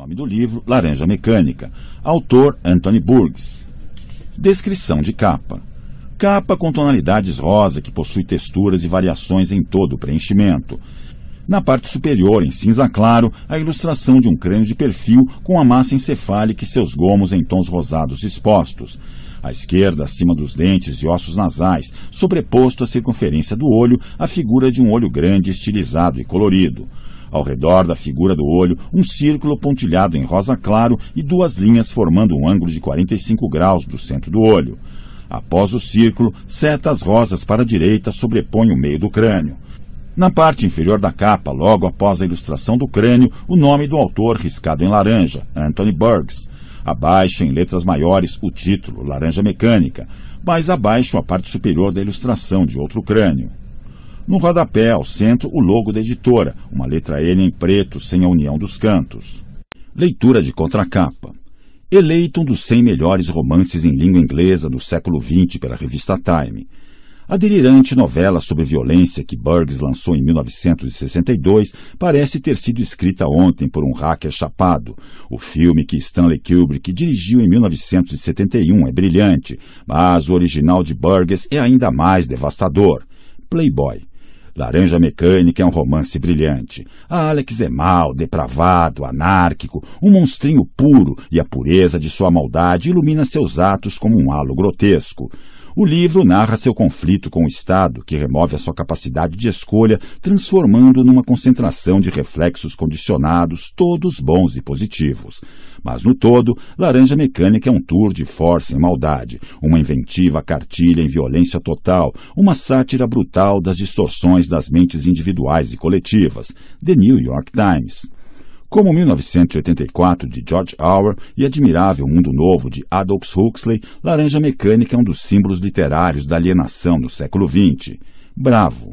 Nome do livro: Laranja Mecânica. Autor: Anthony Burgess. Descrição de capa: Capa com tonalidades rosa que possui texturas e variações em todo o preenchimento. Na parte superior, em cinza claro, a ilustração de um crânio de perfil com a massa encefálica e seus gomos em tons rosados expostos. À esquerda, acima dos dentes e ossos nasais, sobreposto à circunferência do olho, a figura de um olho grande, estilizado e colorido. Ao redor da figura do olho, um círculo pontilhado em rosa claro e duas linhas formando um ângulo de 45 graus do centro do olho. Após o círculo, setas rosas para a direita sobrepõem o meio do crânio. Na parte inferior da capa, logo após a ilustração do crânio, o nome do autor riscado em laranja, Anthony Burgess. Abaixo, em letras maiores, o título, Laranja Mecânica. Mais abaixo, a parte superior da ilustração de outro crânio. No rodapé, ao centro, o logo da editora, uma letra N em preto, sem a união dos cantos. Leitura de contracapa. Eleito um dos 100 melhores romances em língua inglesa do século XX pela revista Time. A delirante novela sobre violência que Burgs lançou em 1962 parece ter sido escrita ontem por um hacker chapado. O filme que Stanley Kubrick dirigiu em 1971 é brilhante, mas o original de Burgess é ainda mais devastador. Playboy. Laranja Mecânica é um romance brilhante. A Alex é mal, depravado, anárquico, um monstrinho puro, e a pureza de sua maldade ilumina seus atos como um halo grotesco. O livro narra seu conflito com o Estado, que remove a sua capacidade de escolha, transformando-o numa concentração de reflexos condicionados, todos bons e positivos. Mas no todo, Laranja Mecânica é um tour de força em maldade, uma inventiva cartilha em violência total, uma sátira brutal das distorções das mentes individuais e coletivas. The New York Times como 1984 de George Orwell e Admirável Mundo Novo de Adolf Huxley, Laranja Mecânica é um dos símbolos literários da alienação do século XX. Bravo.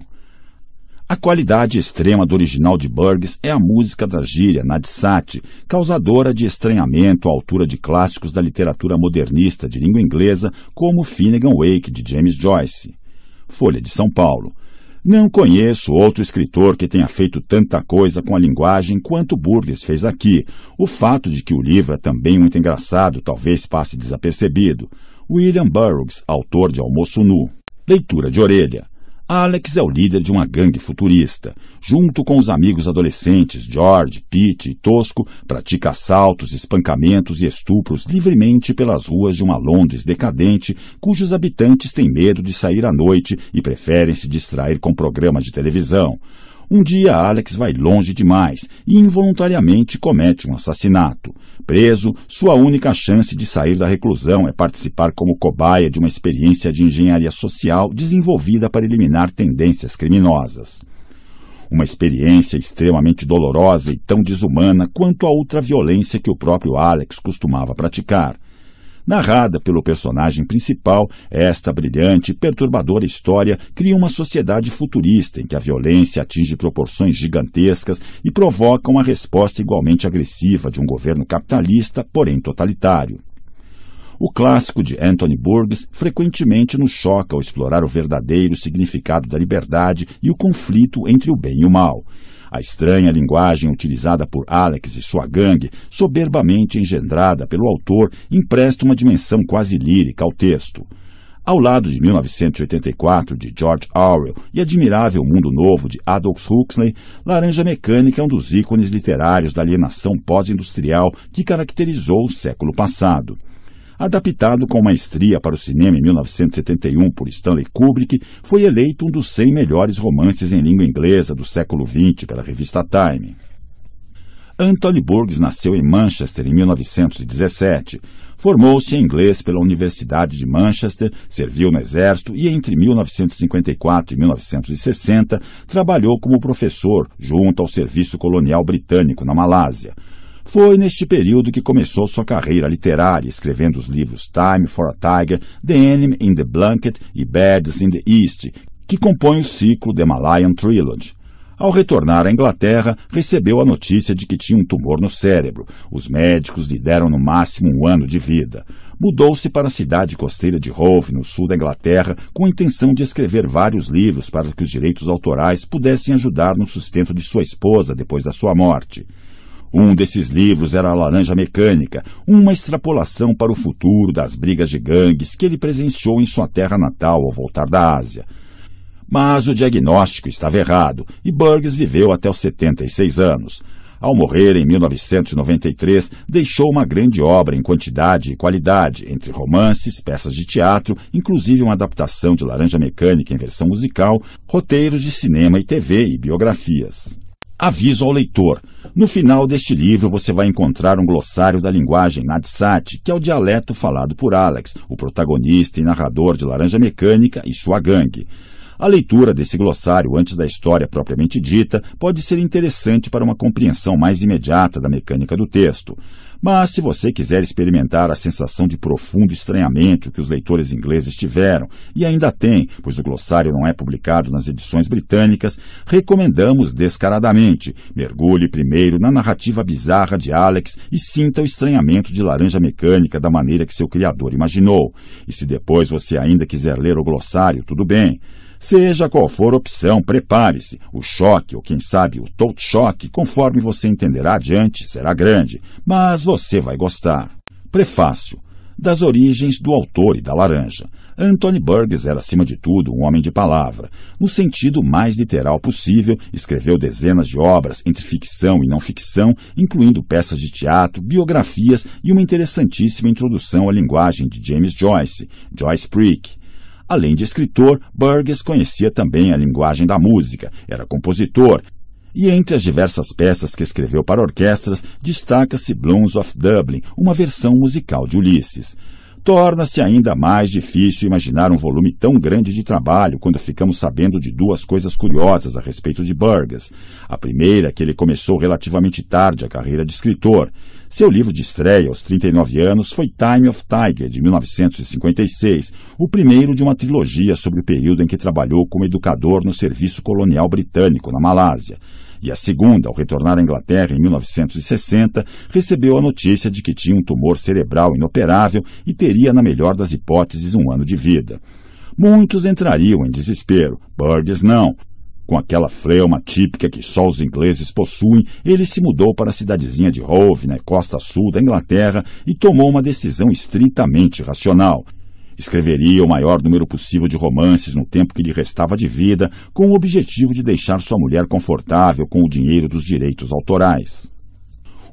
A qualidade extrema do original de Burgs é a música da gíria Nadsat, causadora de estranhamento à altura de clássicos da literatura modernista de língua inglesa, como Finnegan Wake de James Joyce. Folha de São Paulo, não conheço outro escritor que tenha feito tanta coisa com a linguagem quanto Burgess fez aqui. O fato de que o livro é também muito engraçado talvez passe desapercebido. William Burroughs, autor de Almoço Nu. Leitura de orelha. Alex é o líder de uma gangue futurista. Junto com os amigos adolescentes George, Pete e Tosco, pratica assaltos, espancamentos e estupros livremente pelas ruas de uma Londres decadente, cujos habitantes têm medo de sair à noite e preferem se distrair com programas de televisão. Um dia Alex vai longe demais e involuntariamente comete um assassinato. Preso, sua única chance de sair da reclusão é participar como cobaia de uma experiência de engenharia social desenvolvida para eliminar tendências criminosas. Uma experiência extremamente dolorosa e tão desumana quanto a outra violência que o próprio Alex costumava praticar. Narrada pelo personagem principal, esta brilhante e perturbadora história cria uma sociedade futurista em que a violência atinge proporções gigantescas e provoca uma resposta igualmente agressiva de um governo capitalista, porém totalitário. O clássico de Anthony Burgess frequentemente nos choca ao explorar o verdadeiro significado da liberdade e o conflito entre o bem e o mal. A estranha linguagem utilizada por Alex e sua gangue, soberbamente engendrada pelo autor, empresta uma dimensão quase lírica ao texto. Ao lado de 1984, de George Orwell, e Admirável Mundo Novo, de Adolf Huxley, Laranja Mecânica é um dos ícones literários da alienação pós-industrial que caracterizou o século passado. Adaptado com maestria para o cinema em 1971 por Stanley Kubrick, foi eleito um dos 100 melhores romances em língua inglesa do século XX pela revista Time. Anthony Burgess nasceu em Manchester em 1917. Formou-se em inglês pela Universidade de Manchester, serviu no Exército e, entre 1954 e 1960, trabalhou como professor junto ao Serviço Colonial Britânico na Malásia. Foi neste período que começou sua carreira literária, escrevendo os livros Time for a Tiger, The Enemy in the Blanket e Beds in the East, que compõem o ciclo The Malayan Trilogy. Ao retornar à Inglaterra, recebeu a notícia de que tinha um tumor no cérebro. Os médicos lhe deram no máximo um ano de vida. Mudou-se para a cidade costeira de Hove, no sul da Inglaterra, com a intenção de escrever vários livros para que os direitos autorais pudessem ajudar no sustento de sua esposa depois da sua morte. Um desses livros era a Laranja Mecânica, uma extrapolação para o futuro das brigas de gangues que ele presenciou em sua terra natal ao voltar da Ásia. Mas o diagnóstico estava errado e Burgess viveu até os 76 anos. Ao morrer em 1993, deixou uma grande obra em quantidade e qualidade, entre romances, peças de teatro, inclusive uma adaptação de Laranja Mecânica em versão musical, roteiros de cinema e TV e biografias. Aviso ao leitor: no final deste livro você vai encontrar um glossário da linguagem Nadsat, que é o dialeto falado por Alex, o protagonista e narrador de Laranja Mecânica e sua gangue. A leitura desse glossário antes da história propriamente dita pode ser interessante para uma compreensão mais imediata da mecânica do texto. Mas se você quiser experimentar a sensação de profundo estranhamento que os leitores ingleses tiveram, e ainda tem, pois o glossário não é publicado nas edições britânicas, recomendamos descaradamente. Mergulhe primeiro na narrativa bizarra de Alex e sinta o estranhamento de Laranja Mecânica da maneira que seu criador imaginou. E se depois você ainda quiser ler o glossário, tudo bem. Seja qual for a opção, prepare-se. O choque, ou quem sabe o tout choque, conforme você entenderá adiante, será grande, mas você vai gostar. Prefácio das origens do autor e da laranja. Anthony Burgess era, acima de tudo, um homem de palavra. No sentido mais literal possível, escreveu dezenas de obras entre ficção e não ficção, incluindo peças de teatro, biografias e uma interessantíssima introdução à linguagem de James Joyce, Joyce Prick. Além de escritor, Burgess conhecia também a linguagem da música, era compositor, e entre as diversas peças que escreveu para orquestras, destaca-se Blooms of Dublin, uma versão musical de Ulisses. Torna-se ainda mais difícil imaginar um volume tão grande de trabalho quando ficamos sabendo de duas coisas curiosas a respeito de Burgess. A primeira é que ele começou relativamente tarde a carreira de escritor. Seu livro de estreia aos 39 anos foi Time of Tiger, de 1956, o primeiro de uma trilogia sobre o período em que trabalhou como educador no serviço colonial britânico na Malásia. E a segunda, ao retornar à Inglaterra em 1960, recebeu a notícia de que tinha um tumor cerebral inoperável e teria, na melhor das hipóteses, um ano de vida. Muitos entrariam em desespero, Burgess não, com aquela fleuma típica que só os ingleses possuem, ele se mudou para a cidadezinha de Hove, na costa sul da Inglaterra, e tomou uma decisão estritamente racional. Escreveria o maior número possível de romances no tempo que lhe restava de vida, com o objetivo de deixar sua mulher confortável com o dinheiro dos direitos autorais.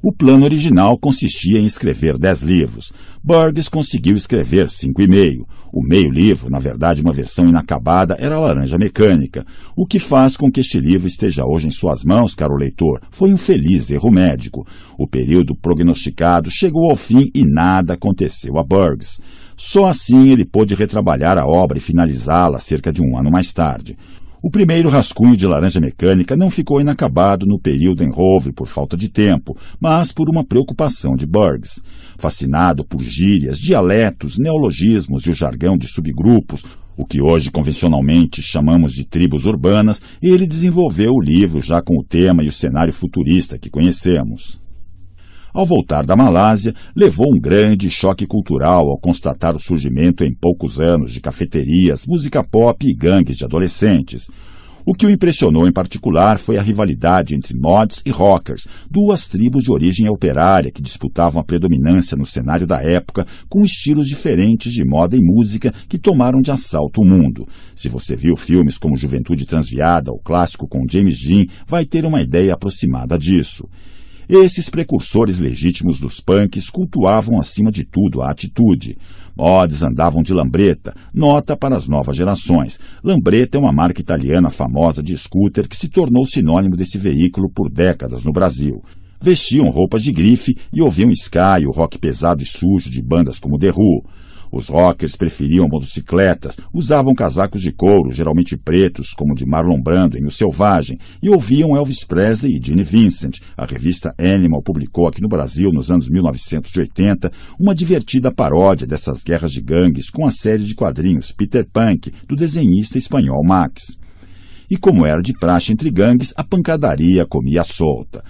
O plano original consistia em escrever dez livros. Borges conseguiu escrever cinco e meio. O meio livro, na verdade uma versão inacabada, era Laranja Mecânica. O que faz com que este livro esteja hoje em suas mãos, caro leitor, foi um feliz erro médico. O período prognosticado chegou ao fim e nada aconteceu a Borges. Só assim ele pôde retrabalhar a obra e finalizá-la cerca de um ano mais tarde. O primeiro rascunho de Laranja Mecânica não ficou inacabado no período em Hove por falta de tempo, mas por uma preocupação de Burgs. Fascinado por gírias, dialetos, neologismos e o jargão de subgrupos, o que hoje convencionalmente chamamos de tribos urbanas, ele desenvolveu o livro já com o tema e o cenário futurista que conhecemos ao voltar da Malásia, levou um grande choque cultural ao constatar o surgimento em poucos anos de cafeterias, música pop e gangues de adolescentes. O que o impressionou em particular foi a rivalidade entre mods e rockers, duas tribos de origem operária que disputavam a predominância no cenário da época, com estilos diferentes de moda e música que tomaram de assalto o mundo. Se você viu filmes como Juventude Transviada ou clássico com James Dean, vai ter uma ideia aproximada disso. Esses precursores legítimos dos punks cultuavam acima de tudo a atitude. Mods andavam de lambreta, nota para as novas gerações. Lambreta é uma marca italiana famosa de scooter que se tornou sinônimo desse veículo por décadas no Brasil vestiam roupas de grife e ouviam Sky, o rock pesado e sujo de bandas como The Who. Os rockers preferiam motocicletas, usavam casacos de couro, geralmente pretos, como o de Marlon Brando em O Selvagem, e ouviam Elvis Presley e Gene Vincent. A revista Animal publicou aqui no Brasil, nos anos 1980, uma divertida paródia dessas guerras de gangues com a série de quadrinhos Peter Punk, do desenhista espanhol Max e como era de praxe entre gangues, a pancadaria comia solta.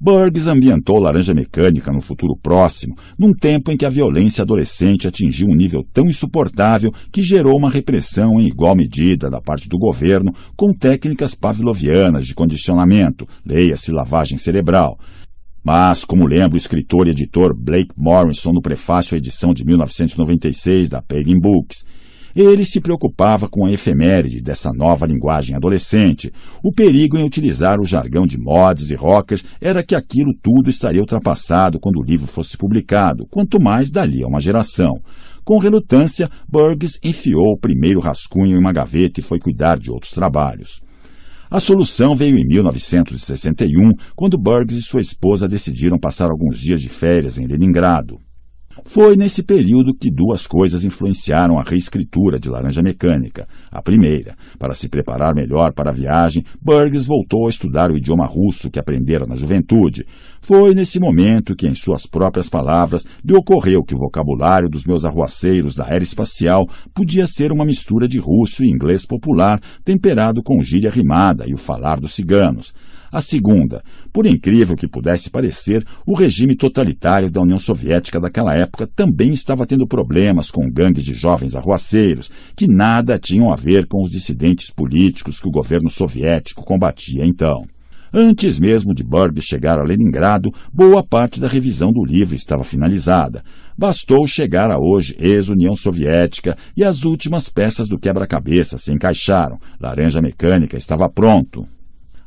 Burgs ambientou Laranja Mecânica no futuro próximo, num tempo em que a violência adolescente atingiu um nível tão insuportável que gerou uma repressão em igual medida da parte do governo com técnicas pavlovianas de condicionamento, leia-se lavagem cerebral. Mas, como lembra o escritor e editor Blake Morrison no prefácio à edição de 1996 da Pagan Books, ele se preocupava com a efeméride dessa nova linguagem adolescente. O perigo em utilizar o jargão de mods e rockers era que aquilo tudo estaria ultrapassado quando o livro fosse publicado, quanto mais dali a uma geração. Com relutância, Burgess enfiou o primeiro rascunho em uma gaveta e foi cuidar de outros trabalhos. A solução veio em 1961, quando Burgess e sua esposa decidiram passar alguns dias de férias em Leningrado. Foi nesse período que duas coisas influenciaram a reescritura de Laranja Mecânica. A primeira, para se preparar melhor para a viagem, Burgess voltou a estudar o idioma russo que aprendera na juventude. Foi nesse momento que, em suas próprias palavras, lhe ocorreu que o vocabulário dos meus arruaceiros da era espacial podia ser uma mistura de russo e inglês popular, temperado com gíria rimada e o falar dos ciganos. A segunda, por incrível que pudesse parecer, o regime totalitário da União Soviética daquela época também estava tendo problemas com gangues de jovens arruaceiros que nada tinham a ver com os dissidentes políticos que o governo soviético combatia então. Antes mesmo de Burg chegar a Leningrado, boa parte da revisão do livro estava finalizada. Bastou chegar a hoje ex-União Soviética e as últimas peças do quebra-cabeça se encaixaram. Laranja Mecânica estava pronto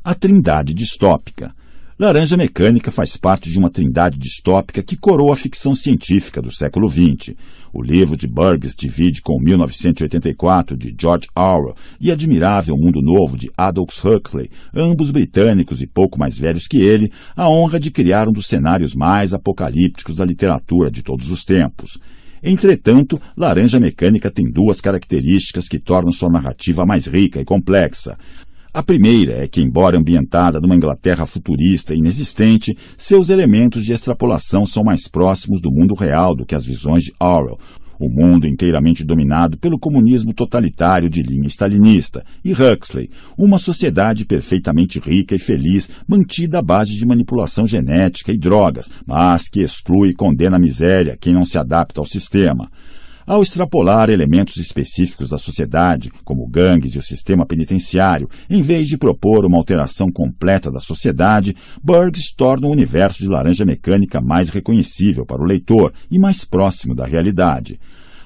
a trindade distópica. Laranja Mecânica faz parte de uma trindade distópica que coroa a ficção científica do século XX. O livro de Burgess divide com 1984, de George Orwell, e Admirável Mundo Novo, de Aldous Huxley, ambos britânicos e pouco mais velhos que ele, a honra de criar um dos cenários mais apocalípticos da literatura de todos os tempos. Entretanto, Laranja Mecânica tem duas características que tornam sua narrativa mais rica e complexa. A primeira é que, embora ambientada numa Inglaterra futurista e inexistente, seus elementos de extrapolação são mais próximos do mundo real do que as visões de Orwell, o mundo inteiramente dominado pelo comunismo totalitário de linha stalinista, e Huxley, uma sociedade perfeitamente rica e feliz, mantida à base de manipulação genética e drogas, mas que exclui e condena a miséria quem não se adapta ao sistema. Ao extrapolar elementos específicos da sociedade, como gangues e o sistema penitenciário, em vez de propor uma alteração completa da sociedade, Burgs torna o universo de Laranja Mecânica mais reconhecível para o leitor e mais próximo da realidade.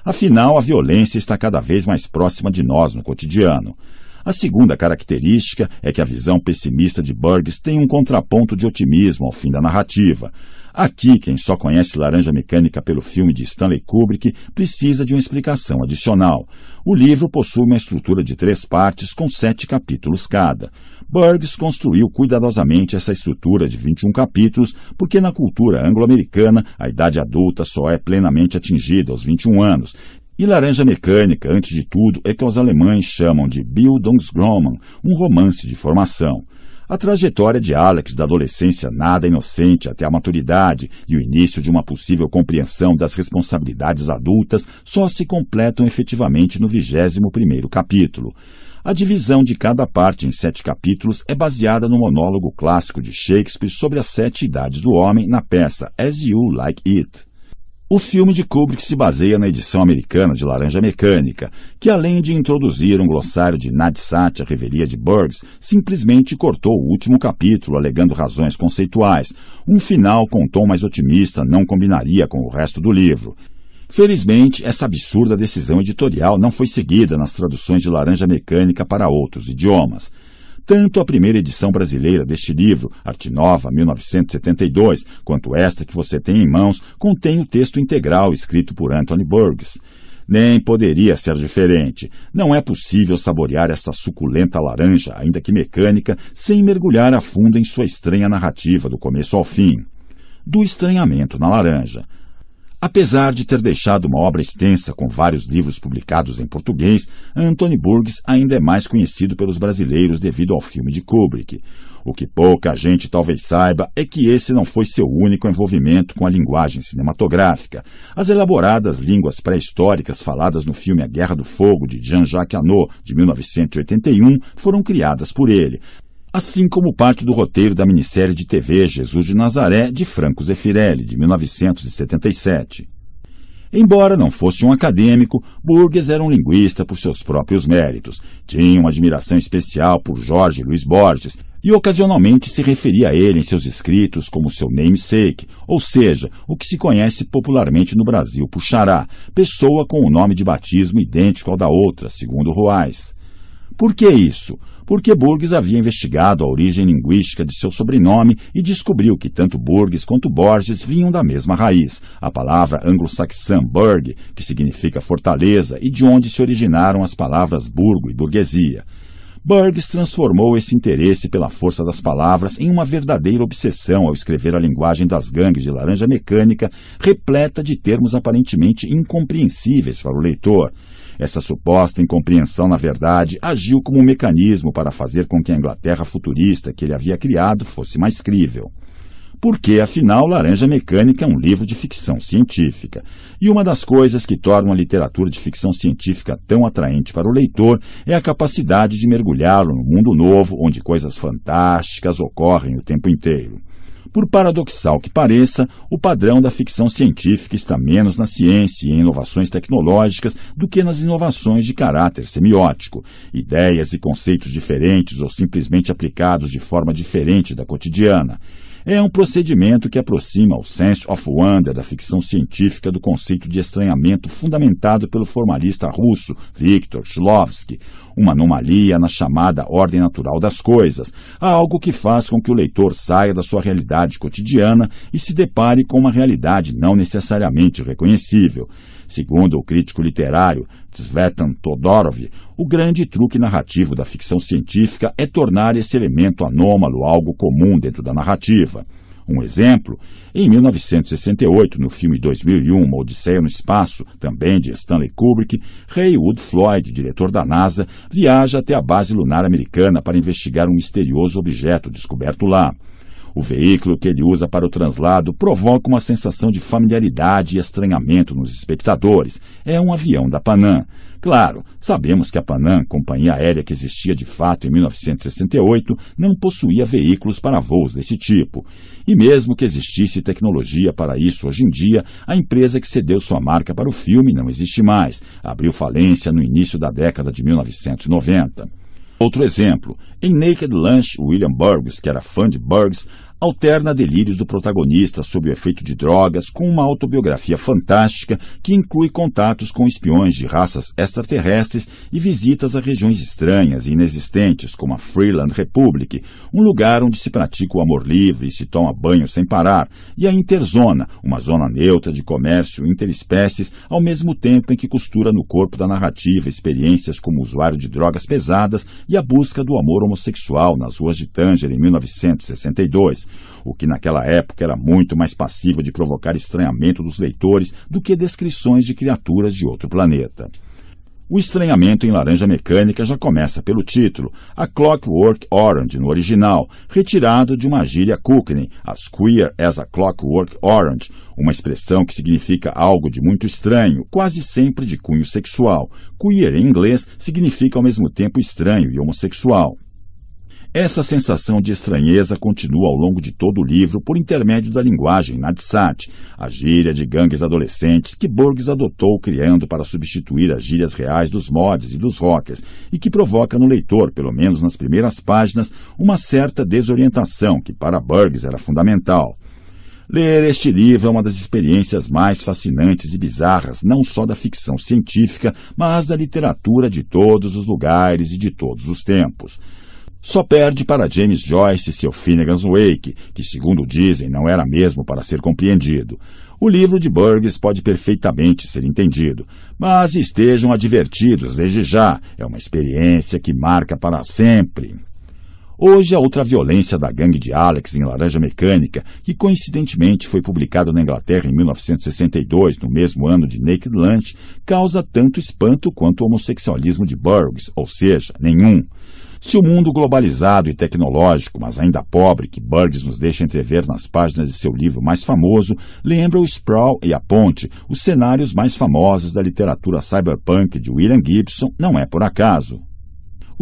Afinal, a violência está cada vez mais próxima de nós no cotidiano. A segunda característica é que a visão pessimista de Burgs tem um contraponto de otimismo ao fim da narrativa. Aqui, quem só conhece Laranja Mecânica pelo filme de Stanley Kubrick precisa de uma explicação adicional. O livro possui uma estrutura de três partes com sete capítulos cada. Burgs construiu cuidadosamente essa estrutura de 21 capítulos porque na cultura anglo-americana a idade adulta só é plenamente atingida aos 21 anos, e Laranja Mecânica, antes de tudo, é que os alemães chamam de Bildungsroman, um romance de formação a trajetória de Alex da adolescência nada inocente até a maturidade e o início de uma possível compreensão das responsabilidades adultas só se completam efetivamente no 21 capítulo. A divisão de cada parte em sete capítulos é baseada no monólogo clássico de Shakespeare sobre as sete idades do homem na peça As You Like It. O filme de Kubrick se baseia na edição americana de Laranja Mecânica, que além de introduzir um glossário de Nadsat à revelia de Burgs, simplesmente cortou o último capítulo alegando razões conceituais. Um final com um tom mais otimista não combinaria com o resto do livro. Felizmente, essa absurda decisão editorial não foi seguida nas traduções de Laranja Mecânica para outros idiomas. Tanto a primeira edição brasileira deste livro, Arte Nova, 1972, quanto esta que você tem em mãos, contém o texto integral escrito por Anthony Burgess. Nem poderia ser diferente. Não é possível saborear esta suculenta laranja, ainda que mecânica, sem mergulhar a fundo em sua estranha narrativa do começo ao fim. Do estranhamento na laranja, Apesar de ter deixado uma obra extensa com vários livros publicados em português, Anthony Burgess ainda é mais conhecido pelos brasileiros devido ao filme de Kubrick. O que pouca gente talvez saiba é que esse não foi seu único envolvimento com a linguagem cinematográfica. As elaboradas línguas pré-históricas faladas no filme A Guerra do Fogo, de Jean-Jacques Annaud, de 1981, foram criadas por ele, assim como parte do roteiro da minissérie de TV Jesus de Nazaré de Franco Zeffirelli, de 1977. Embora não fosse um acadêmico, Burgess era um linguista por seus próprios méritos. Tinha uma admiração especial por Jorge Luiz Borges e ocasionalmente se referia a ele em seus escritos como seu namesake, ou seja, o que se conhece popularmente no Brasil por xará, pessoa com o um nome de batismo idêntico ao da outra, segundo Ruais. Por que isso? porque Borges havia investigado a origem linguística de seu sobrenome e descobriu que tanto Borges quanto Borges vinham da mesma raiz, a palavra anglo-saxã burg, que significa fortaleza e de onde se originaram as palavras burgo e burguesia. Burgess transformou esse interesse pela força das palavras em uma verdadeira obsessão ao escrever a linguagem das gangues de laranja mecânica, repleta de termos aparentemente incompreensíveis para o leitor. Essa suposta incompreensão, na verdade, agiu como um mecanismo para fazer com que a Inglaterra futurista que ele havia criado fosse mais crível. Porque, afinal, Laranja Mecânica é um livro de ficção científica. E uma das coisas que tornam a literatura de ficção científica tão atraente para o leitor é a capacidade de mergulhá-lo no mundo novo, onde coisas fantásticas ocorrem o tempo inteiro. Por paradoxal que pareça, o padrão da ficção científica está menos na ciência e em inovações tecnológicas do que nas inovações de caráter semiótico. Ideias e conceitos diferentes ou simplesmente aplicados de forma diferente da cotidiana é um procedimento que aproxima o sense of wonder da ficção científica do conceito de estranhamento fundamentado pelo formalista russo Viktor Shlovsky, uma anomalia na chamada ordem natural das coisas, algo que faz com que o leitor saia da sua realidade cotidiana e se depare com uma realidade não necessariamente reconhecível. Segundo o crítico literário Svetan Todorov, o grande truque narrativo da ficção científica é tornar esse elemento anômalo algo comum dentro da narrativa. Um exemplo, em 1968, no filme 2001, Uma Odisseia no Espaço, também de Stanley Kubrick, Wood Floyd, diretor da NASA, viaja até a base lunar americana para investigar um misterioso objeto descoberto lá. O veículo que ele usa para o translado provoca uma sensação de familiaridade e estranhamento nos espectadores. É um avião da Panam. Claro, sabemos que a Panam, companhia aérea que existia de fato em 1968, não possuía veículos para voos desse tipo. E mesmo que existisse tecnologia para isso hoje em dia, a empresa que cedeu sua marca para o filme não existe mais. Abriu falência no início da década de 1990. Outro exemplo, em Naked Lunch, William Burgess, que era fã de Burgess, alterna delírios do protagonista sob o efeito de drogas com uma autobiografia fantástica que inclui contatos com espiões de raças extraterrestres e visitas a regiões estranhas e inexistentes, como a Freeland Republic, um lugar onde se pratica o amor livre e se toma banho sem parar, e a Interzona, uma zona neutra de comércio interespécies, ao mesmo tempo em que costura no corpo da narrativa experiências como usuário de drogas pesadas e a busca do amor homossexual nas ruas de Tanger em 1962 o que naquela época era muito mais passivo de provocar estranhamento dos leitores do que descrições de criaturas de outro planeta. O estranhamento em Laranja Mecânica já começa pelo título, A Clockwork Orange no original, retirado de uma gíria Cockney, as Queer as a Clockwork Orange, uma expressão que significa algo de muito estranho, quase sempre de cunho sexual. Queer em inglês significa ao mesmo tempo estranho e homossexual. Essa sensação de estranheza continua ao longo de todo o livro por intermédio da linguagem nadsat, a gíria de gangues adolescentes que Borges adotou criando para substituir as gírias reais dos mods e dos rockers e que provoca no leitor, pelo menos nas primeiras páginas, uma certa desorientação que para Borges era fundamental. Ler este livro é uma das experiências mais fascinantes e bizarras, não só da ficção científica, mas da literatura de todos os lugares e de todos os tempos. Só perde para James Joyce e seu Finnegan's Wake, que, segundo dizem, não era mesmo para ser compreendido. O livro de Burgess pode perfeitamente ser entendido, mas estejam advertidos desde já, é uma experiência que marca para sempre. Hoje, a outra violência da gangue de Alex em Laranja Mecânica, que coincidentemente foi publicado na Inglaterra em 1962, no mesmo ano de Naked Lunch, causa tanto espanto quanto o homossexualismo de Burgess, ou seja, nenhum. Se o mundo globalizado e tecnológico, mas ainda pobre, que Burgess nos deixa entrever nas páginas de seu livro mais famoso, lembra o Sprawl e a Ponte, os cenários mais famosos da literatura cyberpunk de William Gibson, não é por acaso.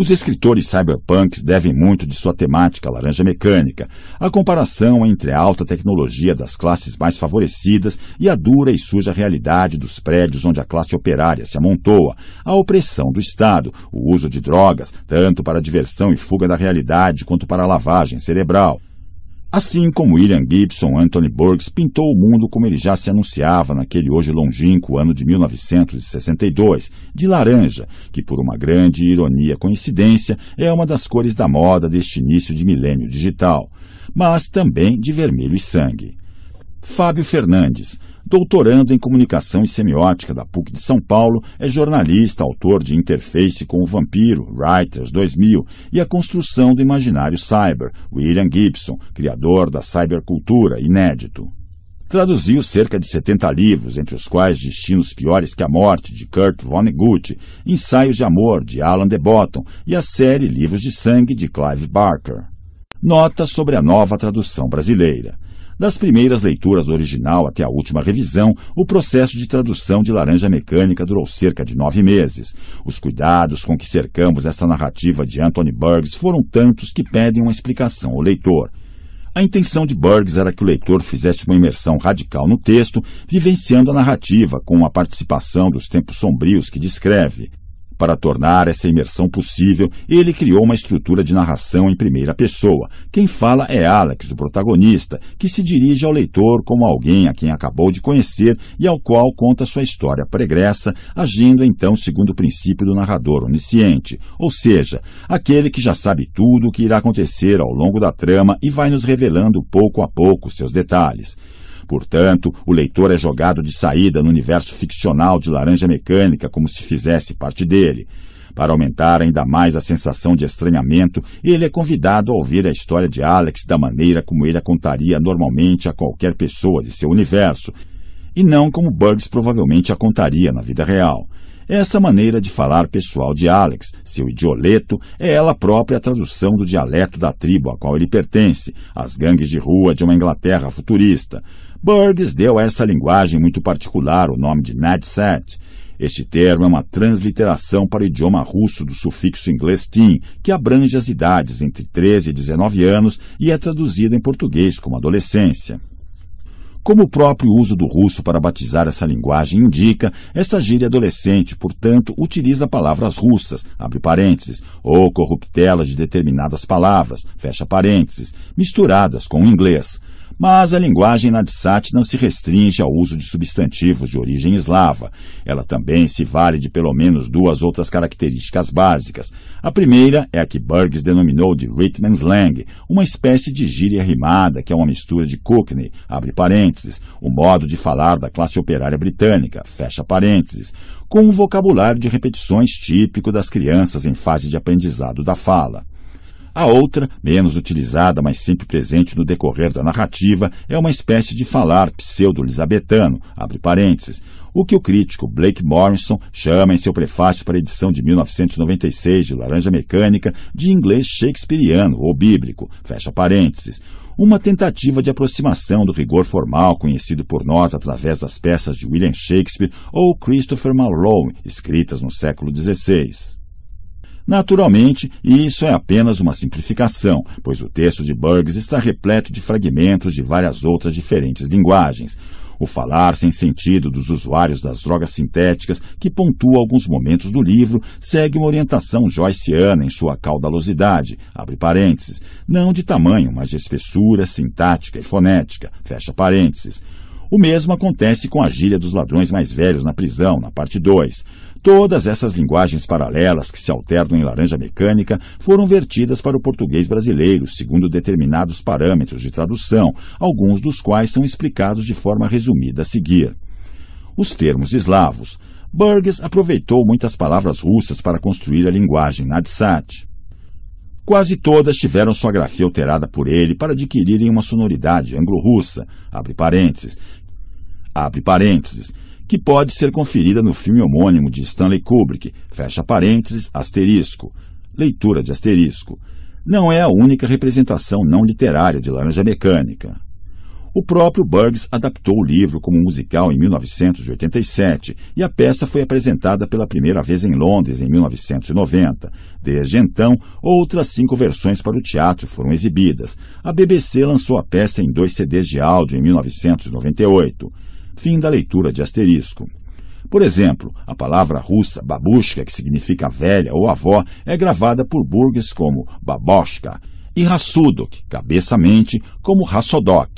Os escritores cyberpunks devem muito de sua temática laranja mecânica, a comparação entre a alta tecnologia das classes mais favorecidas e a dura e suja realidade dos prédios onde a classe operária se amontoa, a opressão do Estado, o uso de drogas, tanto para diversão e fuga da realidade quanto para lavagem cerebral, Assim como William Gibson, Anthony Burgess pintou o mundo como ele já se anunciava naquele hoje longínquo ano de 1962, de laranja, que por uma grande ironia coincidência é uma das cores da moda deste início de milênio digital, mas também de vermelho e sangue. Fábio Fernandes, doutorando em Comunicação e Semiótica da PUC de São Paulo, é jornalista, autor de Interface com o Vampiro, Writers 2000 e A Construção do Imaginário Cyber, William Gibson, criador da cybercultura, inédito. Traduziu cerca de 70 livros, entre os quais Destinos Piores que a Morte, de Kurt Vonnegut, Ensaios de Amor, de Alan de Botton e a série Livros de Sangue, de Clive Barker. Notas sobre a nova tradução brasileira. Das primeiras leituras do original até a última revisão, o processo de tradução de Laranja Mecânica durou cerca de nove meses. Os cuidados com que cercamos esta narrativa de Anthony Burgess foram tantos que pedem uma explicação ao leitor. A intenção de Burgess era que o leitor fizesse uma imersão radical no texto, vivenciando a narrativa com a participação dos tempos sombrios que descreve. Para tornar essa imersão possível, ele criou uma estrutura de narração em primeira pessoa. Quem fala é Alex, o protagonista, que se dirige ao leitor como alguém a quem acabou de conhecer e ao qual conta sua história pregressa, agindo então segundo o princípio do narrador onisciente, ou seja, aquele que já sabe tudo o que irá acontecer ao longo da trama e vai nos revelando pouco a pouco seus detalhes. Portanto, o leitor é jogado de saída no universo ficcional de Laranja Mecânica como se fizesse parte dele. Para aumentar ainda mais a sensação de estranhamento, ele é convidado a ouvir a história de Alex da maneira como ele a contaria normalmente a qualquer pessoa de seu universo, e não como Bugs provavelmente a contaria na vida real. É essa maneira de falar pessoal de Alex, seu idioleto, é ela própria a tradução do dialeto da tribo a qual ele pertence, as gangues de rua de uma Inglaterra futurista. Burgess deu a essa linguagem muito particular o nome de nadset. Este termo é uma transliteração para o idioma russo do sufixo inglês teen, que abrange as idades entre 13 e 19 anos e é traduzido em português como adolescência. Como o próprio uso do russo para batizar essa linguagem indica, essa gíria adolescente, portanto, utiliza palavras russas, abre parênteses, ou corruptelas de determinadas palavras, fecha parênteses, misturadas com o inglês. Mas a linguagem Nadsat não se restringe ao uso de substantivos de origem eslava. Ela também se vale de pelo menos duas outras características básicas. A primeira é a que Burgess denominou de rhythm slang, uma espécie de gíria rimada que é uma mistura de Cockney, abre parênteses, o modo de falar da classe operária britânica, fecha parênteses, com um vocabulário de repetições típico das crianças em fase de aprendizado da fala. A outra, menos utilizada, mas sempre presente no decorrer da narrativa, é uma espécie de falar pseudo-elisabetano, abre parênteses, o que o crítico Blake Morrison chama em seu prefácio para a edição de 1996 de Laranja Mecânica de inglês shakespeariano ou bíblico, fecha parênteses, uma tentativa de aproximação do rigor formal conhecido por nós através das peças de William Shakespeare ou Christopher Marlowe, escritas no século XVI. Naturalmente, isso é apenas uma simplificação, pois o texto de Burgs está repleto de fragmentos de várias outras diferentes linguagens. O falar sem sentido dos usuários das drogas sintéticas, que pontua alguns momentos do livro, segue uma orientação joyciana em sua caudalosidade, abre parênteses, não de tamanho, mas de espessura sintática e fonética, fecha parênteses. O mesmo acontece com a gíria dos ladrões mais velhos na prisão, na parte 2. Todas essas linguagens paralelas que se alternam em laranja mecânica foram vertidas para o português brasileiro, segundo determinados parâmetros de tradução, alguns dos quais são explicados de forma resumida a seguir. Os termos eslavos. Burgess aproveitou muitas palavras russas para construir a linguagem Nadsat. Quase todas tiveram sua grafia alterada por ele para adquirirem uma sonoridade anglo-russa, abre parênteses, abre parênteses, que pode ser conferida no filme homônimo de Stanley Kubrick, fecha parênteses, asterisco, leitura de asterisco. Não é a única representação não literária de Laranja Mecânica. O próprio Burgs adaptou o livro como musical em 1987 e a peça foi apresentada pela primeira vez em Londres em 1990. Desde então, outras cinco versões para o teatro foram exibidas. A BBC lançou a peça em dois CDs de áudio em 1998. Fim da leitura de asterisco. Por exemplo, a palavra russa babushka, que significa velha ou avó, é gravada por burgues como baboshka e rassudok, cabeça-mente, como rassodok.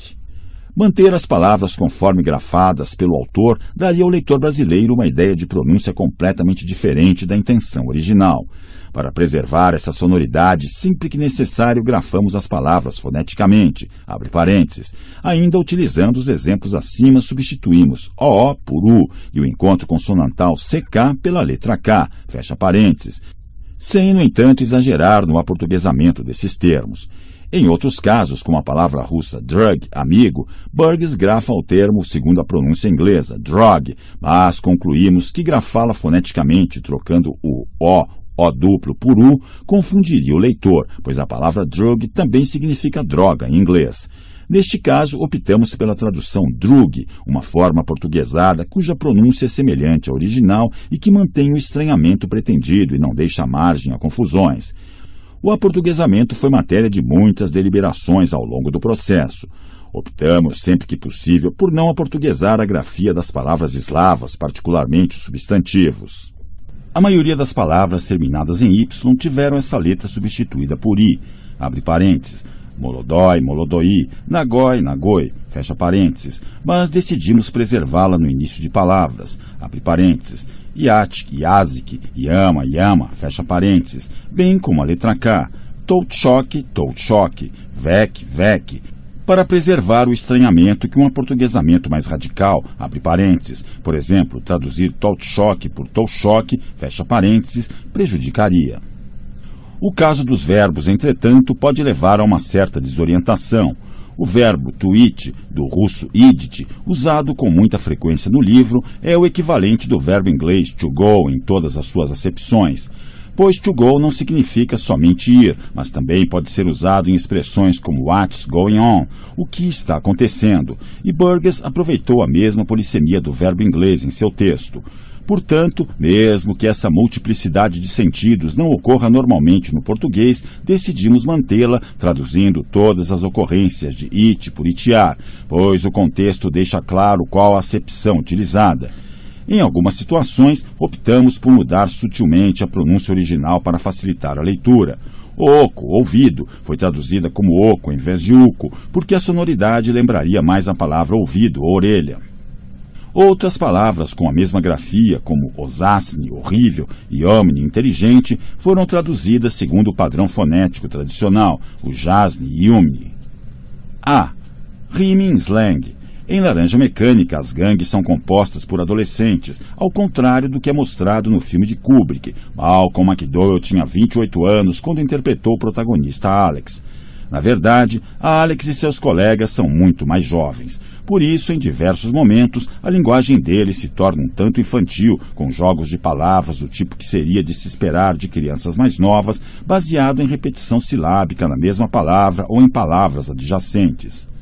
Manter as palavras conforme grafadas pelo autor daria ao leitor brasileiro uma ideia de pronúncia completamente diferente da intenção original. Para preservar essa sonoridade, sempre que necessário, grafamos as palavras foneticamente, abre parênteses. Ainda utilizando os exemplos acima, substituímos o por U e o encontro consonantal CK pela letra K, fecha parênteses. Sem, no entanto, exagerar no aportuguesamento desses termos. Em outros casos, como a palavra russa drug, amigo, Burgs grafa o termo segundo a pronúncia inglesa, drug, mas concluímos que grafá-la foneticamente trocando o O, o duplo por U confundiria o leitor, pois a palavra drug também significa droga em inglês. Neste caso, optamos pela tradução drug, uma forma portuguesada cuja pronúncia é semelhante à original e que mantém o estranhamento pretendido e não deixa margem a confusões. O aportuguesamento foi matéria de muitas deliberações ao longo do processo. Optamos, sempre que possível, por não aportuguesar a grafia das palavras eslavas, particularmente os substantivos. A maioria das palavras terminadas em Y tiveram essa letra substituída por I, abre parênteses, Molodói, Molodoi, Nagói, Nagoi, fecha parênteses, mas decidimos preservá-la no início de palavras, abre parênteses, Iatic, Iazic, Yama, Yama, fecha parênteses, bem como a letra K, Toutchoque, Toutchoque, Vec, Vec, para preservar o estranhamento que um aportuguesamento mais radical, abre parênteses, por exemplo, traduzir talk choque por talk choque fecha parênteses, prejudicaria. O caso dos verbos, entretanto, pode levar a uma certa desorientação. O verbo tweet, do russo idit, usado com muita frequência no livro, é o equivalente do verbo inglês to go em todas as suas acepções pois to go não significa somente ir, mas também pode ser usado em expressões como what's going on, o que está acontecendo, e Burgess aproveitou a mesma polissemia do verbo inglês em seu texto. Portanto, mesmo que essa multiplicidade de sentidos não ocorra normalmente no português, decidimos mantê-la, traduzindo todas as ocorrências de it por itiar, pois o contexto deixa claro qual a acepção utilizada. Em algumas situações, optamos por mudar sutilmente a pronúncia original para facilitar a leitura. Oco, ouvido, foi traduzida como oco em vez de uco, porque a sonoridade lembraria mais a palavra ouvido ou orelha. Outras palavras com a mesma grafia, como osasne, horrível, e omni, inteligente, foram traduzidas segundo o padrão fonético tradicional, o jasne e umni. A. Rime em slang. Em Laranja Mecânica, as gangues são compostas por adolescentes, ao contrário do que é mostrado no filme de Kubrick. Malcolm McDowell tinha 28 anos quando interpretou o protagonista Alex. Na verdade, Alex e seus colegas são muito mais jovens. Por isso, em diversos momentos, a linguagem deles se torna um tanto infantil, com jogos de palavras do tipo que seria de se esperar de crianças mais novas, baseado em repetição silábica na mesma palavra ou em palavras adjacentes.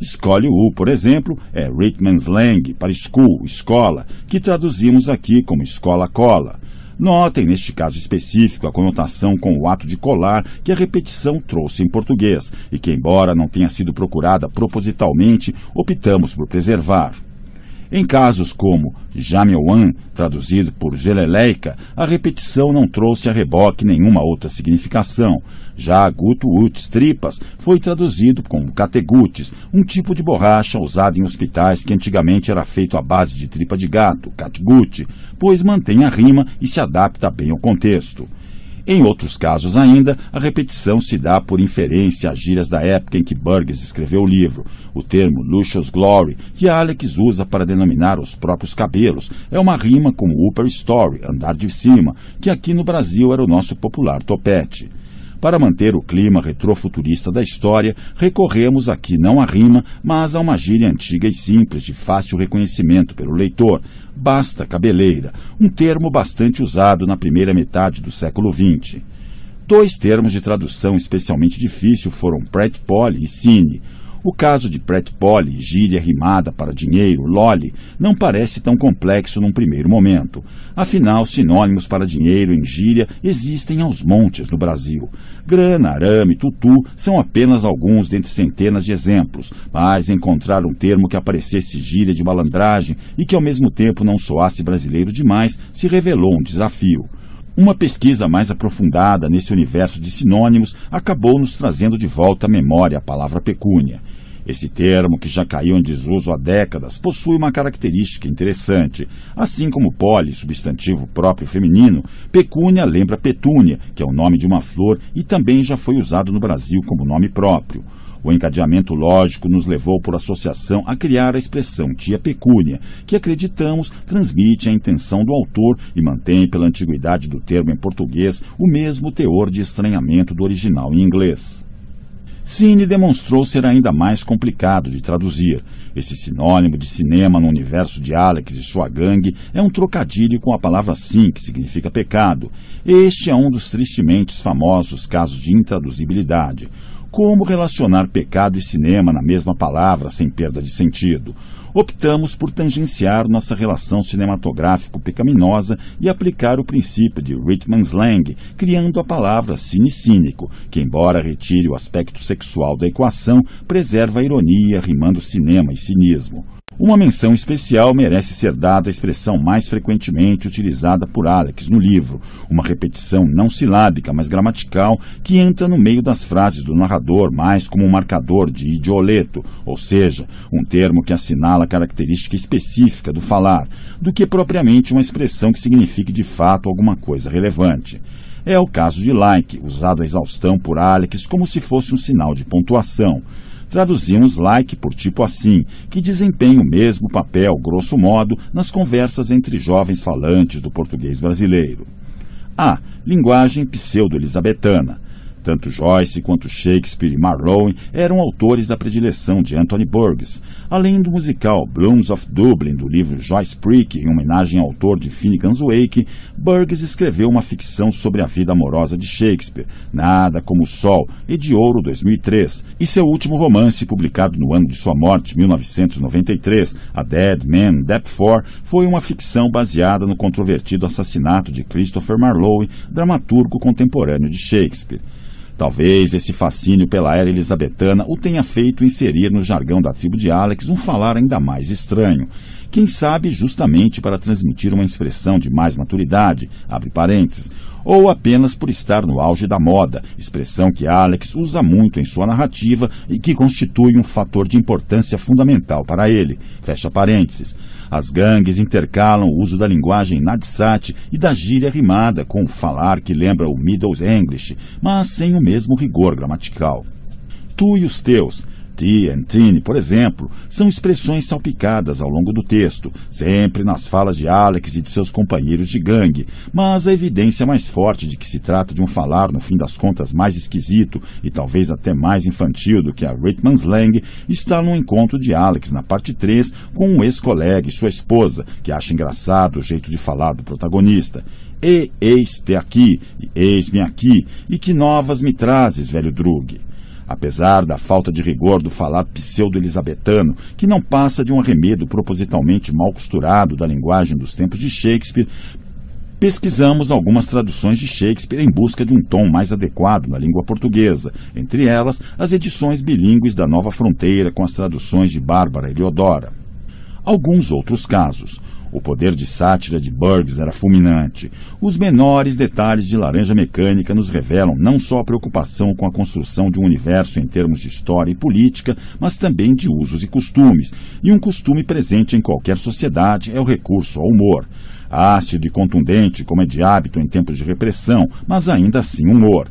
Escolhe U, por exemplo, é Rickman's Lang para school, escola, que traduzimos aqui como escola-cola. Notem, neste caso específico, a conotação com o ato de colar que a repetição trouxe em português e que, embora não tenha sido procurada propositalmente, optamos por preservar. Em casos como Jamewan, traduzido por Geleleica, a repetição não trouxe a reboque nenhuma outra significação. Já Guto Uts, tripas, foi traduzido como categutes, um tipo de borracha usada em hospitais que antigamente era feito à base de tripa de gato, catgut, pois mantém a rima e se adapta bem ao contexto. Em outros casos ainda, a repetição se dá por inferência às gírias da época em que Burgess escreveu o livro. O termo luscious Glory, que Alex usa para denominar os próprios cabelos, é uma rima com Upper Story, andar de cima, que aqui no Brasil era o nosso popular topete. Para manter o clima retrofuturista da história, recorremos aqui não à rima, mas a uma gíria antiga e simples, de fácil reconhecimento pelo leitor. Basta cabeleira, um termo bastante usado na primeira metade do século XX. Dois termos de tradução especialmente difícil foram pret poli e cine. O caso de Pret Poli, gíria rimada para dinheiro, loli, não parece tão complexo num primeiro momento. Afinal, sinônimos para dinheiro em gíria existem aos montes no Brasil. Grana, arame, tutu são apenas alguns dentre centenas de exemplos, mas encontrar um termo que aparecesse gíria de malandragem e que ao mesmo tempo não soasse brasileiro demais se revelou um desafio. Uma pesquisa mais aprofundada nesse universo de sinônimos acabou nos trazendo de volta à memória a palavra pecúnia. Esse termo, que já caiu em desuso há décadas, possui uma característica interessante. Assim como poli, substantivo próprio feminino, pecúnia lembra petúnia, que é o nome de uma flor e também já foi usado no Brasil como nome próprio. O encadeamento lógico nos levou por associação a criar a expressão tia pecúnia, que acreditamos transmite a intenção do autor e mantém pela antiguidade do termo em português o mesmo teor de estranhamento do original em inglês. Cine demonstrou ser ainda mais complicado de traduzir. Esse sinônimo de cinema no universo de Alex e sua gangue é um trocadilho com a palavra sim, que significa pecado. Este é um dos tristemente famosos casos de intraduzibilidade como relacionar pecado e cinema na mesma palavra sem perda de sentido. Optamos por tangenciar nossa relação cinematográfico-pecaminosa e aplicar o princípio de Rittman Slang, criando a palavra cine-cínico, que, embora retire o aspecto sexual da equação, preserva a ironia, rimando cinema e cinismo. Uma menção especial merece ser dada à expressão mais frequentemente utilizada por Alex no livro, uma repetição não silábica, mas gramatical, que entra no meio das frases do narrador mais como um marcador de idioleto, ou seja, um termo que assinala a característica específica do falar, do que propriamente uma expressão que signifique de fato alguma coisa relevante. É o caso de like, usado à exaustão por Alex como se fosse um sinal de pontuação traduzimos like por tipo assim, que desempenha o mesmo papel, grosso modo, nas conversas entre jovens falantes do português brasileiro. A. Linguagem pseudo-elisabetana. Tanto Joyce quanto Shakespeare e Marlowe eram autores da predileção de Anthony Burgess, além do musical Blooms of Dublin, do livro Joyce Prick, em homenagem ao autor de Finnegan's Wake, Burgess escreveu uma ficção sobre a vida amorosa de Shakespeare, Nada Como o Sol, e de Ouro 2003, e seu último romance, publicado no ano de sua morte, 1993, A Dead Man Deptford, foi uma ficção baseada no controvertido assassinato de Christopher Marlowe, dramaturgo contemporâneo de Shakespeare. Talvez esse fascínio pela era elizabetana o tenha feito inserir no jargão da tribo de Alex um falar ainda mais estranho. Quem sabe justamente para transmitir uma expressão de mais maturidade, abre parênteses, ou apenas por estar no auge da moda, expressão que Alex usa muito em sua narrativa e que constitui um fator de importância fundamental para ele. Fecha parênteses. As gangues intercalam o uso da linguagem nadsat e da gíria rimada com o falar que lembra o Middle English, mas sem o mesmo rigor gramatical. Tu e os teus and Entine, por exemplo, são expressões salpicadas ao longo do texto, sempre nas falas de Alex e de seus companheiros de gangue, mas a evidência mais forte de que se trata de um falar, no fim das contas, mais esquisito e talvez até mais infantil do que a Rickman Slang está no encontro de Alex na parte 3 com um ex-colega e sua esposa, que acha engraçado o jeito de falar do protagonista e eis-te aqui, e eis-me aqui, e que novas me trazes, velho Drug? Apesar da falta de rigor do falar pseudo-elisabetano, que não passa de um arremedo propositalmente mal costurado da linguagem dos tempos de Shakespeare, pesquisamos algumas traduções de Shakespeare em busca de um tom mais adequado na língua portuguesa, entre elas as edições bilíngues da Nova Fronteira com as traduções de Bárbara Eliodora. Alguns outros casos. O poder de sátira de Burgs era fulminante. Os menores detalhes de Laranja Mecânica nos revelam não só a preocupação com a construção de um universo em termos de história e política, mas também de usos e costumes. E um costume presente em qualquer sociedade é o recurso ao humor. Ácido e contundente, como é de hábito em tempos de repressão, mas ainda assim humor.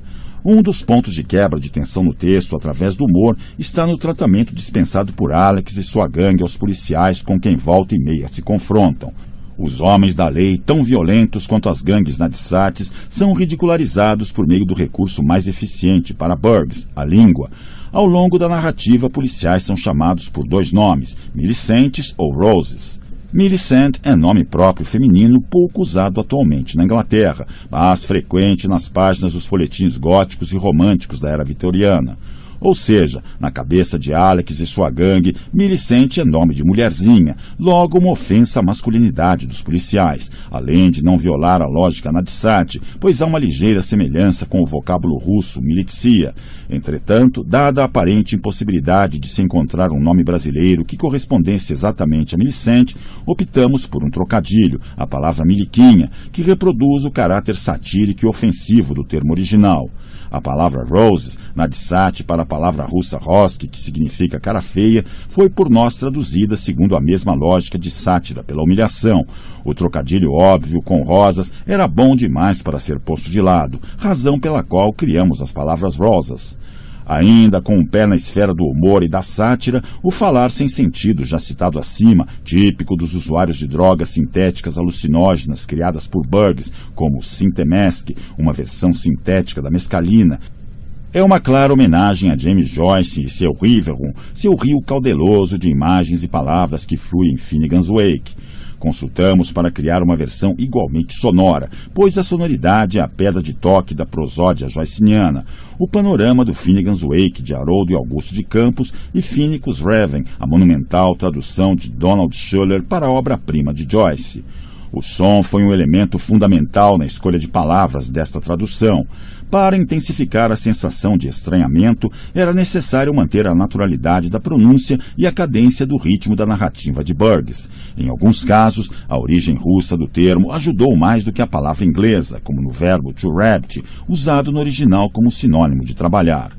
Um dos pontos de quebra de tensão no texto, através do humor, está no tratamento dispensado por Alex e sua gangue aos policiais com quem volta e meia se confrontam. Os homens da lei, tão violentos quanto as gangues nadissates, são ridicularizados por meio do recurso mais eficiente para Burgs, a língua. Ao longo da narrativa, policiais são chamados por dois nomes, Milicentes ou Roses. Millicent é nome próprio feminino pouco usado atualmente na Inglaterra, mas frequente nas páginas dos folhetins góticos e românticos da era vitoriana. Ou seja, na cabeça de Alex e sua gangue, Milicente é nome de mulherzinha, logo uma ofensa à masculinidade dos policiais, além de não violar a lógica Nadsat, pois há uma ligeira semelhança com o vocábulo russo militsia. Entretanto, dada a aparente impossibilidade de se encontrar um nome brasileiro que correspondesse exatamente a Milicente, optamos por um trocadilho, a palavra miliquinha, que reproduz o caráter satírico e ofensivo do termo original. A palavra roses, na Dissat para a palavra russa roski, que significa cara feia, foi por nós traduzida segundo a mesma lógica de sátira pela humilhação. O trocadilho óbvio com rosas era bom demais para ser posto de lado, razão pela qual criamos as palavras rosas. Ainda com o pé na esfera do humor e da sátira, o falar sem sentido, já citado acima, típico dos usuários de drogas sintéticas alucinógenas criadas por Burgs, como o uma versão sintética da mescalina, é uma clara homenagem a James Joyce e seu Riverum, seu rio caudeloso de imagens e palavras que flui em Finnegan's Wake. Consultamos para criar uma versão igualmente sonora, pois a sonoridade é a pedra de toque da prosódia joyciniana, o panorama do Finnegan's Wake de Haroldo e Augusto de Campos e Finnicus Raven, a monumental tradução de Donald Schuller para a obra-prima de Joyce. O som foi um elemento fundamental na escolha de palavras desta tradução. Para intensificar a sensação de estranhamento, era necessário manter a naturalidade da pronúncia e a cadência do ritmo da narrativa de Burgess. Em alguns casos, a origem russa do termo ajudou mais do que a palavra inglesa, como no verbo to rabbit, usado no original como sinônimo de trabalhar.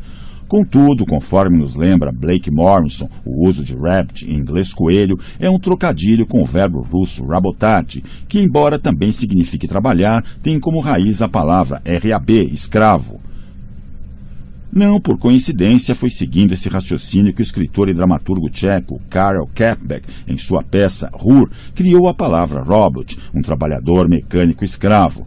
Contudo, conforme nos lembra Blake Morrison, o uso de rabbit em inglês coelho é um trocadilho com o verbo russo rabotat, que embora também signifique trabalhar, tem como raiz a palavra RAB, escravo. Não por coincidência foi seguindo esse raciocínio que o escritor e dramaturgo tcheco Karel Kapbeck, em sua peça "Rur", criou a palavra robot, um trabalhador mecânico escravo.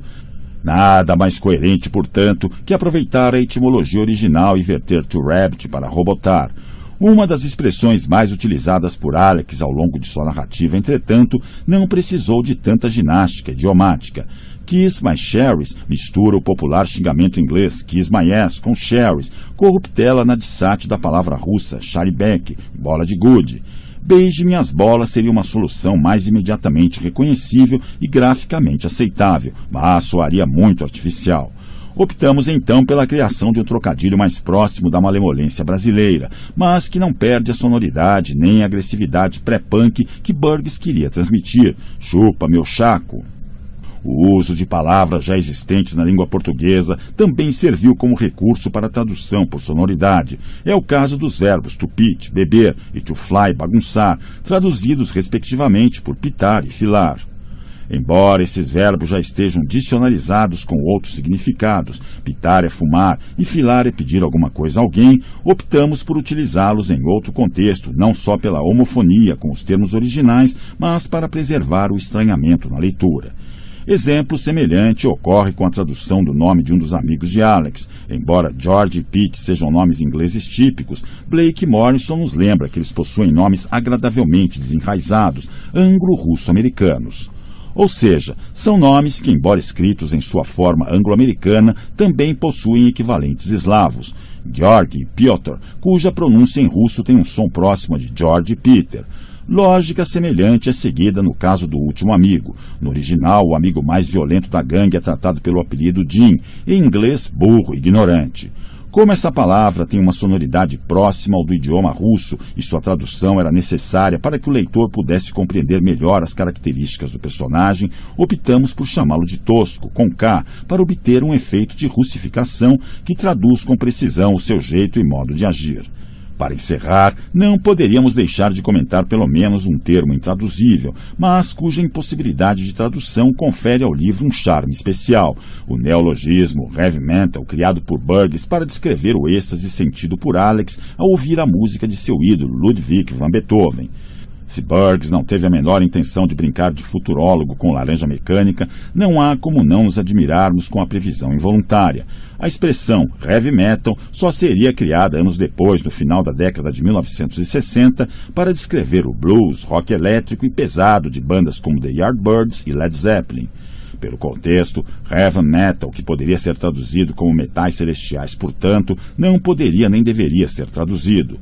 Nada mais coerente, portanto, que aproveitar a etimologia original e verter to rabbit para robotar. Uma das expressões mais utilizadas por Alex ao longo de sua narrativa, entretanto, não precisou de tanta ginástica idiomática. Kiss my sherries mistura o popular xingamento inglês kiss my ass com sherries, corruptela na dissate da palavra russa charibek, bola de gude beije minhas bolas seria uma solução mais imediatamente reconhecível e graficamente aceitável, mas soaria muito artificial. Optamos então pela criação de um trocadilho mais próximo da malemolência brasileira, mas que não perde a sonoridade nem a agressividade pré-punk que Burgs queria transmitir. Chupa, meu chaco! O uso de palavras já existentes na língua portuguesa também serviu como recurso para tradução por sonoridade. É o caso dos verbos to pit, beber, e to fly, bagunçar, traduzidos respectivamente por pitar e filar. Embora esses verbos já estejam dicionalizados com outros significados, pitar é fumar e filar é pedir alguma coisa a alguém, optamos por utilizá-los em outro contexto, não só pela homofonia com os termos originais, mas para preservar o estranhamento na leitura. Exemplo semelhante ocorre com a tradução do nome de um dos amigos de Alex. Embora George e Pete sejam nomes ingleses típicos, Blake Morrison nos lembra que eles possuem nomes agradavelmente desenraizados, anglo-russo-americanos ou seja, são nomes que, embora escritos em sua forma anglo-americana, também possuem equivalentes eslavos. Georg e Piotr, cuja pronúncia em russo tem um som próximo de George e Peter. Lógica semelhante é seguida no caso do último amigo. No original, o amigo mais violento da gangue é tratado pelo apelido Jim, em inglês burro, ignorante. Como essa palavra tem uma sonoridade próxima ao do idioma russo e sua tradução era necessária para que o leitor pudesse compreender melhor as características do personagem, optamos por chamá-lo de tosco, com K, para obter um efeito de russificação que traduz com precisão o seu jeito e modo de agir. Para encerrar, não poderíamos deixar de comentar pelo menos um termo intraduzível, mas cuja impossibilidade de tradução confere ao livro um charme especial: o neologismo heavy metal criado por Burgess para descrever o êxtase sentido por Alex ao ouvir a música de seu ídolo Ludwig van Beethoven. Se Burgs não teve a menor intenção de brincar de futurólogo com laranja mecânica, não há como não nos admirarmos com a previsão involuntária. A expressão heavy metal só seria criada anos depois, no final da década de 1960, para descrever o blues, rock elétrico e pesado de bandas como The Yardbirds e Led Zeppelin. Pelo contexto, "heavy Metal, que poderia ser traduzido como metais celestiais, portanto, não poderia nem deveria ser traduzido.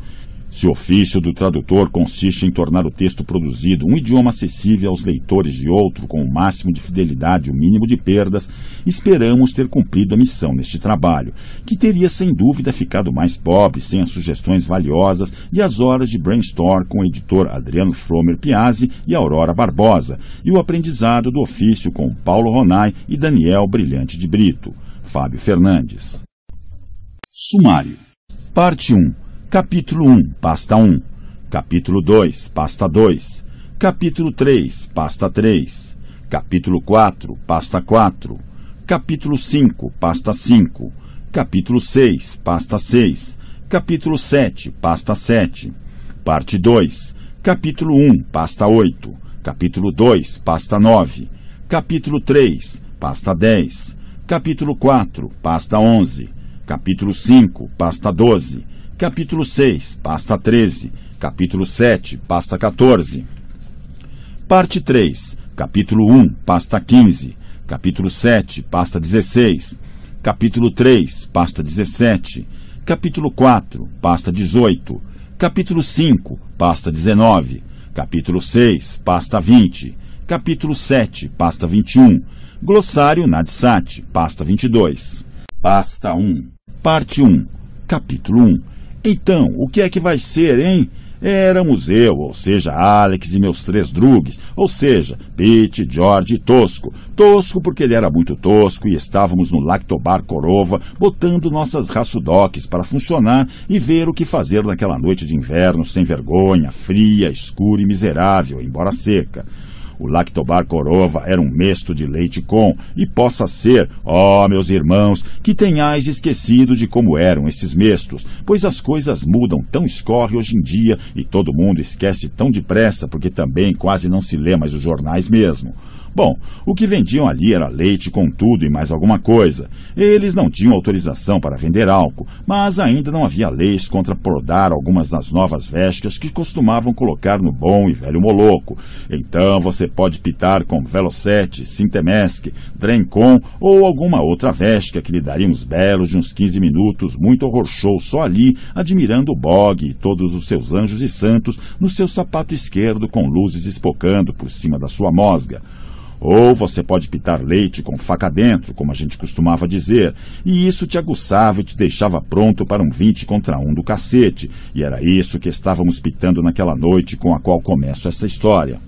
Se o ofício do tradutor consiste em tornar o texto produzido um idioma acessível aos leitores de outro com o máximo de fidelidade e o mínimo de perdas, esperamos ter cumprido a missão neste trabalho, que teria sem dúvida ficado mais pobre sem as sugestões valiosas e as horas de brainstorm com o editor Adriano Fromer Piazzi e Aurora Barbosa, e o aprendizado do ofício com Paulo Ronai e Daniel Brilhante de Brito. Fábio Fernandes. Sumário. Parte 1 Capítulo 1, pasta 1. Capítulo 2, pasta 2. Capítulo 3, pasta 3. Capítulo 4, pasta 4. Capítulo 5, pasta 5. Capítulo 6, pasta 6. Capítulo 7, pasta 7. Parte 2. Capítulo 1, pasta 8. Capítulo 2, pasta 9. Capítulo 3, pasta 10. Capítulo 4, pasta 11. Capítulo 5, pasta 12 capítulo 6, pasta 13, capítulo 7, pasta 14. Parte 3, capítulo 1, pasta 15, capítulo 7, pasta 16, capítulo 3, pasta 17, capítulo 4, pasta 18, capítulo 5, pasta 19, capítulo 6, pasta 20, capítulo 7, pasta 21, glossário Nadsat, pasta 22. Pasta 1, parte 1, capítulo 1 então, o que é que vai ser, hein? Éramos eu, ou seja, Alex e meus três drugs, ou seja, Pete, George e Tosco. Tosco porque ele era muito tosco e estávamos no Lactobar Corova botando nossas raçudoques para funcionar e ver o que fazer naquela noite de inverno sem vergonha, fria, escura e miserável, embora seca o Lactobar Corova era um mesto de leite com, e possa ser, ó oh, meus irmãos, que tenhais esquecido de como eram esses mestos, pois as coisas mudam tão escorre hoje em dia e todo mundo esquece tão depressa, porque também quase não se lê mais os jornais mesmo. Bom, o que vendiam ali era leite com tudo e mais alguma coisa. Eles não tinham autorização para vender álcool, mas ainda não havia leis contra prodar algumas das novas vestes que costumavam colocar no bom e velho moloco. Então você pode pitar com Velocete, Sintemesc, Drencon ou alguma outra vesca que lhe daria uns belos de uns 15 minutos, muito horror show só ali, admirando o Bog e todos os seus anjos e santos no seu sapato esquerdo com luzes espocando por cima da sua mosga. Ou você pode pitar leite com faca dentro, como a gente costumava dizer, e isso te aguçava e te deixava pronto para um 20 contra 1 do cacete, e era isso que estávamos pitando naquela noite com a qual começo essa história.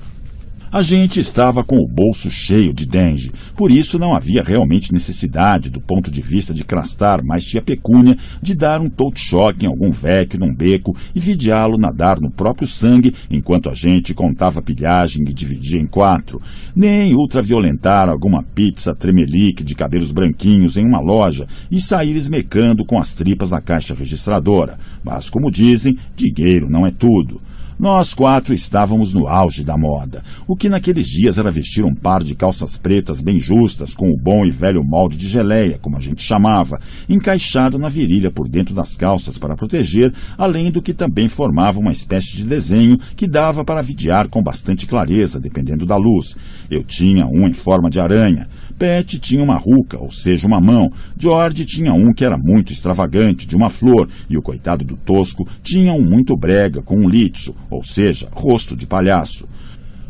A gente estava com o bolso cheio de dengue, por isso não havia realmente necessidade, do ponto de vista de Crastar mais tia Pecúnia, de dar um toque choque em algum veque num beco e vidiá-lo nadar no próprio sangue enquanto a gente contava pilhagem e dividia em quatro, nem ultraviolentar alguma pizza tremelique de cabelos branquinhos em uma loja e sair esmecando com as tripas na caixa registradora. Mas, como dizem, digueiro não é tudo. Nós quatro estávamos no auge da moda. O que naqueles dias era vestir um par de calças pretas bem justas, com o bom e velho molde de geleia, como a gente chamava, encaixado na virilha por dentro das calças para proteger, além do que também formava uma espécie de desenho que dava para vidiar com bastante clareza, dependendo da luz. Eu tinha um em forma de aranha. Pet tinha uma ruca, ou seja, uma mão. George tinha um que era muito extravagante, de uma flor. E o coitado do Tosco tinha um muito brega, com um litso, ou seja, rosto de palhaço.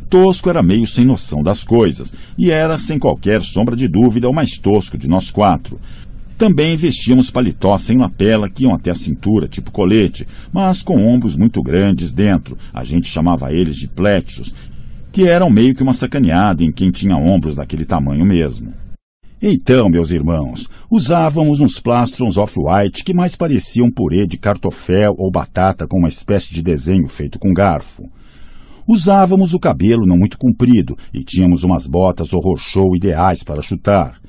Tosco era meio sem noção das coisas, e era, sem qualquer sombra de dúvida, o mais tosco de nós quatro. Também vestíamos paletós sem lapela que iam até a cintura, tipo colete, mas com ombros muito grandes dentro. A gente chamava eles de plétios que eram meio que uma sacaneada em quem tinha ombros daquele tamanho mesmo. Então, meus irmãos, usávamos uns plastrons off-white que mais pareciam purê de cartofel ou batata com uma espécie de desenho feito com garfo. Usávamos o cabelo não muito comprido e tínhamos umas botas horror show ideais para chutar.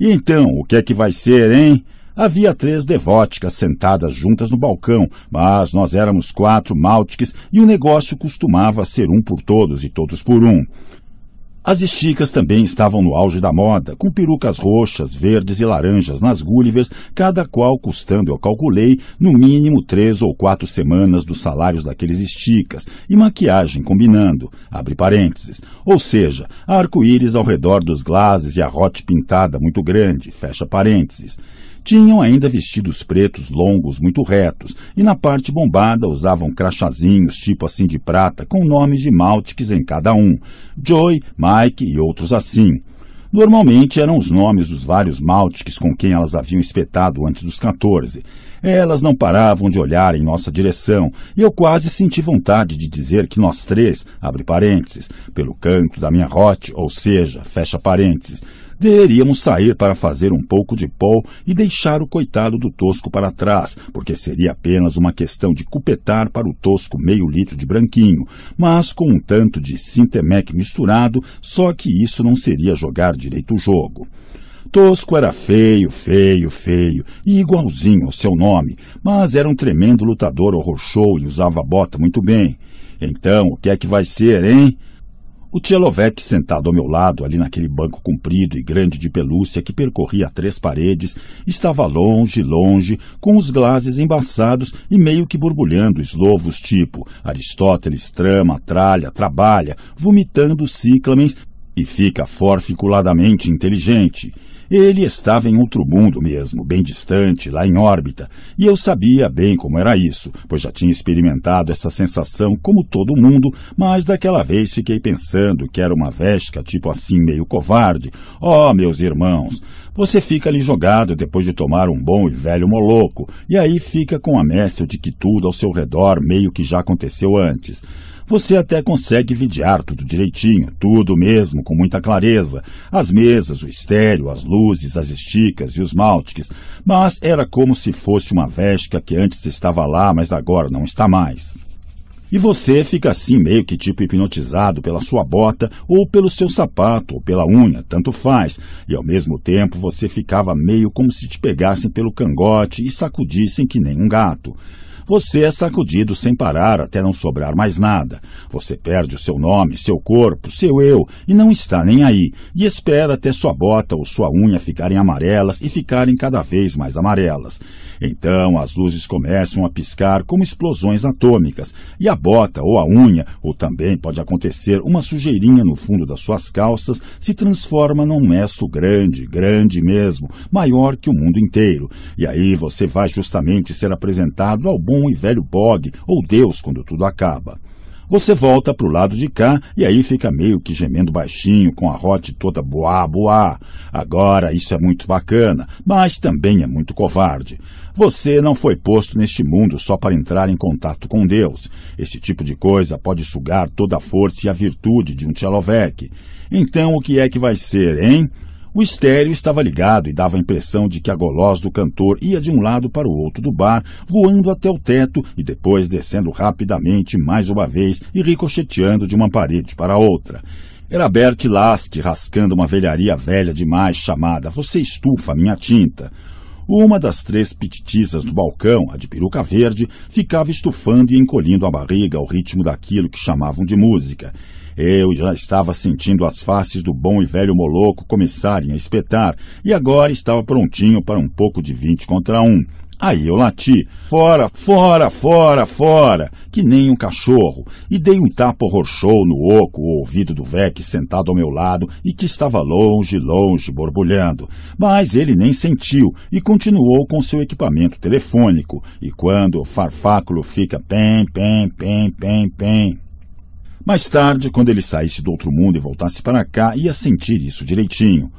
E então, o que é que vai ser, hein? Havia três devóticas sentadas juntas no balcão, mas nós éramos quatro maltiques e o negócio costumava ser um por todos e todos por um. As esticas também estavam no auge da moda, com perucas roxas, verdes e laranjas nas Gullivers, cada qual custando, eu calculei, no mínimo três ou quatro semanas dos salários daqueles esticas, e maquiagem combinando, abre parênteses, ou seja, arco-íris ao redor dos glases e a rote pintada muito grande, fecha parênteses. Tinham ainda vestidos pretos longos, muito retos, e na parte bombada usavam crachazinhos, tipo assim de prata, com nomes de Maltics em cada um, Joy, Mike e outros assim. Normalmente eram os nomes dos vários Maltics com quem elas haviam espetado antes dos 14. Elas não paravam de olhar em nossa direção, e eu quase senti vontade de dizer que nós três, abre parênteses, pelo canto da minha rote, ou seja, fecha parênteses, Deveríamos sair para fazer um pouco de pó e deixar o coitado do tosco para trás, porque seria apenas uma questão de cupetar para o tosco meio litro de branquinho, mas com um tanto de Sintemec misturado, só que isso não seria jogar direito o jogo. Tosco era feio, feio, feio, e igualzinho ao seu nome, mas era um tremendo lutador horror show e usava bota muito bem. Então, o que é que vai ser, hein? O Tchelovec, sentado ao meu lado, ali naquele banco comprido e grande de pelúcia que percorria três paredes, estava longe, longe, com os glases embaçados e meio que borbulhando eslovos tipo Aristóteles trama, tralha, trabalha, vomitando ciclamens e fica forficuladamente inteligente. Ele estava em outro mundo mesmo, bem distante, lá em órbita, e eu sabia bem como era isso, pois já tinha experimentado essa sensação como todo mundo, mas daquela vez fiquei pensando que era uma vesca, tipo assim, meio covarde. Oh, meus irmãos, você fica ali jogado depois de tomar um bom e velho moloco, e aí fica com a messe de que tudo ao seu redor meio que já aconteceu antes você até consegue vidiar tudo direitinho, tudo mesmo, com muita clareza. As mesas, o estéreo, as luzes, as esticas e os maltiques. Mas era como se fosse uma vesca que antes estava lá, mas agora não está mais. E você fica assim meio que tipo hipnotizado pela sua bota ou pelo seu sapato ou pela unha, tanto faz. E ao mesmo tempo você ficava meio como se te pegassem pelo cangote e sacudissem que nem um gato. Você é sacudido sem parar até não sobrar mais nada. Você perde o seu nome, seu corpo, seu eu e não está nem aí. E espera até sua bota ou sua unha ficarem amarelas e ficarem cada vez mais amarelas. Então as luzes começam a piscar como explosões atômicas e a bota ou a unha, ou também pode acontecer uma sujeirinha no fundo das suas calças, se transforma num mesto grande, grande mesmo, maior que o mundo inteiro. E aí você vai justamente ser apresentado ao bom algum e velho Bog, ou Deus quando tudo acaba. Você volta para o lado de cá e aí fica meio que gemendo baixinho, com a rote toda boá, boá. Agora, isso é muito bacana, mas também é muito covarde. Você não foi posto neste mundo só para entrar em contato com Deus. Esse tipo de coisa pode sugar toda a força e a virtude de um Tchelovec. Então, o que é que vai ser, hein? O estéreo estava ligado e dava a impressão de que a goloz do cantor ia de um lado para o outro do bar, voando até o teto e depois descendo rapidamente mais uma vez e ricocheteando de uma parede para outra. Era Bert Lasky rascando uma velharia velha demais chamada Você estufa minha tinta. Uma das três pititizas do balcão, a de peruca verde, ficava estufando e encolhendo a barriga ao ritmo daquilo que chamavam de música. Eu já estava sentindo as faces do bom e velho Moloco começarem a espetar, e agora estava prontinho para um pouco de vinte contra um. Aí eu lati, fora, fora, fora, fora, que nem um cachorro, e dei um tapa horror no oco o ouvido do Vec sentado ao meu lado e que estava longe, longe, borbulhando. Mas ele nem sentiu e continuou com seu equipamento telefônico. E quando o farfáculo fica pem, pem, pem, pem, pem, mais tarde, quando ele saísse do outro mundo e voltasse para cá, ia sentir isso direitinho.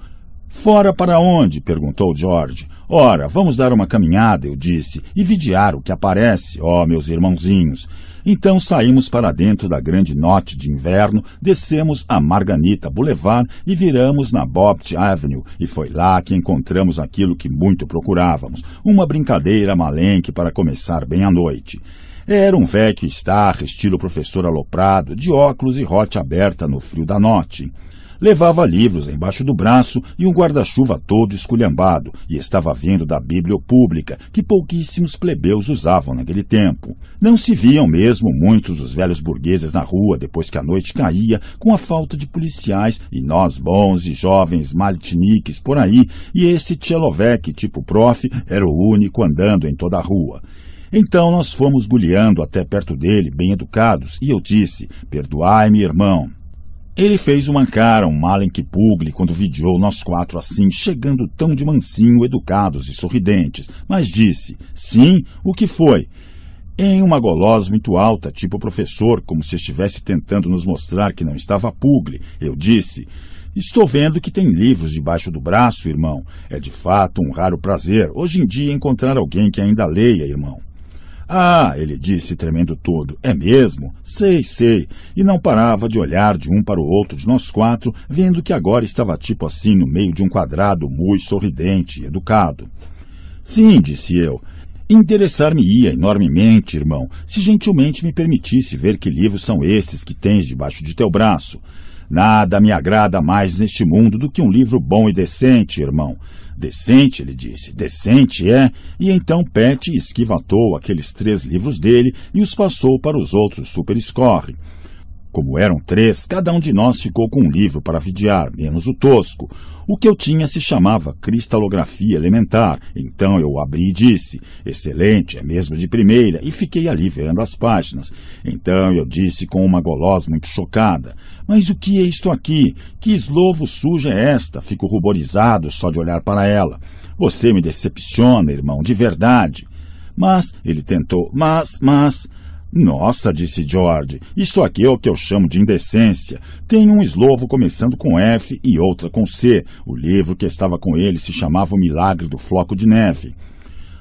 Fora para onde? perguntou George. Ora, vamos dar uma caminhada, eu disse, e vidiar o que aparece, ó oh, meus irmãozinhos. Então saímos para dentro da grande noite de inverno, descemos a Marganita Boulevard e viramos na Bobt Avenue, e foi lá que encontramos aquilo que muito procurávamos, uma brincadeira malenque para começar bem a noite. Era um velho star, estilo professor aloprado, de óculos e rote aberta no frio da noite. Levava livros embaixo do braço e um guarda-chuva todo esculhambado, e estava vindo da Bíblia pública, que pouquíssimos plebeus usavam naquele tempo. Não se viam mesmo muitos dos velhos burgueses na rua depois que a noite caía, com a falta de policiais e nós bons e jovens maltiniques por aí, e esse tchelovec tipo prof era o único andando em toda a rua. Então nós fomos gulhando até perto dele, bem educados, e eu disse: Perdoai-me, irmão. Ele fez uma cara, um que pugle quando videou nós quatro assim, chegando tão de mansinho, educados e sorridentes, mas disse: Sim, o que foi? Em uma golosa muito alta, tipo professor, como se estivesse tentando nos mostrar que não estava pugle. eu disse: Estou vendo que tem livros debaixo do braço, irmão. É de fato um raro prazer, hoje em dia, encontrar alguém que ainda leia, irmão. Ah, ele disse, tremendo todo. É mesmo? Sei, sei. E não parava de olhar de um para o outro de nós quatro, vendo que agora estava tipo assim no meio de um quadrado, mui, sorridente, e educado. Sim, disse eu. Interessar-me-ia enormemente, irmão, se gentilmente me permitisse ver que livros são esses que tens debaixo de teu braço. Nada me agrada mais neste mundo do que um livro bom e decente, irmão. Decente, ele disse, decente é. E então Pet esquivatou aqueles três livros dele e os passou para os outros Super Score. Como eram três, cada um de nós ficou com um livro para vidiar, menos o tosco. O que eu tinha se chamava Cristalografia Elementar, então eu abri e disse: Excelente, é mesmo de primeira, e fiquei ali virando as páginas. Então eu disse com uma golosa muito chocada: Mas o que é isto aqui? Que eslovo suja é esta? Fico ruborizado só de olhar para ela. Você me decepciona, irmão, de verdade. Mas, ele tentou, mas, mas. Nossa, disse George, isso aqui é o que eu chamo de indecência. Tem um eslovo começando com F e outra com C. O livro que estava com ele se chamava O Milagre do Floco de Neve.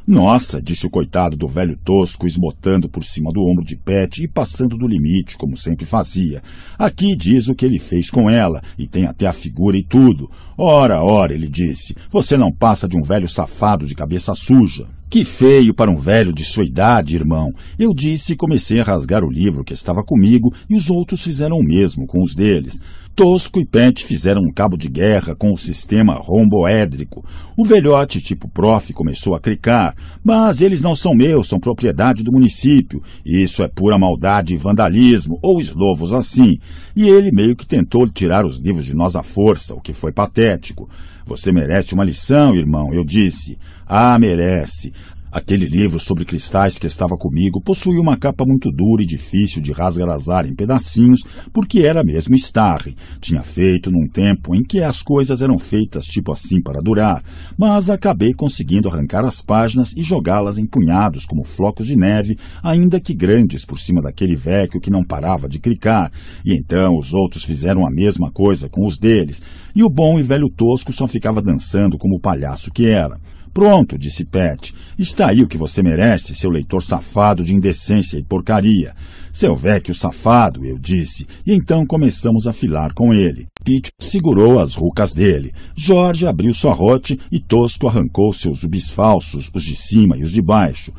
Nossa, disse o coitado do velho tosco, esbotando por cima do ombro de Pet e passando do limite, como sempre fazia. Aqui diz o que ele fez com ela, e tem até a figura e tudo. Ora, ora, ele disse, você não passa de um velho safado de cabeça suja. Que feio para um velho de sua idade, irmão! Eu disse e comecei a rasgar o livro que estava comigo e os outros fizeram o mesmo com os deles. Tosco e Pet fizeram um cabo de guerra com o sistema romboédrico. O velhote tipo prof começou a cricar, mas eles não são meus, são propriedade do município. Isso é pura maldade e vandalismo, ou eslovos assim. E ele meio que tentou tirar os livros de nós à força, o que foi patético. Você merece uma lição, irmão, eu disse. Ah, merece! Aquele livro sobre cristais que estava comigo possuía uma capa muito dura e difícil de rasgarazar em pedacinhos, porque era mesmo estarre. Tinha feito num tempo em que as coisas eram feitas tipo assim para durar, mas acabei conseguindo arrancar as páginas e jogá-las em punhados como flocos de neve, ainda que grandes por cima daquele velho que não parava de clicar. E então os outros fizeram a mesma coisa com os deles, e o bom e velho tosco só ficava dançando como o palhaço que era. Pronto, disse Pet. Está aí o que você merece, seu leitor safado de indecência e porcaria. Seu vecchio safado, eu disse, e então começamos a filar com ele. Pete segurou as rucas dele. Jorge abriu sua rote e Tosco arrancou seus ubis falsos, os de cima e os de baixo.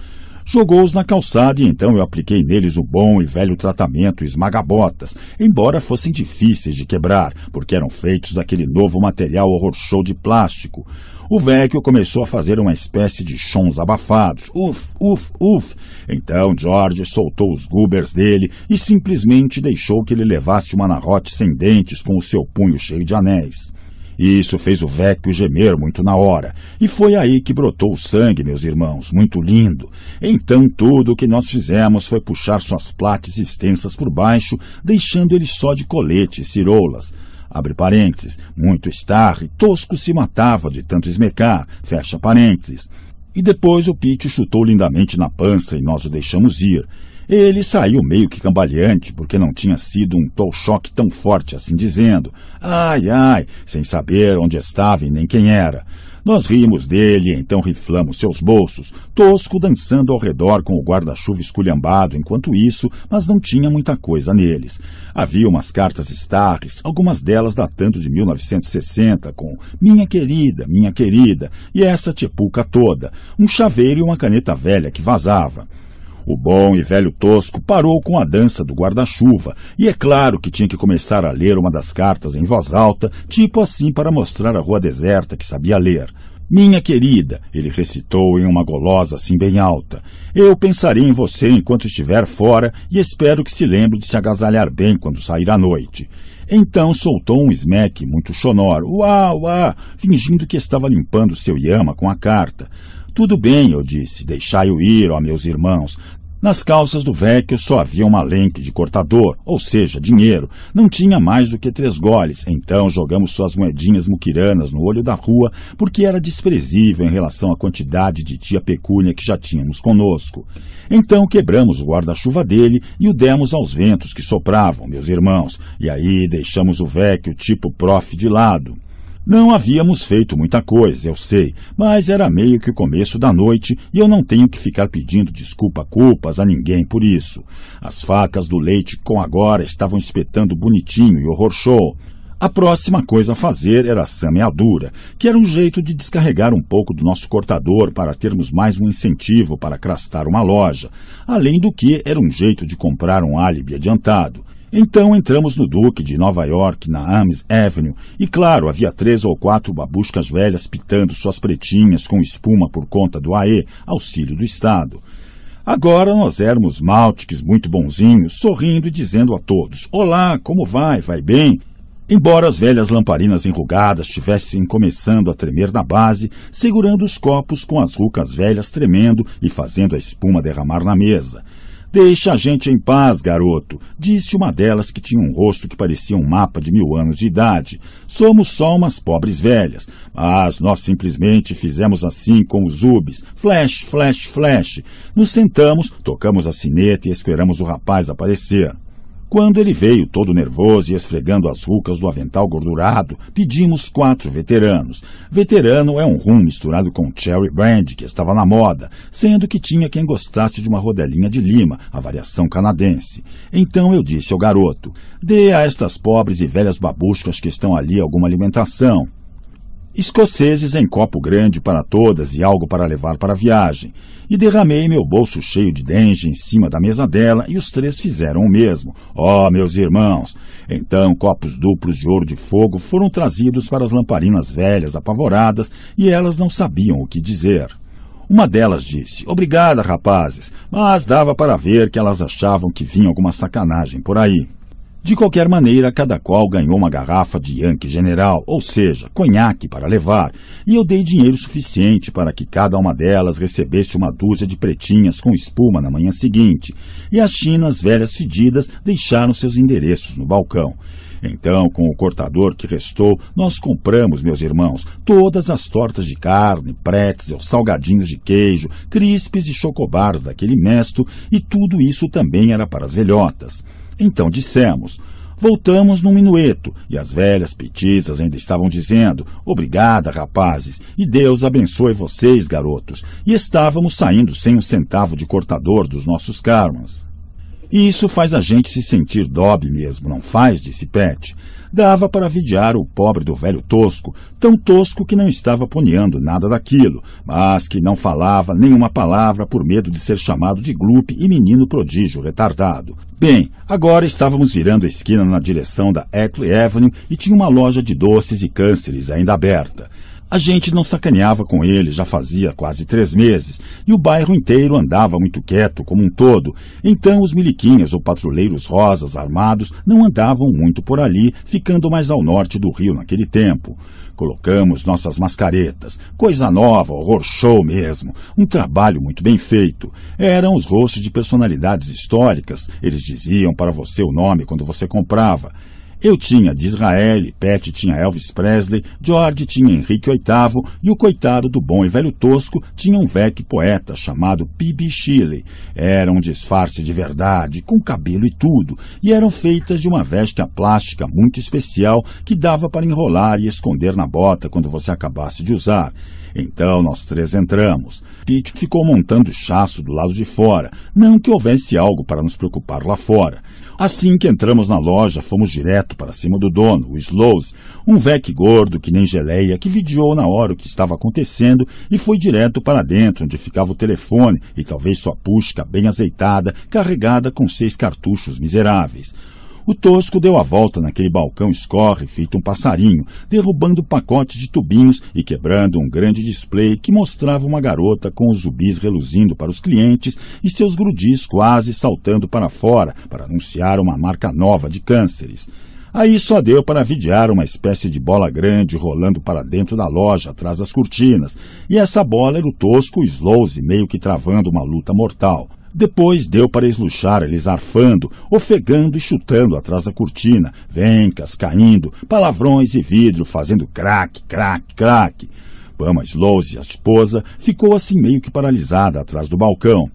Jogou-os na calçada e então eu apliquei neles o bom e velho tratamento esmagabotas, embora fossem difíceis de quebrar, porque eram feitos daquele novo material horror show de plástico. O velho começou a fazer uma espécie de chons abafados. Uf, uf, uf. Então George soltou os gubers dele e simplesmente deixou que ele levasse uma narrote sem dentes com o seu punho cheio de anéis. isso fez o Vecchio gemer muito na hora. E foi aí que brotou o sangue, meus irmãos, muito lindo. Então tudo o que nós fizemos foi puxar suas plates extensas por baixo, deixando ele só de colete e ciroulas abre parênteses, muito estarre, tosco se matava de tanto esmecar, fecha parênteses. E depois o Pete chutou lindamente na pança e nós o deixamos ir. Ele saiu meio que cambaleante, porque não tinha sido um tal choque tão forte assim dizendo, ai, ai, sem saber onde estava e nem quem era. Nós rimos dele, então riflamos seus bolsos, tosco dançando ao redor com o guarda-chuva esculhambado enquanto isso, mas não tinha muita coisa neles. Havia umas cartas estarres, algumas delas datando de 1960, com Minha Querida, Minha Querida, e essa tipuca toda, um chaveiro e uma caneta velha que vazava. O bom e velho Tosco parou com a dança do guarda-chuva, e é claro que tinha que começar a ler uma das cartas em voz alta, tipo assim para mostrar a rua deserta que sabia ler. Minha querida, ele recitou em uma golosa assim bem alta. Eu pensarei em você enquanto estiver fora e espero que se lembre de se agasalhar bem quando sair à noite. Então soltou um smack muito sonoro, uau, uau, fingindo que estava limpando seu yama com a carta. Tudo bem, eu disse, deixai-o ir, ó meus irmãos. Nas calças do Vecchio só havia uma lenque de cortador, ou seja, dinheiro. Não tinha mais do que três goles, então jogamos suas moedinhas muquiranas no olho da rua, porque era desprezível em relação à quantidade de tia pecúnia que já tínhamos conosco. Então quebramos o guarda-chuva dele e o demos aos ventos que sopravam, meus irmãos, e aí deixamos o Vecchio tipo prof de lado. Não havíamos feito muita coisa, eu sei, mas era meio que o começo da noite e eu não tenho que ficar pedindo desculpa-culpas a ninguém por isso. As facas do leite com agora estavam espetando bonitinho e horror show. A próxima coisa a fazer era a sameadura, que era um jeito de descarregar um pouco do nosso cortador para termos mais um incentivo para crastar uma loja, além do que era um jeito de comprar um álibi adiantado. Então entramos no Duque de Nova York, na Ames Avenue, e claro, havia três ou quatro babuscas velhas pitando suas pretinhas com espuma por conta do AE, auxílio do Estado. Agora nós éramos málticos muito bonzinhos, sorrindo e dizendo a todos: Olá, como vai? Vai bem? Embora as velhas lamparinas enrugadas estivessem começando a tremer na base, segurando os copos com as rucas velhas tremendo e fazendo a espuma derramar na mesa. Deixa a gente em paz, garoto, disse uma delas que tinha um rosto que parecia um mapa de mil anos de idade. Somos só umas pobres velhas, mas nós simplesmente fizemos assim com os ubes. Flash, flash, flash. Nos sentamos, tocamos a sineta e esperamos o rapaz aparecer. Quando ele veio, todo nervoso e esfregando as rucas do avental gordurado, pedimos quatro veteranos. Veterano é um rum misturado com cherry brandy, que estava na moda, sendo que tinha quem gostasse de uma rodelinha de lima, a variação canadense. Então eu disse ao garoto, dê a estas pobres e velhas babuchas que estão ali alguma alimentação. Escoceses em copo grande para todas e algo para levar para a viagem e derramei meu bolso cheio de dengue em cima da mesa dela, e os três fizeram o mesmo. Ó, oh, meus irmãos! Então copos duplos de ouro de fogo foram trazidos para as lamparinas velhas apavoradas, e elas não sabiam o que dizer. Uma delas disse: Obrigada, rapazes, mas dava para ver que elas achavam que vinha alguma sacanagem por aí. De qualquer maneira, cada qual ganhou uma garrafa de Yankee General, ou seja, conhaque para levar, e eu dei dinheiro suficiente para que cada uma delas recebesse uma dúzia de pretinhas com espuma na manhã seguinte, e as chinas velhas fedidas deixaram seus endereços no balcão. Então, com o cortador que restou, nós compramos, meus irmãos, todas as tortas de carne, pretzel, salgadinhos de queijo, crispes e chocobars daquele mesto, e tudo isso também era para as velhotas. Então dissemos. Voltamos num minueto, e as velhas petizas ainda estavam dizendo: Obrigada, rapazes, e Deus abençoe vocês, garotos. E estávamos saindo sem um centavo de cortador dos nossos karmas. E isso faz a gente se sentir dobe mesmo, não faz? disse Pet. Dava para vidiar o pobre do velho tosco, tão tosco que não estava poneando nada daquilo, mas que não falava nenhuma palavra por medo de ser chamado de glupe e menino prodígio retardado. Bem, agora estávamos virando a esquina na direção da Eckley Avenue e tinha uma loja de doces e cânceres ainda aberta. A gente não sacaneava com ele já fazia quase três meses, e o bairro inteiro andava muito quieto como um todo, então os miliquinhas ou patrulheiros rosas armados não andavam muito por ali, ficando mais ao norte do rio naquele tempo. Colocamos nossas mascaretas, coisa nova, horror show mesmo, um trabalho muito bem feito. Eram os rostos de personalidades históricas, eles diziam para você o nome quando você comprava. Eu tinha Disraeli, Pet tinha Elvis Presley, George tinha Henrique VIII e o coitado do bom e velho tosco tinha um vec poeta chamado Bibi Chile. Era um disfarce de verdade, com cabelo e tudo, e eram feitas de uma veste plástica muito especial que dava para enrolar e esconder na bota quando você acabasse de usar. Então nós três entramos. Pete ficou montando o chasso do lado de fora, não que houvesse algo para nos preocupar lá fora. Assim que entramos na loja, fomos direto para cima do dono, o Slows, um vec gordo que nem geleia, que videou na hora o que estava acontecendo e foi direto para dentro, onde ficava o telefone e talvez sua pusca bem azeitada, carregada com seis cartuchos miseráveis. O tosco deu a volta naquele balcão escorre, feito um passarinho, derrubando pacotes de tubinhos e quebrando um grande display que mostrava uma garota com os zubis reluzindo para os clientes e seus grudis quase saltando para fora para anunciar uma marca nova de cânceres. Aí só deu para videar uma espécie de bola grande rolando para dentro da loja, atrás das cortinas, e essa bola era o tosco Slows meio que travando uma luta mortal. Depois deu para esluchar eles arfando, ofegando e chutando atrás da cortina, vencas caindo, palavrões e vidro fazendo craque, craque, craque. Pama e a esposa, ficou assim meio que paralisada atrás do balcão.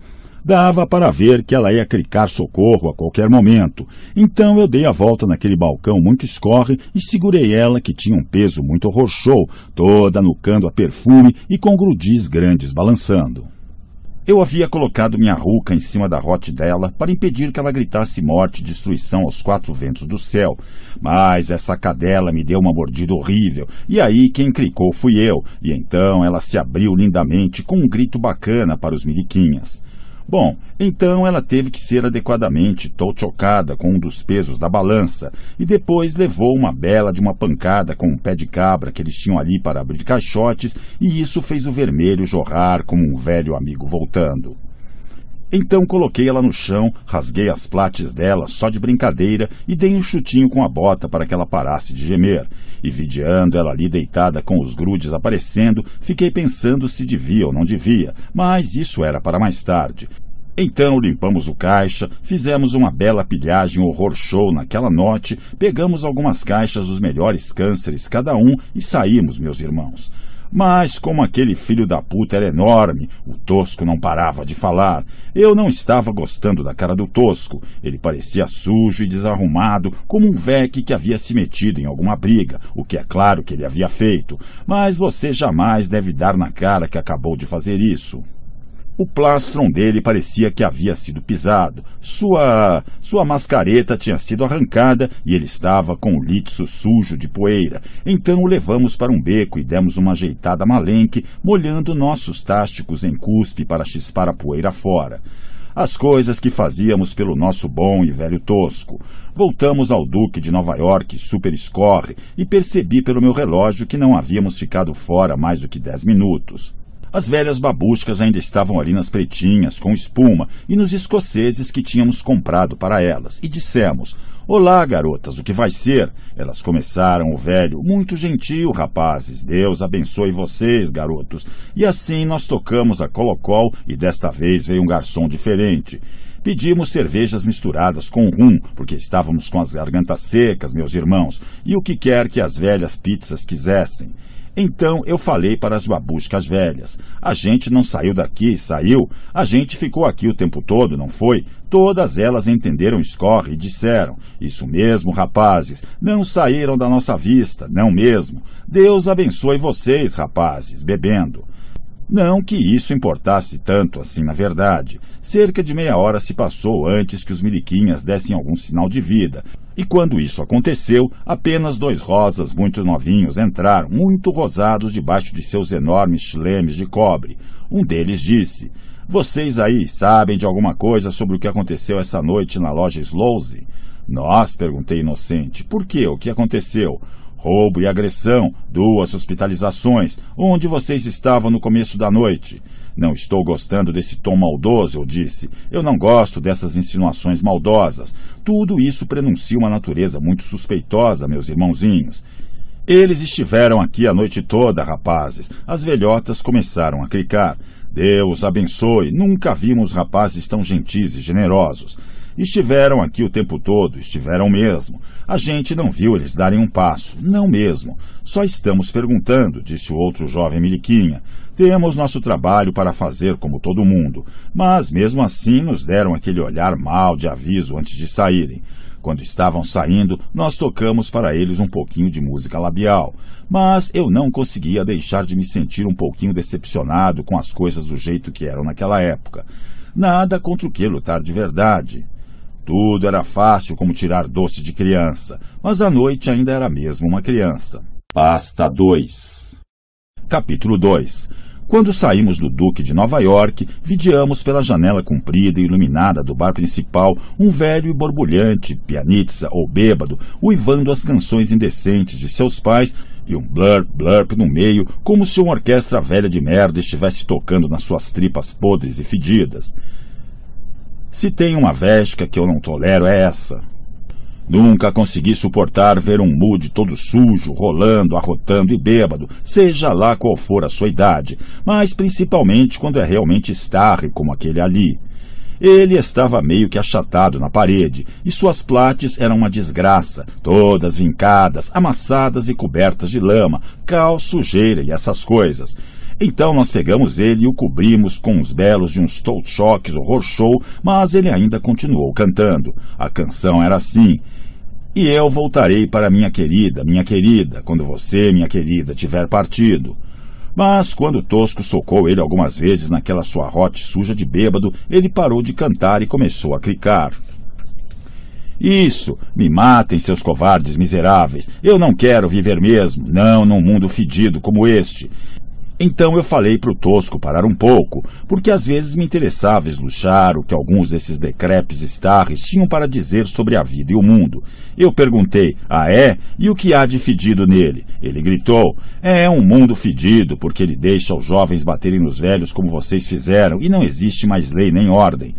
Dava para ver que ela ia clicar socorro a qualquer momento. Então eu dei a volta naquele balcão muito escorre e segurei ela, que tinha um peso muito horror show, toda nucando a perfume e com grudis grandes balançando. Eu havia colocado minha ruca em cima da rote dela para impedir que ela gritasse morte e destruição aos quatro ventos do céu. Mas essa cadela me deu uma mordida horrível, e aí quem clicou fui eu, e então ela se abriu lindamente com um grito bacana para os miliquinhas. Bom, então ela teve que ser adequadamente tolchocada com um dos pesos da balança e depois levou uma bela de uma pancada com um pé de cabra que eles tinham ali para abrir caixotes e isso fez o vermelho jorrar como um velho amigo voltando. Então coloquei ela no chão, rasguei as plates dela só de brincadeira e dei um chutinho com a bota para que ela parasse de gemer. E videando ela ali deitada com os grudes aparecendo, fiquei pensando se devia ou não devia, mas isso era para mais tarde. Então limpamos o caixa, fizemos uma bela pilhagem horror show naquela noite, pegamos algumas caixas dos melhores cânceres cada um e saímos, meus irmãos. Mas como aquele filho da puta era enorme, o Tosco não parava de falar. Eu não estava gostando da cara do Tosco. Ele parecia sujo e desarrumado, como um veque que havia se metido em alguma briga, o que é claro que ele havia feito. Mas você jamais deve dar na cara que acabou de fazer isso. O plastron dele parecia que havia sido pisado. Sua sua mascareta tinha sido arrancada e ele estava com o litso sujo de poeira. Então o levamos para um beco e demos uma ajeitada malenque, molhando nossos tásticos em cuspe para chispar a poeira fora as coisas que fazíamos pelo nosso bom e velho tosco. Voltamos ao Duque de Nova York, super escorre, e percebi pelo meu relógio que não havíamos ficado fora mais do que dez minutos. As velhas babuchas ainda estavam ali nas pretinhas, com espuma, e nos escoceses que tínhamos comprado para elas, e dissemos: Olá, garotas, o que vai ser? Elas começaram, o velho, muito gentil, rapazes, Deus abençoe vocês, garotos. E assim nós tocamos a colocol, e desta vez veio um garçom diferente. Pedimos cervejas misturadas com rum, porque estávamos com as gargantas secas, meus irmãos, e o que quer que as velhas pizzas quisessem. Então eu falei para as babuscas velhas: a gente não saiu daqui, saiu. A gente ficou aqui o tempo todo, não foi? Todas elas entenderam escorre e disseram: Isso mesmo, rapazes. Não saíram da nossa vista, não mesmo. Deus abençoe vocês, rapazes, bebendo. Não que isso importasse tanto assim na verdade. Cerca de meia hora se passou antes que os miliquinhas dessem algum sinal de vida. E quando isso aconteceu, apenas dois rosas muito novinhos entraram, muito rosados debaixo de seus enormes chilemes de cobre. Um deles disse: Vocês aí sabem de alguma coisa sobre o que aconteceu essa noite na loja Slouse?" Nós, perguntei inocente, por que? O que aconteceu? roubo e agressão, duas hospitalizações, onde vocês estavam no começo da noite. Não estou gostando desse tom maldoso, eu disse. Eu não gosto dessas insinuações maldosas. Tudo isso prenuncia uma natureza muito suspeitosa, meus irmãozinhos. Eles estiveram aqui a noite toda, rapazes. As velhotas começaram a clicar. Deus abençoe, nunca vimos rapazes tão gentis e generosos. Estiveram aqui o tempo todo, estiveram mesmo. A gente não viu eles darem um passo, não mesmo. Só estamos perguntando, disse o outro jovem Miliquinha. Temos nosso trabalho para fazer, como todo mundo. Mas mesmo assim nos deram aquele olhar mal de aviso antes de saírem. Quando estavam saindo, nós tocamos para eles um pouquinho de música labial, mas eu não conseguia deixar de me sentir um pouquinho decepcionado com as coisas do jeito que eram naquela época. Nada contra o que lutar de verdade, tudo era fácil como tirar doce de criança, mas à noite ainda era mesmo uma criança. Pasta 2 Capítulo 2 Quando saímos do Duque de Nova York, vidiamos pela janela comprida e iluminada do bar principal um velho e borbulhante, pianista ou bêbado, uivando as canções indecentes de seus pais e um blurp blurp no meio, como se uma orquestra velha de merda estivesse tocando nas suas tripas podres e fedidas. Se tem uma vesca que eu não tolero é essa. Nunca consegui suportar ver um mude todo sujo, rolando, arrotando e bêbado, seja lá qual for a sua idade, mas principalmente quando é realmente estarre como aquele ali. Ele estava meio que achatado na parede, e suas plates eram uma desgraça, todas vincadas, amassadas e cobertas de lama, cal, sujeira e essas coisas. Então nós pegamos ele e o cobrimos com uns belos de uns told-choques, horror show, mas ele ainda continuou cantando. A canção era assim. E eu voltarei para minha querida, minha querida, quando você, minha querida, tiver partido. Mas quando Tosco socou ele algumas vezes naquela sua rote suja de bêbado, ele parou de cantar e começou a clicar. Isso, me matem, seus covardes miseráveis. Eu não quero viver mesmo, não num mundo fedido como este. Então eu falei para o Tosco parar um pouco, porque às vezes me interessava esluchar o que alguns desses decrepes estarres tinham para dizer sobre a vida e o mundo. Eu perguntei, ah é? E o que há de fedido nele? Ele gritou, é um mundo fedido, porque ele deixa os jovens baterem nos velhos como vocês fizeram, e não existe mais lei nem ordem.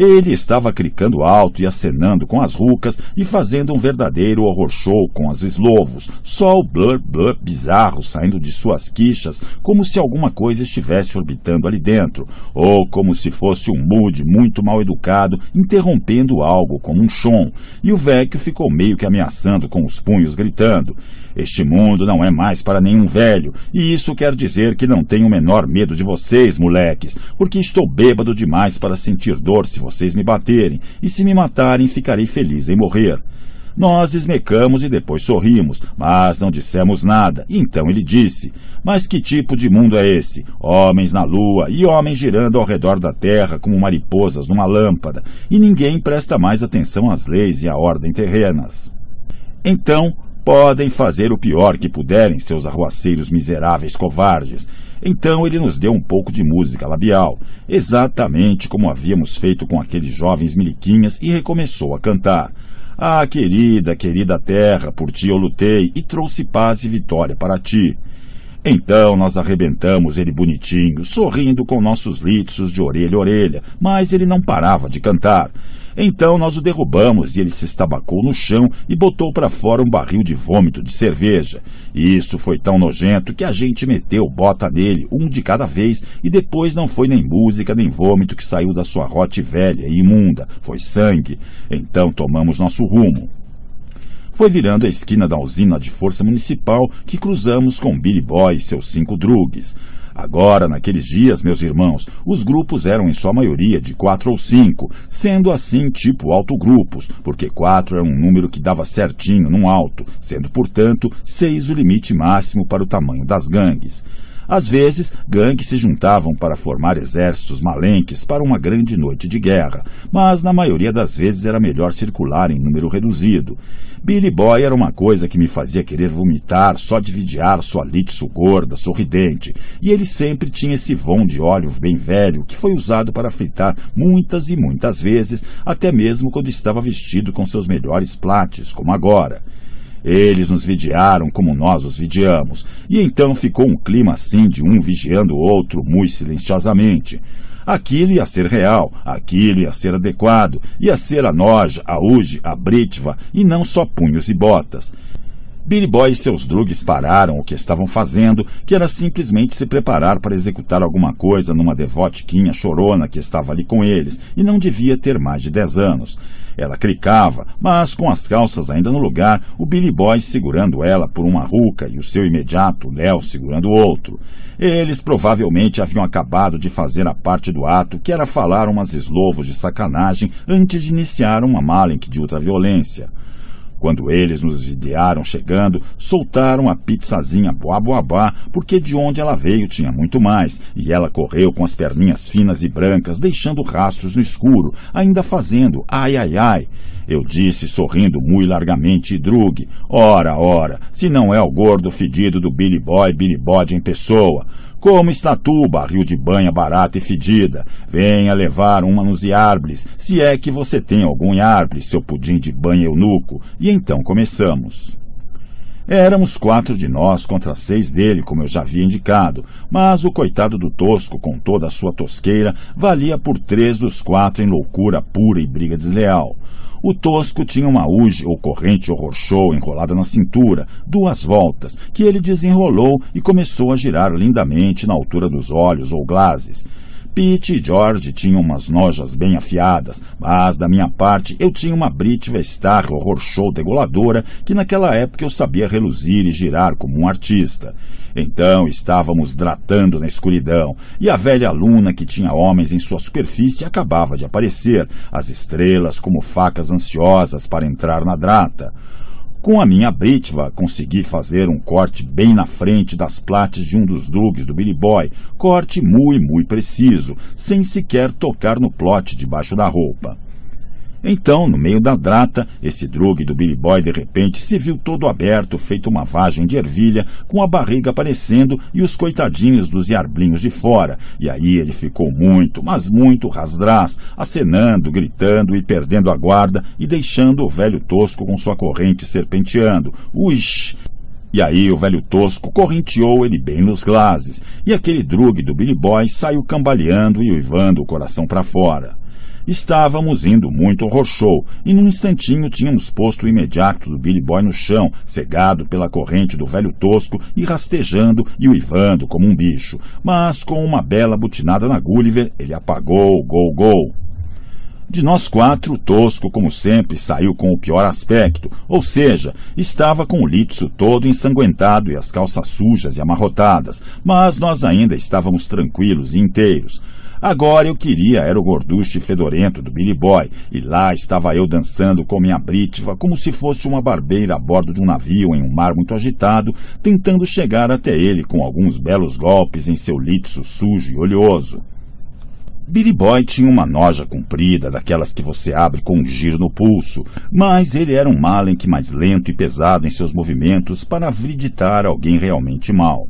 Ele estava clicando alto e acenando com as rucas e fazendo um verdadeiro horror show com as eslovos, só o blur blur bizarro saindo de suas quichas, como se alguma coisa estivesse orbitando ali dentro, ou como se fosse um mood muito mal educado interrompendo algo como um chom, e o velho ficou meio que ameaçando com os punhos, gritando: este mundo não é mais para nenhum velho, e isso quer dizer que não tenho o menor medo de vocês, moleques, porque estou bêbado demais para sentir dor se vocês me baterem, e se me matarem ficarei feliz em morrer. Nós esmecamos e depois sorrimos, mas não dissemos nada. Então ele disse: Mas que tipo de mundo é esse? Homens na lua e homens girando ao redor da terra como mariposas numa lâmpada, e ninguém presta mais atenção às leis e à ordem terrenas. Então, Podem fazer o pior que puderem, seus arruaceiros miseráveis covardes. Então ele nos deu um pouco de música labial, exatamente como havíamos feito com aqueles jovens miliquinhas, e recomeçou a cantar. Ah, querida, querida terra, por ti eu lutei e trouxe paz e vitória para ti. Então nós arrebentamos ele bonitinho, sorrindo com nossos litros de orelha a orelha, mas ele não parava de cantar. Então nós o derrubamos e ele se estabacou no chão e botou para fora um barril de vômito de cerveja. E isso foi tão nojento que a gente meteu bota nele, um de cada vez, e depois não foi nem música nem vômito que saiu da sua rote velha e imunda, foi sangue. Então tomamos nosso rumo. Foi virando a esquina da usina de força municipal que cruzamos com Billy Boy e seus cinco drugs. Agora, naqueles dias, meus irmãos, os grupos eram em sua maioria de quatro ou cinco, sendo assim tipo autogrupos, porque quatro é um número que dava certinho num alto, sendo, portanto, seis o limite máximo para o tamanho das gangues. Às vezes, gangues se juntavam para formar exércitos malenques para uma grande noite de guerra, mas na maioria das vezes era melhor circular em número reduzido. Billy Boy era uma coisa que me fazia querer vomitar só de vidiar sua litso gorda, sorridente, e ele sempre tinha esse vão de óleo bem velho que foi usado para fritar muitas e muitas vezes, até mesmo quando estava vestido com seus melhores plates, como agora. Eles nos vigiaram como nós os vigiamos, e então ficou um clima assim de um vigiando o outro muito silenciosamente. Aquilo ia ser real, aquilo ia ser adequado, ia ser a noja, a uge, a britva, e não só punhos e botas. Billy Boy e seus drugs pararam o que estavam fazendo, que era simplesmente se preparar para executar alguma coisa numa devotiquinha chorona que estava ali com eles e não devia ter mais de 10 anos. Ela clicava, mas com as calças ainda no lugar, o Billy Boy segurando ela por uma ruca e o seu imediato, Léo, segurando o outro. Eles provavelmente haviam acabado de fazer a parte do ato que era falar umas eslovos de sacanagem antes de iniciar uma malenque de ultraviolência. Quando eles nos videaram chegando, soltaram a pizzazinha boa boa porque de onde ela veio tinha muito mais, e ela correu com as perninhas finas e brancas, deixando rastros no escuro, ainda fazendo ai-ai-ai. Eu disse, sorrindo muito largamente, Drug, ora, ora, se não é o gordo fedido do Billy Boy, Billy Bode em pessoa. Como está tu, barril de banha barata e fedida? Venha levar uma nos iarbres, se é que você tem algum iarbre, seu pudim de banha eunuco. E então começamos. Éramos quatro de nós contra seis dele, como eu já havia indicado, mas o coitado do Tosco, com toda a sua tosqueira, valia por três dos quatro em loucura pura e briga desleal. O tosco tinha uma uge ou corrente ou show enrolada na cintura, duas voltas, que ele desenrolou e começou a girar lindamente na altura dos olhos ou glazes. Pete e George tinham umas nojas bem afiadas, mas da minha parte eu tinha uma brit Star horror show degoladora que naquela época eu sabia reluzir e girar como um artista. Então estávamos dratando na escuridão e a velha aluna que tinha homens em sua superfície acabava de aparecer, as estrelas como facas ansiosas para entrar na drata. Com a minha britva, consegui fazer um corte bem na frente das plates de um dos drugs do Billy Boy, corte muito, muito preciso, sem sequer tocar no plot debaixo da roupa. Então, no meio da drata, esse drug do Billy Boy de repente se viu todo aberto, feito uma vagem de ervilha, com a barriga aparecendo e os coitadinhos dos Yarblinhos de fora. E aí ele ficou muito, mas muito rasdras, acenando, gritando e perdendo a guarda e deixando o velho tosco com sua corrente serpenteando. Uish! E aí o velho tosco correnteou ele bem nos glases e aquele drug do Billy Boy saiu cambaleando e uivando o coração para fora. Estávamos indo muito ao rochou e num instantinho tínhamos posto o imediato do Billy Boy no chão, cegado pela corrente do velho tosco e rastejando e uivando como um bicho. Mas com uma bela butinada na Gulliver, ele apagou, gol, gol. De nós quatro, Tosco, como sempre, saiu com o pior aspecto, ou seja, estava com o litso todo ensanguentado e as calças sujas e amarrotadas, mas nós ainda estávamos tranquilos e inteiros. Agora eu queria era o gorducho fedorento do Billy Boy, e lá estava eu dançando com minha britva, como se fosse uma barbeira a bordo de um navio em um mar muito agitado, tentando chegar até ele com alguns belos golpes em seu litso sujo e oleoso. Billy Boy tinha uma noja comprida, daquelas que você abre com um giro no pulso, mas ele era um malenque mais lento e pesado em seus movimentos para acreditar alguém realmente mal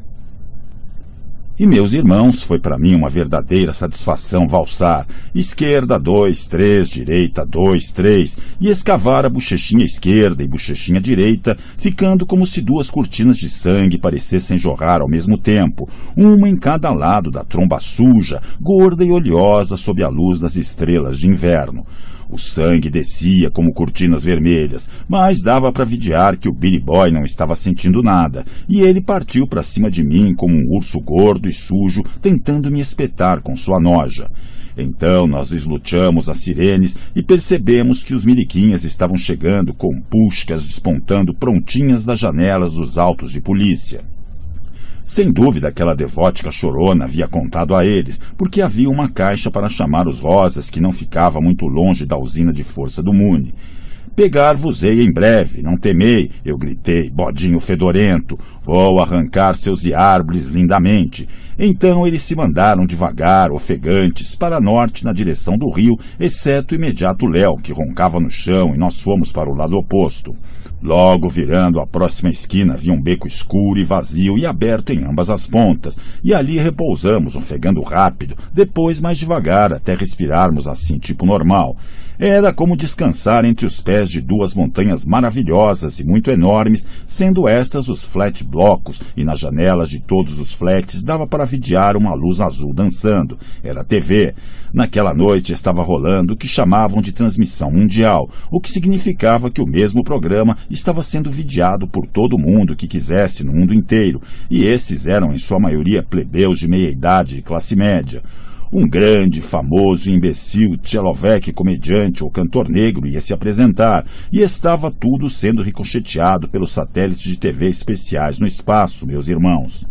e meus irmãos, foi para mim uma verdadeira satisfação valsar esquerda dois três direita dois três e escavar a bochechinha esquerda e bochechinha direita, ficando como se duas cortinas de sangue parecessem jorrar ao mesmo tempo, uma em cada lado da tromba suja, gorda e oleosa sob a luz das estrelas de inverno. O sangue descia como cortinas vermelhas, mas dava para vidiar que o Billy Boy não estava sentindo nada, e ele partiu para cima de mim como um urso gordo e sujo tentando me espetar com sua noja. Então nós deslutamos as sirenes e percebemos que os miliquinhas estavam chegando com puxcas despontando prontinhas das janelas dos autos de polícia. Sem dúvida, aquela devótica chorona havia contado a eles, porque havia uma caixa para chamar os rosas que não ficava muito longe da usina de força do Mune. Pegar-vos-ei em breve, não temei, eu gritei, bodinho fedorento, vou arrancar seus iárbles lindamente. Então eles se mandaram devagar, ofegantes, para norte na direção do rio, exceto o imediato Léo, que roncava no chão, e nós fomos para o lado oposto. Logo virando a próxima esquina vi um beco escuro e vazio e aberto em ambas as pontas, e ali repousamos, ofegando rápido, depois mais devagar, até respirarmos assim tipo normal. Era como descansar entre os pés de duas montanhas maravilhosas e muito enormes, sendo estas os flat blocos, e nas janelas de todos os flats dava para vidiar uma luz azul dançando. Era TV. Naquela noite estava rolando o que chamavam de transmissão mundial, o que significava que o mesmo programa estava sendo vidiado por todo mundo que quisesse no mundo inteiro, e esses eram em sua maioria plebeus de meia idade e classe média um grande, famoso, imbecil, Tchelovec, comediante ou cantor negro ia se apresentar, e estava tudo sendo ricocheteado pelos satélites de TV especiais no espaço, meus irmãos.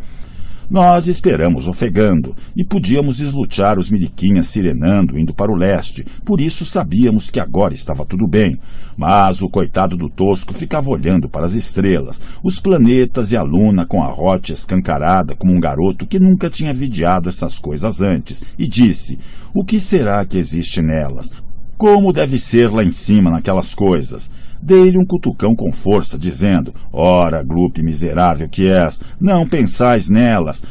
Nós esperamos ofegando e podíamos eslutear os miliquinhas sirenando indo para o leste, por isso sabíamos que agora estava tudo bem. Mas o coitado do tosco ficava olhando para as estrelas, os planetas e a luna com a rote escancarada como um garoto que nunca tinha vidiado essas coisas antes, e disse: O que será que existe nelas? como deve ser lá em cima naquelas coisas. Dei-lhe um cutucão com força, dizendo: Ora, grupo miserável que és, não pensais nelas.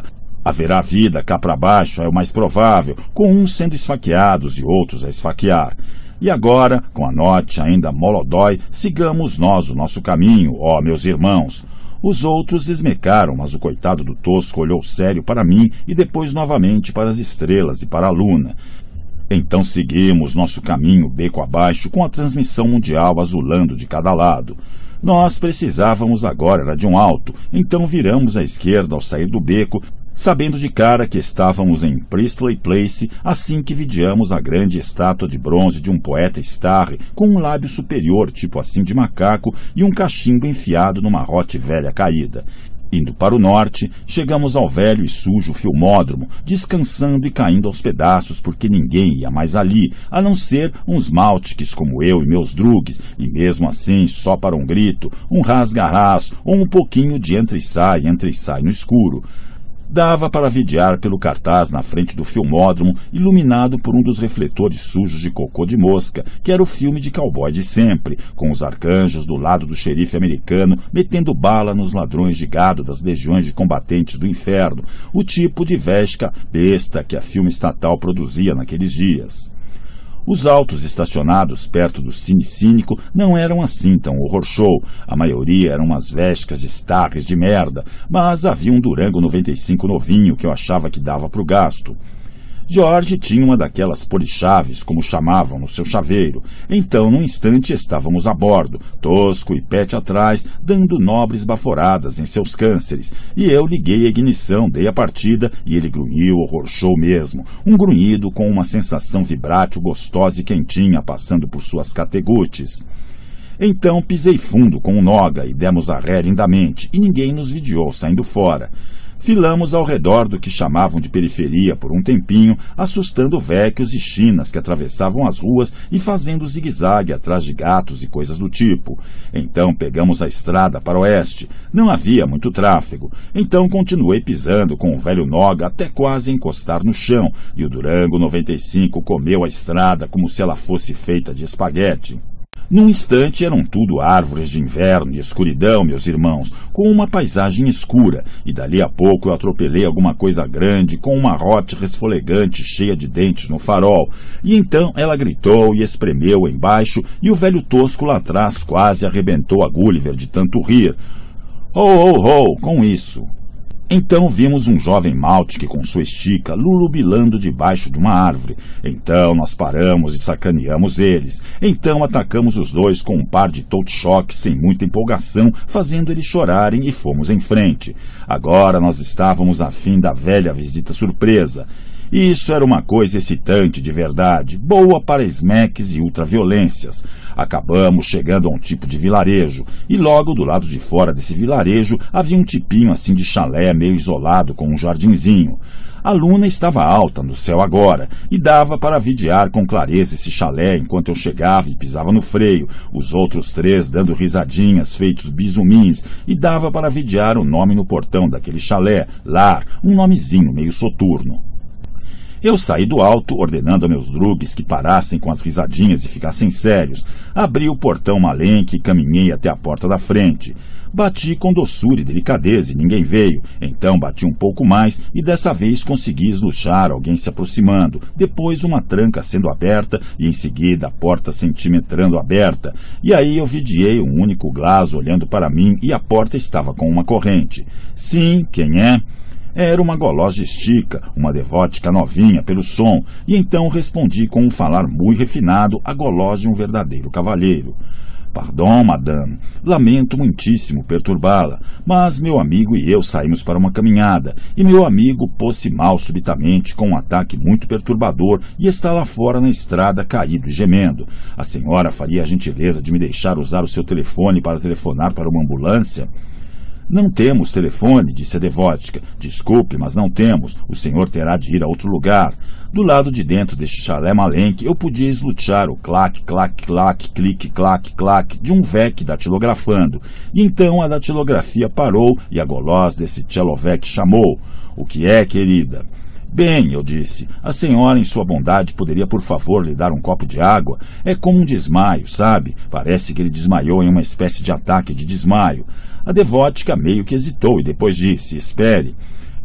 Haverá vida cá para baixo, é o mais provável, com uns sendo esfaqueados e outros a esfaquear. E agora, com a noite ainda molodói, sigamos nós o nosso caminho, ó meus irmãos. Os outros esmecaram, mas o coitado do tosco olhou sério para mim e depois novamente para as estrelas e para a luna. Então seguimos nosso caminho beco abaixo com a transmissão mundial azulando de cada lado. Nós precisávamos agora de um alto, então viramos à esquerda ao sair do beco, sabendo de cara que estávamos em Priestley Place assim que vidiamos a grande estátua de bronze de um poeta Starry com um lábio superior tipo assim de macaco e um cachimbo enfiado numa rote velha caída. Indo para o norte, chegamos ao velho e sujo filmódromo, descansando e caindo aos pedaços, porque ninguém ia mais ali, a não ser uns maltiques como eu e meus drugs, e mesmo assim só para um grito, um rasgarras ou um pouquinho de entra e sai, entra e sai no escuro. Dava para videar pelo cartaz na frente do filmódromo, iluminado por um dos refletores sujos de cocô de mosca, que era o filme de cowboy de sempre, com os arcanjos do lado do xerife americano metendo bala nos ladrões de gado das legiões de combatentes do inferno, o tipo de vesca besta que a filme estatal produzia naqueles dias. Os autos estacionados perto do Cine Cínico não eram assim tão horror show. A maioria eram umas vescas estarres de merda, mas havia um Durango 95 novinho que eu achava que dava pro gasto. Jorge tinha uma daquelas polichaves, como chamavam no seu chaveiro. Então, num instante, estávamos a bordo, Tosco e Pet atrás, dando nobres baforadas em seus cânceres. E eu liguei a ignição, dei a partida e ele grunhiu, horrorchou mesmo. Um grunhido com uma sensação vibrátil gostosa e quentinha passando por suas categutes. Então pisei fundo com o Noga e demos a ré lindamente, e ninguém nos vidiou saindo fora. Filamos ao redor do que chamavam de periferia por um tempinho, assustando vecchios e chinas que atravessavam as ruas e fazendo zigue-zague atrás de gatos e coisas do tipo. Então pegamos a estrada para o oeste. Não havia muito tráfego. Então continuei pisando com o velho Noga até quase encostar no chão, e o Durango 95 comeu a estrada como se ela fosse feita de espaguete. Num instante eram tudo árvores de inverno e escuridão, meus irmãos, com uma paisagem escura, e dali a pouco eu atropelei alguma coisa grande com uma rote resfolegante cheia de dentes no farol. E então ela gritou e espremeu embaixo, e o velho tosco lá atrás quase arrebentou a Gulliver de tanto rir. Oh, oh, oh, com isso. Então vimos um jovem malte que com sua estica lulubilando debaixo de uma árvore. Então nós paramos e sacaneamos eles. Então atacamos os dois com um par de touch choque sem muita empolgação, fazendo eles chorarem e fomos em frente. Agora nós estávamos a fim da velha visita surpresa. E isso era uma coisa excitante de verdade, boa para smacks e ultraviolências. Acabamos chegando a um tipo de vilarejo, e logo do lado de fora desse vilarejo havia um tipinho assim de chalé meio isolado com um jardinzinho. A luna estava alta no céu agora e dava para vidiar com clareza esse chalé enquanto eu chegava e pisava no freio, os outros três dando risadinhas feitos bisumins, e dava para vidiar o nome no portão daquele chalé, lar, um nomezinho meio soturno. Eu saí do alto, ordenando a meus drugs que parassem com as risadinhas e ficassem sérios. Abri o portão malenque e caminhei até a porta da frente. Bati com doçura e delicadeza e ninguém veio. Então bati um pouco mais e dessa vez consegui esluchar alguém se aproximando. Depois uma tranca sendo aberta e em seguida a porta centimetrando aberta. E aí eu vidiei um único glaso olhando para mim e a porta estava com uma corrente. Sim, quem é? Era uma golosa estica, uma devótica novinha pelo som, e então respondi com um falar muito refinado a golosa de um verdadeiro cavalheiro. Pardon, madame. Lamento muitíssimo perturbá-la, mas meu amigo e eu saímos para uma caminhada, e meu amigo pôs-se mal subitamente com um ataque muito perturbador e está lá fora na estrada caído e gemendo. A senhora faria a gentileza de me deixar usar o seu telefone para telefonar para uma ambulância? Não temos telefone, disse a Devótica. Desculpe, mas não temos. O senhor terá de ir a outro lugar. Do lado de dentro deste chalé malenque, eu podia eslutear o clac, clac, clac, clique, clac, clac de um VEC datilografando. E então a datilografia parou e a goloz desse tchelovec chamou. O que é, querida? Bem, eu disse, a senhora, em sua bondade, poderia, por favor, lhe dar um copo de água? É como um desmaio, sabe? Parece que ele desmaiou em uma espécie de ataque de desmaio. A devótica meio que hesitou e depois disse: Espere.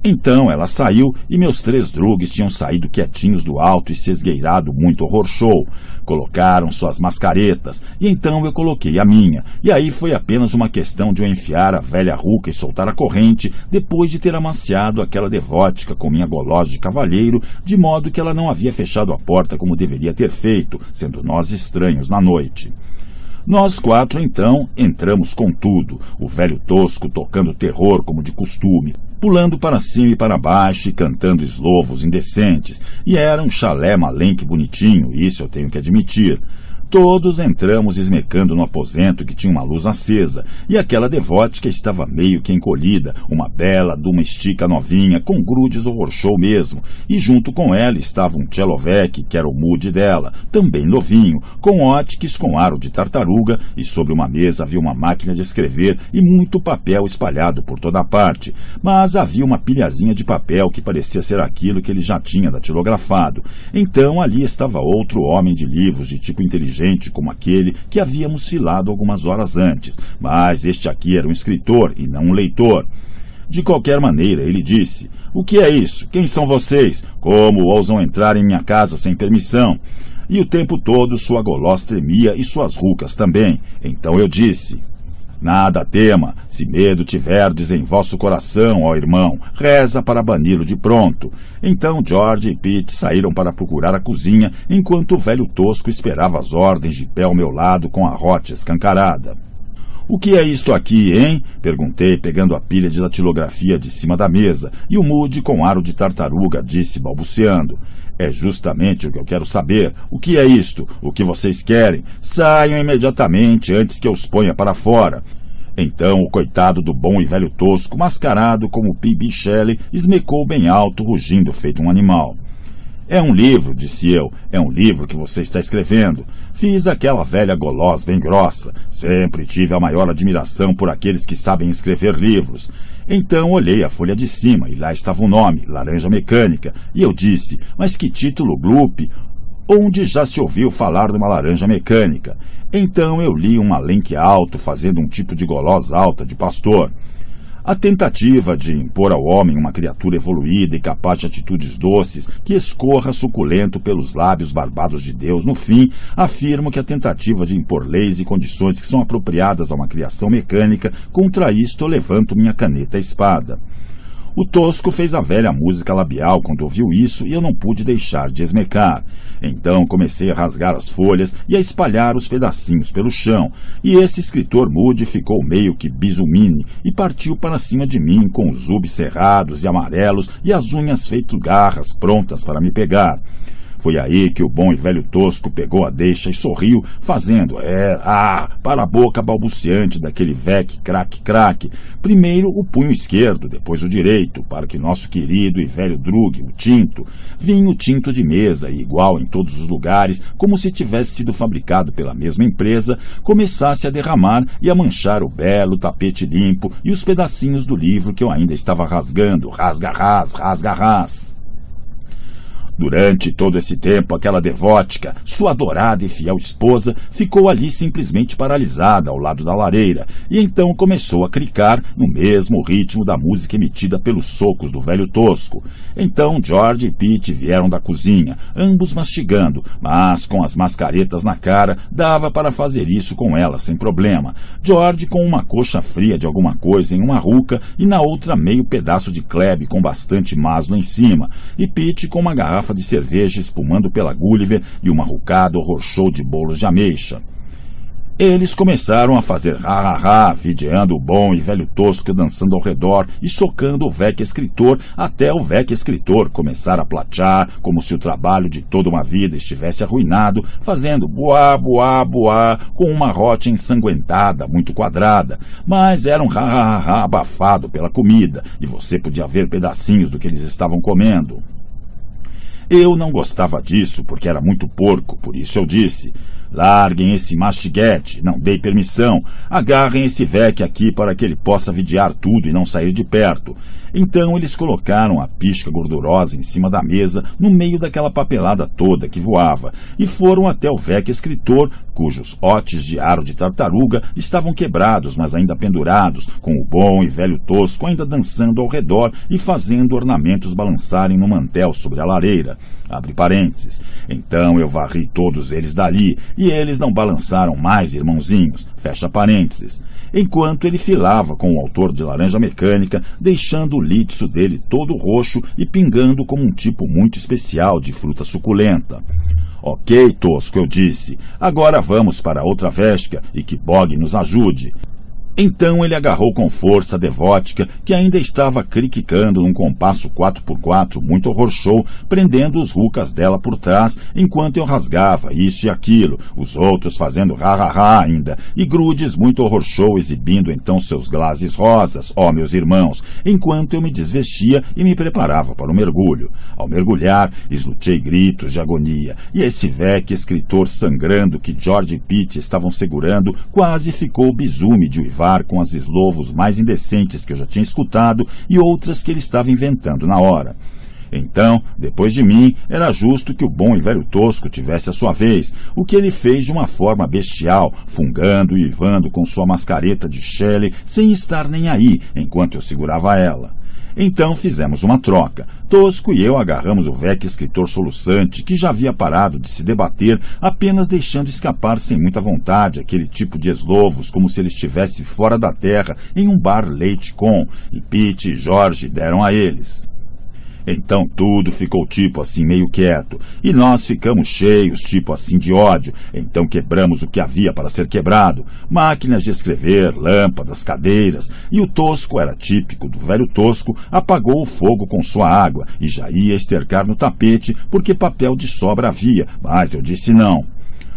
Então ela saiu e meus três drugs tinham saído quietinhos do alto e se esgueirado muito horror show. Colocaram suas mascaretas e então eu coloquei a minha. E aí foi apenas uma questão de eu enfiar a velha ruca e soltar a corrente depois de ter amaciado aquela devótica com minha goloz de cavalheiro, de modo que ela não havia fechado a porta como deveria ter feito, sendo nós estranhos na noite. Nós quatro, então, entramos com tudo, o velho tosco tocando terror como de costume, pulando para cima e para baixo e cantando eslovos indecentes, e era um chalé malenque bonitinho, isso eu tenho que admitir. Todos entramos esmecando no aposento que tinha uma luz acesa, e aquela devótica estava meio que encolhida, uma bela de uma estica novinha, com grudes horror show mesmo, e junto com ela estava um Tchelovec, que era o mude dela, também novinho, com ótiques com aro de tartaruga, e sobre uma mesa havia uma máquina de escrever e muito papel espalhado por toda parte, mas havia uma pilhazinha de papel que parecia ser aquilo que ele já tinha datilografado. Então ali estava outro homem de livros de tipo inteligente como aquele que havíamos filado algumas horas antes, mas este aqui era um escritor e não um leitor. De qualquer maneira, ele disse: O que é isso? Quem são vocês? Como ousam entrar em minha casa sem permissão? E o tempo todo sua golosa tremia e suas rucas também. Então eu disse: Nada tema, se medo tiverdes em vosso coração, ó irmão, reza para bani-lo de pronto. Então George e Pete saíram para procurar a cozinha, enquanto o velho tosco esperava as ordens de pé ao meu lado com a rote escancarada. O que é isto aqui, hein? Perguntei, pegando a pilha de datilografia de cima da mesa, e o Moody, com aro de tartaruga, disse, balbuciando. É justamente o que eu quero saber. O que é isto? O que vocês querem? Saiam imediatamente antes que eu os ponha para fora. Então o coitado do bom e velho tosco, mascarado como P.B. Shelley, esmecou bem alto, rugindo feito um animal. É um livro, disse eu. É um livro que você está escrevendo. Fiz aquela velha golosa bem grossa. Sempre tive a maior admiração por aqueles que sabem escrever livros. Então olhei a folha de cima e lá estava o nome, Laranja Mecânica. E eu disse, mas que título gloop! Onde já se ouviu falar de uma laranja mecânica? Então eu li um alenque alto fazendo um tipo de golosa alta de pastor. A tentativa de impor ao homem uma criatura evoluída e capaz de atitudes doces, que escorra suculento pelos lábios barbados de Deus, no fim, afirmo que a tentativa de impor leis e condições que são apropriadas a uma criação mecânica, contra isto levanto minha caneta espada. O Tosco fez a velha música labial quando ouviu isso e eu não pude deixar de esmecar. Então comecei a rasgar as folhas e a espalhar os pedacinhos pelo chão, e esse escritor mude ficou meio que bisumine e partiu para cima de mim com os ubes cerrados e amarelos e as unhas feito garras prontas para me pegar. Foi aí que o bom e velho tosco pegou a deixa e sorriu, fazendo é ah para a boca balbuciante daquele vec craque craque. Primeiro o punho esquerdo, depois o direito, para que nosso querido e velho drug, o tinto, vinho tinto de mesa e igual em todos os lugares, como se tivesse sido fabricado pela mesma empresa, começasse a derramar e a manchar o belo tapete limpo e os pedacinhos do livro que eu ainda estava rasgando, rasga ras, rasga ras. Durante todo esse tempo, aquela devótica, sua adorada e fiel esposa, ficou ali simplesmente paralisada ao lado da lareira e então começou a cricar no mesmo ritmo da música emitida pelos socos do velho tosco. Então George e Pete vieram da cozinha, ambos mastigando, mas com as mascaretas na cara, dava para fazer isso com ela sem problema. George com uma coxa fria de alguma coisa em uma ruca e na outra meio pedaço de klebe com bastante maslo em cima, e Pete com uma garrafa garrafa de cerveja espumando pela Gulliver e um arrucado rochou de bolos de ameixa. Eles começaram a fazer ha-ha-ha, videando o bom e velho tosco dançando ao redor e socando o vec escritor até o vec escritor começar a platear como se o trabalho de toda uma vida estivesse arruinado, fazendo boá, boá, boá com uma rote ensanguentada, muito quadrada. Mas era um ha-ha-ha abafado pela comida e você podia ver pedacinhos do que eles estavam comendo. Eu não gostava disso porque era muito porco, por isso eu disse: Larguem esse mastiguete, não dei permissão. Agarrem esse veque aqui para que ele possa vidiar tudo e não sair de perto. Então eles colocaram a pisca gordurosa em cima da mesa, no meio daquela papelada toda que voava, e foram até o veque escritor, cujos otes de aro de tartaruga estavam quebrados, mas ainda pendurados, com o bom e velho tosco ainda dançando ao redor e fazendo ornamentos balançarem no mantel sobre a lareira. Abre parênteses. Então eu varri todos eles dali, e eles não balançaram mais, irmãozinhos. Fecha parênteses. Enquanto ele filava com o autor de Laranja Mecânica, deixando o litso dele todo roxo e pingando como um tipo muito especial de fruta suculenta. Ok, tosco, eu disse. Agora vamos para outra vesca e que Bog nos ajude. Então ele agarrou com força a devótica, que ainda estava criquicando num compasso 4x4 muito horror show, prendendo os rucas dela por trás, enquanto eu rasgava isso e aquilo, os outros fazendo rá-rá-rá ainda, e grudes muito horror show exibindo então seus glazes rosas, ó meus irmãos, enquanto eu me desvestia e me preparava para o mergulho. Ao mergulhar, eslutei gritos de agonia, e esse vec escritor sangrando que George e Pitt estavam segurando quase ficou bizume de uivar gravar com as eslovos mais indecentes que eu já tinha escutado e outras que ele estava inventando na hora. Então, depois de mim, era justo que o bom e velho Tosco tivesse a sua vez, o que ele fez de uma forma bestial, fungando e ivando com sua mascareta de Shelley sem estar nem aí enquanto eu segurava ela. Então fizemos uma troca. Tosco e eu agarramos o velho escritor soluçante, que já havia parado de se debater, apenas deixando escapar sem muita vontade aquele tipo de eslovos, como se ele estivesse fora da terra, em um bar leite com, e Pete e Jorge deram a eles. Então tudo ficou tipo assim meio quieto, e nós ficamos cheios tipo assim de ódio, então quebramos o que havia para ser quebrado, máquinas de escrever, lâmpadas, cadeiras, e o tosco era típico do velho tosco, apagou o fogo com sua água e já ia estercar no tapete porque papel de sobra havia, mas eu disse não.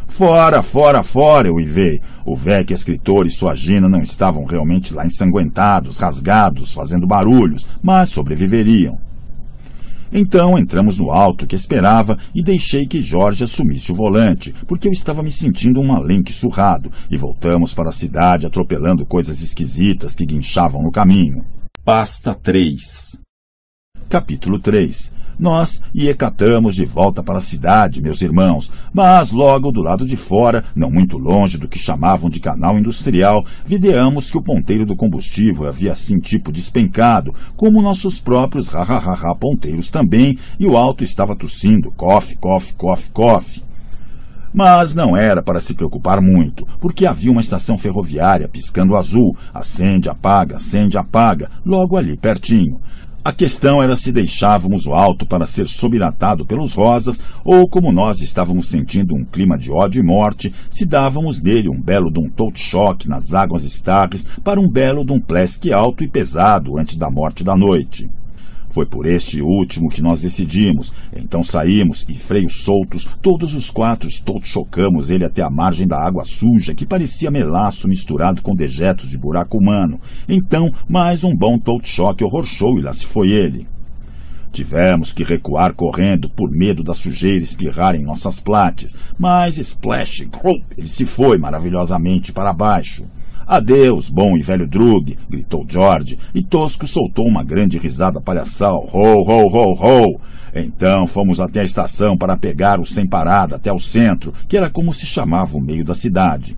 Fora, fora, fora, eu ivei. O velho escritor e sua gina não estavam realmente lá ensanguentados, rasgados, fazendo barulhos, mas sobreviveriam. Então entramos no alto que esperava e deixei que Jorge assumisse o volante, porque eu estava me sentindo um malenque surrado, e voltamos para a cidade atropelando coisas esquisitas que guinchavam no caminho. Pasta 3 Capítulo 3 nós iecatamos de volta para a cidade, meus irmãos, mas logo do lado de fora, não muito longe do que chamavam de canal industrial, videamos que o ponteiro do combustível havia assim tipo despencado, como nossos próprios rararará ponteiros também, e o alto estava tossindo, cofe, cofe, cofe, cofe. Mas não era para se preocupar muito, porque havia uma estação ferroviária piscando azul, acende, apaga, acende, apaga, logo ali pertinho. A questão era se deixávamos o alto para ser subiratado pelos rosas ou, como nós estávamos sentindo um clima de ódio e morte, se dávamos dele um belo de um choque nas águas estáveis para um belo de um plesque alto e pesado antes da morte da noite. Foi por este último que nós decidimos. Então saímos e, freios soltos, todos os quatro todos chocamos ele até a margem da água suja, que parecia melaço misturado com dejetos de buraco humano. Então, mais um bom todo choque horror show e lá se foi ele. Tivemos que recuar correndo por medo da sujeira espirrar em nossas plates, mas splash, grum, ele se foi maravilhosamente para baixo. Adeus, bom e velho Drug, gritou George, e Tosco soltou uma grande risada palhaçal. Ho, ho, ho, ho! Então fomos até a estação para pegar o sem parada até o centro, que era como se chamava o meio da cidade.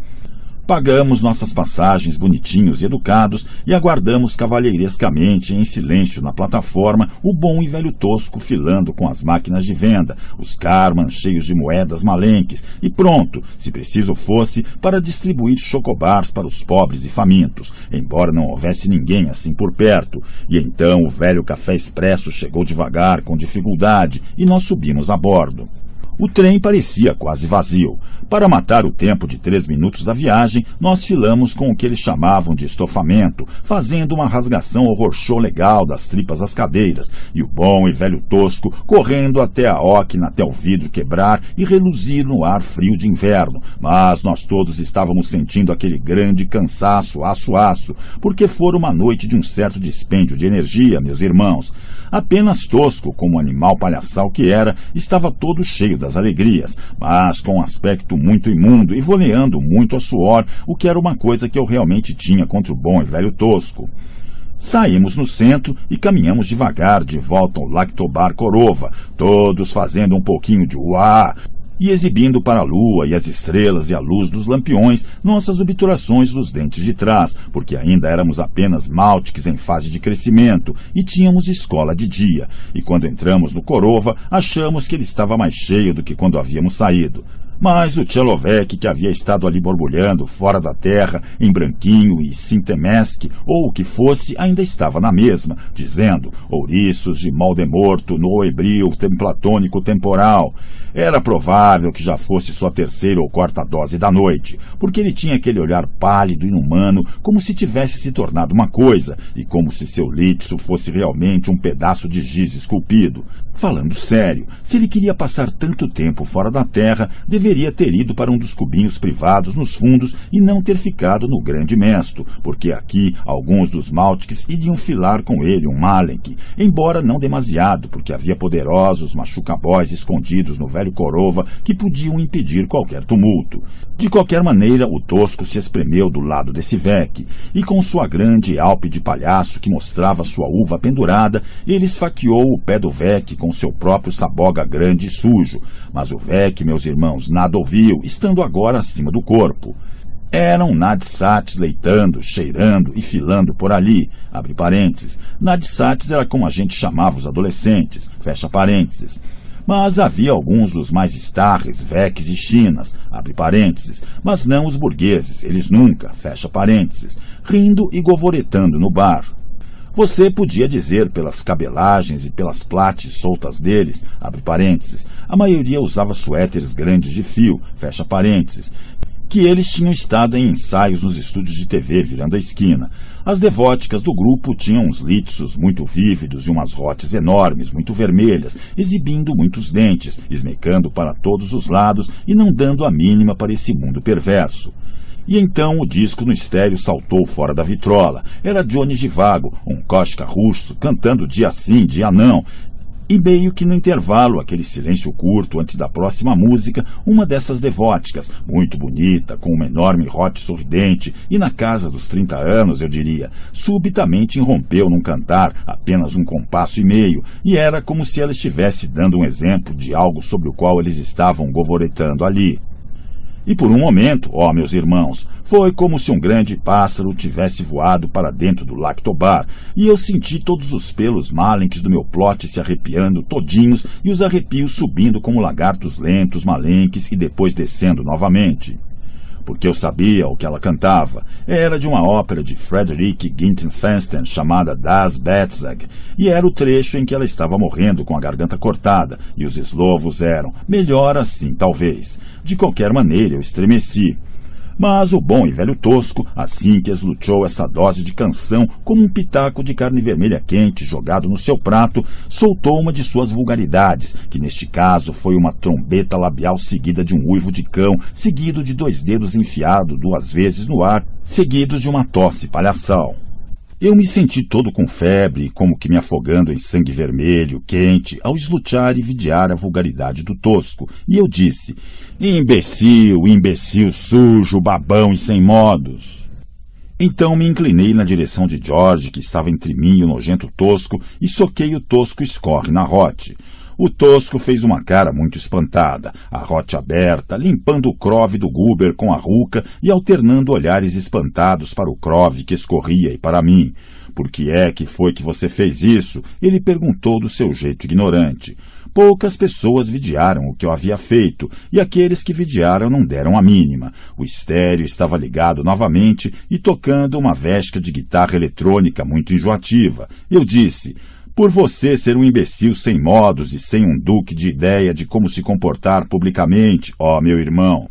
Pagamos nossas passagens bonitinhos e educados e aguardamos cavalheirescamente em silêncio na plataforma o bom e velho tosco filando com as máquinas de venda, os carmans cheios de moedas malenques e pronto, se preciso fosse, para distribuir chocobars para os pobres e famintos, embora não houvesse ninguém assim por perto. E então o velho café expresso chegou devagar, com dificuldade, e nós subimos a bordo. O trem parecia quase vazio. Para matar o tempo de três minutos da viagem, nós filamos com o que eles chamavam de estofamento, fazendo uma rasgação horror legal das tripas às cadeiras, e o bom e velho tosco correndo até a óquina até o vidro quebrar e reluzir no ar frio de inverno. Mas nós todos estávamos sentindo aquele grande cansaço aço-aço, porque fora uma noite de um certo dispêndio de energia, meus irmãos. Apenas tosco, como animal palhaçal que era, estava todo cheio das as alegrias, mas com um aspecto muito imundo e voleando muito a suor, o que era uma coisa que eu realmente tinha contra o bom e velho tosco. Saímos no centro e caminhamos devagar de volta ao Lactobar Corova, todos fazendo um pouquinho de uá, e exibindo para a lua e as estrelas e a luz dos lampiões nossas obturações dos dentes de trás, porque ainda éramos apenas máltiques em fase de crescimento e tínhamos escola de dia, e quando entramos no Corova achamos que ele estava mais cheio do que quando havíamos saído. Mas o Tchelovec, que havia estado ali borbulhando, fora da terra, em Branquinho e Sintemesque, ou o que fosse, ainda estava na mesma, dizendo ouriços de mal demorto, no hebril, templatônico temporal. Era provável que já fosse sua terceira ou quarta dose da noite, porque ele tinha aquele olhar pálido, e inumano, como se tivesse se tornado uma coisa, e como se seu litso fosse realmente um pedaço de giz esculpido. Falando sério, se ele queria passar tanto tempo fora da terra, deveria deveria ter ido para um dos cubinhos privados nos fundos e não ter ficado no grande mesto, porque aqui alguns dos Maltics iriam filar com ele um Malenk, embora não demasiado, porque havia poderosos machucabóis escondidos no velho Corova que podiam impedir qualquer tumulto. De qualquer maneira, o tosco se espremeu do lado desse Vec, e com sua grande alpe de palhaço que mostrava sua uva pendurada, ele esfaqueou o pé do Vec com seu próprio saboga grande e sujo. Mas o Vec, meus irmãos, nada ouviu, estando agora acima do corpo. Eram nadsates leitando, cheirando e filando por ali, abre parênteses. Nadsates era como a gente chamava os adolescentes, fecha parênteses. Mas havia alguns dos mais estarres, veques e chinas, abre parênteses, mas não os burgueses, eles nunca, fecha parênteses, rindo e govoretando no bar, você podia dizer pelas cabelagens e pelas plates soltas deles, abre parênteses, a maioria usava suéteres grandes de fio, fecha parênteses, que eles tinham estado em ensaios nos estúdios de TV virando a esquina. As devóticas do grupo tinham uns litsos muito vívidos e umas rotes enormes, muito vermelhas, exibindo muitos dentes, esmecando para todos os lados e não dando a mínima para esse mundo perverso. E então o disco no estéreo saltou fora da vitrola. Era Johnny Givago, um cosca russo, cantando dia sim, dia não. E meio que no intervalo, aquele silêncio curto antes da próxima música, uma dessas devóticas, muito bonita, com uma enorme rote sorridente e na casa dos 30 anos, eu diria, subitamente irrompeu num cantar apenas um compasso e meio, e era como se ela estivesse dando um exemplo de algo sobre o qual eles estavam govoretando ali. E por um momento, ó meus irmãos, foi como se um grande pássaro tivesse voado para dentro do lactobar, e eu senti todos os pelos malentes do meu plote se arrepiando todinhos e os arrepios subindo como lagartos lentos, malenques e depois descendo novamente porque eu sabia o que ela cantava. Era de uma ópera de Frederick Gintenfensten chamada Das Betzeg, e era o trecho em que ela estava morrendo com a garganta cortada, e os eslovos eram, melhor assim, talvez. De qualquer maneira, eu estremeci. Mas o bom e velho Tosco, assim que esluchou essa dose de canção como um pitaco de carne vermelha quente jogado no seu prato, soltou uma de suas vulgaridades, que neste caso foi uma trombeta labial seguida de um uivo de cão, seguido de dois dedos enfiados duas vezes no ar, seguidos de uma tosse palhaçal. Eu me senti todo com febre, como que me afogando em sangue vermelho, quente, ao eslutear e vidiar a vulgaridade do tosco, e eu disse: Imbecil, imbecil sujo, babão e sem modos. Então me inclinei na direção de George, que estava entre mim e o nojento tosco, e soquei o tosco escorre na rote. O tosco fez uma cara muito espantada, a rote aberta, limpando o crove do Guber com a ruca e alternando olhares espantados para o crove que escorria e para mim. Por que é que foi que você fez isso? Ele perguntou do seu jeito ignorante. Poucas pessoas vidiaram o que eu havia feito, e aqueles que vidiaram não deram a mínima. O estéreo estava ligado novamente e tocando uma vesca de guitarra eletrônica muito enjoativa. Eu disse: por você ser um imbecil sem modos e sem um duque de ideia de como se comportar publicamente, ó meu irmão.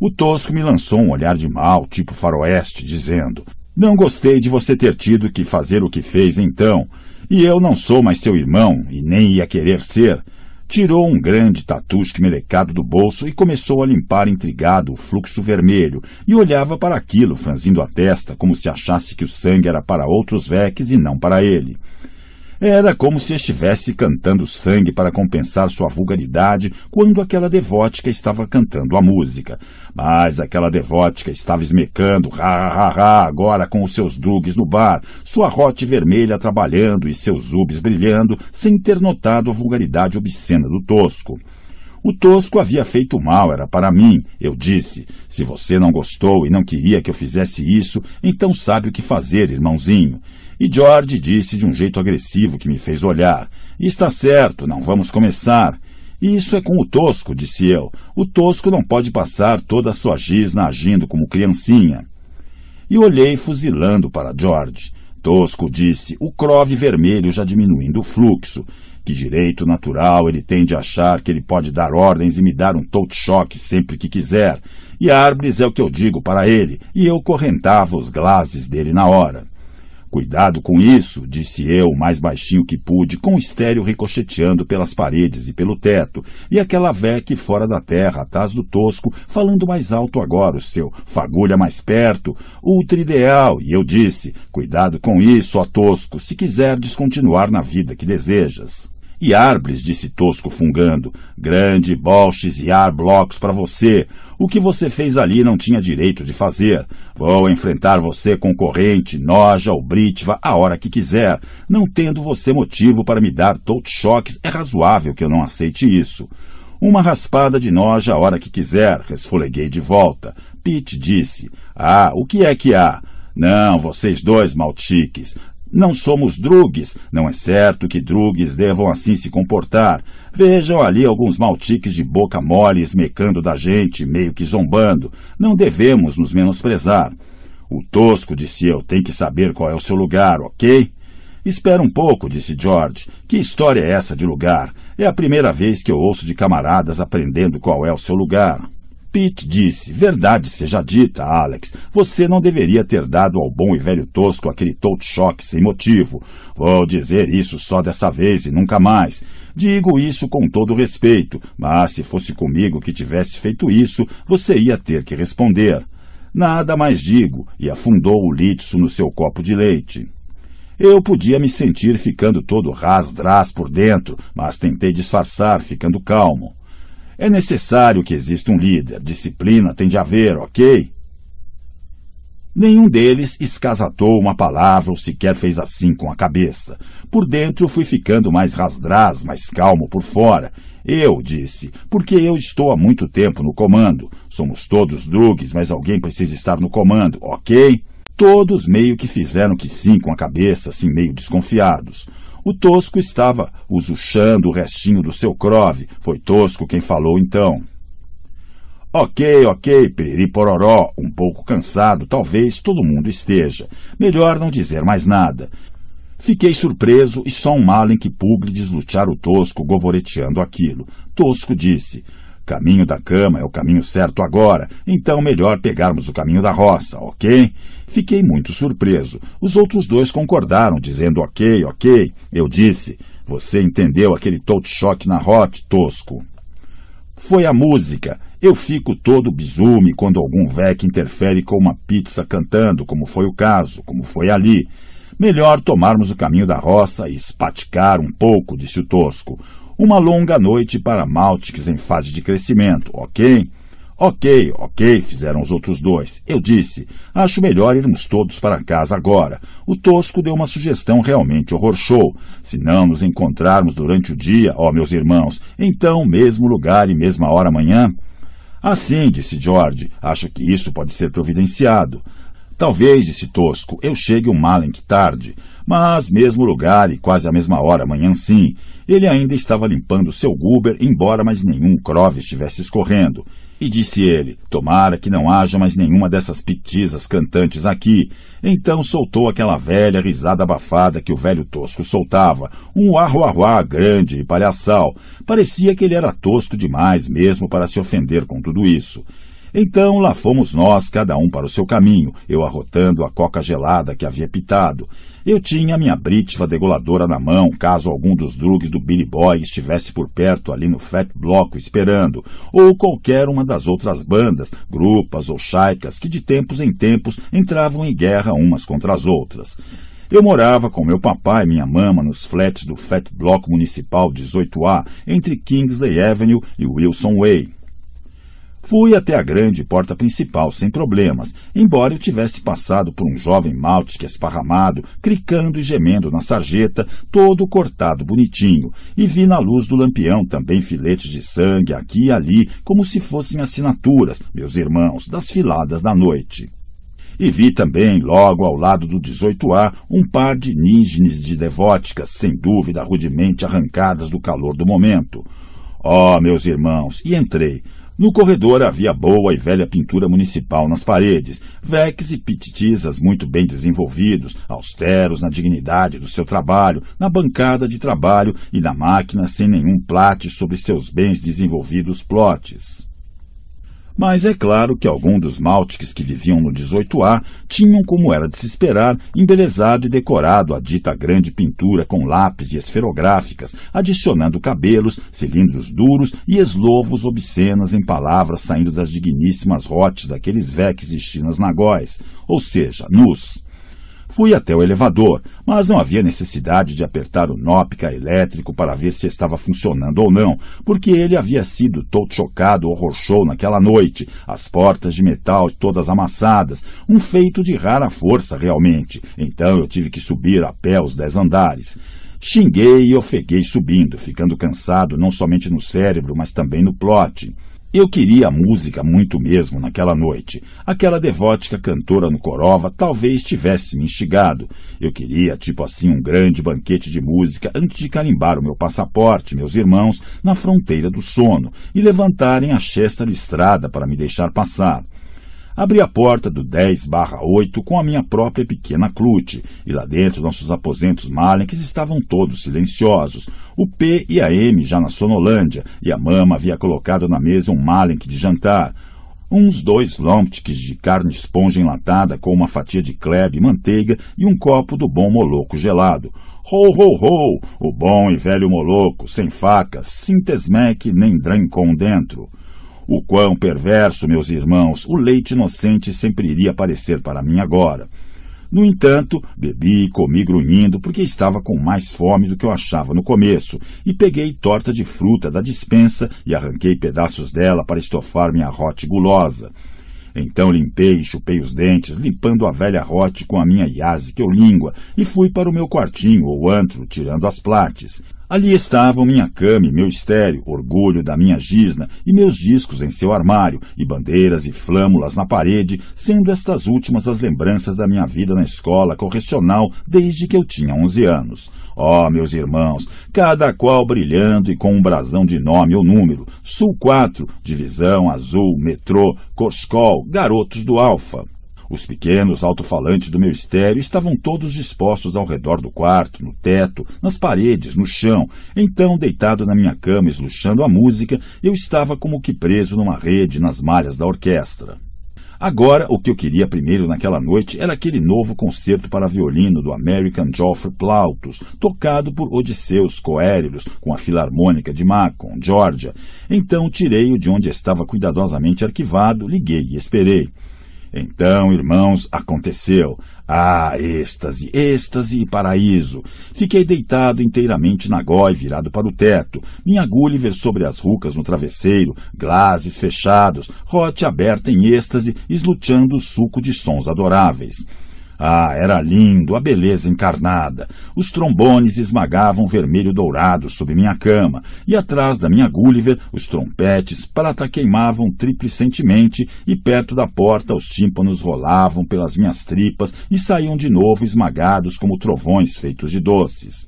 O tosco me lançou um olhar de mal, tipo faroeste, dizendo: Não gostei de você ter tido que fazer o que fez então e eu não sou mais seu irmão e nem ia querer ser, tirou um grande tatusque melecado do bolso e começou a limpar intrigado o fluxo vermelho e olhava para aquilo franzindo a testa como se achasse que o sangue era para outros veques e não para ele. Era como se estivesse cantando sangue para compensar sua vulgaridade quando aquela devótica estava cantando a música. Mas aquela devótica estava esmecando, ha, ha, ha, agora com os seus drugs no bar, sua rote vermelha trabalhando e seus ubs brilhando, sem ter notado a vulgaridade obscena do tosco. O tosco havia feito mal, era para mim. Eu disse: Se você não gostou e não queria que eu fizesse isso, então sabe o que fazer, irmãozinho. E George disse de um jeito agressivo que me fez olhar: Está certo, não vamos começar. E isso é com o tosco, disse eu. O tosco não pode passar toda a sua gizna agindo como criancinha. E olhei fuzilando para George. Tosco disse, o crove vermelho já diminuindo o fluxo. Que direito natural ele tem de achar que ele pode dar ordens e me dar um touch choque sempre que quiser. E árvores é o que eu digo para ele, e eu correntava os glazes dele na hora. Cuidado com isso, disse eu, mais baixinho que pude, com o estéreo ricocheteando pelas paredes e pelo teto, e aquela VEC fora da terra, atrás do tosco, falando mais alto agora, o seu fagulha mais perto, ultra ideal, e eu disse, cuidado com isso, ó tosco, se quiser descontinuar na vida que desejas. E árvores, disse Tosco fungando. Grande bolches e ar blocos para você. O que você fez ali não tinha direito de fazer. Vou enfrentar você concorrente, Noja ou Britva, a hora que quiser. Não tendo você motivo para me dar tout choques, é razoável que eu não aceite isso. Uma raspada de noja a hora que quiser, resfoleguei de volta. Pete disse: Ah, o que é que há? Não, vocês dois maltiques, não somos drugs. Não é certo que drugs devam assim se comportar. Vejam ali alguns maltiques de boca mole esmecando da gente, meio que zombando. Não devemos nos menosprezar. O tosco, disse eu, tem que saber qual é o seu lugar, ok? Espera um pouco, disse George. Que história é essa de lugar? É a primeira vez que eu ouço de camaradas aprendendo qual é o seu lugar. Pete disse: Verdade seja dita, Alex. Você não deveria ter dado ao bom e velho tosco aquele todo choque sem motivo. Vou dizer isso só dessa vez e nunca mais. Digo isso com todo respeito, mas se fosse comigo que tivesse feito isso, você ia ter que responder. Nada mais digo, e afundou o litso no seu copo de leite. Eu podia me sentir ficando todo rasdras por dentro, mas tentei disfarçar, ficando calmo. É necessário que exista um líder, disciplina tem de haver, ok? Nenhum deles escasatou uma palavra ou sequer fez assim com a cabeça. Por dentro fui ficando mais rasdraz, mais calmo por fora. Eu disse, porque eu estou há muito tempo no comando. Somos todos drugs, mas alguém precisa estar no comando, ok? Todos meio que fizeram que sim com a cabeça, assim meio desconfiados. O Tosco estava usuchando o restinho do seu crove. Foi Tosco quem falou então. Ok, ok, piriri um pouco cansado, talvez todo mundo esteja. Melhor não dizer mais nada. Fiquei surpreso e só um mal em que Pugli deslutear o Tosco govoreteando aquilo. Tosco disse, caminho da cama é o caminho certo agora, então melhor pegarmos o caminho da roça, ok? Fiquei muito surpreso. Os outros dois concordaram, dizendo ok, ok. Eu disse: Você entendeu aquele touch shock na hot, tosco. Foi a música. Eu fico todo bizume quando algum vec interfere com uma pizza cantando, como foi o caso, como foi ali. Melhor tomarmos o caminho da roça e espaticar um pouco, disse o tosco. Uma longa noite para Maltiques em fase de crescimento, ok? Ok, ok, fizeram os outros dois. Eu disse: Acho melhor irmos todos para casa agora. O Tosco deu uma sugestão realmente horror show. Se não nos encontrarmos durante o dia, ó meus irmãos, então mesmo lugar e mesma hora amanhã? Assim, disse George, acho que isso pode ser providenciado. Talvez, disse Tosco, eu chegue mal um que tarde, mas mesmo lugar e quase a mesma hora amanhã sim. Ele ainda estava limpando seu Uber, embora mais nenhum Crove estivesse escorrendo. E disse ele: Tomara que não haja mais nenhuma dessas pitisas cantantes aqui. Então soltou aquela velha risada abafada que o velho tosco soltava, um arruarruá grande e palhaçal. Parecia que ele era tosco demais mesmo para se ofender com tudo isso. Então lá fomos nós, cada um para o seu caminho, eu arrotando a coca gelada que havia pitado. Eu tinha minha britva degoladora na mão, caso algum dos drugs do Billy Boy estivesse por perto ali no Fat Bloco esperando, ou qualquer uma das outras bandas, grupas ou chaicas que de tempos em tempos entravam em guerra umas contra as outras. Eu morava com meu papai e minha mama nos flats do Fat Block Municipal 18A, entre Kingsley Avenue e Wilson Way, Fui até a grande porta principal sem problemas, embora eu tivesse passado por um jovem malte que é esparramado, cricando e gemendo na sarjeta, todo cortado bonitinho, e vi na luz do lampião também filetes de sangue aqui e ali, como se fossem assinaturas, meus irmãos, das filadas da noite e vi também, logo ao lado do 18A, um par de nígenes de devóticas, sem dúvida rudemente arrancadas do calor do momento. Oh, meus irmãos, e entrei. No corredor havia boa e velha pintura municipal nas paredes, veques e pititizas muito bem desenvolvidos, austeros na dignidade do seu trabalho, na bancada de trabalho e na máquina sem nenhum plate sobre seus bens desenvolvidos plotes. Mas é claro que algum dos náuticos que viviam no 18A tinham, como era de se esperar, embelezado e decorado a dita grande pintura com lápis e esferográficas, adicionando cabelos, cilindros duros e eslovos obscenas em palavras saindo das digníssimas rotes daqueles veques e chinas nagóis, ou seja, nus. Fui até o elevador, mas não havia necessidade de apertar o nópica elétrico para ver se estava funcionando ou não, porque ele havia sido todo chocado ou rochou naquela noite, as portas de metal todas amassadas, um feito de rara força realmente. Então eu tive que subir a pé os dez andares. Xinguei e ofeguei subindo, ficando cansado não somente no cérebro, mas também no plot. Eu queria música muito mesmo naquela noite. Aquela devótica cantora no Corova talvez tivesse me instigado. Eu queria, tipo assim, um grande banquete de música antes de carimbar o meu passaporte, meus irmãos, na fronteira do sono e levantarem a chesta listrada para me deixar passar. Abri a porta do 10/8 com a minha própria pequena clute, e lá dentro nossos aposentos malenques estavam todos silenciosos. O P e a M já na sonolândia, e a mama havia colocado na mesa um malenque de jantar. Uns dois lomptiques de carne esponja enlatada com uma fatia de klebe e manteiga e um copo do bom moloco gelado. Ho, ho, ho! O bom e velho moloco, sem faca, sem tesmec nem drancon dentro. O quão perverso, meus irmãos, o leite inocente sempre iria parecer para mim agora. No entanto, bebi e comi grunhindo porque estava com mais fome do que eu achava no começo, e peguei torta de fruta da dispensa e arranquei pedaços dela para estofar minha rote gulosa. Então limpei e chupei os dentes, limpando a velha rote com a minha iase que eu língua, e fui para o meu quartinho ou antro, tirando as plates. Ali estavam minha cama e meu estéreo, orgulho da minha gisna e meus discos em seu armário, e bandeiras e flâmulas na parede, sendo estas últimas as lembranças da minha vida na escola correcional desde que eu tinha onze anos. Ó, oh, meus irmãos, cada qual brilhando e com um brasão de nome ou número, Sul 4, Divisão Azul, Metrô, Coscol, Garotos do Alfa. Os pequenos alto-falantes do meu estéreo estavam todos dispostos ao redor do quarto, no teto, nas paredes, no chão. Então, deitado na minha cama, esluchando a música, eu estava como que preso numa rede nas malhas da orquestra. Agora, o que eu queria primeiro naquela noite era aquele novo concerto para violino do American Geoffrey Plautus, tocado por Odisseus Coélios com a Filarmônica de Macon, Georgia. Então tirei-o de onde estava cuidadosamente arquivado, liguei e esperei. Então, irmãos, aconteceu. Ah, êxtase, êxtase e paraíso. Fiquei deitado inteiramente na goi, virado para o teto. Minha gulliver sobre as rucas no travesseiro, glazes fechados, rote aberta em êxtase, esluteando o suco de sons adoráveis. Ah, era lindo, a beleza encarnada. Os trombones esmagavam vermelho dourado sob minha cama, e atrás da minha Gulliver, os trompetes prata queimavam triplicentemente, e perto da porta os tímpanos rolavam pelas minhas tripas e saíam de novo esmagados como trovões feitos de doces.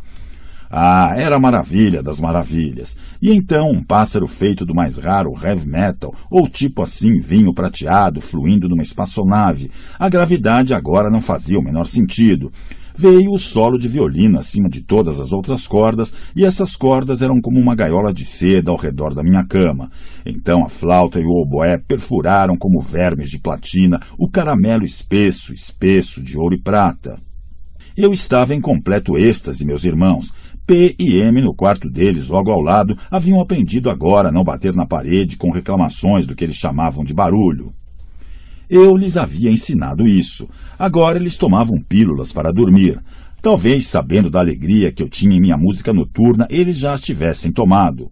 Ah, era a maravilha das maravilhas. E então um pássaro feito do mais raro heavy metal, ou tipo assim vinho prateado fluindo numa espaçonave. A gravidade agora não fazia o menor sentido. Veio o solo de violino acima de todas as outras cordas, e essas cordas eram como uma gaiola de seda ao redor da minha cama. Então a flauta e o oboé perfuraram como vermes de platina o caramelo espesso, espesso de ouro e prata. Eu estava em completo êxtase, meus irmãos. P e M, no quarto deles, logo ao lado, haviam aprendido agora a não bater na parede com reclamações do que eles chamavam de barulho. Eu lhes havia ensinado isso. Agora eles tomavam pílulas para dormir. Talvez, sabendo da alegria que eu tinha em minha música noturna, eles já as tivessem tomado.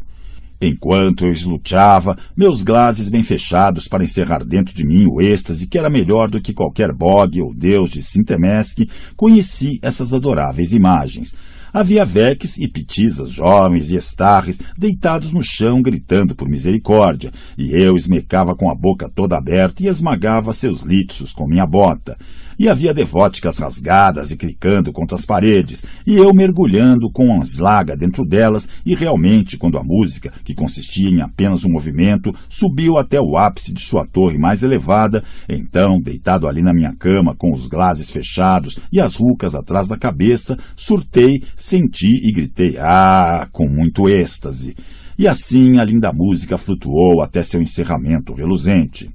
Enquanto eu esluteava, meus glases bem fechados para encerrar dentro de mim o êxtase que era melhor do que qualquer bog ou deus de Sintemesque, conheci essas adoráveis imagens. Havia veques e pitisas, jovens e estarres, deitados no chão gritando por misericórdia, e eu esmecava com a boca toda aberta e esmagava seus litsos com minha bota e havia devóticas rasgadas e clicando contra as paredes, e eu mergulhando com a eslaga dentro delas, e realmente, quando a música, que consistia em apenas um movimento, subiu até o ápice de sua torre mais elevada, então, deitado ali na minha cama, com os glazes fechados e as rucas atrás da cabeça, surtei, senti e gritei, ah, com muito êxtase. E assim a linda música flutuou até seu encerramento reluzente.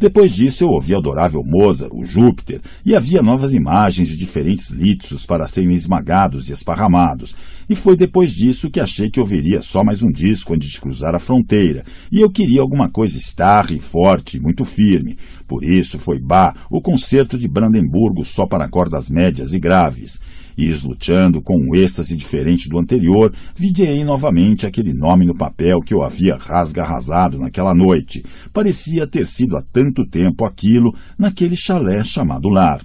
Depois disso, eu ouvi Adorável Mozart, o Júpiter, e havia novas imagens de diferentes litsos para serem esmagados e esparramados. E foi depois disso que achei que ouviria só mais um disco antes de cruzar a fronteira, e eu queria alguma coisa estarre, forte e muito firme. Por isso foi Bá, o concerto de Brandemburgo só para cordas médias e graves e esluteando com um êxtase diferente do anterior, videei novamente aquele nome no papel que eu havia rasga-arrasado naquela noite. Parecia ter sido há tanto tempo aquilo naquele chalé chamado lar.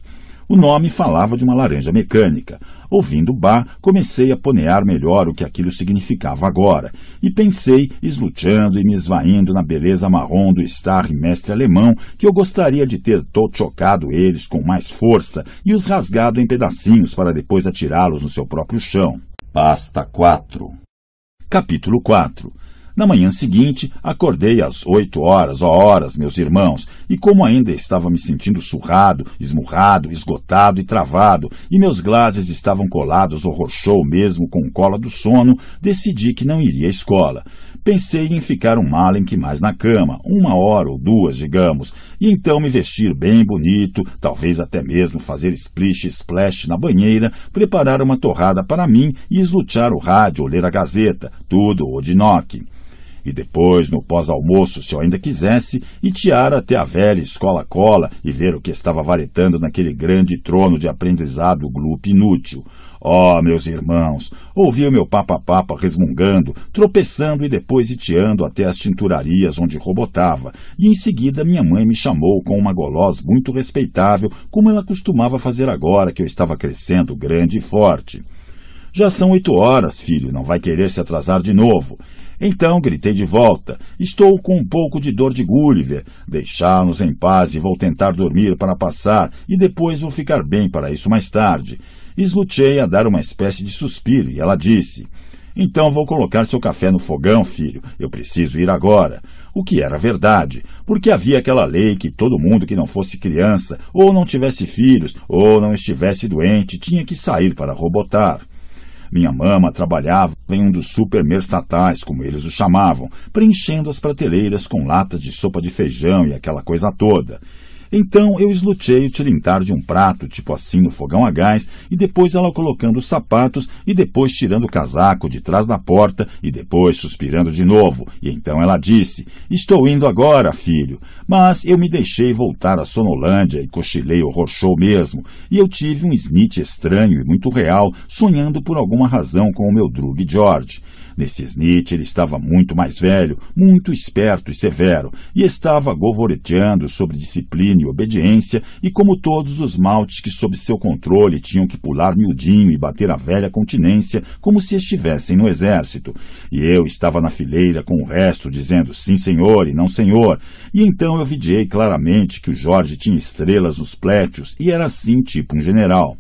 O nome falava de uma laranja mecânica. Ouvindo Bar, comecei a ponear melhor o que aquilo significava agora, e pensei, esluteando e me esvaindo na beleza marrom do Star mestre alemão, que eu gostaria de ter chocado eles com mais força e os rasgado em pedacinhos para depois atirá-los no seu próprio chão. Pasta 4 Capítulo 4 na manhã seguinte, acordei às oito horas, ó horas, meus irmãos, e como ainda estava me sentindo surrado, esmurrado, esgotado e travado, e meus glases estavam colados ao rochou mesmo com cola do sono, decidi que não iria à escola. Pensei em ficar um malenque mais na cama, uma hora ou duas, digamos, e então me vestir bem bonito, talvez até mesmo fazer splish splash na banheira, preparar uma torrada para mim e eslutear o rádio ou ler a gazeta, tudo o de noque e depois, no pós-almoço, se eu ainda quisesse, itiar até a velha escola cola e ver o que estava varetando naquele grande trono de aprendizado glupe inútil. oh, meus irmãos, ouvi o meu papa-papa resmungando, tropeçando e depois itiando até as tinturarias onde robotava, e em seguida minha mãe me chamou com uma goloz muito respeitável, como ela costumava fazer agora que eu estava crescendo grande e forte. Já são oito horas, filho, não vai querer se atrasar de novo. Então gritei de volta: Estou com um pouco de dor de Gulliver. Deixá-nos em paz e vou tentar dormir para passar, e depois vou ficar bem para isso mais tarde. Esluchei a dar uma espécie de suspiro, e ela disse. Então vou colocar seu café no fogão, filho. Eu preciso ir agora. O que era verdade, porque havia aquela lei que todo mundo que não fosse criança, ou não tivesse filhos, ou não estivesse doente, tinha que sair para robotar. Minha mama trabalhava em um dos supermercatais como eles o chamavam, preenchendo as prateleiras com latas de sopa de feijão e aquela coisa toda. Então eu eslutei o tilintar de um prato, tipo assim, no fogão a gás, e depois ela colocando os sapatos, e depois tirando o casaco de trás da porta, e depois suspirando de novo. E então ela disse: Estou indo agora, filho. Mas eu me deixei voltar à Sonolândia e cochilei horror show mesmo, e eu tive um snitch estranho e muito real, sonhando por alguma razão com o meu Drug George. Nesses snitch, ele estava muito mais velho, muito esperto e severo, e estava govoreteando sobre disciplina e obediência, e como todos os maltes que sob seu controle tinham que pular miudinho e bater a velha continência, como se estivessem no exército. E eu estava na fileira com o resto, dizendo sim senhor e não senhor, e então eu videi claramente que o Jorge tinha estrelas nos plétios e era assim tipo um general.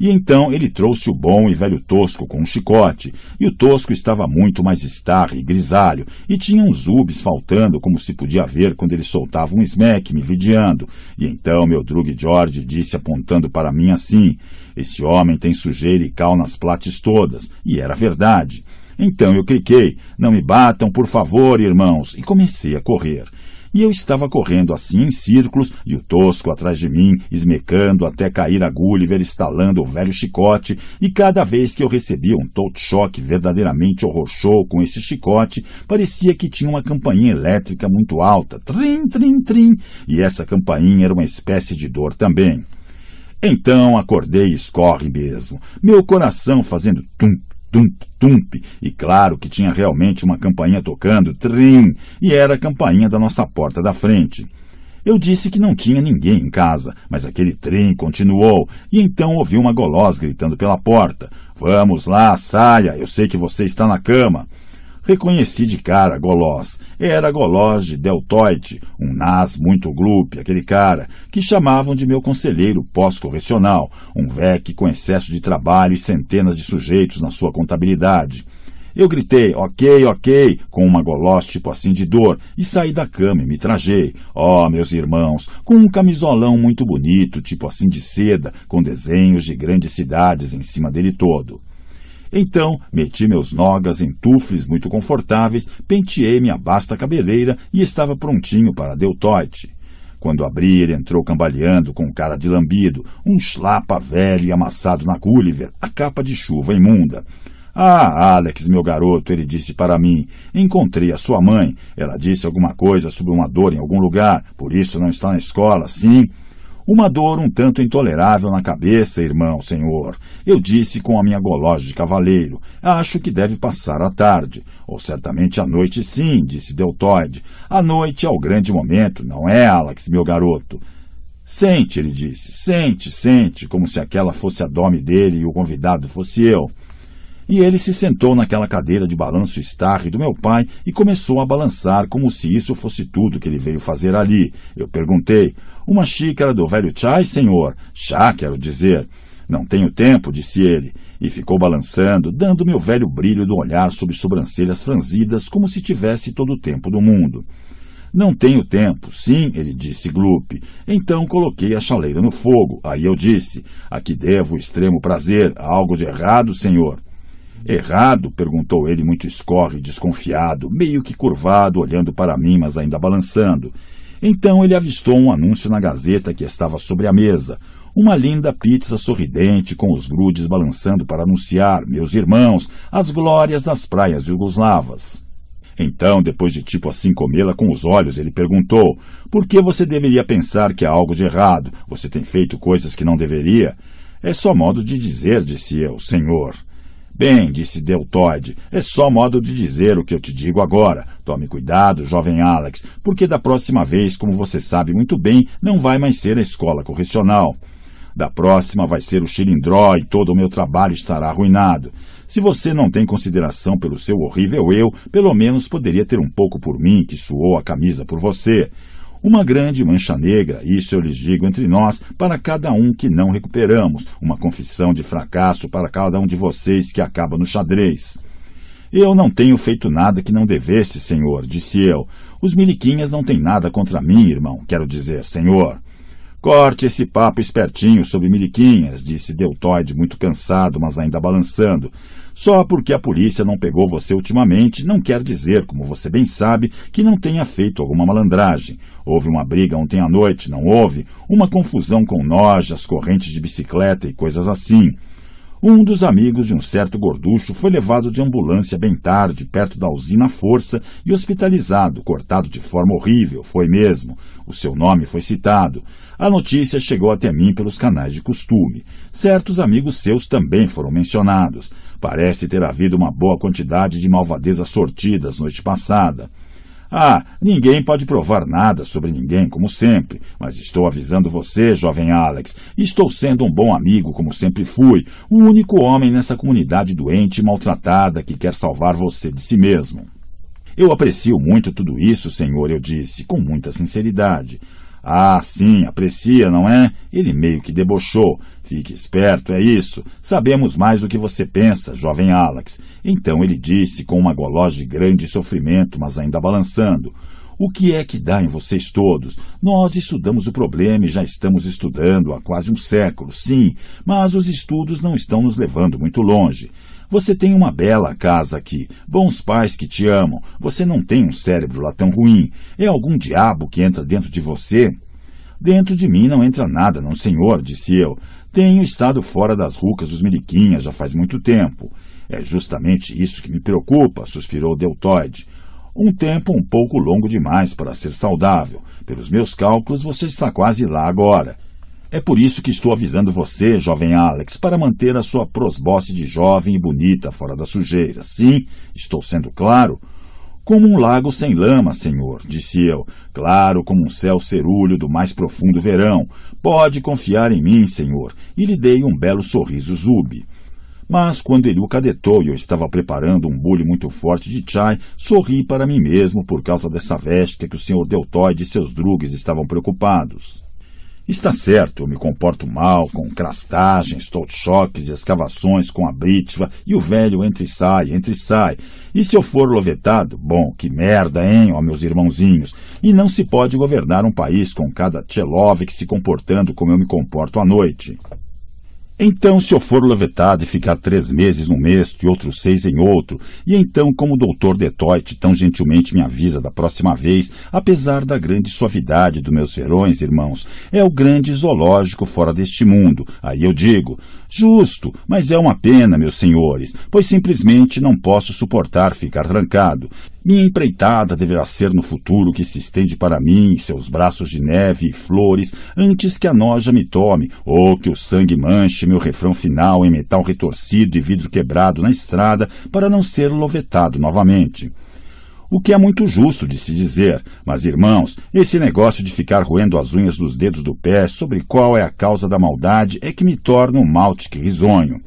E então ele trouxe o bom e velho Tosco com um chicote, e o Tosco estava muito mais estarre e grisalho, e tinha uns ubes faltando, como se podia ver quando ele soltava um smack me videando. E então meu drug George disse apontando para mim assim, esse homem tem sujeira e cal nas plates todas, e era verdade. Então eu cliquei, não me batam, por favor, irmãos, e comecei a correr. E eu estava correndo assim em círculos, e o tosco atrás de mim, esmecando até cair a Gulliver, estalando o velho chicote, e cada vez que eu recebia um tolt-choque verdadeiramente horror show com esse chicote, parecia que tinha uma campainha elétrica muito alta, trim, trim, trim, e essa campainha era uma espécie de dor também. Então acordei e escorre mesmo, meu coração fazendo tum, tump-tump, e claro que tinha realmente uma campainha tocando, trim, e era a campainha da nossa porta da frente. Eu disse que não tinha ninguém em casa, mas aquele trem continuou, e então ouvi uma golosa gritando pela porta: Vamos lá, saia, eu sei que você está na cama. Reconheci de cara Golós. Era Golós de Deltoide, um nas muito glupe, aquele cara, que chamavam de meu conselheiro pós-correcional, um VEC com excesso de trabalho e centenas de sujeitos na sua contabilidade. Eu gritei, ok, ok, com uma golós tipo assim de dor, e saí da cama e me trajei. Oh, meus irmãos, com um camisolão muito bonito, tipo assim de seda, com desenhos de grandes cidades em cima dele todo. Então, meti meus nogas em tufles muito confortáveis, penteei minha basta cabeleira e estava prontinho para a Quando abri, ele entrou cambaleando com cara de lambido, um chlapa velho e amassado na Gulliver, a capa de chuva imunda. Ah, Alex, meu garoto, ele disse para mim. Encontrei a sua mãe. Ela disse alguma coisa sobre uma dor em algum lugar, por isso não está na escola, sim. Uma dor um tanto intolerável na cabeça, irmão, senhor. Eu disse com a minha golose de cavaleiro. Acho que deve passar a tarde. Ou certamente a noite, sim, disse Deltoide. A noite é o grande momento, não é, Alex, meu garoto? Sente, ele disse. Sente, sente, como se aquela fosse a dome dele e o convidado fosse eu. E ele se sentou naquela cadeira de balanço estarre do meu pai e começou a balançar como se isso fosse tudo que ele veio fazer ali. Eu perguntei: Uma xícara do velho chai, senhor? Chá, quero dizer. Não tenho tempo, disse ele, e ficou balançando, dando-me o velho brilho do olhar sob sobrancelhas franzidas, como se tivesse todo o tempo do mundo. Não tenho tempo, sim, ele disse Gloop. Então coloquei a chaleira no fogo. Aí eu disse: "Aqui devo o extremo prazer? Há algo de errado, senhor? Errado? perguntou ele, muito escorre, desconfiado, meio que curvado, olhando para mim, mas ainda balançando. Então ele avistou um anúncio na gazeta que estava sobre a mesa. Uma linda pizza sorridente, com os grudes balançando para anunciar, meus irmãos, as glórias das praias jugoslavas. Então, depois de tipo assim comê-la com os olhos, ele perguntou: Por que você deveria pensar que há algo de errado? Você tem feito coisas que não deveria? É só modo de dizer, disse eu, senhor. Bem, disse Deltoide, é só modo de dizer o que eu te digo agora. Tome cuidado, jovem Alex, porque da próxima vez, como você sabe muito bem, não vai mais ser a escola correcional. Da próxima vai ser o xilindró e todo o meu trabalho estará arruinado. Se você não tem consideração pelo seu horrível eu, pelo menos poderia ter um pouco por mim, que suou a camisa por você. Uma grande mancha negra, isso eu lhes digo entre nós, para cada um que não recuperamos, uma confissão de fracasso para cada um de vocês que acaba no xadrez. Eu não tenho feito nada que não devesse, senhor, disse eu. Os miliquinhas não têm nada contra mim, irmão, quero dizer, senhor. Corte esse papo espertinho sobre miliquinhas, disse Deltoide, muito cansado, mas ainda balançando. Só porque a polícia não pegou você ultimamente não quer dizer, como você bem sabe, que não tenha feito alguma malandragem. Houve uma briga ontem à noite, não houve? Uma confusão com nojas, correntes de bicicleta e coisas assim. Um dos amigos de um certo gorducho foi levado de ambulância bem tarde, perto da usina Força, e hospitalizado, cortado de forma horrível, foi mesmo. O seu nome foi citado. A notícia chegou até mim pelos canais de costume. Certos amigos seus também foram mencionados. Parece ter havido uma boa quantidade de malvadezas sortidas noite passada. Ah, ninguém pode provar nada sobre ninguém, como sempre, mas estou avisando você, jovem Alex. Estou sendo um bom amigo, como sempre fui, o único homem nessa comunidade doente e maltratada que quer salvar você de si mesmo. Eu aprecio muito tudo isso, senhor, eu disse, com muita sinceridade. Ah, sim, aprecia, não é? Ele meio que debochou. Fique esperto, é isso. Sabemos mais do que você pensa, jovem Alex. Então ele disse com uma goloja de grande sofrimento, mas ainda balançando. O que é que dá em vocês todos? Nós estudamos o problema e já estamos estudando há quase um século, sim, mas os estudos não estão nos levando muito longe. Você tem uma bela casa aqui, bons pais que te amam, você não tem um cérebro lá tão ruim. É algum diabo que entra dentro de você? Dentro de mim não entra nada, não senhor, disse eu. Tenho estado fora das rucas dos Miriquinhas já faz muito tempo. É justamente isso que me preocupa, suspirou Deltoide. Um tempo um pouco longo demais para ser saudável. Pelos meus cálculos, você está quase lá agora. É por isso que estou avisando você, jovem Alex, para manter a sua prosbosse de jovem e bonita fora da sujeira. Sim, estou sendo claro. Como um lago sem lama, senhor, disse eu, claro como um céu cerúleo do mais profundo verão. Pode confiar em mim, senhor, e lhe dei um belo sorriso zube. Mas quando ele o cadetou e eu estava preparando um bule muito forte de chai, sorri para mim mesmo por causa dessa veste que o senhor Deltóide e seus drugues estavam preocupados. Está certo, eu me comporto mal, com crastagens, told-choques e escavações com a britva, e o velho entra e sai, entra e sai. E se eu for lovetado? Bom, que merda, hein, ó meus irmãozinhos. E não se pode governar um país com cada Tchelov se comportando como eu me comporto à noite. Então, se eu for lavetado e ficar três meses num mês e outros seis em outro, e então, como o doutor Detoit tão gentilmente me avisa da próxima vez, apesar da grande suavidade dos meus verões, irmãos, é o grande zoológico fora deste mundo. Aí eu digo, Justo, mas é uma pena, meus senhores, pois simplesmente não posso suportar ficar trancado. Minha empreitada deverá ser no futuro que se estende para mim seus braços de neve e flores antes que a noja me tome ou que o sangue manche meu refrão final em metal retorcido e vidro quebrado na estrada para não ser lovetado novamente o que é muito justo de se dizer. Mas, irmãos, esse negócio de ficar roendo as unhas dos dedos do pé sobre qual é a causa da maldade é que me torna um que risonho.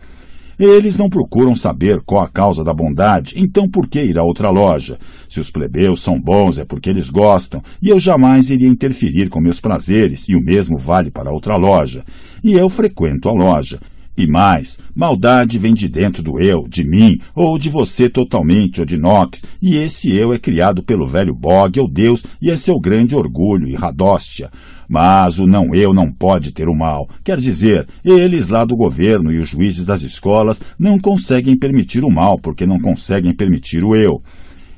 Eles não procuram saber qual a causa da bondade, então por que ir a outra loja? Se os plebeus são bons é porque eles gostam, e eu jamais iria interferir com meus prazeres, e o mesmo vale para outra loja. E eu frequento a loja. E mais, maldade vem de dentro do eu, de mim, ou de você totalmente, ou de Nox, e esse eu é criado pelo velho Bog, ou Deus, e é seu grande orgulho e radóstia. Mas o não eu não pode ter o mal. Quer dizer, eles lá do governo e os juízes das escolas não conseguem permitir o mal porque não conseguem permitir o eu.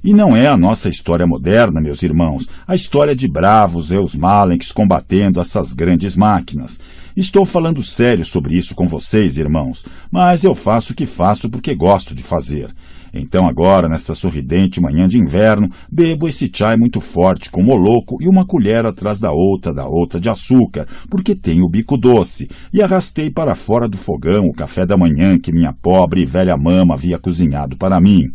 E não é a nossa história moderna, meus irmãos, a história de bravos Zeus Malenques combatendo essas grandes máquinas. Estou falando sério sobre isso com vocês, irmãos, mas eu faço o que faço porque gosto de fazer. Então agora, nesta sorridente manhã de inverno, bebo esse chá muito forte com moloco e uma colher atrás da outra, da outra de açúcar, porque tem o bico doce, e arrastei para fora do fogão o café da manhã que minha pobre e velha mama havia cozinhado para mim.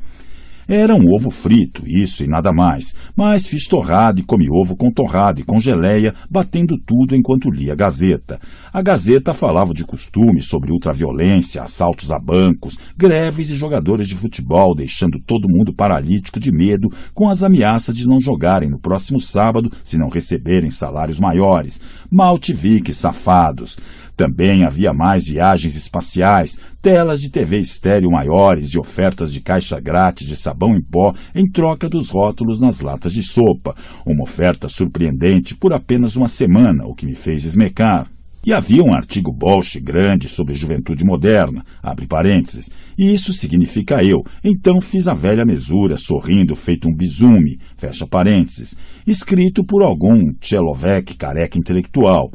Era um ovo frito, isso e nada mais, mas fiz torrada e comi ovo com torrada e com geleia, batendo tudo enquanto lia a Gazeta. A Gazeta falava de costumes sobre ultraviolência, assaltos a bancos, greves e jogadores de futebol, deixando todo mundo paralítico de medo com as ameaças de não jogarem no próximo sábado se não receberem salários maiores. Mal te vi, que safados! Também havia mais viagens espaciais, telas de TV estéreo maiores de ofertas de caixa grátis de sabão em pó em troca dos rótulos nas latas de sopa. Uma oferta surpreendente por apenas uma semana, o que me fez esmecar. E havia um artigo bolche grande sobre juventude moderna, abre parênteses, e isso significa eu. Então fiz a velha mesura, sorrindo, feito um bizume, fecha parênteses, escrito por algum Tchelovec careca intelectual.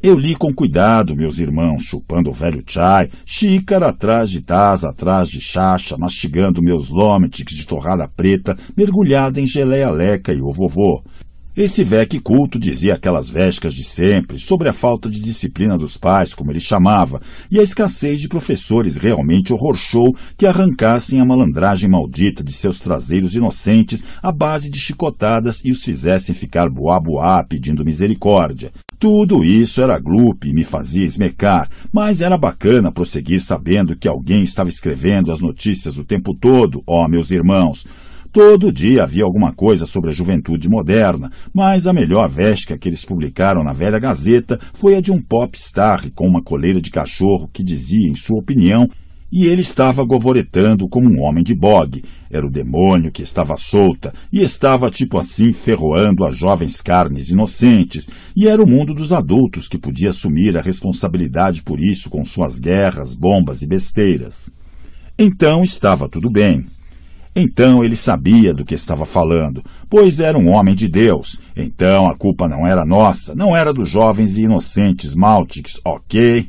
Eu li com cuidado, meus irmãos, chupando o velho chai, xícara atrás de taza, atrás de chacha, mastigando meus lometics de torrada preta, mergulhada em geleia leca e o vovô. Esse vec culto dizia aquelas vésicas de sempre sobre a falta de disciplina dos pais, como ele chamava, e a escassez de professores realmente horror-show que arrancassem a malandragem maldita de seus traseiros inocentes à base de chicotadas e os fizessem ficar boá-boá pedindo misericórdia. Tudo isso era glupe e me fazia esmecar, mas era bacana prosseguir sabendo que alguém estava escrevendo as notícias o tempo todo, ó meus irmãos. Todo dia havia alguma coisa sobre a juventude moderna, mas a melhor vesca que eles publicaram na velha Gazeta foi a de um pop star com uma coleira de cachorro que dizia, em sua opinião, e ele estava govoretando como um homem de bog. Era o demônio que estava solta e estava tipo assim ferroando as jovens carnes inocentes, e era o mundo dos adultos que podia assumir a responsabilidade por isso com suas guerras, bombas e besteiras. Então estava tudo bem. Então ele sabia do que estava falando, pois era um homem de Deus. Então a culpa não era nossa, não era dos jovens e inocentes Maltics, ok?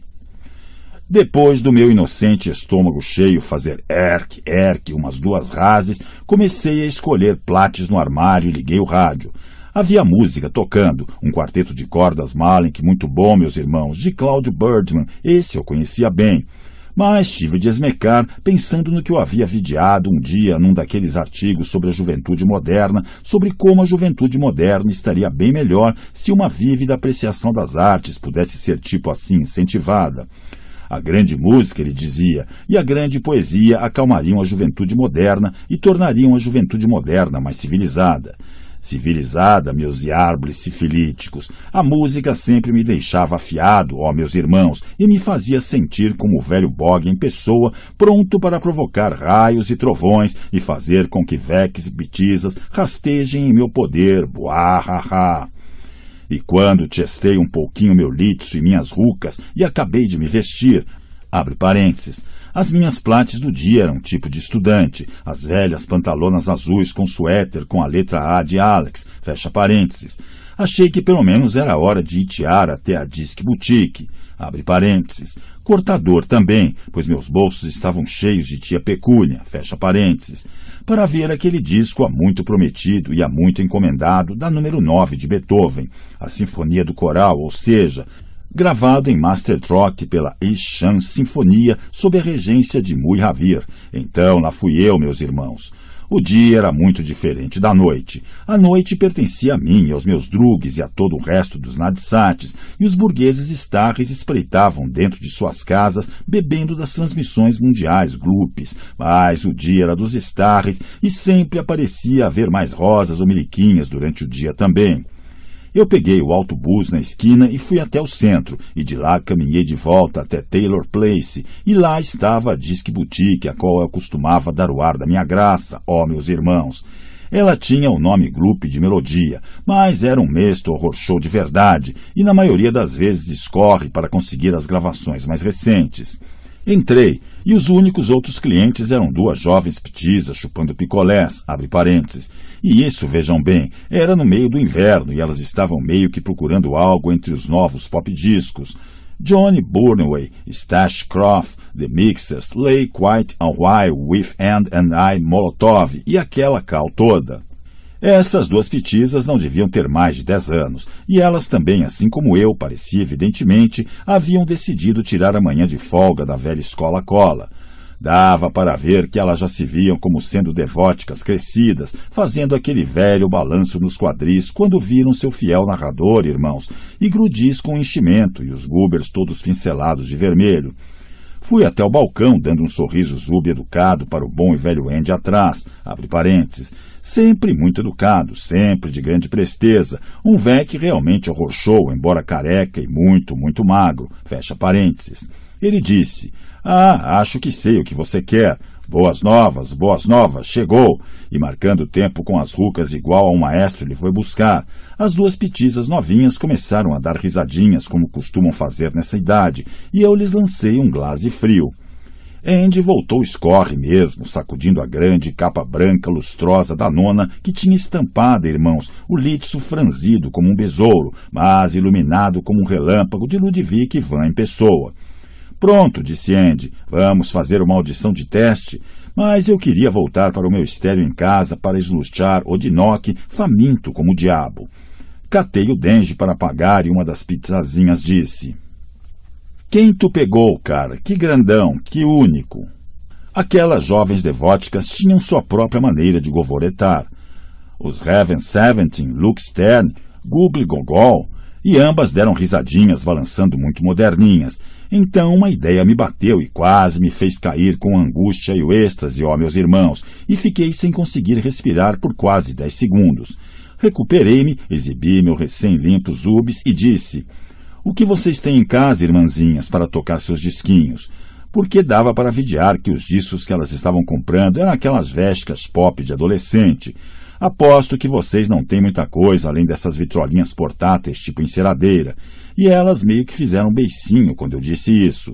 Depois do meu inocente estômago cheio fazer erk erk umas duas rases, comecei a escolher plates no armário e liguei o rádio. Havia música tocando, um quarteto de cordas Malen, que muito bom, meus irmãos, de Claudio Birdman, esse eu conhecia bem mas tive de esmecar pensando no que eu havia videado um dia num daqueles artigos sobre a juventude moderna, sobre como a juventude moderna estaria bem melhor se uma vívida apreciação das artes pudesse ser tipo assim incentivada. A grande música, ele dizia, e a grande poesia acalmariam a juventude moderna e tornariam a juventude moderna mais civilizada. Civilizada, meus iárbles sifilíticos, a música sempre me deixava afiado, ó meus irmãos, e me fazia sentir como o velho bog em pessoa, pronto para provocar raios e trovões e fazer com que veques e bitizas rastejem em meu poder, boá, ha, ha. E quando testei um pouquinho meu litso e minhas rucas e acabei de me vestir, abre parênteses, as minhas plates do dia eram tipo de estudante, as velhas pantalonas azuis com suéter com a letra A de Alex, fecha parênteses. Achei que pelo menos era hora de itiar até a Disque Boutique, abre parênteses. Cortador também, pois meus bolsos estavam cheios de tia pecúnia, fecha parênteses. Para ver aquele disco a muito prometido e a muito encomendado da número 9 de Beethoven, a Sinfonia do Coral, ou seja, gravado em Master Trock pela Ishan Sinfonia sob a regência de Mui Ravir. Então lá fui eu, meus irmãos. O dia era muito diferente da noite. A noite pertencia a mim, aos meus drugues e a todo o resto dos nadsates, e os burgueses estarres espreitavam dentro de suas casas, bebendo das transmissões mundiais glupes. Mas o dia era dos estarres e sempre aparecia haver mais rosas ou miliquinhas durante o dia também. Eu peguei o autobus na esquina e fui até o centro, e de lá caminhei de volta até Taylor Place, e lá estava a Disque Boutique, a qual eu costumava dar o ar da minha graça, ó meus irmãos. Ela tinha o nome grupo de melodia, mas era um mesto horror show de verdade, e na maioria das vezes escorre para conseguir as gravações mais recentes. Entrei, e os únicos outros clientes eram duas jovens petizas chupando picolés, abre parênteses. E isso, vejam bem, era no meio do inverno e elas estavam meio que procurando algo entre os novos pop discos. Johnny Burnway, Stash Croft, The Mixers, Lay Quite a While with End and I Molotov e aquela cal toda. Essas duas pitisas não deviam ter mais de 10 anos, e elas também, assim como eu, parecia evidentemente, haviam decidido tirar a manhã de folga da velha escola cola. Dava para ver que elas já se viam como sendo devóticas crescidas, fazendo aquele velho balanço nos quadris quando viram seu fiel narrador, irmãos, e grudis com enchimento e os gubers todos pincelados de vermelho. Fui até o balcão, dando um sorriso zubo educado para o bom e velho Andy atrás, abre parênteses. Sempre muito educado, sempre de grande presteza, um velho que realmente arrochou, embora careca e muito, muito magro, fecha parênteses. Ele disse, ah, acho que sei o que você quer. Boas novas, boas novas, chegou! E marcando tempo com as rucas igual a um maestro lhe foi buscar. As duas pitizas novinhas começaram a dar risadinhas como costumam fazer nessa idade, e eu lhes lancei um glase frio. Andy voltou escorre mesmo, sacudindo a grande capa branca lustrosa da nona que tinha estampada, irmãos, o litso franzido como um besouro, mas iluminado como um relâmpago de Ludwig van em pessoa. Pronto, disse Andy. Vamos fazer uma audição de teste. Mas eu queria voltar para o meu estéreo em casa para esluchar Odinok faminto como o diabo. Catei o Denge para pagar e uma das pizzazinhas disse: Quem tu pegou, cara? Que grandão, que único. Aquelas jovens devóticas tinham sua própria maneira de govoretar. Os Heaven Seventeen, Luke Stern, Google Gogol, e ambas deram risadinhas balançando muito moderninhas então uma ideia me bateu e quase me fez cair com a angústia e o êxtase, ó meus irmãos, e fiquei sem conseguir respirar por quase dez segundos. Recuperei-me, exibi meu recém-limpo zubes e disse: O que vocês têm em casa, irmãzinhas, para tocar seus disquinhos? porque dava para vidiar que os discos que elas estavam comprando eram aquelas vescas pop de adolescente. Aposto que vocês não têm muita coisa além dessas vitrolinhas portáteis tipo enceradeira e elas meio que fizeram um beicinho quando eu disse isso.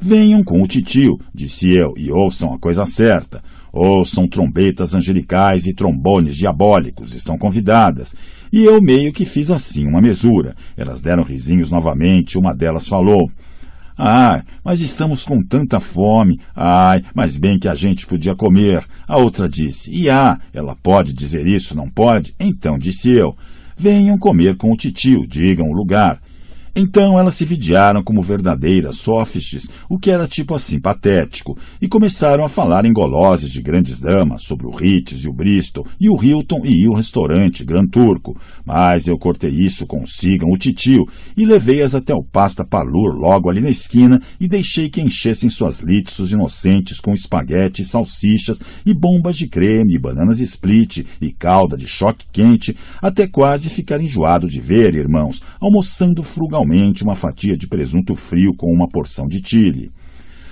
Venham com o titio, disse eu, e ouçam a coisa certa. Ouçam trombetas angelicais e trombones diabólicos, estão convidadas. E eu meio que fiz assim uma mesura. Elas deram risinhos novamente, uma delas falou. Ai, mas estamos com tanta fome. Ai, mas bem que a gente podia comer. A outra disse: E ah, ela pode dizer isso, não pode? Então disse eu: Venham comer com o titio, digam o lugar. Então elas se vidiaram como verdadeiras sofistes, o que era tipo assim patético, e começaram a falar em goloses de grandes damas sobre o Ritz e o Bristol e o Hilton e o restaurante Gran Turco. Mas eu cortei isso com o Sigam, o titio, e levei-as até o Pasta Palur logo ali na esquina e deixei que enchessem suas litsos inocentes com espaguete, salsichas e bombas de creme, e bananas split e calda de choque quente, até quase ficar enjoado de ver, irmãos, almoçando frugalmente finalmente uma fatia de presunto frio com uma porção de chile.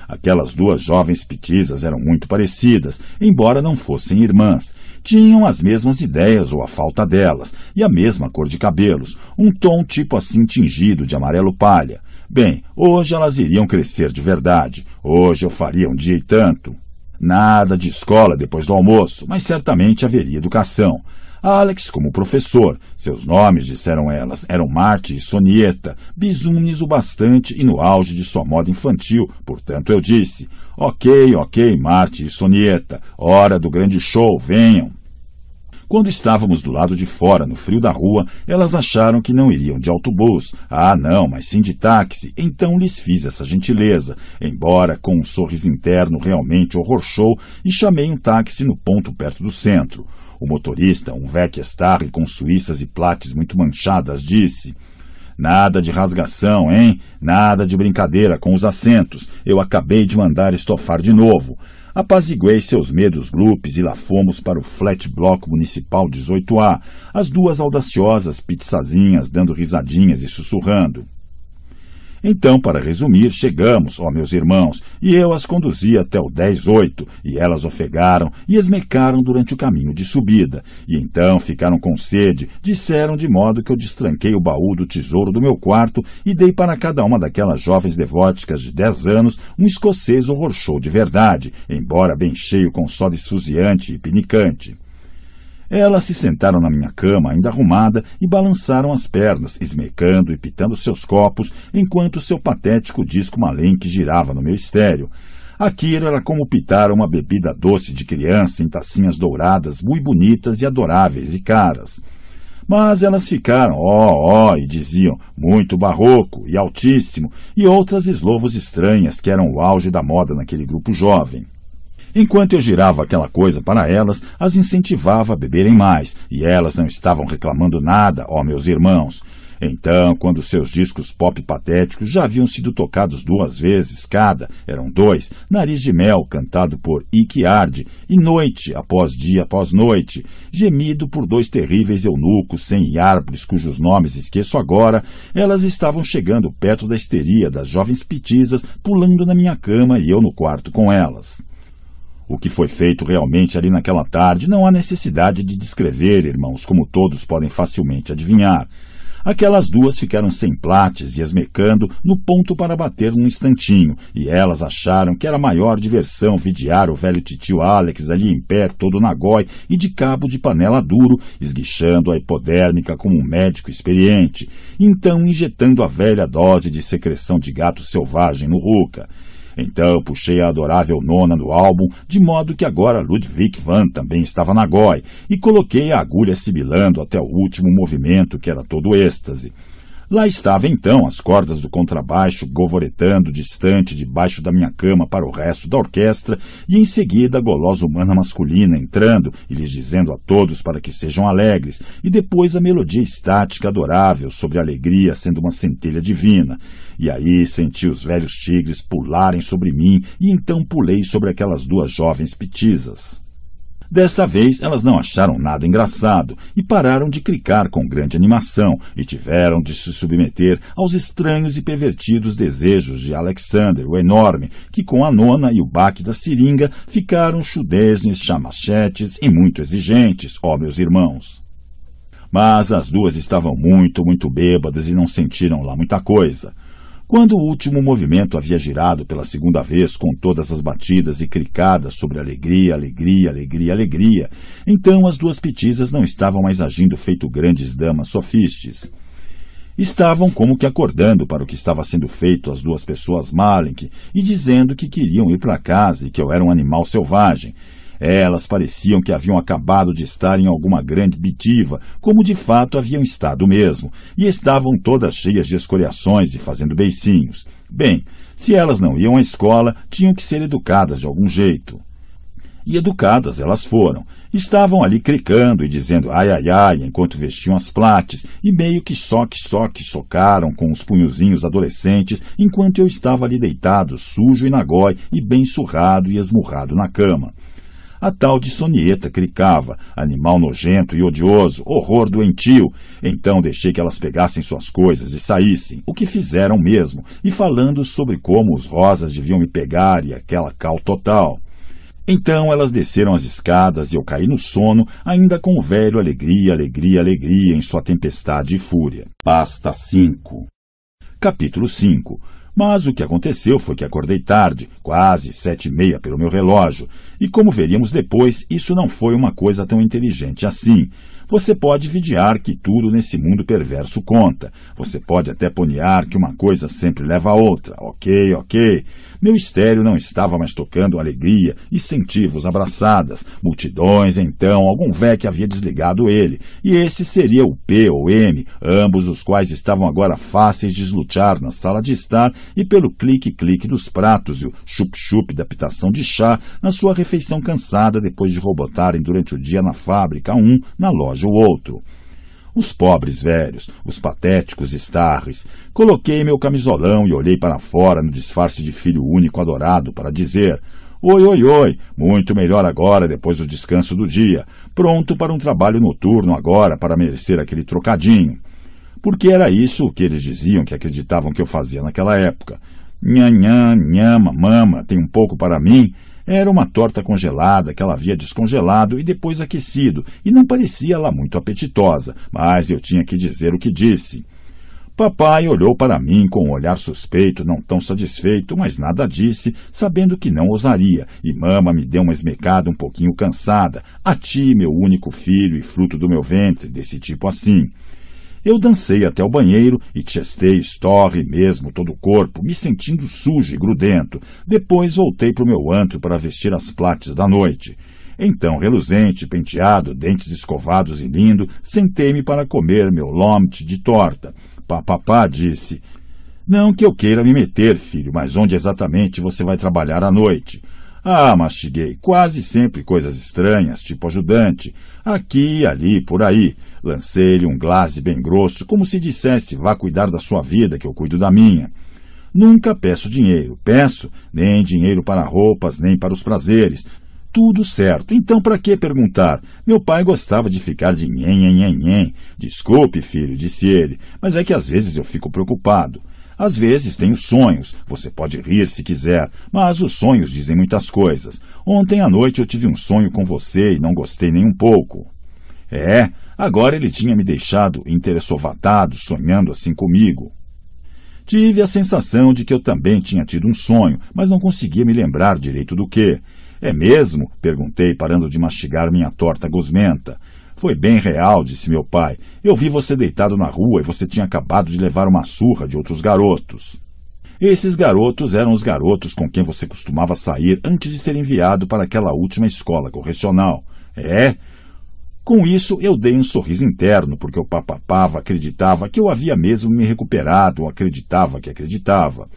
Aquelas duas jovens pitisas eram muito parecidas, embora não fossem irmãs. Tinham as mesmas ideias ou a falta delas, e a mesma cor de cabelos, um tom tipo assim tingido de amarelo palha. Bem, hoje elas iriam crescer de verdade. Hoje eu faria um dia e tanto. Nada de escola depois do almoço, mas certamente haveria educação. Alex como professor. Seus nomes, disseram elas, eram Marte e Sonieta, bizumes o bastante e no auge de sua moda infantil, portanto eu disse: Ok, ok, Marte e Sonieta, hora do grande show, venham. Quando estávamos do lado de fora, no frio da rua, elas acharam que não iriam de autobus. Ah, não, mas sim de táxi. Então lhes fiz essa gentileza, embora com um sorriso interno realmente horror show, e chamei um táxi no ponto perto do centro. O motorista, um velho Starry com suíças e plates muito manchadas, disse... Nada de rasgação, hein? Nada de brincadeira com os assentos. Eu acabei de mandar estofar de novo. Apaziguei seus medos grupes e lá fomos para o flat bloco municipal 18A, as duas audaciosas pizzazinhas dando risadinhas e sussurrando. Então, para resumir, chegamos, ó meus irmãos, e eu as conduzi até o 108, e elas ofegaram e esmecaram durante o caminho de subida. E então ficaram com sede, disseram de modo que eu destranquei o baú do tesouro do meu quarto e dei para cada uma daquelas jovens devóticas de dez anos um escocês horror show de verdade, embora bem cheio com soda esfuziante e pinicante. Elas se sentaram na minha cama, ainda arrumada, e balançaram as pernas, esmecando e pitando seus copos, enquanto seu patético disco malenque girava no meu estéreo. Aquilo era como pitar uma bebida doce de criança em tacinhas douradas, muito bonitas e adoráveis e caras. Mas elas ficaram ó, oh, ó, oh, e diziam muito barroco e altíssimo, e outras eslovos estranhas que eram o auge da moda naquele grupo jovem. Enquanto eu girava aquela coisa para elas, as incentivava a beberem mais, e elas não estavam reclamando nada, ó meus irmãos. Então, quando seus discos pop patéticos já haviam sido tocados duas vezes cada, eram dois, Nariz de Mel, cantado por Icchiardi, e Noite após Dia após Noite, gemido por dois terríveis eunucos sem árvores cujos nomes esqueço agora, elas estavam chegando perto da histeria das jovens pitizas pulando na minha cama e eu no quarto com elas. O que foi feito realmente ali naquela tarde não há necessidade de descrever, irmãos, como todos podem facilmente adivinhar. Aquelas duas ficaram sem plates e esmecando no ponto para bater num instantinho, e elas acharam que era maior diversão vidiar o velho titio Alex ali em pé, todo nagói e de cabo de panela duro, esguichando a hipodérmica como um médico experiente, então injetando a velha dose de secreção de gato selvagem no Ruca. Então puxei a adorável nona do álbum, de modo que agora Ludwig van também estava na goi, e coloquei a agulha sibilando até o último movimento, que era todo êxtase. Lá estava então as cordas do contrabaixo govoretando distante debaixo da minha cama para o resto da orquestra e em seguida a golosa humana masculina entrando e lhes dizendo a todos para que sejam alegres e depois a melodia estática adorável sobre a alegria sendo uma centelha divina. E aí senti os velhos tigres pularem sobre mim e então pulei sobre aquelas duas jovens pitizas. Desta vez, elas não acharam nada engraçado e pararam de clicar com grande animação e tiveram de se submeter aos estranhos e pervertidos desejos de Alexander, o enorme, que com a nona e o baque da seringa ficaram chudesnes, chamachetes e muito exigentes, ó meus irmãos mas as duas estavam muito, muito bêbadas e não sentiram lá muita coisa. Quando o último movimento havia girado pela segunda vez com todas as batidas e cricadas sobre alegria, alegria, alegria, alegria, então as duas petizas não estavam mais agindo feito grandes damas sofistes. Estavam como que acordando para o que estava sendo feito às duas pessoas Malik e dizendo que queriam ir para casa e que eu era um animal selvagem, elas pareciam que haviam acabado de estar em alguma grande bitiva, como de fato haviam estado mesmo, e estavam todas cheias de escoriações e fazendo beicinhos. Bem, se elas não iam à escola, tinham que ser educadas de algum jeito. E educadas elas foram. Estavam ali cricando e dizendo ai ai ai enquanto vestiam as plates, e meio que soque-soque socaram com os punhozinhos adolescentes enquanto eu estava ali deitado, sujo e nagói e bem surrado e esmurrado na cama. A tal de Sonieta cricava, animal nojento e odioso, horror doentio. Então deixei que elas pegassem suas coisas e saíssem, o que fizeram mesmo, e falando sobre como os rosas deviam me pegar e aquela cal total. Então elas desceram as escadas e eu caí no sono, ainda com o velho alegria, alegria, alegria em sua tempestade e fúria. Pasta 5 Capítulo 5 mas o que aconteceu foi que acordei tarde, quase sete e meia pelo meu relógio, e como veríamos depois, isso não foi uma coisa tão inteligente assim. Você pode vidiar que tudo nesse mundo perverso conta. Você pode até ponear que uma coisa sempre leva a outra. Ok, ok. Meu estéreo não estava mais tocando alegria, incentivos, abraçadas, multidões, então, algum véio que havia desligado ele, e esse seria o P ou M, ambos os quais estavam agora fáceis de esluchar na sala de estar e pelo clique-clique dos pratos e o chup-chup da pitação de chá na sua refeição cansada depois de robotarem durante o dia na fábrica um, na loja o outro os pobres velhos, os patéticos estarres. Coloquei meu camisolão e olhei para fora no disfarce de filho único adorado para dizer: Oi, oi, oi, muito melhor agora depois do descanso do dia, pronto para um trabalho noturno agora para merecer aquele trocadinho. Porque era isso que eles diziam que acreditavam que eu fazia naquela época. Nhanhã, nhama, mama, tem um pouco para mim era uma torta congelada que ela havia descongelado e depois aquecido, e não parecia lá muito apetitosa, mas eu tinha que dizer o que disse. Papai olhou para mim com um olhar suspeito, não tão satisfeito, mas nada disse, sabendo que não ousaria, e mama me deu uma esmecada um pouquinho cansada. A ti, meu único filho e fruto do meu ventre, desse tipo assim. Eu dancei até o banheiro e testei estorre mesmo todo o corpo, me sentindo sujo e grudento. Depois voltei para o meu antro para vestir as plates da noite. Então, reluzente, penteado, dentes escovados e lindo, sentei-me para comer meu lomte de torta. Papapá disse: Não que eu queira me meter, filho, mas onde exatamente você vai trabalhar à noite? Ah, mastiguei, quase sempre coisas estranhas, tipo ajudante, aqui, ali, por aí. Lancei-lhe um glase bem grosso, como se dissesse, vá cuidar da sua vida, que eu cuido da minha. Nunca peço dinheiro, peço nem dinheiro para roupas, nem para os prazeres. Tudo certo, então para que perguntar? Meu pai gostava de ficar de nhen, nhen, nhen, nhen. Desculpe, filho, disse ele, mas é que às vezes eu fico preocupado. Às vezes tenho sonhos, você pode rir se quiser, mas os sonhos dizem muitas coisas. Ontem à noite eu tive um sonho com você e não gostei nem um pouco. É, agora ele tinha me deixado interessovatado, sonhando assim comigo. Tive a sensação de que eu também tinha tido um sonho, mas não conseguia me lembrar direito do que. É mesmo? perguntei, parando de mastigar minha torta gosmenta. Foi bem real, disse meu pai. Eu vi você deitado na rua e você tinha acabado de levar uma surra de outros garotos. Esses garotos eram os garotos com quem você costumava sair antes de ser enviado para aquela última escola correcional. É? Com isso, eu dei um sorriso interno, porque o papapava acreditava que eu havia mesmo me recuperado, ou acreditava que acreditava.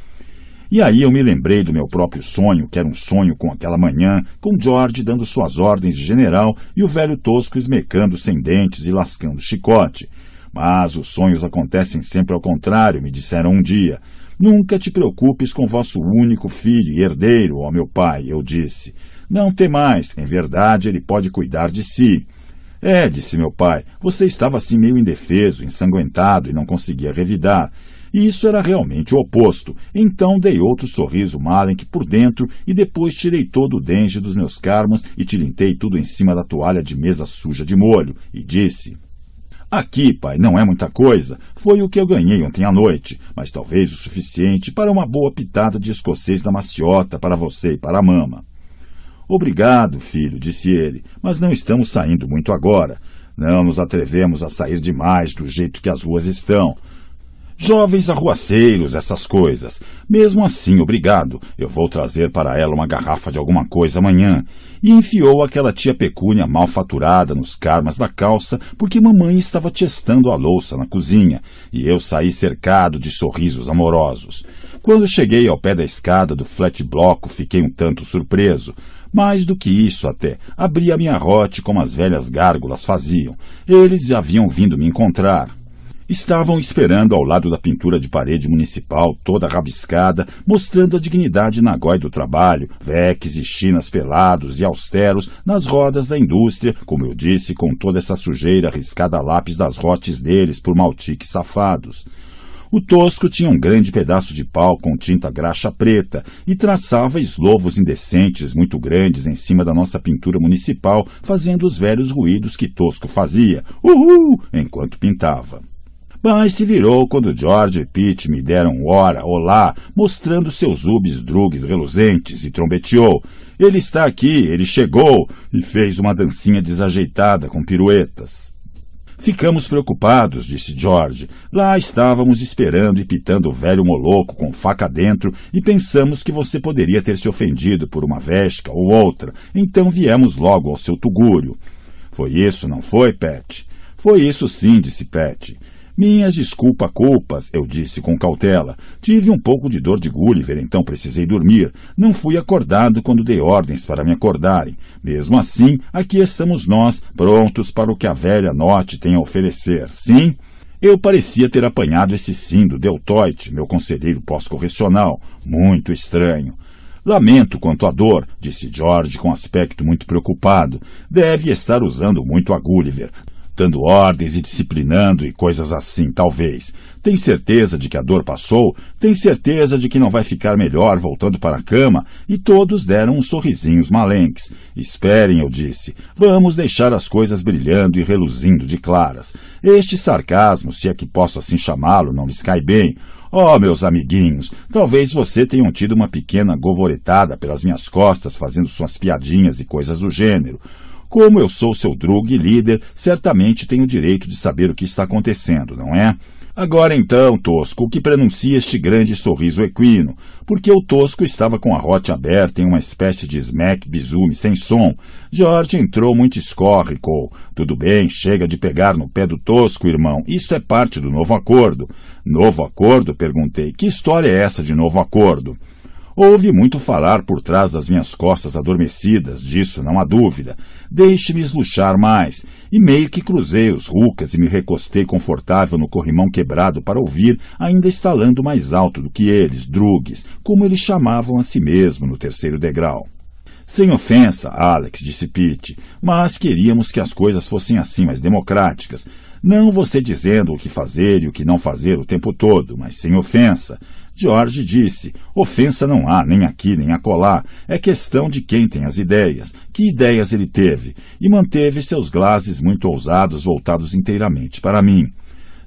E aí eu me lembrei do meu próprio sonho, que era um sonho com aquela manhã, com George dando suas ordens de general e o velho tosco esmecando sem dentes e lascando chicote. Mas os sonhos acontecem sempre ao contrário, me disseram um dia. Nunca te preocupes com vosso único filho e herdeiro, ó meu pai, eu disse. Não temais, em verdade ele pode cuidar de si. É, disse meu pai, você estava assim meio indefeso, ensanguentado e não conseguia revidar. E isso era realmente o oposto. Então dei outro sorriso Malik por dentro e depois tirei todo o dente dos meus carmas e tilintei tudo em cima da toalha de mesa suja de molho e disse. Aqui, pai, não é muita coisa. Foi o que eu ganhei ontem à noite, mas talvez o suficiente para uma boa pitada de escocês da maciota para você e para a mama. Obrigado, filho, disse ele, mas não estamos saindo muito agora. Não nos atrevemos a sair demais do jeito que as ruas estão. Jovens arruaceiros, essas coisas. Mesmo assim, obrigado. Eu vou trazer para ela uma garrafa de alguma coisa amanhã. E enfiou aquela tia pecúnia malfaturada nos carmas da calça, porque mamãe estava testando a louça na cozinha, e eu saí cercado de sorrisos amorosos. Quando cheguei ao pé da escada do flat bloco, fiquei um tanto surpreso. Mais do que isso até, abri a minha rote como as velhas gárgulas faziam. Eles haviam vindo me encontrar. Estavam esperando ao lado da pintura de parede municipal, toda rabiscada, mostrando a dignidade nagói do trabalho, veques e chinas pelados e austeros nas rodas da indústria, como eu disse, com toda essa sujeira arriscada a lápis das rotes deles por maltique safados. O tosco tinha um grande pedaço de pau com tinta graxa preta e traçava eslovos indecentes muito grandes em cima da nossa pintura municipal, fazendo os velhos ruídos que tosco fazia, uhul, enquanto pintava mas se virou quando George e Pete me deram ora, olá, mostrando seus ubis drugues reluzentes e trombeteou. Ele está aqui, ele chegou, e fez uma dancinha desajeitada com piruetas. Ficamos preocupados, disse George. Lá estávamos esperando e pitando o velho moloco com faca dentro e pensamos que você poderia ter se ofendido por uma vesca ou outra, então viemos logo ao seu tugúrio. Foi isso, não foi, Pet? Foi isso sim, disse Pet. Minhas desculpa culpas, eu disse com cautela. Tive um pouco de dor de Gulliver, então precisei dormir. Não fui acordado quando dei ordens para me acordarem. Mesmo assim, aqui estamos nós, prontos para o que a velha Norte tem a oferecer. Sim? Eu parecia ter apanhado esse sim do Deltoite, meu conselheiro pós-correcional. Muito estranho. Lamento quanto à dor, disse George com aspecto muito preocupado. Deve estar usando muito a Gulliver dando ordens e disciplinando e coisas assim, talvez. Tem certeza de que a dor passou, tem certeza de que não vai ficar melhor voltando para a cama, e todos deram uns sorrisinhos malenques. Esperem, eu disse, vamos deixar as coisas brilhando e reluzindo de claras. Este sarcasmo, se é que posso assim chamá-lo, não lhes cai bem. Oh, meus amiguinhos, talvez você tenham tido uma pequena govoretada pelas minhas costas fazendo suas piadinhas e coisas do gênero. Como eu sou seu drug líder, certamente tenho direito de saber o que está acontecendo, não é? Agora então, Tosco, o que pronuncia este grande sorriso equino? Porque o Tosco estava com a rote aberta em uma espécie de smack bizume sem som. George entrou muito escórrico. Tudo bem, chega de pegar no pé do Tosco, irmão. Isto é parte do novo acordo. Novo acordo? Perguntei. Que história é essa de novo acordo? Ouvi muito falar por trás das minhas costas adormecidas, disso não há dúvida. Deixe-me esluxar mais. E meio que cruzei os rucas e me recostei confortável no corrimão quebrado para ouvir, ainda estalando mais alto do que eles, drugues, como eles chamavam a si mesmo no terceiro degrau. Sem ofensa, Alex, disse Pete, mas queríamos que as coisas fossem assim mais democráticas. Não você dizendo o que fazer e o que não fazer o tempo todo, mas sem ofensa. George disse: ofensa não há, nem aqui nem acolá. É questão de quem tem as ideias. Que ideias ele teve? E manteve seus glases muito ousados voltados inteiramente para mim.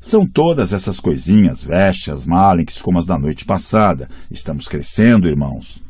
São todas essas coisinhas, vestes, malinques como as da noite passada. Estamos crescendo, irmãos.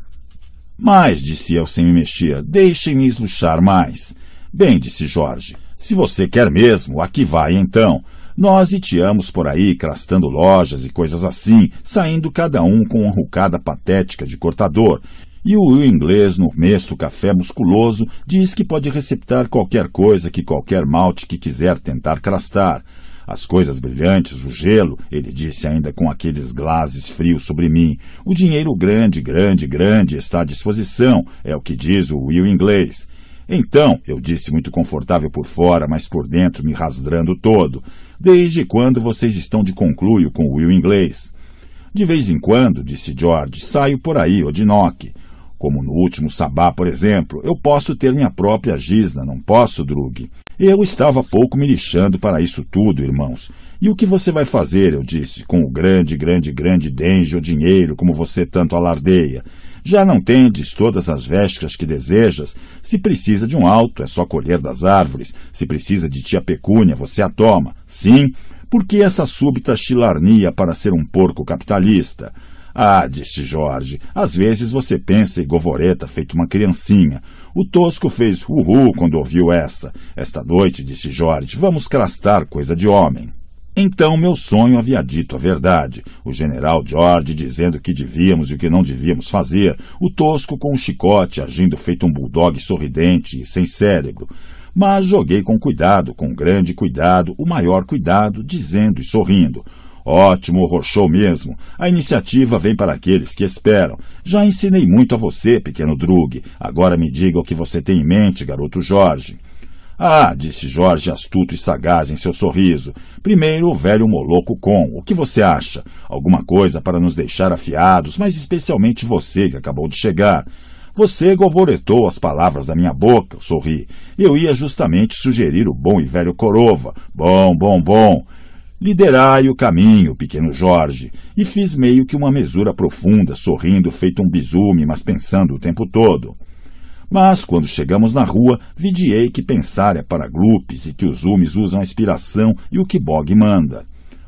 Mas, disse eu sem me mexer, deixem-me esluxar mais. Bem, disse Jorge, se você quer mesmo, aqui vai então. Nós iteamos por aí crastando lojas e coisas assim, saindo cada um com uma rucada patética de cortador. E o inglês, no mesto café musculoso, diz que pode receptar qualquer coisa que qualquer malte que quiser tentar crastar. As coisas brilhantes, o gelo, ele disse ainda com aqueles glazes frios sobre mim. O dinheiro grande, grande, grande está à disposição, é o que diz o Will inglês. Então, eu disse muito confortável por fora, mas por dentro me rasdrando todo. Desde quando vocês estão de concluio com o Will inglês? De vez em quando, disse George, saio por aí, Odinoque. Como no último sabá, por exemplo, eu posso ter minha própria gisna, não posso, Drug? Eu estava pouco me lixando para isso tudo, irmãos. E o que você vai fazer, eu disse, com o grande, grande, grande ou dinheiro como você tanto alardeia? Já não tendes todas as vescas que desejas. Se precisa de um alto, é só colher das árvores. Se precisa de tia pecúnia, você a toma. Sim, porque essa súbita chilarnia para ser um porco capitalista? Ah, disse Jorge, às vezes você pensa e govoreta feito uma criancinha. O Tosco fez uhu quando ouviu essa. Esta noite, disse Jorge, vamos crastar coisa de homem. Então meu sonho havia dito a verdade. O general George dizendo o que devíamos e o que não devíamos fazer, o tosco com o chicote agindo feito um bulldog sorridente e sem cérebro. Mas joguei com cuidado, com grande cuidado, o maior cuidado, dizendo e sorrindo. Ótimo Rochou mesmo. A iniciativa vem para aqueles que esperam. Já ensinei muito a você, pequeno Drug. Agora me diga o que você tem em mente, garoto Jorge. Ah, disse Jorge, astuto e sagaz em seu sorriso. Primeiro o velho moloco com. O que você acha? Alguma coisa para nos deixar afiados, mas especialmente você que acabou de chegar. Você govoretou as palavras da minha boca, sorri. Eu ia justamente sugerir o bom e velho Corova. Bom, bom, bom. Liderai o caminho, pequeno Jorge, e fiz meio que uma mesura profunda, sorrindo feito um bisume, mas pensando o tempo todo. Mas, quando chegamos na rua, vidiei que pensar é para grupos e que os umes usam a inspiração e o que Bog manda.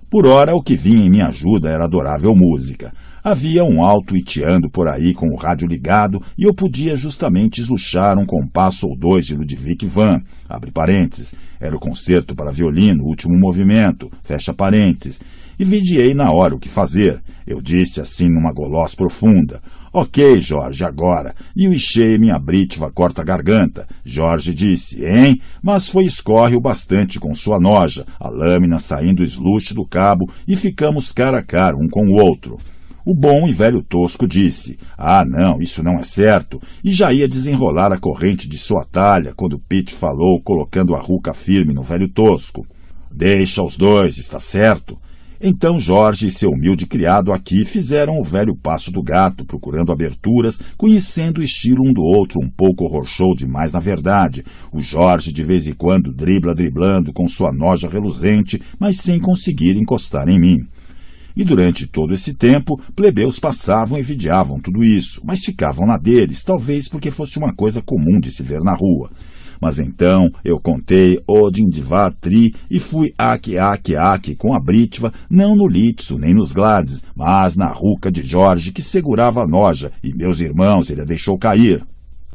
Por ora, o que vinha em minha ajuda era adorável música. Havia um alto iteando por aí com o rádio ligado e eu podia justamente esluchar um compasso ou dois de Ludwig van, abre parênteses, era o concerto para violino, último movimento, fecha parênteses, e vidiei na hora o que fazer. Eu disse assim numa golós profunda, Ok, Jorge, agora. E o enchei minha britva corta garganta. Jorge disse, hein? Mas foi escorre o bastante com sua noja, a lâmina saindo esluste do cabo e ficamos cara a cara um com o outro. O bom e velho Tosco disse: Ah, não, isso não é certo, e já ia desenrolar a corrente de sua talha quando Pete falou, colocando a ruca firme no velho Tosco. Deixa os dois, está certo. Então Jorge e seu humilde criado aqui fizeram o velho passo do gato, procurando aberturas, conhecendo o estilo um do outro, um pouco rochou demais na verdade. O Jorge de vez em quando dribla driblando com sua noja reluzente, mas sem conseguir encostar em mim. E durante todo esse tempo, plebeus passavam e vidiavam tudo isso, mas ficavam na deles, talvez porque fosse uma coisa comum de se ver na rua. Mas então eu contei o Dindivatri e fui aque aque aque com a britva, não no litso nem nos glades, mas na ruca de Jorge que segurava a noja e meus irmãos ele a deixou cair.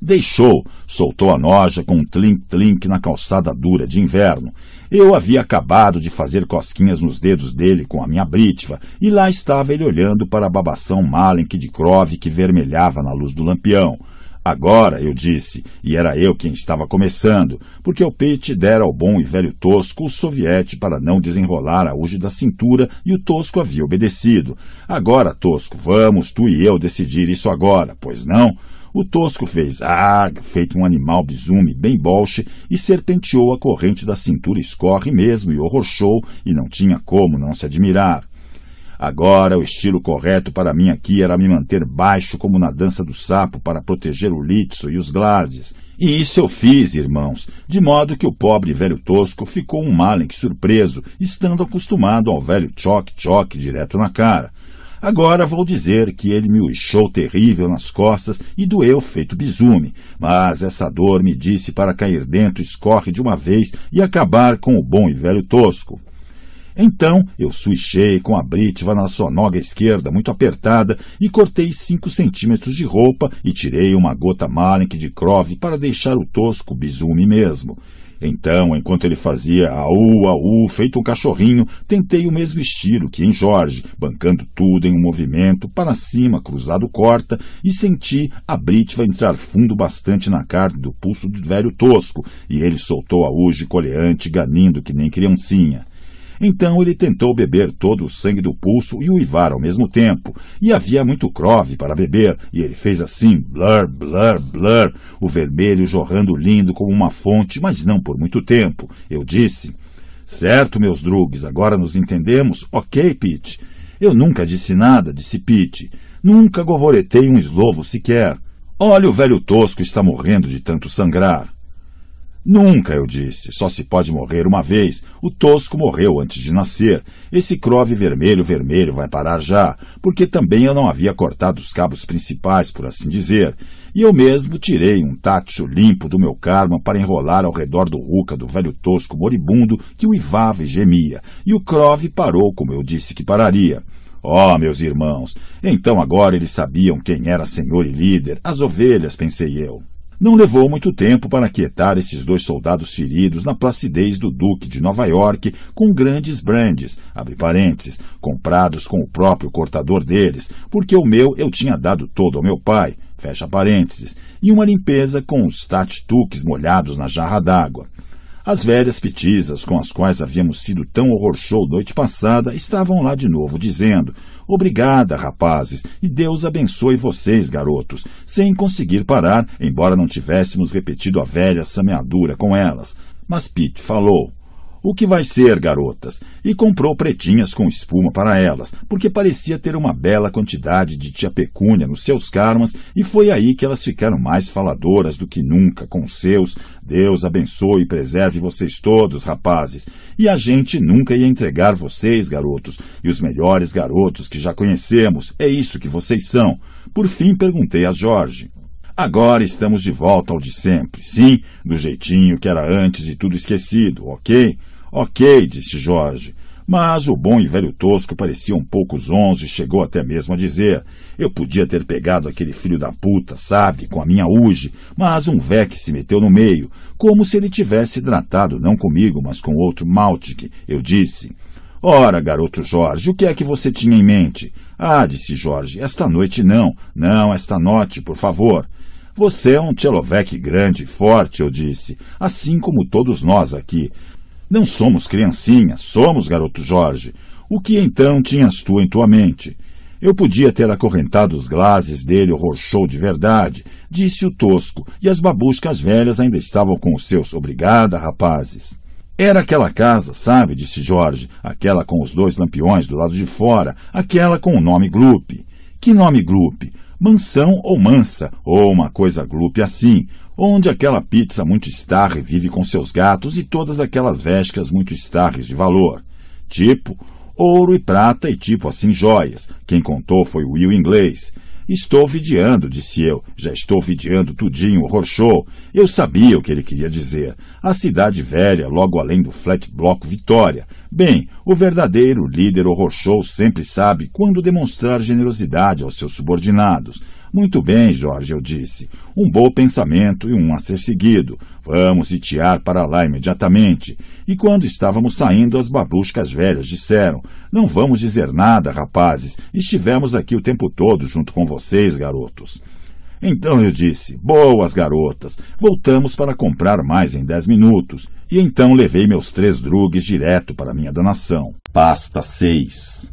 Deixou, soltou a noja com um tlinc que na calçada dura de inverno. Eu havia acabado de fazer cosquinhas nos dedos dele com a minha britva, e lá estava ele olhando para a babação malenque de crove que vermelhava na luz do lampião. Agora, eu disse, e era eu quem estava começando, porque o Pete dera ao bom e velho Tosco o soviete para não desenrolar a uge da cintura e o Tosco havia obedecido. Agora, Tosco, vamos, tu e eu decidir isso agora, pois não? O Tosco fez ah, feito um animal bizume bem bolche, e serpenteou a corrente da cintura escorre mesmo e horror e não tinha como não se admirar. Agora, o estilo correto para mim aqui era me manter baixo como na dança do sapo para proteger o litso e os glazes E isso eu fiz, irmãos, de modo que o pobre velho tosco ficou um Malek surpreso, estando acostumado ao velho choque-choque direto na cara. Agora vou dizer que ele me uixou terrível nas costas e doeu feito bisume mas essa dor me disse para cair dentro escorre de uma vez e acabar com o bom e velho tosco. Então eu suichei com a brítiva na sua noga esquerda, muito apertada, e cortei cinco centímetros de roupa e tirei uma gota Malik de Crove para deixar o tosco bisume mesmo. Então, enquanto ele fazia aú, aú, feito um cachorrinho, tentei o mesmo estilo que em Jorge, bancando tudo em um movimento, para cima, cruzado corta, e senti a brítiva entrar fundo bastante na carne do pulso do velho tosco, e ele soltou a uge coleante, ganindo que nem criancinha. Então ele tentou beber todo o sangue do pulso e uivar ao mesmo tempo, e havia muito crove para beber, e ele fez assim, blur, blur, blur, o vermelho jorrando lindo como uma fonte, mas não por muito tempo. Eu disse, certo, meus drugs, agora nos entendemos, ok, Pete. Eu nunca disse nada, disse Pete. Nunca govoretei um eslovo sequer. Olha, o velho tosco está morrendo de tanto sangrar. Nunca, eu disse. Só se pode morrer uma vez. O tosco morreu antes de nascer. Esse crove vermelho, vermelho vai parar já, porque também eu não havia cortado os cabos principais, por assim dizer. E eu mesmo tirei um táxo limpo do meu karma para enrolar ao redor do ruca do velho tosco moribundo que uivava e gemia. E o crove parou como eu disse que pararia. Oh, meus irmãos, então agora eles sabiam quem era senhor e líder. As ovelhas, pensei eu. Não levou muito tempo para quietar esses dois soldados feridos na placidez do Duque de Nova York com grandes brandes, abre parênteses, comprados com o próprio cortador deles, porque o meu eu tinha dado todo ao meu pai, fecha parênteses, e uma limpeza com os tatituques molhados na jarra d'água. As velhas pitizas com as quais havíamos sido tão horror show noite passada estavam lá de novo, dizendo: Obrigada, rapazes, e Deus abençoe vocês, garotos, sem conseguir parar, embora não tivéssemos repetido a velha sameadura com elas. Mas Pete falou: o que vai ser, garotas? E comprou pretinhas com espuma para elas, porque parecia ter uma bela quantidade de tia pecúnia nos seus karmas, e foi aí que elas ficaram mais faladoras do que nunca com seus. Deus abençoe e preserve vocês todos, rapazes. E a gente nunca ia entregar vocês, garotos, e os melhores garotos que já conhecemos. É isso que vocês são. Por fim, perguntei a Jorge. Agora estamos de volta ao de sempre. Sim, do jeitinho que era antes e tudo esquecido, ok? Ok, disse Jorge. Mas o bom e velho tosco parecia um pouco zonzo e chegou até mesmo a dizer: Eu podia ter pegado aquele filho da puta, sabe, com a minha uge, mas um vec se meteu no meio, como se ele tivesse hidratado não comigo, mas com outro Maltic. Eu disse: Ora, garoto Jorge, o que é que você tinha em mente? Ah, disse Jorge, esta noite não, não, esta noite, por favor. Você é um Tchelovec grande e forte, eu disse, assim como todos nós aqui. Não somos criancinhas, somos garoto Jorge. O que então tinhas tu em tua mente? Eu podia ter acorrentado os glazes dele o rochou de verdade, disse o tosco, e as babuscas velhas ainda estavam com os seus obrigada, rapazes. Era aquela casa, sabe, disse Jorge, aquela com os dois lampiões do lado de fora, aquela com o nome Gloop. Que nome Gloop? Mansão ou mansa, ou uma coisa Gloop assim, onde aquela pizza muito starre vive com seus gatos e todas aquelas vescas muito starres de valor, tipo ouro e prata e tipo assim joias. Quem contou foi o Will Inglês. Estou vidiando, disse eu. Já estou vidiando tudinho o Rorschou. Eu sabia o que ele queria dizer. A cidade velha, logo além do flat bloco Vitória. Bem, o verdadeiro líder o sempre sabe quando demonstrar generosidade aos seus subordinados. Muito bem, Jorge, eu disse. Um bom pensamento e um a ser seguido. Vamos sitiar para lá imediatamente. E quando estávamos saindo, as babushkas velhas disseram: Não vamos dizer nada, rapazes. Estivemos aqui o tempo todo junto com vocês, garotos. Então eu disse: Boas, garotas. Voltamos para comprar mais em dez minutos. E então levei meus três drugs direto para minha danação. Pasta 6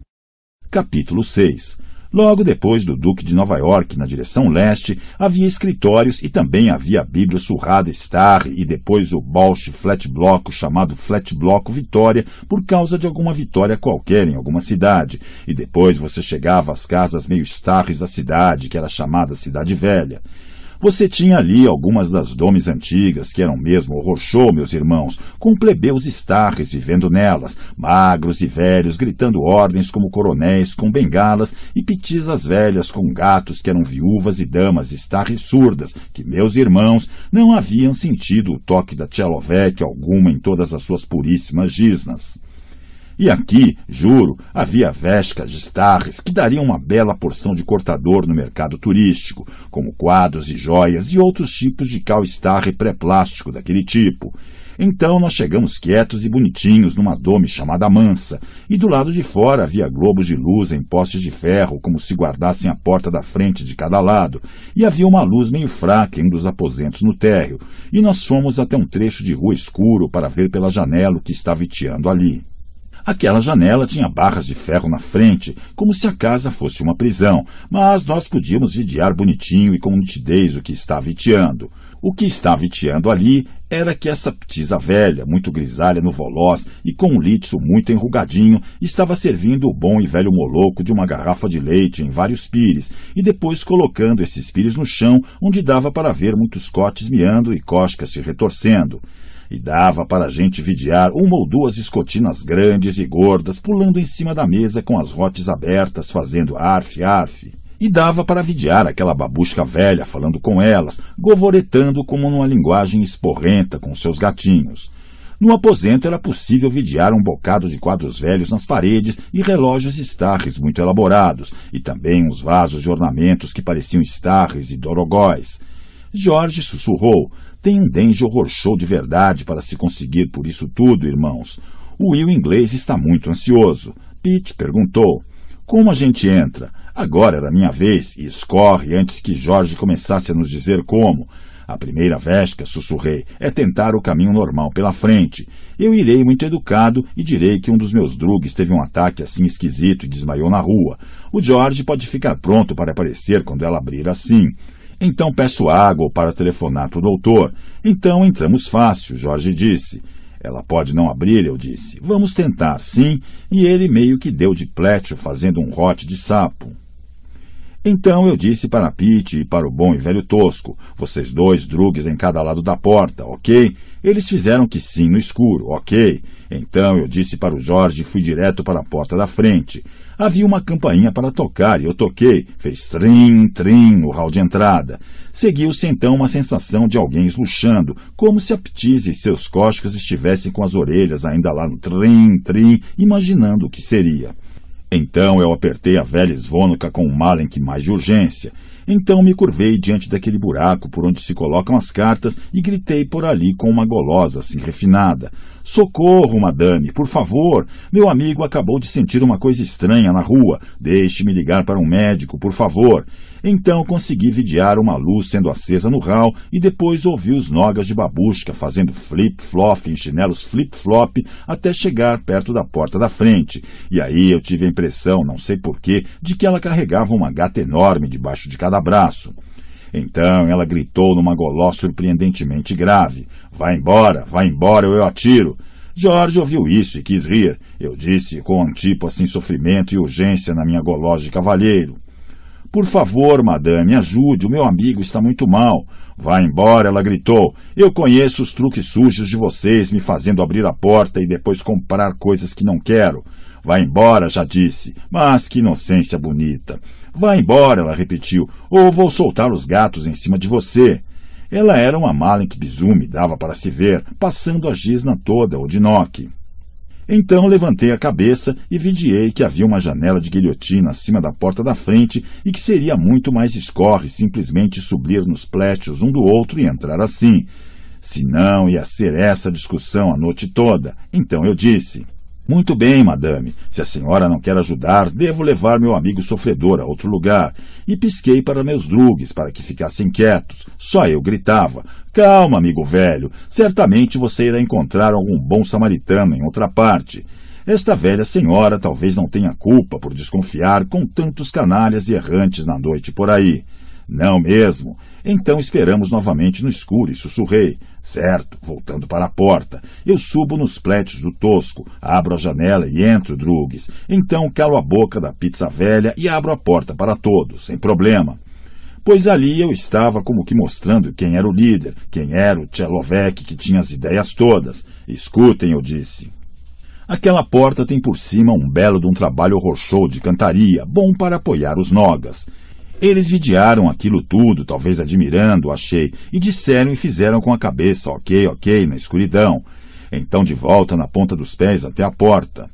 Capítulo 6 Logo depois do Duque de Nova York, na direção leste, havia escritórios e também havia a Bíblia Surrada Star e depois o Bolsch Flat Bloco, chamado Flat Bloco Vitória, por causa de alguma vitória qualquer em alguma cidade. E depois você chegava às casas meio starres da cidade, que era chamada Cidade Velha. Você tinha ali algumas das domes antigas, que eram mesmo horror show, meus irmãos, com plebeus estarres vivendo nelas, magros e velhos, gritando ordens como coronéis, com bengalas, e pitisas velhas com gatos, que eram viúvas e damas estarres surdas, que meus irmãos não haviam sentido o toque da Tchelovec alguma em todas as suas puríssimas giznas. E aqui, juro, havia vescas, estarres que dariam uma bela porção de cortador no mercado turístico, como quadros e joias e outros tipos de cal estarre pré-plástico daquele tipo. Então nós chegamos quietos e bonitinhos numa dome chamada Mansa, e do lado de fora havia globos de luz em postes de ferro, como se guardassem a porta da frente de cada lado, e havia uma luz meio fraca em um dos aposentos no térreo, e nós fomos até um trecho de rua escuro para ver pela janela o que estava iteando ali. Aquela janela tinha barras de ferro na frente, como se a casa fosse uma prisão, mas nós podíamos vidiar bonitinho e com nitidez o que estava viteando. O que estava viteando ali era que essa ptiza velha, muito grisalha no voloz e com um litso muito enrugadinho, estava servindo o bom e velho moloco de uma garrafa de leite em vários pires, e depois colocando esses pires no chão, onde dava para ver muitos cotes miando e coscas se retorcendo e dava para a gente vidiar uma ou duas escotinas grandes e gordas pulando em cima da mesa com as rotes abertas, fazendo arf-arf. E dava para vidiar aquela babusca velha falando com elas, govoretando como numa linguagem esporrenta com seus gatinhos. No aposento era possível vidiar um bocado de quadros velhos nas paredes e relógios estarres muito elaborados, e também uns vasos de ornamentos que pareciam estarres e dorogóis. Jorge sussurrou, tem um Denji horror show de verdade para se conseguir por isso tudo, irmãos. O Will inglês está muito ansioso. Pete perguntou: Como a gente entra? Agora era minha vez e escorre antes que Jorge começasse a nos dizer como. A primeira vesca, sussurrei, é tentar o caminho normal pela frente. Eu irei muito educado e direi que um dos meus drugs teve um ataque assim esquisito e desmaiou na rua. O George pode ficar pronto para aparecer quando ela abrir assim. Então peço água para telefonar para o doutor. Então entramos fácil, Jorge disse. Ela pode não abrir, eu disse. Vamos tentar, sim. E ele meio que deu de plétio, fazendo um rote de sapo. Então eu disse para Pete e para o bom e velho Tosco, vocês dois drugues em cada lado da porta, ok? Eles fizeram que sim no escuro, ok? Então eu disse para o Jorge e fui direto para a porta da frente. Havia uma campainha para tocar e eu toquei. Fez trim, trim o hall de entrada. Seguiu-se então uma sensação de alguém esluchando, como se a Ptise e seus coxas estivessem com as orelhas ainda lá no trim, trim, imaginando o que seria. Então eu apertei a velha esvônica com o um malenque mais de urgência. Então me curvei diante daquele buraco por onde se colocam as cartas e gritei por ali com uma golosa assim refinada. Socorro, madame, por favor. Meu amigo acabou de sentir uma coisa estranha na rua. Deixe-me ligar para um médico, por favor. Então consegui vidiar uma luz sendo acesa no hall e depois ouvi os nogas de babushka fazendo flip-flop em chinelos flip-flop até chegar perto da porta da frente. E aí eu tive a impressão, não sei porquê, de que ela carregava uma gata enorme debaixo de cada braço. Então ela gritou numa goló surpreendentemente grave: Vai embora, vai embora ou eu atiro! Jorge ouviu isso e quis rir. Eu disse com um tipo assim sofrimento e urgência na minha goló de cavalheiro. Por favor, madame, ajude, o meu amigo está muito mal. Vá embora, ela gritou. Eu conheço os truques sujos de vocês, me fazendo abrir a porta e depois comprar coisas que não quero. Vá embora, já disse. Mas que inocência bonita. Vá embora, ela repetiu, ou vou soltar os gatos em cima de você. Ela era uma mala em que Bizumi dava para se ver, passando a gizna toda ou de noque. Então levantei a cabeça e vidiei que havia uma janela de guilhotina acima da porta da frente e que seria muito mais escorre simplesmente subir nos plétios um do outro e entrar assim. Se não, ia ser essa discussão a noite toda. Então eu disse. Muito bem, madame. Se a senhora não quer ajudar, devo levar meu amigo sofredor a outro lugar. E pisquei para meus drugues, para que ficassem quietos. Só eu gritava. Calma, amigo velho. Certamente você irá encontrar algum bom samaritano em outra parte. Esta velha senhora talvez não tenha culpa por desconfiar com tantos canalhas e errantes na noite por aí. Não mesmo. Então esperamos novamente no escuro e sussurrei. Certo, voltando para a porta. Eu subo nos plétios do tosco, abro a janela e entro, Drugs. Então calo a boca da pizza velha e abro a porta para todos, sem problema pois ali eu estava como que mostrando quem era o líder, quem era o Tchelovec que tinha as ideias todas. Escutem, eu disse. Aquela porta tem por cima um belo de um trabalho horror show de cantaria, bom para apoiar os nogas. Eles vidiaram aquilo tudo, talvez admirando, achei, e disseram e fizeram com a cabeça, ok, ok, na escuridão. Então de volta na ponta dos pés até a porta.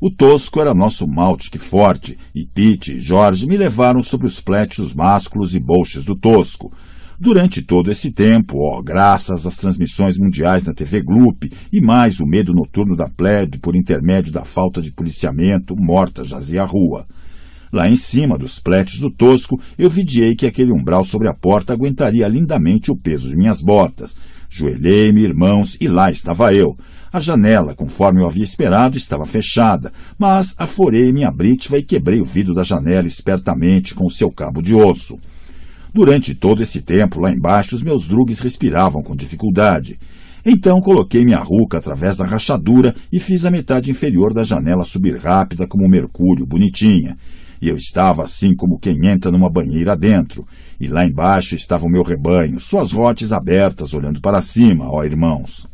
O tosco era nosso malte que forte, e Pete e Jorge me levaram sobre os plétios másculos e bolches do tosco. Durante todo esse tempo, ó, graças às transmissões mundiais na TV Gloop e mais o medo noturno da plebe por intermédio da falta de policiamento, morta jazia a rua. Lá em cima dos plétis do tosco, eu vidiei que aquele umbral sobre a porta aguentaria lindamente o peso de minhas botas. Joelhei-me, irmãos, e lá estava eu. A janela, conforme eu havia esperado, estava fechada, mas aforei minha brítiva e quebrei o vidro da janela espertamente com o seu cabo de osso. Durante todo esse tempo, lá embaixo, os meus drugues respiravam com dificuldade. Então coloquei minha ruca através da rachadura e fiz a metade inferior da janela subir rápida como o mercúrio bonitinha. E eu estava assim como quem entra numa banheira dentro. E lá embaixo estava o meu rebanho, suas rotes abertas, olhando para cima, ó irmãos.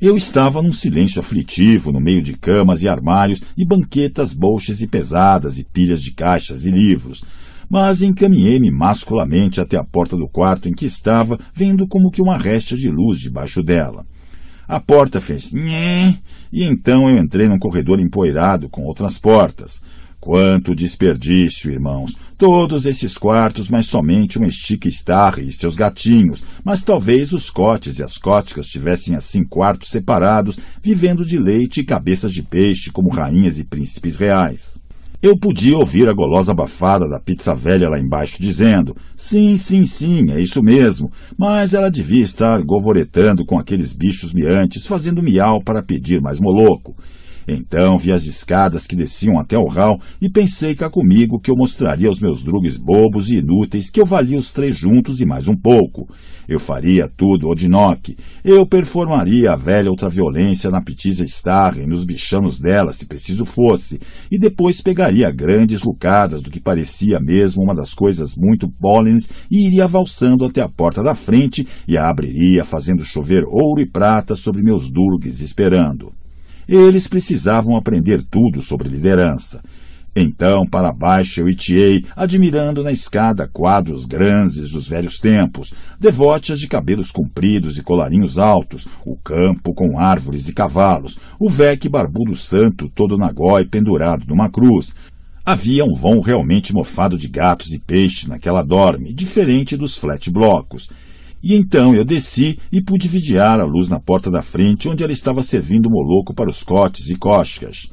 Eu estava num silêncio aflitivo, no meio de camas e armários, e banquetas bolchas e pesadas, e pilhas de caixas e livros. Mas encaminhei-me masculamente até a porta do quarto em que estava, vendo como que uma resta de luz debaixo dela. A porta fez nhé, e então eu entrei num corredor empoeirado com outras portas. Quanto desperdício, irmãos! Todos esses quartos, mas somente uma estica estarre e seus gatinhos. Mas talvez os cotes e as cóticas tivessem assim quartos separados, vivendo de leite e cabeças de peixe como rainhas e príncipes reais. Eu podia ouvir a golosa abafada da pizza velha lá embaixo dizendo: Sim, sim, sim, é isso mesmo. Mas ela devia estar govoretando com aqueles bichos miantes, fazendo miau para pedir mais moloco. Então vi as escadas que desciam até o hall e pensei cá comigo que eu mostraria aos meus drugues bobos e inúteis que eu valia os três juntos e mais um pouco. Eu faria tudo odinoque. Eu performaria a velha outra violência na petisa Starra e nos bichanos dela, se preciso fosse, e depois pegaria grandes lucadas do que parecia mesmo uma das coisas muito pólenes e iria valsando até a porta da frente e a abriria fazendo chover ouro e prata sobre meus drugues esperando. Eles precisavam aprender tudo sobre liderança. Então, para baixo, eu itiei, admirando na escada quadros grandes dos velhos tempos, devotas de cabelos compridos e colarinhos altos, o campo com árvores e cavalos, o vec barbudo santo todo nagói pendurado numa cruz. Havia um vão realmente mofado de gatos e peixe naquela dorme, diferente dos flat blocos. E então eu desci e pude vigiar a luz na porta da frente, onde ela estava servindo o moloco para os cotes e coscas.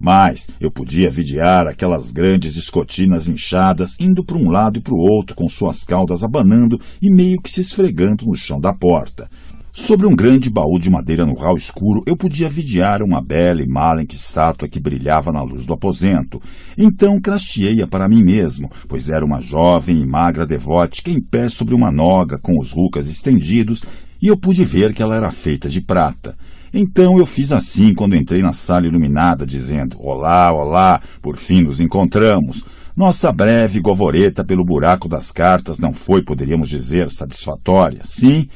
Mas eu podia vigiar aquelas grandes escotinas inchadas indo para um lado e para o outro com suas caudas abanando e meio que se esfregando no chão da porta. Sobre um grande baú de madeira no ralo escuro, eu podia vidiar uma bela e malenque estátua que brilhava na luz do aposento. Então crasteei-a para mim mesmo, pois era uma jovem e magra que em pé sobre uma noga com os rucas estendidos, e eu pude ver que ela era feita de prata. Então eu fiz assim quando entrei na sala iluminada, dizendo: Olá, olá, por fim nos encontramos. Nossa breve govoreta pelo buraco das cartas não foi, poderíamos dizer, satisfatória. Sim,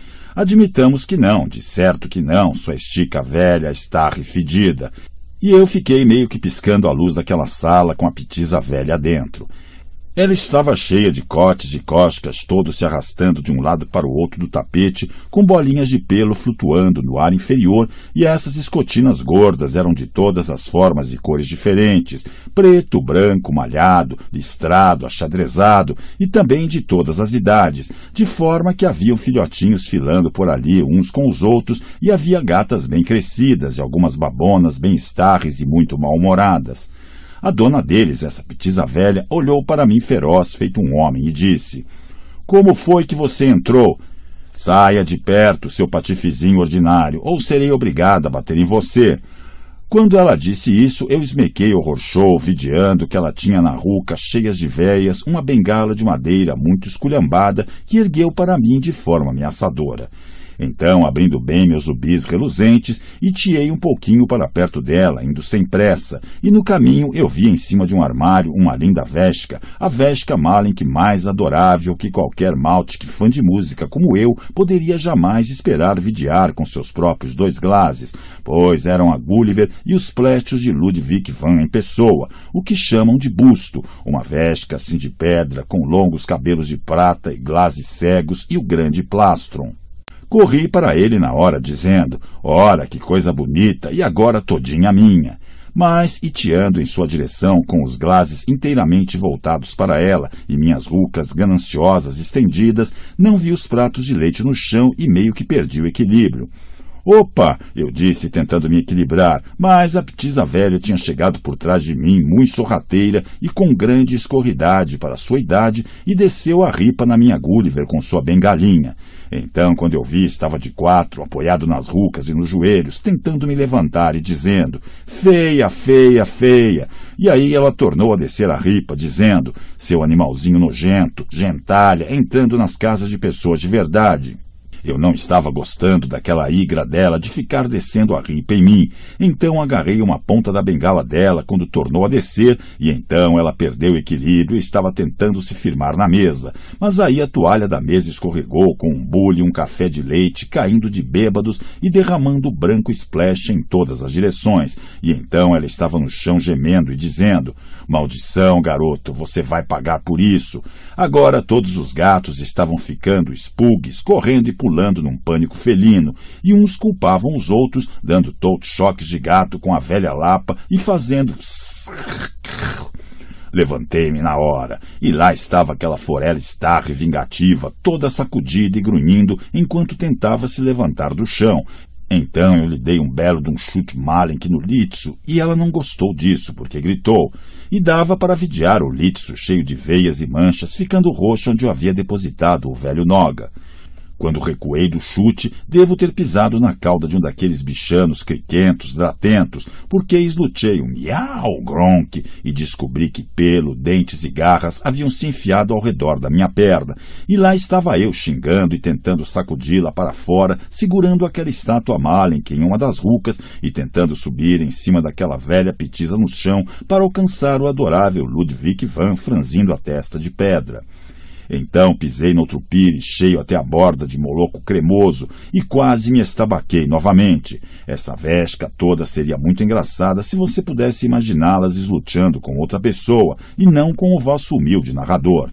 Admitamos que não, de certo que não, sua estica velha, está refedida. E eu fiquei meio que piscando a luz daquela sala com a petisa velha dentro. Ela estava cheia de cotes e coscas, todos se arrastando de um lado para o outro do tapete, com bolinhas de pelo flutuando no ar inferior, e essas escotinas gordas eram de todas as formas e cores diferentes: preto, branco, malhado, listrado, achadrezado, e também de todas as idades, de forma que haviam filhotinhos filando por ali uns com os outros, e havia gatas bem crescidas e algumas babonas bem estarres e muito mal-humoradas. A dona deles, essa petisa velha, olhou para mim feroz, feito um homem, e disse: Como foi que você entrou? Saia de perto, seu patifizinho ordinário, ou serei obrigada a bater em você. Quando ela disse isso, eu esmequei o rochô, videando que ela tinha na ruca, cheias de veias, uma bengala de madeira muito esculhambada que ergueu para mim de forma ameaçadora. Então, abrindo bem meus ubis reluzentes, itiei um pouquinho para perto dela, indo sem pressa, e no caminho eu vi em cima de um armário uma linda vesca, a vesca Malenk mais adorável que qualquer malte que fã de música como eu poderia jamais esperar vidiar com seus próprios dois glazes, pois eram a Gulliver e os plétios de Ludwig van em pessoa, o que chamam de busto, uma vesca assim de pedra, com longos cabelos de prata e glazes cegos e o grande plastron. Corri para ele na hora, dizendo, Ora, que coisa bonita, e agora todinha minha. Mas, iteando em sua direção, com os glases inteiramente voltados para ela e minhas rucas gananciosas estendidas, não vi os pratos de leite no chão e meio que perdi o equilíbrio. Opa! Eu disse, tentando me equilibrar, mas a ptisa velha tinha chegado por trás de mim, muito sorrateira e com grande escorridade para sua idade, e desceu a ripa na minha Gulliver com sua bengalinha. Então, quando eu vi, estava de quatro, apoiado nas rucas e nos joelhos, tentando me levantar e dizendo: Feia, feia, feia. E aí ela tornou a descer a ripa, dizendo: Seu animalzinho nojento, gentalha, entrando nas casas de pessoas de verdade. Eu não estava gostando daquela igra dela de ficar descendo a ripa em mim, então agarrei uma ponta da bengala dela quando tornou a descer, e então ela perdeu o equilíbrio e estava tentando se firmar na mesa, mas aí a toalha da mesa escorregou com um bule e um café de leite caindo de bêbados e derramando branco splash em todas as direções, e então ela estava no chão gemendo e dizendo: Maldição, garoto, você vai pagar por isso. Agora todos os gatos estavam ficando espugues, correndo e pulando num pânico felino, e uns culpavam os outros, dando tout choques de gato com a velha lapa e fazendo. Levantei-me na hora, e lá estava aquela forela estarre vingativa, toda sacudida e grunhindo, enquanto tentava se levantar do chão, então eu lhe dei um belo de um chute malen que no litso, e ela não gostou disso, porque gritou, e dava para vidiar o litso cheio de veias e manchas, ficando roxo onde o havia depositado o velho Noga, quando recuei do chute, devo ter pisado na cauda de um daqueles bichanos criquentos, dratentos, porque eslutei um miau gronk e descobri que pelo, dentes e garras haviam se enfiado ao redor da minha perna. E lá estava eu xingando e tentando sacudi-la para fora, segurando aquela estátua Malenk em uma das rucas e tentando subir em cima daquela velha petiza no chão para alcançar o adorável Ludwig van franzindo a testa de pedra. Então pisei noutro pires cheio até a borda de moloco cremoso e quase me estabaquei novamente. Essa vesca toda seria muito engraçada se você pudesse imaginá-las esluteando com outra pessoa e não com o vosso humilde narrador.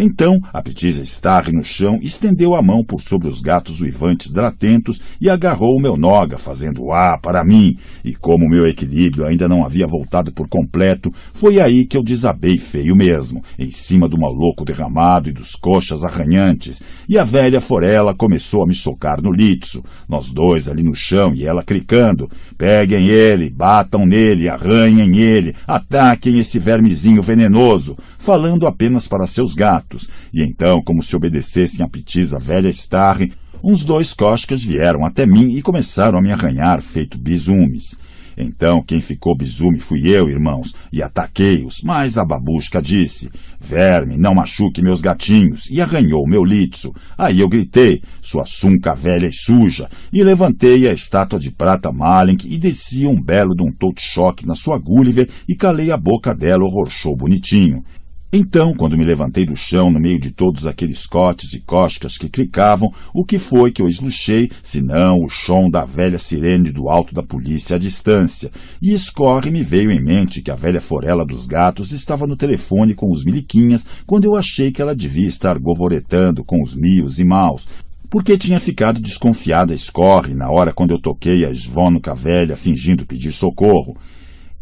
Então a petisa estarre no chão estendeu a mão por sobre os gatos uivantes dratentos e agarrou o meu noga, fazendo a ah para mim. E como o meu equilíbrio ainda não havia voltado por completo, foi aí que eu desabei feio mesmo, em cima do maluco derramado e dos coxas arranhantes. E a velha forela começou a me socar no litso, nós dois ali no chão e ela cricando: peguem ele, batam nele, arranhem ele, ataquem esse vermezinho venenoso, falando apenas para seus gatos mortos, e então, como se obedecessem à petiza velha Starre, uns dois coscas vieram até mim e começaram a me arranhar feito bisumes. Então quem ficou bisume fui eu, irmãos, e ataquei-os, mas a babusca disse, verme, não machuque meus gatinhos, e arranhou meu litso. Aí eu gritei, sua sunca velha e suja, e levantei a estátua de prata Malink e desci um belo de um todo choque na sua Gulliver e calei a boca dela o horchô bonitinho. Então, quando me levantei do chão no meio de todos aqueles cotes e coscas que clicavam, o que foi que eu esluchei, senão o chão da velha sirene do alto da polícia à distância? E escorre me veio em mente que a velha forela dos gatos estava no telefone com os miliquinhas quando eu achei que ela devia estar govoretando com os mios e maus, porque tinha ficado desconfiada escorre na hora quando eu toquei a esvônica velha fingindo pedir socorro.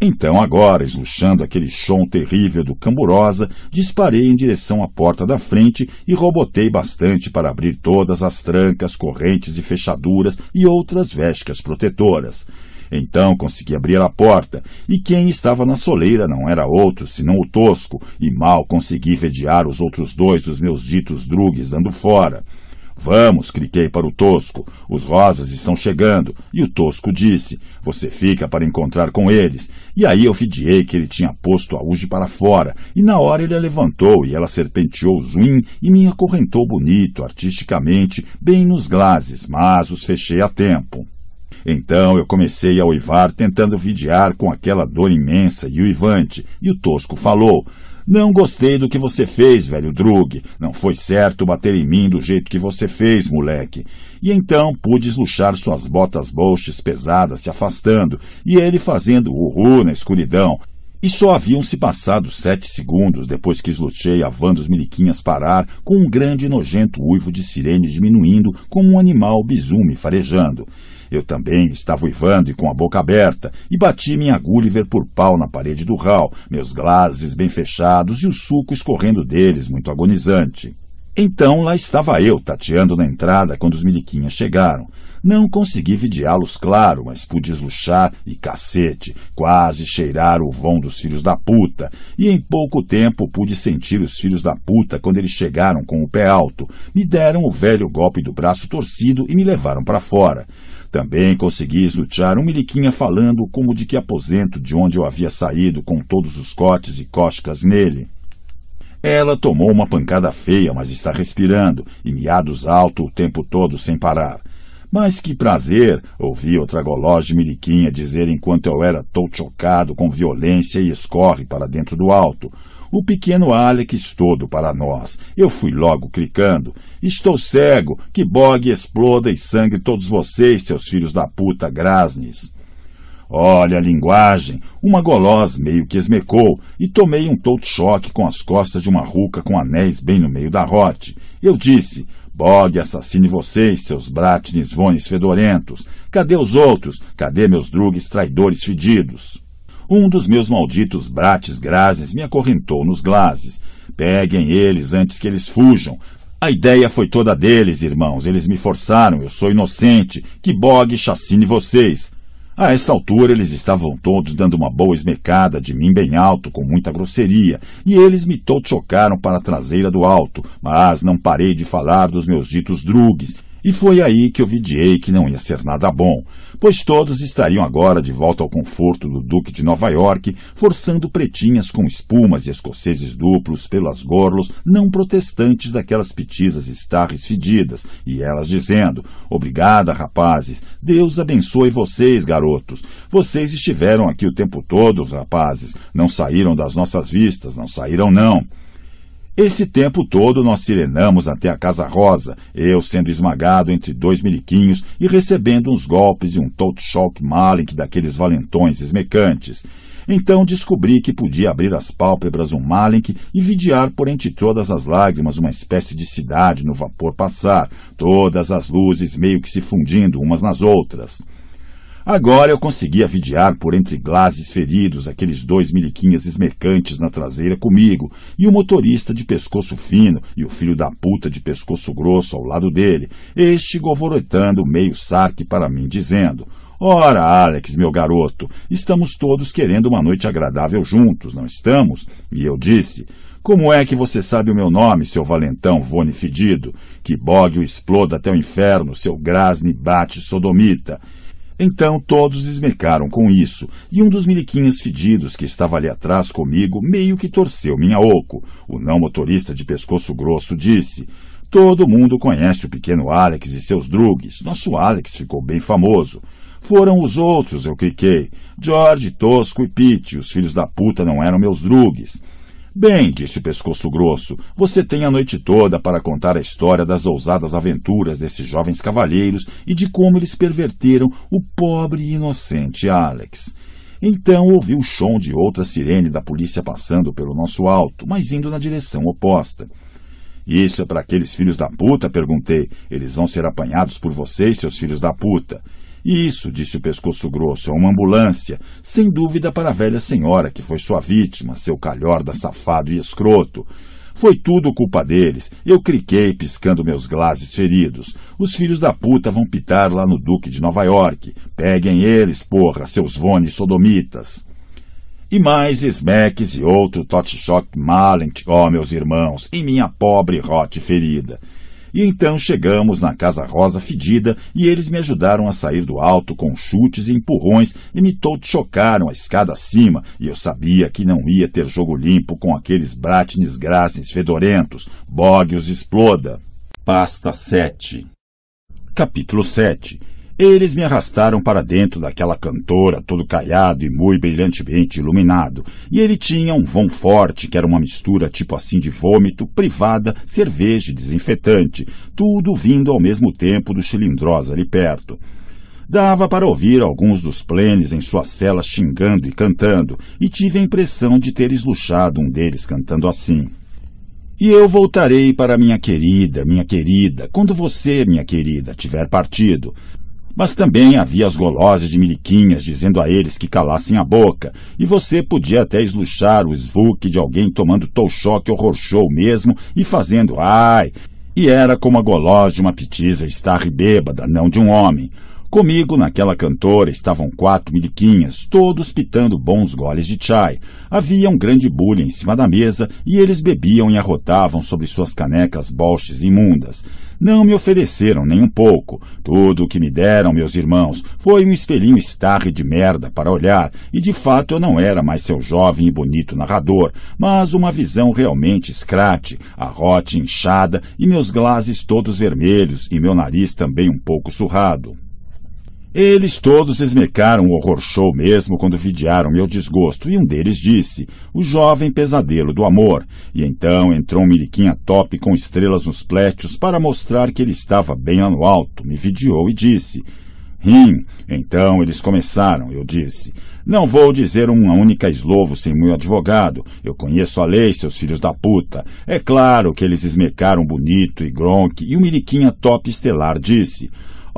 Então, agora, esluchando aquele chão terrível do Camburosa, disparei em direção à porta da frente e robotei bastante para abrir todas as trancas, correntes e fechaduras e outras vescas protetoras. Então consegui abrir a porta, e quem estava na soleira não era outro senão o Tosco, e mal consegui vediar os outros dois dos meus ditos drugues dando fora. Vamos, cliquei para o Tosco. Os rosas estão chegando. E o Tosco disse: Você fica para encontrar com eles. E aí eu fidiei que ele tinha posto a Uji para fora. E na hora ele a levantou e ela serpenteou o e me acorrentou bonito, artisticamente, bem nos glazes, mas os fechei a tempo. Então eu comecei a uivar, tentando vidiar com aquela dor imensa e uivante, e o tosco falou: não gostei do que você fez, velho Drug. Não foi certo bater em mim do jeito que você fez, moleque. E então pude esluchar suas botas bolches pesadas se afastando, e ele fazendo uhul na escuridão, e só haviam-se passado sete segundos depois que esluchei a van dos miliquinhas parar, com um grande e nojento uivo de sirene diminuindo como um animal bizume farejando. Eu também estava uivando e com a boca aberta, e bati minha Gulliver por pau na parede do hall, meus glazes bem fechados e o suco escorrendo deles, muito agonizante. Então lá estava eu, tateando na entrada quando os miliquinhas chegaram. Não consegui vidiá los claro, mas pude esluchar e cacete, quase cheirar o vão dos filhos da puta, e em pouco tempo pude sentir os filhos da puta quando eles chegaram com o pé alto, me deram o velho golpe do braço torcido e me levaram para fora. Também consegui eslutear um miliquinha falando como de que aposento de onde eu havia saído com todos os cortes e coscas nele. Ela tomou uma pancada feia, mas está respirando, e miados alto o tempo todo sem parar. Mas que prazer, ouvi outra golós de miliquinha dizer enquanto eu era tão chocado com violência e escorre para dentro do alto. O pequeno Alex todo para nós. Eu fui logo clicando. Estou cego, que bogue exploda e sangre todos vocês, seus filhos da puta grasnes. Olha a linguagem! Uma goloz meio que esmecou, e tomei um todo choque com as costas de uma ruca com anéis bem no meio da rote. Eu disse, Bogue assassine vocês, seus bratnes vones fedorentos. Cadê os outros? Cadê meus drugues traidores fedidos? Um dos meus malditos brates grazes me acorrentou nos glazes. Peguem eles antes que eles fujam. A ideia foi toda deles, irmãos. Eles me forçaram, eu sou inocente. Que bogue chacine vocês. A essa altura eles estavam todos dando uma boa esmecada de mim bem alto, com muita grosseria, e eles me tochocaram para a traseira do alto, mas não parei de falar dos meus ditos drugues, e foi aí que eu vidiei que não ia ser nada bom pois todos estariam agora de volta ao conforto do Duque de Nova York, forçando pretinhas com espumas e escoceses duplos pelas gorlos não protestantes daquelas pitisas estarres fedidas, e elas dizendo, obrigada, rapazes, Deus abençoe vocês, garotos, vocês estiveram aqui o tempo todo, rapazes, não saíram das nossas vistas, não saíram não. Esse tempo todo nós sirenamos até a Casa Rosa, eu sendo esmagado entre dois miliquinhos e recebendo uns golpes e um tot shock malik daqueles valentões esmecantes. Então descobri que podia abrir as pálpebras um Malik e vidiar por entre todas as lágrimas uma espécie de cidade no vapor passar, todas as luzes meio que se fundindo umas nas outras. Agora eu conseguia vidiar por entre glases feridos aqueles dois miliquinhas esmecantes na traseira comigo e o motorista de pescoço fino e o filho da puta de pescoço grosso ao lado dele, este govorotando meio sarque para mim, dizendo Ora, Alex, meu garoto, estamos todos querendo uma noite agradável juntos, não estamos? E eu disse, como é que você sabe o meu nome, seu valentão vone fedido? Que bogue o exploda até o inferno, seu grasne bate sodomita. Então todos esmecaram com isso, e um dos miliquinhas fedidos que estava ali atrás comigo meio que torceu minha oco. O não motorista de pescoço grosso disse: Todo mundo conhece o pequeno Alex e seus drugs. Nosso Alex ficou bem famoso. Foram os outros, eu cliquei. George, Tosco e Pete, os filhos da puta não eram meus drugs. Bem, disse Pescoço Grosso, você tem a noite toda para contar a história das ousadas aventuras desses jovens cavalheiros e de como eles perverteram o pobre e inocente Alex. Então ouvi o som de outra sirene da polícia passando pelo nosso alto, mas indo na direção oposta. Isso é para aqueles filhos da puta? perguntei. Eles vão ser apanhados por vocês, seus filhos da puta. Isso, disse o pescoço grosso, é uma ambulância, sem dúvida para a velha senhora que foi sua vítima, seu calhorda safado e escroto. Foi tudo culpa deles. Eu criquei piscando meus glases feridos. Os filhos da puta vão pitar lá no Duque de Nova York. Peguem eles, porra, seus vones sodomitas. E mais Smecks e outro Totschok Malent, ó oh, meus irmãos, e minha pobre rote ferida. E então chegamos na casa rosa fedida e eles me ajudaram a sair do alto com chutes e empurrões e me chocaram a escada acima e eu sabia que não ia ter jogo limpo com aqueles bratnes grassens fedorentos. bogues exploda. Pasta 7 Capítulo 7 eles me arrastaram para dentro daquela cantora, todo caiado e muito brilhantemente iluminado, e ele tinha um vão forte, que era uma mistura tipo assim de vômito, privada, cerveja e desinfetante, tudo vindo ao mesmo tempo do cilindrosa ali perto. Dava para ouvir alguns dos plenes em suas celas xingando e cantando, e tive a impressão de ter esluchado um deles cantando assim. E eu voltarei para minha querida, minha querida, quando você, minha querida, tiver partido. Mas também havia as golosas de miliquinhas dizendo a eles que calassem a boca, e você podia até esluchar o svuk de alguém tomando tolchoque ou horchou mesmo e fazendo ai. E era como a golosa de uma petisa estarre bêbada, não de um homem. Comigo, naquela cantora, estavam quatro miliquinhas, todos pitando bons goles de chai. Havia um grande bulha em cima da mesa e eles bebiam e arrotavam sobre suas canecas bolches imundas. Não me ofereceram nem um pouco. Tudo o que me deram, meus irmãos, foi um espelhinho estarre de merda para olhar, e de fato eu não era mais seu jovem e bonito narrador, mas uma visão realmente escrate, a rote inchada e meus glases todos vermelhos e meu nariz também um pouco surrado. Eles todos esmecaram o horror show mesmo quando vidiaram meu desgosto, e um deles disse, o jovem pesadelo do amor. E então entrou um miliquinha top com estrelas nos plétios para mostrar que ele estava bem lá no alto, me vidiou e disse... Rim. Então eles começaram, eu disse. Não vou dizer uma única eslovo sem meu advogado. Eu conheço a lei, seus filhos da puta. É claro que eles esmecaram bonito e gronk, e o miliquinha top estelar disse...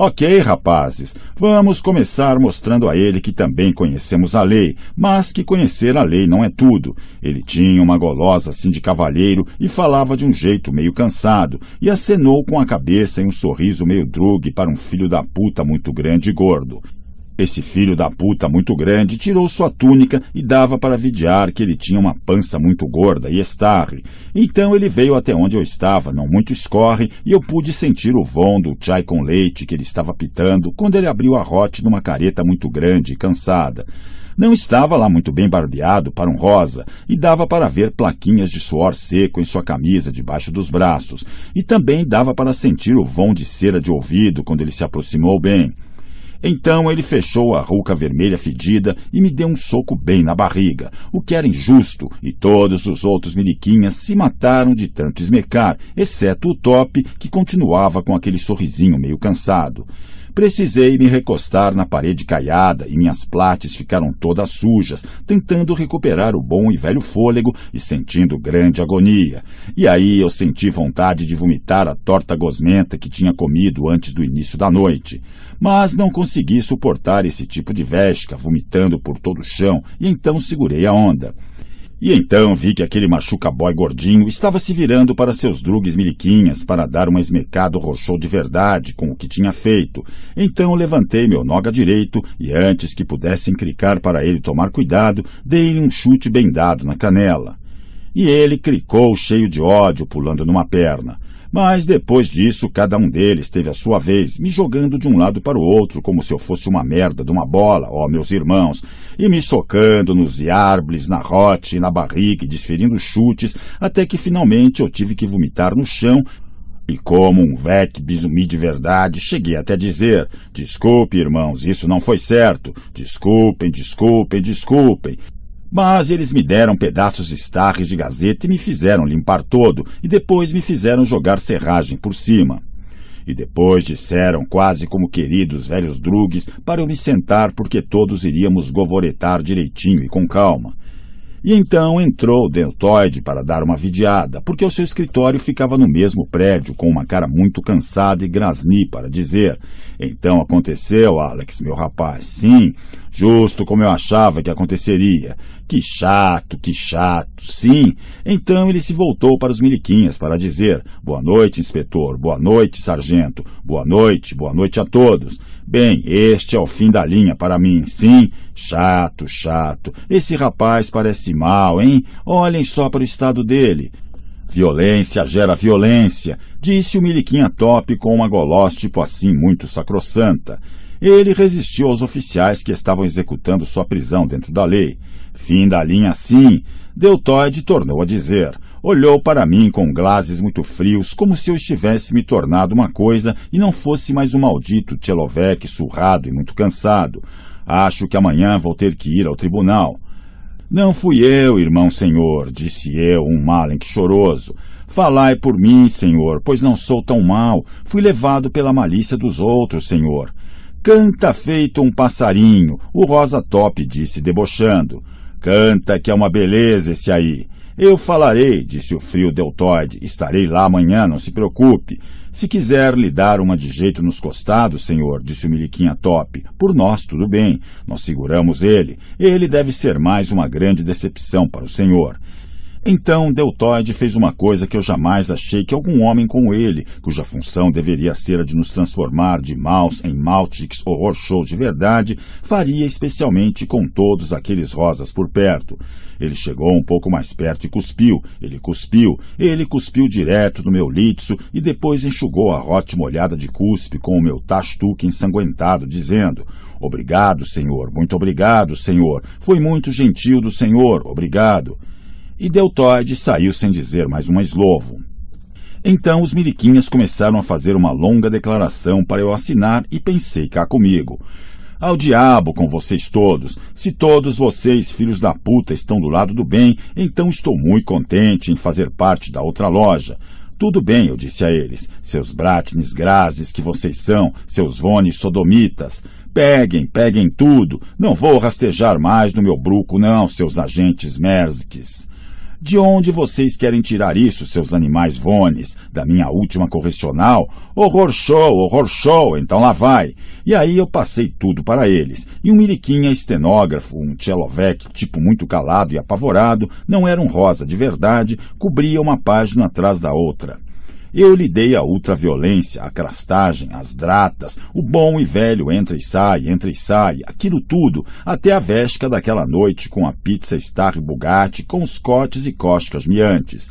Ok, rapazes, vamos começar mostrando a ele que também conhecemos a lei, mas que conhecer a lei não é tudo. Ele tinha uma golosa assim de cavalheiro e falava de um jeito meio cansado, e acenou com a cabeça em um sorriso meio drug para um filho da puta muito grande e gordo. Esse filho da puta muito grande tirou sua túnica e dava para vidiar que ele tinha uma pança muito gorda e estarre. Então ele veio até onde eu estava, não muito escorre, e eu pude sentir o vão do chai com leite que ele estava pitando quando ele abriu a rote numa careta muito grande e cansada. Não estava lá muito bem barbeado para um rosa e dava para ver plaquinhas de suor seco em sua camisa debaixo dos braços, e também dava para sentir o vão de cera de ouvido quando ele se aproximou bem. Então ele fechou a ruca vermelha fedida e me deu um soco bem na barriga, o que era injusto, e todos os outros miliquinhas se mataram de tanto esmecar, exceto o Top, que continuava com aquele sorrisinho meio cansado. Precisei me recostar na parede caiada e minhas plates ficaram todas sujas, tentando recuperar o bom e velho fôlego e sentindo grande agonia. E aí eu senti vontade de vomitar a torta gosmenta que tinha comido antes do início da noite mas não consegui suportar esse tipo de vesca vomitando por todo o chão e então segurei a onda. E então vi que aquele machuca-boy gordinho estava se virando para seus drugues miliquinhas para dar uma esmecada rochô de verdade com o que tinha feito. Então levantei meu noga direito e antes que pudessem clicar para ele tomar cuidado, dei-lhe um chute bem dado na canela. E ele cricou cheio de ódio, pulando numa perna. Mas depois disso, cada um deles teve a sua vez, me jogando de um lado para o outro, como se eu fosse uma merda de uma bola, ó meus irmãos, e me socando nos iarbles, na rote e na barriga, e desferindo chutes, até que finalmente eu tive que vomitar no chão, e como um vec bisumi de verdade, cheguei até a dizer: Desculpe, irmãos, isso não foi certo. Desculpem, desculpem, desculpem. Mas eles me deram pedaços de estarres de gazeta e me fizeram limpar todo, e depois me fizeram jogar serragem por cima. E depois disseram, quase como queridos velhos drugues, para eu me sentar porque todos iríamos govoretar direitinho e com calma. E então entrou Deltoide para dar uma vidiada, porque o seu escritório ficava no mesmo prédio, com uma cara muito cansada e grasni para dizer. Então aconteceu, Alex, meu rapaz, sim, justo como eu achava que aconteceria. Que chato, que chato, sim. Então ele se voltou para os miliquinhas para dizer: boa noite, inspetor, boa noite, sargento, boa noite, boa noite a todos. Bem, este é o fim da linha para mim, sim. Chato, chato. Esse rapaz parece mal, hein? Olhem só para o estado dele. Violência gera violência, disse o Miliquinha Top com uma golós tipo assim muito sacrossanta. Ele resistiu aos oficiais que estavam executando sua prisão dentro da lei. Fim da linha, sim. Deltoide tornou a dizer. Olhou para mim com glases muito frios, como se eu estivesse me tornado uma coisa e não fosse mais um maldito Tchelovec surrado e muito cansado. Acho que amanhã vou ter que ir ao tribunal. Não fui eu, irmão senhor, disse eu, um malenque choroso. Falai por mim, senhor, pois não sou tão mal Fui levado pela malícia dos outros, senhor. Canta feito um passarinho, o Rosa Top disse, debochando. Canta que é uma beleza esse aí. Eu falarei, disse o frio Deltoide. Estarei lá amanhã, não se preocupe. Se quiser lhe dar uma de jeito nos costados, senhor, disse o Miliquinha Top. Por nós, tudo bem. Nós seguramos ele. Ele deve ser mais uma grande decepção para o senhor. Então Deltoide fez uma coisa que eu jamais achei que algum homem como ele, cuja função deveria ser a de nos transformar de maus em Maltix horror show de verdade, faria especialmente com todos aqueles rosas por perto. Ele chegou um pouco mais perto e cuspiu, ele cuspiu, ele cuspiu direto no meu litso e depois enxugou a rote molhada de cuspe com o meu tastuque ensanguentado, dizendo Obrigado, senhor, muito obrigado, senhor, foi muito gentil do senhor, obrigado e Deltoide saiu sem dizer mais um eslovo. Então os miliquinhas começaram a fazer uma longa declaração para eu assinar e pensei cá comigo. Ao diabo com vocês todos! Se todos vocês, filhos da puta, estão do lado do bem, então estou muito contente em fazer parte da outra loja. Tudo bem, eu disse a eles, seus bratnes grazes que vocês são, seus vones sodomitas. Peguem, peguem tudo, não vou rastejar mais no meu bruco não, seus agentes merziques. De onde vocês querem tirar isso, seus animais vones? Da minha última correcional? Horror show, horror show, então lá vai. E aí eu passei tudo para eles. E um miriquinha estenógrafo, um tchelovec, tipo muito calado e apavorado, não era um rosa de verdade, cobria uma página atrás da outra. Eu lhe dei a ultraviolência, a crastagem, as dratas, o bom e velho entra e sai, entra e sai, aquilo tudo, até a vesca daquela noite com a pizza Star Bugatti, com os cotes e coscas miantes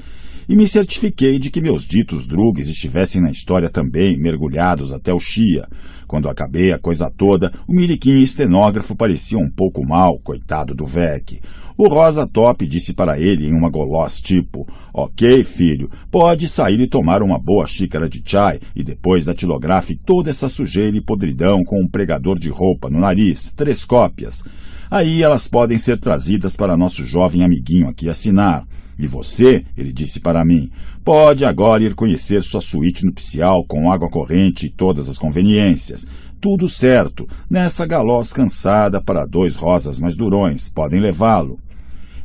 e me certifiquei de que meus ditos drugues estivessem na história também, mergulhados até o chia. Quando acabei a coisa toda, o miliquinho estenógrafo parecia um pouco mal, coitado do Vec. O Rosa Top disse para ele em uma golos tipo: Ok, filho, pode sair e tomar uma boa xícara de chai e depois datilografe toda essa sujeira e podridão com um pregador de roupa no nariz, três cópias. Aí elas podem ser trazidas para nosso jovem amiguinho aqui assinar. E você, ele disse para mim, pode agora ir conhecer sua suíte nupcial com água corrente e todas as conveniências. Tudo certo, nessa galós cansada para dois rosas mais durões, podem levá-lo.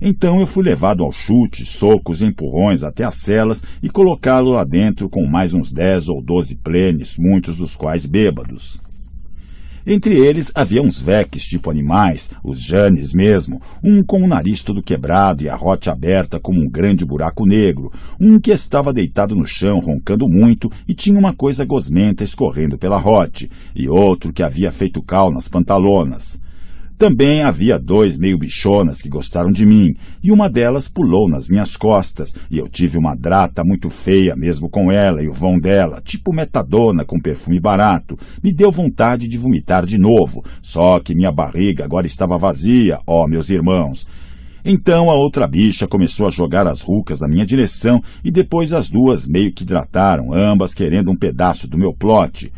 Então eu fui levado aos chutes, socos, empurrões até as celas e colocá-lo lá dentro com mais uns dez ou doze plenes, muitos dos quais bêbados. Entre eles havia uns veques tipo animais, os janes mesmo, um com o nariz todo quebrado e a rote aberta como um grande buraco negro, um que estava deitado no chão roncando muito e tinha uma coisa gosmenta escorrendo pela rote, e outro que havia feito cal nas pantalonas. Também havia dois meio bichonas que gostaram de mim, e uma delas pulou nas minhas costas, e eu tive uma drata muito feia mesmo com ela e o vão dela, tipo metadona com perfume barato. Me deu vontade de vomitar de novo, só que minha barriga agora estava vazia, ó meus irmãos. Então a outra bicha começou a jogar as rucas na minha direção e depois as duas meio que hidrataram, ambas querendo um pedaço do meu plote.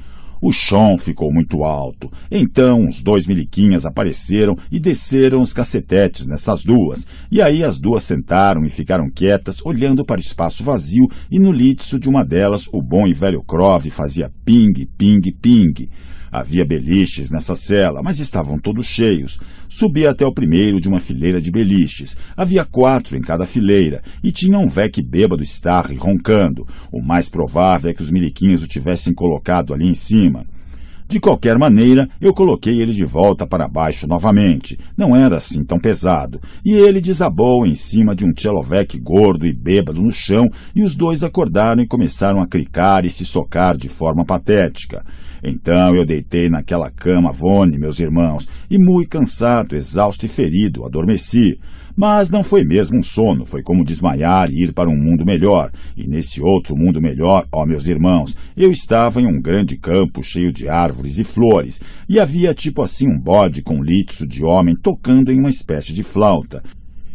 O chão ficou muito alto. Então os dois miliquinhas apareceram e desceram os cacetetes nessas duas. E aí as duas sentaram e ficaram quietas, olhando para o espaço vazio, e no litso de uma delas o bom e velho Crove fazia ping, ping, ping. Havia beliches nessa cela, mas estavam todos cheios. Subi até o primeiro de uma fileira de beliches. Havia quatro em cada fileira, e tinha um veque bêbado estarre roncando. O mais provável é que os miliquinhos o tivessem colocado ali em cima. De qualquer maneira, eu coloquei ele de volta para baixo novamente. Não era assim tão pesado. E ele desabou em cima de um tchelovec gordo e bêbado no chão, e os dois acordaram e começaram a clicar e se socar de forma patética. Então eu deitei naquela cama vone, meus irmãos, e muito cansado, exausto e ferido, adormeci. Mas não foi mesmo um sono, foi como desmaiar e ir para um mundo melhor. E nesse outro mundo melhor, ó meus irmãos, eu estava em um grande campo cheio de árvores e flores, e havia tipo assim um bode com litso de homem tocando em uma espécie de flauta.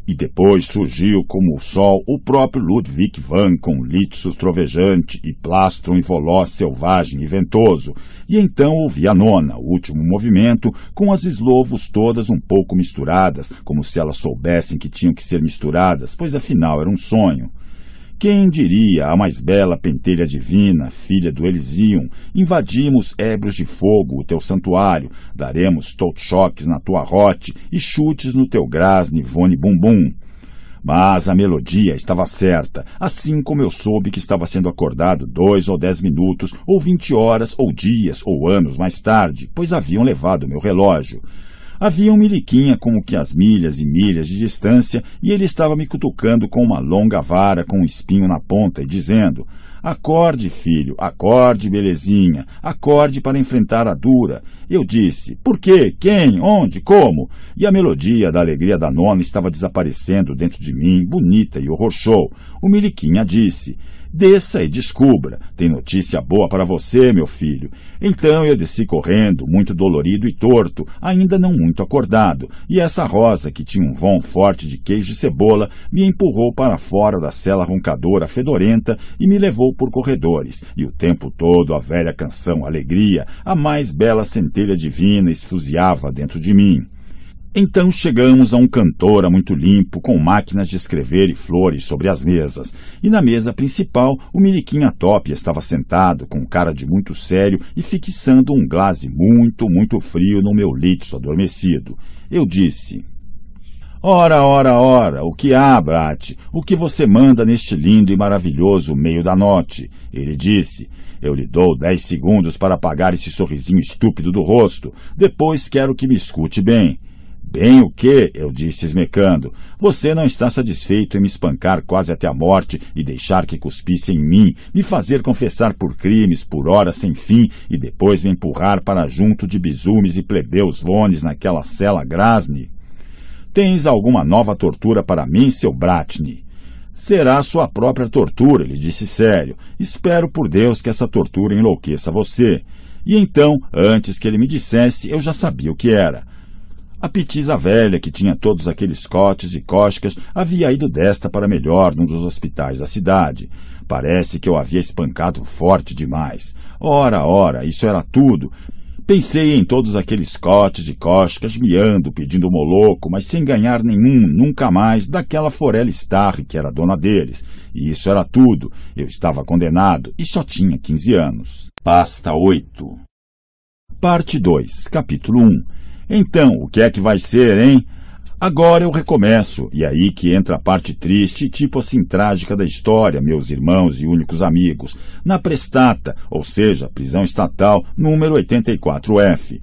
E depois surgiu como o sol o próprio Ludwig van com litsus trovejante e plastron e veloz selvagem e ventoso. E então ouvi a nona, o último movimento, com as eslovos todas um pouco misturadas, como se elas soubessem que tinham que ser misturadas, pois afinal era um sonho. Quem diria a mais bela pentelha divina, filha do Elisium, invadimos ébrios de fogo o teu santuário, daremos tolt-choques na tua rote e chutes no teu gras nivone bumbum. Mas a melodia estava certa, assim como eu soube que estava sendo acordado dois ou dez minutos, ou vinte horas, ou dias, ou anos mais tarde, pois haviam levado meu relógio. Havia um miliquinha como que as milhas e milhas de distância e ele estava me cutucando com uma longa vara com um espinho na ponta e dizendo: Acorde, filho, acorde, belezinha, acorde para enfrentar a dura. Eu disse: Por quê? Quem? Onde? Como? E a melodia da alegria da nona estava desaparecendo dentro de mim, bonita e horror show. O miliquinha disse: Desça e descubra. Tem notícia boa para você, meu filho. Então eu desci correndo, muito dolorido e torto, ainda não muito acordado, e essa rosa, que tinha um vão forte de queijo e cebola, me empurrou para fora da cela roncadora fedorenta e me levou por corredores, e o tempo todo a velha canção Alegria, a mais bela centelha divina, esfuziava dentro de mim. Então chegamos a um cantora muito limpo, com máquinas de escrever e flores sobre as mesas. E na mesa principal, o Miliquinha Top estava sentado, com cara de muito sério e fixando um glase muito, muito frio no meu litso adormecido. Eu disse: Ora, ora, ora, o que há, Brat? O que você manda neste lindo e maravilhoso meio da noite? Ele disse. Eu lhe dou dez segundos para apagar esse sorrisinho estúpido do rosto. Depois quero que me escute bem. Bem o que? Eu disse, esmecando. Você não está satisfeito em me espancar quase até a morte e deixar que cuspisse em mim, me fazer confessar por crimes, por horas sem fim, e depois me empurrar para junto de bisumes e plebeus vones naquela cela grasne? Tens alguma nova tortura para mim, seu Bratni? Será sua própria tortura, ele disse sério. Espero por Deus que essa tortura enlouqueça você. E então, antes que ele me dissesse, eu já sabia o que era. A petiza velha, que tinha todos aqueles cotes e coscas, havia ido desta para melhor num dos hospitais da cidade. Parece que eu havia espancado forte demais. Ora, ora, isso era tudo. Pensei em todos aqueles cotes e coscas miando, pedindo moloco, mas sem ganhar nenhum, nunca mais, daquela Forela Starr, que era dona deles. E isso era tudo. Eu estava condenado e só tinha 15 anos. Pasta 8 Parte 2, capítulo 1 então, o que é que vai ser, hein? Agora eu recomeço, e aí que entra a parte triste, tipo assim trágica da história, meus irmãos e únicos amigos, na Prestata, ou seja, prisão estatal número 84F.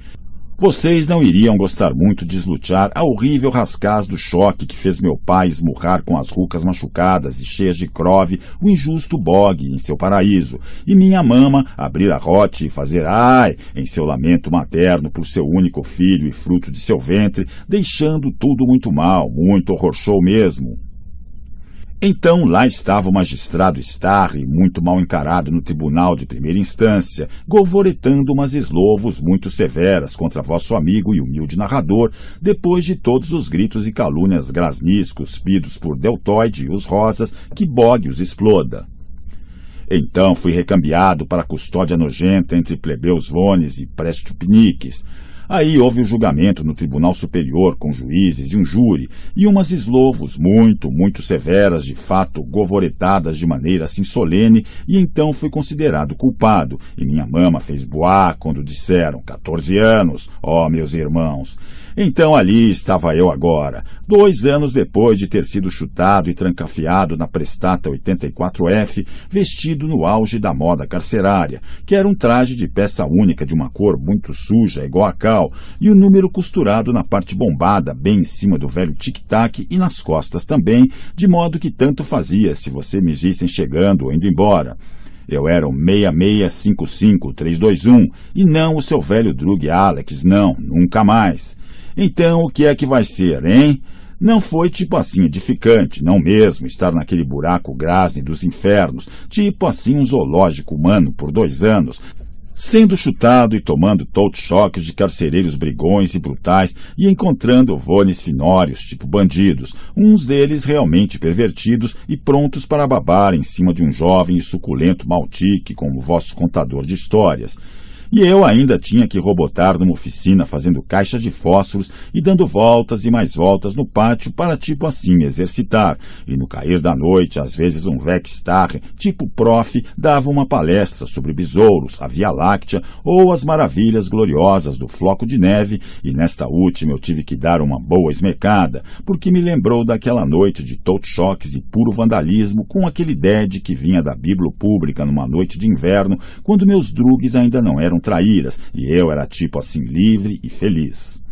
Vocês não iriam gostar muito de eslutear a horrível rascaz do choque que fez meu pai esmurrar com as rucas machucadas e cheias de crove o injusto bogue em seu paraíso, e minha mama abrir a rote e fazer ai em seu lamento materno por seu único filho e fruto de seu ventre, deixando tudo muito mal, muito horror show mesmo, então lá estava o magistrado Starry, muito mal encarado no tribunal de primeira instância, govoretando umas eslovos muito severas contra vosso amigo e humilde narrador, depois de todos os gritos e calúnias grasnis cuspidos por Deltoide e os rosas, que Bog os exploda. Então fui recambiado para custódia nojenta entre plebeus vones e prestiopniques, Aí houve o julgamento no Tribunal Superior com juízes e um júri e umas eslovos muito, muito severas, de fato govoretadas de maneira assim solene, e então fui considerado culpado. E minha mama fez boá quando disseram 14 anos. Ó, oh, meus irmãos, então ali estava eu agora, dois anos depois de ter sido chutado e trancafiado na Prestata 84F, vestido no auge da moda carcerária, que era um traje de peça única de uma cor muito suja, igual a cal, e o um número costurado na parte bombada, bem em cima do velho tic-tac e nas costas também, de modo que tanto fazia se você me vissem chegando ou indo embora. Eu era o 6655321 e não o seu velho drug Alex, não, nunca mais. Então o que é que vai ser, hein? Não foi tipo assim edificante, não mesmo, estar naquele buraco grasne dos infernos, tipo assim um zoológico humano por dois anos, sendo chutado e tomando tolt-choques de carcereiros brigões e brutais e encontrando vones finórios, tipo bandidos, uns deles realmente pervertidos e prontos para babar em cima de um jovem e suculento maltique como vosso contador de histórias. E eu ainda tinha que robotar numa oficina fazendo caixas de fósforos e dando voltas e mais voltas no pátio para, tipo assim, exercitar. E no cair da noite, às vezes um Vextar, tipo prof, dava uma palestra sobre besouros, a Via Láctea ou as maravilhas gloriosas do floco de neve. E nesta última eu tive que dar uma boa esmecada, porque me lembrou daquela noite de tot choques e puro vandalismo com aquele dead que vinha da Bíblia Pública numa noite de inverno, quando meus drugs ainda não eram eram traíras, e eu era tipo assim livre e feliz.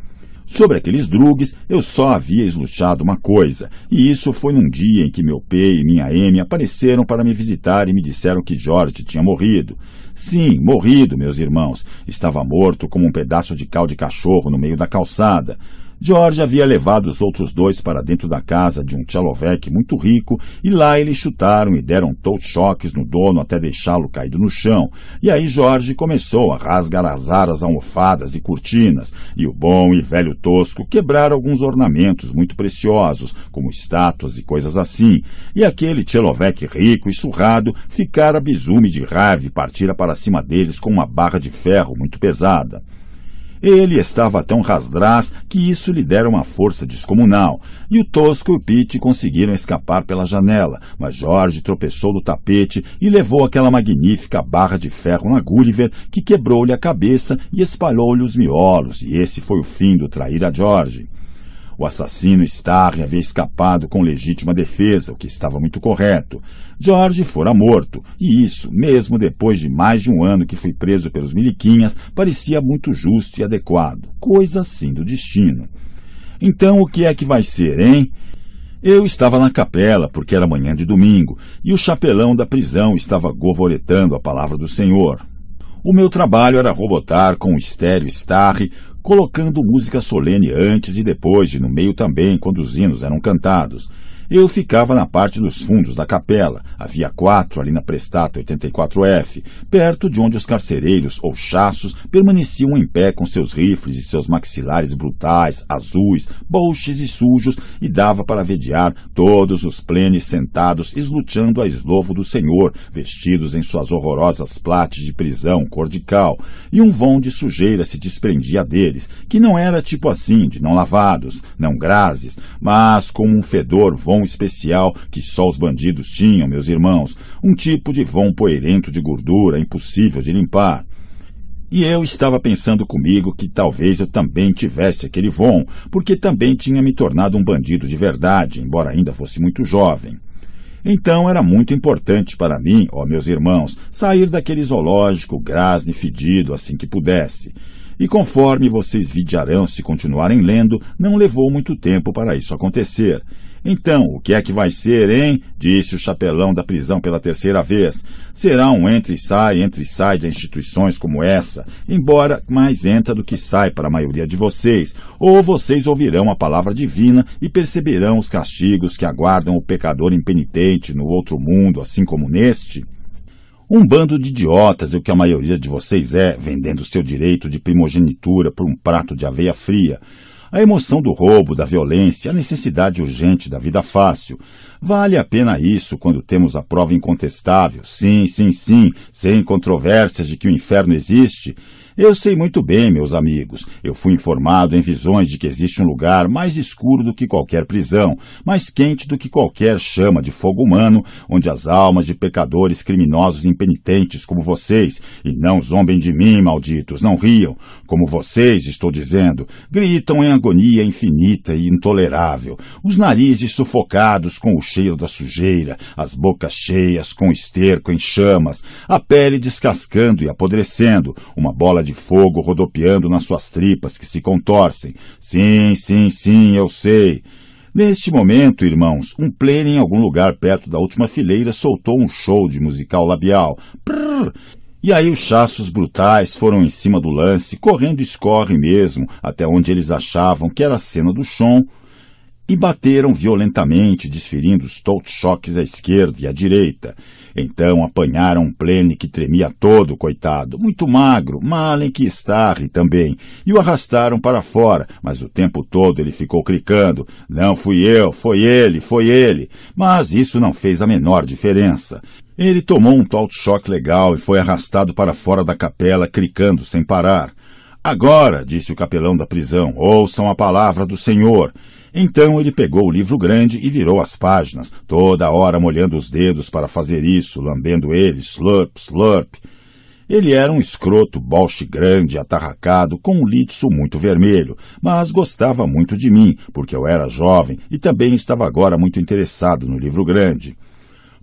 Sobre aqueles drugs, eu só havia esluchado uma coisa, e isso foi num dia em que meu P e minha M apareceram para me visitar e me disseram que George tinha morrido. Sim, morrido, meus irmãos. Estava morto como um pedaço de cal de cachorro no meio da calçada. George havia levado os outros dois para dentro da casa de um tchalovec muito rico e lá eles chutaram e deram touch-choques no dono até deixá-lo caído no chão. E aí George começou a rasgar as aras almofadas e cortinas e o bom e velho tosco quebrar alguns ornamentos muito preciosos, como estátuas e coisas assim. E aquele tchalovec rico e surrado ficara bisume de raiva e partira para cima deles com uma barra de ferro muito pesada. Ele estava tão rasdraz que isso lhe dera uma força descomunal, e o Tosco e o Pete conseguiram escapar pela janela, mas Jorge tropeçou do tapete e levou aquela magnífica barra de ferro na Gulliver, que quebrou-lhe a cabeça e espalhou-lhe os miolos, e esse foi o fim do trair a Jorge. O assassino Starr havia escapado com legítima defesa, o que estava muito correto. George fora morto, e isso, mesmo depois de mais de um ano que fui preso pelos miliquinhas, parecia muito justo e adequado, coisa assim do destino. Então o que é que vai ser, hein? Eu estava na capela, porque era manhã de domingo, e o chapelão da prisão estava govoretando a palavra do Senhor. O meu trabalho era robotar com o estéreo Starre colocando música solene antes e depois e no meio também, quando os hinos eram cantados, eu ficava na parte dos fundos da capela, havia quatro ali na Prestata 84F, perto de onde os carcereiros ou chassos permaneciam em pé com seus rifles e seus maxilares brutais, azuis, bolches e sujos, e dava para vediar todos os plenes sentados esluteando a eslovo do Senhor, vestidos em suas horrorosas plates de prisão cor de cal, e um vão de sujeira se desprendia deles, que não era tipo assim, de não lavados, não grases, mas como um fedor vão bombom especial que só os bandidos tinham, meus irmãos, um tipo de vão poeirento de gordura impossível de limpar. E eu estava pensando comigo que talvez eu também tivesse aquele vão, porque também tinha me tornado um bandido de verdade, embora ainda fosse muito jovem. Então era muito importante para mim, ó meus irmãos, sair daquele zoológico grasno e fedido assim que pudesse. E conforme vocês vidiarão se continuarem lendo, não levou muito tempo para isso acontecer. Então, o que é que vai ser, hein? Disse o chapelão da prisão pela terceira vez. Será um entre e sai, entre e sai de instituições como essa, embora mais entra do que sai para a maioria de vocês. Ou vocês ouvirão a palavra divina e perceberão os castigos que aguardam o pecador impenitente no outro mundo, assim como neste? Um bando de idiotas é o que a maioria de vocês é, vendendo seu direito de primogenitura por um prato de aveia fria. A emoção do roubo, da violência, a necessidade urgente da vida fácil. Vale a pena isso quando temos a prova incontestável, sim, sim, sim, sem controvérsias de que o inferno existe eu sei muito bem, meus amigos. Eu fui informado em visões de que existe um lugar mais escuro do que qualquer prisão, mais quente do que qualquer chama de fogo humano, onde as almas de pecadores criminosos impenitentes como vocês, e não zombem de mim, malditos, não riam, como vocês, estou dizendo, gritam em agonia infinita e intolerável, os narizes sufocados com o cheiro da sujeira, as bocas cheias com esterco em chamas, a pele descascando e apodrecendo, uma bola de fogo rodopiando nas suas tripas que se contorcem. Sim, sim, sim, eu sei. Neste momento, irmãos, um player em algum lugar perto da última fileira soltou um show de musical labial. Prrr. E aí os chassos brutais foram em cima do lance, correndo escorre mesmo, até onde eles achavam que era a cena do chão, e bateram violentamente, desferindo os touch choques à esquerda e à direita. Então apanharam um plene que tremia todo, coitado, muito magro, mal em que estarre também, e o arrastaram para fora, mas o tempo todo ele ficou cricando, não fui eu, foi ele, foi ele, mas isso não fez a menor diferença. Ele tomou um tal choque legal e foi arrastado para fora da capela, cricando sem parar. Agora, disse o capelão da prisão, ouçam a palavra do Senhor. Então ele pegou o livro grande e virou as páginas, toda hora molhando os dedos para fazer isso, lambendo ele, slurp, slurp. Ele era um escroto bolche grande, atarracado, com um litso muito vermelho, mas gostava muito de mim, porque eu era jovem e também estava agora muito interessado no livro grande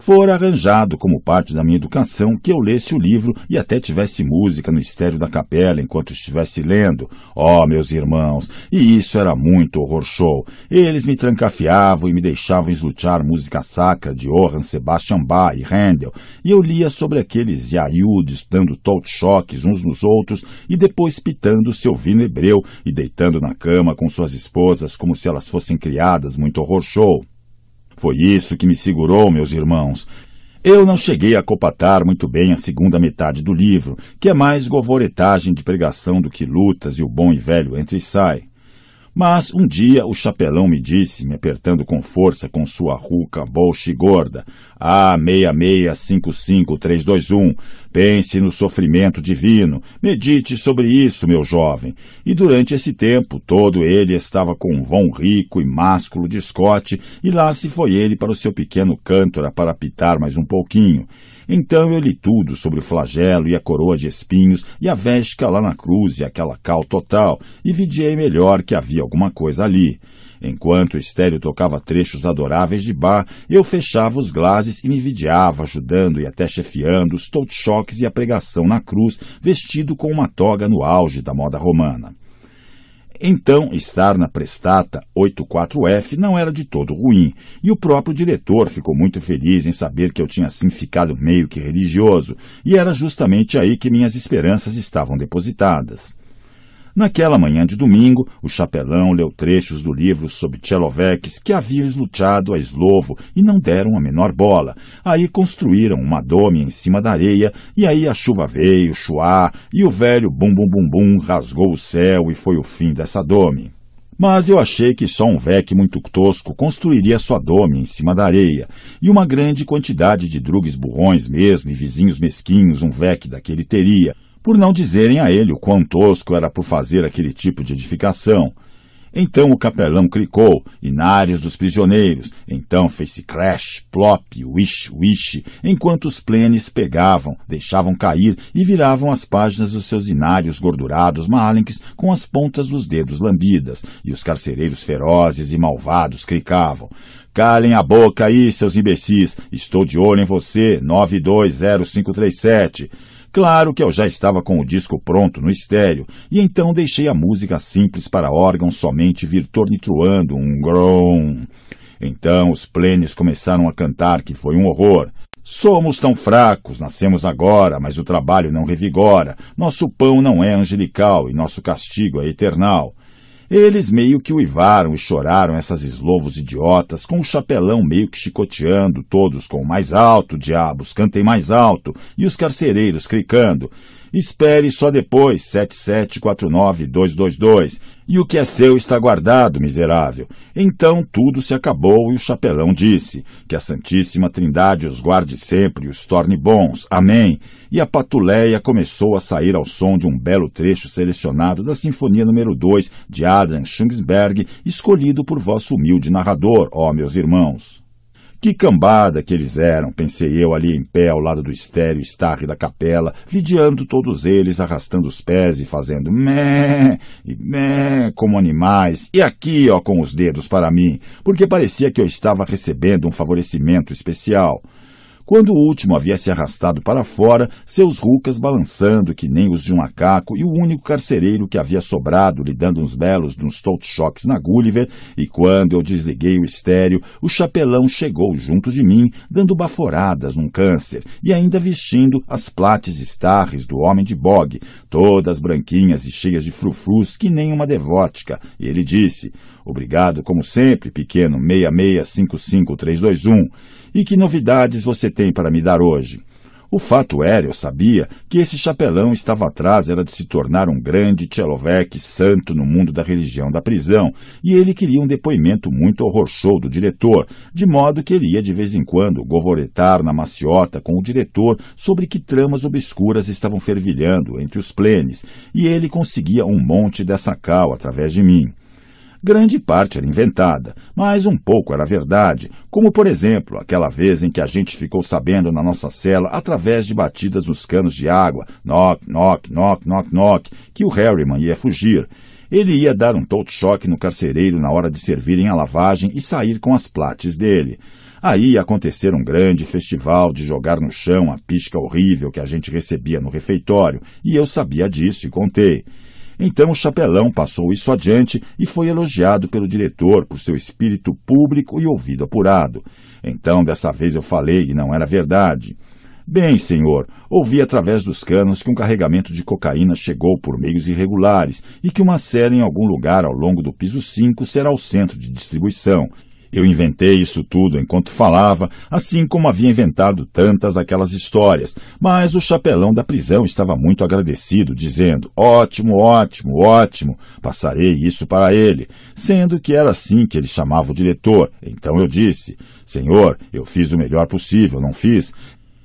fora arranjado como parte da minha educação que eu lesse o livro e até tivesse música no estéreo da capela enquanto estivesse lendo. Oh, meus irmãos, e isso era muito horror show. Eles me trancafiavam e me deixavam eslutear música sacra de Johann Sebastian Bach e Handel, e eu lia sobre aqueles iaiudes dando tout choques uns nos outros e depois pitando seu vino hebreu e deitando na cama com suas esposas como se elas fossem criadas muito horror show. Foi isso que me segurou, meus irmãos. Eu não cheguei a copatar muito bem a segunda metade do livro, que é mais govoretagem de pregação do que lutas e o bom e velho entra e sai. Mas um dia o chapelão me disse, me apertando com força com sua ruca bolche gorda, A6655321, ah, pense no sofrimento divino, medite sobre isso, meu jovem. E durante esse tempo todo ele estava com um vão rico e másculo de Scott, e lá se foi ele para o seu pequeno cântara para pitar mais um pouquinho. Então eu li tudo sobre o flagelo e a coroa de espinhos e a vesca lá na cruz e aquela cal total, e vidiei melhor que havia alguma coisa ali. Enquanto Estéreo tocava trechos adoráveis de bar, eu fechava os glazes e me vidiava, ajudando e até chefiando os tout choques e a pregação na cruz, vestido com uma toga no auge da moda romana. Então, estar na Prestata 84F não era de todo ruim, e o próprio diretor ficou muito feliz em saber que eu tinha assim ficado meio que religioso, e era justamente aí que minhas esperanças estavam depositadas. Naquela manhã de domingo, o chapelão leu trechos do livro sobre Tcheloveques que havia esluteado a eslovo e não deram a menor bola. Aí construíram uma dome em cima da areia e aí a chuva veio, chuá, e o velho bum bum bum bum rasgou o céu e foi o fim dessa dome. Mas eu achei que só um vec muito tosco construiria sua dome em cima da areia, e uma grande quantidade de drugues burrões mesmo e vizinhos mesquinhos um vec daquele teria por não dizerem a ele o quão tosco era por fazer aquele tipo de edificação. Então o capelão clicou, inários dos prisioneiros, então fez-se crash, plop, wish, wish, enquanto os plenes pegavam, deixavam cair e viravam as páginas dos seus inários gordurados malinques com as pontas dos dedos lambidas, e os carcereiros ferozes e malvados clicavam. Calem a boca aí, seus imbecis, estou de olho em você, 920537! Claro que eu já estava com o disco pronto no estéreo, e então deixei a música simples para órgão somente vir tornitruando um grom. Então os plenes começaram a cantar, que foi um horror. Somos tão fracos, nascemos agora, mas o trabalho não revigora. Nosso pão não é angelical e nosso castigo é eternal. Eles meio que uivaram e choraram essas eslovos idiotas, com o chapelão meio que chicoteando, todos com mais alto, diabos, cantem mais alto, e os carcereiros cricando. Espere só depois, 7749222. E o que é seu está guardado, miserável. Então tudo se acabou e o chapelão disse: Que a Santíssima Trindade os guarde sempre e os torne bons. Amém. E a patuleia começou a sair ao som de um belo trecho selecionado da Sinfonia número 2 de Adrian Schungsberg, escolhido por vosso humilde narrador, ó meus irmãos. Que cambada que eles eram, pensei eu ali em pé ao lado do estéreo estarre da capela, vidiando todos eles, arrastando os pés e fazendo mé e mé como animais, e aqui, ó, com os dedos para mim, porque parecia que eu estava recebendo um favorecimento especial. Quando o último havia se arrastado para fora, seus rucas balançando que nem os de um macaco e o único carcereiro que havia sobrado lhe dando uns belos de uns choques na Gulliver, e quando eu desliguei o estéreo, o chapelão chegou junto de mim, dando baforadas num câncer e ainda vestindo as plates estarres do homem de Bog, todas branquinhas e cheias de frufrus que nem uma devótica, e ele disse: Obrigado, como sempre, pequeno 6655321, e que novidades você tem para me dar hoje? O fato era, eu sabia, que esse chapelão estava atrás era de se tornar um grande Tchelovec santo no mundo da religião da prisão, e ele queria um depoimento muito horror show do diretor, de modo que ele ia de vez em quando govoretar na maciota com o diretor sobre que tramas obscuras estavam fervilhando entre os plenes, e ele conseguia um monte dessa cal através de mim. Grande parte era inventada, mas um pouco era verdade, como, por exemplo, aquela vez em que a gente ficou sabendo na nossa cela, através de batidas nos canos de água, knock, knock, knock, knock, knock, que o Harriman ia fugir. Ele ia dar um todo choque no carcereiro na hora de servirem a lavagem e sair com as plates dele. Aí ia acontecer um grande festival de jogar no chão a pisca horrível que a gente recebia no refeitório, e eu sabia disso e contei. Então o Chapelão passou isso adiante e foi elogiado pelo diretor por seu espírito público e ouvido apurado. Então dessa vez eu falei e não era verdade. Bem, senhor, ouvi através dos canos que um carregamento de cocaína chegou por meios irregulares e que uma cela em algum lugar ao longo do piso 5 será o centro de distribuição. Eu inventei isso tudo enquanto falava, assim como havia inventado tantas aquelas histórias, mas o chapelão da prisão estava muito agradecido, dizendo: Ótimo, ótimo, ótimo, passarei isso para ele, sendo que era assim que ele chamava o diretor. Então eu disse: Senhor, eu fiz o melhor possível, não fiz?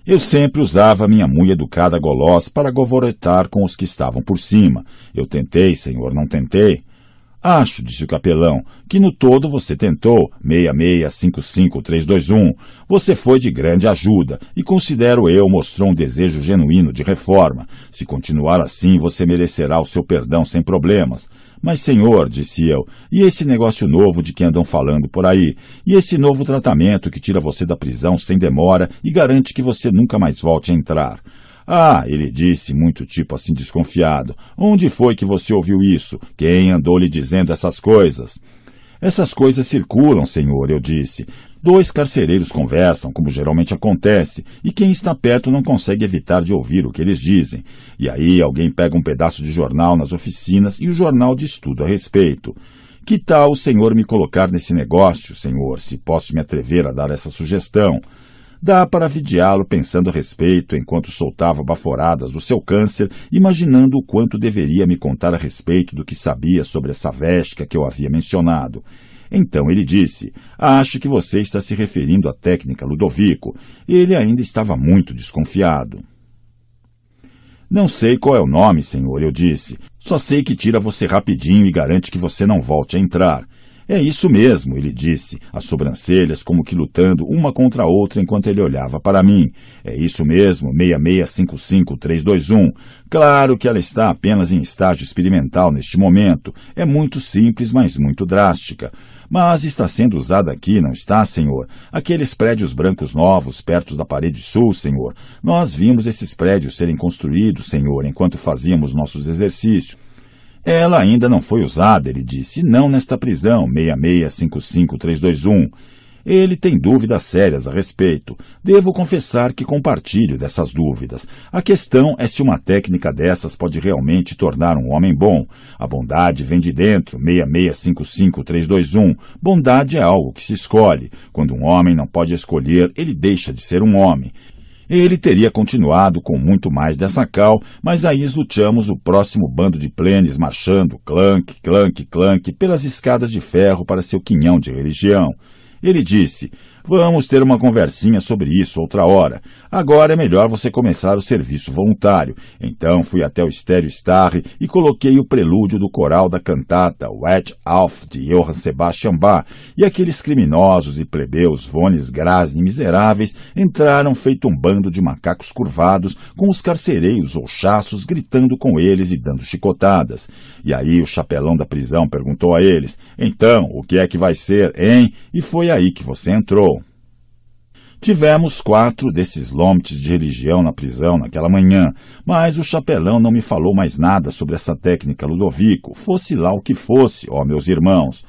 Eu sempre usava minha muito educada golós para govoretar com os que estavam por cima. Eu tentei, senhor, não tentei. Acho, disse o capelão, que no todo você tentou 6655321. Você foi de grande ajuda e considero eu mostrou um desejo genuíno de reforma. Se continuar assim, você merecerá o seu perdão sem problemas. Mas, senhor, disse eu, e esse negócio novo de que andam falando por aí? E esse novo tratamento que tira você da prisão sem demora e garante que você nunca mais volte a entrar? Ah, ele disse, muito tipo assim desconfiado. Onde foi que você ouviu isso? Quem andou lhe dizendo essas coisas? Essas coisas circulam, senhor, eu disse. Dois carcereiros conversam, como geralmente acontece, e quem está perto não consegue evitar de ouvir o que eles dizem. E aí alguém pega um pedaço de jornal nas oficinas e o jornal diz tudo a respeito. Que tal o senhor me colocar nesse negócio, senhor, se posso me atrever a dar essa sugestão? Dá para vigiá-lo pensando a respeito enquanto soltava baforadas do seu câncer, imaginando o quanto deveria me contar a respeito do que sabia sobre essa vesca que eu havia mencionado. Então ele disse: Acho que você está se referindo à técnica Ludovico. Ele ainda estava muito desconfiado. Não sei qual é o nome, senhor, eu disse. Só sei que tira você rapidinho e garante que você não volte a entrar. É isso mesmo, ele disse, as sobrancelhas como que lutando uma contra a outra enquanto ele olhava para mim. É isso mesmo, 6655321. Claro que ela está apenas em estágio experimental neste momento. É muito simples, mas muito drástica. Mas está sendo usada aqui, não está, senhor? Aqueles prédios brancos novos perto da parede sul, senhor. Nós vimos esses prédios serem construídos, senhor, enquanto fazíamos nossos exercícios. Ela ainda não foi usada, ele disse, não nesta prisão 6655321. Ele tem dúvidas sérias a respeito. Devo confessar que compartilho dessas dúvidas. A questão é se uma técnica dessas pode realmente tornar um homem bom. A bondade vem de dentro, 6655321. Bondade é algo que se escolhe. Quando um homem não pode escolher, ele deixa de ser um homem. Ele teria continuado com muito mais dessa cal, mas aí esluteamos o próximo bando de plenes marchando, clank, clank, clank, pelas escadas de ferro para seu quinhão de religião. Ele disse: Vamos ter uma conversinha sobre isso outra hora. Agora é melhor você começar o serviço voluntário. Então fui até o estéreo Starre e coloquei o prelúdio do coral da cantata Wet Alf de Johann Sebastian Bach, e aqueles criminosos e plebeus Vones e miseráveis entraram feito um bando de macacos curvados, com os carcereiros ou chaços gritando com eles e dando chicotadas. E aí o chapelão da prisão perguntou a eles: Então, o que é que vai ser, hein? E foi aí que você entrou. Tivemos quatro desses lomites de religião na prisão naquela manhã, mas o chapelão não me falou mais nada sobre essa técnica Ludovico, fosse lá o que fosse, ó meus irmãos.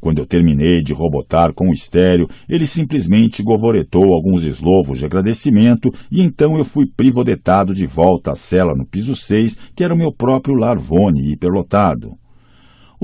Quando eu terminei de robotar com o estéreo, ele simplesmente govoretou alguns eslovos de agradecimento e então eu fui privodetado de volta à cela no piso 6, que era o meu próprio larvone hiperlotado.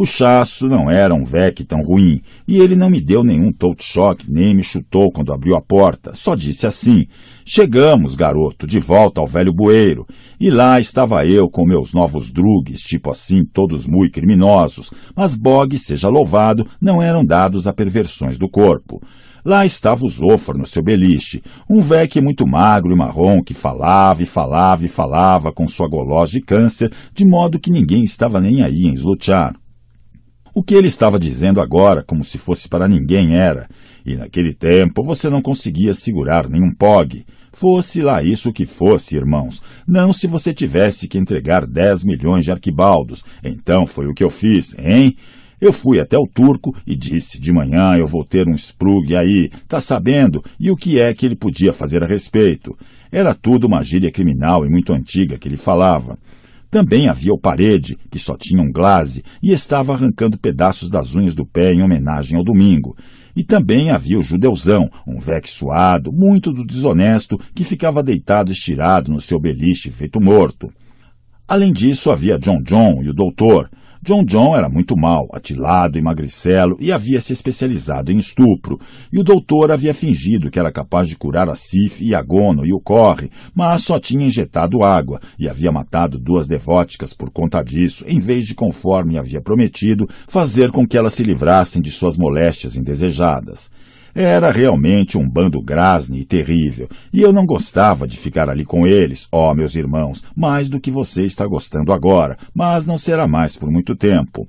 O chasso não era um vec tão ruim, e ele não me deu nenhum tote choque, nem me chutou quando abriu a porta, só disse assim: Chegamos, garoto, de volta ao velho bueiro. E lá estava eu com meus novos drugs, tipo assim, todos muito criminosos, mas Bog, seja louvado, não eram dados a perversões do corpo. Lá estava o Zofra no seu beliche, um vec muito magro e marrom que falava e falava e falava com sua golosa de câncer, de modo que ninguém estava nem aí em eslutear. O que ele estava dizendo agora, como se fosse para ninguém, era: e naquele tempo você não conseguia segurar nenhum POG. Fosse lá isso que fosse, irmãos. Não se você tivesse que entregar 10 milhões de arquibaldos. Então foi o que eu fiz, hein? Eu fui até o turco e disse: de manhã eu vou ter um sprug aí, tá sabendo? E o que é que ele podia fazer a respeito? Era tudo uma gíria criminal e muito antiga que ele falava. Também havia o parede, que só tinha um glaze e estava arrancando pedaços das unhas do pé em homenagem ao domingo. E também havia o judeuzão, um vec suado, muito do desonesto, que ficava deitado estirado no seu beliche feito morto. Além disso, havia John John e o doutor, John John era muito mal, atilado e e havia se especializado em estupro, e o doutor havia fingido que era capaz de curar a Sif e a Gono e o Corre, mas só tinha injetado água e havia matado duas devóticas por conta disso, em vez de, conforme havia prometido, fazer com que elas se livrassem de suas moléstias indesejadas. Era realmente um bando grasne e terrível, e eu não gostava de ficar ali com eles, ó meus irmãos, mais do que você está gostando agora, mas não será mais por muito tempo.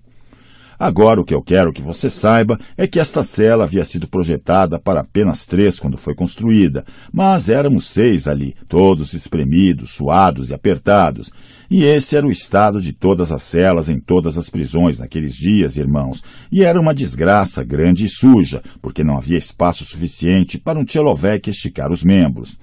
Agora, o que eu quero que você saiba é que esta cela havia sido projetada para apenas três quando foi construída, mas éramos seis ali, todos espremidos, suados e apertados. E esse era o estado de todas as celas em todas as prisões naqueles dias, irmãos. E era uma desgraça grande e suja, porque não havia espaço suficiente para um Tchelovec esticar os membros.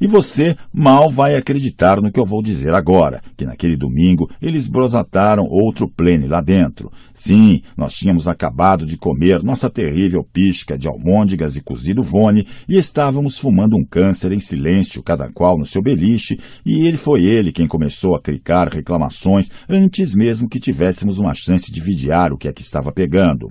E você mal vai acreditar no que eu vou dizer agora, que naquele domingo eles brosataram outro plene lá dentro. Sim, nós tínhamos acabado de comer nossa terrível pisca de almôndegas e cozido vone e estávamos fumando um câncer em silêncio, cada qual no seu beliche, e ele foi ele quem começou a clicar reclamações antes mesmo que tivéssemos uma chance de vidiar o que é que estava pegando.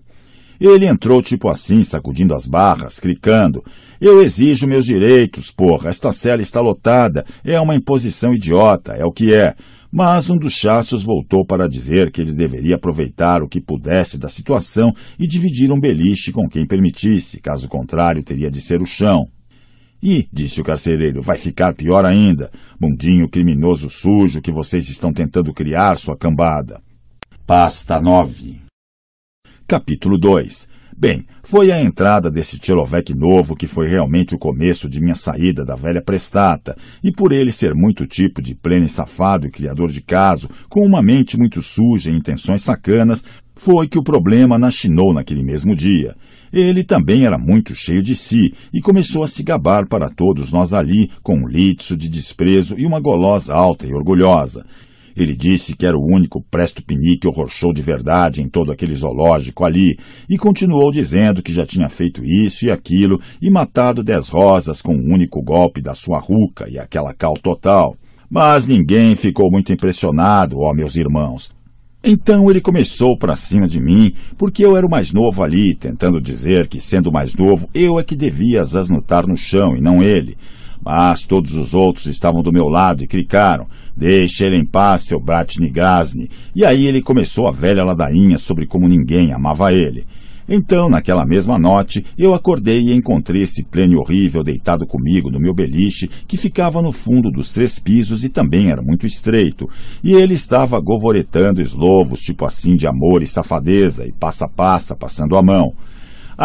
Ele entrou tipo assim, sacudindo as barras, clicando. Eu exijo meus direitos, porra, esta cela está lotada, é uma imposição idiota, é o que é. Mas um dos chassos voltou para dizer que ele deveria aproveitar o que pudesse da situação e dividir um beliche com quem permitisse, caso contrário, teria de ser o chão. E, disse o carcereiro, vai ficar pior ainda, mundinho criminoso sujo que vocês estão tentando criar, sua cambada. Pasta 9 Capítulo 2 Bem, foi a entrada desse Tchelovec novo que foi realmente o começo de minha saída da velha prestata, e por ele ser muito tipo de pleno e safado e criador de caso, com uma mente muito suja e intenções sacanas, foi que o problema nachinou naquele mesmo dia. Ele também era muito cheio de si e começou a se gabar para todos nós ali com um litso de desprezo e uma golosa alta e orgulhosa. Ele disse que era o único presto-pinique horror de verdade em todo aquele zoológico ali e continuou dizendo que já tinha feito isso e aquilo e matado dez rosas com um único golpe da sua ruca e aquela cal total. Mas ninguém ficou muito impressionado, ó meus irmãos. Então ele começou para cima de mim, porque eu era o mais novo ali, tentando dizer que, sendo mais novo, eu é que devia as asnutar no chão e não ele. Mas todos os outros estavam do meu lado e clicaram. Deixa ele em paz, seu Bratni Grasny. E aí ele começou a velha ladainha sobre como ninguém amava ele. Então, naquela mesma noite, eu acordei e encontrei esse pleno horrível deitado comigo no meu beliche, que ficava no fundo dos três pisos e também era muito estreito. E ele estava govoretando eslovos, tipo assim de amor e safadeza, e passa-passa, passando a mão.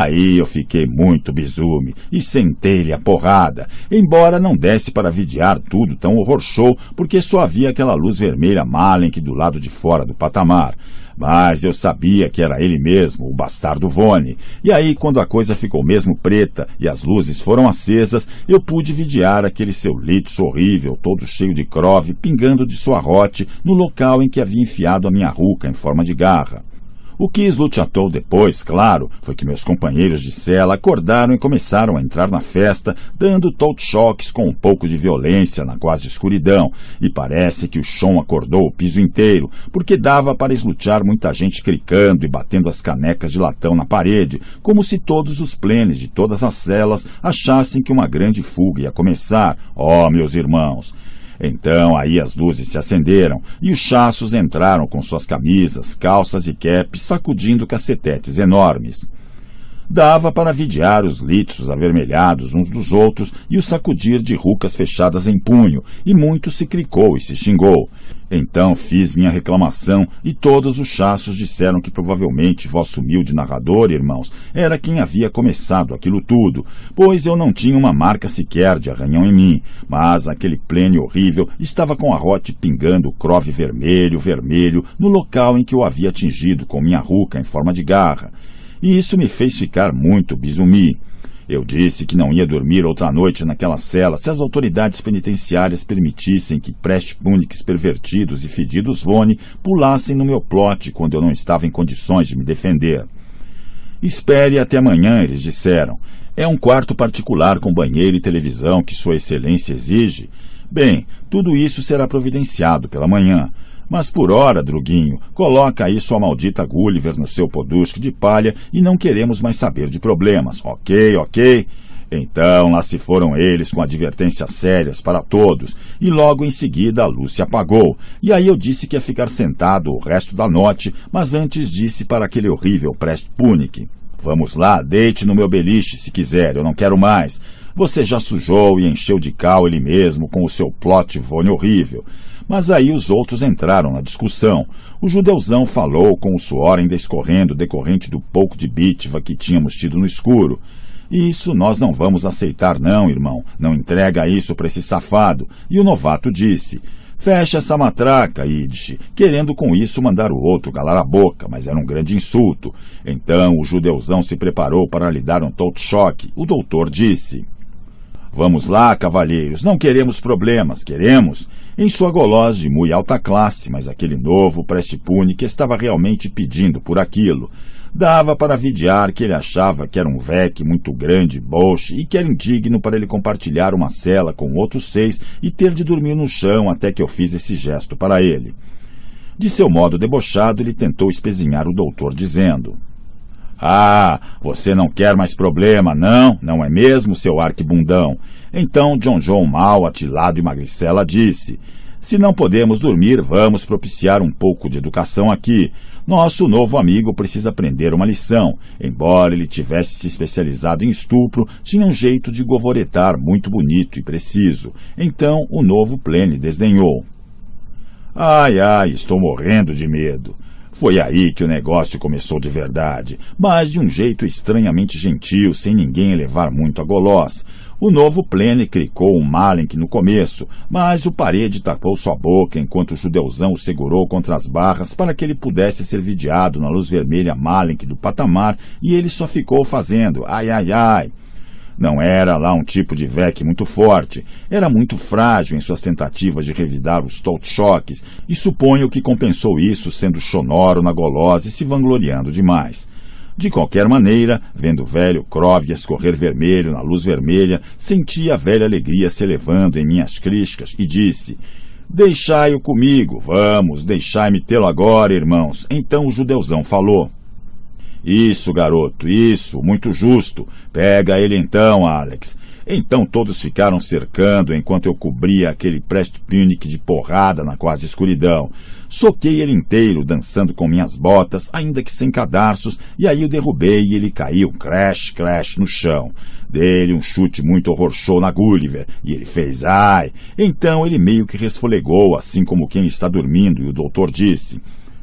Aí eu fiquei muito bisume e sentei-lhe a porrada, embora não desse para vidiar tudo tão horror show, porque só havia aquela luz vermelha malenque do lado de fora do patamar. Mas eu sabia que era ele mesmo, o bastardo Vone. E aí, quando a coisa ficou mesmo preta e as luzes foram acesas, eu pude vidiar aquele seu litro horrível, todo cheio de crove, pingando de sua rote no local em que havia enfiado a minha ruca em forma de garra. O que esluteatou depois, claro, foi que meus companheiros de cela acordaram e começaram a entrar na festa, dando tolt-choques com um pouco de violência na quase escuridão, e parece que o chão acordou o piso inteiro, porque dava para eslutear muita gente cricando e batendo as canecas de latão na parede, como se todos os plenes de todas as celas achassem que uma grande fuga ia começar. Oh, meus irmãos! Então aí as luzes se acenderam e os chassos entraram com suas camisas, calças e capes, sacudindo cacetetes enormes. Dava para vidiar os litros avermelhados uns dos outros e o sacudir de rucas fechadas em punho, e muito se cricou e se xingou. Então fiz minha reclamação e todos os chassos disseram que provavelmente vosso humilde narrador, irmãos, era quem havia começado aquilo tudo, pois eu não tinha uma marca sequer de arranhão em mim, mas aquele plene horrível estava com a rote pingando o crove vermelho, vermelho, no local em que o havia atingido com minha ruca em forma de garra e isso me fez ficar muito bisumi. Eu disse que não ia dormir outra noite naquela cela se as autoridades penitenciárias permitissem que prestpunics pervertidos e fedidos Vone pulassem no meu plote quando eu não estava em condições de me defender. Espere até amanhã, eles disseram. É um quarto particular com banheiro e televisão que Sua Excelência exige. Bem, tudo isso será providenciado pela manhã. Mas por ora, Druguinho, coloca aí sua maldita Gulliver no seu podusque de palha e não queremos mais saber de problemas, ok, ok? Então lá se foram eles com advertências sérias para todos, e logo em seguida a luz se apagou. E aí eu disse que ia ficar sentado o resto da noite, mas antes disse para aquele horrível Prest Punic: Vamos lá, deite no meu beliche se quiser, eu não quero mais. Você já sujou e encheu de cal ele mesmo com o seu plot vone horrível. Mas aí os outros entraram na discussão. O judeuzão falou com o suor ainda escorrendo decorrente do pouco de bitiva que tínhamos tido no escuro. E isso nós não vamos aceitar, não, irmão. Não entrega isso para esse safado. E o novato disse. Fecha essa matraca, Idish, querendo com isso mandar o outro galar a boca, mas era um grande insulto. Então o judeuzão se preparou para lhe dar um todo choque. O doutor disse: Vamos lá, cavalheiros, não queremos problemas, queremos em sua golosa de muito alta classe, mas aquele novo preste puni que estava realmente pedindo por aquilo, dava para vidiar que ele achava que era um vec muito grande, bolche, e que era indigno para ele compartilhar uma cela com outros seis e ter de dormir no chão até que eu fiz esse gesto para ele. De seu modo debochado, ele tentou espezinhar o doutor, dizendo... Ah, você não quer mais problema, não, não é mesmo, seu arquibundão? Então John John mal atilado e magricela disse: se não podemos dormir, vamos propiciar um pouco de educação aqui. Nosso novo amigo precisa aprender uma lição. Embora ele tivesse se especializado em estupro, tinha um jeito de govoretar muito bonito e preciso. Então o novo Plene desdenhou. Ai, ai, estou morrendo de medo. Foi aí que o negócio começou de verdade, mas de um jeito estranhamente gentil, sem ninguém levar muito a golós. O novo Plene cricou um Malenk no começo, mas o parede tapou sua boca enquanto o judeuzão o segurou contra as barras para que ele pudesse ser vidiado na luz vermelha Malenk do patamar e ele só ficou fazendo ai ai ai. Não era lá um tipo de VEC muito forte, era muito frágil em suas tentativas de revidar os tolt-choques, e suponho que compensou isso sendo sonoro na golose e se vangloriando demais. De qualquer maneira, vendo o velho Crove escorrer vermelho na luz vermelha, senti a velha alegria se elevando em minhas críticas e disse: Deixai-o comigo, vamos, deixai-me tê-lo agora, irmãos. Então o judeuzão falou. Isso, garoto, isso, muito justo. Pega ele então, Alex. Então todos ficaram cercando enquanto eu cobria aquele Punic de porrada na quase escuridão. Soquei ele inteiro, dançando com minhas botas, ainda que sem cadarços, e aí o derrubei e ele caiu, crash, crash, no chão. Dei-lhe um chute muito horror show na Gulliver, e ele fez ai. Então ele meio que resfolegou, assim como quem está dormindo, e o doutor disse...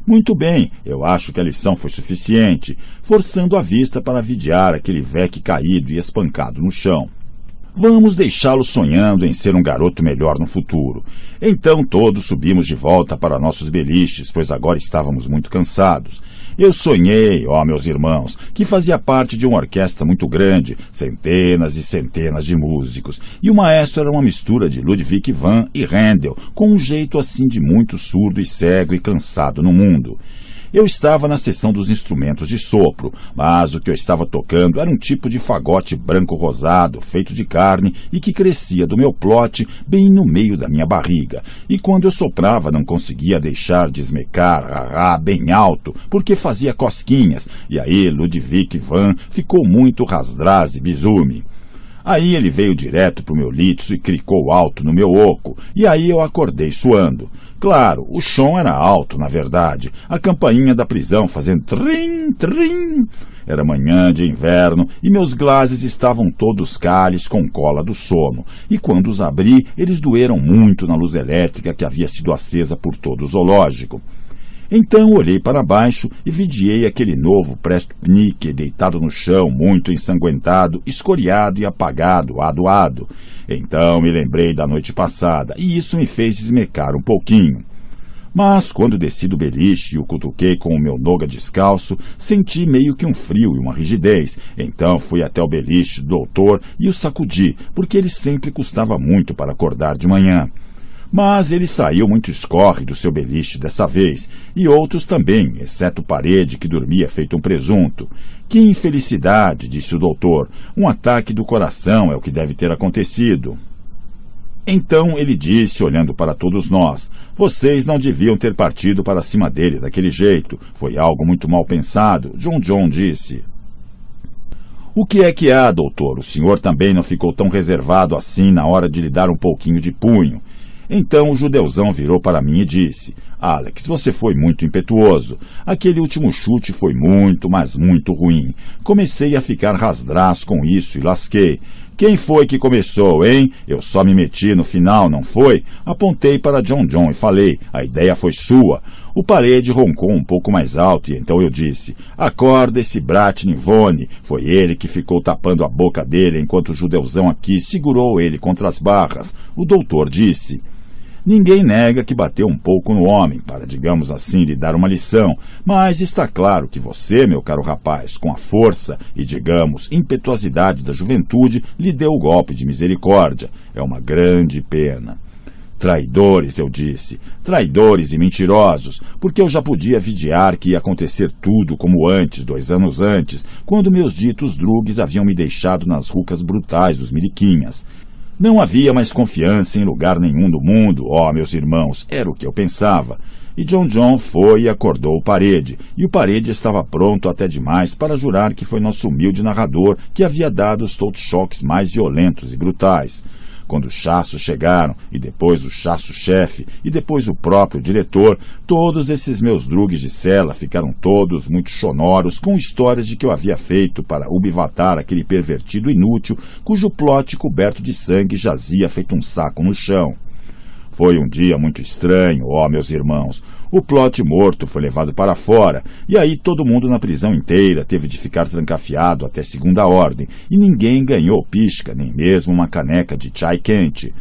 Muito bem, eu acho que a lição foi suficiente, forçando a vista para vidiar aquele veque caído e espancado no chão. Vamos deixá-lo sonhando em ser um garoto melhor no futuro. Então todos subimos de volta para nossos beliches, pois agora estávamos muito cansados. Eu sonhei, ó meus irmãos, que fazia parte de uma orquestra muito grande, centenas e centenas de músicos, e o maestro era uma mistura de Ludwig van e Handel, com um jeito assim de muito surdo e cego e cansado no mundo. Eu estava na sessão dos instrumentos de sopro, mas o que eu estava tocando era um tipo de fagote branco rosado, feito de carne e que crescia do meu plote bem no meio da minha barriga. E quando eu soprava, não conseguia deixar de esmecar rará bem alto, porque fazia cosquinhas, e aí Ludwig Van ficou muito rasdraz e bizume. Aí ele veio direto pro meu litso e cricou alto no meu oco, e aí eu acordei suando. Claro, o chão era alto, na verdade, a campainha da prisão fazendo trim, trim. Era manhã de inverno e meus glazes estavam todos cales com cola do sono, e quando os abri, eles doeram muito na luz elétrica que havia sido acesa por todo o zoológico. Então olhei para baixo e vidiei aquele novo presto Pnique deitado no chão, muito ensanguentado, escoriado e apagado, adoado. Então me lembrei da noite passada, e isso me fez desmecar um pouquinho. Mas quando desci do beliche e o cutuquei com o meu noga descalço, senti meio que um frio e uma rigidez. Então fui até o beliche do doutor e o sacudi, porque ele sempre custava muito para acordar de manhã. Mas ele saiu muito escorre do seu beliche dessa vez, e outros também, exceto parede que dormia feito um presunto. Que infelicidade, disse o doutor. Um ataque do coração é o que deve ter acontecido. Então ele disse, olhando para todos nós: Vocês não deviam ter partido para cima dele daquele jeito. Foi algo muito mal pensado. John John disse. O que é que há, doutor? O senhor também não ficou tão reservado assim na hora de lhe dar um pouquinho de punho. Então o judeuzão virou para mim e disse: Alex, você foi muito impetuoso. Aquele último chute foi muito, mas muito ruim. Comecei a ficar rasdras com isso e lasquei. Quem foi que começou, hein? Eu só me meti no final, não foi? Apontei para John John e falei: a ideia foi sua. O parede roncou um pouco mais alto e então eu disse: Acorda esse Brat Nivone. Foi ele que ficou tapando a boca dele enquanto o judeuzão aqui segurou ele contra as barras. O doutor disse. Ninguém nega que bateu um pouco no homem, para, digamos assim, lhe dar uma lição, mas está claro que você, meu caro rapaz, com a força e, digamos, impetuosidade da juventude, lhe deu o golpe de misericórdia. É uma grande pena. Traidores, eu disse, traidores e mentirosos, porque eu já podia vidiar que ia acontecer tudo como antes, dois anos antes, quando meus ditos drugues haviam me deixado nas rucas brutais dos miliquinhas. Não havia mais confiança em lugar nenhum do mundo, ó oh, meus irmãos, era o que eu pensava. E John John foi e acordou o parede, e o parede estava pronto até demais para jurar que foi nosso humilde narrador que havia dado os told choques mais violentos e brutais. Quando os Chasso chegaram, e depois o Chasso-chefe, e depois o próprio diretor, todos esses meus drugues de cela ficaram todos muito sonoros com histórias de que eu havia feito para ubivatar aquele pervertido inútil cujo plote coberto de sangue jazia feito um saco no chão. Foi um dia muito estranho, ó meus irmãos. O plot morto foi levado para fora, e aí todo mundo na prisão inteira teve de ficar trancafiado até segunda ordem, e ninguém ganhou pisca, nem mesmo uma caneca de chai quente.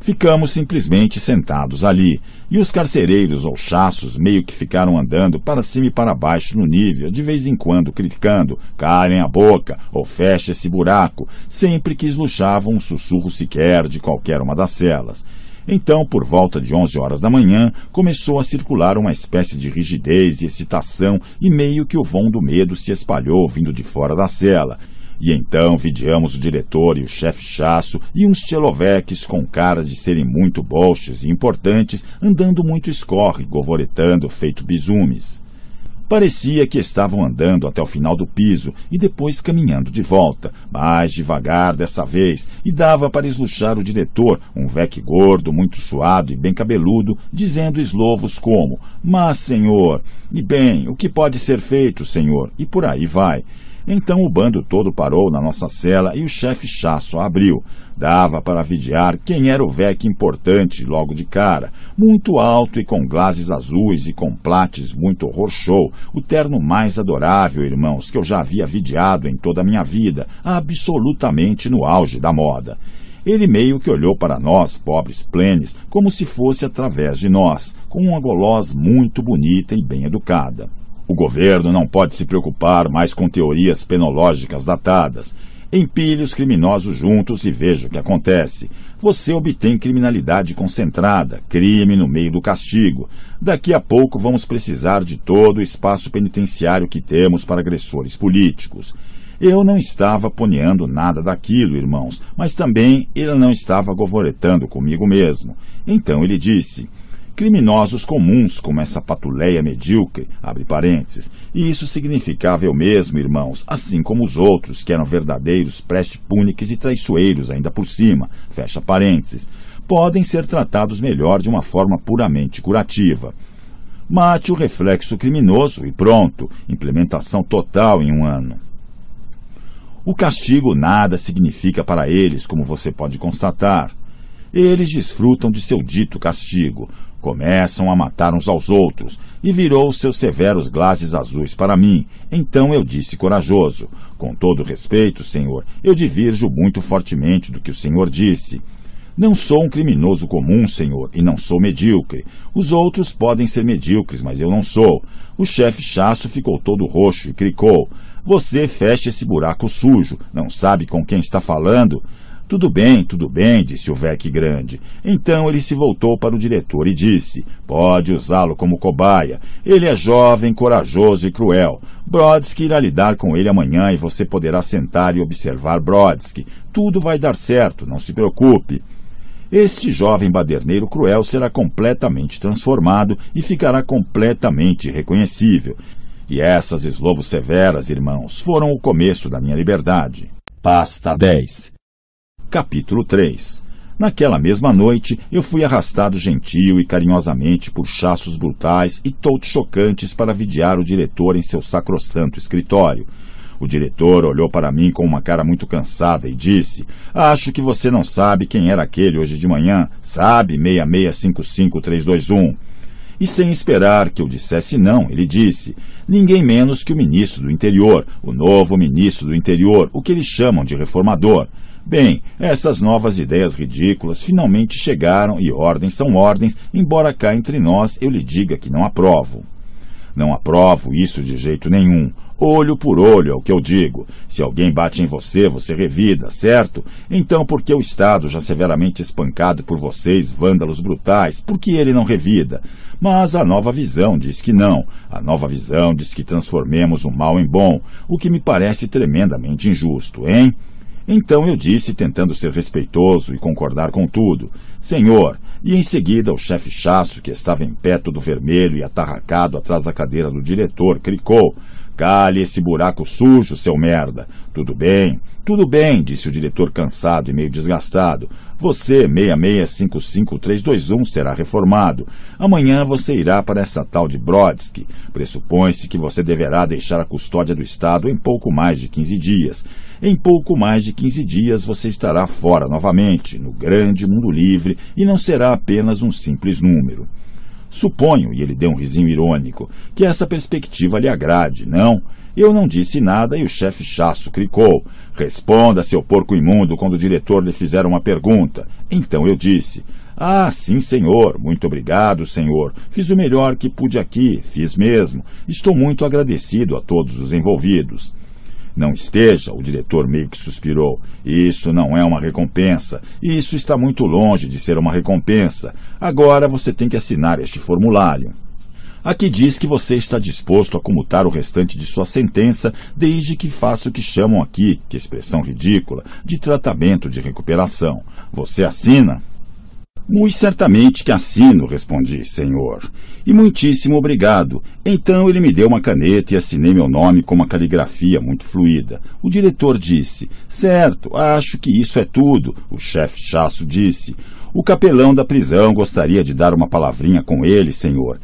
Ficamos simplesmente sentados ali, e os carcereiros ou chassos meio que ficaram andando para cima e para baixo no nível, de vez em quando criticando, calem a boca ou feche esse buraco, sempre que esluxavam um sussurro sequer de qualquer uma das celas. Então, por volta de 11 horas da manhã, começou a circular uma espécie de rigidez e excitação, e meio que o vão do medo se espalhou vindo de fora da cela. E então videamos o diretor e o chefe Chasso e uns tcheloveques com cara de serem muito bolches e importantes, andando muito escorre, govoretando feito bisumes. Parecia que estavam andando até o final do piso e depois caminhando de volta, mais devagar dessa vez, e dava para esluchar o diretor, um veque gordo, muito suado e bem cabeludo, dizendo eslovos como: Mas, senhor, e bem, o que pode ser feito, senhor? E por aí vai. Então o bando todo parou na nossa cela e o chefe Chasso abriu. Dava para vidiar quem era o VEC importante logo de cara. Muito alto e com glazes azuis e com plates muito horror show. O terno mais adorável, irmãos, que eu já havia vidiado em toda a minha vida. Absolutamente no auge da moda. Ele meio que olhou para nós, pobres plenes, como se fosse através de nós, com uma goloz muito bonita e bem educada. O governo não pode se preocupar mais com teorias penológicas datadas. Empilhe os criminosos juntos e veja o que acontece. Você obtém criminalidade concentrada, crime no meio do castigo. Daqui a pouco vamos precisar de todo o espaço penitenciário que temos para agressores políticos. Eu não estava poneando nada daquilo, irmãos, mas também ele não estava govoretando comigo mesmo. Então ele disse: criminosos comuns como essa patuleia medíocre, abre parênteses. E isso significava eu mesmo, irmãos, assim como os outros, que eram verdadeiros prestipúniques e traiçoeiros ainda por cima, fecha parênteses, podem ser tratados melhor de uma forma puramente curativa. Mate o reflexo criminoso e pronto, implementação total em um ano. O castigo nada significa para eles, como você pode constatar. Eles desfrutam de seu dito castigo, Começam a matar uns aos outros, e virou seus severos glazes azuis para mim. Então eu disse corajoso: Com todo respeito, senhor, eu divirjo muito fortemente do que o senhor disse. Não sou um criminoso comum, senhor, e não sou medíocre. Os outros podem ser medíocres, mas eu não sou. O chefe Chasso ficou todo roxo e cricou: Você fecha esse buraco sujo, não sabe com quem está falando? Tudo bem, tudo bem, disse o Vec Grande. Então ele se voltou para o diretor e disse: Pode usá-lo como cobaia. Ele é jovem, corajoso e cruel. Brodsky irá lidar com ele amanhã e você poderá sentar e observar Brodsky. Tudo vai dar certo, não se preocupe. Este jovem baderneiro cruel será completamente transformado e ficará completamente reconhecível. E essas eslovos severas, irmãos, foram o começo da minha liberdade. Pasta 10 Capítulo 3 Naquela mesma noite, eu fui arrastado gentil e carinhosamente por chassos brutais e toutos chocantes para vidiar o diretor em seu sacrossanto escritório. O diretor olhou para mim com uma cara muito cansada e disse: Acho que você não sabe quem era aquele hoje de manhã, sabe? 6655321. E sem esperar que eu dissesse não, ele disse: Ninguém menos que o ministro do interior, o novo ministro do interior, o que eles chamam de reformador. Bem, essas novas ideias ridículas finalmente chegaram e ordens são ordens, embora cá entre nós eu lhe diga que não aprovo. Não aprovo isso de jeito nenhum. Olho por olho é o que eu digo. Se alguém bate em você, você revida, certo? Então, por que o Estado, já severamente espancado por vocês, vândalos brutais, por que ele não revida? Mas a nova visão diz que não. A nova visão diz que transformemos o mal em bom, o que me parece tremendamente injusto, hein? Então eu disse, tentando ser respeitoso e concordar com tudo: Senhor. E em seguida o chefe Chasso, que estava em pé todo vermelho e atarracado atrás da cadeira do diretor, cricou: Cale esse buraco sujo, seu merda. Tudo bem, tudo bem, disse o diretor cansado e meio desgastado. Você, 6655321, será reformado. Amanhã você irá para essa tal de Brodsky. Pressupõe-se que você deverá deixar a custódia do Estado em pouco mais de 15 dias. Em pouco mais de 15 dias você estará fora novamente, no grande mundo livre, e não será apenas um simples número. Suponho, e ele deu um risinho irônico, que essa perspectiva lhe agrade, não? Eu não disse nada e o chefe Chasso cricou. Responda, seu porco imundo, quando o diretor lhe fizer uma pergunta. Então eu disse: Ah, sim, senhor. Muito obrigado, senhor. Fiz o melhor que pude aqui, fiz mesmo. Estou muito agradecido a todos os envolvidos. Não esteja, o diretor meio que suspirou. Isso não é uma recompensa. Isso está muito longe de ser uma recompensa. Agora você tem que assinar este formulário. Aqui diz que você está disposto a comutar o restante de sua sentença desde que faça o que chamam aqui, que expressão ridícula, de tratamento de recuperação. Você assina? Muito certamente que assino, respondi, senhor. E muitíssimo obrigado. Então ele me deu uma caneta e assinei meu nome com uma caligrafia muito fluida. O diretor disse: Certo, acho que isso é tudo. O chefe Chasso disse: O capelão da prisão gostaria de dar uma palavrinha com ele, senhor.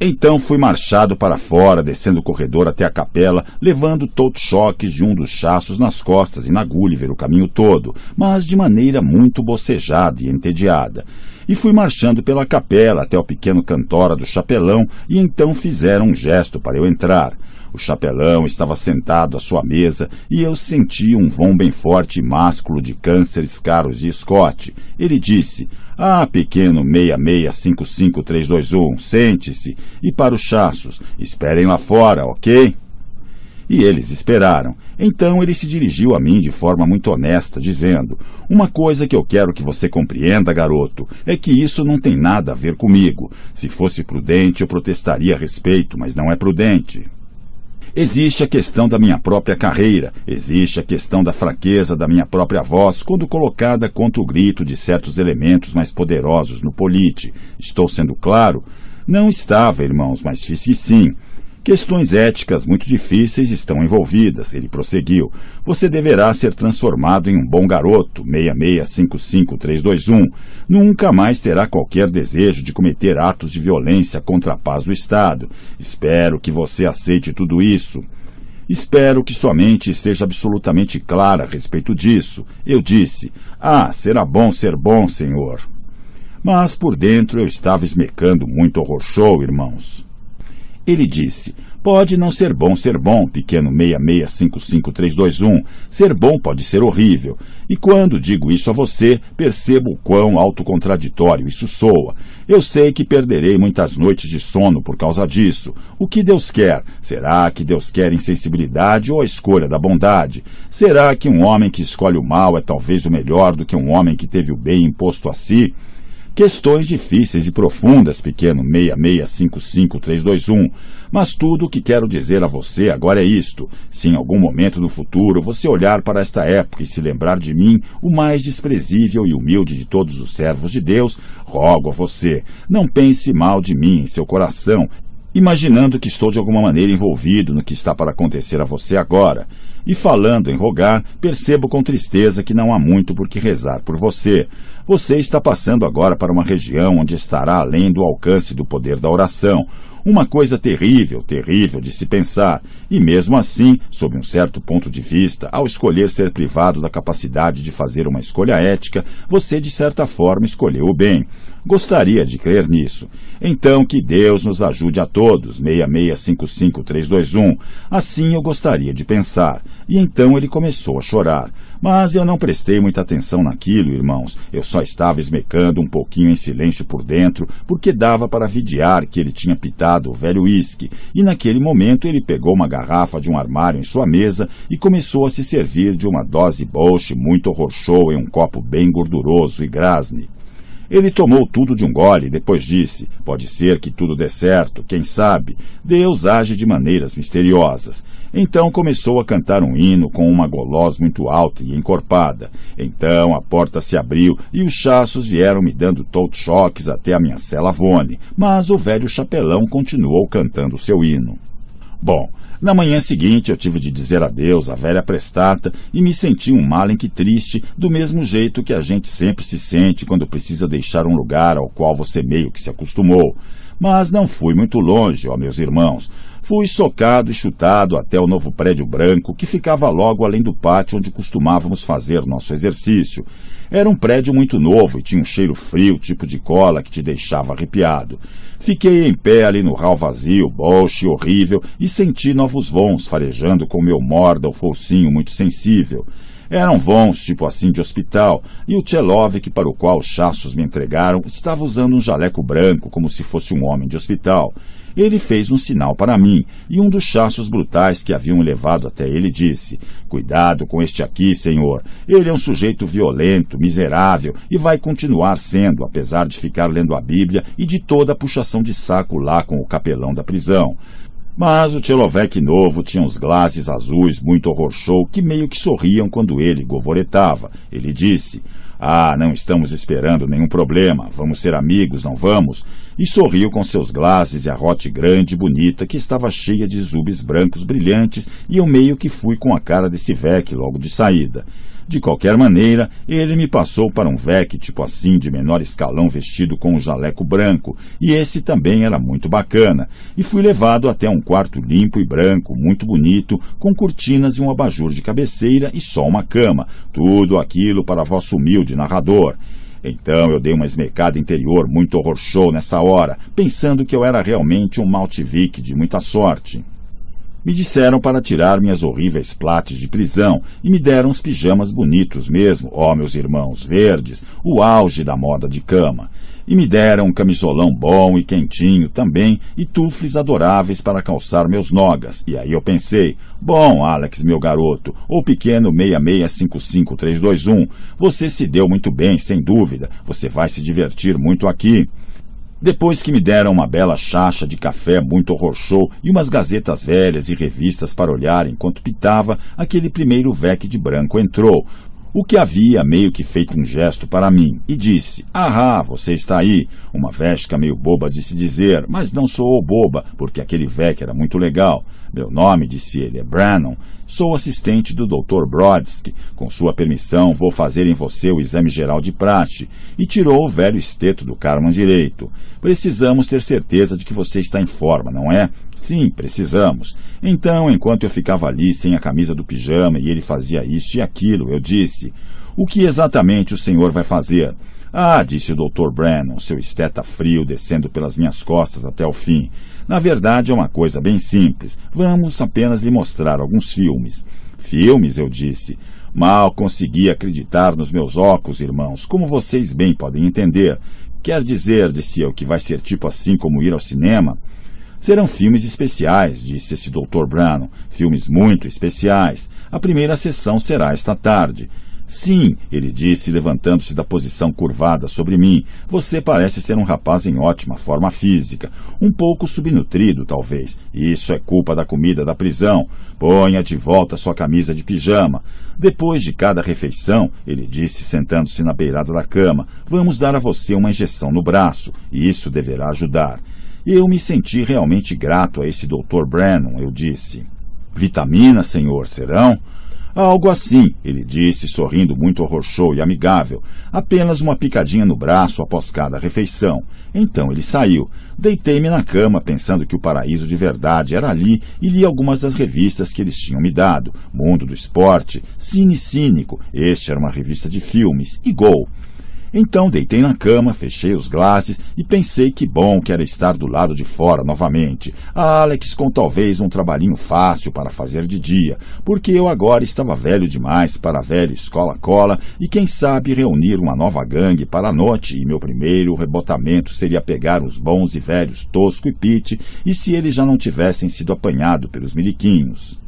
Então fui marchado para fora, descendo o corredor até a capela, levando todos choques de um dos chaços nas costas e na Gulliver o caminho todo, mas de maneira muito bocejada e entediada. E fui marchando pela capela até o pequeno cantora do chapelão e então fizeram um gesto para eu entrar. O chapelão estava sentado à sua mesa e eu senti um vão bem forte e másculo de cânceres caros de Scott. Ele disse: Ah, pequeno 6655321, sente-se. E para os chassos, esperem lá fora, ok? E eles esperaram. Então ele se dirigiu a mim de forma muito honesta, dizendo: Uma coisa que eu quero que você compreenda, garoto, é que isso não tem nada a ver comigo. Se fosse prudente, eu protestaria a respeito, mas não é prudente. Existe a questão da minha própria carreira, existe a questão da fraqueza da minha própria voz quando colocada contra o grito de certos elementos mais poderosos no polite. Estou sendo claro? Não estava, irmãos, mas disse sim. Questões éticas muito difíceis estão envolvidas, ele prosseguiu. Você deverá ser transformado em um bom garoto, 6655321. Nunca mais terá qualquer desejo de cometer atos de violência contra a paz do Estado. Espero que você aceite tudo isso. Espero que sua mente esteja absolutamente clara a respeito disso. Eu disse: Ah, será bom ser bom, senhor. Mas por dentro eu estava esmecando muito horror show, irmãos. Ele disse: Pode não ser bom ser bom, pequeno 6655321. Ser bom pode ser horrível. E quando digo isso a você, percebo o quão autocontraditório isso soa. Eu sei que perderei muitas noites de sono por causa disso. O que Deus quer? Será que Deus quer insensibilidade ou a escolha da bondade? Será que um homem que escolhe o mal é talvez o melhor do que um homem que teve o bem imposto a si? Questões difíceis e profundas, pequeno 6655321. Mas tudo o que quero dizer a você agora é isto: se em algum momento no futuro você olhar para esta época e se lembrar de mim, o mais desprezível e humilde de todos os servos de Deus, rogo a você, não pense mal de mim em seu coração, imaginando que estou de alguma maneira envolvido no que está para acontecer a você agora. E falando em rogar, percebo com tristeza que não há muito por que rezar por você. Você está passando agora para uma região onde estará além do alcance do poder da oração. Uma coisa terrível, terrível de se pensar. E mesmo assim, sob um certo ponto de vista, ao escolher ser privado da capacidade de fazer uma escolha ética, você de certa forma escolheu o bem. Gostaria de crer nisso. Então que Deus nos ajude a todos. 6655321. Assim eu gostaria de pensar. E então ele começou a chorar. Mas eu não prestei muita atenção naquilo, irmãos. Eu só estava esmecando um pouquinho em silêncio por dentro, porque dava para vidiar que ele tinha pitado o velho uísque, e naquele momento ele pegou uma garrafa de um armário em sua mesa e começou a se servir de uma dose Bolche muito horror em um copo bem gorduroso e grasne. Ele tomou tudo de um gole e depois disse: Pode ser que tudo dê certo, quem sabe? Deus age de maneiras misteriosas. Então começou a cantar um hino com uma goloz muito alta e encorpada. Então a porta se abriu e os chassos vieram me dando todos choques até a minha cela Vone, mas o velho chapelão continuou cantando seu hino. Bom, na manhã seguinte eu tive de dizer adeus à velha prestata e me senti um malenque triste, do mesmo jeito que a gente sempre se sente quando precisa deixar um lugar ao qual você meio que se acostumou. Mas não fui muito longe, ó meus irmãos. Fui socado e chutado até o novo prédio branco que ficava logo além do pátio onde costumávamos fazer nosso exercício. Era um prédio muito novo e tinha um cheiro frio, tipo de cola, que te deixava arrepiado. Fiquei em pé ali no hall vazio, bolche horrível, e senti novos vons farejando com meu morda o focinho muito sensível. Eram vons, tipo assim, de hospital, e o Tchelovic, para o qual os chassos me entregaram, estava usando um jaleco branco, como se fosse um homem de hospital ele fez um sinal para mim, e um dos chassos brutais que haviam levado até ele disse: Cuidado com este aqui, senhor. Ele é um sujeito violento, miserável, e vai continuar sendo, apesar de ficar lendo a Bíblia e de toda a puxação de saco lá com o capelão da prisão. Mas o Tchelovec novo tinha uns glazes azuis muito horror show que meio que sorriam quando ele govoretava. Ele disse: ah, não estamos esperando nenhum problema, vamos ser amigos, não vamos? E sorriu com seus glasses e a rote grande e bonita que estava cheia de zubes brancos brilhantes e eu meio que fui com a cara desse vec logo de saída. De qualquer maneira, ele me passou para um VEC tipo assim, de menor escalão, vestido com um jaleco branco, e esse também era muito bacana. E fui levado até um quarto limpo e branco, muito bonito, com cortinas e um abajur de cabeceira e só uma cama. Tudo aquilo para vosso humilde narrador. Então eu dei uma esmecada interior muito horror show nessa hora, pensando que eu era realmente um Maltivik de muita sorte. Me disseram para tirar minhas horríveis plates de prisão e me deram uns pijamas bonitos mesmo, ó meus irmãos verdes, o auge da moda de cama. E me deram um camisolão bom e quentinho também e tufles adoráveis para calçar meus nogas. E aí eu pensei, bom, Alex, meu garoto, ou pequeno 6655321, você se deu muito bem, sem dúvida, você vai se divertir muito aqui. Depois que me deram uma bela chacha de café muito horror show e umas gazetas velhas e revistas para olhar enquanto pitava, aquele primeiro veque de branco entrou, o que havia meio que feito um gesto para mim, e disse: Ahá, você está aí. Uma vesca meio boba de se dizer, mas não sou boba, porque aquele vec era muito legal. Meu nome, disse ele, é Brannon. Sou assistente do Dr. Brodsky. Com sua permissão, vou fazer em você o exame geral de praxe. E tirou o velho esteto do Carman direito. Precisamos ter certeza de que você está em forma, não é? Sim, precisamos. Então, enquanto eu ficava ali sem a camisa do pijama e ele fazia isso e aquilo, eu disse disse. O que exatamente o senhor vai fazer? Ah, disse o Dr. Brennan, seu esteta frio descendo pelas minhas costas até o fim. Na verdade, é uma coisa bem simples. Vamos apenas lhe mostrar alguns filmes. Filmes, eu disse. Mal consegui acreditar nos meus óculos, irmãos, como vocês bem podem entender. Quer dizer, disse eu, que vai ser tipo assim como ir ao cinema? Serão filmes especiais, disse esse Dr. Brano. Filmes muito especiais. A primeira sessão será esta tarde. Sim, ele disse, levantando-se da posição curvada sobre mim. Você parece ser um rapaz em ótima forma física. Um pouco subnutrido, talvez. Isso é culpa da comida da prisão. Ponha de volta sua camisa de pijama. Depois de cada refeição, ele disse, sentando-se na beirada da cama, vamos dar a você uma injeção no braço. Isso deverá ajudar. Eu me senti realmente grato a esse Dr. Brennan, eu disse. Vitaminas, senhor, serão? Algo assim, ele disse, sorrindo muito horror e amigável. Apenas uma picadinha no braço após cada refeição. Então ele saiu. Deitei-me na cama, pensando que o paraíso de verdade era ali e li algumas das revistas que eles tinham me dado. Mundo do Esporte, Cine Cínico, este era uma revista de filmes, e Gol. Então deitei na cama, fechei os glasses e pensei que bom que era estar do lado de fora novamente. A ah, Alex com talvez um trabalhinho fácil para fazer de dia, porque eu agora estava velho demais para a velha escola-cola e quem sabe reunir uma nova gangue para a noite e meu primeiro rebotamento seria pegar os bons e velhos Tosco e Pete e se eles já não tivessem sido apanhados pelos miliquinhos.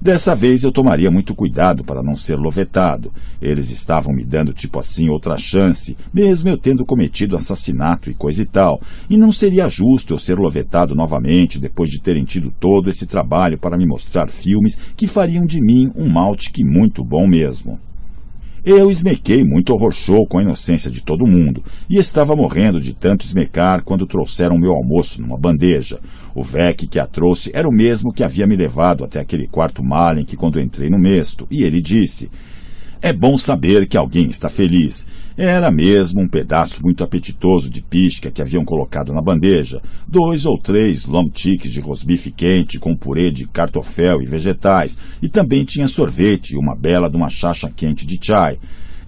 Dessa vez eu tomaria muito cuidado para não ser lovetado. Eles estavam me dando, tipo assim, outra chance, mesmo eu tendo cometido assassinato e coisa e tal. E não seria justo eu ser lovetado novamente depois de terem tido todo esse trabalho para me mostrar filmes que fariam de mim um malte que muito bom mesmo. Eu esmequei muito horror show com a inocência de todo mundo e estava morrendo de tanto esmecar quando trouxeram meu almoço numa bandeja. O VEC que a trouxe era o mesmo que havia me levado até aquele quarto Malen que quando entrei no mesto, e ele disse: É bom saber que alguém está feliz. Era mesmo um pedaço muito apetitoso de pisca que haviam colocado na bandeja, dois ou três long ticks de rosbife quente com purê de cartofel e vegetais, e também tinha sorvete e uma bela de uma chacha quente de chai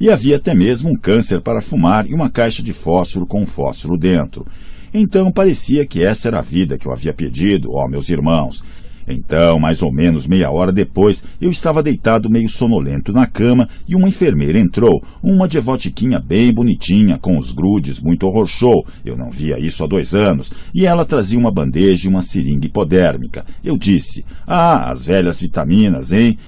e havia até mesmo um câncer para fumar e uma caixa de fósforo com fósforo dentro. Então parecia que essa era a vida que eu havia pedido, ó meus irmãos. Então, mais ou menos meia hora depois, eu estava deitado meio sonolento na cama e uma enfermeira entrou, uma devotiquinha bem bonitinha, com os grudes muito horror show, eu não via isso há dois anos, e ela trazia uma bandeja e uma seringa hipodérmica. Eu disse, ah, as velhas vitaminas, hein?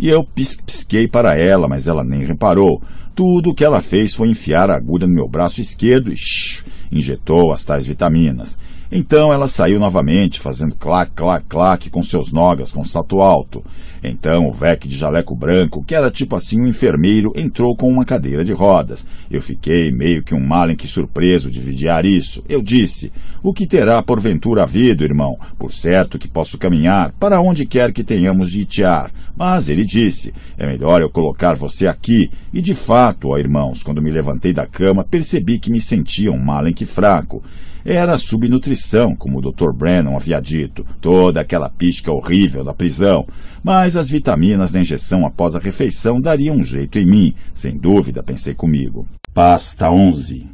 e eu pisquei para ela, mas ela nem reparou. Tudo o que ela fez foi enfiar a agulha no meu braço esquerdo e shh, injetou as tais vitaminas. Então ela saiu novamente, fazendo clac, clac, clac com seus nogas com sato alto. Então o Vec de jaleco branco, que era tipo assim um enfermeiro, entrou com uma cadeira de rodas. Eu fiquei meio que um malenque surpreso de vigiar isso. Eu disse: O que terá porventura havido, irmão? Por certo que posso caminhar para onde quer que tenhamos de itear. Mas ele disse: É melhor eu colocar você aqui. E de fato, ó irmãos, quando me levantei da cama, percebi que me sentia um malenque fraco. Era subnutrição, como o Dr. Brennan havia dito, toda aquela pisca horrível da prisão. Mas as vitaminas da injeção após a refeição dariam um jeito em mim, sem dúvida, pensei comigo. Pasta 11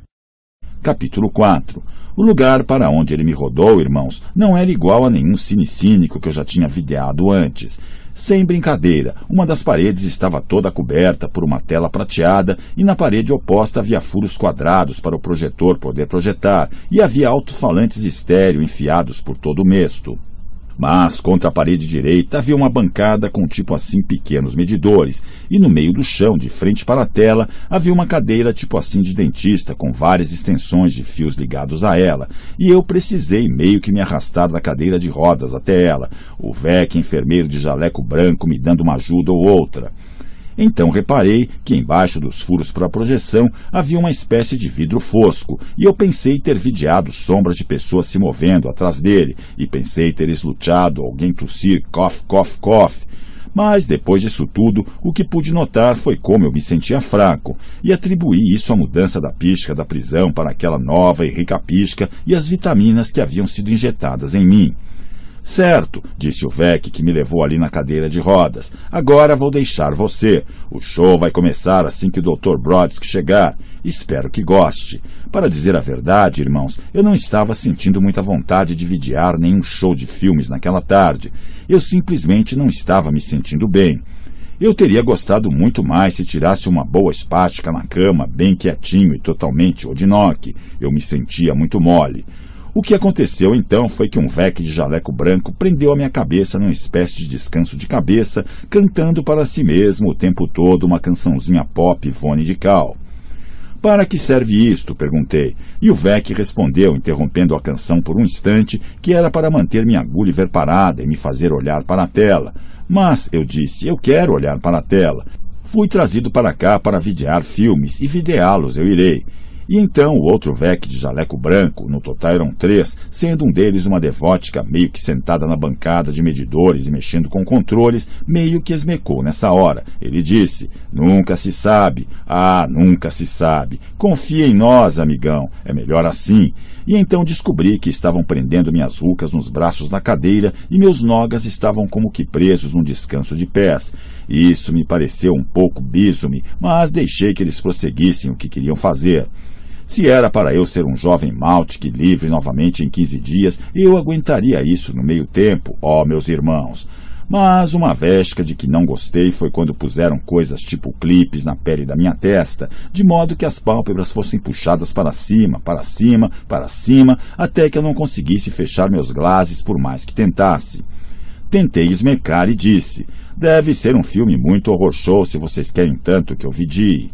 Capítulo 4 O lugar para onde ele me rodou, irmãos, não era igual a nenhum cine cínico que eu já tinha videado antes. Sem brincadeira, uma das paredes estava toda coberta por uma tela prateada e na parede oposta havia furos quadrados para o projetor poder projetar e havia alto-falantes estéreo enfiados por todo o mesto. Mas contra a parede direita havia uma bancada com tipo assim pequenos medidores, e no meio do chão, de frente para a tela, havia uma cadeira tipo assim de dentista com várias extensões de fios ligados a ela, e eu precisei meio que me arrastar da cadeira de rodas até ela, o VEC enfermeiro de jaleco branco me dando uma ajuda ou outra. Então reparei que embaixo dos furos para a projeção havia uma espécie de vidro fosco, e eu pensei ter videado sombras de pessoas se movendo atrás dele, e pensei ter esluteado alguém tossir cough, cough, cough. Mas depois disso tudo, o que pude notar foi como eu me sentia fraco, e atribuí isso à mudança da pisca da prisão para aquela nova e rica pisca e as vitaminas que haviam sido injetadas em mim. Certo, disse o Vec que me levou ali na cadeira de rodas. Agora vou deixar você. O show vai começar assim que o Dr. Brodsky chegar. Espero que goste. Para dizer a verdade, irmãos, eu não estava sentindo muita vontade de videar nenhum show de filmes naquela tarde. Eu simplesmente não estava me sentindo bem. Eu teria gostado muito mais se tirasse uma boa espática na cama, bem quietinho e totalmente odinoque. Eu me sentia muito mole. O que aconteceu então foi que um vec de jaleco branco prendeu a minha cabeça numa espécie de descanso de cabeça, cantando para si mesmo o tempo todo uma cançãozinha pop Ivone de Cal. Para que serve isto? perguntei. E o Vec respondeu, interrompendo a canção por um instante, que era para manter minha ver parada e me fazer olhar para a tela. Mas, eu disse, eu quero olhar para a tela. Fui trazido para cá para videar filmes e videá-los eu irei. E então o outro vec de jaleco branco, no total eram três, sendo um deles uma devótica meio que sentada na bancada de medidores e mexendo com controles, meio que esmecou nessa hora. Ele disse: Nunca se sabe, ah, nunca se sabe. Confia em nós, amigão, é melhor assim. E então descobri que estavam prendendo minhas rucas nos braços na cadeira e meus nogas estavam como que presos num descanso de pés. Isso me pareceu um pouco bízome, mas deixei que eles prosseguissem o que queriam fazer. Se era para eu ser um jovem Maltic livre novamente em 15 dias, eu aguentaria isso no meio tempo, ó meus irmãos. Mas uma vesca de que não gostei foi quando puseram coisas tipo clipes na pele da minha testa, de modo que as pálpebras fossem puxadas para cima, para cima, para cima, até que eu não conseguisse fechar meus glases por mais que tentasse. Tentei esmecar e disse: Deve ser um filme muito horror show se vocês querem tanto que eu vidie.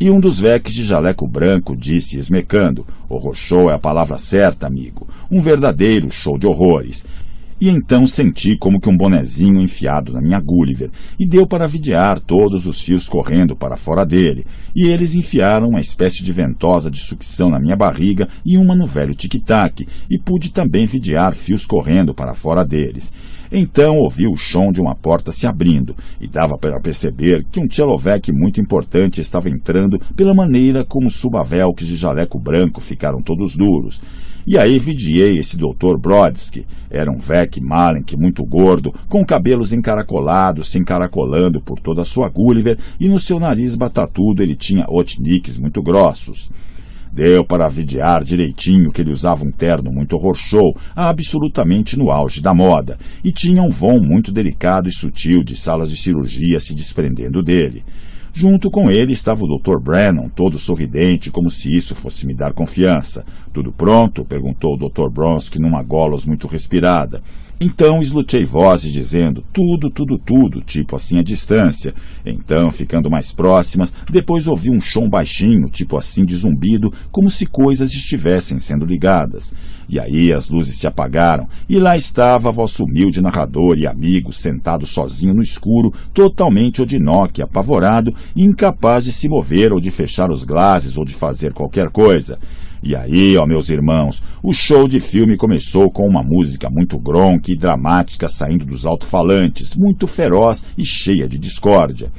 E um dos veques de jaleco branco disse esmecando: O show é a palavra certa, amigo. Um verdadeiro show de horrores. E então senti como que um bonezinho enfiado na minha Gulliver, e deu para videar todos os fios correndo para fora dele, e eles enfiaram uma espécie de ventosa de sucção na minha barriga e uma no velho tic-tac, e pude também videar fios correndo para fora deles. Então ouviu o chão de uma porta se abrindo e dava para perceber que um tchelovec muito importante estava entrando pela maneira como os subavelques de jaleco branco ficaram todos duros. E aí vidiei esse doutor Brodsky. Era um vec malenque muito gordo, com cabelos encaracolados, se encaracolando por toda a sua gulliver e no seu nariz batatudo ele tinha otniks muito grossos. Deu para vidiar direitinho que ele usava um terno muito rochou, absolutamente no auge da moda, e tinha um vão muito delicado e sutil de salas de cirurgia se desprendendo dele. Junto com ele estava o Dr. Brennan, todo sorridente, como se isso fosse me dar confiança. Tudo pronto? perguntou o Dr. Bronsky numa golos muito respirada. Então eslutei vozes dizendo tudo, tudo, tudo, tipo assim a distância. Então, ficando mais próximas, depois ouvi um chão baixinho, tipo assim de zumbido, como se coisas estivessem sendo ligadas. E aí as luzes se apagaram, e lá estava vosso humilde narrador e amigo sentado sozinho no escuro, totalmente odinoque, apavorado, incapaz de se mover ou de fechar os glases ou de fazer qualquer coisa. E aí, ó meus irmãos, o show de filme começou com uma música muito gronca e dramática saindo dos alto-falantes, muito feroz e cheia de discórdia.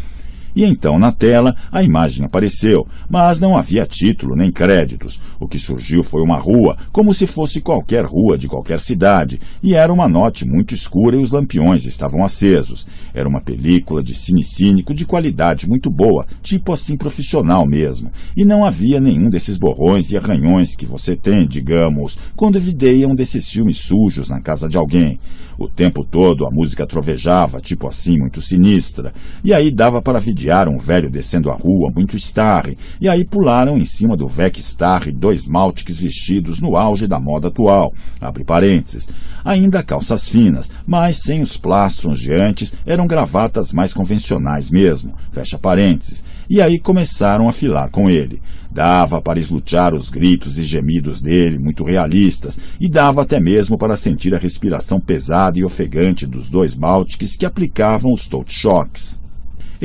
E então na tela a imagem apareceu, mas não havia título nem créditos. O que surgiu foi uma rua, como se fosse qualquer rua de qualquer cidade, e era uma noite muito escura e os lampiões estavam acesos. Era uma película de cine cínico de qualidade muito boa, tipo assim profissional mesmo, e não havia nenhum desses borrões e arranhões que você tem, digamos, quando videia um desses filmes sujos na casa de alguém. O tempo todo a música trovejava, tipo assim, muito sinistra, e aí dava para videar rodearam um velho descendo a rua, muito starre, e aí pularam em cima do Vec Starre dois Maltics vestidos no auge da moda atual, abre parênteses, ainda calças finas, mas sem os plastrons de antes, eram gravatas mais convencionais mesmo, fecha parênteses, e aí começaram a filar com ele. Dava para eslutear os gritos e gemidos dele, muito realistas, e dava até mesmo para sentir a respiração pesada e ofegante dos dois Maltics que aplicavam os tote shocks.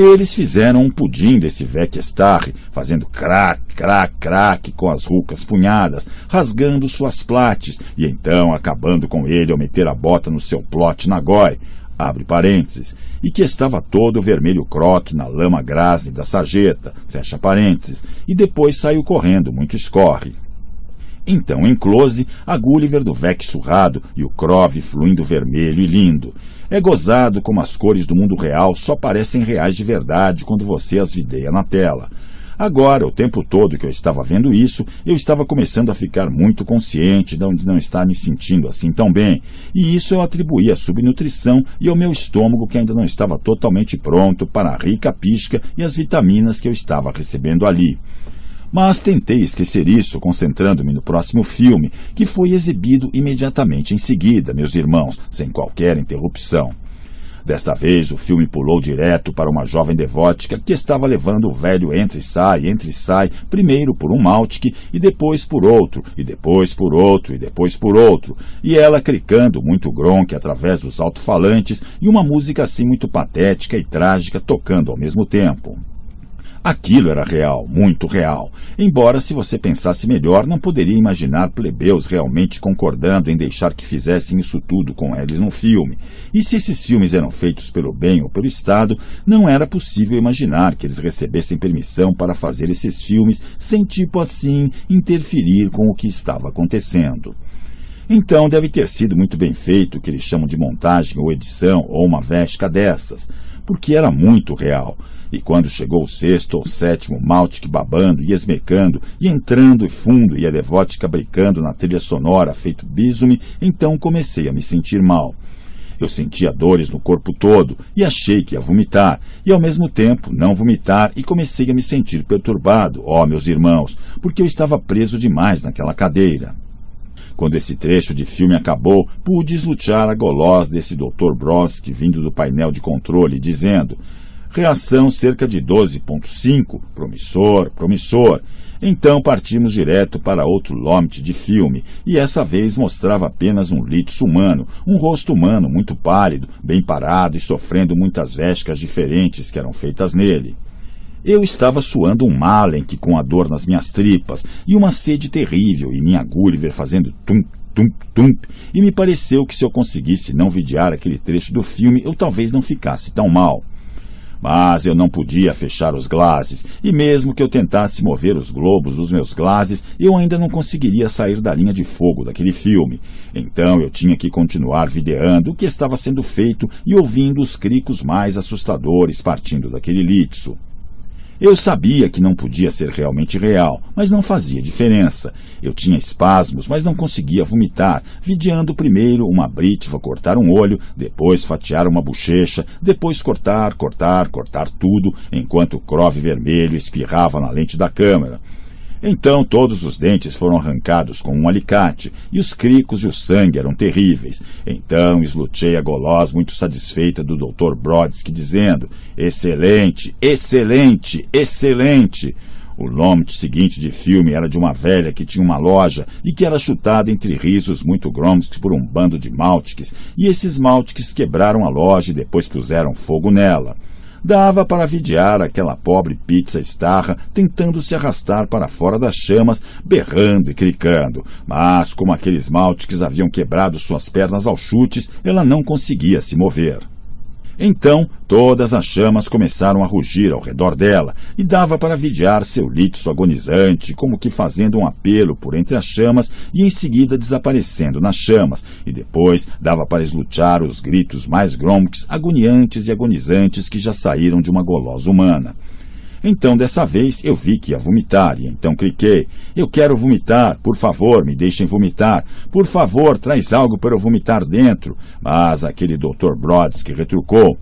Eles fizeram um pudim desse Vecestar, fazendo crac, crac, crac com as rucas punhadas, rasgando suas plates e então acabando com ele ao meter a bota no seu plot na goi, abre parênteses, e que estava todo vermelho croque na lama grasne da sarjeta, fecha parênteses, e depois saiu correndo, muito escorre. Então, em close, a Gulliver do Vec surrado e o Crove fluindo vermelho e lindo. É gozado como as cores do mundo real só parecem reais de verdade quando você as videia na tela. Agora, o tempo todo que eu estava vendo isso, eu estava começando a ficar muito consciente de onde não estar me sentindo assim tão bem, e isso eu atribuí à subnutrição e ao meu estômago que ainda não estava totalmente pronto para a rica pisca e as vitaminas que eu estava recebendo ali. Mas tentei esquecer isso concentrando-me no próximo filme, que foi exibido imediatamente em seguida, meus irmãos, sem qualquer interrupção. Desta vez, o filme pulou direto para uma jovem devótica que estava levando o velho entre e sai, entre e sai, primeiro por um Maltic e depois por outro, e depois por outro, e depois por outro, e ela cricando muito gronk através dos alto-falantes e uma música assim muito patética e trágica tocando ao mesmo tempo. Aquilo era real, muito real. Embora, se você pensasse melhor, não poderia imaginar plebeus realmente concordando em deixar que fizessem isso tudo com eles no filme. E se esses filmes eram feitos pelo bem ou pelo Estado, não era possível imaginar que eles recebessem permissão para fazer esses filmes sem, tipo assim, interferir com o que estava acontecendo. Então deve ter sido muito bem feito o que eles chamam de montagem ou edição ou uma vesca dessas porque era muito real. E quando chegou o sexto ou sétimo Maltic babando e esmecando, e entrando e fundo e a devótica brincando na trilha sonora feito bisume, então comecei a me sentir mal. Eu sentia dores no corpo todo e achei que ia vomitar, e ao mesmo tempo não vomitar e comecei a me sentir perturbado, ó oh, meus irmãos, porque eu estava preso demais naquela cadeira. Quando esse trecho de filme acabou, pude eslutear a goloz desse Dr. Broski vindo do painel de controle, dizendo: reação cerca de 12,5, promissor, promissor. Então partimos direto para outro lomte de filme, e essa vez mostrava apenas um litis humano, um rosto humano muito pálido, bem parado e sofrendo muitas vescas diferentes que eram feitas nele. Eu estava suando um malenque com a dor nas minhas tripas e uma sede terrível e minha Gulliver fazendo tum, tum, tum, e me pareceu que se eu conseguisse não vidiar aquele trecho do filme, eu talvez não ficasse tão mal. Mas eu não podia fechar os glases e mesmo que eu tentasse mover os globos dos meus glases eu ainda não conseguiria sair da linha de fogo daquele filme. Então eu tinha que continuar videando o que estava sendo feito e ouvindo os cricos mais assustadores partindo daquele litso. Eu sabia que não podia ser realmente real, mas não fazia diferença. Eu tinha espasmos, mas não conseguia vomitar, Vidiando primeiro uma brítiva cortar um olho, depois fatiar uma bochecha, depois cortar, cortar, cortar tudo, enquanto o crove vermelho espirrava na lente da câmera. Então todos os dentes foram arrancados com um alicate, e os cricos e o sangue eram terríveis. Então eslutei a goloz muito satisfeita do Dr. Brodsky, dizendo: Excelente, excelente, excelente! O nome seguinte de filme era de uma velha que tinha uma loja e que era chutada entre risos muito gromos por um bando de maltiques, e esses maltiques quebraram a loja e depois puseram fogo nela dava para videar aquela pobre pizza estarra tentando se arrastar para fora das chamas, berrando e cricando. Mas, como aqueles maltiques haviam quebrado suas pernas aos chutes, ela não conseguia se mover. Então todas as chamas começaram a rugir ao redor dela, e dava para vidiar seu litso agonizante, como que fazendo um apelo por entre as chamas e em seguida desaparecendo nas chamas, e depois dava para eslutear os gritos mais gromques, agoniantes e agonizantes que já saíram de uma golosa humana. Então dessa vez eu vi que ia vomitar e então cliquei. Eu quero vomitar, por favor, me deixem vomitar. Por favor, traz algo para eu vomitar dentro. Mas aquele Dr. Brodsky retrucou.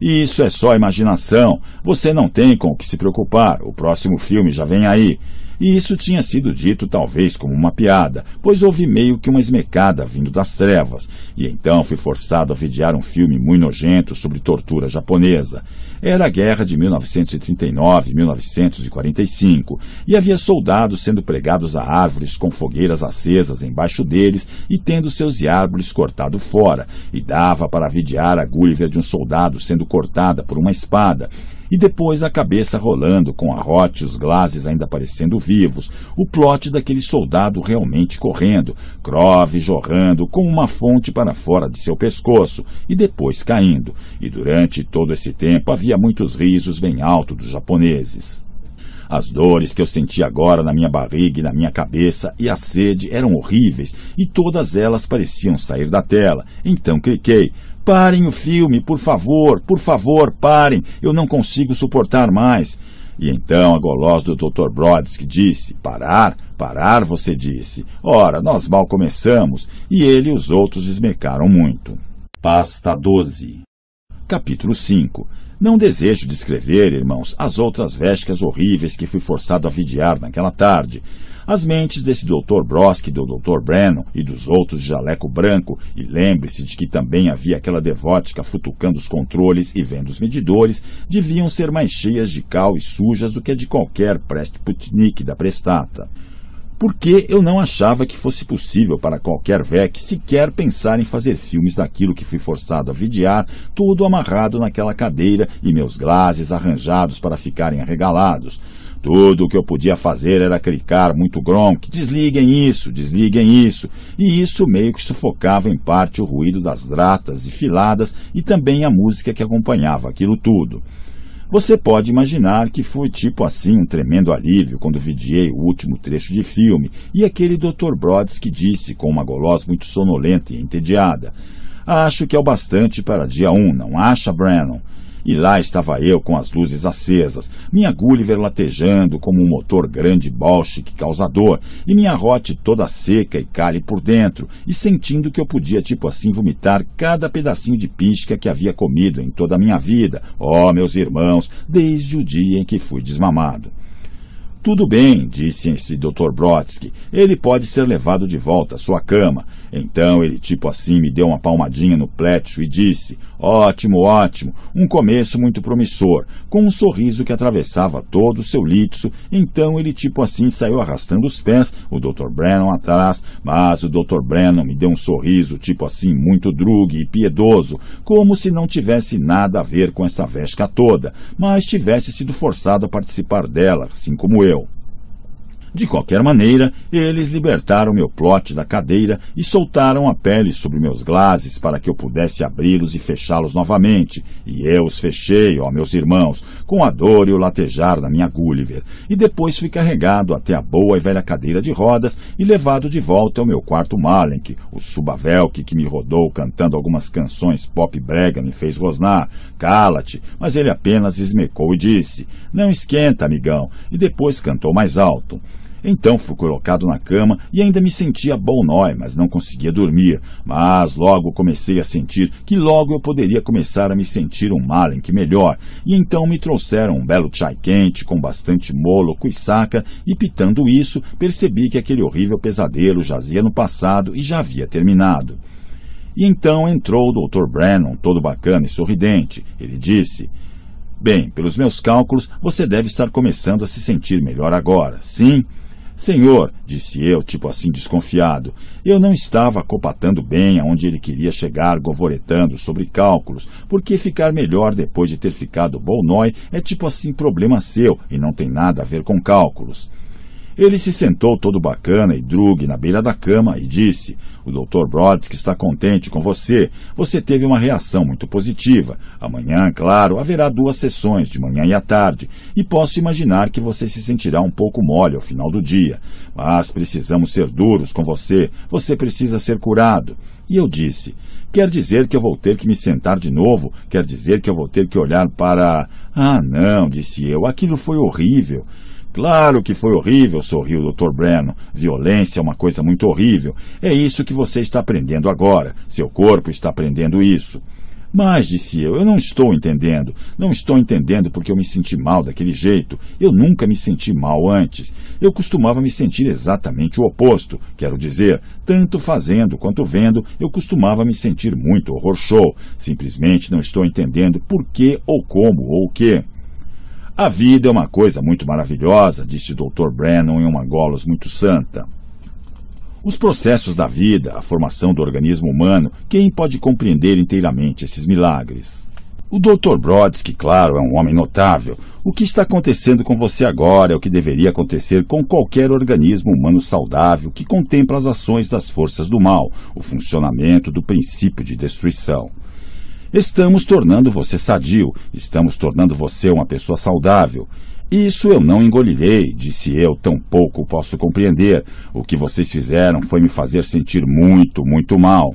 E isso é só imaginação. Você não tem com o que se preocupar. O próximo filme já vem aí. E isso tinha sido dito talvez como uma piada, pois houve meio que uma esmecada vindo das trevas, e então fui forçado a videar um filme muito nojento sobre tortura japonesa. Era a guerra de 1939 1945, e havia soldados sendo pregados a árvores com fogueiras acesas embaixo deles e tendo seus árvores cortado fora, e dava para videar a Gulliver de um soldado sendo cortada por uma espada, e depois a cabeça rolando, com a rote os glases ainda parecendo vivos, o plot daquele soldado realmente correndo, crove jorrando com uma fonte para fora de seu pescoço e depois caindo, e durante todo esse tempo havia muitos risos bem alto dos japoneses. As dores que eu senti agora na minha barriga e na minha cabeça e a sede eram horríveis e todas elas pareciam sair da tela. Então cliquei, Parem o filme, por favor, por favor, parem, eu não consigo suportar mais. E então a golosa do Dr. Brodsky disse: Parar, parar, você disse. Ora, nós mal começamos. E ele e os outros esmecaram muito. Pasta 12. Capítulo 5. Não desejo descrever, irmãos, as outras vestes horríveis que fui forçado a vidiar naquela tarde. As mentes desse Dr. Broski, do Dr. Brennan e dos outros de jaleco branco, e lembre-se de que também havia aquela devótica futucando os controles e vendo os medidores, deviam ser mais cheias de cal e sujas do que a de qualquer Prestputnik da Prestata porque eu não achava que fosse possível para qualquer VEC sequer pensar em fazer filmes daquilo que fui forçado a vidiar, todo amarrado naquela cadeira e meus glazes arranjados para ficarem arregalados. Tudo o que eu podia fazer era clicar muito gronk, desliguem isso, desliguem isso, e isso meio que sufocava em parte o ruído das dratas e filadas e também a música que acompanhava aquilo tudo. Você pode imaginar que foi tipo assim um tremendo alívio quando vidiei o último trecho de filme e aquele Dr. Brodsky que disse com uma goloz muito sonolenta e entediada: Acho que é o bastante para dia 1, um, não acha, Brennan? E lá estava eu com as luzes acesas, minha Gulliver latejando como um motor grande bolchique causador, e minha rote toda seca e cale por dentro, e sentindo que eu podia tipo assim vomitar cada pedacinho de pisca que havia comido em toda a minha vida, ó oh, meus irmãos, desde o dia em que fui desmamado. Tudo bem, disse esse Dr. Brodsky. Ele pode ser levado de volta à sua cama. Então ele, tipo assim, me deu uma palmadinha no plétil e disse: Ótimo, ótimo. Um começo muito promissor, com um sorriso que atravessava todo o seu litso. Então ele tipo assim saiu arrastando os pés, o Dr. Brennan atrás, mas o Dr. Brennan me deu um sorriso tipo assim muito drugue e piedoso, como se não tivesse nada a ver com essa vesca toda, mas tivesse sido forçado a participar dela, assim como eu. De qualquer maneira, eles libertaram meu plot da cadeira e soltaram a pele sobre meus glases para que eu pudesse abri-los e fechá-los novamente. E eu os fechei, ó meus irmãos, com a dor e o latejar da minha Gulliver. E depois fui carregado até a boa e velha cadeira de rodas e levado de volta ao meu quarto Malenk, o subavel que me rodou cantando algumas canções pop brega me fez rosnar. Cala-te! Mas ele apenas esmecou e disse, não esquenta, amigão, e depois cantou mais alto. Então fui colocado na cama e ainda me sentia bom nói, mas não conseguia dormir. Mas logo comecei a sentir que logo eu poderia começar a me sentir um que melhor. E então me trouxeram um belo chai quente com bastante molo, cuisaca, e pitando isso, percebi que aquele horrível pesadelo jazia no passado e já havia terminado. E então entrou o Dr. Brennan, todo bacana e sorridente. Ele disse: Bem, pelos meus cálculos, você deve estar começando a se sentir melhor agora, sim? Senhor, disse eu, tipo assim desconfiado, eu não estava copatando bem aonde ele queria chegar, govoretando sobre cálculos, porque ficar melhor depois de ter ficado bolnói é tipo assim problema seu e não tem nada a ver com cálculos. Ele se sentou todo bacana e drug na beira da cama e disse: O Dr. Brodsky está contente com você. Você teve uma reação muito positiva. Amanhã, claro, haverá duas sessões, de manhã e à tarde, e posso imaginar que você se sentirá um pouco mole ao final do dia. Mas precisamos ser duros com você. Você precisa ser curado. E eu disse: Quer dizer que eu vou ter que me sentar de novo? Quer dizer que eu vou ter que olhar para. Ah, não, disse eu, aquilo foi horrível. Claro que foi horrível, sorriu o Dr. Breno. Violência é uma coisa muito horrível. É isso que você está aprendendo agora. Seu corpo está aprendendo isso. Mas, disse eu, eu não estou entendendo. Não estou entendendo porque eu me senti mal daquele jeito. Eu nunca me senti mal antes. Eu costumava me sentir exatamente o oposto. Quero dizer, tanto fazendo quanto vendo, eu costumava me sentir muito horror show. Simplesmente não estou entendendo por que ou como ou o que. A vida é uma coisa muito maravilhosa, disse o Dr. Brennan em uma golos muito santa. Os processos da vida, a formação do organismo humano, quem pode compreender inteiramente esses milagres? O Dr. Brodsky, claro, é um homem notável. O que está acontecendo com você agora é o que deveria acontecer com qualquer organismo humano saudável que contempla as ações das forças do mal, o funcionamento do princípio de destruição. Estamos tornando você sadio, estamos tornando você uma pessoa saudável. Isso eu não engolirei, disse eu, tampouco posso compreender. O que vocês fizeram foi me fazer sentir muito, muito mal.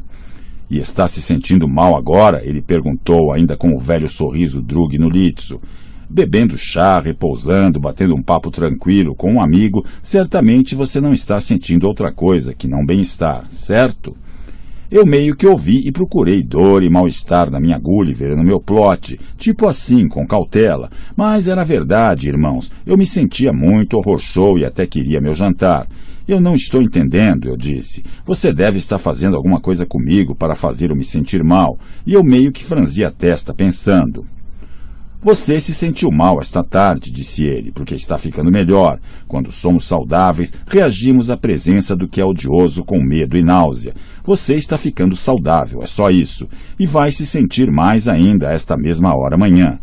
E está se sentindo mal agora? Ele perguntou, ainda com o velho sorriso drug no litso. Bebendo chá, repousando, batendo um papo tranquilo com um amigo, certamente você não está sentindo outra coisa que não bem-estar, certo? Eu meio que ouvi e procurei dor e mal-estar na minha Gulliver no meu plot, tipo assim, com cautela. Mas era verdade, irmãos. Eu me sentia muito horror e até queria meu jantar. Eu não estou entendendo, eu disse. Você deve estar fazendo alguma coisa comigo para fazer eu me sentir mal. E eu meio que franzi a testa pensando. Você se sentiu mal esta tarde, disse ele, porque está ficando melhor. Quando somos saudáveis, reagimos à presença do que é odioso com medo e náusea. Você está ficando saudável, é só isso. E vai se sentir mais ainda esta mesma hora amanhã.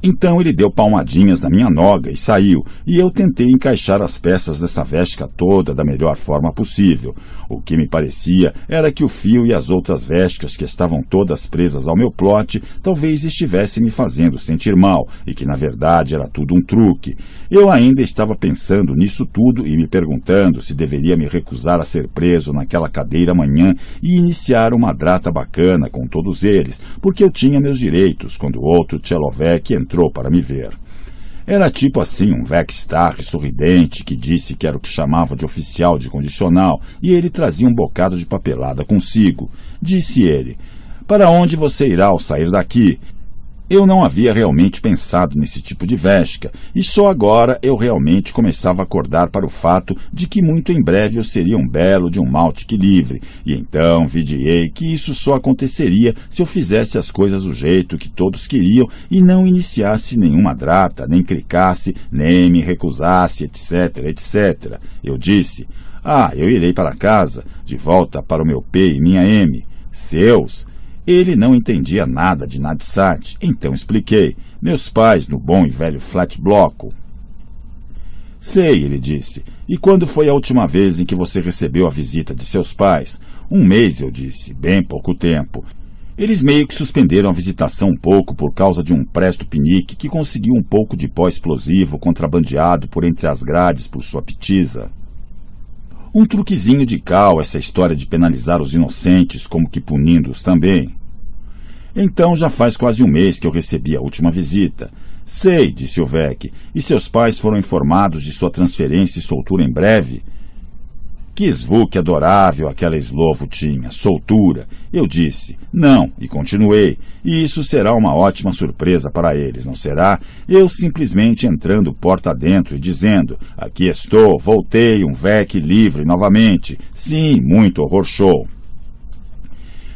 Então ele deu palmadinhas na minha noga e saiu, e eu tentei encaixar as peças dessa vesca toda da melhor forma possível. O que me parecia era que o fio e as outras vestes que estavam todas presas ao meu plote talvez estivessem me fazendo sentir mal e que na verdade era tudo um truque. Eu ainda estava pensando nisso tudo e me perguntando se deveria me recusar a ser preso naquela cadeira amanhã e iniciar uma drata bacana com todos eles, porque eu tinha meus direitos quando outro Tchelovec entrou para me ver. Era tipo assim um Vextar sorridente que disse que era o que chamava de oficial de condicional e ele trazia um bocado de papelada consigo. Disse ele: Para onde você irá ao sair daqui? Eu não havia realmente pensado nesse tipo de vesca, e só agora eu realmente começava a acordar para o fato de que muito em breve eu seria um belo de um Maltic livre, e então vidiei que isso só aconteceria se eu fizesse as coisas do jeito que todos queriam e não iniciasse nenhuma drata, nem clicasse, nem me recusasse, etc, etc. Eu disse, ah, eu irei para casa, de volta para o meu P e minha M. Seus ele não entendia nada de Nadsat, então expliquei. Meus pais no bom e velho flat bloco. Sei, ele disse. E quando foi a última vez em que você recebeu a visita de seus pais? Um mês, eu disse. Bem pouco tempo. Eles meio que suspenderam a visitação um pouco por causa de um presto pinique que conseguiu um pouco de pó explosivo contrabandeado por entre as grades por sua pitiza. Um truquezinho de cal, essa história de penalizar os inocentes, como que punindo-os também. Então já faz quase um mês que eu recebi a última visita. Sei, disse o Vec, e seus pais foram informados de sua transferência e soltura em breve. Que esvoque adorável aquela eslovo tinha, soltura. Eu disse, não, e continuei. E isso será uma ótima surpresa para eles, não será? Eu simplesmente entrando porta dentro e dizendo, aqui estou, voltei, um vec livre novamente. Sim, muito horror show.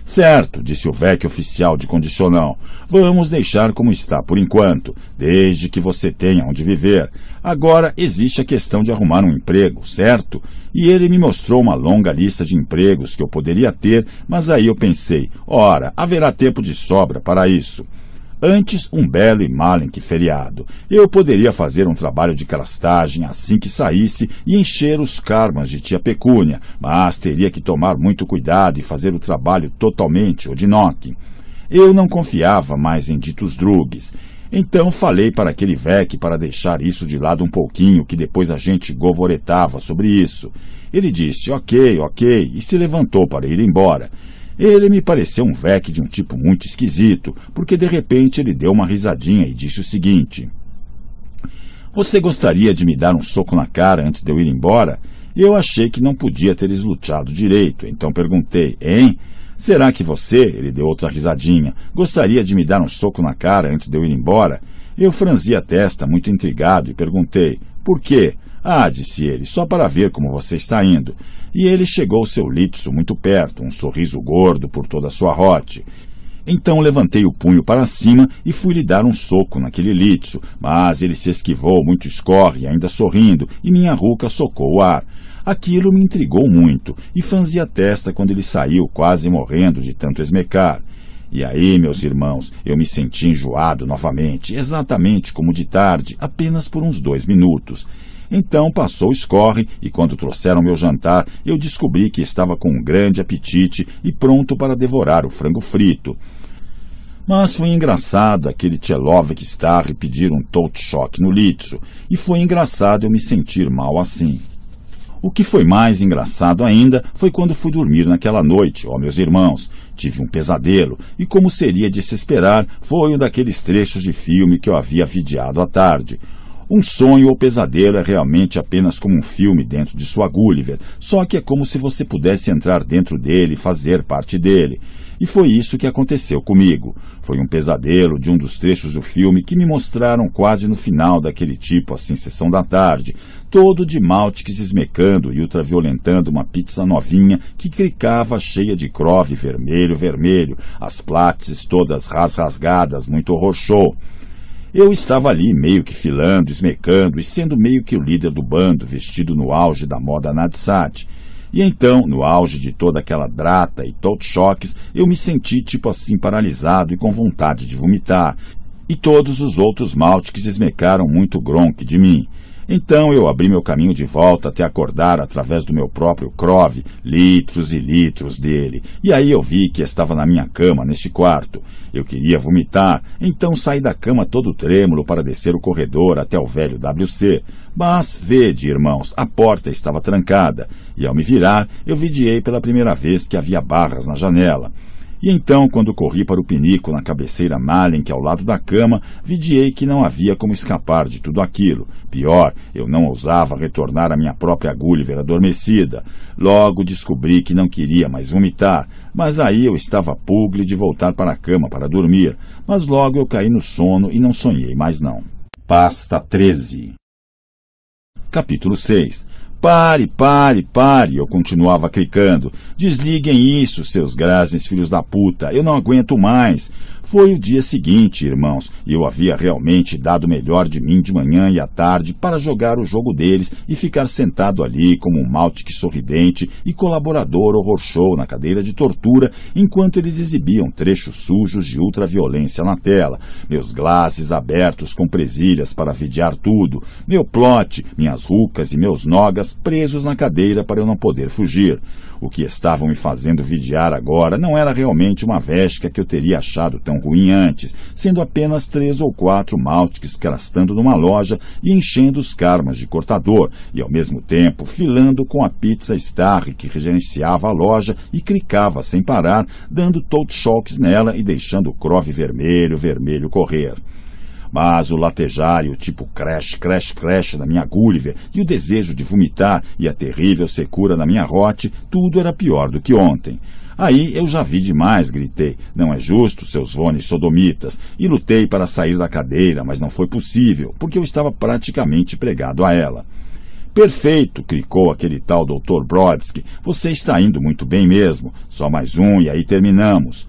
Certo, disse o velho oficial de condicional. Vamos deixar como está por enquanto, desde que você tenha onde viver. Agora existe a questão de arrumar um emprego, certo? E ele me mostrou uma longa lista de empregos que eu poderia ter, mas aí eu pensei: ora, haverá tempo de sobra para isso antes um belo e malenque feriado. Eu poderia fazer um trabalho de crastagem assim que saísse e encher os carmas de tia Pecúnia, mas teria que tomar muito cuidado e fazer o trabalho totalmente odinoque. Eu não confiava mais em ditos drugues. Então falei para aquele vec para deixar isso de lado um pouquinho, que depois a gente govoretava sobre isso. Ele disse ok, ok, e se levantou para ir embora. Ele me pareceu um veque de um tipo muito esquisito, porque de repente ele deu uma risadinha e disse o seguinte: Você gostaria de me dar um soco na cara antes de eu ir embora? Eu achei que não podia ter esluteado direito, então perguntei: Hein? Será que você, ele deu outra risadinha, gostaria de me dar um soco na cara antes de eu ir embora? Eu franzi a testa, muito intrigado, e perguntei: Por quê? Ah, disse ele, só para ver como você está indo. E ele chegou seu litso muito perto, um sorriso gordo por toda a sua rote. Então levantei o punho para cima e fui lhe dar um soco naquele litso, mas ele se esquivou muito escorre, ainda sorrindo, e minha ruca socou o ar. Aquilo me intrigou muito, e franzi a testa quando ele saiu, quase morrendo de tanto esmecar. E aí, meus irmãos, eu me senti enjoado novamente, exatamente como de tarde, apenas por uns dois minutos. Então passou o escorre, e quando trouxeram meu jantar, eu descobri que estava com um grande apetite e pronto para devorar o frango frito. Mas foi engraçado aquele Tchelov que está a pedir um tot-choque no Litsu, e foi engraçado eu me sentir mal assim. O que foi mais engraçado ainda foi quando fui dormir naquela noite, ó meus irmãos. Tive um pesadelo, e como seria de se esperar, foi um daqueles trechos de filme que eu havia videado à tarde. Um sonho ou pesadelo é realmente apenas como um filme dentro de sua Gulliver, só que é como se você pudesse entrar dentro dele e fazer parte dele. E foi isso que aconteceu comigo. Foi um pesadelo de um dos trechos do filme que me mostraram quase no final daquele tipo assim sessão da tarde, todo de Maltix esmecando e ultraviolentando uma pizza novinha que clicava cheia de crove vermelho, vermelho, as plates todas rasgadas, muito horror show. Eu estava ali meio que filando, esmecando e sendo meio que o líder do bando, vestido no auge da moda Nadsat. E então, no auge de toda aquela drata e todo choques, eu me senti tipo assim paralisado e com vontade de vomitar. E todos os outros maltes esmecaram muito gronk de mim. Então eu abri meu caminho de volta até acordar através do meu próprio crove, litros e litros dele. E aí eu vi que estava na minha cama, neste quarto. Eu queria vomitar, então saí da cama todo trêmulo para descer o corredor até o velho WC. Mas, vede, irmãos, a porta estava trancada, e ao me virar, eu vidiei pela primeira vez que havia barras na janela. E então, quando corri para o pinico na cabeceira malem que é ao lado da cama, vidiei que não havia como escapar de tudo aquilo. Pior, eu não ousava retornar à minha própria agulha adormecida. Logo descobri que não queria mais vomitar, mas aí eu estava pugre de voltar para a cama para dormir, mas logo eu caí no sono e não sonhei mais não. Pasta 13 Capítulo 6 Pare, pare, pare, eu continuava clicando Desliguem isso, seus grasnes filhos da puta, eu não aguento mais. Foi o dia seguinte, irmãos. Eu havia realmente dado o melhor de mim de manhã e à tarde para jogar o jogo deles e ficar sentado ali como um Maltic sorridente e colaborador horror show na cadeira de tortura enquanto eles exibiam trechos sujos de ultraviolência na tela. Meus glasses abertos com presilhas para vidiar tudo, meu plot, minhas rucas e meus nogas dias presos na cadeira para eu não poder fugir. O que estavam me fazendo vidiar agora não era realmente uma vesca que eu teria achado tão ruim antes, sendo apenas três ou quatro máltiques crastando numa loja e enchendo os carmas de cortador, e ao mesmo tempo filando com a pizza Starry que regenciava a loja e clicava sem parar, dando touch choques nela e deixando o crove vermelho, vermelho correr mas o latejar e o tipo crash, crash, crash da minha Gulliver e o desejo de vomitar e a terrível secura da minha rote, tudo era pior do que ontem. Aí eu já vi demais, gritei. Não é justo, seus vones sodomitas. E lutei para sair da cadeira, mas não foi possível, porque eu estava praticamente pregado a ela. Perfeito, cricou aquele tal doutor Brodsky. Você está indo muito bem mesmo. Só mais um e aí terminamos.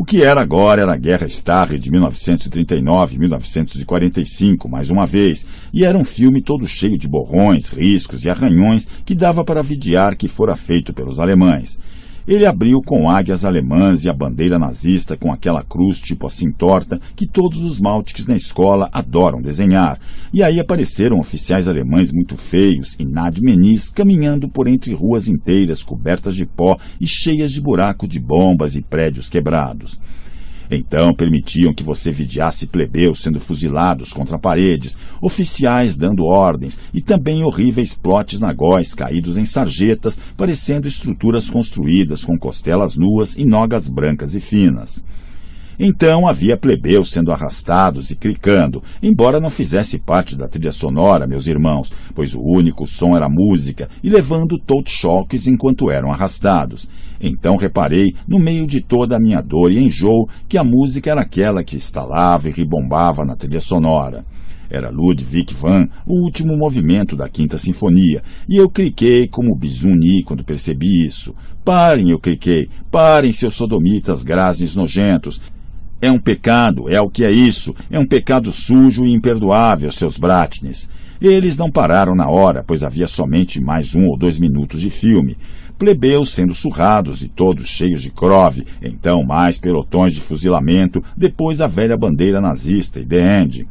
O que era agora era a Guerra Starre de 1939 1945, mais uma vez, e era um filme todo cheio de borrões, riscos e arranhões que dava para vidiar que fora feito pelos alemães. Ele abriu com águias alemãs e a bandeira nazista com aquela cruz tipo assim torta que todos os Maltics na escola adoram desenhar. E aí apareceram oficiais alemães muito feios e nadmenis caminhando por entre ruas inteiras cobertas de pó e cheias de buracos de bombas e prédios quebrados. Então permitiam que você vidiasse plebeus sendo fuzilados contra paredes, oficiais dando ordens e também horríveis plotes nagóis caídos em sarjetas, parecendo estruturas construídas com costelas nuas e nogas brancas e finas. Então havia plebeus sendo arrastados e cricando, embora não fizesse parte da trilha sonora, meus irmãos, pois o único som era música, e levando touch choques enquanto eram arrastados. Então reparei, no meio de toda a minha dor e enjoo, que a música era aquela que estalava e ribombava na trilha sonora. Era Ludwig van, o último movimento da Quinta Sinfonia, e eu cliquei como bisuni quando percebi isso. Parem, eu cliquei, parem, seus sodomitas grazes nojentos, é um pecado, é o que é isso, é um pecado sujo e imperdoável, seus Bratnes. Eles não pararam na hora, pois havia somente mais um ou dois minutos de filme. Plebeus sendo surrados e todos cheios de crove, então mais pelotões de fuzilamento, depois a velha bandeira nazista e The End.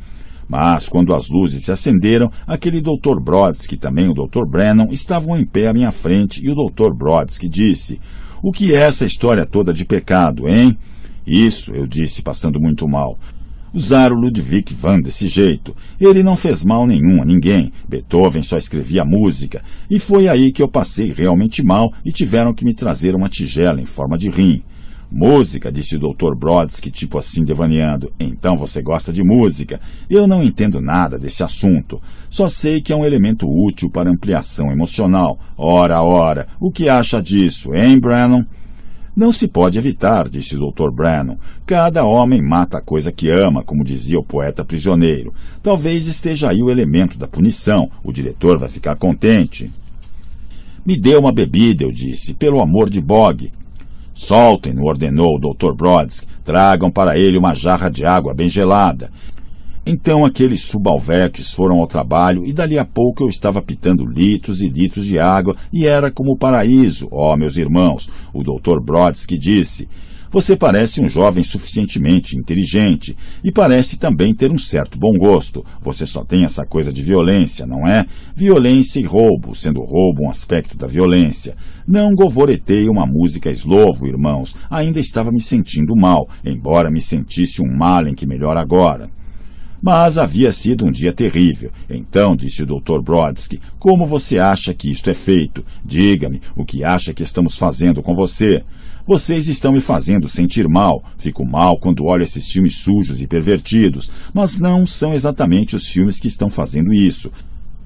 Mas, quando as luzes se acenderam, aquele Dr. Brodsky e também o Dr. Brennan estavam em pé à minha frente e o Dr. Brodsky disse: O que é essa história toda de pecado, hein? Isso, eu disse, passando muito mal. Usar o Ludwig van desse jeito. Ele não fez mal nenhum a ninguém. Beethoven só escrevia música. E foi aí que eu passei realmente mal e tiveram que me trazer uma tigela em forma de rim. Música, disse o Dr. Brodsky, tipo assim devaneando. Então você gosta de música. Eu não entendo nada desse assunto. Só sei que é um elemento útil para ampliação emocional. Ora, ora, o que acha disso, hein, Brennan? Não se pode evitar, disse o Dr. Brannon. Cada homem mata a coisa que ama, como dizia o poeta prisioneiro. Talvez esteja aí o elemento da punição. O diretor vai ficar contente. Me dê uma bebida, eu disse, pelo amor de Bog. Soltem-no, ordenou o Dr. Brodsky. Tragam para ele uma jarra de água bem gelada. Então aqueles subalvertes foram ao trabalho e dali a pouco eu estava pitando litros e litros de água e era como o paraíso, ó oh, meus irmãos, o doutor Brodsky disse. Você parece um jovem suficientemente inteligente e parece também ter um certo bom gosto. Você só tem essa coisa de violência, não é? Violência e roubo, sendo roubo um aspecto da violência. Não govoretei uma música eslovo, irmãos. Ainda estava me sentindo mal, embora me sentisse um mal em que melhor agora. Mas havia sido um dia terrível. Então disse o Dr. Brodsky: Como você acha que isto é feito? Diga-me o que acha que estamos fazendo com você. Vocês estão me fazendo sentir mal. Fico mal quando olho esses filmes sujos e pervertidos, mas não são exatamente os filmes que estão fazendo isso.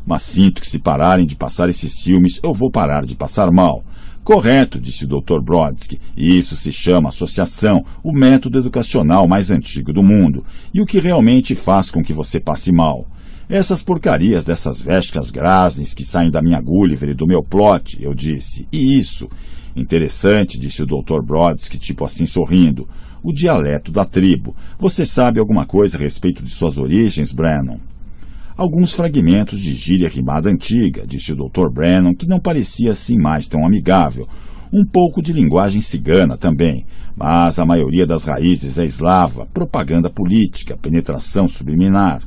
Mas sinto que se pararem de passar esses filmes, eu vou parar de passar mal. Correto, disse o Dr. Brodsky. Isso se chama associação, o método educacional mais antigo do mundo, e o que realmente faz com que você passe mal. Essas porcarias dessas vescas grasnes que saem da minha Gulliver e do meu plot, eu disse. E isso? Interessante, disse o Dr. Brodsky, tipo assim sorrindo. O dialeto da tribo. Você sabe alguma coisa a respeito de suas origens, Brennan? alguns fragmentos de gíria rimada antiga, disse o Dr. Brennan, que não parecia assim mais tão amigável. Um pouco de linguagem cigana também, mas a maioria das raízes é eslava, propaganda política, penetração subliminar.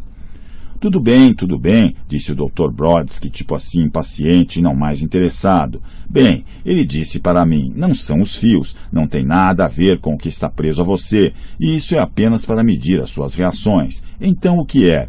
Tudo bem, tudo bem, disse o Dr. Brodsky, tipo assim impaciente e não mais interessado. Bem, ele disse para mim, não são os fios, não tem nada a ver com o que está preso a você, e isso é apenas para medir as suas reações. Então o que é?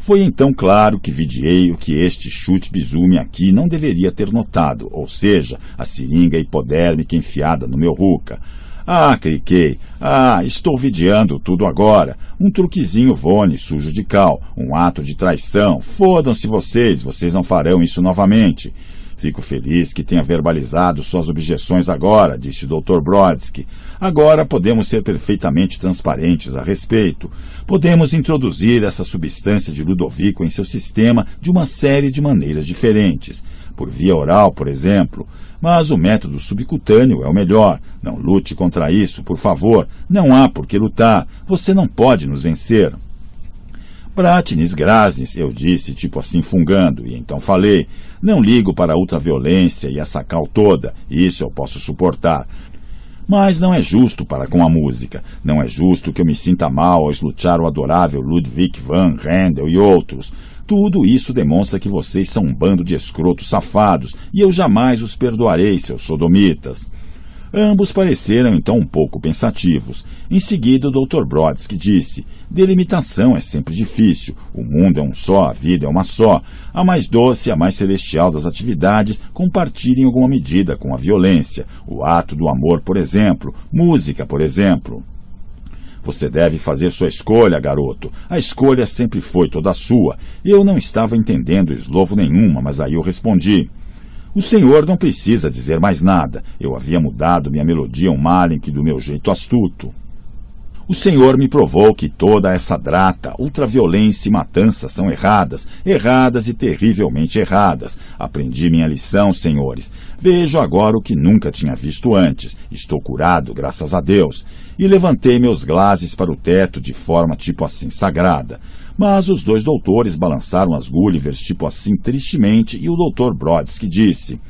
Foi então claro que vidiei o que este chute bizume aqui não deveria ter notado, ou seja, a seringa hipodérmica enfiada no meu ruca. Ah, criquei. Ah, estou vidiando tudo agora. Um truquezinho vone sujo de cal, um ato de traição. Fodam-se vocês, vocês não farão isso novamente. Fico feliz que tenha verbalizado suas objeções agora, disse o Dr. Brodsky. Agora podemos ser perfeitamente transparentes a respeito. Podemos introduzir essa substância de Ludovico em seu sistema de uma série de maneiras diferentes, por via oral, por exemplo. Mas o método subcutâneo é o melhor. Não lute contra isso, por favor. Não há por que lutar. Você não pode nos vencer. Pratines Grazes, eu disse, tipo assim fungando, e então falei. Não ligo para a ultraviolência e a sacal toda, isso eu posso suportar. Mas não é justo para com a música. Não é justo que eu me sinta mal ao eslutear o adorável Ludwig van Handel e outros. Tudo isso demonstra que vocês são um bando de escrotos safados, e eu jamais os perdoarei, seus sodomitas. Ambos pareceram então um pouco pensativos. Em seguida, o Dr. Brodsky disse: Delimitação é sempre difícil. O mundo é um só, a vida é uma só. A mais doce e a mais celestial das atividades compartilha em alguma medida com a violência. O ato do amor, por exemplo. Música, por exemplo. Você deve fazer sua escolha, garoto. A escolha sempre foi toda sua. Eu não estava entendendo eslovo nenhuma, mas aí eu respondi. O senhor não precisa dizer mais nada. Eu havia mudado minha melodia um que do meu jeito astuto. O senhor me provou que toda essa drata, ultraviolência e matança são erradas, erradas e terrivelmente erradas. Aprendi minha lição, senhores. Vejo agora o que nunca tinha visto antes. Estou curado, graças a Deus. E levantei meus glases para o teto de forma tipo assim sagrada. Mas os dois doutores balançaram as Gullivers tipo assim tristemente e o doutor Brodsky disse: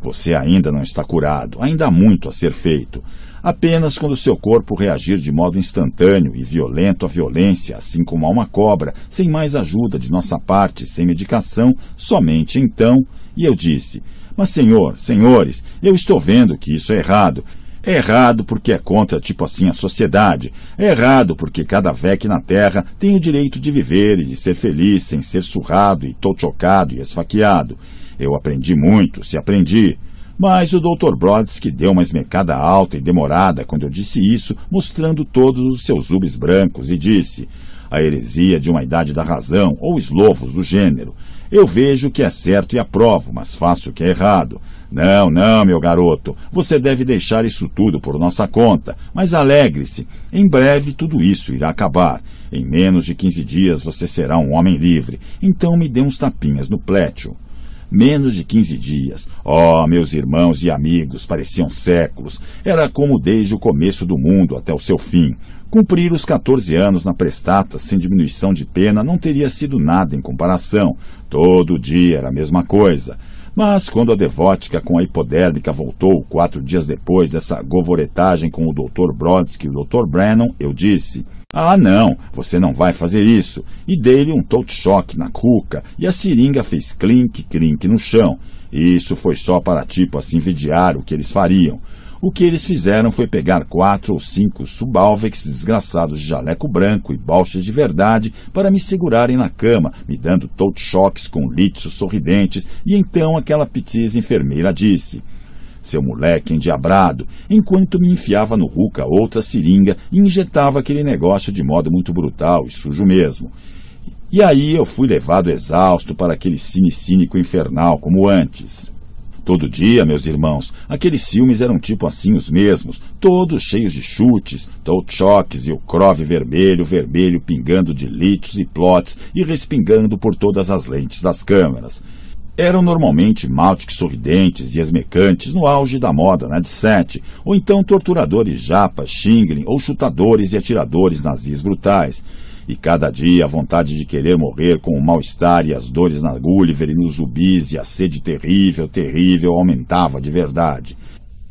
Você ainda não está curado, ainda há muito a ser feito. Apenas quando seu corpo reagir de modo instantâneo e violento à violência, assim como a uma cobra, sem mais ajuda de nossa parte, sem medicação, somente então. E eu disse: Mas, senhor, senhores, eu estou vendo que isso é errado. É errado porque é contra, tipo assim, a sociedade. É errado porque cada VEC na Terra tem o direito de viver e de ser feliz sem ser surrado e totocado e esfaqueado. Eu aprendi muito, se aprendi. Mas o Dr. Brodsky deu uma esmecada alta e demorada quando eu disse isso, mostrando todos os seus ubis brancos, e disse: a heresia de uma idade da razão ou eslovos do gênero. Eu vejo o que é certo e aprovo, mas faço o que é errado. Não, não, meu garoto, você deve deixar isso tudo por nossa conta, mas alegre-se, em breve tudo isso irá acabar. Em menos de 15 dias você será um homem livre, então me dê uns tapinhas no plétio. Menos de 15 dias. Oh, meus irmãos e amigos, pareciam séculos. Era como desde o começo do mundo até o seu fim. Cumprir os 14 anos na prestata sem diminuição de pena não teria sido nada em comparação. Todo dia era a mesma coisa. Mas quando a devótica com a hipodérmica voltou quatro dias depois dessa govoretagem com o Dr. Brodsky e o Dr. Brennan, eu disse: Ah, não, você não vai fazer isso. E dei-lhe um tote-choque na cuca e a seringa fez clink-clink no chão. E isso foi só para tipo assim vidiar o que eles fariam. O que eles fizeram foi pegar quatro ou cinco subalvex desgraçados de jaleco branco e bolchas de verdade para me segurarem na cama, me dando touch choques com litros sorridentes, e então aquela petisa enfermeira disse seu moleque endiabrado, enquanto me enfiava no ruca outra seringa e injetava aquele negócio de modo muito brutal e sujo mesmo. E aí eu fui levado exausto para aquele cine cínico infernal como antes. Todo dia, meus irmãos, aqueles filmes eram tipo assim os mesmos, todos cheios de chutes, choques e o crove vermelho, vermelho pingando de litros e plots e respingando por todas as lentes das câmeras. Eram normalmente Maltics sorridentes e esmecantes no auge da moda na né, de 7, ou então torturadores japas, xinglin ou chutadores e atiradores nazis brutais e cada dia a vontade de querer morrer com o mal-estar e as dores na gulliver e nos ubis e a sede terrível, terrível aumentava de verdade.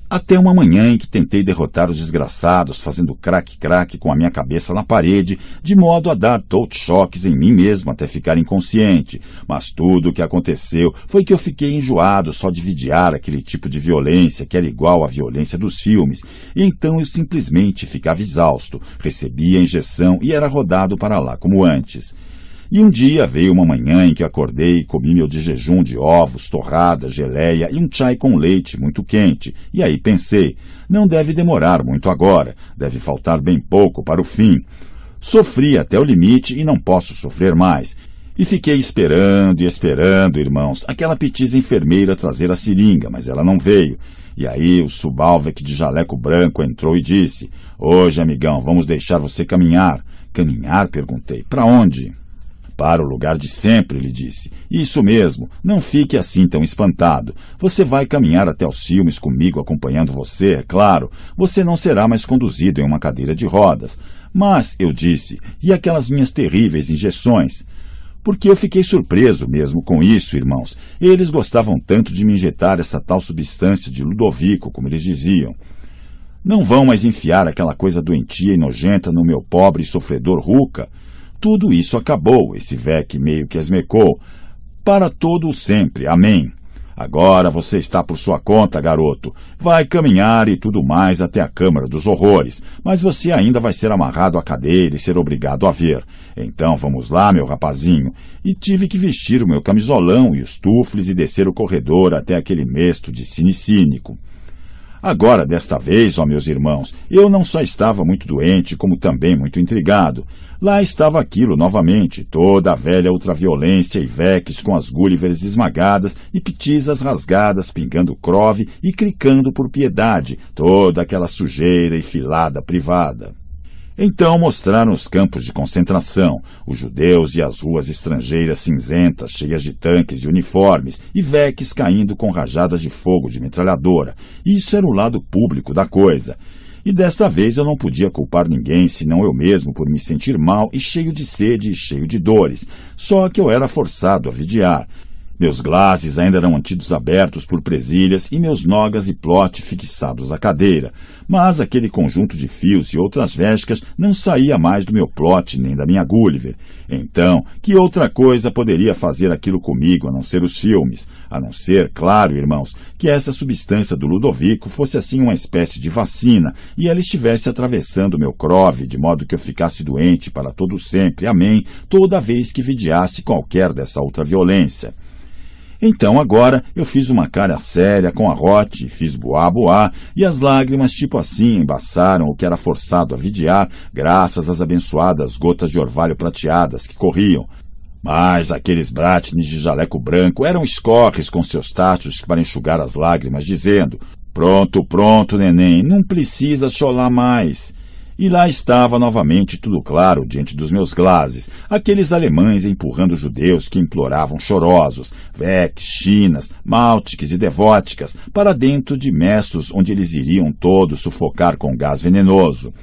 Até uma manhã em que tentei derrotar os desgraçados, fazendo craque-craque com a minha cabeça na parede, de modo a dar tout-choques em mim mesmo até ficar inconsciente. Mas tudo o que aconteceu foi que eu fiquei enjoado só de vidiar aquele tipo de violência que era igual à violência dos filmes. E então eu simplesmente ficava exausto, recebia a injeção e era rodado para lá como antes. E um dia veio uma manhã em que acordei e comi meu de jejum de ovos, torrada, geleia e um chai com leite muito quente. E aí pensei, não deve demorar muito agora, deve faltar bem pouco para o fim. Sofri até o limite e não posso sofrer mais. E fiquei esperando e esperando, irmãos, aquela petisa enfermeira trazer a seringa, mas ela não veio. E aí o subalvec de jaleco branco entrou e disse, Hoje, amigão, vamos deixar você caminhar. Caminhar? Perguntei. Para onde? Para o lugar de sempre, lhe disse. Isso mesmo, não fique assim tão espantado. Você vai caminhar até os filmes comigo acompanhando você, é claro. Você não será mais conduzido em uma cadeira de rodas. Mas, eu disse, e aquelas minhas terríveis injeções? porque eu fiquei surpreso mesmo com isso, irmãos. Eles gostavam tanto de me injetar essa tal substância de Ludovico, como eles diziam. Não vão mais enfiar aquela coisa doentia e nojenta no meu pobre e sofredor Ruca. Tudo isso acabou, esse VEC meio que esmecou. Para todo o sempre, amém. Agora você está por sua conta, garoto. Vai caminhar e tudo mais até a Câmara dos Horrores, mas você ainda vai ser amarrado à cadeira e ser obrigado a ver. Então vamos lá, meu rapazinho. E tive que vestir o meu camisolão e os tufles e descer o corredor até aquele mesto de cine cínico. Agora, desta vez, ó meus irmãos, eu não só estava muito doente, como também muito intrigado. Lá estava aquilo novamente, toda a velha ultraviolência e veques com as gulivers esmagadas e pitisas rasgadas pingando crove e clicando por piedade, toda aquela sujeira e filada privada. Então mostraram os campos de concentração, os judeus e as ruas estrangeiras cinzentas, cheias de tanques e uniformes, e veques caindo com rajadas de fogo de metralhadora. Isso era o lado público da coisa. E desta vez eu não podia culpar ninguém, senão eu mesmo, por me sentir mal e cheio de sede e cheio de dores. Só que eu era forçado a vigiar. Meus glazes ainda eram mantidos abertos por presilhas e meus nogas e plote fixados à cadeira, mas aquele conjunto de fios e outras vescas não saía mais do meu plote nem da minha Gulliver. Então, que outra coisa poderia fazer aquilo comigo a não ser os filmes? A não ser, claro, irmãos, que essa substância do Ludovico fosse assim uma espécie de vacina e ela estivesse atravessando meu crove de modo que eu ficasse doente para todo sempre, amém, toda vez que vidiasse qualquer dessa outra violência. Então agora eu fiz uma cara séria com a rote, fiz boá-boá, e as lágrimas tipo assim embaçaram o que era forçado a vidiar, graças às abençoadas gotas de orvalho prateadas que corriam. Mas aqueles bratnes de jaleco branco eram escorres com seus tachos para enxugar as lágrimas, dizendo Pronto, pronto, neném, não precisa cholar mais. E lá estava novamente tudo claro diante dos meus glases aqueles alemães empurrando judeus que imploravam chorosos, vec, chinas, máltiques e devóticas, para dentro de mestos onde eles iriam todos sufocar com gás venenoso.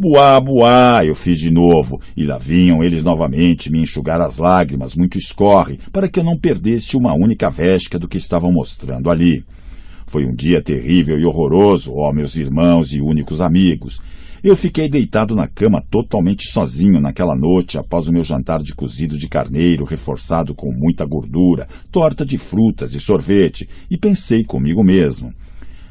Buá, buá, eu fiz de novo, e lá vinham eles novamente me enxugar as lágrimas, muito escorre, para que eu não perdesse uma única vesca do que estavam mostrando ali. Foi um dia terrível e horroroso, ó meus irmãos e únicos amigos. Eu fiquei deitado na cama totalmente sozinho naquela noite após o meu jantar de cozido de carneiro reforçado com muita gordura, torta de frutas e sorvete, e pensei comigo mesmo.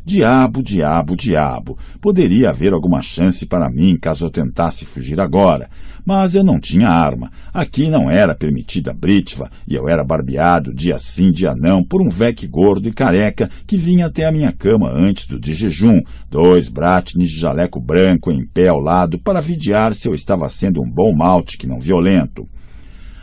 Diabo, diabo, diabo! Poderia haver alguma chance para mim caso eu tentasse fugir agora, mas eu não tinha arma. Aqui não era permitida britva e eu era barbeado dia sim, dia não, por um vec gordo e careca que vinha até a minha cama antes do de jejum, dois bratnes de jaleco branco em pé ao lado para vidiar se eu estava sendo um bom malte que não violento.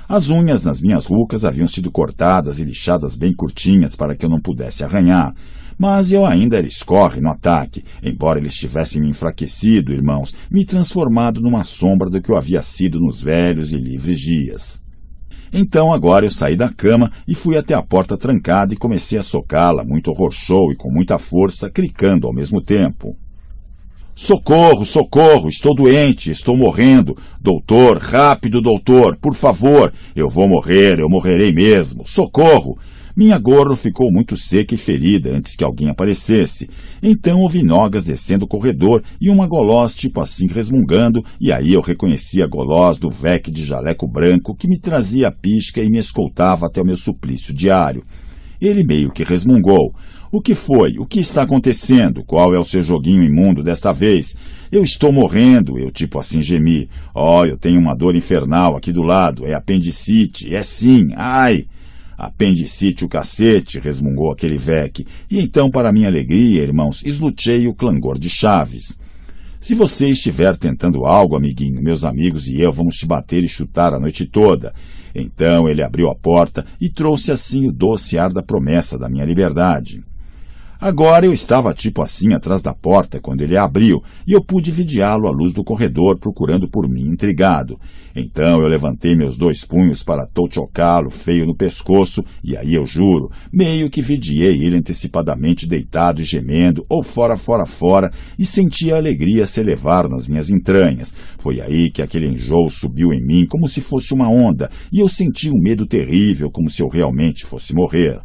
As unhas nas minhas rucas haviam sido cortadas e lixadas bem curtinhas para que eu não pudesse arranhar. Mas eu ainda era escorre no ataque, embora eles tivessem me enfraquecido, irmãos, me transformado numa sombra do que eu havia sido nos velhos e livres dias. Então agora eu saí da cama e fui até a porta trancada e comecei a socá-la, muito rochou e com muita força, cricando ao mesmo tempo. Socorro, socorro, estou doente, estou morrendo. Doutor, rápido, doutor, por favor, eu vou morrer, eu morrerei mesmo. Socorro, minha gorro ficou muito seca e ferida antes que alguém aparecesse. Então ouvi Nogas descendo o corredor e uma golós tipo assim resmungando, e aí eu reconheci a golós do vec de jaleco branco que me trazia a pisca e me escoltava até o meu suplício diário. Ele meio que resmungou. O que foi? O que está acontecendo? Qual é o seu joguinho imundo desta vez? Eu estou morrendo, eu tipo assim gemi. Oh, eu tenho uma dor infernal aqui do lado, é apendicite, é sim, ai. Apendicite o cacete, resmungou aquele vec, e então, para minha alegria, irmãos, eslutei o clangor de chaves. Se você estiver tentando algo, amiguinho, meus amigos e eu vamos te bater e chutar a noite toda. Então ele abriu a porta e trouxe assim o doce ar da promessa da minha liberdade. Agora eu estava tipo assim atrás da porta quando ele a abriu e eu pude vigiá-lo à luz do corredor procurando por mim intrigado. Então eu levantei meus dois punhos para tolchocá-lo feio no pescoço e aí eu juro, meio que vidiei ele antecipadamente deitado e gemendo ou fora, fora, fora e senti a alegria se elevar nas minhas entranhas. Foi aí que aquele enjoo subiu em mim como se fosse uma onda e eu senti um medo terrível como se eu realmente fosse morrer.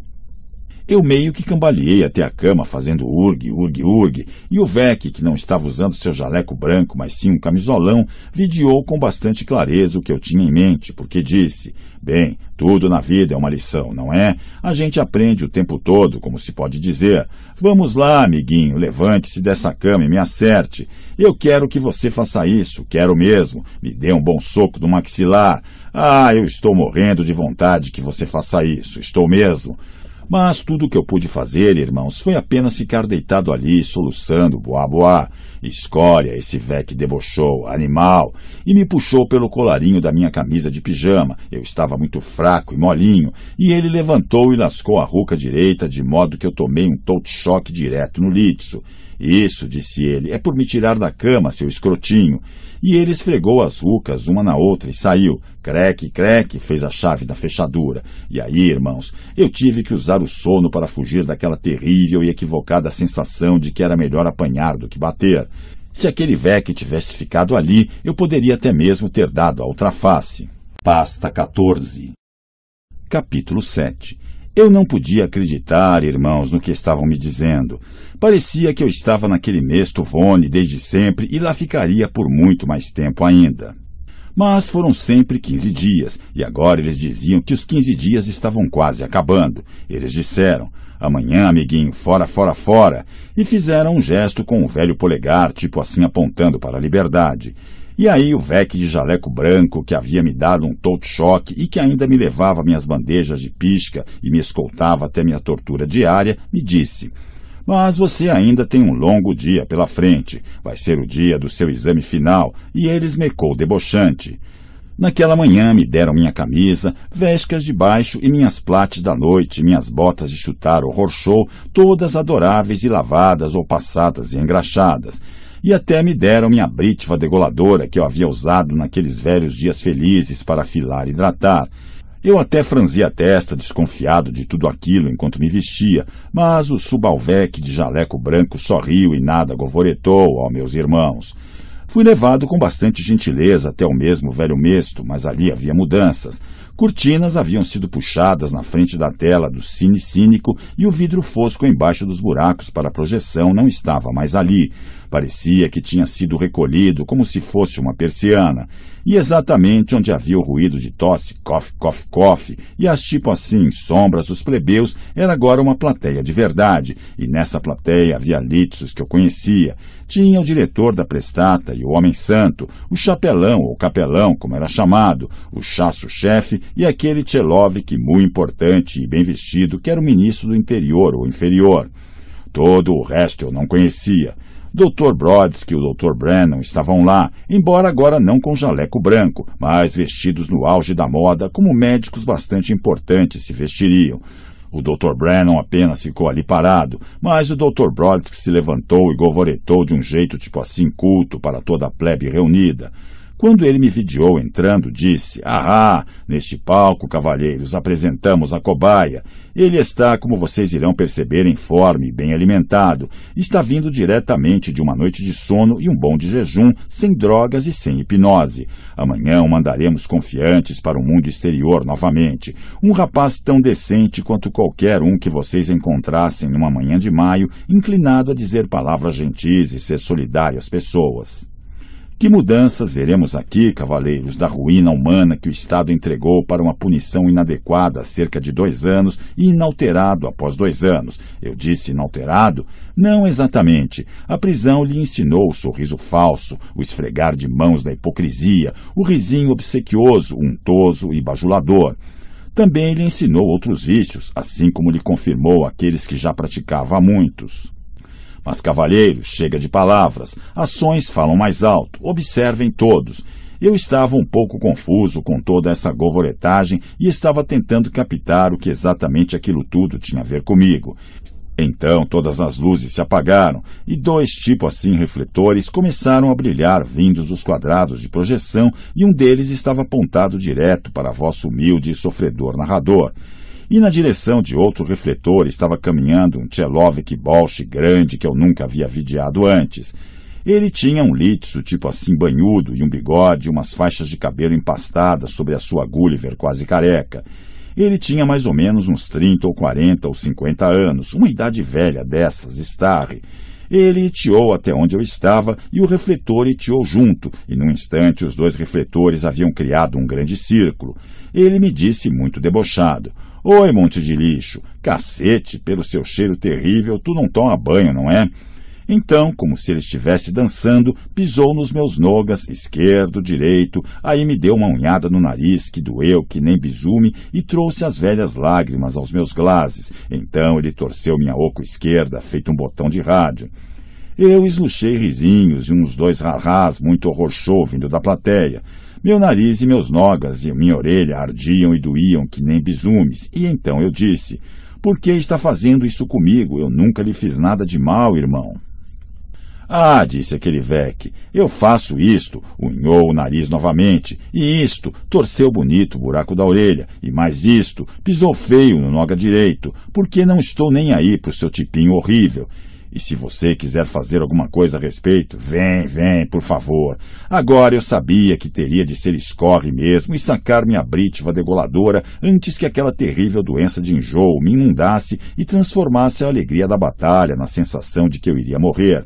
Eu meio que cambaleei até a cama, fazendo urgue, urgue, urgue, e o Vec, que não estava usando seu jaleco branco, mas sim um camisolão, vidiou com bastante clareza o que eu tinha em mente, porque disse: Bem, tudo na vida é uma lição, não é? A gente aprende o tempo todo, como se pode dizer. Vamos lá, amiguinho, levante-se dessa cama e me acerte. Eu quero que você faça isso, quero mesmo. Me dê um bom soco no maxilar. Ah, eu estou morrendo de vontade que você faça isso, estou mesmo. Mas tudo o que eu pude fazer, irmãos, foi apenas ficar deitado ali, soluçando, boá boá. Escória, esse vec debochou, animal, e me puxou pelo colarinho da minha camisa de pijama. Eu estava muito fraco e molinho, e ele levantou e lascou a ruca direita, de modo que eu tomei um touch-choque direto no litso. Isso, disse ele, é por me tirar da cama, seu escrotinho. E ele esfregou as rucas uma na outra e saiu. Creque, creque, fez a chave da fechadura. E aí, irmãos, eu tive que usar o sono para fugir daquela terrível e equivocada sensação de que era melhor apanhar do que bater. Se aquele Vec tivesse ficado ali, eu poderia até mesmo ter dado a outra face Pasta 14 Capítulo 7 Eu não podia acreditar, irmãos, no que estavam me dizendo. Parecia que eu estava naquele mesto Vone desde sempre e lá ficaria por muito mais tempo ainda. Mas foram sempre 15 dias, e agora eles diziam que os 15 dias estavam quase acabando. Eles disseram: Amanhã, amiguinho, fora, fora, fora, e fizeram um gesto com o velho polegar, tipo assim apontando para a liberdade. E aí o Vec de jaleco branco, que havia me dado um todo choque e que ainda me levava minhas bandejas de pisca e me escoltava até minha tortura diária, me disse: mas você ainda tem um longo dia pela frente. Vai ser o dia do seu exame final. E ele esmecou debochante. Naquela manhã me deram minha camisa, vescas de baixo e minhas plates da noite, minhas botas de chutar ou rochou, todas adoráveis e lavadas ou passadas e engraxadas. E até me deram minha britva degoladora que eu havia usado naqueles velhos dias felizes para filar e hidratar. Eu até franzi a testa, desconfiado de tudo aquilo enquanto me vestia, mas o subalvec de jaleco branco sorriu e nada govoretou ó meus irmãos. Fui levado com bastante gentileza até o mesmo velho mesto, mas ali havia mudanças. Cortinas haviam sido puxadas na frente da tela do cine cínico e o vidro fosco embaixo dos buracos para a projeção não estava mais ali. Parecia que tinha sido recolhido como se fosse uma persiana. E exatamente onde havia o ruído de tosse, cof, cof, cof, e as tipo assim, sombras dos plebeus, era agora uma plateia de verdade. E nessa plateia havia litsos que eu conhecia. Tinha o diretor da prestata e o homem santo, o chapelão ou capelão, como era chamado, o chasso-chefe e aquele Tchelovik, muito importante e bem vestido, que era o ministro do interior ou inferior. Todo o resto eu não conhecia. Dr. Brodsky e o Dr. Brennan estavam lá, embora agora não com jaleco branco, mas vestidos no auge da moda, como médicos bastante importantes se vestiriam. O Dr. Brennan apenas ficou ali parado, mas o Dr. Brodsky se levantou e govoretou de um jeito tipo assim culto para toda a plebe reunida. Quando ele me vidiou entrando, disse: Ah, neste palco, cavalheiros, apresentamos a cobaia. Ele está, como vocês irão perceber, em forma e bem alimentado. Está vindo diretamente de uma noite de sono e um bom de jejum, sem drogas e sem hipnose. Amanhã o mandaremos confiantes para o mundo exterior novamente. Um rapaz tão decente quanto qualquer um que vocês encontrassem numa manhã de maio, inclinado a dizer palavras gentis e ser solidário às pessoas. Que mudanças veremos aqui, cavaleiros, da ruína humana que o Estado entregou para uma punição inadequada há cerca de dois anos e inalterado após dois anos? Eu disse inalterado? Não exatamente. A prisão lhe ensinou o sorriso falso, o esfregar de mãos da hipocrisia, o risinho obsequioso, untoso e bajulador também lhe ensinou outros vícios, assim como lhe confirmou aqueles que já praticava há muitos. Mas, cavalheiros, chega de palavras, ações falam mais alto, observem todos. Eu estava um pouco confuso com toda essa govoretagem e estava tentando captar o que exatamente aquilo tudo tinha a ver comigo. Então todas as luzes se apagaram e dois tipo assim refletores começaram a brilhar vindos dos quadrados de projeção e um deles estava apontado direto para vosso humilde e sofredor narrador e na direção de outro refletor estava caminhando um Tchelovek Bolche grande que eu nunca havia videado antes. Ele tinha um litso tipo assim banhudo e um bigode e umas faixas de cabelo empastadas sobre a sua Gulliver quase careca. Ele tinha mais ou menos uns 30 ou 40 ou 50 anos, uma idade velha dessas, estarre. Ele itiou até onde eu estava e o refletor itiou junto, e num instante os dois refletores haviam criado um grande círculo. Ele me disse muito debochado: Oi, monte de lixo, cacete, pelo seu cheiro terrível, tu não toma banho, não é? Então, como se ele estivesse dançando, pisou nos meus nogas, esquerdo, direito, aí me deu uma unhada no nariz, que doeu, que nem bisume, e trouxe as velhas lágrimas aos meus glases. Então ele torceu minha oco esquerda, feito um botão de rádio. Eu esluchei risinhos e uns dois rarrás muito horror show vindo da plateia. Meu nariz e meus nogas e minha orelha ardiam e doíam que nem bisumes, e então eu disse: Por que está fazendo isso comigo? Eu nunca lhe fiz nada de mal, irmão. Ah, disse aquele veque, eu faço isto, unhou o nariz novamente, e isto, torceu bonito o buraco da orelha, e mais isto, pisou feio no noga direito, porque não estou nem aí pro seu tipinho horrível. E se você quiser fazer alguma coisa a respeito, vem, vem, por favor. Agora eu sabia que teria de ser escorre mesmo e sacar minha brítiva degoladora antes que aquela terrível doença de enjoo me inundasse e transformasse a alegria da batalha na sensação de que eu iria morrer.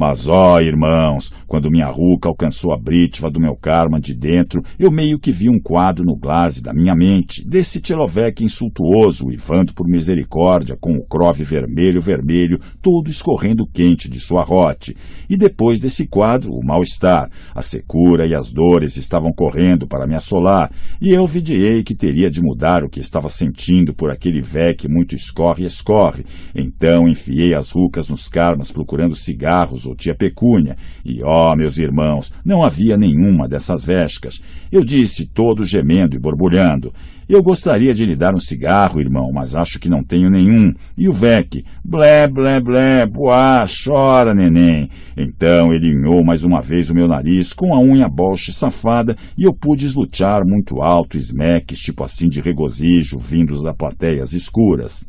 Mas, ó, irmãos, quando minha ruca alcançou a brítiva do meu karma de dentro, eu meio que vi um quadro no glase da minha mente, desse Tchelovec insultuoso, uivando por misericórdia, com o crove vermelho-vermelho, todo escorrendo quente de sua rote. E depois desse quadro, o mal-estar, a secura e as dores estavam correndo para me assolar, e eu vidiei que teria de mudar o que estava sentindo por aquele vec muito escorre e escorre. Então enfiei as rucas nos karmas procurando cigarros ou tia Pecúnia, e, ó, oh, meus irmãos, não havia nenhuma dessas vescas. Eu disse, todo gemendo e borbulhando, eu gostaria de lhe dar um cigarro, irmão, mas acho que não tenho nenhum. E o Vec, blé, blé, blé, boá, chora, neném. Então ele inhou mais uma vez o meu nariz com a unha bolche safada e eu pude eslutear muito alto esmeques, tipo assim de regozijo, vindos da plateias escuras.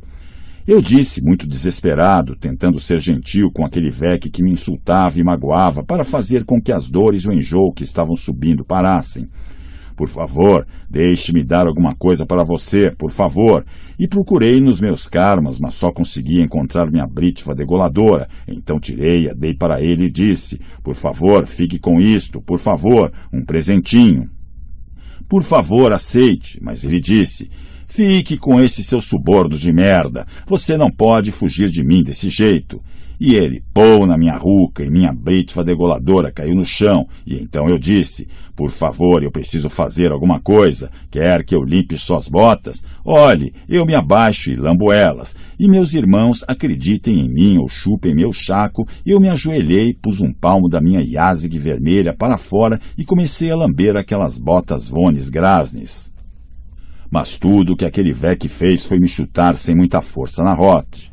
Eu disse, muito desesperado, tentando ser gentil com aquele vec que me insultava e magoava para fazer com que as dores e o enjoo que estavam subindo parassem. Por favor, deixe-me dar alguma coisa para você, por favor. E procurei nos meus karmas, mas só consegui encontrar minha brítiva degoladora. Então tirei-a, dei para ele e disse: Por favor, fique com isto, por favor, um presentinho. Por favor, aceite. Mas ele disse: Fique com esse seu suborno de merda. Você não pode fugir de mim desse jeito. E ele pôu na minha ruca e minha britva degoladora caiu no chão. E então eu disse: Por favor, eu preciso fazer alguma coisa. Quer que eu limpe suas botas? Olhe, eu me abaixo e lambo elas. E meus irmãos acreditem em mim ou chupem meu chaco. Eu me ajoelhei, pus um palmo da minha iásig vermelha para fora e comecei a lamber aquelas botas vones grasnes mas tudo o que aquele VEC fez foi me chutar sem muita força na rote.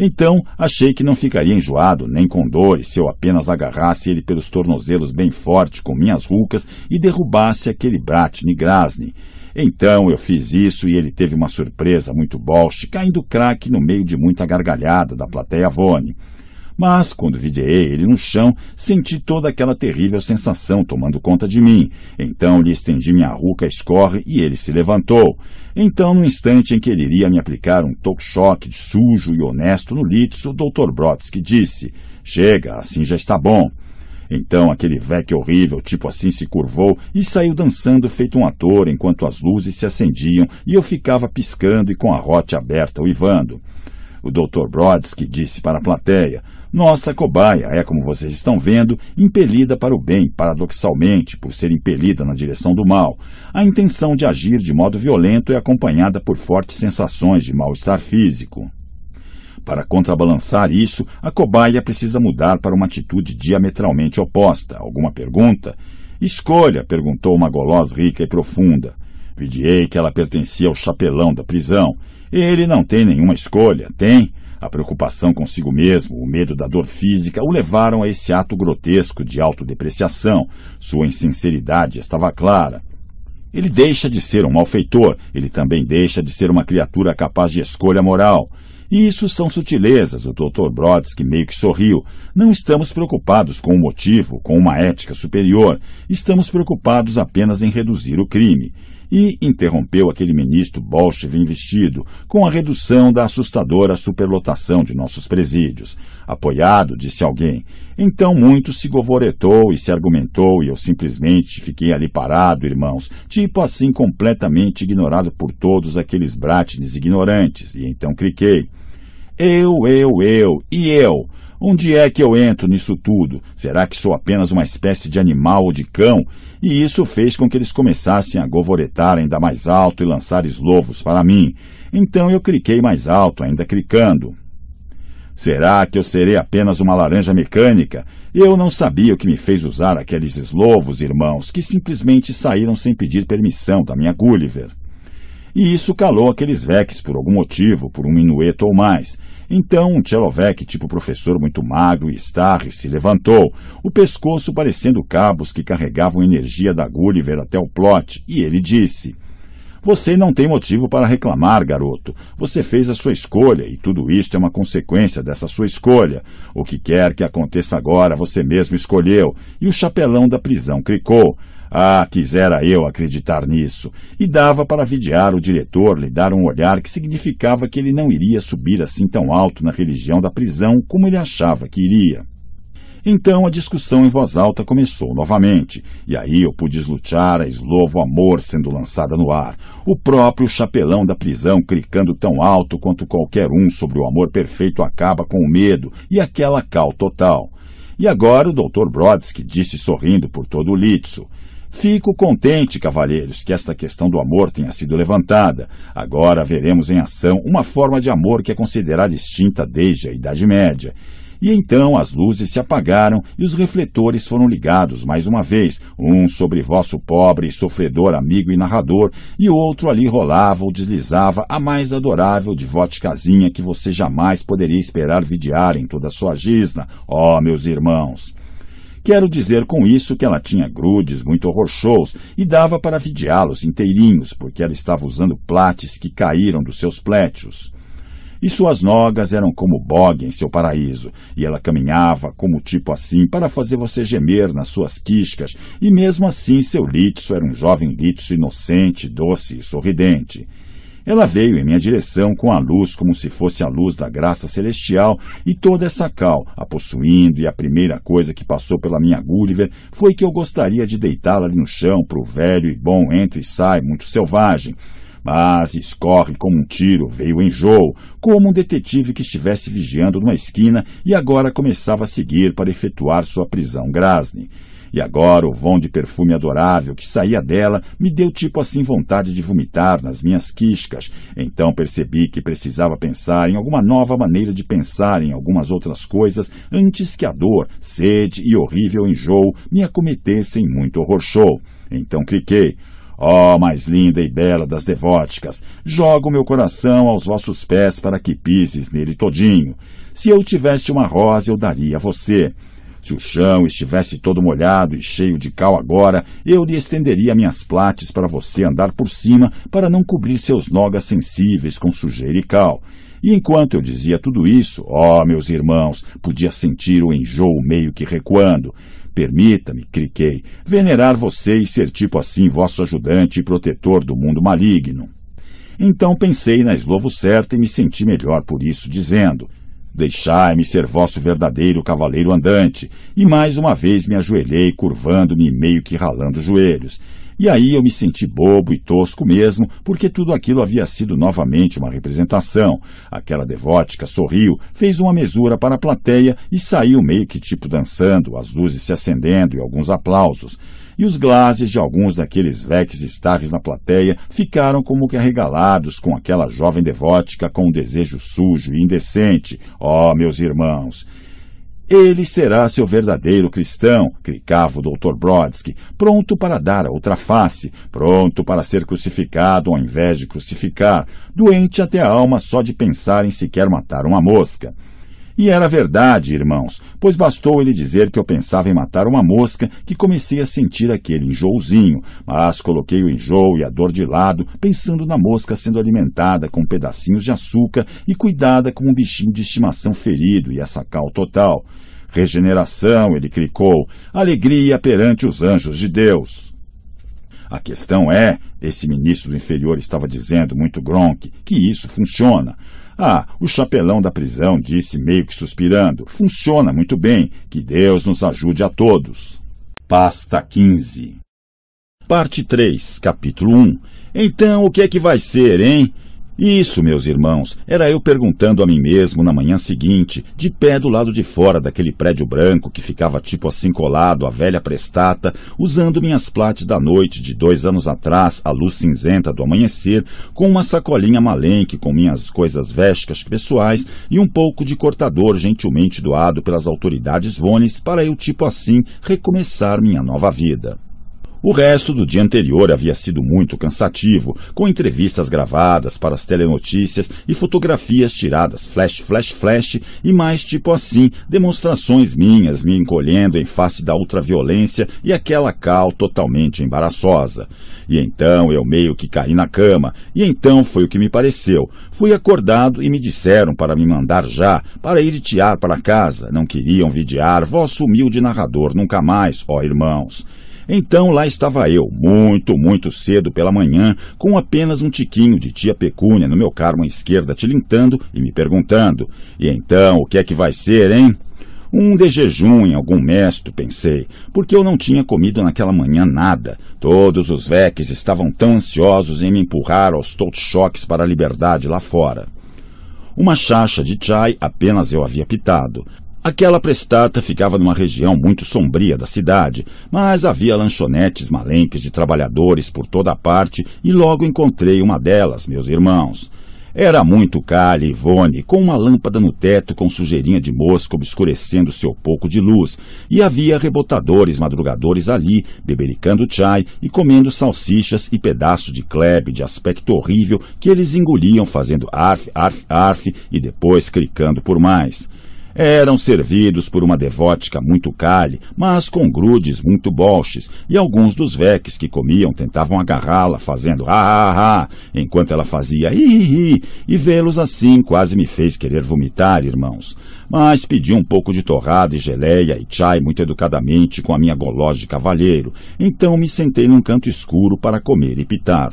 Então, achei que não ficaria enjoado nem com dores se eu apenas agarrasse ele pelos tornozelos bem forte com minhas rucas e derrubasse aquele Bratni Grasni. Então eu fiz isso e ele teve uma surpresa muito bolche, caindo craque no meio de muita gargalhada da plateia Vone. Mas, quando videei ele no chão, senti toda aquela terrível sensação tomando conta de mim. Então lhe estendi minha ruca escorre e ele se levantou. Então, no instante em que ele iria me aplicar um toque-choque sujo e honesto no litso, o Dr. Brodsky disse: Chega, assim já está bom. Então aquele velho horrível, tipo assim, se curvou e saiu dançando feito um ator enquanto as luzes se acendiam e eu ficava piscando e com a rote aberta uivando. O Dr. Brodsky disse para a plateia: nossa cobaia é, como vocês estão vendo, impelida para o bem, paradoxalmente, por ser impelida na direção do mal. A intenção de agir de modo violento é acompanhada por fortes sensações de mal-estar físico. Para contrabalançar isso, a cobaia precisa mudar para uma atitude diametralmente oposta. Alguma pergunta? Escolha, perguntou uma golosa rica e profunda. Vidiei que ela pertencia ao chapelão da prisão. Ele não tem nenhuma escolha, tem? A preocupação consigo mesmo, o medo da dor física o levaram a esse ato grotesco de autodepreciação. Sua insinceridade estava clara. Ele deixa de ser um malfeitor, ele também deixa de ser uma criatura capaz de escolha moral. E isso são sutilezas, o Dr. Brodsky meio que sorriu. Não estamos preocupados com o um motivo, com uma ética superior. Estamos preocupados apenas em reduzir o crime e interrompeu aquele ministro bolchev investido com a redução da assustadora superlotação de nossos presídios. Apoiado, disse alguém. Então muito se govoretou e se argumentou e eu simplesmente fiquei ali parado, irmãos, tipo assim completamente ignorado por todos aqueles bratnes ignorantes. E então cliquei. Eu, eu, eu e eu. Onde é que eu entro nisso tudo? Será que sou apenas uma espécie de animal ou de cão? E isso fez com que eles começassem a govoretar ainda mais alto e lançar eslovos para mim. Então eu cliquei mais alto, ainda clicando. Será que eu serei apenas uma laranja mecânica? Eu não sabia o que me fez usar aqueles eslovos, irmãos, que simplesmente saíram sem pedir permissão da minha Gulliver. E isso calou aqueles vex por algum motivo, por um minueto ou mais. Então Tchelovec, tipo professor muito magro e estarre, se levantou, o pescoço parecendo cabos que carregavam energia da Gulliver até o plot, e ele disse... Você não tem motivo para reclamar, garoto. Você fez a sua escolha e tudo isto é uma consequência dessa sua escolha. O que quer que aconteça agora, você mesmo escolheu. E o chapelão da prisão cricou. Ah, quisera eu acreditar nisso. E dava para vidiar o diretor lhe dar um olhar que significava que ele não iria subir assim tão alto na religião da prisão como ele achava que iria. Então a discussão em voz alta começou novamente, e aí eu pude eslutear a eslovo amor sendo lançada no ar, o próprio chapelão da prisão clicando tão alto quanto qualquer um sobre o amor perfeito acaba com o medo e aquela cal total. E agora o Dr. Brodsky disse sorrindo por todo o litso. Fico contente, cavalheiros, que esta questão do amor tenha sido levantada. Agora veremos em ação uma forma de amor que é considerada extinta desde a Idade Média. E então as luzes se apagaram e os refletores foram ligados mais uma vez, um sobre vosso pobre e sofredor amigo e narrador, e o outro ali rolava ou deslizava a mais adorável de casinha que você jamais poderia esperar vidiar em toda a sua gisna, ó oh, meus irmãos. Quero dizer com isso que ela tinha grudes muito horror shows e dava para vidiá los inteirinhos, porque ela estava usando plates que caíram dos seus plétios. E suas nogas eram como bogue em seu paraíso, e ela caminhava como tipo assim para fazer você gemer nas suas quiscas, e mesmo assim seu litso era um jovem litso inocente, doce e sorridente. Ela veio em minha direção com a luz como se fosse a luz da graça celestial e toda essa cal a possuindo, e a primeira coisa que passou pela minha Gulliver foi que eu gostaria de deitá-la ali no chão pro velho e bom entra e sai muito selvagem. Mas escorre como um tiro, veio em enjoo, como um detetive que estivesse vigiando numa esquina e agora começava a seguir para efetuar sua prisão Grasne. E agora o vão de perfume adorável que saía dela me deu tipo assim vontade de vomitar nas minhas quiscas. Então percebi que precisava pensar em alguma nova maneira de pensar em algumas outras coisas antes que a dor, sede e horrível enjoo me acometessem muito horror show. Então cliquei. Ó oh, mais linda e bela das devóticas, jogo meu coração aos vossos pés para que pises nele todinho. Se eu tivesse uma rosa, eu daria a você. Se o chão estivesse todo molhado e cheio de cal agora, eu lhe estenderia minhas plates para você andar por cima para não cobrir seus nogas sensíveis com sujeira e cal. E enquanto eu dizia tudo isso, ó oh, meus irmãos, podia sentir o enjoo meio que recuando. Permita-me, criquei, venerar você e ser tipo assim vosso ajudante e protetor do mundo maligno. Então pensei na eslovo certa e me senti melhor por isso, dizendo: Deixai-me ser vosso verdadeiro cavaleiro andante. E mais uma vez me ajoelhei, curvando-me meio que ralando os joelhos. E aí eu me senti bobo e tosco mesmo, porque tudo aquilo havia sido novamente uma representação. Aquela devótica sorriu, fez uma mesura para a plateia e saiu meio que tipo dançando, as luzes se acendendo e alguns aplausos e os glazes de alguns daqueles veques estáveis na plateia ficaram como que arregalados com aquela jovem devótica com um desejo sujo e indecente. Ó, oh, meus irmãos! Ele será seu verdadeiro cristão, clicava o Dr. Brodsky, pronto para dar a outra face, pronto para ser crucificado ao invés de crucificar, doente até a alma só de pensar em sequer matar uma mosca. E era verdade, irmãos, pois bastou ele dizer que eu pensava em matar uma mosca que comecei a sentir aquele enjoozinho, mas coloquei o enjoo e a dor de lado, pensando na mosca sendo alimentada com pedacinhos de açúcar e cuidada como um bichinho de estimação ferido e a sacal total. Regeneração, ele clicou, alegria perante os anjos de Deus. A questão é, esse ministro do inferior estava dizendo muito gronk, que isso funciona. Ah, o chapelão da prisão disse meio que suspirando: Funciona muito bem, que Deus nos ajude a todos. Pasta 15 Parte 3, capítulo 1 Então o que é que vai ser, hein? Isso, meus irmãos, era eu perguntando a mim mesmo na manhã seguinte, de pé do lado de fora daquele prédio branco que ficava tipo assim colado à velha prestata, usando minhas plates da noite de dois anos atrás, à luz cinzenta do amanhecer, com uma sacolinha malenque com minhas coisas vescas pessoais e um pouco de cortador gentilmente doado pelas autoridades vones para eu tipo assim recomeçar minha nova vida. O resto do dia anterior havia sido muito cansativo, com entrevistas gravadas para as telenotícias e fotografias tiradas flash, flash, flash e mais tipo assim, demonstrações minhas me encolhendo em face da ultraviolência e aquela cal totalmente embaraçosa. E então eu meio que caí na cama, e então foi o que me pareceu. Fui acordado e me disseram para me mandar já, para ir tear para casa, não queriam vidiar vosso humilde narrador nunca mais, ó irmãos. Então lá estava eu, muito, muito cedo pela manhã, com apenas um tiquinho de tia Pecúnia no meu carmo à esquerda tilintando e me perguntando: E então, o que é que vai ser, hein? Um de jejum em algum mesto, pensei, porque eu não tinha comido naquela manhã nada. Todos os veques estavam tão ansiosos em me empurrar aos tolt-choques para a liberdade lá fora. Uma chacha de chai apenas eu havia pitado. Aquela prestata ficava numa região muito sombria da cidade, mas havia lanchonetes malenques de trabalhadores por toda parte e logo encontrei uma delas, meus irmãos. Era muito calha Ivone, com uma lâmpada no teto com sujeirinha de mosca obscurecendo seu pouco de luz, e havia rebotadores madrugadores ali, bebericando chai e comendo salsichas e pedaço de klebe de aspecto horrível que eles engoliam fazendo arf, arf, arf e depois clicando por mais. Eram servidos por uma devótica muito cale, mas com grudes muito bolches, e alguns dos veques que comiam tentavam agarrá-la, fazendo ah, ah, ah, enquanto ela fazia hi, hi, hi, e vê-los assim quase me fez querer vomitar, irmãos. Mas pedi um pouco de torrada e geleia e chai muito educadamente com a minha goló de cavalheiro, então me sentei num canto escuro para comer e pitar.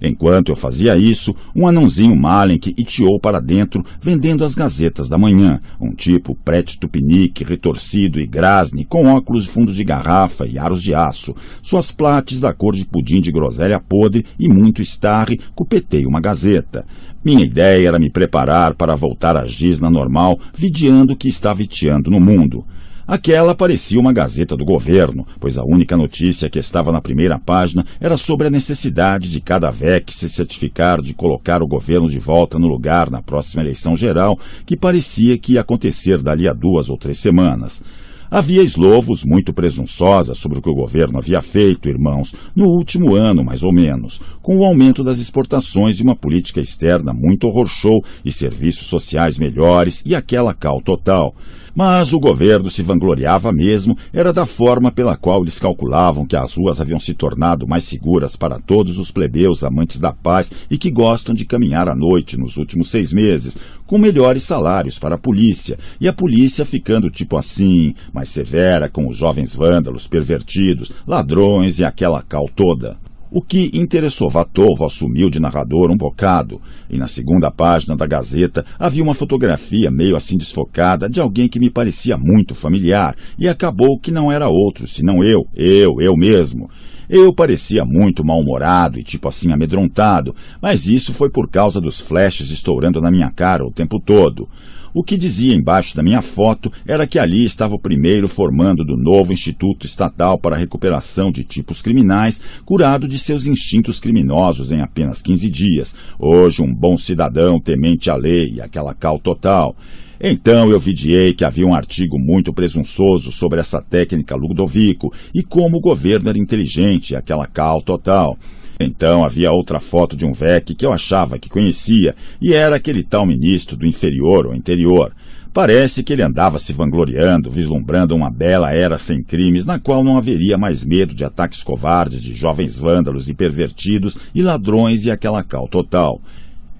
Enquanto eu fazia isso, um anãozinho Malik itiou para dentro vendendo as gazetas da manhã, um tipo pré-tupinique, retorcido e grasne, com óculos fundo de garrafa e aros de aço, suas plates da cor de pudim de groselha podre e muito estarre, cupetei uma gazeta. Minha ideia era me preparar para voltar a gisna normal, vidiando o que estava viteando no mundo. Aquela parecia uma gazeta do governo, pois a única notícia que estava na primeira página era sobre a necessidade de cada VEC se certificar de colocar o governo de volta no lugar na próxima eleição geral, que parecia que ia acontecer dali a duas ou três semanas. Havia eslovos muito presunçosa sobre o que o governo havia feito, irmãos, no último ano, mais ou menos, com o aumento das exportações e uma política externa muito horror show e serviços sociais melhores e aquela cal total. Mas o governo se vangloriava mesmo, era da forma pela qual eles calculavam que as ruas haviam se tornado mais seguras para todos os plebeus amantes da paz e que gostam de caminhar à noite nos últimos seis meses, com melhores salários para a polícia, e a polícia ficando tipo assim, mais severa com os jovens vândalos, pervertidos, ladrões e aquela cal toda. O que interessou Vatov assumiu de narrador um bocado, e na segunda página da Gazeta havia uma fotografia meio assim desfocada de alguém que me parecia muito familiar, e acabou que não era outro, senão eu, eu, eu mesmo. Eu parecia muito mal-humorado e tipo assim amedrontado, mas isso foi por causa dos flashes estourando na minha cara o tempo todo. O que dizia embaixo da minha foto era que ali estava o primeiro formando do novo Instituto Estatal para a Recuperação de Tipos Criminais, curado de seus instintos criminosos em apenas 15 dias. Hoje, um bom cidadão temente à lei e aquela cal total. Então eu vidiei que havia um artigo muito presunçoso sobre essa técnica Ludovico e como o governo era inteligente, aquela cal total. Então havia outra foto de um VEC que eu achava que conhecia e era aquele tal ministro do inferior ou interior. Parece que ele andava se vangloriando, vislumbrando uma bela era sem crimes na qual não haveria mais medo de ataques covardes de jovens vândalos e pervertidos e ladrões e aquela cal total.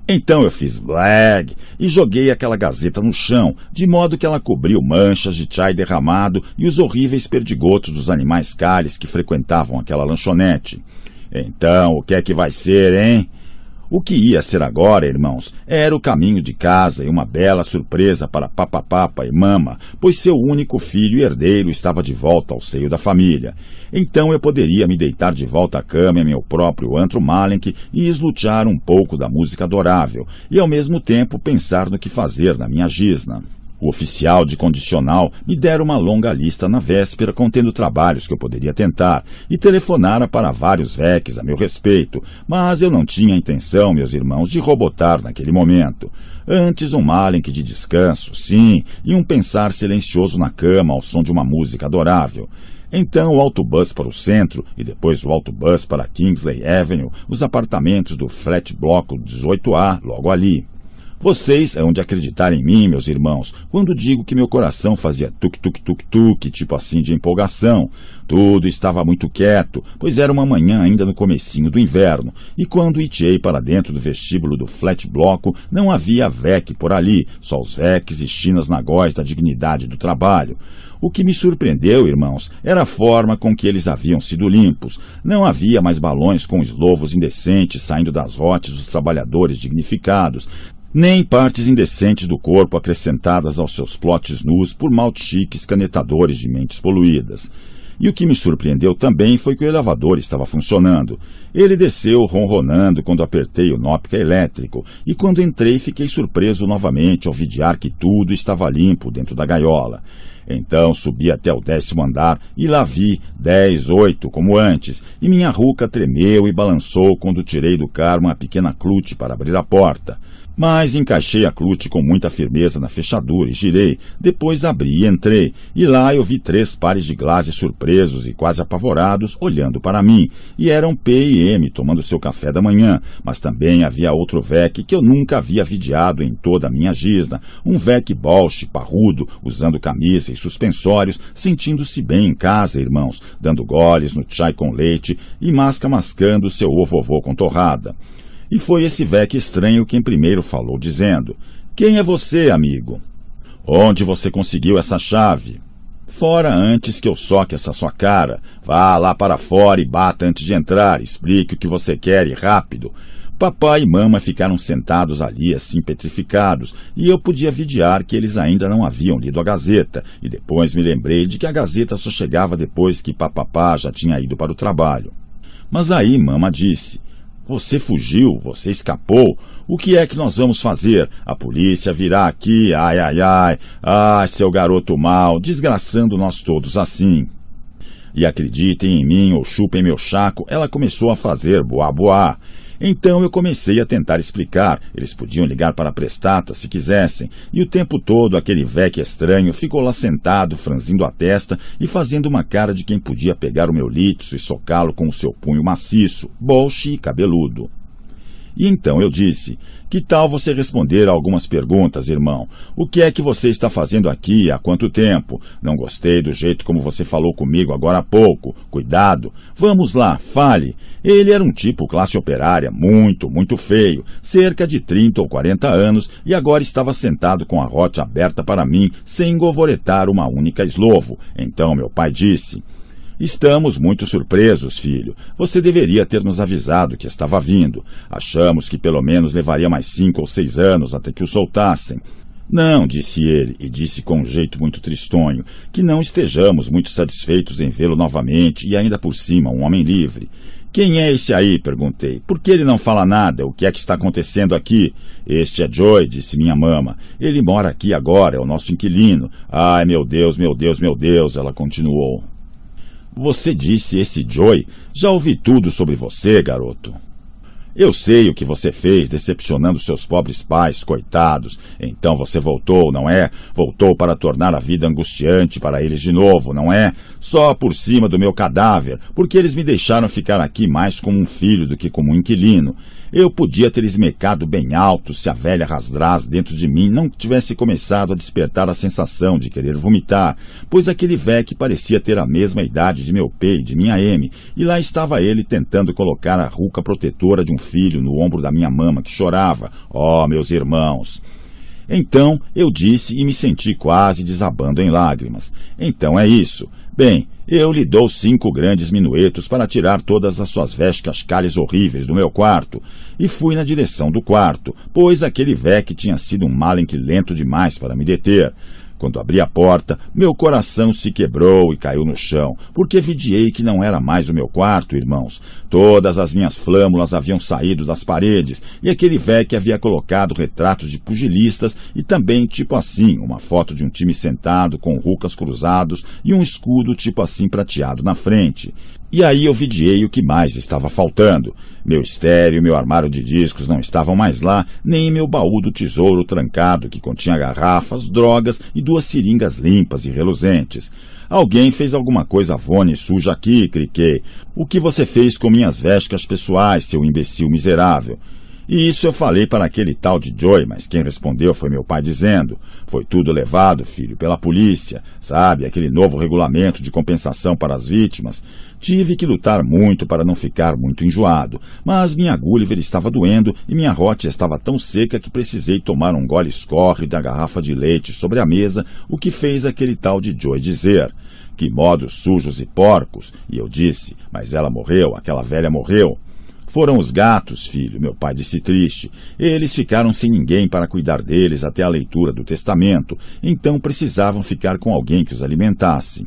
Então eu fiz blag e joguei aquela gazeta no chão, de modo que ela cobriu manchas de chai derramado e os horríveis perdigotos dos animais cálices que frequentavam aquela lanchonete. Então, o que é que vai ser, hein? O que ia ser agora, irmãos, era o caminho de casa e uma bela surpresa para papapapa e mama, pois seu único filho e herdeiro estava de volta ao seio da família. Então eu poderia me deitar de volta à cama em meu próprio antro Malenk e eslutear um pouco da música adorável, e ao mesmo tempo pensar no que fazer na minha gisna. O oficial de condicional me dera uma longa lista na véspera contendo trabalhos que eu poderia tentar e telefonara para vários VECs a meu respeito, mas eu não tinha intenção, meus irmãos, de robotar naquele momento. Antes um malenque de descanso, sim, e um pensar silencioso na cama ao som de uma música adorável. Então o autobus para o centro e depois o autobus para Kingsley Avenue, os apartamentos do flat bloco 18A, logo ali. Vocês é onde acreditar em mim, meus irmãos, quando digo que meu coração fazia tuk-tuk-tuk-tuk, tipo assim de empolgação. Tudo estava muito quieto, pois era uma manhã ainda no comecinho do inverno, e quando itiei para dentro do vestíbulo do flat bloco, não havia VEC por ali, só os VECs e chinas nagóis da dignidade do trabalho. O que me surpreendeu, irmãos, era a forma com que eles haviam sido limpos. Não havia mais balões com eslovos indecentes saindo das rotes dos trabalhadores dignificados nem partes indecentes do corpo acrescentadas aos seus plotes nus por malchiques canetadores de mentes poluídas. E o que me surpreendeu também foi que o elevador estava funcionando. Ele desceu ronronando quando apertei o nópica elétrico, e quando entrei fiquei surpreso novamente ao vidiar que tudo estava limpo dentro da gaiola. Então subi até o décimo andar e lá vi dez, oito, como antes, e minha ruca tremeu e balançou quando tirei do carmo a pequena clute para abrir a porta. Mas encaixei a clute com muita firmeza na fechadura e girei. Depois abri e entrei. E lá eu vi três pares de glazes surpresos e quase apavorados olhando para mim. E eram P e M tomando seu café da manhã. Mas também havia outro VEC que eu nunca havia videado em toda a minha gisna. Um VEC bolche, parrudo, usando camisa e suspensórios, sentindo-se bem em casa, irmãos, dando goles no chai com leite e masca mascando seu ovovô com torrada. E foi esse Vec estranho quem primeiro falou, dizendo: Quem é você, amigo? Onde você conseguiu essa chave? Fora antes que eu soque essa sua cara. Vá lá para fora e bata antes de entrar. Explique o que você quer e rápido. Papai e mama ficaram sentados ali, assim petrificados, e eu podia vidiar que eles ainda não haviam lido a Gazeta, e depois me lembrei de que a Gazeta só chegava depois que papapá já tinha ido para o trabalho. Mas aí mama disse: você fugiu, você escapou. O que é que nós vamos fazer? A polícia virá aqui, ai, ai, ai, ai, seu garoto mau, desgraçando nós todos assim. E acreditem em mim ou chupem meu chaco, ela começou a fazer boa boa. Então eu comecei a tentar explicar. Eles podiam ligar para a prestata se quisessem. E o tempo todo aquele vec estranho ficou lá sentado, franzindo a testa e fazendo uma cara de quem podia pegar o meu litso e socá-lo com o seu punho maciço, bolche e cabeludo. E então eu disse: Que tal você responder a algumas perguntas, irmão? O que é que você está fazendo aqui? Há quanto tempo? Não gostei do jeito como você falou comigo agora há pouco. Cuidado. Vamos lá, fale. Ele era um tipo classe operária, muito, muito feio, cerca de 30 ou 40 anos, e agora estava sentado com a rote aberta para mim, sem govoretar uma única eslovo. Então meu pai disse. Estamos muito surpresos, filho. Você deveria ter nos avisado que estava vindo. Achamos que pelo menos levaria mais cinco ou seis anos até que o soltassem. Não, disse ele, e disse com um jeito muito tristonho, que não estejamos muito satisfeitos em vê-lo novamente e ainda por cima um homem livre. Quem é esse aí? perguntei. Por que ele não fala nada? O que é que está acontecendo aqui? Este é Joy, disse minha mama. Ele mora aqui agora, é o nosso inquilino. Ai, meu Deus, meu Deus, meu Deus, ela continuou. Você disse esse Joy. Já ouvi tudo sobre você, garoto. Eu sei o que você fez, decepcionando seus pobres pais, coitados. Então você voltou, não é? Voltou para tornar a vida angustiante para eles de novo, não é? Só por cima do meu cadáver, porque eles me deixaram ficar aqui mais como um filho do que como um inquilino. Eu podia ter esmecado bem alto se a velha rasdraz dentro de mim não tivesse começado a despertar a sensação de querer vomitar, pois aquele VEC parecia ter a mesma idade de meu P e de minha M, e lá estava ele tentando colocar a ruca protetora de um filho no ombro da minha mama que chorava. Oh, meus irmãos! Então eu disse e me senti quase desabando em lágrimas. Então é isso. Bem, eu lhe dou cinco grandes minuetos para tirar todas as suas vescas cales horríveis do meu quarto, e fui na direção do quarto, pois aquele que tinha sido um lento demais para me deter, quando abri a porta, meu coração se quebrou e caiu no chão, porque vidiei que não era mais o meu quarto, irmãos. Todas as minhas flâmulas haviam saído das paredes, e aquele velho havia colocado retratos de pugilistas e também, tipo assim, uma foto de um time sentado com rucas cruzados e um escudo tipo assim prateado na frente. E aí eu vidiei o que mais estava faltando. Meu estéreo, meu armário de discos não estavam mais lá, nem meu baú do tesouro trancado, que continha garrafas, drogas e duas seringas limpas e reluzentes. Alguém fez alguma coisa e suja aqui, criquei. O que você fez com minhas vescas pessoais, seu imbecil miserável? E isso eu falei para aquele tal de Joy, mas quem respondeu foi meu pai dizendo: Foi tudo levado, filho, pela polícia, sabe, aquele novo regulamento de compensação para as vítimas. Tive que lutar muito para não ficar muito enjoado, mas minha Gulliver estava doendo e minha rote estava tão seca que precisei tomar um gole escorre da garrafa de leite sobre a mesa, o que fez aquele tal de Joy dizer. Que modos sujos e porcos! E eu disse, mas ela morreu, aquela velha morreu. Foram os gatos, filho, meu pai disse triste. Eles ficaram sem ninguém para cuidar deles até a leitura do testamento, então precisavam ficar com alguém que os alimentasse.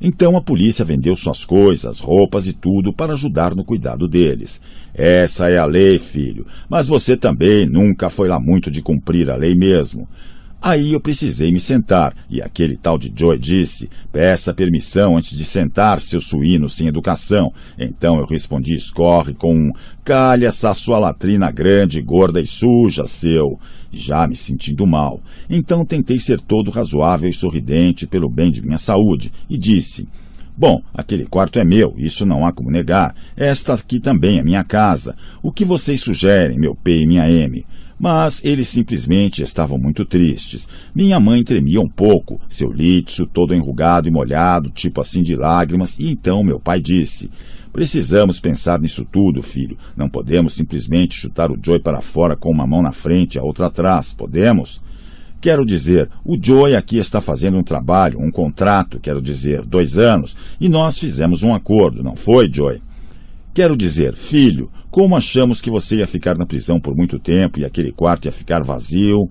Então a polícia vendeu suas coisas, roupas e tudo para ajudar no cuidado deles. Essa é a lei, filho, mas você também nunca foi lá muito de cumprir a lei mesmo. Aí eu precisei me sentar, e aquele tal de Joy disse: Peça permissão antes de sentar, seu suíno sem educação. Então eu respondi escorre com um: Calha essa sua latrina grande, gorda e suja, seu. Já me sentindo mal. Então tentei ser todo razoável e sorridente pelo bem de minha saúde, e disse: Bom, aquele quarto é meu, isso não há como negar. Esta aqui também é minha casa. O que vocês sugerem, meu P e minha M? Mas eles simplesmente estavam muito tristes. Minha mãe tremia um pouco, seu litso todo enrugado e molhado, tipo assim de lágrimas, e então meu pai disse: Precisamos pensar nisso tudo, filho. Não podemos simplesmente chutar o Joy para fora com uma mão na frente e a outra atrás, podemos? Quero dizer, o Joy aqui está fazendo um trabalho, um contrato, quero dizer, dois anos, e nós fizemos um acordo, não foi, Joy? Quero dizer, filho, como achamos que você ia ficar na prisão por muito tempo e aquele quarto ia ficar vazio?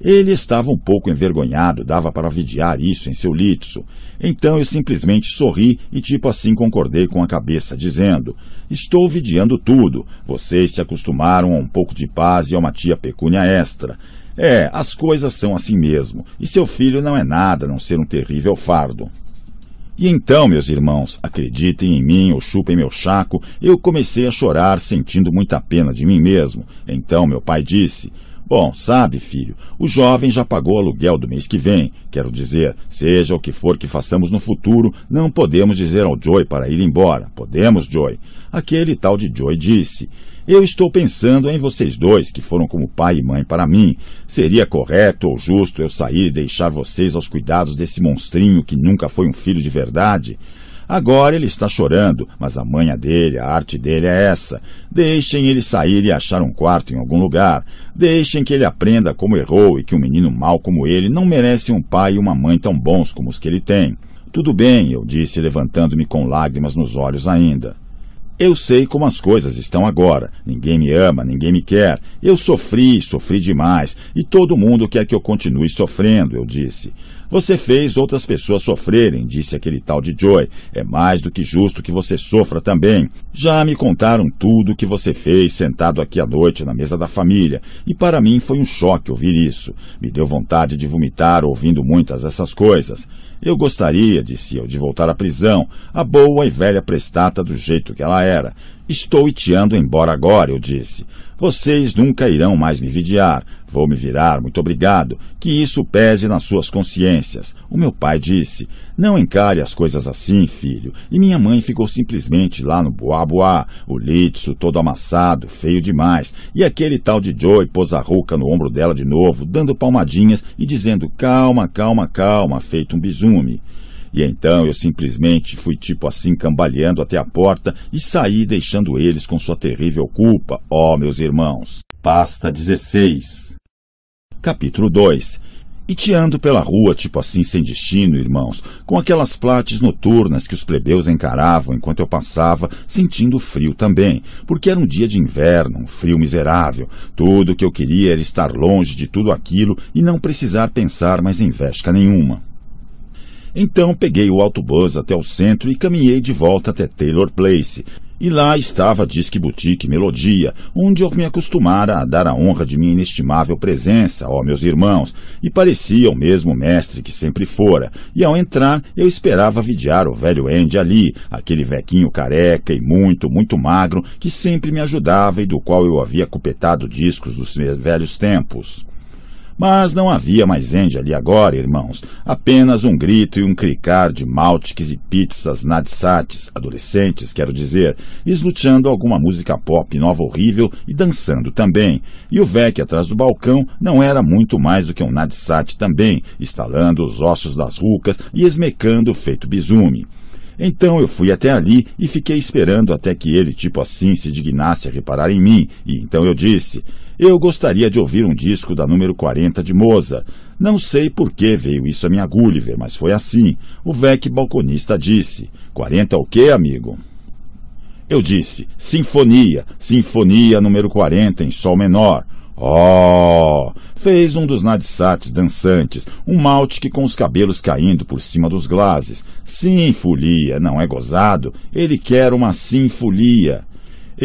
Ele estava um pouco envergonhado, dava para vidiar isso em seu litso. Então eu simplesmente sorri e tipo assim concordei com a cabeça, dizendo: Estou vidiando tudo. Vocês se acostumaram a um pouco de paz e a uma tia pecúnia extra. É, as coisas são assim mesmo, e seu filho não é nada a não ser um terrível fardo. E então, meus irmãos, acreditem em mim ou chupem meu chaco, eu comecei a chorar, sentindo muita pena de mim mesmo. Então meu pai disse: Bom, sabe, filho, o jovem já pagou o aluguel do mês que vem. Quero dizer, seja o que for que façamos no futuro, não podemos dizer ao Joy para ir embora. Podemos, Joy? Aquele tal de Joy disse: eu estou pensando em vocês dois, que foram como pai e mãe para mim. Seria correto ou justo eu sair e deixar vocês aos cuidados desse monstrinho que nunca foi um filho de verdade? Agora ele está chorando, mas a manha dele, a arte dele é essa. Deixem ele sair e achar um quarto em algum lugar. Deixem que ele aprenda como errou e que um menino mau como ele não merece um pai e uma mãe tão bons como os que ele tem. Tudo bem, eu disse, levantando-me com lágrimas nos olhos ainda. Eu sei como as coisas estão agora. Ninguém me ama, ninguém me quer. Eu sofri, sofri demais, e todo mundo quer que eu continue sofrendo, eu disse. Você fez outras pessoas sofrerem, disse aquele tal de Joy. É mais do que justo que você sofra também. Já me contaram tudo o que você fez sentado aqui à noite na mesa da família, e para mim foi um choque ouvir isso. Me deu vontade de vomitar ouvindo muitas dessas coisas. Eu gostaria, disse eu, de voltar à prisão, a boa e velha prestata do jeito que ela era. Estou iteando embora agora, eu disse. Vocês nunca irão mais me vidiar. Vou me virar, muito obrigado. Que isso pese nas suas consciências. O meu pai disse: Não encare as coisas assim, filho. E minha mãe ficou simplesmente lá no boá-boá, o litso todo amassado, feio demais. E aquele tal de Joey pôs a ruca no ombro dela de novo, dando palmadinhas e dizendo: Calma, calma, calma, feito um bizume. E então eu simplesmente fui tipo assim cambaleando até a porta e saí deixando eles com sua terrível culpa, ó oh, meus irmãos. Pasta 16. Capítulo 2 ando pela rua, tipo assim, sem destino, irmãos, com aquelas plates noturnas que os plebeus encaravam enquanto eu passava, sentindo frio também, porque era um dia de inverno, um frio miserável. Tudo o que eu queria era estar longe de tudo aquilo e não precisar pensar mais em vesca nenhuma. Então peguei o autobus até o centro e caminhei de volta até Taylor Place. E lá estava Disque Boutique Melodia, onde eu me acostumara a dar a honra de minha inestimável presença, ó meus irmãos, e parecia o mesmo mestre que sempre fora, e ao entrar eu esperava vidiar o velho Andy ali, aquele vequinho careca e muito, muito magro, que sempre me ajudava e do qual eu havia cupetado discos dos meus velhos tempos. Mas não havia mais Andy ali agora, irmãos. Apenas um grito e um cricar de maltiques e pizzas nadsates, adolescentes, quero dizer, esluteando alguma música pop nova horrível e dançando também. E o Vec atrás do balcão não era muito mais do que um nadsat também, estalando os ossos das rucas e esmecando feito bizume. Então eu fui até ali e fiquei esperando até que ele, tipo assim, se dignasse a reparar em mim, e então eu disse: eu gostaria de ouvir um disco da número 40 de Moza. Não sei por que veio isso a minha Gulliver, mas foi assim. O Vec balconista disse. 40 é o quê, amigo? Eu disse, sinfonia, sinfonia número 40 em sol menor. Oh! Fez um dos nadissates dançantes, um malte que com os cabelos caindo por cima dos glazes. Sinfolia, não é gozado? Ele quer uma sinfolia.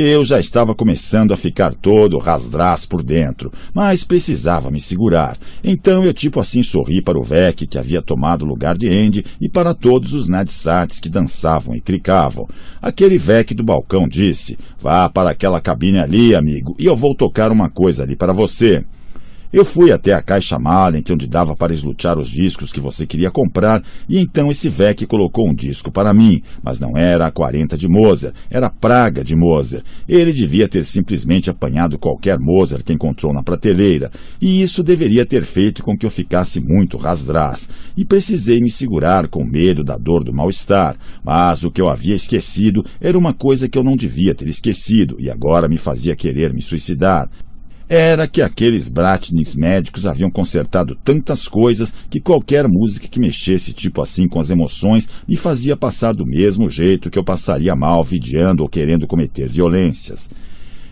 Eu já estava começando a ficar todo rasdras por dentro, mas precisava me segurar. Então eu tipo assim sorri para o Vec, que havia tomado o lugar de Andy, e para todos os nadsats que dançavam e clicavam. Aquele Vec do balcão disse, vá para aquela cabine ali, amigo, e eu vou tocar uma coisa ali para você. Eu fui até a caixa Malent, onde dava para eslutear os discos que você queria comprar, e então esse VEC colocou um disco para mim, mas não era a 40 de Mozart, era Praga de Mozart. Ele devia ter simplesmente apanhado qualquer Mozart que encontrou na prateleira, e isso deveria ter feito com que eu ficasse muito rasdras, e precisei me segurar com medo da dor do mal-estar, mas o que eu havia esquecido era uma coisa que eu não devia ter esquecido, e agora me fazia querer me suicidar. Era que aqueles Bratniks médicos haviam consertado tantas coisas que qualquer música que mexesse tipo assim com as emoções me fazia passar do mesmo jeito que eu passaria mal vidiando ou querendo cometer violências.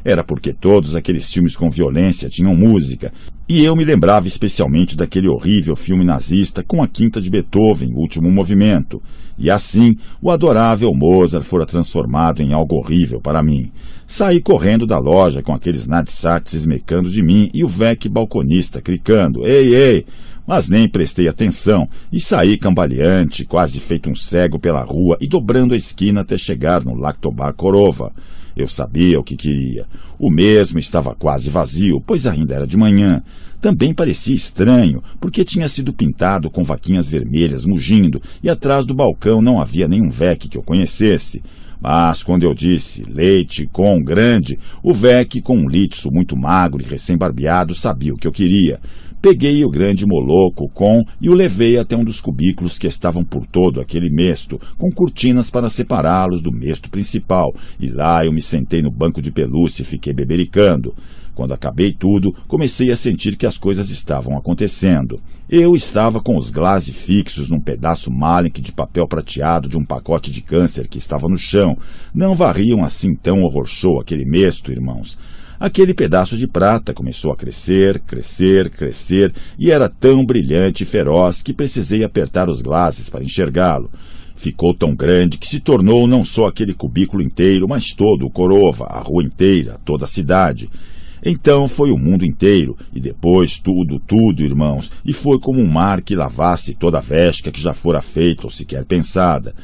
Era porque todos aqueles filmes com violência tinham música, e eu me lembrava especialmente daquele horrível filme nazista com a Quinta de Beethoven, Último Movimento. E assim, o adorável Mozart fora transformado em algo horrível para mim. Saí correndo da loja com aqueles nadsats esmecando de mim e o vec balconista clicando Ei, ei! Mas nem prestei atenção e saí cambaleante, quase feito um cego pela rua e dobrando a esquina até chegar no Lactobar Corova. Eu sabia o que queria. O mesmo estava quase vazio, pois ainda era de manhã. Também parecia estranho, porque tinha sido pintado com vaquinhas vermelhas mugindo e atrás do balcão não havia nenhum vec que eu conhecesse. Mas quando eu disse leite com grande, o Vec, com um litso muito magro e recém-barbeado, sabia o que eu queria. Peguei o grande moloco com e o levei até um dos cubículos que estavam por todo aquele mesto, com cortinas para separá-los do mesto principal, e lá eu me sentei no banco de pelúcia e fiquei bebericando. Quando acabei tudo, comecei a sentir que as coisas estavam acontecendo. Eu estava com os glase fixos num pedaço malenque de papel prateado de um pacote de câncer que estava no chão. Não varriam assim tão horror show aquele mesto, irmãos. Aquele pedaço de prata começou a crescer, crescer, crescer, e era tão brilhante e feroz que precisei apertar os glasses para enxergá-lo. Ficou tão grande que se tornou não só aquele cubículo inteiro, mas todo o Corova, a rua inteira, toda a cidade. Então foi o mundo inteiro, e depois tudo, tudo, irmãos, e foi como um mar que lavasse toda a vesca que já fora feita ou sequer pensada.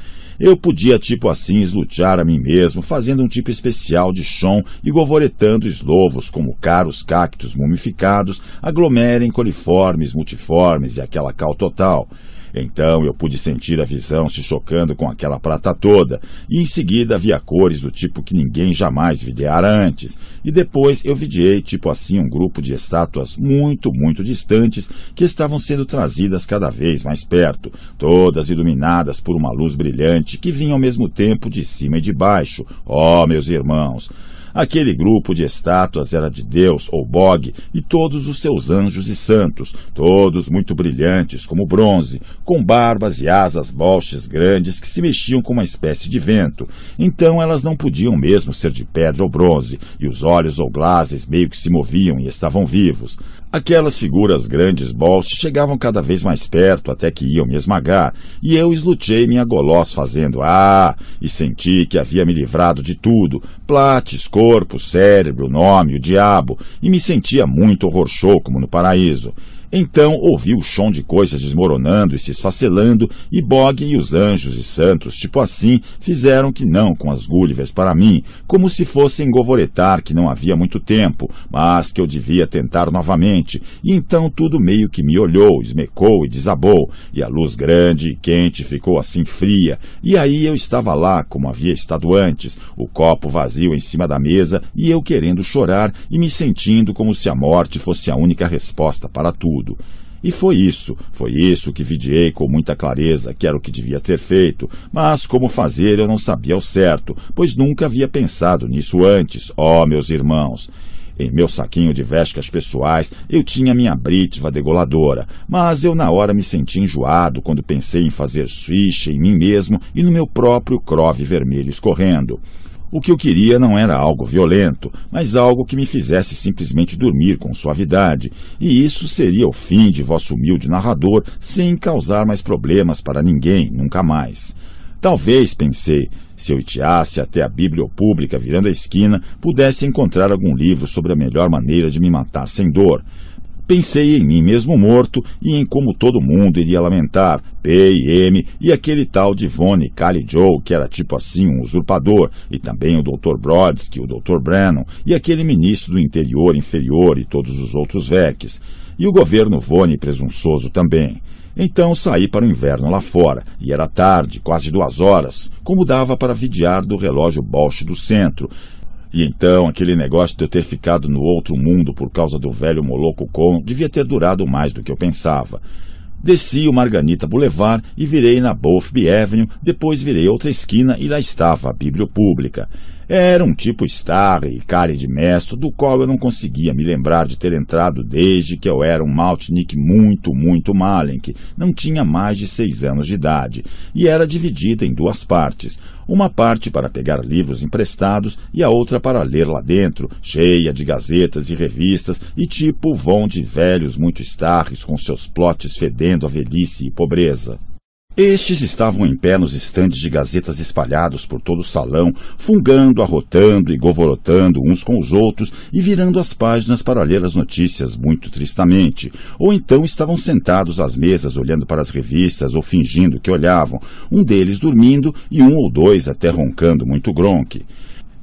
Eu podia, tipo assim, eslutear a mim mesmo, fazendo um tipo especial de chão e govoretando eslovos como caros cactos mumificados, aglomerem coliformes, multiformes e aquela cal total. Então eu pude sentir a visão se chocando com aquela prata toda, e em seguida via cores do tipo que ninguém jamais videara antes, e depois eu vidiei tipo assim um grupo de estátuas muito, muito distantes que estavam sendo trazidas cada vez mais perto, todas iluminadas por uma luz brilhante que vinha ao mesmo tempo de cima e de baixo. Oh, meus irmãos! Aquele grupo de estátuas era de Deus, ou Bog, e todos os seus anjos e santos, todos muito brilhantes, como bronze, com barbas e asas bolches grandes que se mexiam com uma espécie de vento. Então elas não podiam mesmo ser de pedra ou bronze, e os olhos ou blases meio que se moviam e estavam vivos. Aquelas figuras grandes bolsas, chegavam cada vez mais perto até que iam me esmagar, e eu eslutei minha golós fazendo ah, e senti que havia me livrado de tudo, plates, corpo, cérebro, nome, o diabo, e me sentia muito horror show como no paraíso. Então ouvi o chão de coisas desmoronando e se esfacelando, e Bog e os anjos e santos, tipo assim, fizeram que não com as Gulliveres para mim, como se fossem govoretar que não havia muito tempo, mas que eu devia tentar novamente, e então tudo meio que me olhou, esmecou e desabou, e a luz grande e quente ficou assim fria, e aí eu estava lá como havia estado antes, o copo vazio em cima da mesa, e eu querendo chorar e me sentindo como se a morte fosse a única resposta para tudo tudo. E foi isso, foi isso que vidiei com muita clareza, que era o que devia ter feito, mas como fazer eu não sabia ao certo, pois nunca havia pensado nisso antes, ó oh, meus irmãos. Em meu saquinho de vescas pessoais, eu tinha minha britva degoladora, mas eu na hora me senti enjoado quando pensei em fazer swish em mim mesmo e no meu próprio crove vermelho escorrendo. O que eu queria não era algo violento, mas algo que me fizesse simplesmente dormir com suavidade, e isso seria o fim de vosso humilde narrador, sem causar mais problemas para ninguém, nunca mais. Talvez, pensei, se eu iteasse até a Bíblia Pública virando a esquina, pudesse encontrar algum livro sobre a melhor maneira de me matar sem dor. Pensei em mim mesmo morto e em como todo mundo iria lamentar P e M e aquele tal de Vone Cali Joe, que era tipo assim um usurpador, e também o Dr. Brodsky, o Dr. Brennan, e aquele ministro do interior inferior e todos os outros vecs. E o governo Vone presunçoso também. Então saí para o inverno lá fora, e era tarde, quase duas horas, como dava para vidiar do relógio Bosch do centro, e então aquele negócio de eu ter ficado no outro mundo por causa do velho Moloco Con devia ter durado mais do que eu pensava. Desci o Marganita Boulevard e virei na Bolfby Avenue, depois virei outra esquina e lá estava a Bíblia Pública. Era um tipo estarra e care de mestre, do qual eu não conseguia me lembrar de ter entrado desde que eu era um maltnik muito, muito malenque, não tinha mais de seis anos de idade, e era dividida em duas partes, uma parte para pegar livros emprestados e a outra para ler lá dentro, cheia de gazetas e revistas e tipo vão de velhos muito estarres com seus plotes fedendo a velhice e pobreza. Estes estavam em pé nos estandes de gazetas espalhados por todo o salão, fungando, arrotando e govorotando uns com os outros e virando as páginas para ler as notícias muito tristamente. Ou então estavam sentados às mesas olhando para as revistas ou fingindo que olhavam, um deles dormindo e um ou dois até roncando muito gronque.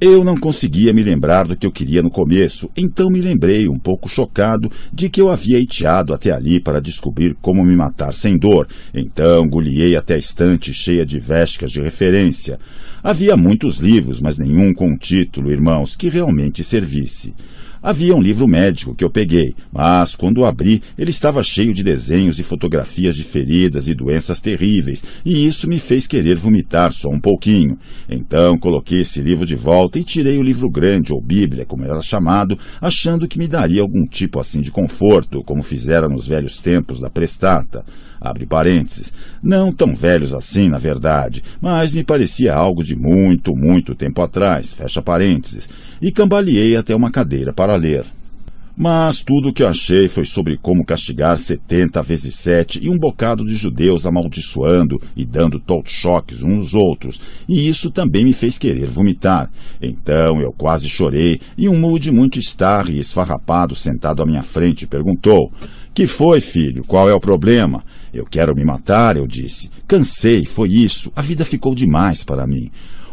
Eu não conseguia me lembrar do que eu queria no começo, então me lembrei, um pouco chocado, de que eu havia iteado até ali para descobrir como me matar sem dor. Então gulhei até a estante cheia de vésperas de referência. Havia muitos livros, mas nenhum com um título, irmãos, que realmente servisse. Havia um livro médico que eu peguei, mas quando o abri, ele estava cheio de desenhos e fotografias de feridas e doenças terríveis, e isso me fez querer vomitar só um pouquinho. Então coloquei esse livro de volta e tirei o livro grande, ou Bíblia, como era chamado, achando que me daria algum tipo assim de conforto, como fizera nos velhos tempos da prestata. Abre parênteses. Não tão velhos assim, na verdade, mas me parecia algo de muito, muito tempo atrás. Fecha parênteses e cambaleei até uma cadeira para ler. Mas tudo o que achei foi sobre como castigar setenta vezes sete e um bocado de judeus amaldiçoando e dando tolt-choques uns aos outros, e isso também me fez querer vomitar. Então eu quase chorei, e um mude muito estarre e esfarrapado sentado à minha frente perguntou: Que foi, filho? Qual é o problema? Eu quero me matar, eu disse. Cansei, foi isso. A vida ficou demais para mim.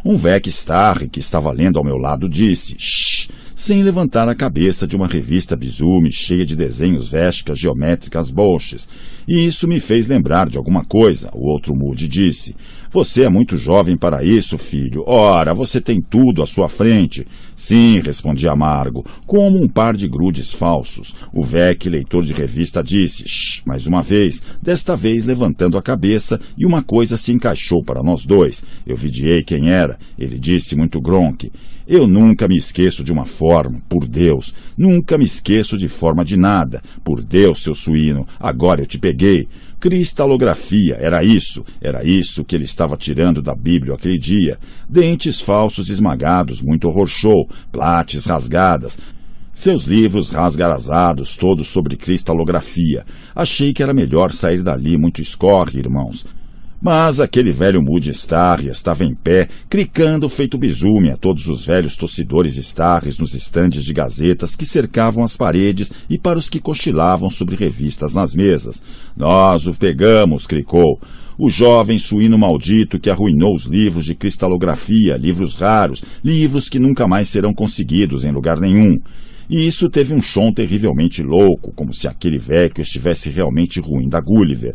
Um velho star que estava lendo ao meu lado, disse: Shh! sem levantar a cabeça de uma revista bizume cheia de desenhos vésticas geométricas bolches. E isso me fez lembrar de alguma coisa, o outro Moody disse. Você é muito jovem para isso, filho. Ora, você tem tudo à sua frente. Sim, respondia Amargo, como um par de grudes falsos. O VEC, leitor de revista, disse, mais uma vez, desta vez levantando a cabeça, e uma coisa se encaixou para nós dois. Eu vidiei quem era. Ele disse muito gronque. Eu nunca me esqueço de uma forma, por Deus. Nunca me esqueço de forma de nada. Por Deus, seu suíno, agora eu te peguei. Cristalografia, era isso, era isso que ele estava tirando da Bíblia aquele dia. Dentes falsos esmagados, muito horror show, plates rasgadas, seus livros rasgarazados, todos sobre cristalografia. Achei que era melhor sair dali muito escorre, irmãos. Mas aquele velho Moody Starry estava em pé, cricando feito besume a todos os velhos tossidores Starres nos estandes de gazetas que cercavam as paredes e para os que cochilavam sobre revistas nas mesas. Nós o pegamos, cricou. O jovem suíno maldito que arruinou os livros de cristalografia, livros raros, livros que nunca mais serão conseguidos em lugar nenhum. E isso teve um chão terrivelmente louco, como se aquele velho estivesse realmente ruim da Gulliver.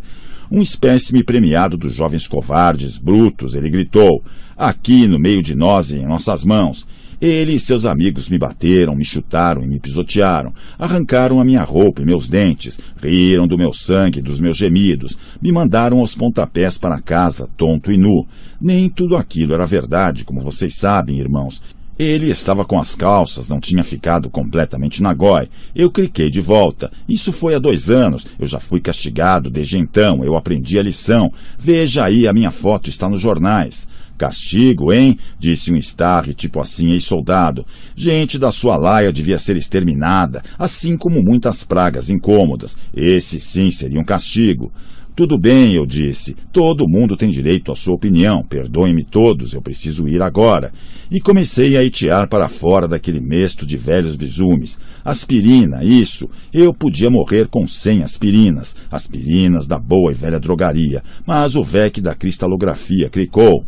Um espécime premiado dos jovens covardes, brutos, ele gritou. Aqui, no meio de nós, e em nossas mãos. Ele e seus amigos me bateram, me chutaram e me pisotearam, arrancaram a minha roupa e meus dentes, riram do meu sangue e dos meus gemidos, me mandaram aos pontapés para casa, tonto e nu. Nem tudo aquilo era verdade, como vocês sabem, irmãos. Ele estava com as calças, não tinha ficado completamente na goi. Eu cliquei de volta. Isso foi há dois anos. Eu já fui castigado desde então. Eu aprendi a lição. Veja aí, a minha foto está nos jornais. Castigo, hein? Disse um estarre, tipo assim, ex-soldado. Gente da sua laia devia ser exterminada, assim como muitas pragas incômodas. Esse sim seria um castigo. Tudo bem, eu disse. Todo mundo tem direito à sua opinião. Perdoem-me todos, eu preciso ir agora. E comecei a itear para fora daquele mesto de velhos bisumes. Aspirina, isso. Eu podia morrer com cem aspirinas. Aspirinas da boa e velha drogaria. Mas o VEC da cristalografia clicou.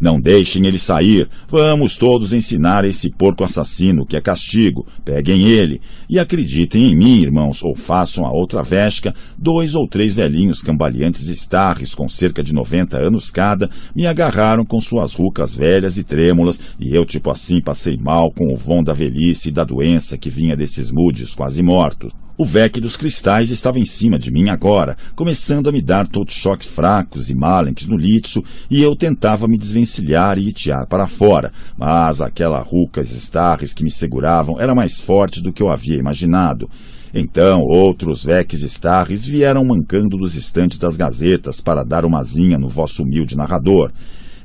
Não deixem ele sair. Vamos todos ensinar esse porco assassino que é castigo. Peguem ele. E acreditem em mim, irmãos, ou façam a outra vesca. Dois ou três velhinhos cambaleantes estarres, com cerca de noventa anos cada, me agarraram com suas rucas velhas e trêmulas, e eu, tipo assim, passei mal com o vão da velhice e da doença que vinha desses mudes quase mortos. O VEC dos cristais estava em cima de mim agora, começando a me dar todos choques fracos e malentes no litso, e eu tentava me desvencilhar e itear para fora, mas aquela ruca e estarres que me seguravam era mais forte do que eu havia imaginado. Então, outros veques estarres vieram mancando dos estantes das gazetas para dar uma zinha no vosso humilde narrador.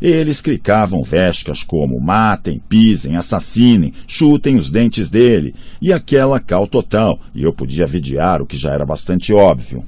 Eles clicavam vescas como matem, pisem, assassinem, chutem os dentes dele, e aquela cal total, e eu podia vidiar o que já era bastante óbvio.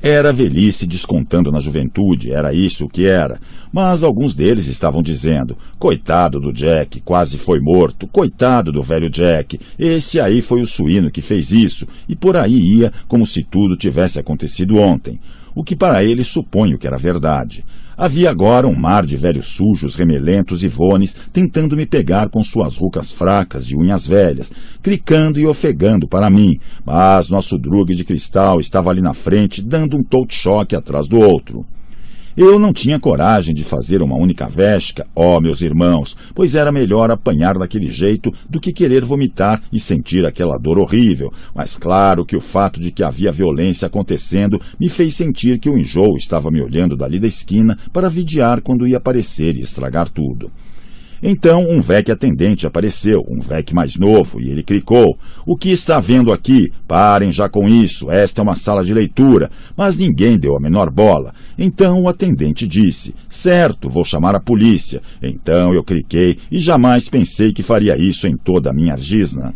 Era velhice descontando na juventude, era isso o que era. Mas alguns deles estavam dizendo: coitado do Jack, quase foi morto, coitado do velho Jack, esse aí foi o suíno que fez isso, e por aí ia como se tudo tivesse acontecido ontem. O que para eles suponho que era verdade. Havia agora um mar de velhos sujos, remelentos e vones tentando me pegar com suas rucas fracas e unhas velhas, clicando e ofegando para mim, mas nosso drug de cristal estava ali na frente dando um touch choque atrás do outro. Eu não tinha coragem de fazer uma única vesca, ó oh, meus irmãos, pois era melhor apanhar daquele jeito do que querer vomitar e sentir aquela dor horrível. Mas claro que o fato de que havia violência acontecendo me fez sentir que o enjoo estava me olhando dali da esquina para vidiar quando ia aparecer e estragar tudo. Então um VEC atendente apareceu, um VEC mais novo, e ele clicou. O que está vendo aqui? Parem já com isso, esta é uma sala de leitura. Mas ninguém deu a menor bola. Então o atendente disse: Certo, vou chamar a polícia. Então eu cliquei e jamais pensei que faria isso em toda a minha gisna.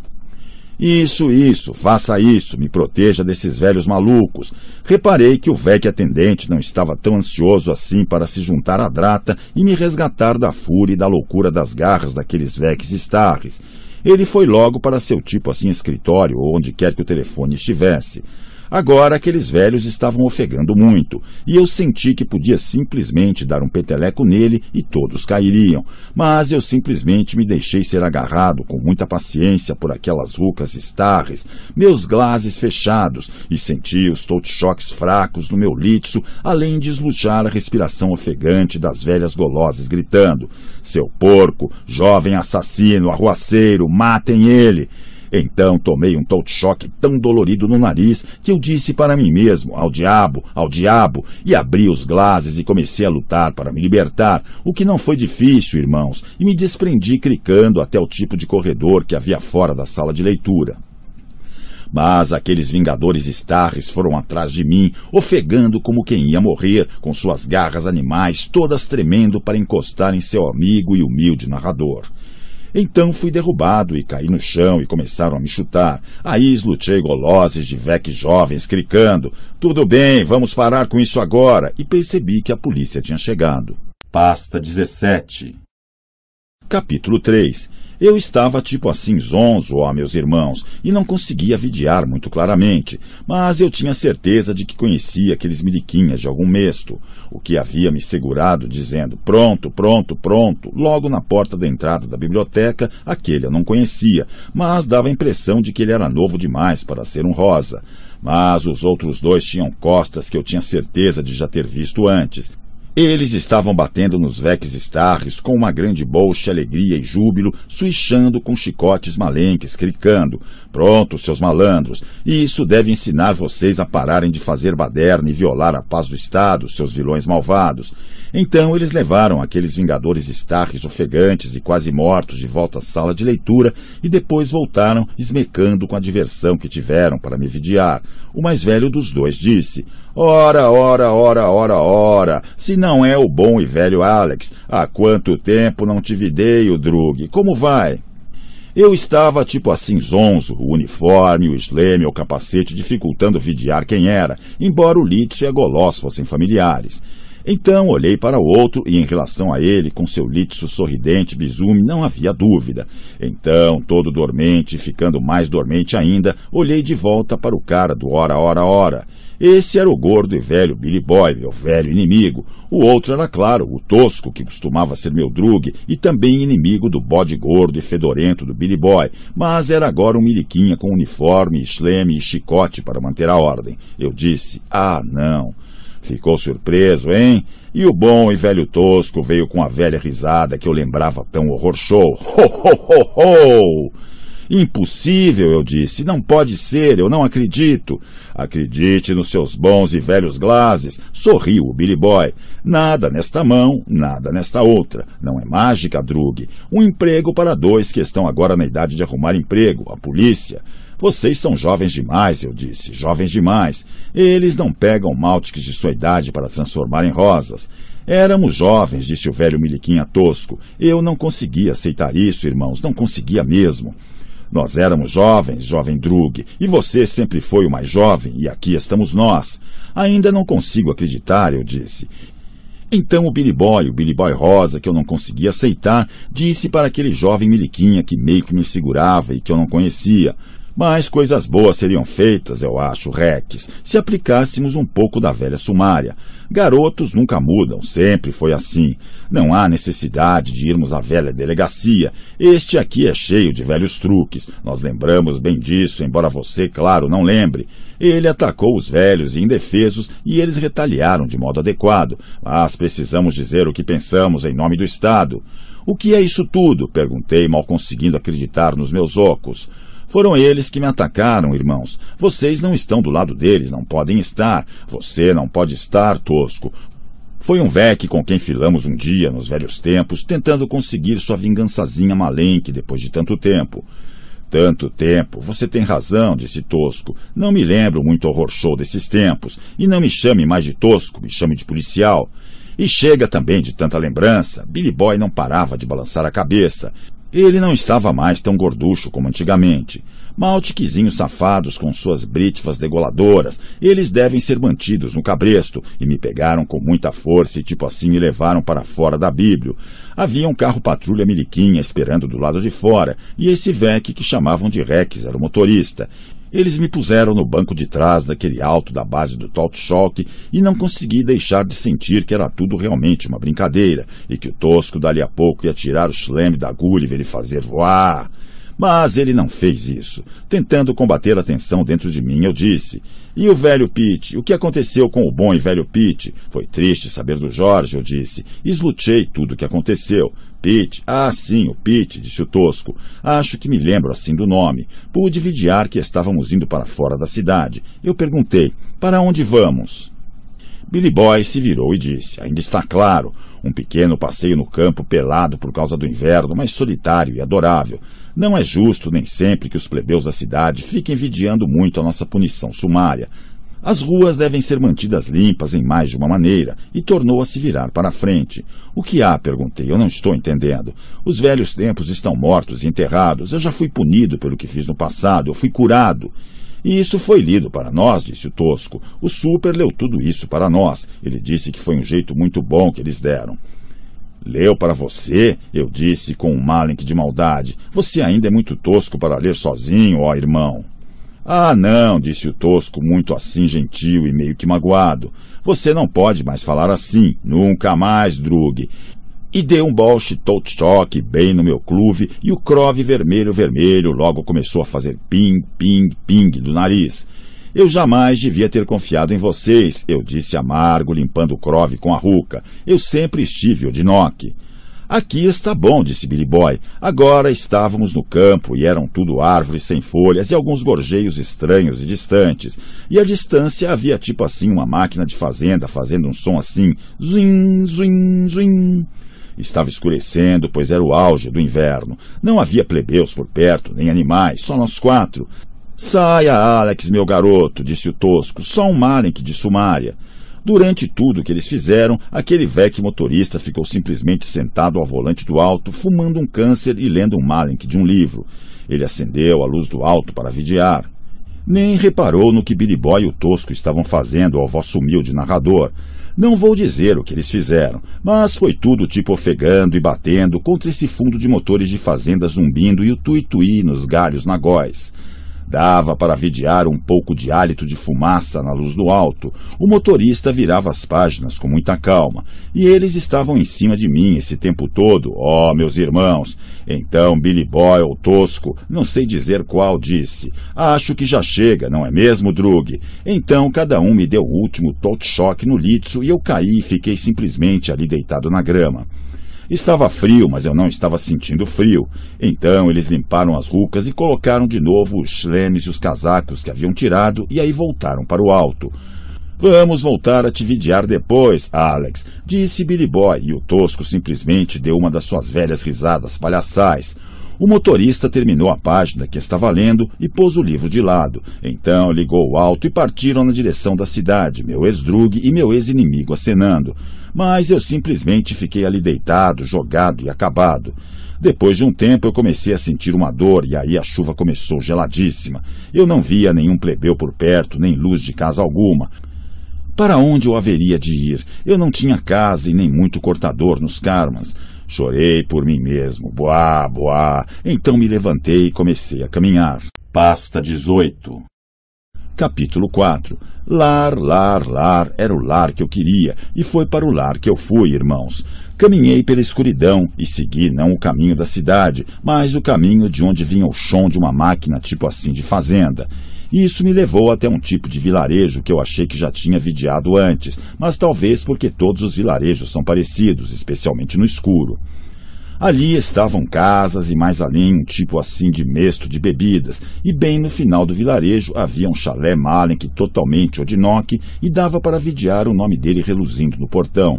Isso, isso, faça isso, me proteja desses velhos malucos. Reparei que o velho atendente não estava tão ansioso assim para se juntar à drata e me resgatar da fúria e da loucura das garras daqueles vecs estarres. Ele foi logo para seu tipo assim escritório ou onde quer que o telefone estivesse. Agora aqueles velhos estavam ofegando muito, e eu senti que podia simplesmente dar um peteleco nele e todos cairiam, mas eu simplesmente me deixei ser agarrado com muita paciência por aquelas rucas estarres, meus glases fechados, e senti os touch-choques fracos no meu litso, além de esluchar a respiração ofegante das velhas golosas gritando: Seu porco, jovem assassino, arruaceiro, matem ele! Então tomei um tolt-choque tão dolorido no nariz que eu disse para mim mesmo, ao diabo, ao diabo, e abri os glases e comecei a lutar para me libertar, o que não foi difícil, irmãos, e me desprendi cricando até o tipo de corredor que havia fora da sala de leitura. Mas aqueles vingadores estarres foram atrás de mim, ofegando como quem ia morrer, com suas garras animais todas tremendo para encostar em seu amigo e humilde narrador. Então fui derrubado e caí no chão e começaram a me chutar. Aí eslutei goloses de vec jovens cricando: Tudo bem, vamos parar com isso agora! E percebi que a polícia tinha chegado. Pasta 17 Capítulo 3 eu estava tipo assim zonzo ó, meus irmãos e não conseguia vidiar muito claramente, mas eu tinha certeza de que conhecia aqueles miliquinhas de algum mesto, o que havia me segurado dizendo pronto, pronto, pronto, logo na porta da entrada da biblioteca, aquele eu não conhecia, mas dava a impressão de que ele era novo demais para ser um rosa mas os outros dois tinham costas que eu tinha certeza de já ter visto antes. Eles estavam batendo nos veques estarres com uma grande bolsa alegria e júbilo, suichando com chicotes malenques, cricando. Pronto, seus malandros, e isso deve ensinar vocês a pararem de fazer baderna e violar a paz do Estado, seus vilões malvados. Então eles levaram aqueles vingadores estarres ofegantes e quase mortos de volta à sala de leitura e depois voltaram esmecando com a diversão que tiveram para me vidiar. O mais velho dos dois disse, Ora, ora, ora, ora, ora, se não é o bom e velho Alex. Há quanto tempo não te o Drug? Como vai? Eu estava tipo assim zonzo, o uniforme, o esleme, o capacete dificultando vidiar quem era, embora o Litz e a Golós fossem familiares. Então olhei para o outro e, em relação a ele, com seu litso sorridente bisume, não havia dúvida. Então, todo dormente, ficando mais dormente ainda, olhei de volta para o cara do ora, ora, ora. Esse era o gordo e velho Billy Boy, meu velho inimigo. O outro era, claro, o tosco, que costumava ser meu drug e também inimigo do bode gordo e fedorento do Billy Boy, mas era agora um miliquinha com uniforme, esleme e chicote para manter a ordem. Eu disse, ah, não. Ficou surpreso, hein? E o bom e velho tosco veio com a velha risada que eu lembrava tão horror show. Ho, ho, ho, ho! Impossível, eu disse. Não pode ser, eu não acredito. Acredite nos seus bons e velhos glazes, sorriu o Billy Boy. Nada nesta mão, nada nesta outra. Não é mágica, Drug. Um emprego para dois que estão agora na idade de arrumar emprego, a polícia. Vocês são jovens demais, eu disse, jovens demais. Eles não pegam maltes de sua idade para transformar em rosas. Éramos jovens, disse o velho Miliquinha tosco. Eu não conseguia aceitar isso, irmãos, não conseguia mesmo. Nós éramos jovens, jovem Drug, e você sempre foi o mais jovem, e aqui estamos nós. Ainda não consigo acreditar, eu disse. Então o Billy Boy, o Billy Boy Rosa, que eu não conseguia aceitar, disse para aquele jovem miliquinha que meio que me segurava e que eu não conhecia. Mas coisas boas seriam feitas, eu acho, Rex, se aplicássemos um pouco da velha sumária. Garotos nunca mudam, sempre foi assim. Não há necessidade de irmos à velha delegacia. Este aqui é cheio de velhos truques. Nós lembramos bem disso, embora você, claro, não lembre. Ele atacou os velhos e indefesos e eles retaliaram de modo adequado. Mas precisamos dizer o que pensamos em nome do Estado. O que é isso tudo? perguntei, mal conseguindo acreditar nos meus ocos. Foram eles que me atacaram, irmãos. Vocês não estão do lado deles, não podem estar. Você não pode estar, tosco. Foi um vec com quem filamos um dia, nos velhos tempos, tentando conseguir sua vingançazinha malenque depois de tanto tempo. Tanto tempo, você tem razão, disse Tosco. Não me lembro muito horror show desses tempos. E não me chame mais de Tosco, me chame de policial. E chega também de tanta lembrança. Billy Boy não parava de balançar a cabeça. Ele não estava mais tão gorducho como antigamente. Maltiquezinhos safados com suas britivas degoladoras, eles devem ser mantidos no cabresto, e me pegaram com muita força e tipo assim me levaram para fora da Bíblia. Havia um carro-patrulha miliquinha esperando do lado de fora, e esse vec que chamavam de Rex era o motorista. Eles me puseram no banco de trás daquele alto da base do Talk Shock e não consegui deixar de sentir que era tudo realmente uma brincadeira e que o tosco dali a pouco ia tirar o chleme da agulha e ver ele fazer voar. Mas ele não fez isso. Tentando combater a tensão dentro de mim, eu disse: E o velho Pete? O que aconteceu com o bom e velho Pete? Foi triste saber do Jorge, eu disse. Eslutei tudo o que aconteceu. Pete, ah, sim, o Pete, disse o Tosco. Acho que me lembro assim do nome. Pude vigiar que estávamos indo para fora da cidade. Eu perguntei: Para onde vamos? Billy Boy se virou e disse: Ainda está claro. Um pequeno passeio no campo, pelado por causa do inverno, mas solitário e adorável. Não é justo nem sempre que os plebeus da cidade fiquem vidiando muito a nossa punição sumária. As ruas devem ser mantidas limpas em mais de uma maneira, e tornou a se virar para a frente. O que há? perguntei. Eu não estou entendendo. Os velhos tempos estão mortos e enterrados. Eu já fui punido pelo que fiz no passado, eu fui curado. E isso foi lido para nós, disse o Tosco. O Super leu tudo isso para nós. Ele disse que foi um jeito muito bom que eles deram. Leu para você, eu disse com um malenque de maldade. Você ainda é muito tosco para ler sozinho, ó irmão. Ah, não, disse o tosco, muito assim gentil e meio que magoado. Você não pode mais falar assim, nunca mais, Drug. E deu um bolche tot-choque bem no meu clube e o crove vermelho-vermelho logo começou a fazer ping, ping, ping do nariz. Eu jamais devia ter confiado em vocês, eu disse amargo, limpando o crove com a ruca. Eu sempre estive o de noque. Aqui está bom, disse Billy Boy. Agora estávamos no campo e eram tudo árvores sem folhas e alguns gorjeios estranhos e distantes. E à distância havia tipo assim uma máquina de fazenda fazendo um som assim: zuim, zuim, zuim. Estava escurecendo, pois era o auge do inverno. Não havia plebeus por perto, nem animais, só nós quatro. Saia, Alex, meu garoto, disse o tosco, só um Malek de Sumária. Durante tudo o que eles fizeram, aquele velho motorista ficou simplesmente sentado ao volante do alto, fumando um câncer e lendo um Malek de um livro. Ele acendeu a luz do alto para vidiar. Nem reparou no que Billy Boy e o Tosco estavam fazendo ao vosso humilde narrador. Não vou dizer o que eles fizeram, mas foi tudo tipo ofegando e batendo contra esse fundo de motores de fazenda zumbindo e o tuituí nos galhos na góis. Dava para videar um pouco de hálito de fumaça na luz do alto. O motorista virava as páginas com muita calma. E eles estavam em cima de mim esse tempo todo, ó, oh, meus irmãos. Então Billy Boyle, tosco, não sei dizer qual, disse: Acho que já chega, não é mesmo, Drug? Então cada um me deu o último toque-choque no litso e eu caí e fiquei simplesmente ali deitado na grama. Estava frio, mas eu não estava sentindo frio. Então eles limparam as rucas e colocaram de novo os chlemes e os casacos que haviam tirado e aí voltaram para o alto. Vamos voltar a te vidiar depois, Alex, disse Billy Boy, e o tosco simplesmente deu uma das suas velhas risadas palhaçais. O motorista terminou a página que estava lendo e pôs o livro de lado. Então ligou o alto e partiram na direção da cidade, meu ex-drug e meu ex-inimigo acenando mas eu simplesmente fiquei ali deitado, jogado e acabado. Depois de um tempo eu comecei a sentir uma dor e aí a chuva começou geladíssima. Eu não via nenhum plebeu por perto, nem luz de casa alguma. Para onde eu haveria de ir? Eu não tinha casa e nem muito cortador nos carmas. Chorei por mim mesmo, boá, boá. Então me levantei e comecei a caminhar. Pasta 18 Capítulo 4 Lar, lar, lar, era o lar que eu queria, e foi para o lar que eu fui, irmãos. Caminhei pela escuridão e segui não o caminho da cidade, mas o caminho de onde vinha o chão de uma máquina tipo assim de fazenda. E isso me levou até um tipo de vilarejo que eu achei que já tinha videado antes, mas talvez porque todos os vilarejos são parecidos, especialmente no escuro. Ali estavam casas e mais além um tipo assim de mesto de bebidas, e bem no final do vilarejo havia um chalé malenque totalmente odinoque e dava para vidiar o nome dele reluzindo no portão.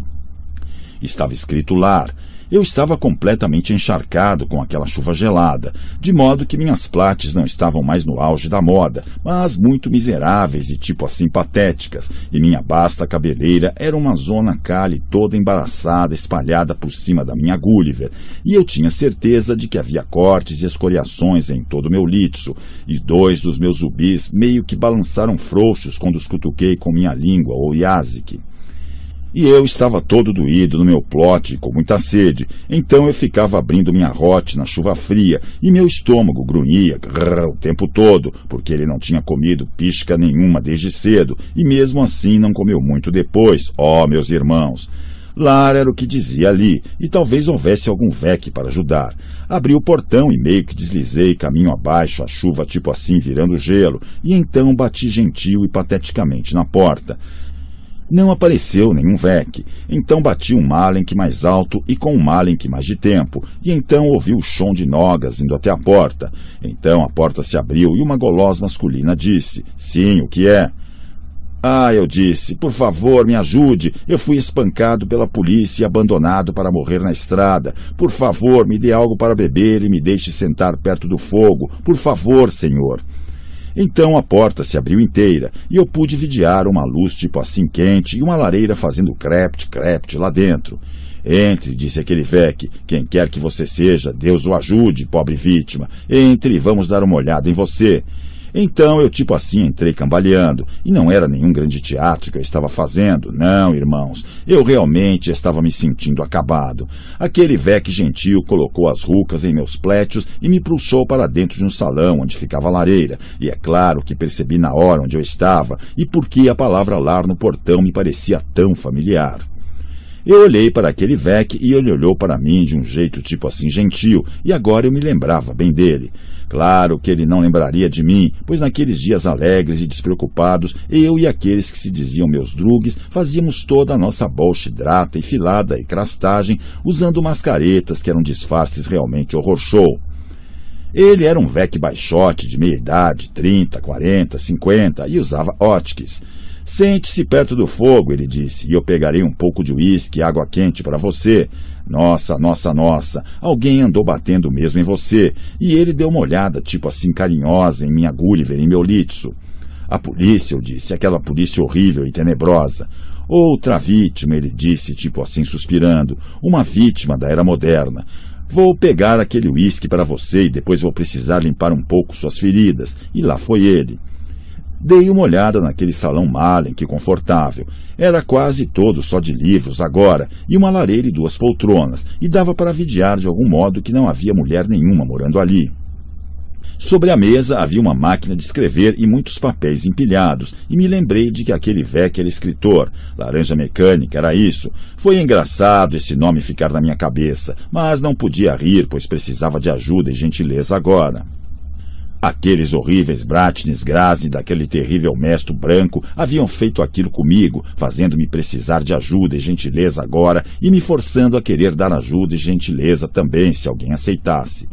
Estava escrito lar, eu estava completamente encharcado com aquela chuva gelada, de modo que minhas plates não estavam mais no auge da moda, mas muito miseráveis e tipo assim patéticas, e minha basta cabeleira era uma zona cale toda embaraçada espalhada por cima da minha Gulliver, e eu tinha certeza de que havia cortes e escoriações em todo o meu litso, e dois dos meus ubis meio que balançaram frouxos quando os cutuquei com minha língua ou Yazik. E eu estava todo doído no meu plote, com muita sede, então eu ficava abrindo minha rote na chuva fria e meu estômago grunhia grrr, o tempo todo, porque ele não tinha comido pisca nenhuma desde cedo e mesmo assim não comeu muito depois, ó oh, meus irmãos. Lar era o que dizia ali, e talvez houvesse algum vec para ajudar. Abri o portão e meio que deslizei caminho abaixo, a chuva tipo assim virando gelo, e então bati gentil e pateticamente na porta. Não apareceu nenhum Vec. Então bati um Malenk mais alto e com um Malenk mais de tempo, e então ouvi o chão de nogas indo até a porta. Então a porta se abriu e uma goloz masculina disse: Sim, o que é? Ah, eu disse, por favor, me ajude. Eu fui espancado pela polícia e abandonado para morrer na estrada. Por favor, me dê algo para beber e me deixe sentar perto do fogo. Por favor, senhor. Então a porta se abriu inteira e eu pude vidiar uma luz tipo assim quente e uma lareira fazendo crept, crept lá dentro. Entre, disse aquele vec, quem quer que você seja, Deus o ajude, pobre vítima. Entre, vamos dar uma olhada em você. Então eu, tipo assim, entrei cambaleando. E não era nenhum grande teatro que eu estava fazendo, não, irmãos. Eu realmente estava me sentindo acabado. Aquele vec gentil colocou as rucas em meus plétios e me puxou para dentro de um salão onde ficava a lareira. E é claro que percebi na hora onde eu estava e por que a palavra lar no portão me parecia tão familiar. Eu olhei para aquele Vec e ele olhou para mim de um jeito tipo assim gentil, e agora eu me lembrava bem dele. Claro que ele não lembraria de mim, pois naqueles dias alegres e despreocupados, eu e aqueles que se diziam meus drugues fazíamos toda a nossa bolsa hidrata e filada e crastagem, usando mascaretas que eram disfarces realmente horror show. Ele era um vec baixote de meia idade, 30, 40, 50, e usava ótiques. Sente-se perto do fogo, ele disse, e eu pegarei um pouco de uísque e água quente para você. Nossa, nossa, nossa, alguém andou batendo mesmo em você. E ele deu uma olhada, tipo assim, carinhosa em minha Gulliver, em meu litso. A polícia, eu disse, aquela polícia horrível e tenebrosa. Outra vítima, ele disse, tipo assim, suspirando, uma vítima da era moderna. Vou pegar aquele uísque para você e depois vou precisar limpar um pouco suas feridas. E lá foi ele. Dei uma olhada naquele salão Malen, que confortável. Era quase todo só de livros agora, e uma lareira e duas poltronas, e dava para vidiar de algum modo que não havia mulher nenhuma morando ali. Sobre a mesa havia uma máquina de escrever e muitos papéis empilhados, e me lembrei de que aquele velho era escritor. Laranja Mecânica era isso. Foi engraçado esse nome ficar na minha cabeça, mas não podia rir, pois precisava de ajuda e gentileza agora. Aqueles horríveis Bratnes Grazi daquele terrível mestre branco haviam feito aquilo comigo, fazendo-me precisar de ajuda e gentileza agora e me forçando a querer dar ajuda e gentileza também se alguém aceitasse.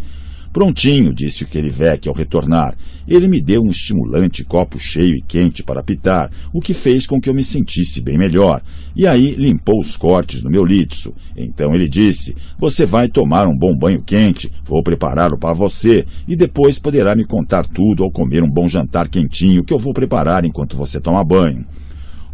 Prontinho, disse o Querivec ao retornar. Ele me deu um estimulante copo cheio e quente para pitar, o que fez com que eu me sentisse bem melhor. E aí limpou os cortes no meu litso. Então ele disse: Você vai tomar um bom banho quente, vou prepará-lo para você, e depois poderá me contar tudo ao comer um bom jantar quentinho que eu vou preparar enquanto você toma banho.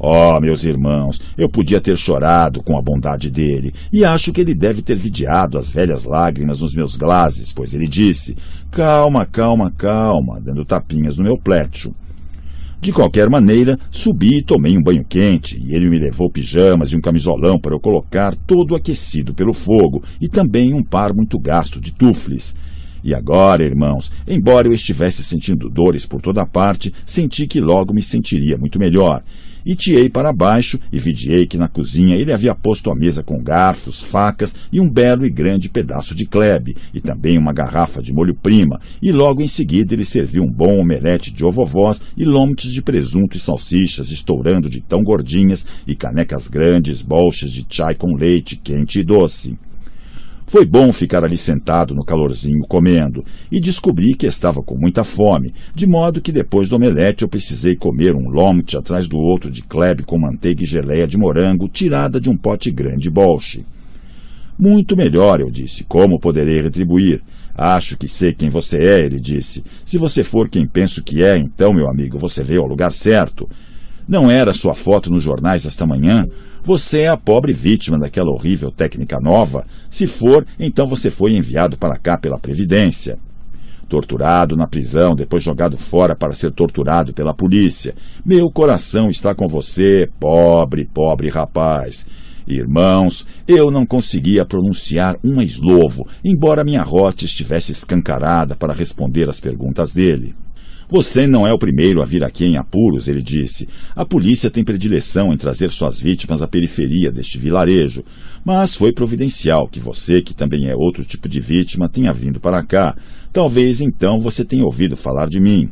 Oh, meus irmãos, eu podia ter chorado com a bondade dele, e acho que ele deve ter vidiado as velhas lágrimas nos meus glases pois ele disse: Calma, calma, calma, dando tapinhas no meu plétil. De qualquer maneira, subi e tomei um banho quente, e ele me levou pijamas e um camisolão para eu colocar, todo aquecido pelo fogo, e também um par muito gasto de tufles. E agora, irmãos, embora eu estivesse sentindo dores por toda parte, senti que logo me sentiria muito melhor e tiei para baixo e vidiei que na cozinha ele havia posto a mesa com garfos, facas e um belo e grande pedaço de klebe e também uma garrafa de molho prima, e logo em seguida ele serviu um bom omelete de ovovós e lomites de presunto e salsichas estourando de tão gordinhas, e canecas grandes, bolchas de chai com leite quente e doce. Foi bom ficar ali sentado no calorzinho comendo e descobri que estava com muita fome, de modo que depois do omelete eu precisei comer um lomte atrás do outro de klebe com manteiga e geleia de morango tirada de um pote grande bolche. Muito melhor, eu disse. Como poderei retribuir? Acho que sei quem você é, ele disse. Se você for quem penso que é, então, meu amigo, você veio ao lugar certo. Não era sua foto nos jornais esta manhã? Você é a pobre vítima daquela horrível técnica nova. Se for, então você foi enviado para cá pela Previdência. Torturado na prisão, depois jogado fora para ser torturado pela polícia. Meu coração está com você, pobre, pobre rapaz. Irmãos, eu não conseguia pronunciar um eslovo, embora minha rote estivesse escancarada para responder às perguntas dele. Você não é o primeiro a vir aqui em apuros, ele disse. A polícia tem predileção em trazer suas vítimas à periferia deste vilarejo, mas foi providencial que você, que também é outro tipo de vítima, tenha vindo para cá. Talvez então você tenha ouvido falar de mim.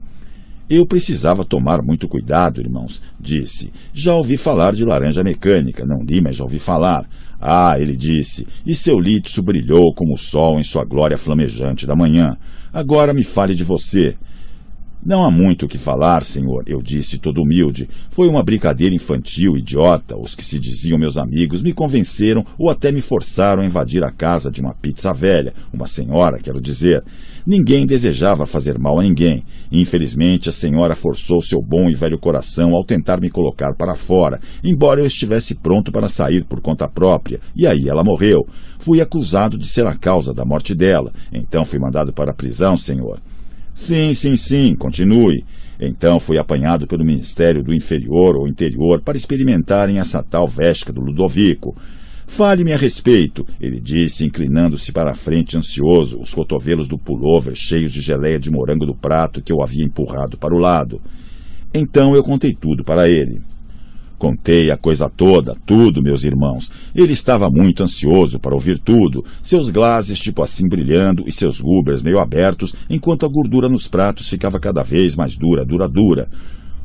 Eu precisava tomar muito cuidado, irmãos, disse. Já ouvi falar de laranja mecânica, não li, mas já ouvi falar. Ah, ele disse, e seu lítio brilhou como o sol em sua glória flamejante da manhã. Agora me fale de você. Não há muito o que falar, senhor, eu disse todo humilde. Foi uma brincadeira infantil, idiota. Os que se diziam meus amigos me convenceram ou até me forçaram a invadir a casa de uma pizza velha, uma senhora, quero dizer. Ninguém desejava fazer mal a ninguém. Infelizmente, a senhora forçou seu bom e velho coração ao tentar me colocar para fora, embora eu estivesse pronto para sair por conta própria, e aí ela morreu. Fui acusado de ser a causa da morte dela. Então fui mandado para a prisão, senhor. Sim, sim, sim, continue. Então fui apanhado pelo Ministério do Inferior ou Interior para experimentarem essa tal vesca do Ludovico. Fale-me a respeito, ele disse, inclinando-se para a frente ansioso, os cotovelos do pullover cheios de geleia de morango do prato que eu havia empurrado para o lado. Então eu contei tudo para ele. Contei a coisa toda, tudo, meus irmãos. Ele estava muito ansioso para ouvir tudo, seus glazes tipo assim brilhando e seus rubers meio abertos, enquanto a gordura nos pratos ficava cada vez mais dura, dura, dura.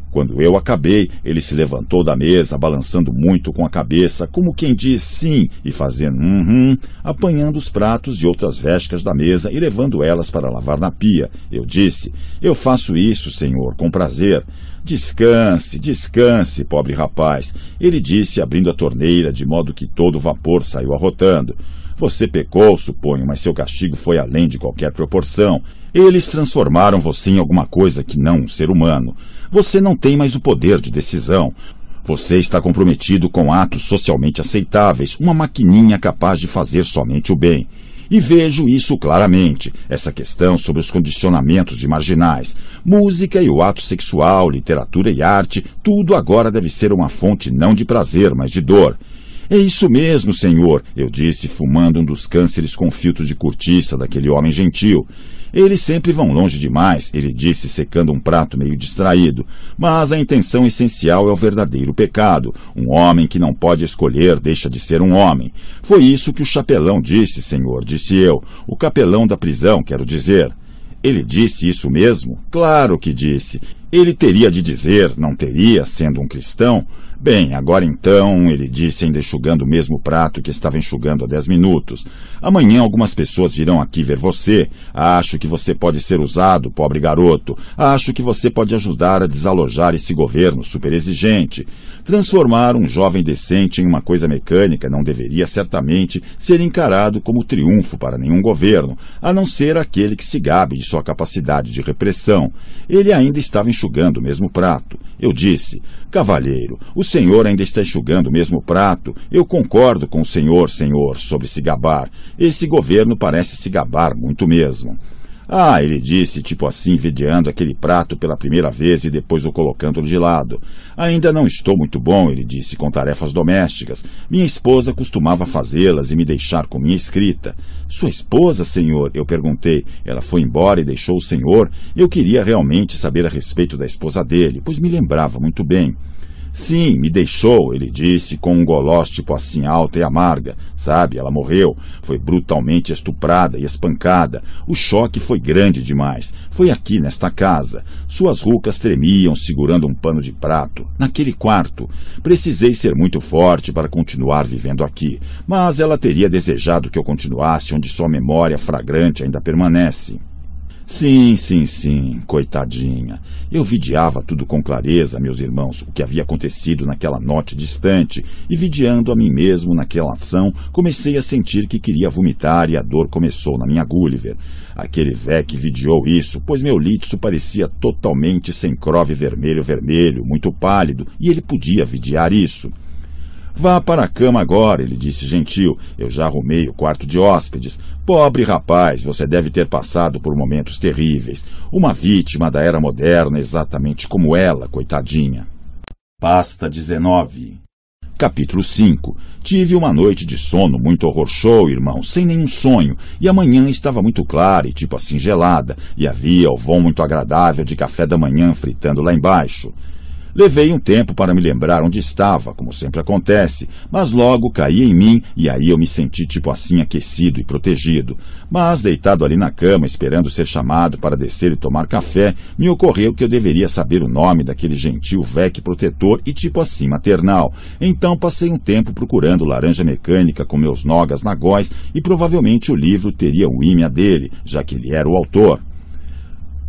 Quando eu acabei, ele se levantou da mesa, balançando muito com a cabeça, como quem diz sim e fazendo hum, hum, apanhando os pratos e outras vescas da mesa e levando elas para lavar na pia. Eu disse: Eu faço isso, senhor, com prazer. Descanse, descanse, pobre rapaz, ele disse, abrindo a torneira, de modo que todo o vapor saiu arrotando. Você pecou, suponho, mas seu castigo foi além de qualquer proporção. Eles transformaram você em alguma coisa que não um ser humano. Você não tem mais o poder de decisão. Você está comprometido com atos socialmente aceitáveis, uma maquininha capaz de fazer somente o bem. E vejo isso claramente, essa questão sobre os condicionamentos de marginais. Música e o ato sexual, literatura e arte, tudo agora deve ser uma fonte não de prazer, mas de dor. É isso mesmo, senhor, eu disse, fumando um dos cânceres com filtro de cortiça daquele homem gentil. Eles sempre vão longe demais, ele disse, secando um prato meio distraído. Mas a intenção essencial é o verdadeiro pecado. Um homem que não pode escolher deixa de ser um homem. Foi isso que o chapelão disse, senhor, disse eu. O capelão da prisão, quero dizer. Ele disse isso mesmo? Claro que disse. Ele teria de dizer, não teria, sendo um cristão. Bem, agora então, ele disse, ainda enxugando o mesmo prato que estava enxugando há dez minutos. Amanhã algumas pessoas virão aqui ver você. Acho que você pode ser usado, pobre garoto. Acho que você pode ajudar a desalojar esse governo super exigente. Transformar um jovem decente em uma coisa mecânica não deveria certamente ser encarado como triunfo para nenhum governo, a não ser aquele que se gabe de sua capacidade de repressão. Ele ainda estava enxugando o mesmo prato. Eu disse: Cavalheiro, o senhor ainda está enxugando o mesmo prato. Eu concordo com o senhor, senhor, sobre se gabar. Esse governo parece se gabar muito mesmo. Ah, ele disse, tipo assim, videando aquele prato pela primeira vez e depois o colocando de lado. Ainda não estou muito bom, ele disse, com tarefas domésticas. Minha esposa costumava fazê-las e me deixar com minha escrita. Sua esposa, senhor? Eu perguntei. Ela foi embora e deixou o senhor? Eu queria realmente saber a respeito da esposa dele, pois me lembrava muito bem. Sim, me deixou, ele disse, com um golós tipo assim alta e amarga. Sabe, ela morreu. Foi brutalmente estuprada e espancada. O choque foi grande demais. Foi aqui, nesta casa. Suas rucas tremiam segurando um pano de prato. Naquele quarto. Precisei ser muito forte para continuar vivendo aqui. Mas ela teria desejado que eu continuasse onde sua memória fragrante ainda permanece. Sim, sim, sim, coitadinha. Eu vidiava tudo com clareza, meus irmãos, o que havia acontecido naquela noite distante, e vidiando a mim mesmo naquela ação, comecei a sentir que queria vomitar e a dor começou na minha Gulliver. Aquele vec vidiou isso, pois meu litso parecia totalmente sem crove vermelho-vermelho, muito pálido, e ele podia vidiar isso. Vá para a cama agora, ele disse gentil. Eu já arrumei o quarto de hóspedes. Pobre rapaz, você deve ter passado por momentos terríveis. Uma vítima da era moderna, exatamente como ela, coitadinha. Pasta 19 Capítulo 5 Tive uma noite de sono muito horror show, irmão, sem nenhum sonho, e a manhã estava muito clara e tipo assim gelada, e havia o vão muito agradável de café da manhã fritando lá embaixo. Levei um tempo para me lembrar onde estava, como sempre acontece, mas logo caí em mim e aí eu me senti tipo assim aquecido e protegido. Mas deitado ali na cama, esperando ser chamado para descer e tomar café, me ocorreu que eu deveria saber o nome daquele gentil vec protetor e tipo assim maternal. Então passei um tempo procurando laranja mecânica com meus nogas na góis e provavelmente o livro teria o ímia dele, já que ele era o autor.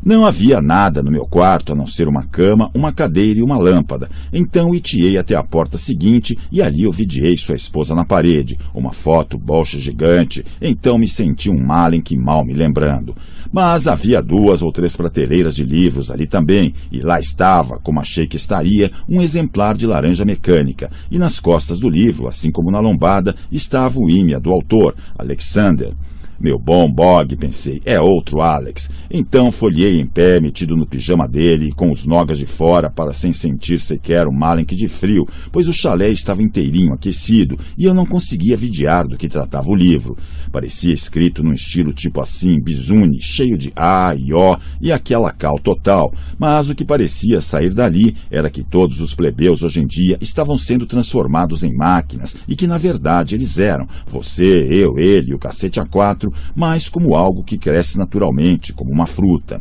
Não havia nada no meu quarto a não ser uma cama, uma cadeira e uma lâmpada. Então itiei até a porta seguinte e ali ovidiei sua esposa na parede, uma foto bolcha gigante. Então me senti um mal em que mal me lembrando. Mas havia duas ou três prateleiras de livros ali também, e lá estava, como achei que estaria, um exemplar de laranja mecânica. E nas costas do livro, assim como na lombada, estava o ímia do autor, Alexander. Meu bom Bog, pensei, é outro Alex. Então folhei em pé, metido no pijama dele, com os nogas de fora, para sem sentir sequer o malenque de frio, pois o chalé estava inteirinho aquecido e eu não conseguia vidiar do que tratava o livro. Parecia escrito num estilo tipo assim, bizune, cheio de A e O e aquela cal total, mas o que parecia sair dali era que todos os plebeus hoje em dia estavam sendo transformados em máquinas e que na verdade eles eram, você, eu, ele o cacete a quatro mas como algo que cresce naturalmente, como uma fruta.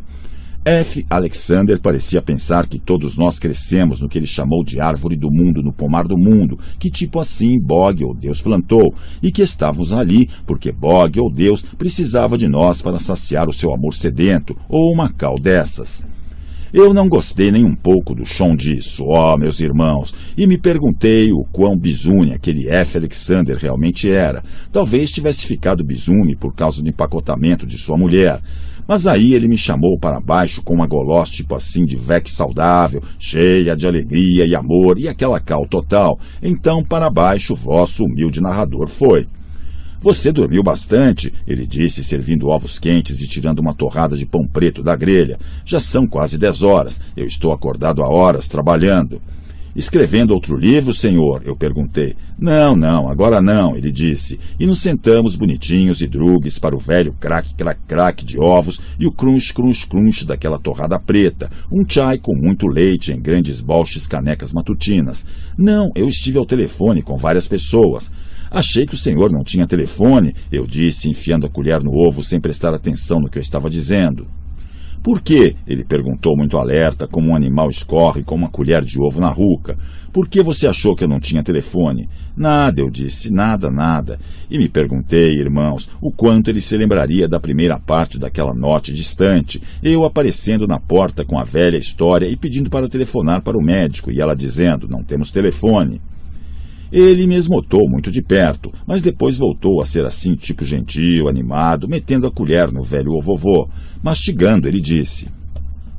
F. Alexander parecia pensar que todos nós crescemos no que ele chamou de árvore do mundo no pomar do mundo, que tipo assim Bog ou Deus plantou, e que estávamos ali porque Bog ou Deus precisava de nós para saciar o seu amor sedento, ou uma cal dessas. Eu não gostei nem um pouco do chão disso, ó, oh, meus irmãos, e me perguntei o quão bizune aquele F. Alexander realmente era. Talvez tivesse ficado bizume por causa do empacotamento de sua mulher. Mas aí ele me chamou para baixo com uma golos tipo assim de vec saudável, cheia de alegria e amor e aquela cal total. Então para baixo vosso humilde narrador foi. Você dormiu bastante, ele disse, servindo ovos quentes e tirando uma torrada de pão preto da grelha. Já são quase dez horas. Eu estou acordado há horas trabalhando. Escrevendo outro livro, senhor? Eu perguntei. Não, não, agora não, ele disse. E nos sentamos bonitinhos e drugues para o velho craque, craque, craque de ovos e o crunch, crunch, crunch daquela torrada preta, um chai com muito leite em grandes bolches canecas matutinas. Não, eu estive ao telefone com várias pessoas. Achei que o senhor não tinha telefone, eu disse, enfiando a colher no ovo sem prestar atenção no que eu estava dizendo. Por quê? Ele perguntou muito alerta, como um animal escorre com uma colher de ovo na ruca. Por que você achou que eu não tinha telefone? Nada, eu disse, nada, nada. E me perguntei, irmãos, o quanto ele se lembraria da primeira parte daquela noite distante, eu aparecendo na porta com a velha história e pedindo para telefonar para o médico, e ela dizendo: não temos telefone. Ele me esmotou muito de perto, mas depois voltou a ser assim, tipo gentil, animado, metendo a colher no velho vovô. Mastigando, ele disse: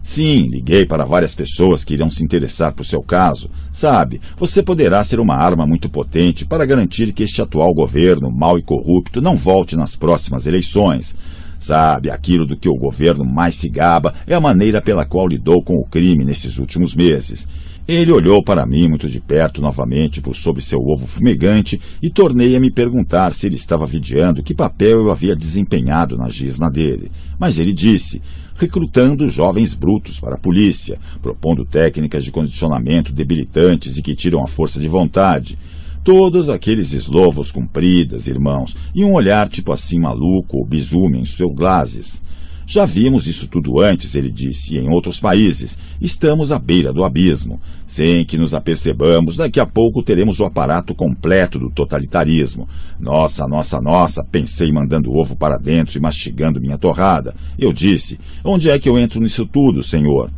Sim, liguei para várias pessoas que irão se interessar por seu caso. Sabe, você poderá ser uma arma muito potente para garantir que este atual governo, mau e corrupto, não volte nas próximas eleições. Sabe, aquilo do que o governo mais se gaba é a maneira pela qual lidou com o crime nesses últimos meses. Ele olhou para mim muito de perto novamente por sob seu ovo fumegante e tornei a me perguntar se ele estava videando que papel eu havia desempenhado na gisna dele. Mas ele disse, recrutando jovens brutos para a polícia, propondo técnicas de condicionamento debilitantes e que tiram a força de vontade todos aqueles eslovos compridas, irmãos, e um olhar tipo assim maluco ou bizume em seus glazes. Já vimos isso tudo antes, ele disse, em outros países. Estamos à beira do abismo. Sem que nos apercebamos, daqui a pouco teremos o aparato completo do totalitarismo. Nossa, nossa, nossa, pensei mandando ovo para dentro e mastigando minha torrada. Eu disse: Onde é que eu entro nisso tudo, senhor?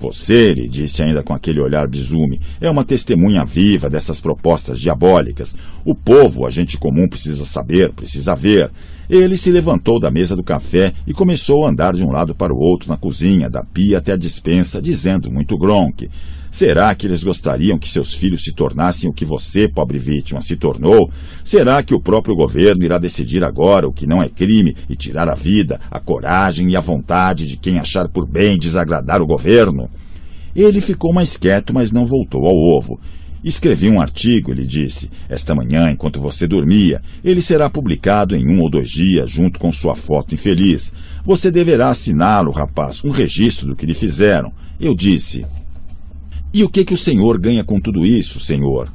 Você, lhe disse ainda com aquele olhar bizume, é uma testemunha viva dessas propostas diabólicas. O povo, a gente comum, precisa saber, precisa ver. Ele se levantou da mesa do café e começou a andar de um lado para o outro na cozinha, da pia até a dispensa, dizendo muito gronque. Será que eles gostariam que seus filhos se tornassem o que você, pobre vítima, se tornou? Será que o próprio governo irá decidir agora o que não é crime e tirar a vida, a coragem e a vontade de quem achar por bem desagradar o governo? Ele ficou mais quieto, mas não voltou ao ovo. Escrevi um artigo, ele disse. Esta manhã, enquanto você dormia, ele será publicado em um ou dois dias, junto com sua foto infeliz. Você deverá assiná-lo, rapaz, um registro do que lhe fizeram. Eu disse. E o que que o senhor ganha com tudo isso, senhor?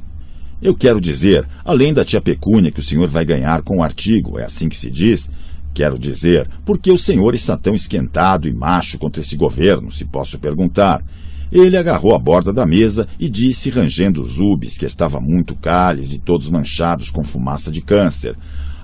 Eu quero dizer, além da tia pecúnia que o senhor vai ganhar com o artigo, é assim que se diz, quero dizer, por que o senhor está tão esquentado e macho contra esse governo, se posso perguntar. Ele agarrou a borda da mesa e disse, rangendo os ubis que estava muito cálido e todos manchados com fumaça de câncer.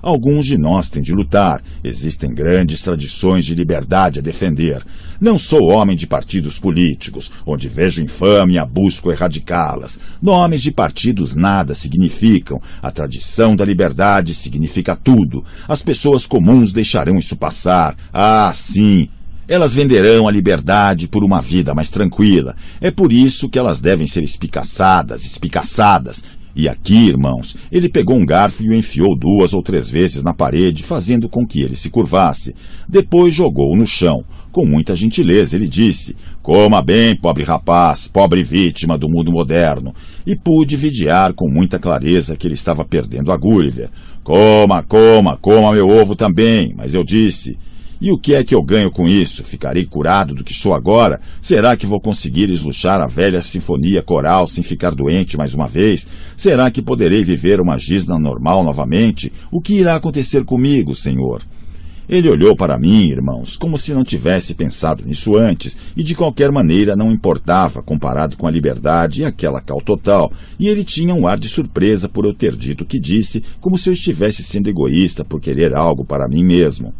Alguns de nós têm de lutar. Existem grandes tradições de liberdade a defender. Não sou homem de partidos políticos, onde vejo infâmia, busco erradicá-las. Nomes de partidos nada significam. A tradição da liberdade significa tudo. As pessoas comuns deixarão isso passar. Ah, sim, elas venderão a liberdade por uma vida mais tranquila. É por isso que elas devem ser espicaçadas, espicaçadas, e aqui, irmãos, ele pegou um garfo e o enfiou duas ou três vezes na parede, fazendo com que ele se curvasse. Depois jogou-o no chão. Com muita gentileza, ele disse: Coma bem, pobre rapaz, pobre vítima do mundo moderno. E pude vidiar com muita clareza que ele estava perdendo a Gulliver. Coma, coma, coma meu ovo também. Mas eu disse: e o que é que eu ganho com isso? Ficarei curado do que sou agora? Será que vou conseguir esluxar a velha sinfonia coral sem ficar doente mais uma vez? Será que poderei viver uma gisna normal novamente? O que irá acontecer comigo, Senhor? Ele olhou para mim, irmãos, como se não tivesse pensado nisso antes, e de qualquer maneira não importava comparado com a liberdade e aquela cal total, e ele tinha um ar de surpresa por eu ter dito o que disse, como se eu estivesse sendo egoísta por querer algo para mim mesmo.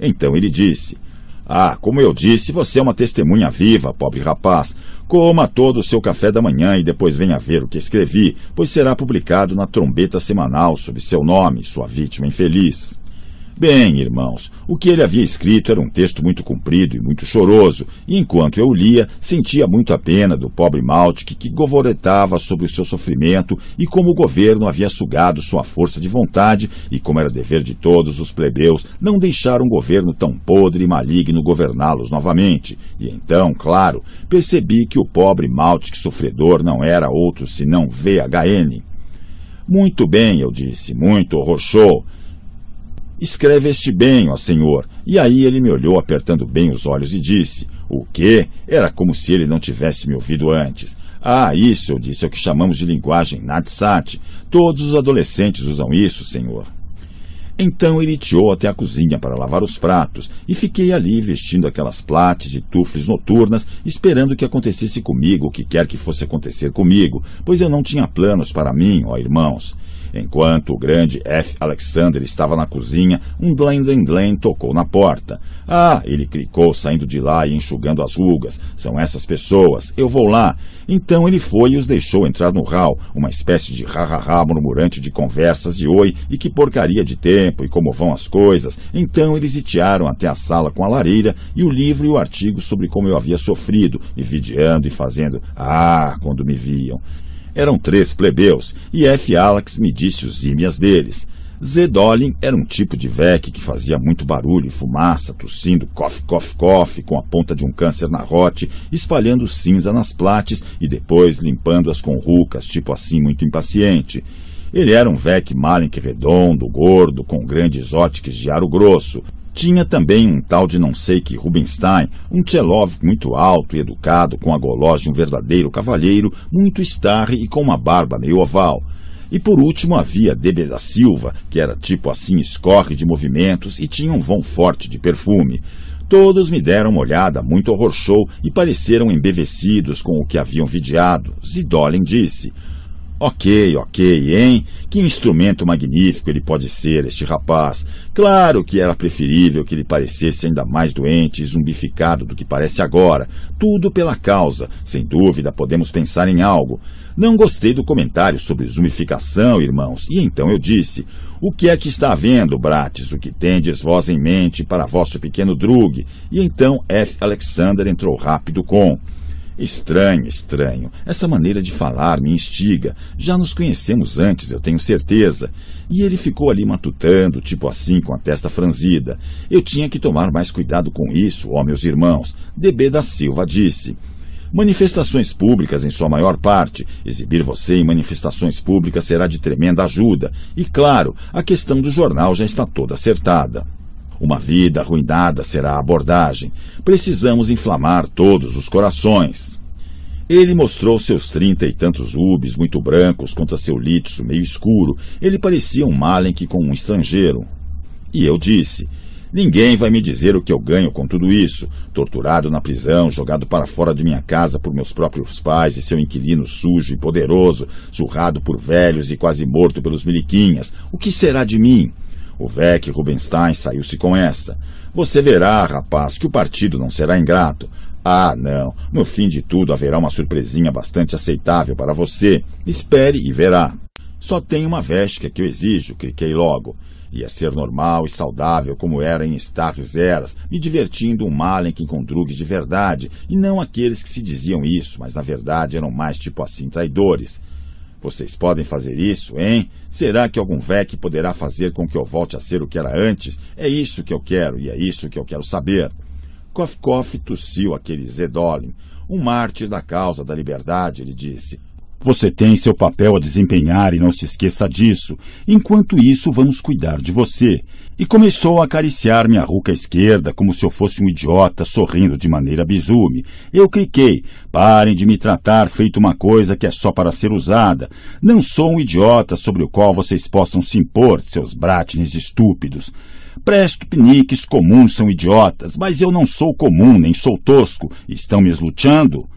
Então ele disse: Ah, como eu disse, você é uma testemunha viva, pobre rapaz. Coma todo o seu café da manhã e depois venha ver o que escrevi, pois será publicado na trombeta semanal sob seu nome, sua vítima infeliz. Bem, irmãos, o que ele havia escrito era um texto muito comprido e muito choroso, e enquanto eu lia, sentia muito a pena do pobre Maltic que govoretava sobre o seu sofrimento e como o governo havia sugado sua força de vontade e como era dever de todos os plebeus não deixar um governo tão podre e maligno governá-los novamente. E então, claro, percebi que o pobre Maltic sofredor não era outro senão VHN. Muito bem, eu disse, muito horror show. Escreve este bem, ó Senhor. E aí ele me olhou apertando bem os olhos e disse: O quê? Era como se ele não tivesse me ouvido antes. Ah, isso, eu disse, é o que chamamos de linguagem natsat. Todos os adolescentes usam isso, senhor. Então ele até a cozinha para lavar os pratos e fiquei ali vestindo aquelas plates e tufles noturnas, esperando que acontecesse comigo o que quer que fosse acontecer comigo, pois eu não tinha planos para mim, ó irmãos. Enquanto o grande F. Alexander estava na cozinha, um Glen Glen tocou na porta. Ah, ele clicou saindo de lá e enxugando as rugas. São essas pessoas, eu vou lá. Então ele foi e os deixou entrar no hall, uma espécie de rarará murmurante de conversas de oi e que porcaria de tempo e como vão as coisas. Então eles itearam até a sala com a lareira e o livro e o artigo sobre como eu havia sofrido, e vidiando e fazendo ah quando me viam. Eram três plebeus, e F. Alex me disse os ímias deles. Z. Dolin era um tipo de VEC que fazia muito barulho e fumaça, tossindo cof, cof, cof, com a ponta de um câncer na rote, espalhando cinza nas plates e depois limpando-as com rucas, tipo assim, muito impaciente. Ele era um VEC malenque redondo, gordo, com grandes óticos de aro grosso. Tinha também um tal de não sei que Rubinstein, um Tchelov muito alto e educado, com a goloz de um verdadeiro cavalheiro, muito estarre e com uma barba meio oval. E por último havia Debe da Silva, que era tipo assim escorre de movimentos e tinha um vão forte de perfume. Todos me deram uma olhada muito horror show e pareceram embevecidos com o que haviam vidiado. Zidolin disse: Ok, ok, hein? Que instrumento magnífico ele pode ser, este rapaz. Claro que era preferível que ele parecesse ainda mais doente e zumbificado do que parece agora. Tudo pela causa. Sem dúvida, podemos pensar em algo. Não gostei do comentário sobre zumbificação, irmãos, e então eu disse: O que é que está havendo, Brates? O que tendes vós em mente para vosso pequeno drug? E então F. Alexander entrou rápido com. Estranho, estranho. Essa maneira de falar me instiga. Já nos conhecemos antes, eu tenho certeza. E ele ficou ali matutando, tipo assim, com a testa franzida. Eu tinha que tomar mais cuidado com isso, ó meus irmãos. DB da Silva disse. Manifestações públicas, em sua maior parte. Exibir você em manifestações públicas será de tremenda ajuda. E claro, a questão do jornal já está toda acertada. Uma vida arruinada será a abordagem. Precisamos inflamar todos os corações. Ele mostrou seus trinta e tantos ubis muito brancos contra seu litso meio escuro. Ele parecia um malenque com um estrangeiro. E eu disse: Ninguém vai me dizer o que eu ganho com tudo isso. Torturado na prisão, jogado para fora de minha casa por meus próprios pais e seu inquilino sujo e poderoso, surrado por velhos e quase morto pelos miliquinhas. O que será de mim? O VEC Rubenstein saiu-se com essa. Você verá, rapaz, que o partido não será ingrato. Ah, não. No fim de tudo haverá uma surpresinha bastante aceitável para você. Espere e verá. Só tem uma vesca que eu exijo, cliquei logo. Ia ser normal e saudável como era em Starres Eras, me divertindo um em com drugs de verdade, e não aqueles que se diziam isso, mas na verdade eram mais tipo assim traidores. Vocês podem fazer isso, hein? Será que algum VEC poderá fazer com que eu volte a ser o que era antes? É isso que eu quero e é isso que eu quero saber. Kovkov tossiu aquele Zedolin, um mártir da causa da liberdade, ele disse. Você tem seu papel a desempenhar e não se esqueça disso. Enquanto isso, vamos cuidar de você. E começou a acariciar minha ruca esquerda como se eu fosse um idiota, sorrindo de maneira bizume. Eu cliquei. Parem de me tratar feito uma coisa que é só para ser usada. Não sou um idiota sobre o qual vocês possam se impor, seus bratnes estúpidos. Presto piniques comuns são idiotas, mas eu não sou comum nem sou tosco. Estão me eslutando?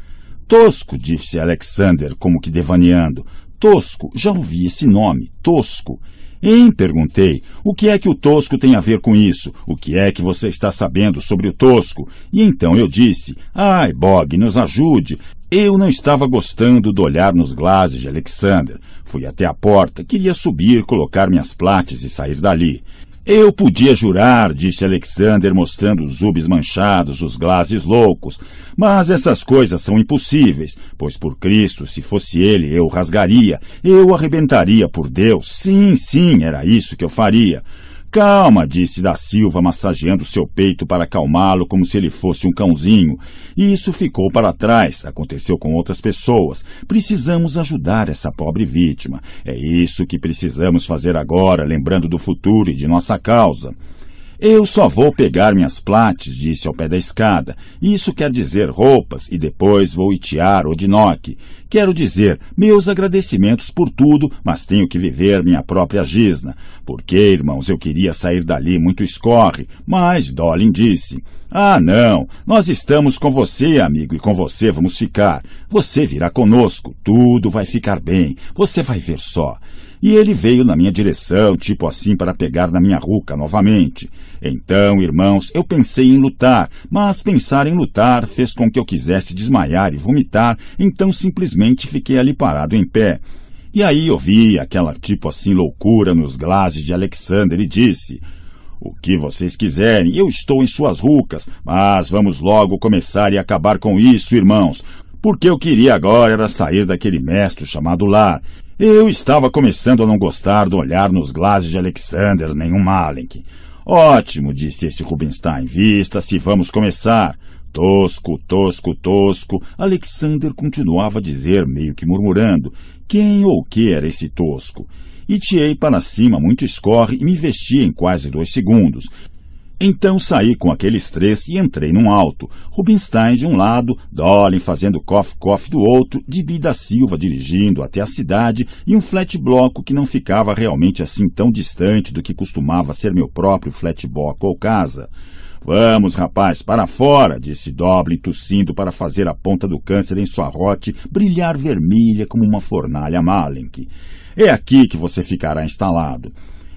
Tosco, disse Alexander, como que devaneando. Tosco, já ouvi esse nome, Tosco. Hein? Perguntei. O que é que o Tosco tem a ver com isso? O que é que você está sabendo sobre o Tosco? E então eu disse: Ai, Bog, nos ajude. Eu não estava gostando do olhar nos glases de Alexander. Fui até a porta, queria subir, colocar minhas plates e sair dali. Eu podia jurar, disse Alexander, mostrando os ubes manchados, os glazes loucos, mas essas coisas são impossíveis, pois por Cristo, se fosse ele, eu rasgaria, eu arrebentaria por Deus, sim, sim, era isso que eu faria. Calma, disse da Silva, massageando seu peito para acalmá-lo como se ele fosse um cãozinho. E isso ficou para trás, aconteceu com outras pessoas. Precisamos ajudar essa pobre vítima. É isso que precisamos fazer agora, lembrando do futuro e de nossa causa. Eu só vou pegar minhas plates, disse ao pé da escada. Isso quer dizer roupas, e depois vou itear Odinoque. Quero dizer meus agradecimentos por tudo, mas tenho que viver minha própria gisna. Porque, irmãos, eu queria sair dali muito escorre, mas Dolin disse. Ah, não, nós estamos com você, amigo, e com você vamos ficar. Você virá conosco, tudo vai ficar bem, você vai ver só. E ele veio na minha direção, tipo assim, para pegar na minha ruca novamente. Então, irmãos, eu pensei em lutar, mas pensar em lutar fez com que eu quisesse desmaiar e vomitar, então simplesmente fiquei ali parado em pé. E aí eu vi aquela tipo assim loucura nos glases de Alexander e disse: O que vocês quiserem, eu estou em suas rucas, mas vamos logo começar e acabar com isso, irmãos porque eu queria agora era sair daquele mestre chamado lar. Eu estava começando a não gostar do olhar nos glases de Alexander, nenhum Malenkov. Ótimo, disse esse Rubinstein. Vista-se, vamos começar. Tosco, tosco, tosco. Alexander continuava a dizer, meio que murmurando, quem ou que era esse tosco? E tiei para cima muito escorre e me vesti em quase dois segundos. Então saí com aqueles três e entrei num alto. Rubinstein de um lado, Dolin fazendo cof-cof do outro, Didi da Silva dirigindo até a cidade e um flat bloco que não ficava realmente assim tão distante do que costumava ser meu próprio flat bloco ou casa. Vamos, rapaz, para fora, disse Doblin, tossindo para fazer a ponta do câncer em sua rote brilhar vermelha como uma fornalha Malenque. É aqui que você ficará instalado.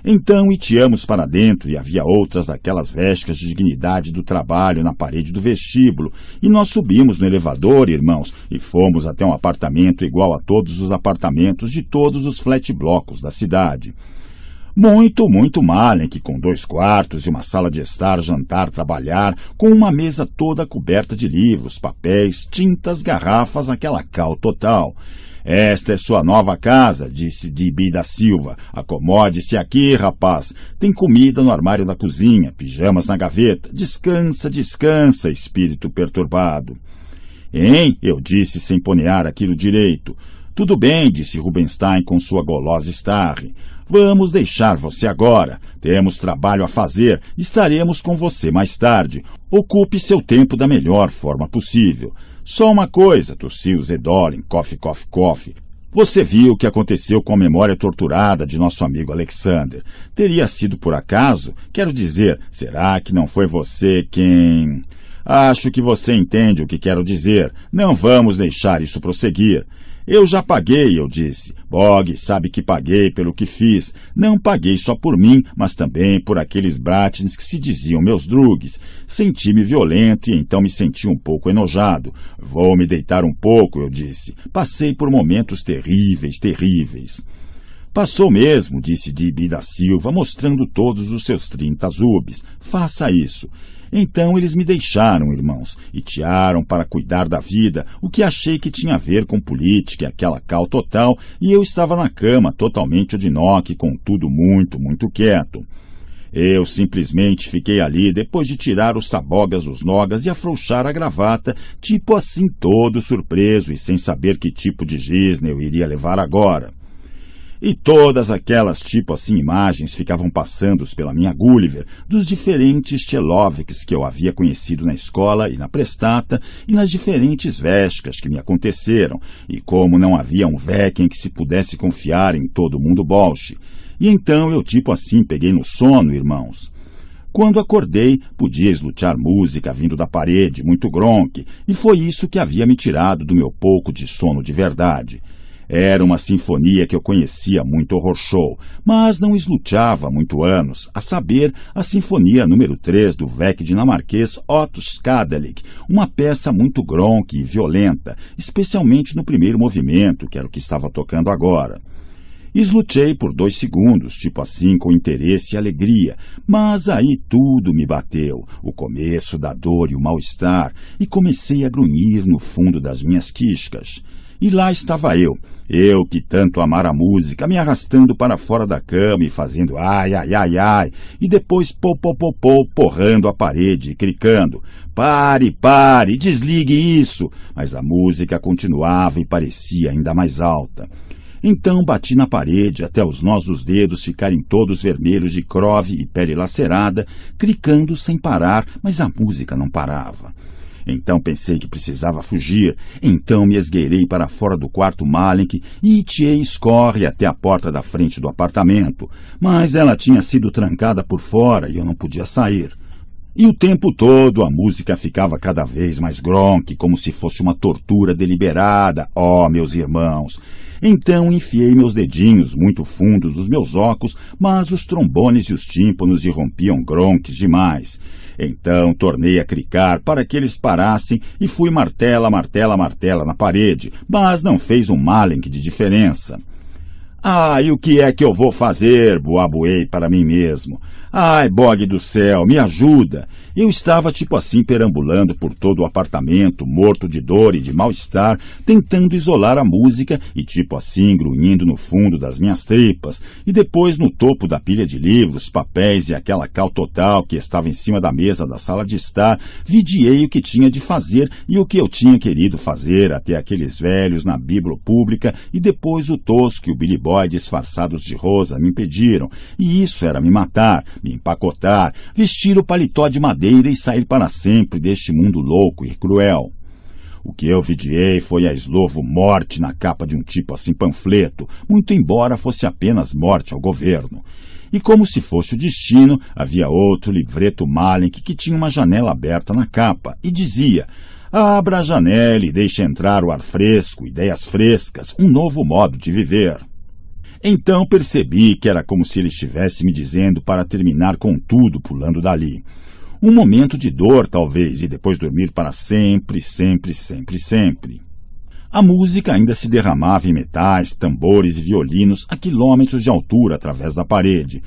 Então itiamos para dentro e havia outras daquelas vescas de dignidade do trabalho na parede do vestíbulo. E nós subimos no elevador, irmãos, e fomos até um apartamento igual a todos os apartamentos de todos os flat blocos da cidade. Muito, muito mal em que com dois quartos e uma sala de estar, jantar, trabalhar, com uma mesa toda coberta de livros, papéis, tintas, garrafas, aquela cal total. Esta é sua nova casa, disse Dibi da Silva. Acomode-se aqui, rapaz. Tem comida no armário da cozinha, pijamas na gaveta. Descansa, descansa, espírito perturbado. Hein? Eu disse sem ponear aquilo direito. Tudo bem, disse Rubenstein com sua golosa estarre. Vamos deixar você agora. Temos trabalho a fazer. Estaremos com você mais tarde. Ocupe seu tempo da melhor forma possível. Só uma coisa, tossiu Zedolin, cof, cof, cof. Você viu o que aconteceu com a memória torturada de nosso amigo Alexander. Teria sido por acaso? Quero dizer, será que não foi você quem. Acho que você entende o que quero dizer. Não vamos deixar isso prosseguir. Eu já paguei, eu disse. Bog sabe que paguei pelo que fiz. Não paguei só por mim, mas também por aqueles bratins que se diziam meus drugs. Senti-me violento e então me senti um pouco enojado. Vou me deitar um pouco, eu disse. Passei por momentos terríveis, terríveis. Passou mesmo, disse Dibi da Silva, mostrando todos os seus trinta zubes. Faça isso. Então eles me deixaram, irmãos, e tiaram para cuidar da vida, o que achei que tinha a ver com política e aquela cal total, e eu estava na cama, totalmente odinoque, com tudo muito, muito quieto. Eu simplesmente fiquei ali depois de tirar os sabogas dos nogas e afrouxar a gravata, tipo assim todo surpreso e sem saber que tipo de gisne eu iria levar agora. E todas aquelas tipo assim imagens ficavam passando pela minha Gulliver dos diferentes Tchelovics que eu havia conhecido na escola e na prestata e nas diferentes vescas que me aconteceram, e como não havia um vec em que se pudesse confiar em todo mundo bolche. E então eu tipo assim peguei no sono, irmãos. Quando acordei, podia eslutear música vindo da parede, muito gronque, e foi isso que havia me tirado do meu pouco de sono de verdade. Era uma sinfonia que eu conhecia muito horror show, mas não esluchava há muito anos, a saber, a Sinfonia número 3 do Vec dinamarquês Otto Skadelik, uma peça muito gronk e violenta, especialmente no primeiro movimento, que era o que estava tocando agora. Eslutei por dois segundos, tipo assim, com interesse e alegria, mas aí tudo me bateu, o começo da dor e o mal-estar, e comecei a grunhir no fundo das minhas quiscas. E lá estava eu, eu que tanto amara a música, me arrastando para fora da cama e fazendo ai, ai, ai, ai, e depois popopopô, porrando a parede e clicando pare, pare, desligue isso! Mas a música continuava e parecia ainda mais alta. Então bati na parede até os nós dos dedos ficarem todos vermelhos de crove e pele lacerada, clicando sem parar, mas a música não parava. Então pensei que precisava fugir. Então me esgueirei para fora do quarto Malik e Tiei escorre até a porta da frente do apartamento. Mas ela tinha sido trancada por fora e eu não podia sair. E o tempo todo a música ficava cada vez mais gronque, como se fosse uma tortura deliberada. Oh, meus irmãos! Então enfiei meus dedinhos muito fundos nos meus óculos, mas os trombones e os tímpanos irrompiam gronques demais. Então tornei a cricar para que eles parassem e fui martela, martela, martela na parede, mas não fez um malenque de diferença. Ai, o que é que eu vou fazer? Boaboei para mim mesmo. Ai, bog do céu, me ajuda! Eu estava tipo assim perambulando por todo o apartamento, morto de dor e de mal-estar, tentando isolar a música e tipo assim grunhindo no fundo das minhas tripas, e depois no topo da pilha de livros, papéis e aquela cal total que estava em cima da mesa da sala de estar, vidiei o que tinha de fazer e o que eu tinha querido fazer até aqueles velhos na bíblia pública e depois o tosco e o Billy Boy disfarçados de rosa me impediram, e isso era me matar, me empacotar, vestir o paletó de madeira e sair para sempre deste mundo louco e cruel. O que eu vidiei foi a eslovo morte na capa de um tipo assim panfleto, muito embora fosse apenas morte ao governo. E como se fosse o destino, havia outro livreto Malik que tinha uma janela aberta na capa e dizia Abra a janela e deixe entrar o ar fresco, ideias frescas, um novo modo de viver. Então percebi que era como se ele estivesse me dizendo para terminar com tudo pulando dali. Um momento de dor, talvez, e depois dormir para sempre, sempre, sempre, sempre. A música ainda se derramava em metais, tambores e violinos a quilômetros de altura através da parede.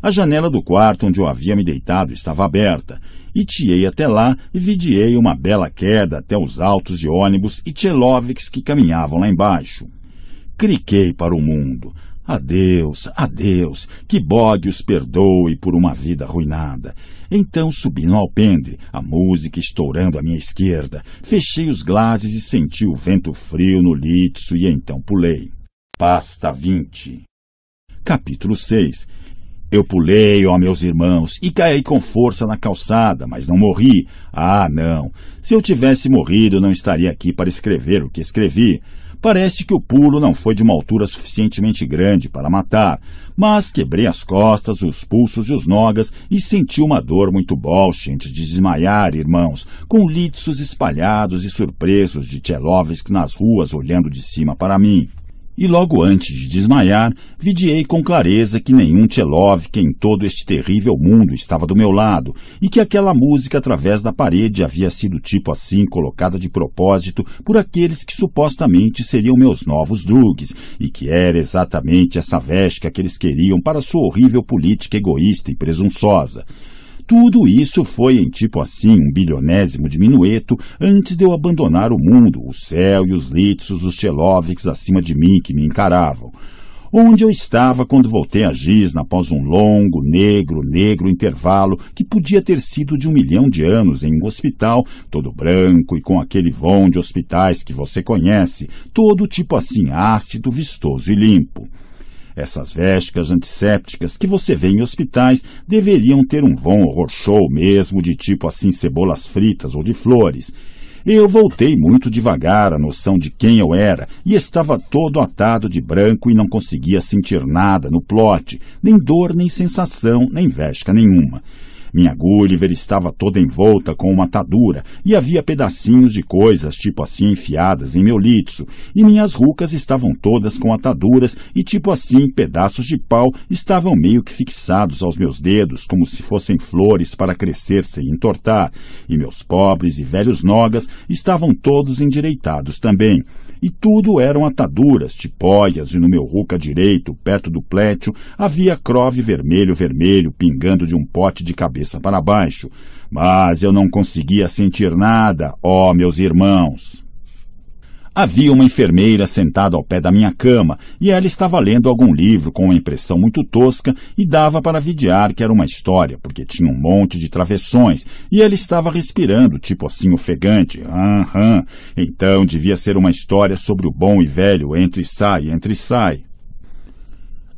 A janela do quarto onde eu havia me deitado estava aberta, e tiei até lá e vidiei uma bela queda até os altos de ônibus e tchelovics que caminhavam lá embaixo. Criquei para o mundo, Adeus, adeus, que bode os perdoe por uma vida arruinada. Então subi no alpendre, a música estourando à minha esquerda. Fechei os glases e senti o vento frio no litso e então pulei. Pasta 20 Capítulo 6 eu pulei, ó meus irmãos, e caí com força na calçada, mas não morri. Ah, não! Se eu tivesse morrido, não estaria aqui para escrever o que escrevi. Parece que o pulo não foi de uma altura suficientemente grande para matar, mas quebrei as costas, os pulsos e os nogas e senti uma dor muito bolche antes de desmaiar, irmãos, com litsos espalhados e surpresos de Tchelovsk nas ruas olhando de cima para mim e logo antes de desmaiar, vidiei com clareza que nenhum Tchelovka em todo este terrível mundo estava do meu lado e que aquela música através da parede havia sido tipo assim colocada de propósito por aqueles que supostamente seriam meus novos drugs e que era exatamente essa veste que eles queriam para sua horrível política egoísta e presunçosa. Tudo isso foi em tipo assim um bilionésimo diminueto antes de eu abandonar o mundo, o céu e os litsos os Tchelovics acima de mim que me encaravam. Onde eu estava quando voltei a Gisna após um longo, negro, negro intervalo que podia ter sido de um milhão de anos em um hospital, todo branco e com aquele vão de hospitais que você conhece, todo tipo assim ácido, vistoso e limpo. Essas vésicas antissépticas que você vê em hospitais deveriam ter um bom horror show mesmo, de tipo assim cebolas fritas ou de flores. Eu voltei muito devagar a noção de quem eu era e estava todo atado de branco e não conseguia sentir nada no plot, nem dor, nem sensação, nem vesca nenhuma. Minha Gulliver estava toda envolta com uma atadura e havia pedacinhos de coisas tipo assim enfiadas em meu litso, e minhas rucas estavam todas com ataduras e tipo assim pedaços de pau estavam meio que fixados aos meus dedos como se fossem flores para crescer sem entortar, e meus pobres e velhos nogas estavam todos endireitados também e tudo eram ataduras, tipóias, e no meu ruca direito, perto do plétio, havia crove vermelho-vermelho pingando de um pote de cabeça para baixo. Mas eu não conseguia sentir nada, ó meus irmãos. Havia uma enfermeira sentada ao pé da minha cama e ela estava lendo algum livro com uma impressão muito tosca e dava para vidiar que era uma história, porque tinha um monte de travessões e ela estava respirando, tipo assim ofegante. Aham. Então devia ser uma história sobre o bom e velho entre e sai, entre e sai.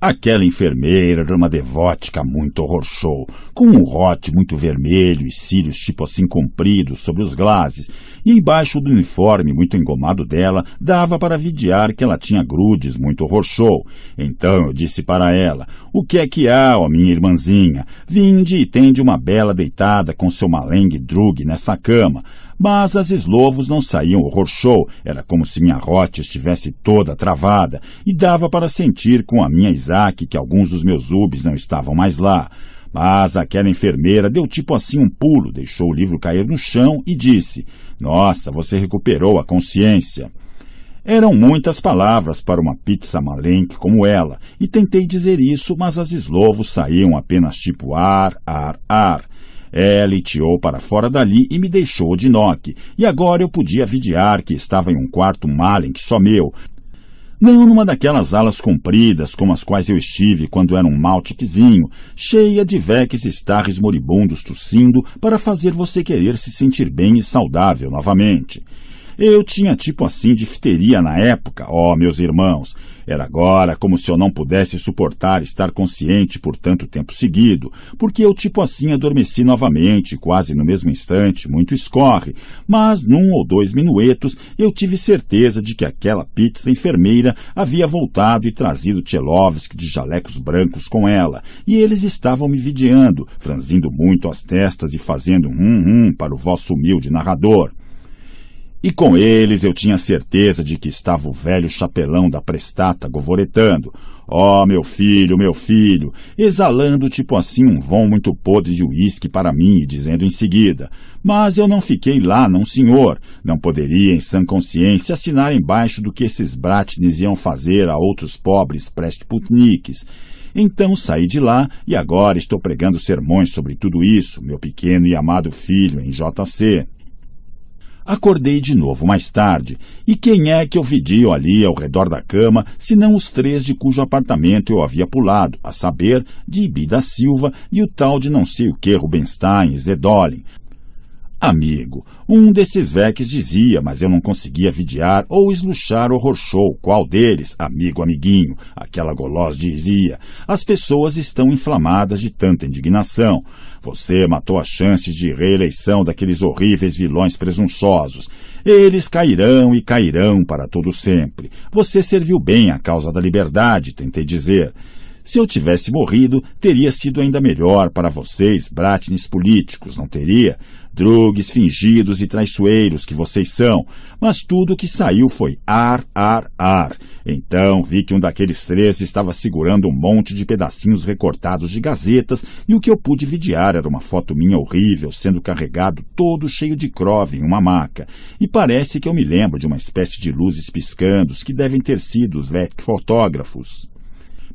Aquela enfermeira era uma devótica muito horror show, com um rote muito vermelho e cílios tipo assim compridos sobre os glases, e embaixo do uniforme muito engomado dela dava para vidiar que ela tinha grudes muito horror show. Então eu disse para ela, o que é que há, ó minha irmãzinha? Vinde e tende uma bela deitada com seu malengue drug nessa cama. Mas as eslovos não saíam horror show, era como se minha rote estivesse toda travada, e dava para sentir com a minha Isaac que alguns dos meus ubes não estavam mais lá. Mas aquela enfermeira deu tipo assim um pulo, deixou o livro cair no chão e disse: Nossa, você recuperou a consciência. Eram muitas palavras para uma pizza malenque como ela, e tentei dizer isso, mas as eslovos saíam apenas tipo ar, ar, ar. Ela itiou para fora dali e me deixou de noque, e agora eu podia vidiar que estava em um quarto malen que só meu, não numa daquelas alas compridas como as quais eu estive quando era um maltiquezinho, cheia de veques e estarres moribundos tossindo para fazer você querer se sentir bem e saudável novamente. Eu tinha tipo assim difteria na época, ó oh, meus irmãos, era agora como se eu não pudesse suportar estar consciente por tanto tempo seguido, porque eu tipo assim adormeci novamente, quase no mesmo instante, muito escorre, mas num ou dois minuetos eu tive certeza de que aquela pizza enfermeira havia voltado e trazido Tchelovsky de jalecos brancos com ela, e eles estavam me vigiando, franzindo muito as testas e fazendo um hum para o vosso humilde narrador. E com eles eu tinha certeza de que estava o velho chapelão da prestata govoretando. Ó, oh, meu filho, meu filho, exalando tipo assim um vão muito podre de uísque para mim e dizendo em seguida: Mas eu não fiquei lá, não senhor. Não poderia, em sã consciência, assinar embaixo do que esses bratnes iam fazer a outros pobres prestputniques. Então saí de lá e agora estou pregando sermões sobre tudo isso, meu pequeno e amado filho, em JC. Acordei de novo mais tarde, e quem é que eu vidio ali ao redor da cama, senão os três de cujo apartamento eu havia pulado, a saber, de Ibi da Silva e o tal de não sei o que Rubenstein, Zedolin. Amigo, um desses veques dizia, mas eu não conseguia vidiar ou esluchar o horror Qual deles? Amigo, amiguinho, aquela golosa dizia. As pessoas estão inflamadas de tanta indignação. Você matou as chances de reeleição daqueles horríveis vilões presunçosos. Eles cairão e cairão para todo sempre. Você serviu bem à causa da liberdade, tentei dizer. Se eu tivesse morrido, teria sido ainda melhor para vocês, bratnes políticos, não teria? Drugs fingidos e traiçoeiros que vocês são, mas tudo o que saiu foi ar, ar, ar. Então vi que um daqueles três estava segurando um monte de pedacinhos recortados de gazetas e o que eu pude vidiar era uma foto minha horrível sendo carregado todo cheio de crove em uma maca. E parece que eu me lembro de uma espécie de luzes piscando que devem ter sido os fotógrafos.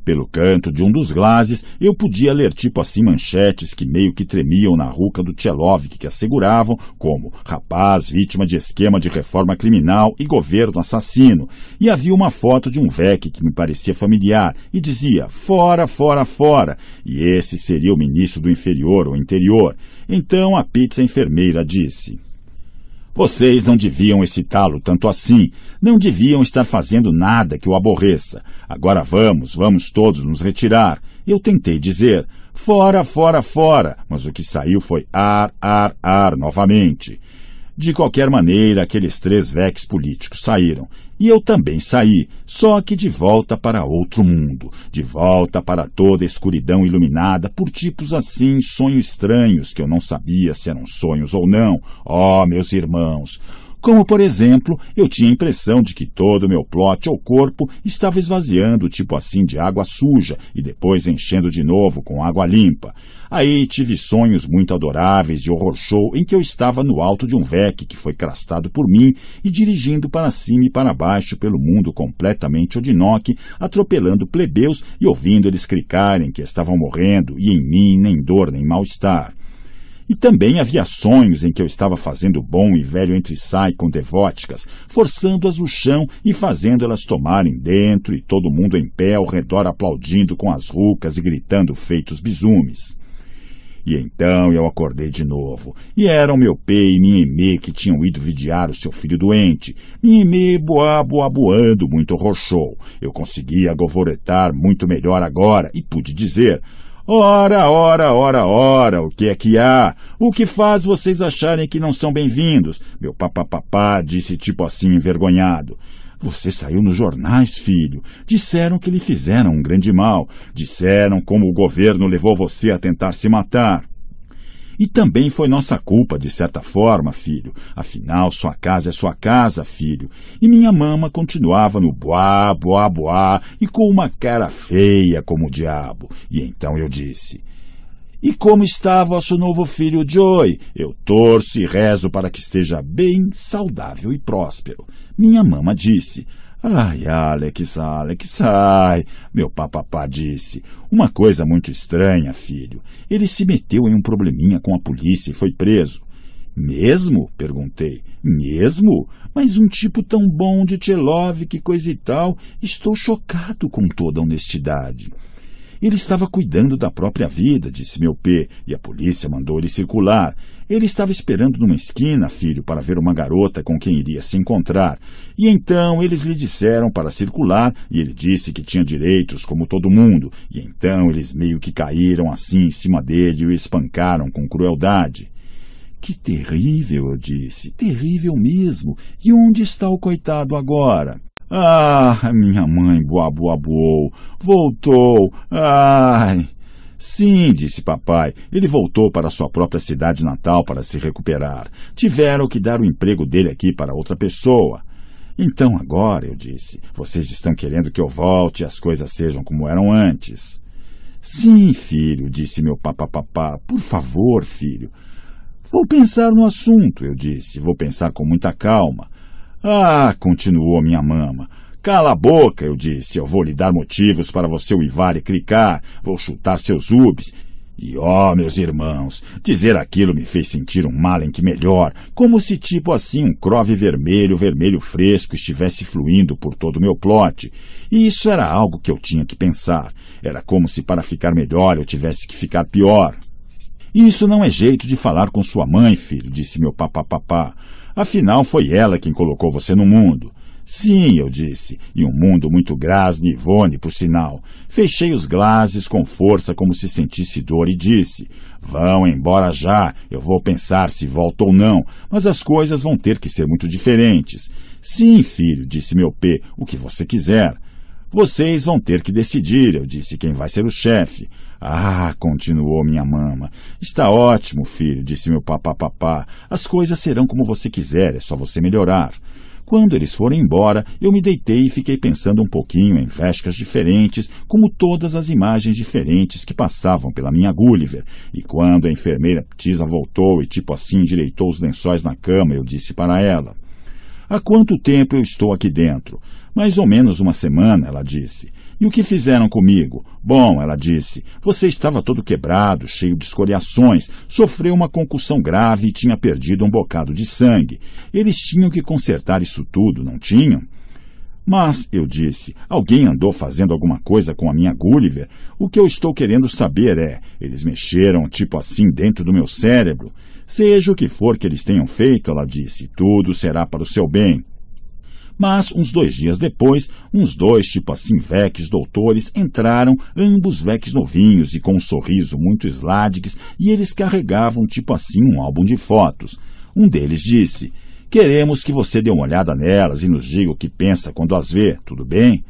Pelo canto de um dos glazes, eu podia ler tipo assim manchetes que meio que tremiam na ruca do Tchelovic que asseguravam como rapaz vítima de esquema de reforma criminal e governo assassino. E havia uma foto de um VEC que me parecia familiar e dizia fora, fora, fora. E esse seria o ministro do inferior ou interior. Então a pizza enfermeira disse. Vocês não deviam excitá-lo tanto assim. Não deviam estar fazendo nada que o aborreça. Agora vamos, vamos todos nos retirar. Eu tentei dizer. Fora, fora, fora. Mas o que saiu foi ar, ar, ar novamente. De qualquer maneira, aqueles três vex políticos saíram. E eu também saí, só que de volta para outro mundo, de volta para toda a escuridão iluminada por tipos assim, sonhos estranhos que eu não sabia se eram sonhos ou não. Oh, meus irmãos, como, por exemplo, eu tinha a impressão de que todo o meu plot ou corpo estava esvaziando, tipo assim, de água suja e depois enchendo de novo com água limpa. Aí tive sonhos muito adoráveis de horror show em que eu estava no alto de um vec que foi crastado por mim e dirigindo para cima e para baixo pelo mundo completamente odinoque, atropelando plebeus e ouvindo eles cricarem que estavam morrendo e em mim nem dor nem mal-estar. E também havia sonhos em que eu estava fazendo bom e velho entre sai com devóticas, forçando-as no chão e fazendo-elas tomarem dentro e todo mundo em pé ao redor aplaudindo com as rucas e gritando feitos bizumes. E então eu acordei de novo, e eram meu pei e minha emê que tinham ido vidiar o seu filho doente. Minha emê boa boando muito rochou. Eu conseguia govoretar muito melhor agora e pude dizer Ora, ora, ora, ora, o que é que há? O que faz vocês acharem que não são bem-vindos? Meu papapá disse tipo assim envergonhado. Você saiu nos jornais, filho. Disseram que lhe fizeram um grande mal. Disseram como o governo levou você a tentar se matar. E também foi nossa culpa, de certa forma, filho. Afinal, sua casa é sua casa, filho. E minha mama continuava no boá, boá, boá, e com uma cara feia como o diabo. E então eu disse. E como está vosso novo filho Joy? Eu torço e rezo para que esteja bem, saudável e próspero. Minha mama disse: Ai, Alex, Alex, ai! Meu papapá disse. Uma coisa muito estranha, filho. Ele se meteu em um probleminha com a polícia e foi preso. Mesmo? perguntei. Mesmo? Mas um tipo tão bom de Tchelov, que coisa e tal. Estou chocado com toda honestidade. Ele estava cuidando da própria vida, disse meu P, e a polícia mandou ele circular. Ele estava esperando numa esquina, filho, para ver uma garota com quem iria se encontrar. E então eles lhe disseram para circular, e ele disse que tinha direitos como todo mundo. E então eles meio que caíram assim em cima dele e o espancaram com crueldade. Que terrível, eu disse, terrível mesmo. E onde está o coitado agora? Ah, minha mãe boaboaboou. Voltou. Ai. Sim, disse papai. Ele voltou para sua própria cidade natal para se recuperar. Tiveram que dar o emprego dele aqui para outra pessoa. Então agora, eu disse, vocês estão querendo que eu volte e as coisas sejam como eram antes. Sim, filho, disse meu papapapá. Por favor, filho. Vou pensar no assunto, eu disse. Vou pensar com muita calma. Ah, continuou minha mama. Cala a boca, eu disse. Eu vou lhe dar motivos para você uivar e clicar. Vou chutar seus ubis. E ó, oh, meus irmãos, dizer aquilo me fez sentir um mal em que melhor, como se tipo assim um crove vermelho, vermelho fresco estivesse fluindo por todo o meu plote. E isso era algo que eu tinha que pensar. Era como se para ficar melhor eu tivesse que ficar pior. Isso não é jeito de falar com sua mãe, filho, disse meu papapapá. Afinal, foi ela quem colocou você no mundo. Sim, eu disse, e um mundo muito grasne e Ivone, por sinal. Fechei os glases com força, como se sentisse dor, e disse: Vão embora já, eu vou pensar se volto ou não, mas as coisas vão ter que ser muito diferentes. Sim, filho, disse meu P, o que você quiser. Vocês vão ter que decidir, eu disse, quem vai ser o chefe. Ah, continuou minha mama. Está ótimo, filho, disse meu papá papá. As coisas serão como você quiser, é só você melhorar. Quando eles foram embora, eu me deitei e fiquei pensando um pouquinho em vescas diferentes, como todas as imagens diferentes que passavam pela minha Gulliver. E quando a enfermeira Tisa voltou e, tipo assim, endireitou os lençóis na cama, eu disse para ela: Há quanto tempo eu estou aqui dentro? Mais ou menos uma semana, ela disse. E o que fizeram comigo? Bom, ela disse, você estava todo quebrado, cheio de escoriações, sofreu uma concussão grave e tinha perdido um bocado de sangue. Eles tinham que consertar isso tudo, não tinham? Mas, eu disse, alguém andou fazendo alguma coisa com a minha Gulliver? O que eu estou querendo saber é, eles mexeram tipo assim dentro do meu cérebro? Seja o que for que eles tenham feito, ela disse, tudo será para o seu bem mas uns dois dias depois, uns dois, tipo assim, veques doutores entraram, ambos veques novinhos e com um sorriso muito sladgues, e eles carregavam, tipo assim, um álbum de fotos. Um deles disse: Queremos que você dê uma olhada nelas e nos diga o que pensa quando as vê, tudo bem?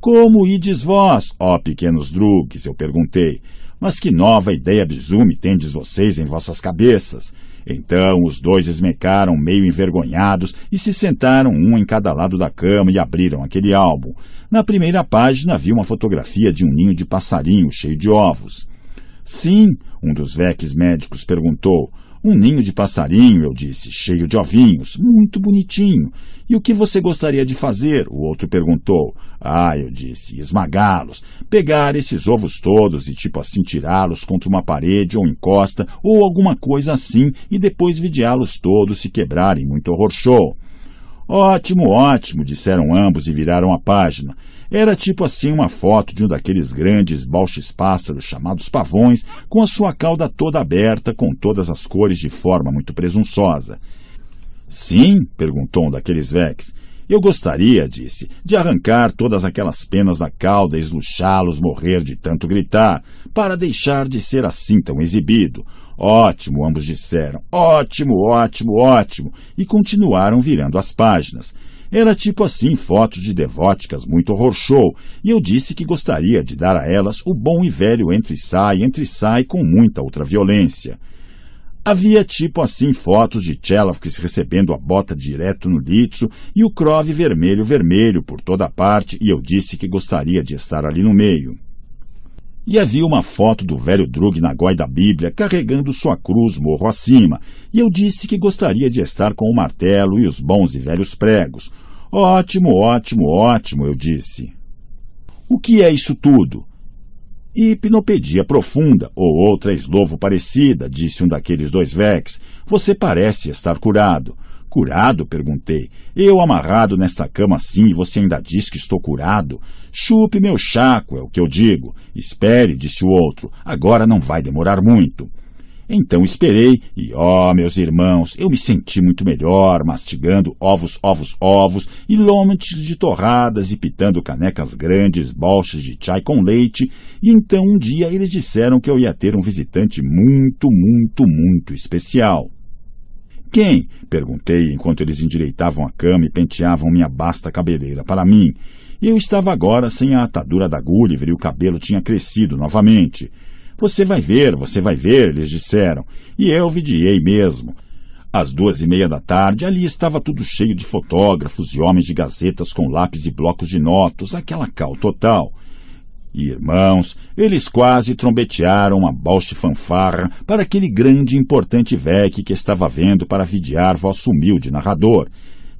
Como ides vós, ó pequenos drugues? Eu perguntei. Mas que nova ideia bizume tendes vocês em vossas cabeças? Então os dois esmecaram, meio envergonhados, e se sentaram um em cada lado da cama e abriram aquele álbum. Na primeira página havia uma fotografia de um ninho de passarinho cheio de ovos. Sim, um dos veques médicos perguntou. Um ninho de passarinho, eu disse, cheio de ovinhos, muito bonitinho. E o que você gostaria de fazer? O outro perguntou. Ah, eu disse, esmagá-los, pegar esses ovos todos e tipo assim tirá-los contra uma parede ou encosta ou alguma coisa assim e depois vidiá los todos se quebrarem, muito horror show. Ótimo, ótimo, disseram ambos e viraram a página. Era tipo assim uma foto de um daqueles grandes balches pássaros chamados pavões, com a sua cauda toda aberta, com todas as cores de forma muito presunçosa. Sim, perguntou um daqueles vex. Eu gostaria, disse, de arrancar todas aquelas penas da cauda e esluchá-los morrer de tanto gritar, para deixar de ser assim tão exibido. Ótimo, ambos disseram. Ótimo, ótimo, ótimo. E continuaram virando as páginas. Era tipo assim fotos de devóticas muito horror show, e eu disse que gostaria de dar a elas o bom e velho entre sai, entre sai com muita outra violência. Havia tipo assim fotos de Tchelovkis recebendo a bota direto no litro e o crove vermelho vermelho por toda parte e eu disse que gostaria de estar ali no meio. E havia uma foto do velho Drug goi da Bíblia carregando sua cruz morro acima, e eu disse que gostaria de estar com o martelo e os bons e velhos pregos. Ótimo, ótimo, ótimo, eu disse. O que é isso tudo? Hipnopedia profunda, ou outra eslovo parecida, disse um daqueles dois vex Você parece estar curado curado? perguntei. Eu amarrado nesta cama assim e você ainda diz que estou curado? Chupe meu chaco, é o que eu digo. Espere, disse o outro. Agora não vai demorar muito. Então esperei e, ó, oh, meus irmãos, eu me senti muito melhor, mastigando ovos, ovos, ovos e lomentes de torradas e pitando canecas grandes, bolsas de chá com leite. E então um dia eles disseram que eu ia ter um visitante muito, muito, muito especial. Quem? perguntei enquanto eles endireitavam a cama e penteavam minha basta cabeleira para mim. Eu estava agora sem a atadura da Gulliver e o cabelo tinha crescido novamente. Você vai ver, você vai ver, eles disseram, e eu vidiei mesmo. Às duas e meia da tarde, ali estava tudo cheio de fotógrafos e homens de gazetas com lápis e blocos de notas, aquela cal total. E, irmãos, eles quase trombetearam uma balde fanfarra para aquele grande e importante veque que estava vendo para vidiar vosso humilde narrador.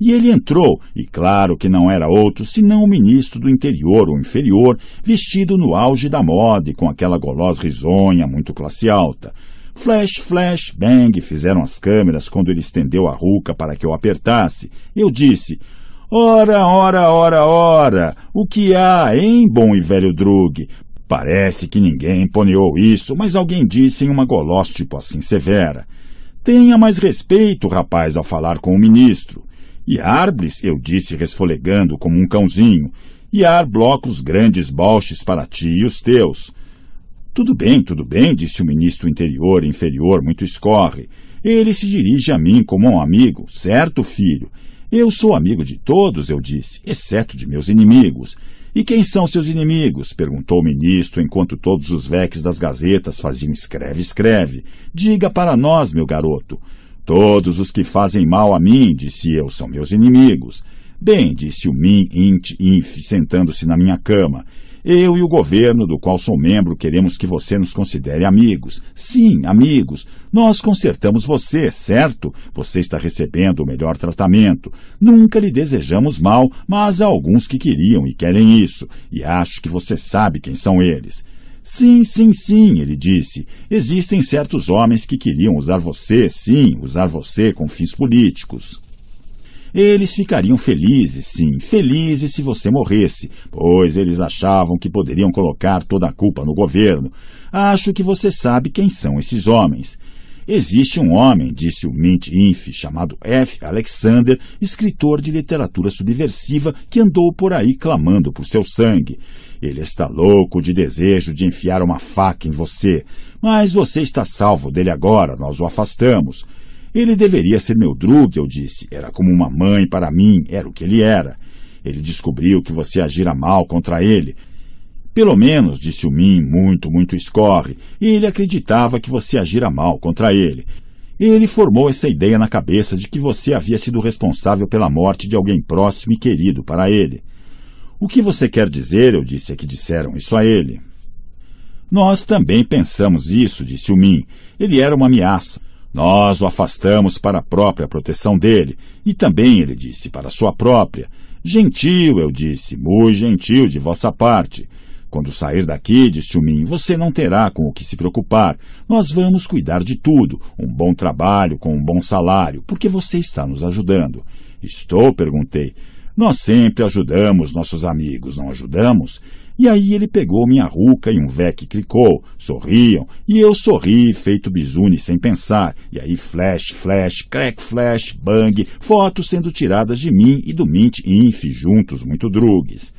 E ele entrou, e claro que não era outro senão o ministro do interior ou inferior, vestido no auge da moda e com aquela golosa risonha muito classe alta. Flash, flash, bang fizeram as câmeras quando ele estendeu a ruca para que eu apertasse. Eu disse: Ora, ora, ora, ora! O que há, hein, bom e velho Drug? Parece que ninguém poneou isso, mas alguém disse em uma golóstipo assim severa. Tenha mais respeito, rapaz, ao falar com o ministro. E árvores, eu disse resfolegando como um cãozinho, e ar blocos grandes bolches para ti e os teus. Tudo bem, tudo bem, disse o ministro interior inferior, muito escorre. Ele se dirige a mim como um amigo, certo, filho? Eu sou amigo de todos, eu disse, exceto de meus inimigos. E quem são seus inimigos? perguntou o ministro, enquanto todos os veques das gazetas faziam escreve, escreve. Diga para nós, meu garoto. Todos os que fazem mal a mim, disse eu, são meus inimigos. Bem, disse o Min Int Inf, sentando-se na minha cama. Eu e o governo, do qual sou membro, queremos que você nos considere amigos. Sim, amigos. Nós consertamos você, certo? Você está recebendo o melhor tratamento. Nunca lhe desejamos mal, mas há alguns que queriam e querem isso, e acho que você sabe quem são eles. Sim, sim, sim, ele disse. Existem certos homens que queriam usar você, sim, usar você com fins políticos. Eles ficariam felizes, sim, felizes se você morresse, pois eles achavam que poderiam colocar toda a culpa no governo. Acho que você sabe quem são esses homens. Existe um homem, disse o Mint Inf, chamado F. Alexander, escritor de literatura subversiva, que andou por aí clamando por seu sangue. Ele está louco de desejo de enfiar uma faca em você, mas você está salvo dele agora, nós o afastamos. Ele deveria ser meu drug, eu disse. Era como uma mãe para mim, era o que ele era. Ele descobriu que você agira mal contra ele. Pelo menos, disse o Min, muito, muito escorre, e ele acreditava que você agira mal contra ele. Ele formou essa ideia na cabeça de que você havia sido responsável pela morte de alguém próximo e querido para ele. O que você quer dizer? Eu disse é que disseram isso a ele. Nós também pensamos isso, disse o Min. Ele era uma ameaça. Nós o afastamos para a própria proteção dele, e também, ele disse, para sua própria. Gentil, eu disse, muito gentil de vossa parte. Quando sair daqui, disse o Min, você não terá com o que se preocupar. Nós vamos cuidar de tudo, um bom trabalho com um bom salário, porque você está nos ajudando. Estou, perguntei. Nós sempre ajudamos nossos amigos, não ajudamos? E aí ele pegou minha ruca e um vec clicou. sorriam, e eu sorri, feito bisune sem pensar. E aí flash, flash, crack, flash, bang, fotos sendo tiradas de mim e do Mint Inf juntos, muito drugs.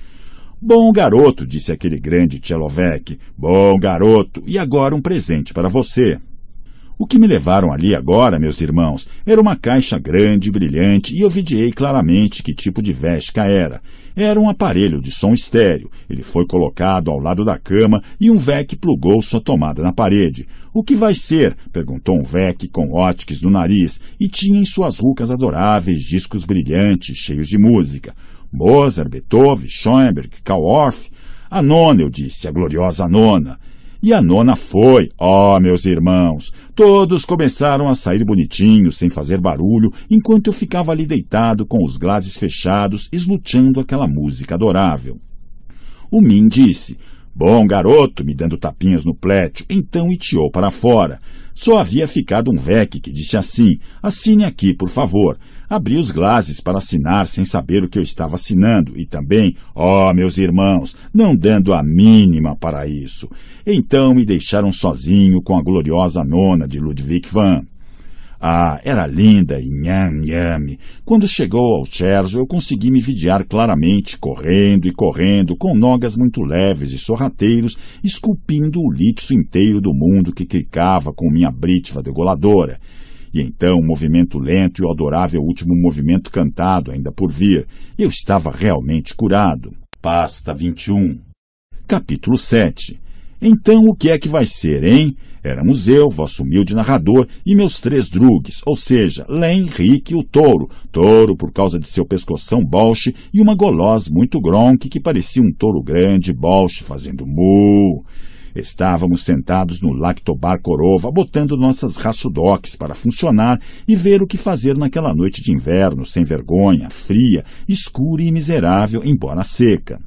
Bom garoto, disse aquele grande Tchelovec, bom garoto, e agora um presente para você. O que me levaram ali agora, meus irmãos, era uma caixa grande e brilhante e eu vidiei claramente que tipo de Vesca era. Era um aparelho de som estéreo. Ele foi colocado ao lado da cama e um VEC plugou sua tomada na parede. O que vai ser? perguntou um VEC com ótiques no nariz e tinha em suas rucas adoráveis discos brilhantes cheios de música. Mozart, Beethoven, Schoenberg, Kaworth. A nona, eu disse, a gloriosa nona. E a nona foi. Ó, oh, meus irmãos! Todos começaram a sair bonitinhos, sem fazer barulho, enquanto eu ficava ali deitado com os glases fechados, esluteando aquela música adorável. O Min disse: Bom garoto, me dando tapinhas no plétio, então itiou para fora. Só havia ficado um vec que disse assim: assine aqui, por favor. Abri os glases para assinar sem saber o que eu estava assinando e também, ó, oh, meus irmãos, não dando a mínima para isso. Então me deixaram sozinho com a gloriosa nona de Ludwig van. Ah, era linda e nham, nham. Quando chegou ao Cherso, eu consegui me vidiar claramente, correndo e correndo, com nogas muito leves e sorrateiros, esculpindo o litso inteiro do mundo que clicava com minha brítiva degoladora. E então o movimento lento e o adorável último movimento cantado ainda por vir. Eu estava realmente curado. Pasta 21. Capítulo 7 então o que é que vai ser, hein? Éramos eu, vosso humilde narrador, e meus três drugues, ou seja, Len, Rick e o touro. Touro por causa de seu pescoção bolche e uma goloz muito gronque que parecia um touro grande bolche fazendo mu. Estávamos sentados no Lactobar Corova, botando nossas raçudoques para funcionar e ver o que fazer naquela noite de inverno, sem vergonha, fria, escura e miserável, embora seca.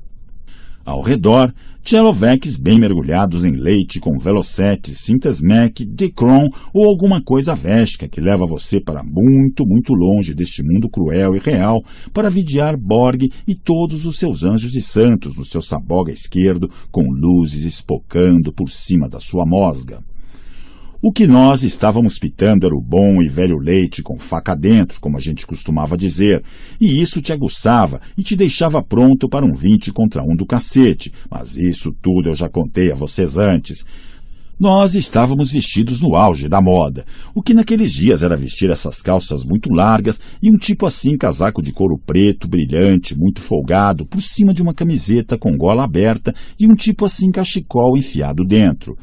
Ao redor, Tchelovecs bem mergulhados em leite com velocete, cintas Mac, Dicron ou alguma coisa vesca que leva você para muito, muito longe deste mundo cruel e real para vidiar Borg e todos os seus anjos e santos no seu saboga esquerdo com luzes espocando por cima da sua mosga. O que nós estávamos pitando era o bom e velho leite com faca dentro, como a gente costumava dizer, e isso te aguçava e te deixava pronto para um 20 contra um do cacete, mas isso tudo eu já contei a vocês antes. Nós estávamos vestidos no auge da moda, o que naqueles dias era vestir essas calças muito largas e um tipo assim casaco de couro preto, brilhante, muito folgado, por cima de uma camiseta com gola aberta e um tipo assim cachecol enfiado dentro.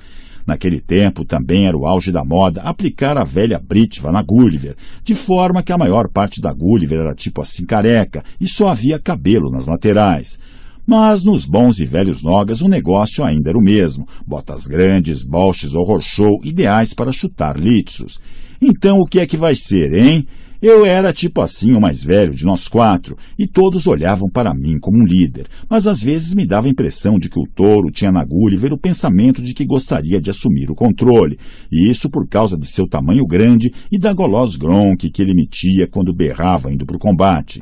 Naquele tempo também era o auge da moda aplicar a velha britva na Gulliver, de forma que a maior parte da Gulliver era tipo assim careca e só havia cabelo nas laterais. Mas nos bons e velhos nogas o negócio ainda era o mesmo, botas grandes, bolches ou rochou, ideais para chutar litsos. Então o que é que vai ser, hein? Eu era tipo assim o mais velho de nós quatro, e todos olhavam para mim como um líder, mas às vezes me dava a impressão de que o touro tinha na Gulliver o pensamento de que gostaria de assumir o controle, e isso por causa de seu tamanho grande e da goloz gronk que ele emitia quando berrava indo para o combate.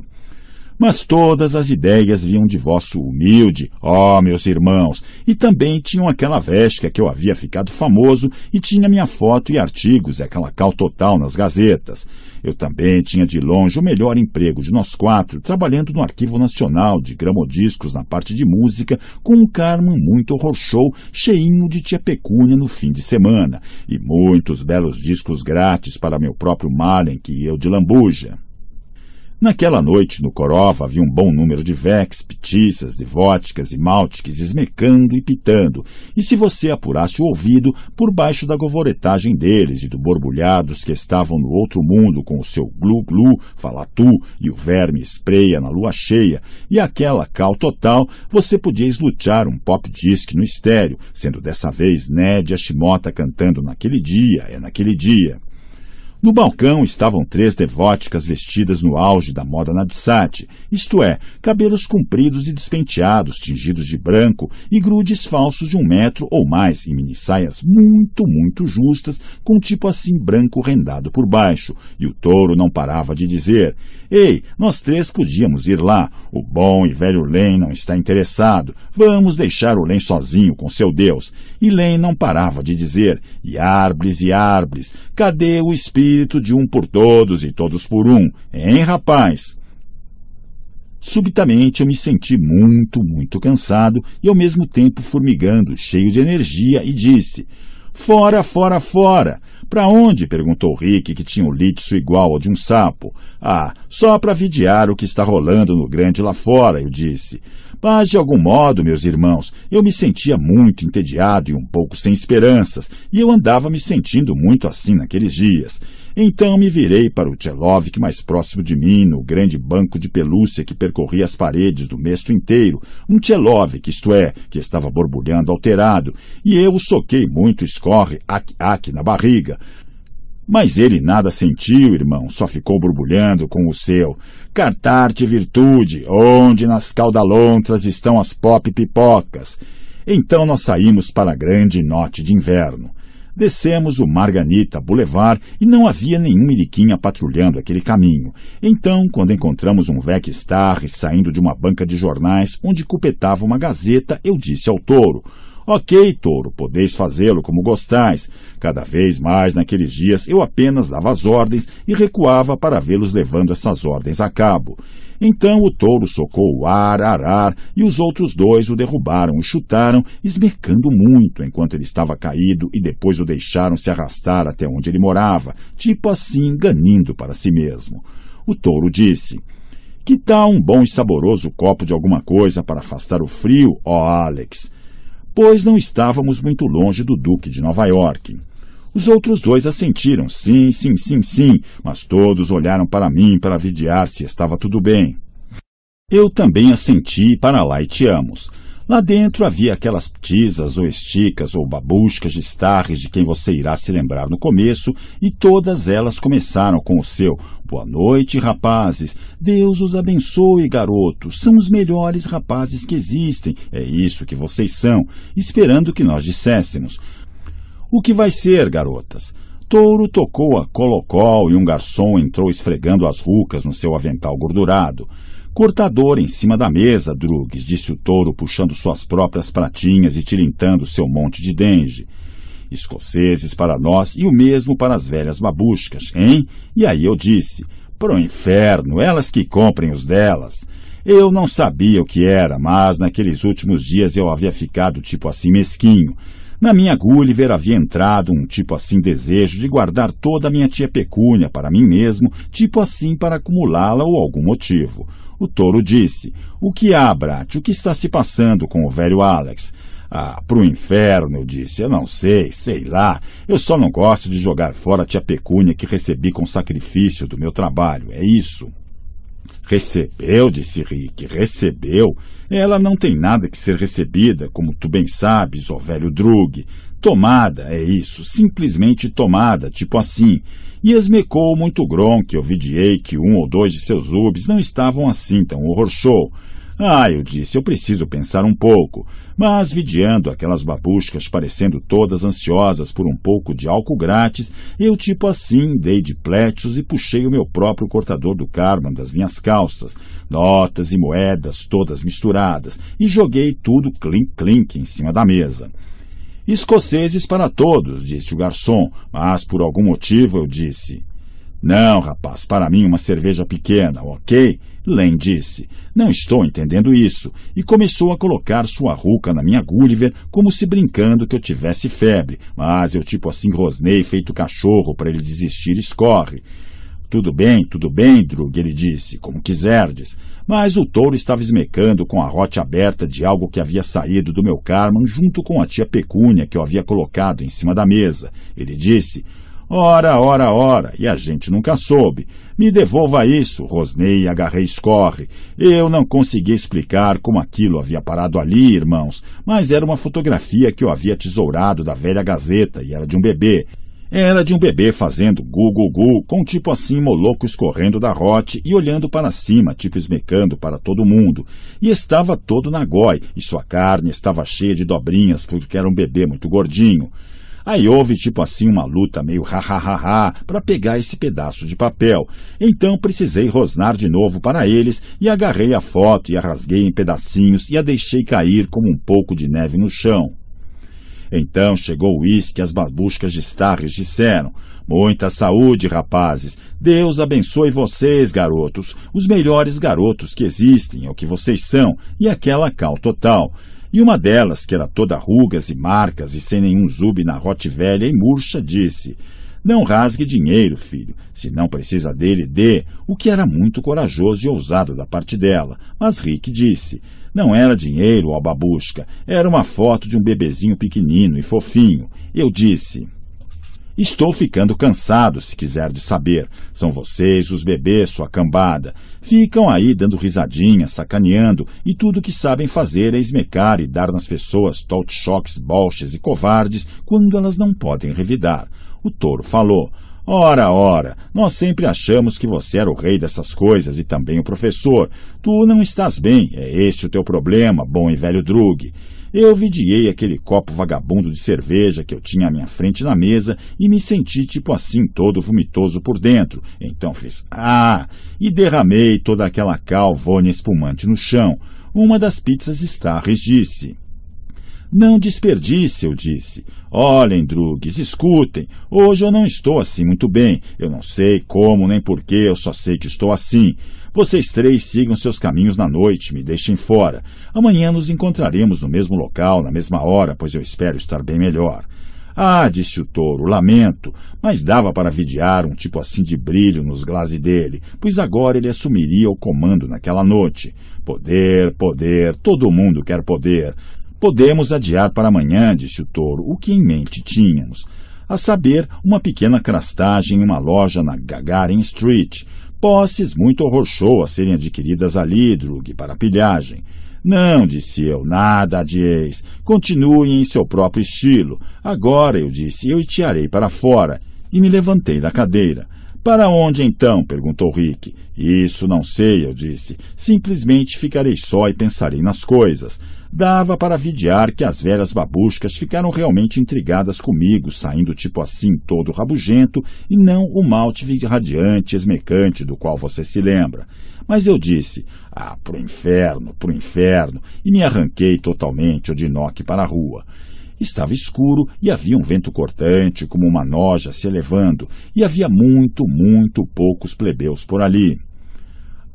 Mas todas as ideias vinham de vosso humilde, ó oh, meus irmãos, e também tinham aquela vesca que eu havia ficado famoso e tinha minha foto e artigos e aquela cal total nas gazetas. Eu também tinha de longe o melhor emprego de nós quatro, trabalhando no Arquivo Nacional de Gramodiscos na parte de música, com um Carmen muito horror show cheinho de tia Pecúnia no fim de semana, e muitos belos discos grátis para meu próprio Malen que eu de lambuja. Naquela noite, no Corova, havia um bom número de vex, petiças, devóticas e máltiques esmecando e pitando, e se você apurasse o ouvido, por baixo da govoretagem deles e do borbulhar dos que estavam no outro mundo com o seu glu-glu, falatu e o verme espreia na lua cheia, e aquela cal total, você podia eslutear um pop disc no estéreo, sendo dessa vez Ned e Shimota cantando naquele dia, é naquele dia. No balcão estavam três devóticas vestidas no auge da moda Nadsat, isto é, cabelos compridos e despenteados, tingidos de branco e grudes falsos de um metro ou mais, em minissaias muito, muito justas, com um tipo assim branco rendado por baixo. E o touro não parava de dizer: Ei, nós três podíamos ir lá. O bom e velho Len não está interessado. Vamos deixar o Len sozinho com seu Deus. E Len não parava de dizer: E árvores e árvores, cadê o espírito? espírito de um por todos e todos por um. Hein, rapaz? Subitamente eu me senti muito, muito cansado e ao mesmo tempo formigando, cheio de energia, e disse: Fora, fora, fora! Para onde? perguntou Rick, que tinha o lítio igual ao de um sapo. Ah, só para vidiar o que está rolando no grande lá fora, eu disse. Mas, de algum modo, meus irmãos, eu me sentia muito entediado e um pouco sem esperanças, e eu andava me sentindo muito assim naqueles dias. Então me virei para o Tchelovic mais próximo de mim, no grande banco de pelúcia que percorria as paredes do mesto inteiro, um Tchelovic, isto é, que estava borbulhando alterado, e eu o soquei muito escorre, ac-ac na barriga. Mas ele nada sentiu, irmão, só ficou borbulhando com o seu. Cartar-te virtude, onde nas caudalontras estão as pop pipocas. Então nós saímos para a grande noite de inverno. Descemos o Marganita Boulevard e não havia nenhum miliquinha patrulhando aquele caminho. Então, quando encontramos um Vec Star saindo de uma banca de jornais onde cupetava uma gazeta, eu disse ao touro: Ok, touro, podeis fazê-lo como gostais. Cada vez mais naqueles dias eu apenas dava as ordens e recuava para vê-los levando essas ordens a cabo. Então o touro socou o ar, arar, e os outros dois o derrubaram e chutaram, esmercando muito enquanto ele estava caído e depois o deixaram se arrastar até onde ele morava, tipo assim, ganindo para si mesmo. O touro disse. Que tal um bom e saboroso copo de alguma coisa para afastar o frio, ó Alex? pois não estávamos muito longe do Duque de Nova York. Os outros dois assentiram sim, sim, sim, sim, mas todos olharam para mim para vigiar se estava tudo bem. Eu também assenti para lá e te amos, Lá dentro havia aquelas tisas ou esticas ou babuscas de starres de quem você irá se lembrar no começo, e todas elas começaram com o seu Boa noite, rapazes. Deus os abençoe, garotos. São os melhores rapazes que existem. É isso que vocês são, esperando que nós disséssemos. O que vai ser, garotas? Touro tocou a colocol e um garçom entrou esfregando as rucas no seu avental gordurado. Cortador em cima da mesa, Drugues, disse o touro, puxando suas próprias pratinhas e tilintando seu monte de denge. Escoceses para nós e o mesmo para as velhas babuchcas, hein? E aí eu disse: pro inferno, elas que comprem os delas. Eu não sabia o que era, mas naqueles últimos dias eu havia ficado tipo assim mesquinho. Na minha Gulliver havia entrado um tipo assim desejo de guardar toda a minha tia pecúnia para mim mesmo, tipo assim para acumulá-la ou algum motivo. O touro disse: O que há, Brat? O que está se passando com o velho Alex? Ah, pro inferno, eu disse. Eu não sei, sei lá. Eu só não gosto de jogar fora a tia pecúnia que recebi com sacrifício do meu trabalho. É isso. Recebeu, disse Rick, recebeu. Ela não tem nada que ser recebida, como tu bem sabes, ó velho Drug. Tomada, é isso, simplesmente tomada, tipo assim. E esmecou muito Gron, que eu vidiei que um ou dois de seus ubs não estavam assim tão horror show. Ah, eu disse, eu preciso pensar um pouco. Mas, vidiando aquelas babuchas parecendo todas ansiosas por um pouco de álcool grátis, eu tipo assim dei de plétios e puxei o meu próprio cortador do Carmen das minhas calças, notas e moedas todas misturadas, e joguei tudo clink-clink em cima da mesa. Escoceses para todos, disse o garçom, mas por algum motivo eu disse. Não, rapaz, para mim uma cerveja pequena, ok? Len disse. Não estou entendendo isso, e começou a colocar sua ruca na minha Gulliver como se brincando que eu tivesse febre, mas eu tipo assim rosnei feito cachorro para ele desistir escorre. Tudo bem, tudo bem, Drug, ele disse, como quiserdes mas o touro estava esmecando com a rote aberta de algo que havia saído do meu Carman junto com a tia Pecúnia que eu havia colocado em cima da mesa. Ele disse: Ora, ora, ora, e a gente nunca soube. Me devolva isso, rosnei e agarrei escorre. Eu não consegui explicar como aquilo havia parado ali, irmãos, mas era uma fotografia que eu havia tesourado da velha Gazeta e era de um bebê. Era de um bebê fazendo gu-gu-gu, com tipo assim moloco escorrendo da rote e olhando para cima, tipo esmecando para todo mundo. E estava todo na goi, e sua carne estava cheia de dobrinhas, porque era um bebê muito gordinho. Aí houve tipo assim uma luta meio ha-ha-ha-ha para pegar esse pedaço de papel. Então precisei rosnar de novo para eles e agarrei a foto e a rasguei em pedacinhos e a deixei cair como um pouco de neve no chão. Então chegou o uísque e as babuchas de Starres disseram: Muita saúde, rapazes. Deus abençoe vocês, garotos, os melhores garotos que existem, é o que vocês são, e aquela cal total. E uma delas, que era toda rugas e marcas e sem nenhum zube na rote velha e murcha, disse: não rasgue dinheiro, filho. Se não precisa dele, dê. O que era muito corajoso e ousado da parte dela. Mas Rick disse: não era dinheiro, ou babusca, era uma foto de um bebezinho pequenino e fofinho. Eu disse: Estou ficando cansado, se quiser de saber. São vocês, os bebês, sua cambada. Ficam aí dando risadinha, sacaneando, e tudo que sabem fazer é esmecar e dar nas pessoas talk choques, bolches e covardes quando elas não podem revidar. O touro falou. Ora, ora, nós sempre achamos que você era o rei dessas coisas e também o professor. Tu não estás bem, é este o teu problema, bom e velho Drug. Eu vidiei aquele copo vagabundo de cerveja que eu tinha à minha frente na mesa e me senti tipo assim todo vomitoso por dentro. Então fiz ah! e derramei toda aquela calvônia espumante no chão. Uma das pizzas Starres disse. Não desperdice, eu disse. Olhem, Drugs, escutem. Hoje eu não estou assim muito bem. Eu não sei como nem porquê, eu só sei que estou assim. Vocês três sigam seus caminhos na noite, me deixem fora. Amanhã nos encontraremos no mesmo local, na mesma hora, pois eu espero estar bem melhor. Ah, disse o touro, lamento, mas dava para vidiar um tipo assim de brilho nos glazes dele, pois agora ele assumiria o comando naquela noite. Poder, poder, todo mundo quer poder. Podemos adiar para amanhã, disse o touro, o que em mente tínhamos. A saber, uma pequena crastagem em uma loja na Gagarin Street. Posses muito horror show a serem adquiridas ali, Drug, para pilhagem. Não, disse eu, nada adieis. Continue em seu próprio estilo. Agora, eu disse, eu itiarei para fora. E me levantei da cadeira. Para onde então? perguntou Rick. Isso não sei, eu disse. Simplesmente ficarei só e pensarei nas coisas dava para vidiar que as velhas babuscas ficaram realmente intrigadas comigo, saindo tipo assim todo rabugento e não o malte radiante esmecante do qual você se lembra. Mas eu disse, ah, pro inferno, pro inferno, e me arranquei totalmente o dinoque para a rua. Estava escuro e havia um vento cortante como uma noja se elevando, e havia muito, muito poucos plebeus por ali.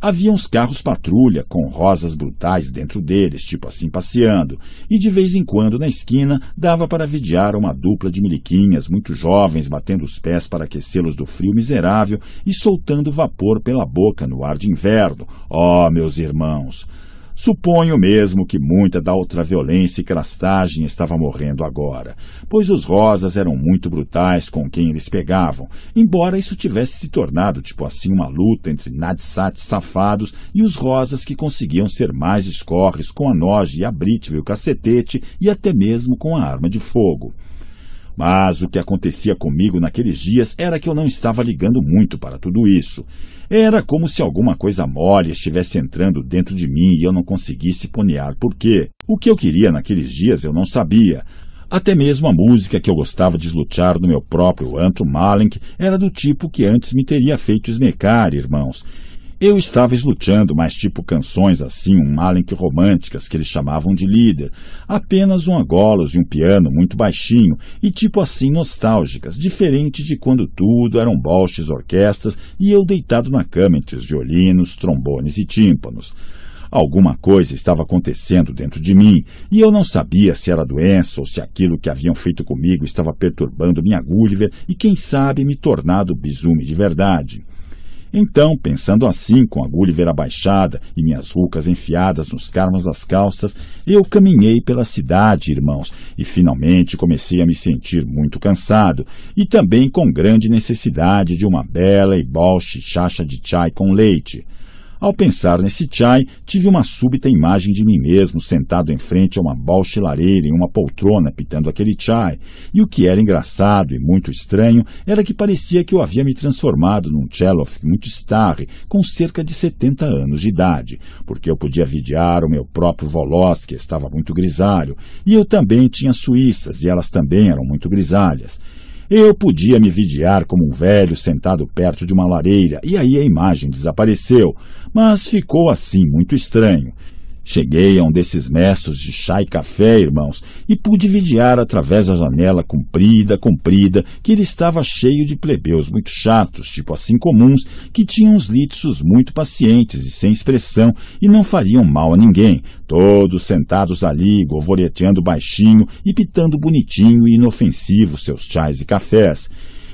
Havia uns carros patrulha com rosas brutais dentro deles, tipo assim passeando, e de vez em quando na esquina dava para vidiar uma dupla de miliquinhas muito jovens batendo os pés para aquecê-los do frio miserável e soltando vapor pela boca no ar de inverno. Oh, meus irmãos! Suponho mesmo que muita da violência e crastagem estava morrendo agora, pois os rosas eram muito brutais com quem eles pegavam, embora isso tivesse se tornado tipo assim uma luta entre nadsats safados e os rosas que conseguiam ser mais escorres com a noge e a brítiva e o cacetete e até mesmo com a arma de fogo. Mas o que acontecia comigo naqueles dias era que eu não estava ligando muito para tudo isso. Era como se alguma coisa mole estivesse entrando dentro de mim e eu não conseguisse ponear por quê. O que eu queria naqueles dias eu não sabia. Até mesmo a música que eu gostava de eslutear no meu próprio antro Malenk era do tipo que antes me teria feito esmecar, irmãos. Eu estava eslutando mais tipo canções assim, um malenque românticas que eles chamavam de líder, apenas um agolos e um piano muito baixinho e tipo assim nostálgicas, diferente de quando tudo eram bolches, orquestras e eu deitado na cama entre os violinos, trombones e tímpanos. Alguma coisa estava acontecendo dentro de mim e eu não sabia se era doença ou se aquilo que haviam feito comigo estava perturbando minha Gulliver e, quem sabe, me tornado bisume de verdade. Então, pensando assim, com a agulha abaixada e minhas rucas enfiadas nos carmos das calças, eu caminhei pela cidade, irmãos, e finalmente comecei a me sentir muito cansado, e também com grande necessidade de uma bela e bolche chacha de chai com leite. Ao pensar nesse chai, tive uma súbita imagem de mim mesmo sentado em frente a uma balchilareira em uma poltrona pitando aquele chai. E o que era engraçado e muito estranho era que parecia que eu havia me transformado num Chelof muito starre, com cerca de 70 anos de idade, porque eu podia vidiar o meu próprio Voloz, que estava muito grisalho, e eu também tinha suíças, e elas também eram muito grisalhas. Eu podia me vidiar como um velho sentado perto de uma lareira, e aí a imagem desapareceu, mas ficou assim muito estranho. Cheguei a um desses mestres de chá e café, irmãos, e pude vigiar através da janela comprida, comprida, que ele estava cheio de plebeus muito chatos, tipo assim comuns, que tinham os litsos muito pacientes e sem expressão e não fariam mal a ninguém, todos sentados ali, govoreteando baixinho e pitando bonitinho e inofensivo seus chás e cafés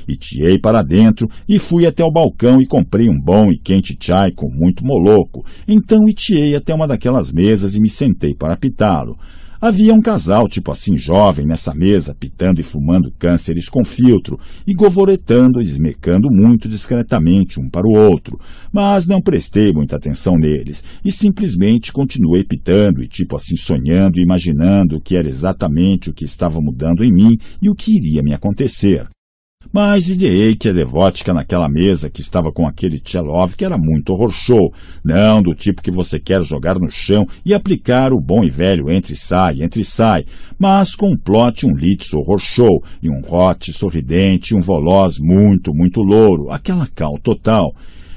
e tiei para dentro e fui até o balcão e comprei um bom e quente chai com muito moloco. Então itiei até uma daquelas mesas e me sentei para pitá-lo. Havia um casal tipo assim jovem nessa mesa, pitando e fumando cânceres com filtro, e govoretando e esmecando muito discretamente um para o outro, mas não prestei muita atenção neles, e simplesmente continuei pitando e tipo assim sonhando e imaginando o que era exatamente o que estava mudando em mim e o que iria me acontecer. Mas videi que a é Devótica naquela mesa que estava com aquele Tchelov que era muito horror show, não do tipo que você quer jogar no chão e aplicar o bom e velho entre e sai, entre e sai, mas com um plot um litz horror show e um rote sorridente e um veloz muito, muito louro, aquela cal total.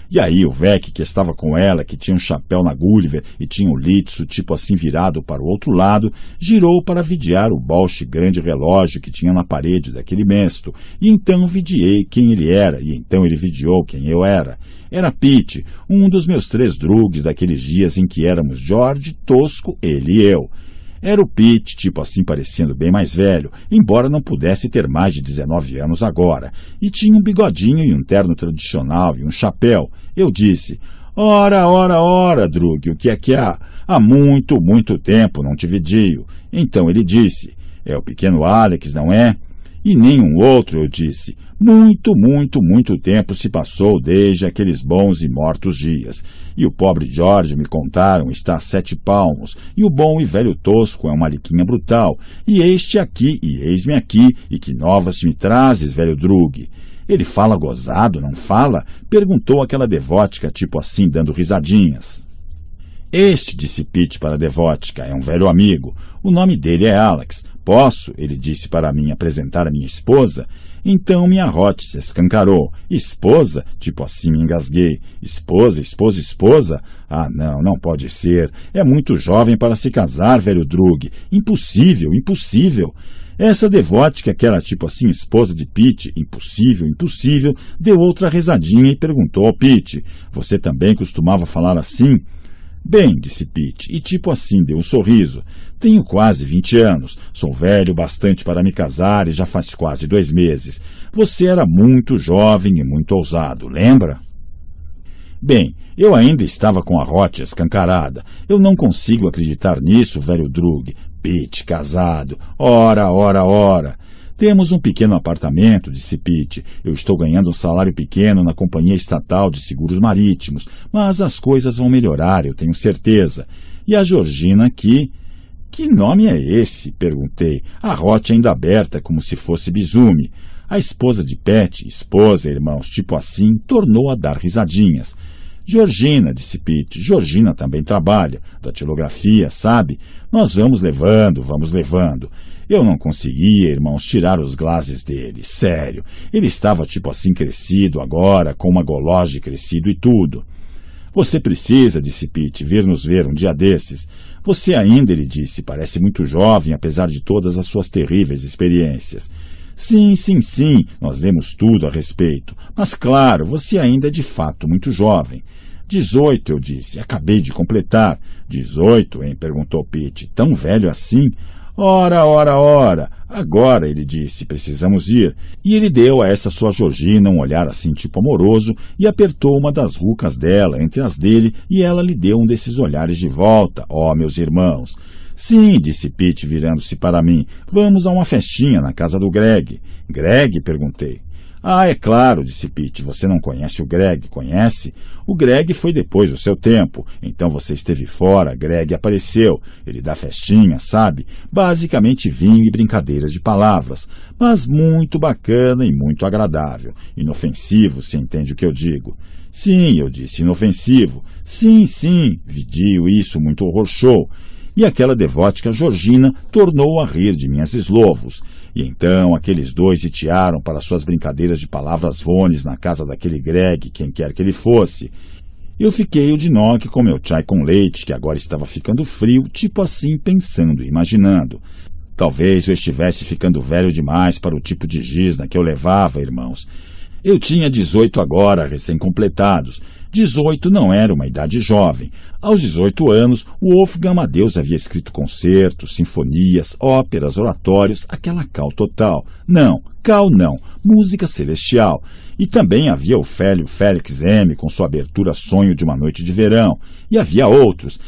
E aí o Vec, que estava com ela, que tinha um chapéu na Gulliver e tinha o um litso tipo assim virado para o outro lado, girou para vidiar o bolche grande relógio que tinha na parede daquele mesto, e então vidiei quem ele era, e então ele vidiou quem eu era. Era Pete, um dos meus três drugs daqueles dias em que éramos George, Tosco, ele e eu. Era o Pete, tipo assim, parecendo bem mais velho, embora não pudesse ter mais de 19 anos agora, e tinha um bigodinho e um terno tradicional e um chapéu. Eu disse: Ora, ora, ora, Drug, o que é que há? Há muito, muito tempo não te vi Então ele disse: É o pequeno Alex, não é? e nenhum outro, eu disse. Muito, muito, muito tempo se passou desde aqueles bons e mortos dias. E o pobre Jorge, me contaram, está a sete palmos, e o bom e velho Tosco é uma liquinha brutal, e este aqui, e eis-me aqui, e que novas me trazes, velho Drug? Ele fala gozado, não fala? Perguntou aquela devótica, tipo assim, dando risadinhas. Este, disse Pete para a devótica, é um velho amigo. O nome dele é Alex, posso, ele disse para mim apresentar a minha esposa, então minha rote se escancarou. Esposa? Tipo assim me engasguei. Esposa, esposa, esposa? Ah, não, não pode ser. É muito jovem para se casar, velho Drug. Impossível, impossível. Essa devótica, que era tipo assim esposa de Pete, impossível, impossível, deu outra rezadinha e perguntou ao Pete: Você também costumava falar assim? Bem, disse Pete, e tipo assim deu um sorriso. Tenho quase vinte anos, sou velho bastante para me casar e já faz quase dois meses. Você era muito jovem e muito ousado, lembra? Bem, eu ainda estava com a rote escancarada. Eu não consigo acreditar nisso, velho Drug. Pete, casado. Ora, ora, ora. Temos um pequeno apartamento, disse Pete. Eu estou ganhando um salário pequeno na Companhia Estatal de Seguros Marítimos, mas as coisas vão melhorar, eu tenho certeza. E a Georgina aqui. Que nome é esse? perguntei. A rote ainda aberta, como se fosse bizume. A esposa de Pet, esposa, irmãos, tipo assim, tornou a dar risadinhas. Georgina, disse Pete, Georgina também trabalha, da tipografia sabe? Nós vamos levando, vamos levando. Eu não conseguia, irmãos, tirar os glases dele, sério. Ele estava tipo assim crescido agora, com uma gologe crescido e tudo. Você precisa, disse Pete, vir nos ver um dia desses. Você ainda, ele disse, parece muito jovem, apesar de todas as suas terríveis experiências. Sim, sim, sim, nós lemos tudo a respeito. Mas claro, você ainda é de fato muito jovem. Dezoito, eu disse. Acabei de completar. Dezoito, hein? perguntou Pete. Tão velho assim? Ora, ora, ora! Agora, ele disse, precisamos ir. E ele deu a essa sua Georgina um olhar assim tipo amoroso e apertou uma das rucas dela entre as dele e ela lhe deu um desses olhares de volta, ó oh, meus irmãos. Sim, disse Pete, virando-se para mim, vamos a uma festinha na casa do Greg. Greg? perguntei. Ah, é claro, disse Pete, você não conhece o Greg, conhece? O Greg foi depois do seu tempo, então você esteve fora, Greg apareceu. Ele dá festinha, sabe? Basicamente vinho e brincadeiras de palavras, mas muito bacana e muito agradável. Inofensivo, se entende o que eu digo. Sim, eu disse inofensivo. Sim, sim, vidio isso, muito horror show e aquela devótica Georgina tornou a rir de minhas eslovos. E então aqueles dois tiaram para suas brincadeiras de palavras vones na casa daquele Greg, quem quer que ele fosse. Eu fiquei o de Dinoc com meu chai com leite, que agora estava ficando frio, tipo assim pensando e imaginando. Talvez eu estivesse ficando velho demais para o tipo de gizna que eu levava, irmãos. Eu tinha 18 agora, recém-completados, 18 não era uma idade jovem. Aos 18 anos, o Wolfgang Amadeus havia escrito concertos, sinfonias, óperas, oratórios, aquela cal total. Não, cal não, música celestial. E também havia o Félio Félix M com sua abertura Sonho de uma Noite de Verão. E havia outros.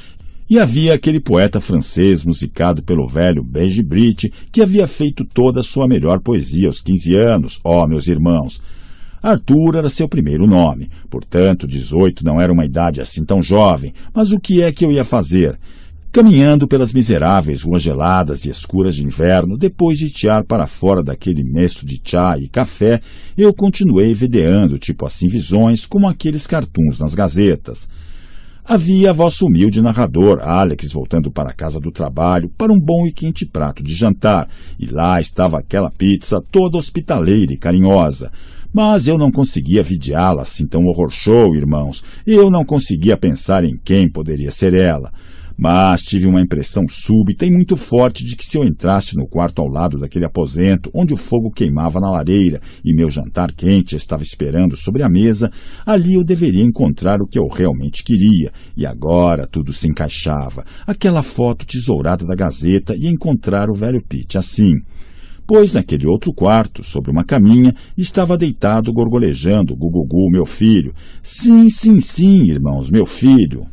E havia aquele poeta francês musicado pelo velho Benji Brit, que havia feito toda a sua melhor poesia aos 15 anos, ó oh, meus irmãos. Arthur era seu primeiro nome, portanto, 18 não era uma idade assim tão jovem, mas o que é que eu ia fazer? Caminhando pelas miseráveis ruas geladas e escuras de inverno, depois de tiar para fora daquele mesto de chá e café, eu continuei vedeando, tipo assim, visões, como aqueles cartuns nas gazetas. Havia vosso humilde narrador, Alex, voltando para a casa do trabalho para um bom e quente prato de jantar, e lá estava aquela pizza toda hospitaleira e carinhosa. Mas eu não conseguia vigiá-la assim tão horror show, irmãos. Eu não conseguia pensar em quem poderia ser ela. Mas tive uma impressão súbita e muito forte de que se eu entrasse no quarto ao lado daquele aposento, onde o fogo queimava na lareira e meu jantar quente estava esperando sobre a mesa, ali eu deveria encontrar o que eu realmente queria. E agora tudo se encaixava. Aquela foto tesourada da Gazeta e encontrar o velho Pete assim pois naquele outro quarto, sobre uma caminha, estava deitado gorgolejando Gugugu, meu filho. Sim, sim, sim, irmãos, meu filho.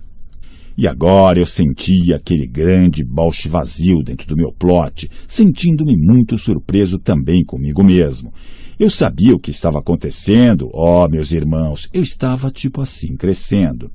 E agora eu sentia aquele grande balche vazio dentro do meu plot, sentindo-me muito surpreso também comigo mesmo. Eu sabia o que estava acontecendo, ó oh, meus irmãos, eu estava tipo assim crescendo.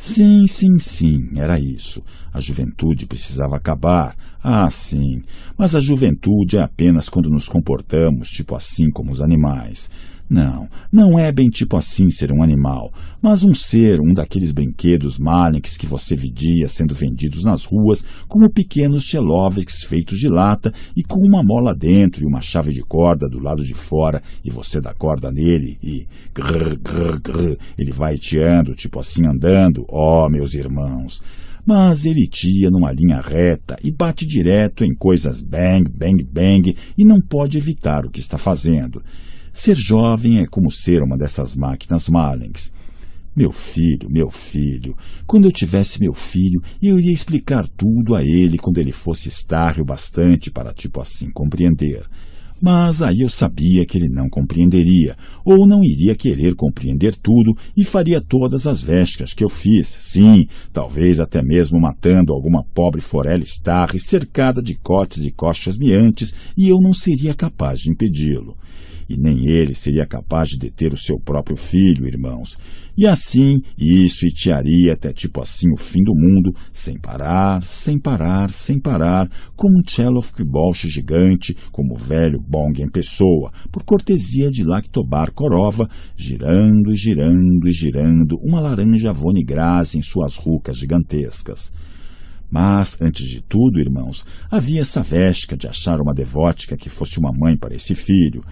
Sim, sim, sim, era isso. A juventude precisava acabar. Ah, sim. Mas a juventude é apenas quando nos comportamos, tipo assim como os animais. Não, não é bem tipo assim ser um animal, mas um ser, um daqueles brinquedos Malinks que você vidia sendo vendidos nas ruas como pequenos Cheloveks feitos de lata e com uma mola dentro e uma chave de corda do lado de fora e você dá corda nele e grrr, grrr, grrr, ele vai tiando, tipo assim andando, ó oh, meus irmãos mas ele tia numa linha reta e bate direto em coisas bang, bang, bang e não pode evitar o que está fazendo. Ser jovem é como ser uma dessas máquinas Marlings. Meu filho, meu filho, quando eu tivesse meu filho, eu iria explicar tudo a ele quando ele fosse estável bastante para, tipo assim, compreender. Mas aí eu sabia que ele não compreenderia, ou não iria querer compreender tudo e faria todas as vescas que eu fiz, sim, talvez até mesmo matando alguma pobre forela estarre cercada de cortes e coxas miantes, e eu não seria capaz de impedi-lo e nem ele seria capaz de deter o seu próprio filho, irmãos. E assim, isso itiaria até tipo assim o fim do mundo, sem parar, sem parar, sem parar, como um Tchelovk Bolche gigante, como o velho Bong em pessoa, por cortesia de Lactobar Corova, girando e girando e girando uma laranja vonigraz em suas rucas gigantescas. Mas, antes de tudo, irmãos, havia essa véspera de achar uma devótica que fosse uma mãe para esse filho,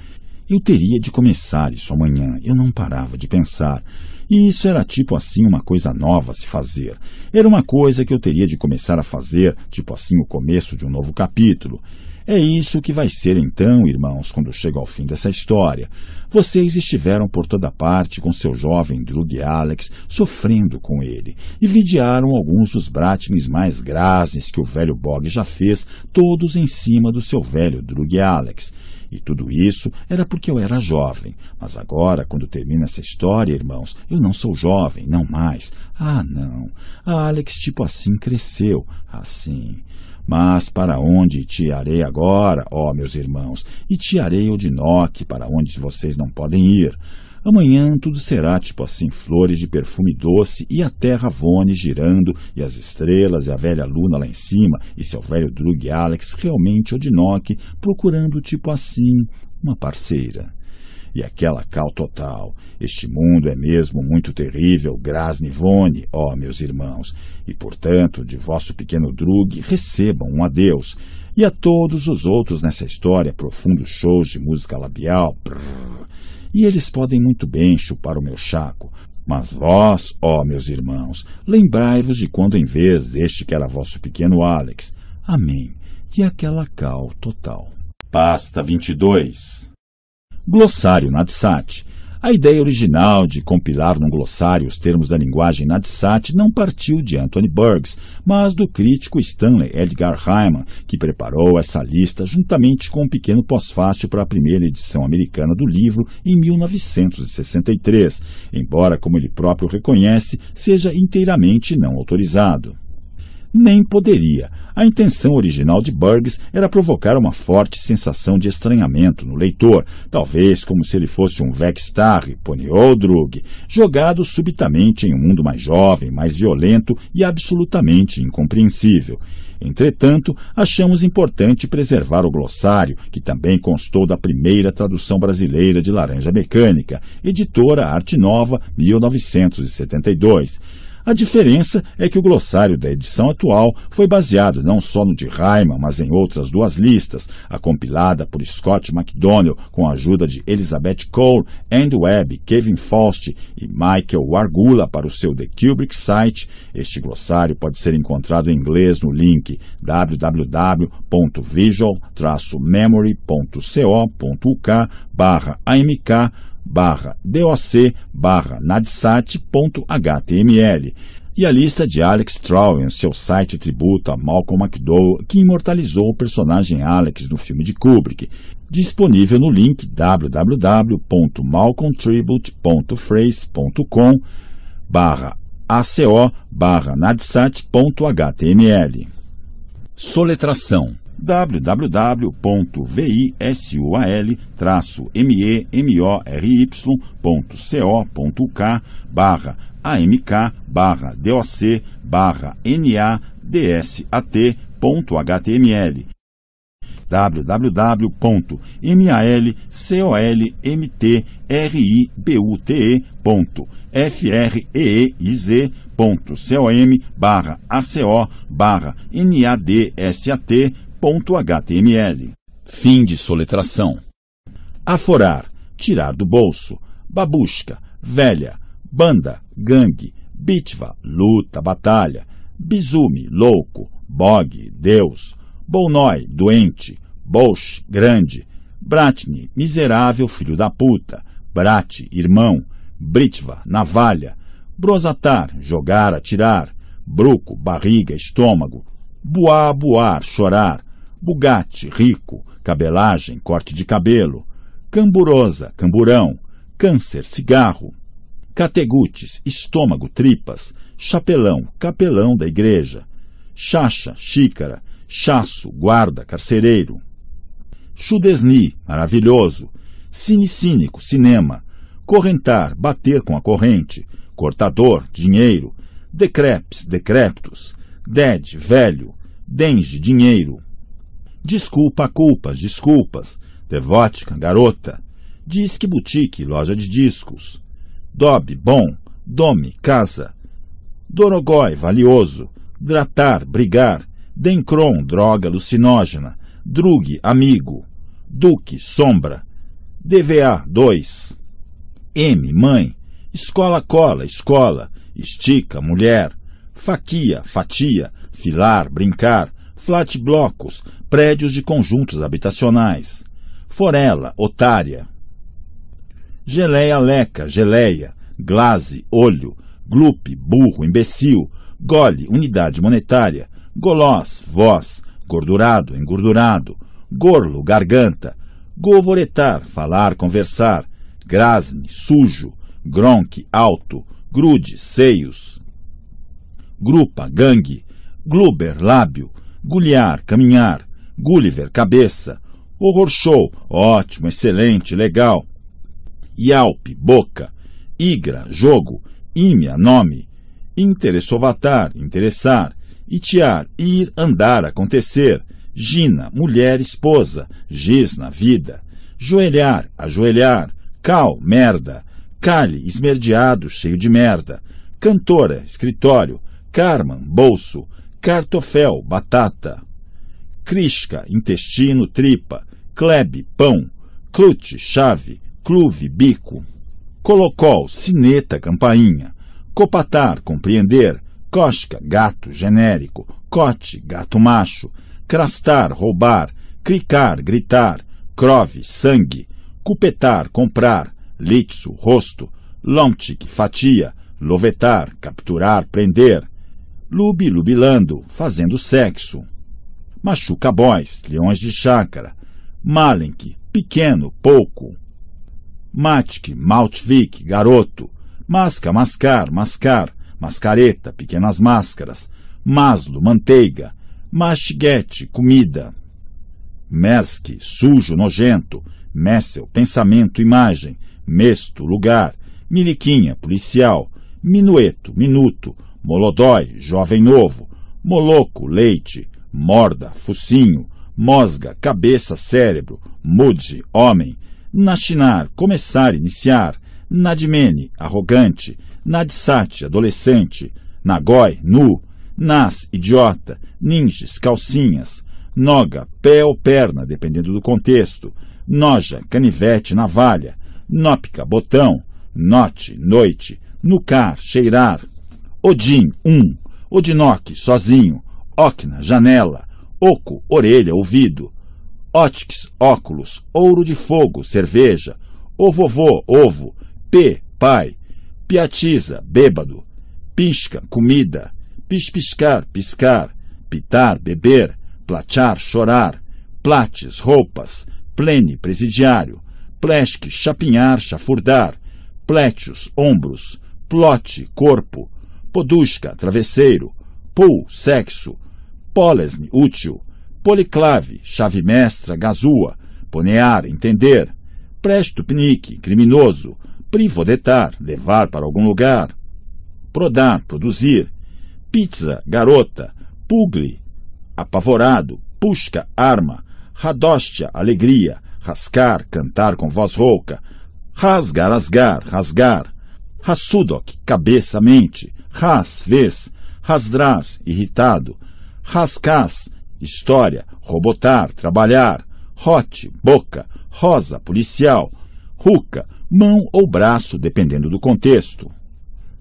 eu teria de começar isso amanhã. Eu não parava de pensar. E isso era tipo assim uma coisa nova a se fazer. Era uma coisa que eu teria de começar a fazer, tipo assim o começo de um novo capítulo. É isso que vai ser então, irmãos, quando chega ao fim dessa história. Vocês estiveram por toda parte com seu jovem Drug Alex, sofrendo com ele, e vidiaram alguns dos bratmes mais grazes que o velho Bog já fez, todos em cima do seu velho Drug Alex. E tudo isso era porque eu era jovem. Mas agora, quando termina essa história, irmãos, eu não sou jovem, não mais. Ah, não. A ah, Alex, tipo assim, cresceu. Assim. Mas para onde te irei agora, ó meus irmãos? E te arei Odinoque, para onde vocês não podem ir. Amanhã tudo será tipo assim flores de perfume doce e a terra Vone girando e as estrelas e a velha luna lá em cima e seu velho Drug Alex realmente odinoque procurando tipo assim uma parceira e aquela cal total. Este mundo é mesmo muito terrível, Grasnivone, ó meus irmãos, e portanto de vosso pequeno drug recebam um adeus, e a todos os outros nessa história profundos shows de música labial, brrr, e eles podem muito bem chupar o meu chaco. Mas vós, ó meus irmãos, lembrai-vos de quando em vez deste que era vosso pequeno Alex. Amém. E aquela cal total. Pasta 22 Glossário Nadsat a ideia original de compilar num glossário os termos da linguagem Nadsat não partiu de Anthony Burgess, mas do crítico Stanley Edgar Hyman, que preparou essa lista juntamente com um pequeno pós-fácil para a primeira edição americana do livro em 1963, embora, como ele próprio reconhece, seja inteiramente não autorizado nem poderia. A intenção original de Burgess era provocar uma forte sensação de estranhamento no leitor, talvez como se ele fosse um Vextar, Pony Oldrug, jogado subitamente em um mundo mais jovem, mais violento e absolutamente incompreensível. Entretanto, achamos importante preservar o glossário, que também constou da primeira tradução brasileira de Laranja Mecânica, editora Arte Nova, 1972. A diferença é que o glossário da edição atual foi baseado não só no de Raimann, mas em outras duas listas, a compilada por Scott McDonnell, com a ajuda de Elizabeth Cole, Andy Webb, Kevin Faust e Michael Wargula para o seu The Kubrick site. Este glossário pode ser encontrado em inglês no link www.visual-memory.co.uk barra AMK barra doc barra nadsat.html e a lista de Alex Trowen, seu site tributo a Malcolm McDowell, que imortalizou o personagem Alex no filme de Kubrick, disponível no link www.malcolmtribute.phrase.com barra aco barra nadsat.html Soletração wwwvisual memorycouk barra AMK barra DOC barra NA barra ACO barra NADSAT .html. Fim de soletração. Aforar, tirar do bolso, babushka, velha, banda, gangue, bitva, luta, batalha, bizume, louco, bog, deus, bolnoi, doente, bolsh, grande, bratni, miserável, filho da puta, brat, irmão, britva, navalha, brosatar, jogar, atirar, bruco, barriga, estômago, buá, buar, chorar, Bugatti, rico, cabelagem, corte de cabelo, camburosa, camburão, câncer, cigarro, categutes, estômago, tripas, chapelão, capelão da igreja, chacha, xícara, chaço, guarda, carcereiro, chudesni, maravilhoso, cine cínico, cinema, correntar, bater com a corrente, cortador, dinheiro, decreps, decréptos, dead, velho, denge, dinheiro, Desculpa culpas, desculpas. Devótica, garota. Disque boutique, loja de discos. dobe, bom. Dome, casa. Dorogói, valioso. Dratar, brigar. Dencron, droga alucinógena. Drug, amigo. Duque, sombra. DVA, 2. M, mãe. Escola, cola, escola. Estica, mulher. Faquia, fatia. Filar, brincar. Flat blocos, prédios de conjuntos habitacionais, forela, otária, geleia leca, geleia, glase, olho, glupe, burro, imbecil, gole, unidade monetária, golós, voz, gordurado, engordurado, gorlo, garganta, govoretar, falar, conversar, grasne, sujo, gronque, alto, grude, seios, grupa, gangue, gluber, lábio, gulhar, caminhar, Gulliver, cabeça. Horror Show, ótimo, excelente, legal. Yalp, boca. Igra, jogo. Ímia, nome. Interessovatar, interessar. Itiar, ir, andar, acontecer. Gina, mulher, esposa. Gisna, vida. Joelhar, ajoelhar. Cal, merda. Cali, esmerdeado, cheio de merda. Cantora, escritório. Carman, bolso. Cartofel, batata crisca, intestino, tripa, klebe, pão, clute, chave, cluve, bico, colocol, sineta, campainha, copatar, compreender, cosca, gato, genérico, cote, gato macho, crastar, roubar, cricar, gritar, crove, sangue, cupetar, comprar, litso, rosto, lomtik fatia, lovetar, capturar, prender, lube, lubilando, fazendo sexo, machuca bois, leões de chácara, Malenk, pequeno, pouco, matic, Maltvik, garoto, masca, mascar, mascar, mascareta, pequenas máscaras, maslo, manteiga, mastiguete, comida, mersk, sujo, nojento, messel, pensamento, imagem, mesto, lugar, miliquinha, policial, minueto, minuto, molodói, jovem novo, moloco, leite, morda, focinho, mosga, cabeça, cérebro, mude, homem, nachinar, começar, iniciar, nadimene, arrogante, nadsate, adolescente, nagói, nu, nas, idiota, ninges, calcinhas, noga, pé ou perna, dependendo do contexto, noja, canivete, navalha, nópica, botão, note, noite, nucar, cheirar, Odin, um, Odinoque, sozinho, ocna, janela, oco, orelha, ouvido, ótics, óculos, ouro de fogo, cerveja, o vovô, ovo, p, pai, piatiza, bêbado, pisca, comida, pispiscar, piscar, pitar, beber, plachar, chorar, plates, roupas, plene, presidiário, plesque, chapinhar, chafurdar, plétios, ombros, plote, corpo, podusca, travesseiro, pul, sexo, polesne, útil, policlave, chave mestra, gazua, ponear, entender, pnique, criminoso, privodetar, levar para algum lugar, prodar, produzir, pizza, garota, pugli, apavorado, pusca, arma, radóstia, alegria, rascar, cantar com voz rouca, rasgar, rasgar, rasgar, rassudok, cabeça, mente, ras, vez, rasdrar, irritado, Rascás, História, Robotar, Trabalhar, Rote, Boca, Rosa, Policial, Ruca, Mão ou Braço, dependendo do contexto.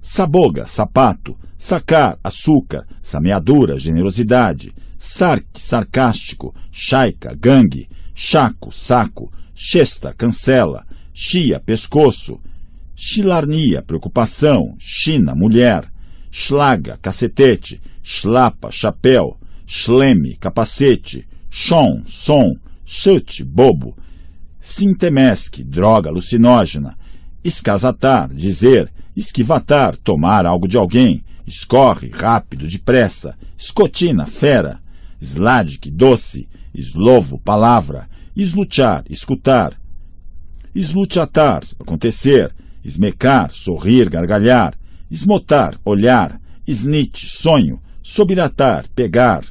Saboga, Sapato, Sacar, Açúcar, Sameadura, Generosidade, Sarque, Sarcástico, Chaica, Gangue, Chaco, Saco, Chesta, Cancela, Chia, Pescoço, Chilarnia, Preocupação, China, Mulher, Schlaga, Cacetete, schlapa, chapéu, schleme, capacete, chon, som, chute, bobo, sintemesque, droga alucinógena, escasatar, dizer, esquivatar, tomar algo de alguém, escorre, rápido, depressa, escotina, fera, sladic, doce, eslovo, palavra, eslutear, escutar, esluteatar, acontecer, esmecar, sorrir, gargalhar, esmotar, olhar, snitch, sonho, Sobiratar, pegar.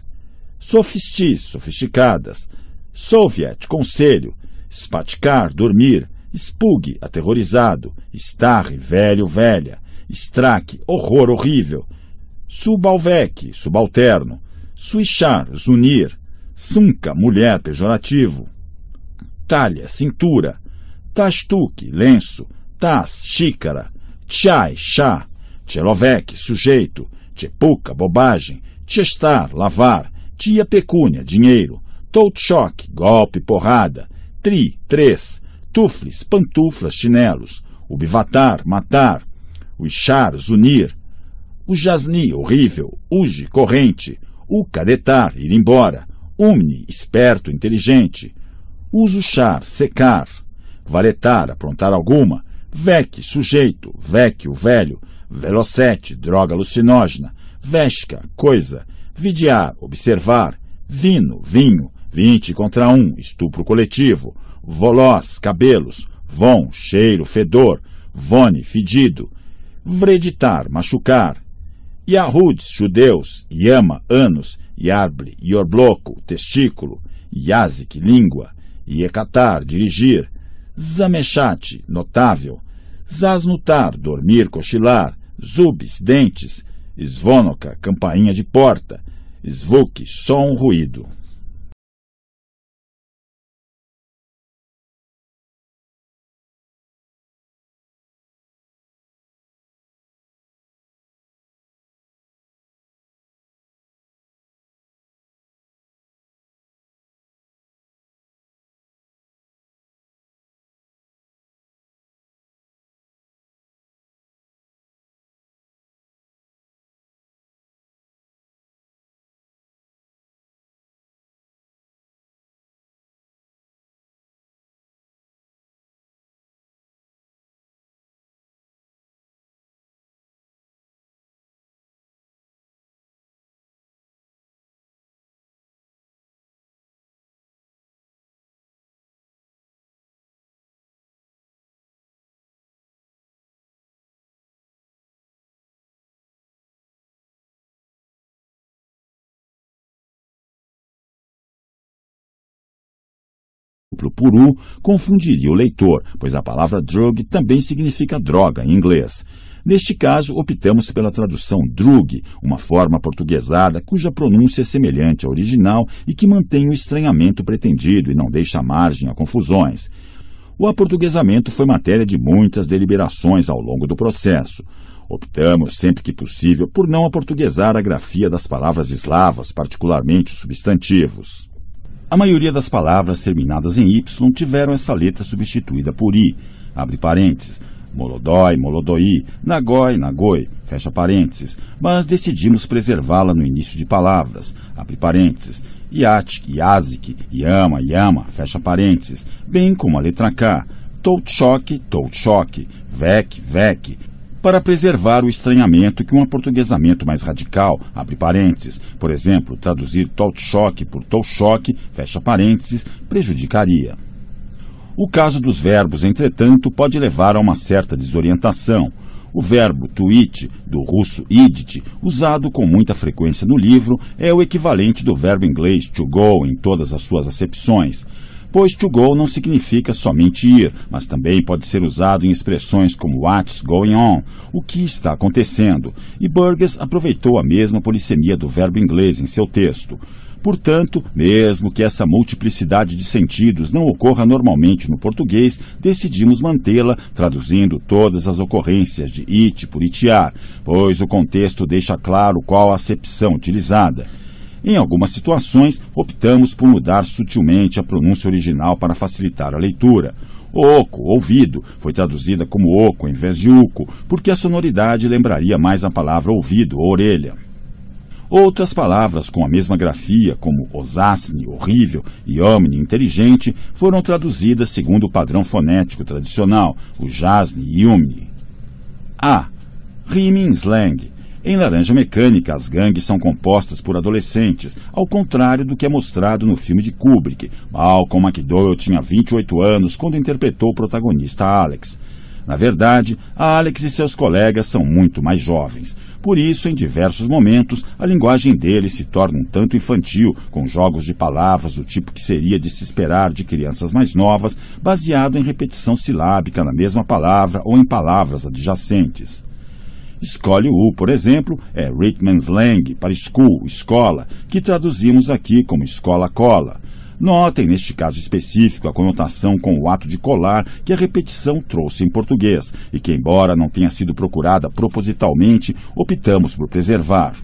Sofistis, sofisticadas. Soviet, conselho. Spaticar, dormir. Spug, aterrorizado. estarre velho, velha. Straque, horror horrível. Subalvec, subalterno. Suichar, zunir. Sunca, mulher, pejorativo. Talha, cintura. Tastuque, lenço. Taz, xícara. Tchai, chá. Tchelovec, sujeito tchepuca, bobagem, Tchestar, lavar, tia pecúnia, dinheiro, tout-choque, golpe, porrada, tri, três, tufles, pantuflas, chinelos, ubivatar matar, uixar zunir, o jasni, horrível, uge, corrente, ucadetar ir embora, umni, esperto, inteligente, usuchar secar, varetar, aprontar alguma, vec, sujeito, vec o velho, velocete, droga alucinógena, vesca, coisa, vidiar, observar, vino, vinho, vinte contra um, estupro coletivo, volós, cabelos, von, cheiro, fedor, vone, fedido, vreditar, machucar, Yahuds, judeus, Yama, anos, Yarble, Yorbloco, testículo, Yazik, língua, ecatar dirigir, Zamechat, notável, Zasnutar, dormir, cochilar, zubis, dentes, Svonoka, campainha de porta, Svuk, só um ruído. exemplo, puru, confundiria o leitor, pois a palavra drug também significa droga em inglês. Neste caso, optamos pela tradução drug, uma forma portuguesada cuja pronúncia é semelhante à original e que mantém o estranhamento pretendido e não deixa margem a confusões. O aportuguesamento foi matéria de muitas deliberações ao longo do processo. Optamos, sempre que possível, por não aportuguesar a grafia das palavras eslavas, particularmente os substantivos. A maioria das palavras terminadas em Y tiveram essa letra substituída por I. Abre parênteses. Molodói, Molodoi, Nagói, Nagoi, fecha parênteses, mas decidimos preservá-la no início de palavras, abre parênteses, Iatic, Iazic, Yama, Yama, fecha parênteses, bem como a letra K, Toutchoque, Toutchoque, Vec, Vec, para preservar o estranhamento que um aportuguesamento mais radical, abre parênteses, por exemplo, traduzir talk choque por talk choque, fecha parênteses, prejudicaria. O caso dos verbos, entretanto, pode levar a uma certa desorientação. O verbo tweet, do russo idit, usado com muita frequência no livro, é o equivalente do verbo inglês to go em todas as suas acepções pois to go não significa somente ir, mas também pode ser usado em expressões como what's going on, o que está acontecendo, e Burgess aproveitou a mesma polissemia do verbo inglês em seu texto. Portanto, mesmo que essa multiplicidade de sentidos não ocorra normalmente no português, decidimos mantê-la, traduzindo todas as ocorrências de it por itear, pois o contexto deixa claro qual a acepção utilizada. Em algumas situações, optamos por mudar sutilmente a pronúncia original para facilitar a leitura. Oco, ouvido, foi traduzida como oco em vez de uco, porque a sonoridade lembraria mais a palavra ouvido ou orelha. Outras palavras com a mesma grafia, como osasne, horrível, e omni, inteligente, foram traduzidas segundo o padrão fonético tradicional, o jasne e umni. A. Rima em slang, em Laranja Mecânica, as gangues são compostas por adolescentes, ao contrário do que é mostrado no filme de Kubrick. Malcolm McDowell tinha 28 anos quando interpretou o protagonista Alex. Na verdade, a Alex e seus colegas são muito mais jovens. Por isso, em diversos momentos, a linguagem deles se torna um tanto infantil, com jogos de palavras do tipo que seria de se esperar de crianças mais novas, baseado em repetição silábica na mesma palavra ou em palavras adjacentes. Escolhe U, por exemplo, é Rickman's Lang para school, escola, que traduzimos aqui como escola-cola. Notem, neste caso específico, a conotação com o ato de colar que a repetição trouxe em português e que, embora não tenha sido procurada propositalmente, optamos por preservar.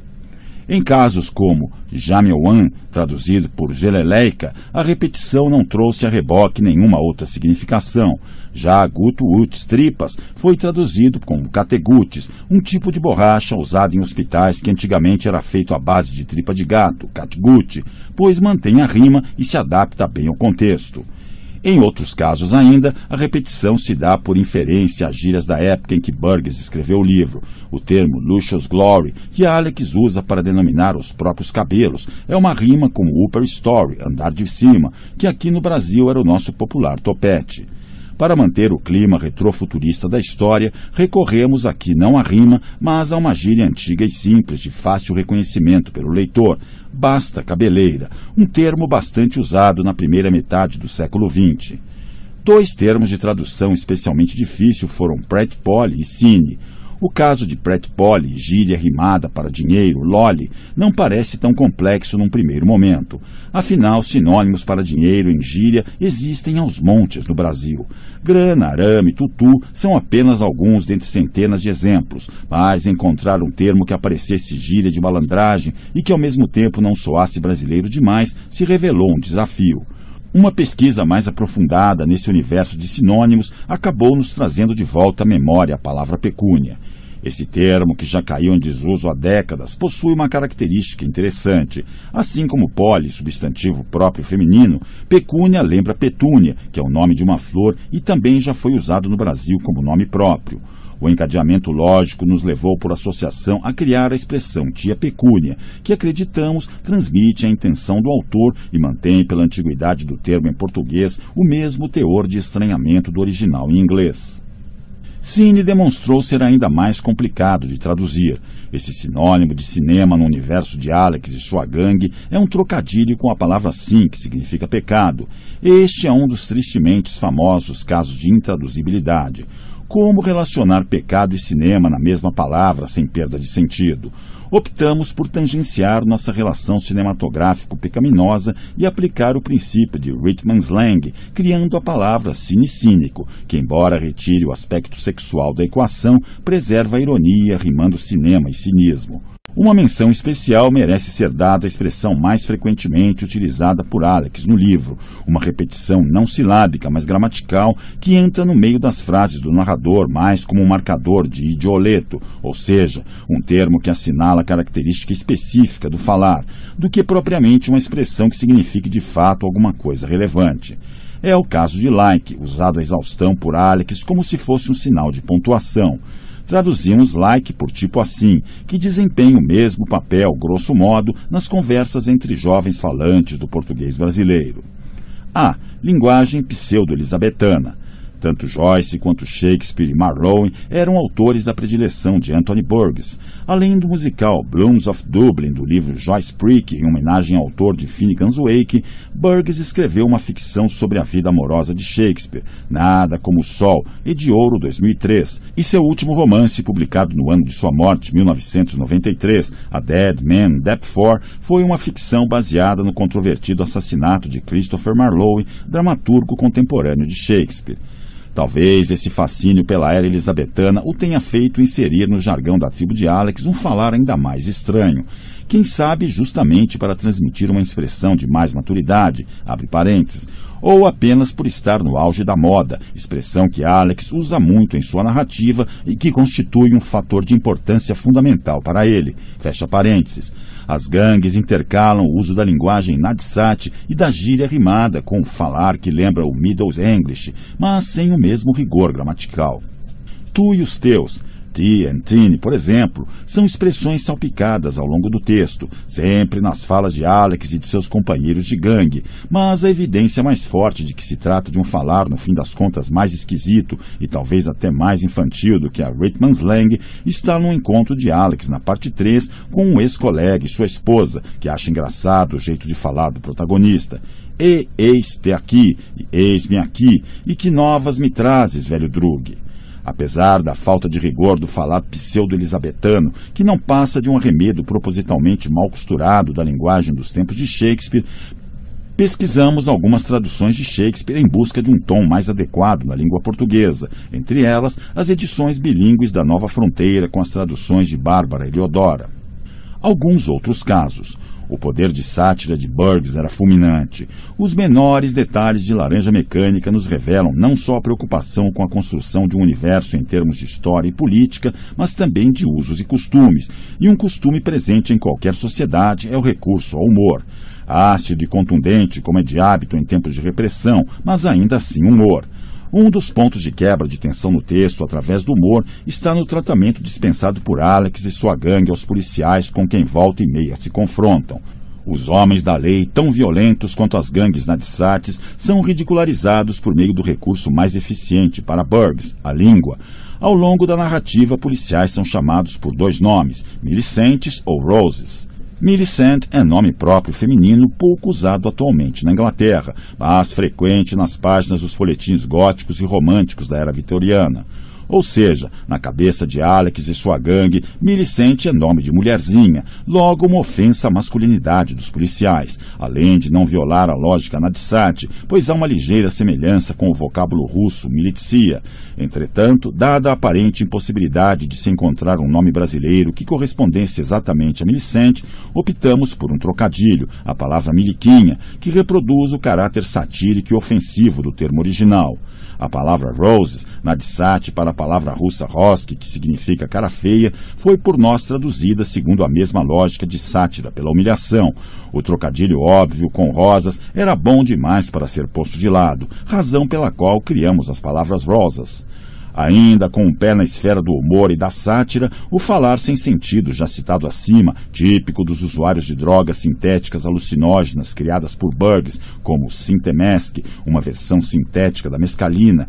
Em casos como Jamioan, traduzido por Geleleica, a repetição não trouxe a reboque nenhuma outra significação. Já Gutuuts, tripas, foi traduzido como categutes, um tipo de borracha usado em hospitais que antigamente era feito à base de tripa de gato, catgut, pois mantém a rima e se adapta bem ao contexto. Em outros casos ainda, a repetição se dá por inferência às gírias da época em que Burgess escreveu o livro. O termo Lucious Glory, que Alex usa para denominar os próprios cabelos, é uma rima com Upper Story, andar de cima, que aqui no Brasil era o nosso popular topete. Para manter o clima retrofuturista da história, recorremos aqui não à rima, mas a uma gíria antiga e simples, de fácil reconhecimento pelo leitor, basta cabeleira, um termo bastante usado na primeira metade do século XX. Dois termos de tradução especialmente difícil foram pret poly e cine, o caso de Pret Poli, gíria rimada para dinheiro, loli, não parece tão complexo num primeiro momento. Afinal, sinônimos para dinheiro em gíria existem aos montes no Brasil. Grana, arame, tutu são apenas alguns dentre centenas de exemplos, mas encontrar um termo que aparecesse gíria de malandragem e que ao mesmo tempo não soasse brasileiro demais se revelou um desafio. Uma pesquisa mais aprofundada nesse universo de sinônimos acabou nos trazendo de volta à memória a palavra pecúnia. Esse termo, que já caiu em desuso há décadas, possui uma característica interessante. Assim como poli, substantivo próprio feminino, pecúnia lembra petúnia, que é o nome de uma flor e também já foi usado no Brasil como nome próprio. O encadeamento lógico nos levou por associação a criar a expressão tia pecúnia, que acreditamos transmite a intenção do autor e mantém pela antiguidade do termo em português o mesmo teor de estranhamento do original em inglês. Cine demonstrou ser ainda mais complicado de traduzir. Esse sinônimo de cinema no universo de Alex e sua gangue é um trocadilho com a palavra sim, que significa pecado. Este é um dos tristemente famosos casos de intraduzibilidade como relacionar pecado e cinema na mesma palavra sem perda de sentido. Optamos por tangenciar nossa relação cinematográfico-pecaminosa e aplicar o princípio de Rittman's Lang, criando a palavra cinecínico, que, embora retire o aspecto sexual da equação, preserva a ironia, rimando cinema e cinismo. Uma menção especial merece ser dada à expressão mais frequentemente utilizada por Alex no livro, uma repetição não silábica, mas gramatical, que entra no meio das frases do narrador mais como um marcador de idioleto, ou seja, um termo que assinala a característica específica do falar, do que propriamente uma expressão que signifique de fato alguma coisa relevante. É o caso de like, usado à exaustão por Alex como se fosse um sinal de pontuação. Traduzimos like por tipo assim, que desempenha o mesmo papel, grosso modo, nas conversas entre jovens falantes do português brasileiro. A. Linguagem pseudo-elisabetana tanto Joyce quanto Shakespeare e Marlowe eram autores da predileção de Anthony Burgess, além do musical Blooms of Dublin, do livro Joyce Prick, em homenagem ao autor de Finnegan's Wake, Burgess escreveu uma ficção sobre a vida amorosa de Shakespeare, Nada como o Sol, e de Ouro 2003, e seu último romance, publicado no ano de sua morte, 1993, A Dead Man 4, foi uma ficção baseada no controvertido assassinato de Christopher Marlowe, dramaturgo contemporâneo de Shakespeare. Talvez esse fascínio pela era elisabetana o tenha feito inserir no jargão da tribo de Alex um falar ainda mais estranho. Quem sabe justamente para transmitir uma expressão de mais maturidade, abre parênteses, ou apenas por estar no auge da moda, expressão que Alex usa muito em sua narrativa e que constitui um fator de importância fundamental para ele. Fecha parênteses. As gangues intercalam o uso da linguagem nadsat e da gíria rimada com o falar que lembra o Middle English, mas sem o mesmo rigor gramatical. Tu e os teus TNT, por exemplo, são expressões salpicadas ao longo do texto, sempre nas falas de Alex e de seus companheiros de gangue, mas a evidência é mais forte de que se trata de um falar, no fim das contas, mais esquisito e talvez até mais infantil do que a Rickman Slang está no encontro de Alex na parte 3 com um ex-colega e sua esposa, que acha engraçado o jeito de falar do protagonista e eis-te aqui, e eis-me aqui, e que novas me trazes, velho Drug? Apesar da falta de rigor do falar pseudo-elisabetano, que não passa de um arremedo propositalmente mal costurado da linguagem dos tempos de Shakespeare, pesquisamos algumas traduções de Shakespeare em busca de um tom mais adequado na língua portuguesa, entre elas as edições bilíngues da Nova Fronteira com as traduções de Bárbara Eliodora. Alguns outros casos. O poder de sátira de Burgs era fulminante. Os menores detalhes de Laranja Mecânica nos revelam não só a preocupação com a construção de um universo em termos de história e política, mas também de usos e costumes. E um costume presente em qualquer sociedade é o recurso ao humor ácido e contundente, como é de hábito em tempos de repressão, mas ainda assim humor. Um dos pontos de quebra de tensão no texto, através do humor, está no tratamento dispensado por Alex e sua gangue aos policiais com quem volta e meia se confrontam. Os homens da lei, tão violentos quanto as gangues nadissates, são ridicularizados por meio do recurso mais eficiente para Burgs, a língua. Ao longo da narrativa, policiais são chamados por dois nomes, Milicentes ou Roses. Millicent é nome próprio feminino pouco usado atualmente na Inglaterra, mas frequente nas páginas dos folhetins góticos e românticos da era vitoriana. Ou seja, na cabeça de Alex e sua gangue, Milicente é nome de mulherzinha, logo uma ofensa à masculinidade dos policiais, além de não violar a lógica Nadsat, pois há uma ligeira semelhança com o vocábulo russo militia. Entretanto, dada a aparente impossibilidade de se encontrar um nome brasileiro que correspondesse exatamente a Milicente, optamos por um trocadilho, a palavra miliquinha, que reproduz o caráter satírico e ofensivo do termo original. A palavra roses, na de para a palavra russa roski, que significa cara feia, foi por nós traduzida segundo a mesma lógica de sátira pela humilhação. O trocadilho óbvio com rosas era bom demais para ser posto de lado, razão pela qual criamos as palavras rosas. Ainda com o um pé na esfera do humor e da sátira, o falar sem sentido, já citado acima, típico dos usuários de drogas sintéticas alucinógenas criadas por Burgs, como o uma versão sintética da mescalina,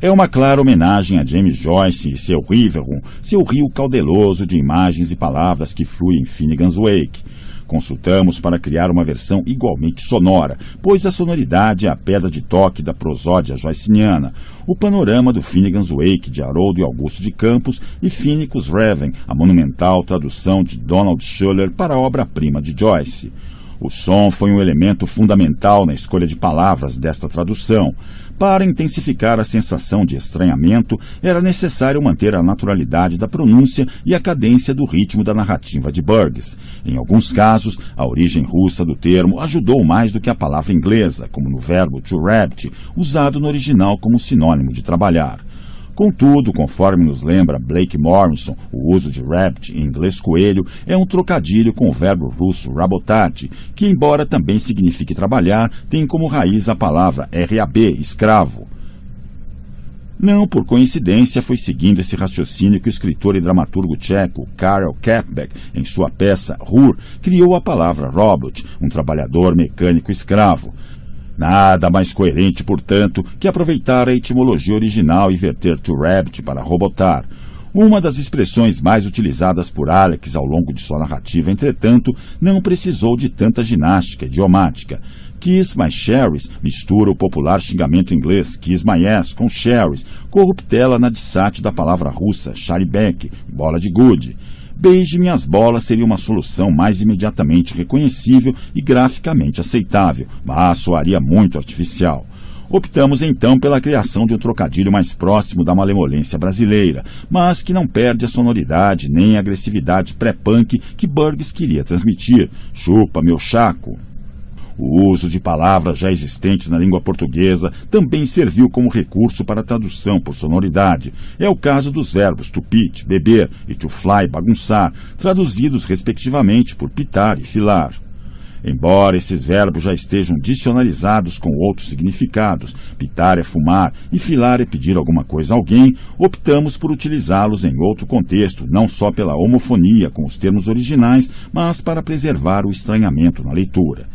é uma clara homenagem a James Joyce e seu Riverum, seu rio caudeloso de imagens e palavras que flui em Finnegan's Wake. Consultamos para criar uma versão igualmente sonora, pois a sonoridade é a pedra de toque da prosódia joiciniana. o panorama do Finnegan's Wake de Haroldo e Augusto de Campos e Finnicus Raven, a monumental tradução de Donald Schuller para a obra-prima de Joyce. O som foi um elemento fundamental na escolha de palavras desta tradução. Para intensificar a sensação de estranhamento, era necessário manter a naturalidade da pronúncia e a cadência do ritmo da narrativa de Burgess. Em alguns casos, a origem russa do termo ajudou mais do que a palavra inglesa, como no verbo to rabbit, usado no original como sinônimo de trabalhar. Contudo, conforme nos lembra Blake Morrison, o uso de rabbit em inglês coelho é um trocadilho com o verbo russo "rabotat", que embora também signifique trabalhar, tem como raiz a palavra RAB, escravo. Não por coincidência foi seguindo esse raciocínio que o escritor e dramaturgo tcheco Karel Kapbeck, em sua peça "Rur", criou a palavra robot, um trabalhador mecânico escravo. Nada mais coerente, portanto, que aproveitar a etimologia original e verter to rabbit para robotar. Uma das expressões mais utilizadas por Alex ao longo de sua narrativa, entretanto, não precisou de tanta ginástica idiomática. Kiss my sherrys mistura o popular xingamento inglês kiss my ass com sherrys corruptela na dissate da palavra russa charibek, bola de gude. Beije Minhas Bolas seria uma solução mais imediatamente reconhecível e graficamente aceitável, mas soaria muito artificial. Optamos então pela criação de um trocadilho mais próximo da malemolência brasileira, mas que não perde a sonoridade nem a agressividade pré-punk que Burgs queria transmitir. Chupa, meu chaco! O uso de palavras já existentes na língua portuguesa também serviu como recurso para tradução por sonoridade. É o caso dos verbos to pit, beber, e to fly, bagunçar, traduzidos respectivamente por pitar e filar. Embora esses verbos já estejam dicionalizados com outros significados, pitar é fumar e filar é pedir alguma coisa a alguém, optamos por utilizá-los em outro contexto, não só pela homofonia com os termos originais, mas para preservar o estranhamento na leitura.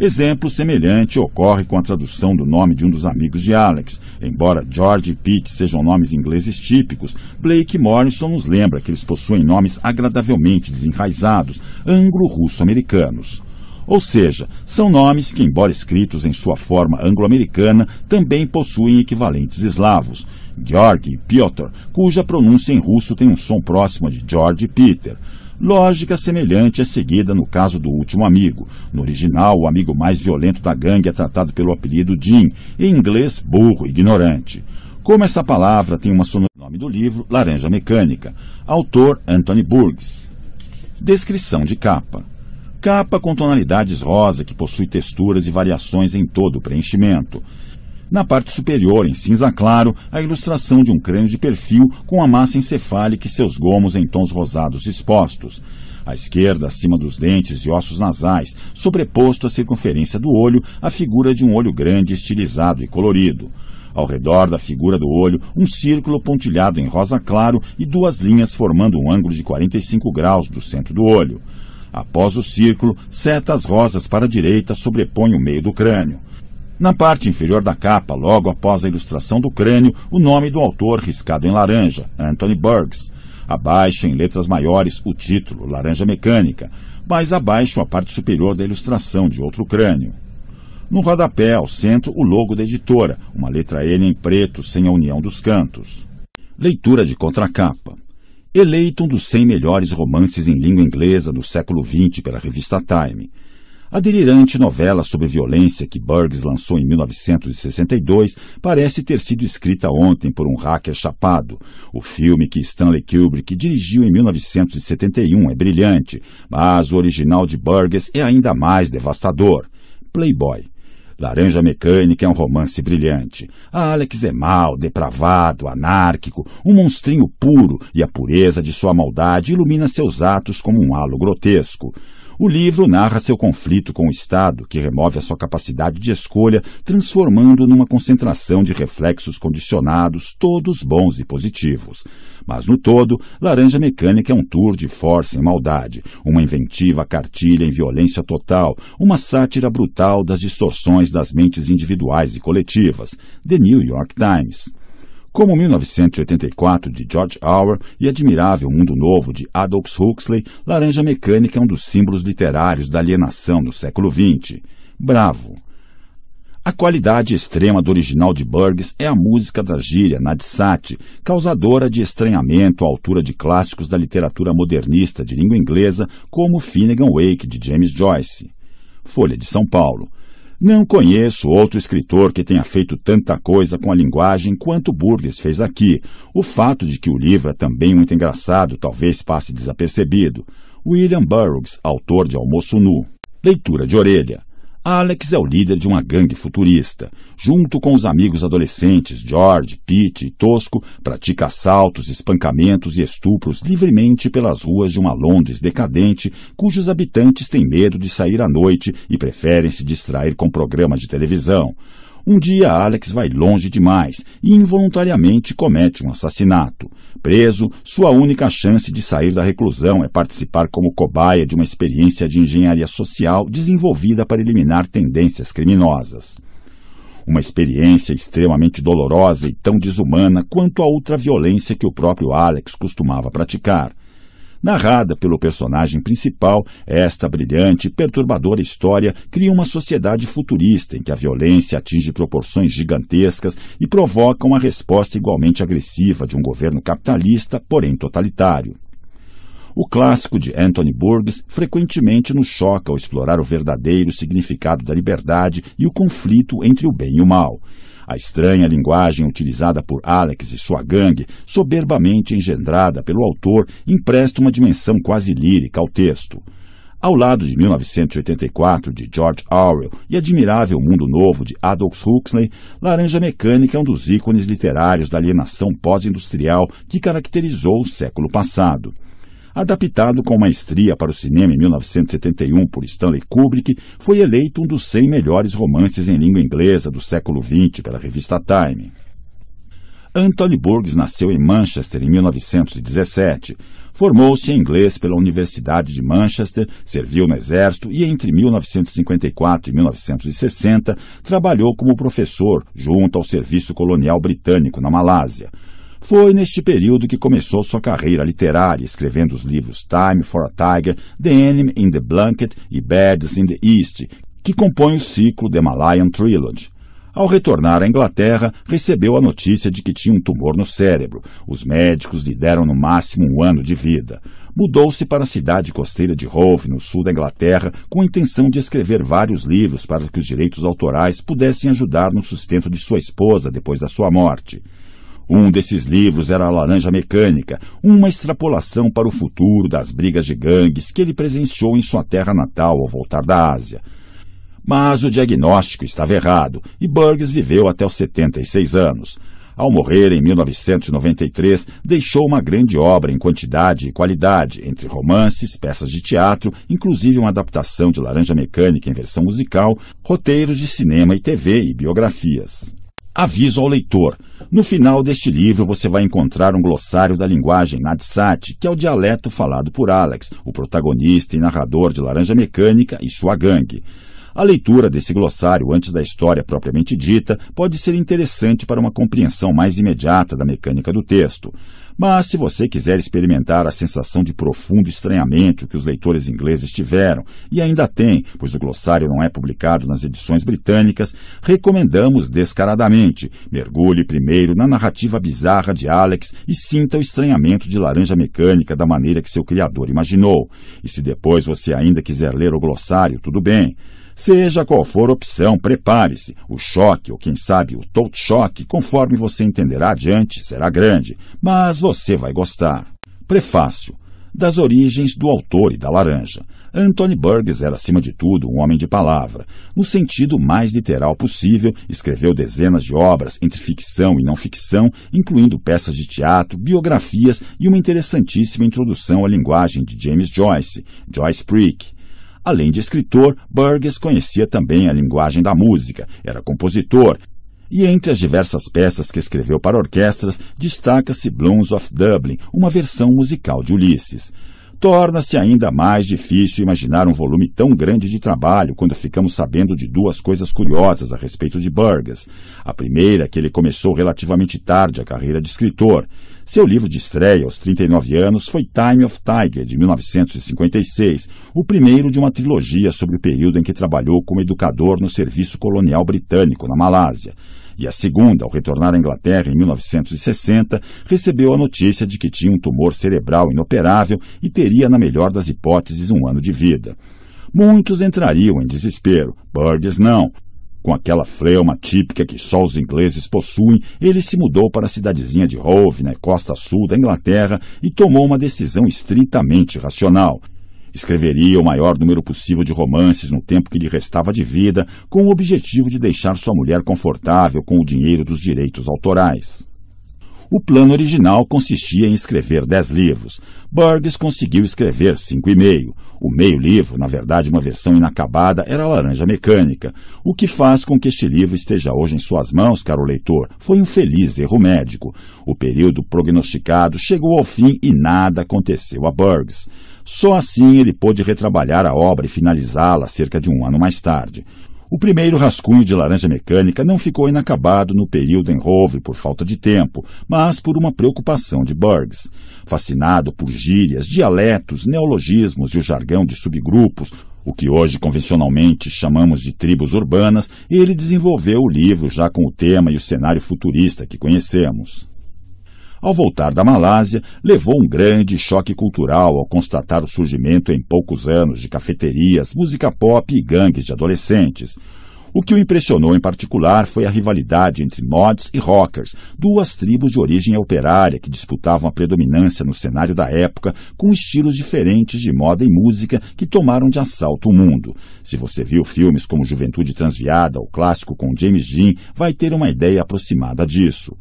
Exemplo semelhante ocorre com a tradução do nome de um dos amigos de Alex. Embora George e Pete sejam nomes ingleses típicos, Blake Morrison nos lembra que eles possuem nomes agradavelmente desenraizados, anglo-russo-americanos. Ou seja, são nomes que, embora escritos em sua forma anglo-americana, também possuem equivalentes eslavos. Georg e Piotr, cuja pronúncia em russo tem um som próximo de George e Peter. Lógica semelhante é seguida no caso do último amigo. No original, o amigo mais violento da gangue é tratado pelo apelido Jim, em inglês burro, ignorante. Como essa palavra tem uma sonoridade, nome do livro Laranja Mecânica, autor Anthony Burgess. Descrição de capa. Capa com tonalidades rosa que possui texturas e variações em todo o preenchimento. Na parte superior, em cinza claro, a ilustração de um crânio de perfil com a massa encefálica e seus gomos em tons rosados expostos. À esquerda, acima dos dentes e ossos nasais, sobreposto à circunferência do olho, a figura de um olho grande, estilizado e colorido. Ao redor da figura do olho, um círculo pontilhado em rosa claro e duas linhas formando um ângulo de 45 graus do centro do olho. Após o círculo, setas rosas para a direita sobrepõem o meio do crânio. Na parte inferior da capa, logo após a ilustração do crânio, o nome do autor riscado em laranja, Anthony Burgess. Abaixo, em letras maiores, o título, Laranja Mecânica. Mais abaixo, a parte superior da ilustração de outro crânio. No rodapé, ao centro, o logo da editora, uma letra N em preto, sem a união dos cantos. Leitura de contracapa. Eleito um dos 100 melhores romances em língua inglesa do século XX pela revista Time. A delirante novela sobre violência que Burgs lançou em 1962 parece ter sido escrita ontem por um hacker chapado. O filme que Stanley Kubrick dirigiu em 1971 é brilhante, mas o original de Burgess é ainda mais devastador. Playboy. Laranja Mecânica é um romance brilhante. A Alex é mau, depravado, anárquico, um monstrinho puro, e a pureza de sua maldade ilumina seus atos como um halo grotesco. O livro narra seu conflito com o Estado, que remove a sua capacidade de escolha, transformando numa concentração de reflexos condicionados, todos bons e positivos. Mas no todo, Laranja Mecânica é um tour de força e maldade, uma inventiva cartilha em violência total, uma sátira brutal das distorções das mentes individuais e coletivas. The New York Times como 1984 de George Orwell e Admirável Mundo Novo de Aldous Huxley, Laranja Mecânica é um dos símbolos literários da alienação no século XX. Bravo. A qualidade extrema do original de Burgess é a música da gíria Nadsat, causadora de estranhamento à altura de clássicos da literatura modernista de língua inglesa, como Finnegan Wake de James Joyce. Folha de São Paulo, não conheço outro escritor que tenha feito tanta coisa com a linguagem quanto Burgess fez aqui. O fato de que o livro é também muito engraçado talvez passe desapercebido. William Burroughs, autor de Almoço Nu. Leitura de orelha. Alex é o líder de uma gangue futurista. Junto com os amigos adolescentes George, Pete e Tosco, pratica assaltos, espancamentos e estupros livremente pelas ruas de uma Londres decadente, cujos habitantes têm medo de sair à noite e preferem se distrair com programas de televisão. Um dia Alex vai longe demais e involuntariamente comete um assassinato. Preso, sua única chance de sair da reclusão é participar como cobaia de uma experiência de engenharia social desenvolvida para eliminar tendências criminosas. Uma experiência extremamente dolorosa e tão desumana quanto a outra violência que o próprio Alex costumava praticar. Narrada pelo personagem principal, esta brilhante e perturbadora história cria uma sociedade futurista em que a violência atinge proporções gigantescas e provoca uma resposta igualmente agressiva de um governo capitalista, porém totalitário. O clássico de Anthony Burgess frequentemente nos choca ao explorar o verdadeiro significado da liberdade e o conflito entre o bem e o mal. A estranha linguagem utilizada por Alex e sua gangue, soberbamente engendrada pelo autor, empresta uma dimensão quase lírica ao texto. Ao lado de 1984, de George Orwell, e Admirável Mundo Novo, de Adolf Huxley, Laranja Mecânica é um dos ícones literários da alienação pós-industrial que caracterizou o século passado. Adaptado com maestria para o cinema em 1971 por Stanley Kubrick, foi eleito um dos 100 melhores romances em língua inglesa do século XX pela revista Time. Anthony Burgess nasceu em Manchester em 1917. Formou-se em inglês pela Universidade de Manchester, serviu no Exército e, entre 1954 e 1960, trabalhou como professor junto ao Serviço Colonial Britânico na Malásia. Foi neste período que começou sua carreira literária, escrevendo os livros Time for a Tiger, The Enemy in the Blanket e Beds in the East, que compõem o ciclo The Malayan Trilogy. Ao retornar à Inglaterra, recebeu a notícia de que tinha um tumor no cérebro. Os médicos lhe deram no máximo um ano de vida. Mudou-se para a cidade costeira de Hove, no sul da Inglaterra, com a intenção de escrever vários livros para que os direitos autorais pudessem ajudar no sustento de sua esposa depois da sua morte. Um desses livros era A Laranja Mecânica, uma extrapolação para o futuro das brigas de gangues que ele presenciou em sua terra natal ao voltar da Ásia. Mas o diagnóstico estava errado e Burgess viveu até os 76 anos. Ao morrer em 1993, deixou uma grande obra em quantidade e qualidade, entre romances, peças de teatro, inclusive uma adaptação de Laranja Mecânica em versão musical, roteiros de cinema e TV e biografias. Aviso ao leitor: no final deste livro você vai encontrar um glossário da linguagem Nadsat, que é o dialeto falado por Alex, o protagonista e narrador de Laranja Mecânica e sua gangue. A leitura desse glossário antes da história propriamente dita pode ser interessante para uma compreensão mais imediata da mecânica do texto. Mas se você quiser experimentar a sensação de profundo estranhamento que os leitores ingleses tiveram, e ainda tem, pois o glossário não é publicado nas edições britânicas, recomendamos descaradamente. Mergulhe primeiro na narrativa bizarra de Alex e sinta o estranhamento de Laranja Mecânica da maneira que seu criador imaginou. E se depois você ainda quiser ler o glossário, tudo bem. Seja qual for a opção, prepare-se. O choque, ou quem sabe o tote choque, conforme você entenderá adiante, será grande, mas você vai gostar. Prefácio das origens do autor e da laranja. Anthony Burgess era, acima de tudo, um homem de palavra. No sentido mais literal possível, escreveu dezenas de obras entre ficção e não ficção, incluindo peças de teatro, biografias e uma interessantíssima introdução à linguagem de James Joyce, Joyce Prick. Além de escritor, Burgess conhecia também a linguagem da música, era compositor, e entre as diversas peças que escreveu para orquestras, destaca-se Blooms of Dublin, uma versão musical de Ulisses. Torna-se ainda mais difícil imaginar um volume tão grande de trabalho quando ficamos sabendo de duas coisas curiosas a respeito de Burgess. A primeira é que ele começou relativamente tarde a carreira de escritor. Seu livro de estreia aos 39 anos foi Time of Tiger, de 1956, o primeiro de uma trilogia sobre o período em que trabalhou como educador no serviço colonial britânico na Malásia. E a segunda, ao retornar à Inglaterra em 1960, recebeu a notícia de que tinha um tumor cerebral inoperável e teria, na melhor das hipóteses, um ano de vida. Muitos entrariam em desespero, Burgess não, com aquela fleuma típica que só os ingleses possuem, ele se mudou para a cidadezinha de Hove, na né, costa sul da Inglaterra, e tomou uma decisão estritamente racional. Escreveria o maior número possível de romances no tempo que lhe restava de vida, com o objetivo de deixar sua mulher confortável com o dinheiro dos direitos autorais. O plano original consistia em escrever dez livros. Burgess conseguiu escrever cinco e meio. O meio livro, na verdade uma versão inacabada, era Laranja Mecânica. O que faz com que este livro esteja hoje em suas mãos, caro leitor, foi um feliz erro médico. O período prognosticado chegou ao fim e nada aconteceu a Burgess. Só assim ele pôde retrabalhar a obra e finalizá-la cerca de um ano mais tarde. O primeiro rascunho de Laranja Mecânica não ficou inacabado no período em Hove por falta de tempo, mas por uma preocupação de Burgs. Fascinado por gírias, dialetos, neologismos e o jargão de subgrupos, o que hoje convencionalmente chamamos de tribos urbanas, ele desenvolveu o livro já com o tema e o cenário futurista que conhecemos. Ao voltar da Malásia, levou um grande choque cultural ao constatar o surgimento em poucos anos de cafeterias, música pop e gangues de adolescentes. O que o impressionou em particular foi a rivalidade entre mods e rockers, duas tribos de origem operária que disputavam a predominância no cenário da época, com estilos diferentes de moda e música que tomaram de assalto o mundo. Se você viu filmes como Juventude Transviada ou clássico com James Dean, vai ter uma ideia aproximada disso.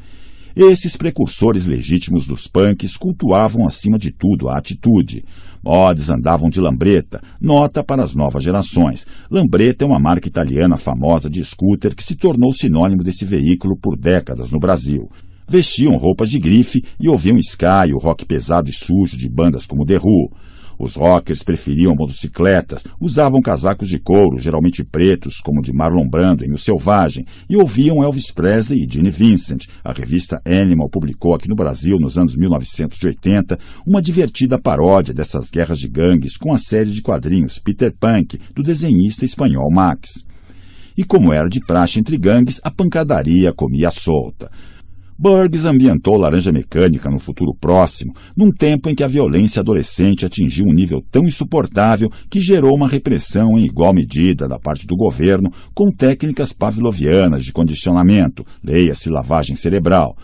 Esses precursores legítimos dos punks cultuavam acima de tudo a atitude. Mods andavam de lambreta, nota para as novas gerações. Lambreta é uma marca italiana famosa de scooter que se tornou sinônimo desse veículo por décadas no Brasil vestiam roupas de grife e ouviam sky, o rock pesado e sujo de bandas como The Who. Os rockers preferiam motocicletas, usavam casacos de couro, geralmente pretos, como o de Marlon Brando em O Selvagem, e ouviam Elvis Presley e Gene Vincent. A revista Animal publicou aqui no Brasil, nos anos 1980, uma divertida paródia dessas guerras de gangues com a série de quadrinhos Peter Punk, do desenhista espanhol Max. E como era de praxe entre gangues, a pancadaria comia solta. Burgs ambientou Laranja Mecânica no futuro próximo, num tempo em que a violência adolescente atingiu um nível tão insuportável que gerou uma repressão em igual medida da parte do governo com técnicas pavlovianas de condicionamento, leia-se lavagem cerebral.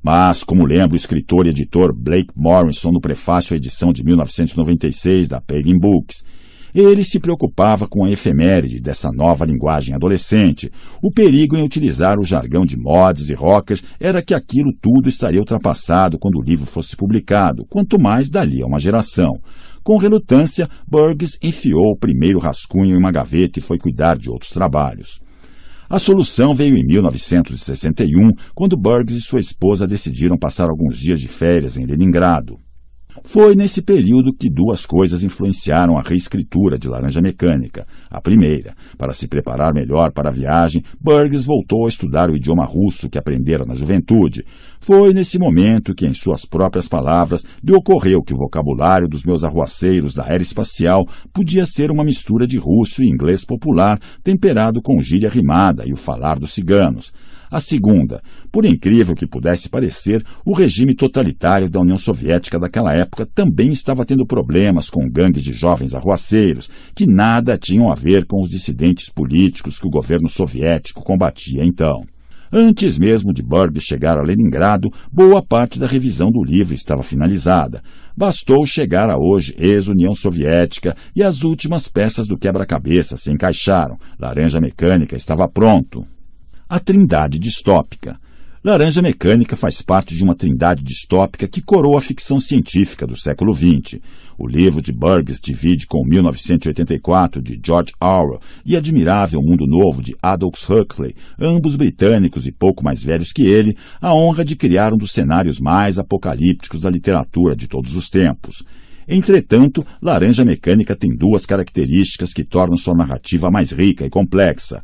Mas, como lembra o escritor e editor Blake Morrison no prefácio à edição de 1996 da Pagan Books, ele se preocupava com a efeméride dessa nova linguagem adolescente. O perigo em utilizar o jargão de mods e rockers era que aquilo tudo estaria ultrapassado quando o livro fosse publicado, quanto mais dali a uma geração. Com relutância, Burgess enfiou o primeiro rascunho em uma gaveta e foi cuidar de outros trabalhos. A solução veio em 1961, quando Burgess e sua esposa decidiram passar alguns dias de férias em Leningrado. Foi nesse período que duas coisas influenciaram a reescritura de Laranja Mecânica. A primeira, para se preparar melhor para a viagem, Burgess voltou a estudar o idioma russo que aprendera na juventude. Foi nesse momento que, em suas próprias palavras, lhe ocorreu que o vocabulário dos meus arruaceiros da era espacial podia ser uma mistura de russo e inglês popular, temperado com gíria rimada e o falar dos ciganos. A segunda, por incrível que pudesse parecer, o regime totalitário da União Soviética daquela época também estava tendo problemas com gangues de jovens arruaceiros que nada tinham a ver com os dissidentes políticos que o governo soviético combatia então. Antes mesmo de Burg chegar a Leningrado, boa parte da revisão do livro estava finalizada. Bastou chegar a hoje ex-União Soviética e as últimas peças do quebra-cabeça se encaixaram. Laranja Mecânica estava pronto a trindade distópica. Laranja Mecânica faz parte de uma trindade distópica que coroa a ficção científica do século XX. O livro de Burgess divide com 1984, de George Orwell, e Admirável Mundo Novo, de Aldous Huxley, ambos britânicos e pouco mais velhos que ele, a honra de criar um dos cenários mais apocalípticos da literatura de todos os tempos. Entretanto, Laranja Mecânica tem duas características que tornam sua narrativa mais rica e complexa.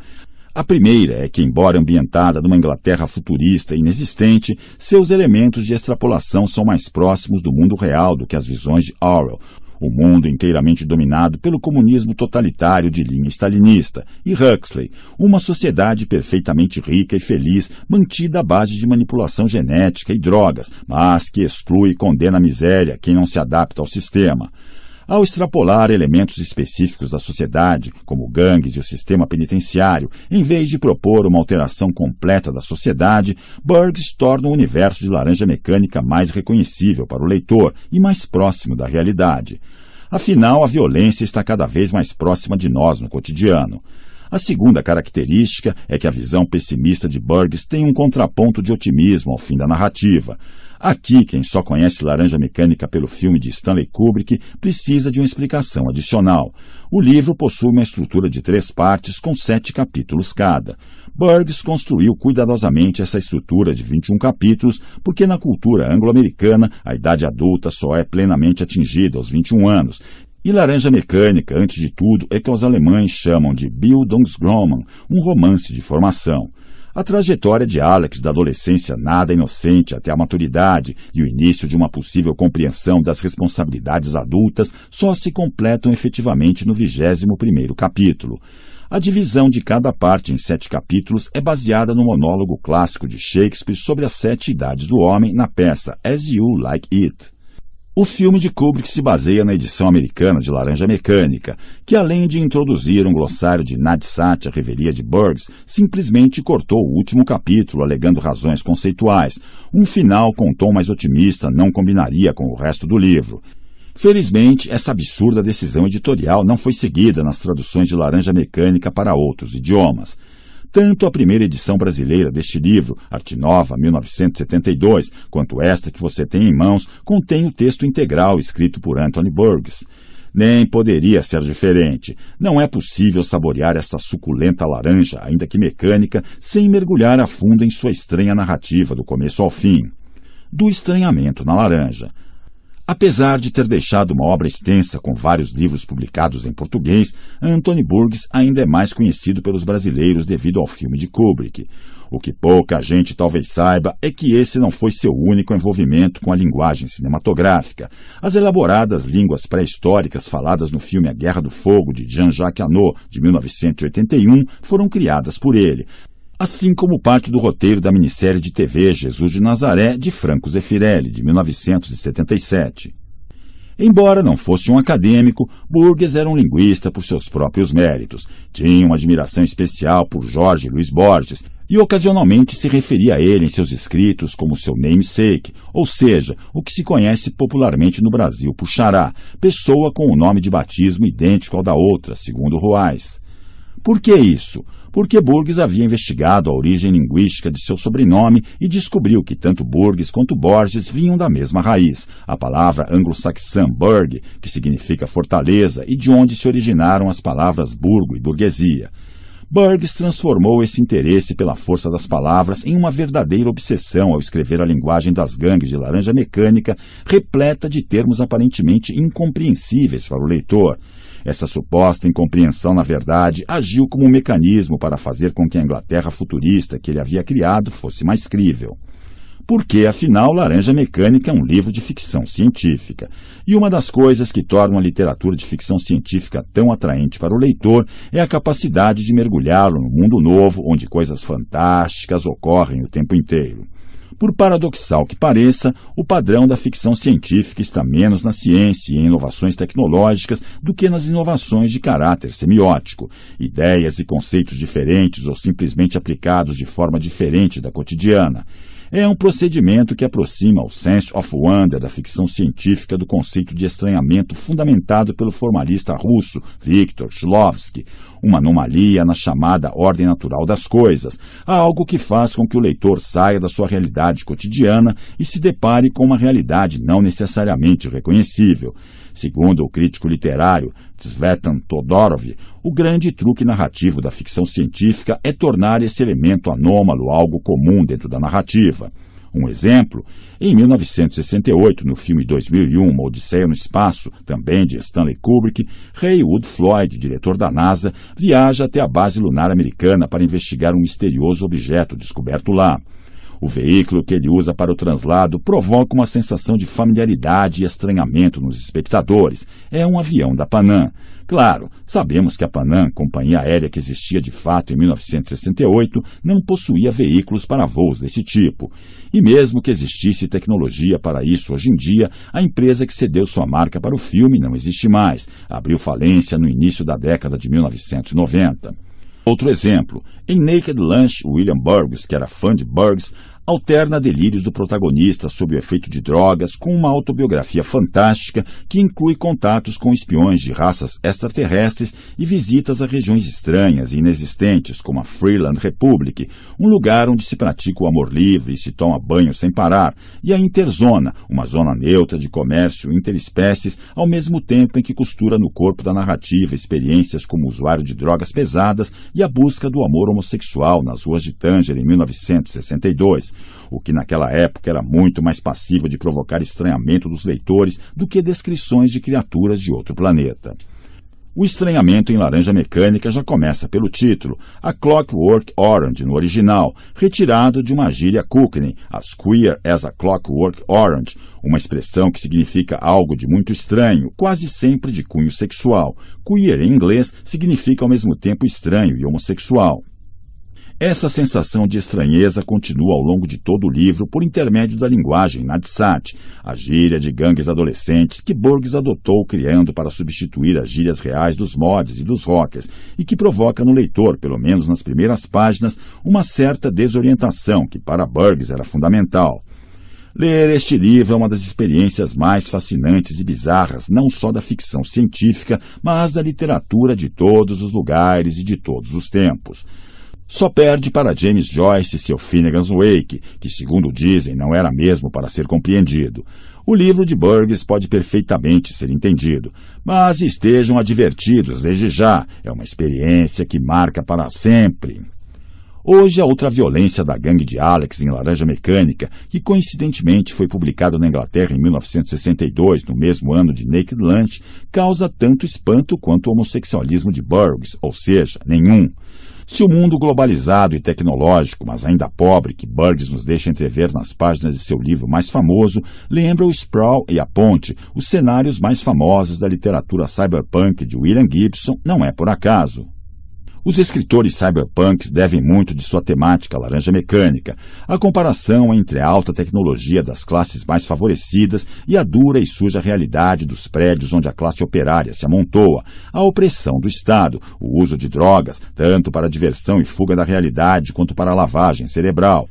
A primeira é que, embora ambientada numa Inglaterra futurista e inexistente, seus elementos de extrapolação são mais próximos do mundo real do que as visões de Orwell, o mundo inteiramente dominado pelo comunismo totalitário de linha stalinista, e Huxley, uma sociedade perfeitamente rica e feliz, mantida à base de manipulação genética e drogas, mas que exclui e condena a miséria quem não se adapta ao sistema. Ao extrapolar elementos específicos da sociedade, como gangues e o sistema penitenciário, em vez de propor uma alteração completa da sociedade, Burgs torna o universo de Laranja Mecânica mais reconhecível para o leitor e mais próximo da realidade. Afinal, a violência está cada vez mais próxima de nós no cotidiano. A segunda característica é que a visão pessimista de Burgs tem um contraponto de otimismo ao fim da narrativa. Aqui, quem só conhece Laranja Mecânica pelo filme de Stanley Kubrick precisa de uma explicação adicional. O livro possui uma estrutura de três partes com sete capítulos cada. Burgs construiu cuidadosamente essa estrutura de 21 capítulos porque na cultura anglo-americana a idade adulta só é plenamente atingida aos 21 anos. E Laranja Mecânica, antes de tudo, é que os alemães chamam de Bildungsroman, um romance de formação. A trajetória de Alex da adolescência nada inocente até a maturidade e o início de uma possível compreensão das responsabilidades adultas só se completam efetivamente no 21 capítulo. A divisão de cada parte em sete capítulos é baseada no monólogo clássico de Shakespeare sobre as sete idades do homem na peça As You Like It. O filme de Kubrick se baseia na edição americana de Laranja Mecânica, que além de introduzir um glossário de Nadsat à revelia de Burgs, simplesmente cortou o último capítulo alegando razões conceituais. Um final com um tom mais otimista não combinaria com o resto do livro. Felizmente, essa absurda decisão editorial não foi seguida nas traduções de Laranja Mecânica para outros idiomas. Tanto a primeira edição brasileira deste livro, Arte Nova, 1972, quanto esta que você tem em mãos, contém o texto integral escrito por Anthony Burgess. Nem poderia ser diferente. Não é possível saborear esta suculenta laranja, ainda que mecânica, sem mergulhar a fundo em sua estranha narrativa do começo ao fim. Do estranhamento na laranja, Apesar de ter deixado uma obra extensa com vários livros publicados em português, Anthony Burgess ainda é mais conhecido pelos brasileiros devido ao filme de Kubrick. O que pouca gente talvez saiba é que esse não foi seu único envolvimento com a linguagem cinematográfica. As elaboradas línguas pré-históricas faladas no filme A Guerra do Fogo de Jean-Jacques Annaud, de 1981, foram criadas por ele assim como parte do roteiro da minissérie de TV Jesus de Nazaré de Franco Zeffirelli, de 1977. Embora não fosse um acadêmico, Burgess era um linguista por seus próprios méritos. Tinha uma admiração especial por Jorge Luiz Borges e ocasionalmente se referia a ele em seus escritos como seu namesake, ou seja, o que se conhece popularmente no Brasil por xará, pessoa com o um nome de batismo idêntico ao da outra, segundo Ruais. Por que isso? porque Borges havia investigado a origem linguística de seu sobrenome e descobriu que tanto Borges quanto Borges vinham da mesma raiz. A palavra anglo-saxã burg, que significa fortaleza e de onde se originaram as palavras burgo e burguesia. Burgess transformou esse interesse pela força das palavras em uma verdadeira obsessão ao escrever a linguagem das gangues de laranja mecânica, repleta de termos aparentemente incompreensíveis para o leitor. Essa suposta incompreensão, na verdade, agiu como um mecanismo para fazer com que a Inglaterra futurista que ele havia criado fosse mais crível. Porque, afinal, Laranja Mecânica é um livro de ficção científica. E uma das coisas que tornam a literatura de ficção científica tão atraente para o leitor é a capacidade de mergulhá-lo no mundo novo, onde coisas fantásticas ocorrem o tempo inteiro. Por paradoxal que pareça, o padrão da ficção científica está menos na ciência e em inovações tecnológicas do que nas inovações de caráter semiótico. Ideias e conceitos diferentes ou simplesmente aplicados de forma diferente da cotidiana. É um procedimento que aproxima o sense of wonder da ficção científica do conceito de estranhamento fundamentado pelo formalista russo Viktor Shlovsky. uma anomalia na chamada ordem natural das coisas, algo que faz com que o leitor saia da sua realidade cotidiana e se depare com uma realidade não necessariamente reconhecível. Segundo o crítico literário Svetan Todorov, o grande truque narrativo da ficção científica é tornar esse elemento anômalo algo comum dentro da narrativa. Um exemplo, em 1968, no filme 2001, Uma Odisseia no Espaço, também de Stanley Kubrick, Wood Floyd, diretor da NASA, viaja até a base lunar americana para investigar um misterioso objeto descoberto lá. O veículo que ele usa para o translado provoca uma sensação de familiaridade e estranhamento nos espectadores. É um avião da Panam. Claro, sabemos que a Panam, companhia aérea que existia de fato em 1968, não possuía veículos para voos desse tipo. E mesmo que existisse tecnologia para isso hoje em dia, a empresa que cedeu sua marca para o filme não existe mais. Abriu falência no início da década de 1990. Outro exemplo, em Naked Lunch, William Burgess, que era fã de Burgess, alterna delírios do protagonista sob o efeito de drogas com uma autobiografia fantástica que inclui contatos com espiões de raças extraterrestres e visitas a regiões estranhas e inexistentes, como a Freeland Republic, um lugar onde se pratica o amor livre e se toma banho sem parar, e a Interzona, uma zona neutra de comércio interespécies, ao mesmo tempo em que costura no corpo da narrativa experiências como usuário de drogas pesadas e a busca do amor homossexual nas ruas de Tanger em 1962, o que naquela época era muito mais passivo de provocar estranhamento dos leitores do que descrições de criaturas de outro planeta. O estranhamento em Laranja Mecânica já começa pelo título, A Clockwork Orange no original, retirado de uma gíria Cockney, as Queer as a Clockwork Orange, uma expressão que significa algo de muito estranho, quase sempre de cunho sexual. Queer em inglês significa ao mesmo tempo estranho e homossexual. Essa sensação de estranheza continua ao longo de todo o livro por intermédio da linguagem nadsat, a gíria de gangues adolescentes que Borges adotou criando para substituir as gírias reais dos mods e dos rockers e que provoca no leitor, pelo menos nas primeiras páginas, uma certa desorientação que para Borges era fundamental. Ler este livro é uma das experiências mais fascinantes e bizarras, não só da ficção científica, mas da literatura de todos os lugares e de todos os tempos. Só perde para James Joyce e seu Finnegan's Wake, que, segundo dizem, não era mesmo para ser compreendido. O livro de Burgess pode perfeitamente ser entendido, mas estejam advertidos desde já, é uma experiência que marca para sempre. Hoje, a outra violência da gangue de Alex em Laranja Mecânica, que coincidentemente foi publicado na Inglaterra em 1962, no mesmo ano de Naked Lunch, causa tanto espanto quanto o homossexualismo de Burgess, ou seja, nenhum. Se o mundo globalizado e tecnológico, mas ainda pobre, que Burgess nos deixa entrever nas páginas de seu livro mais famoso, lembra o Sprawl e a Ponte, os cenários mais famosos da literatura cyberpunk de William Gibson, não é por acaso. Os escritores cyberpunks devem muito de sua temática laranja mecânica, a comparação entre a alta tecnologia das classes mais favorecidas e a dura e suja realidade dos prédios onde a classe operária se amontoa, a opressão do Estado, o uso de drogas, tanto para diversão e fuga da realidade quanto para lavagem cerebral.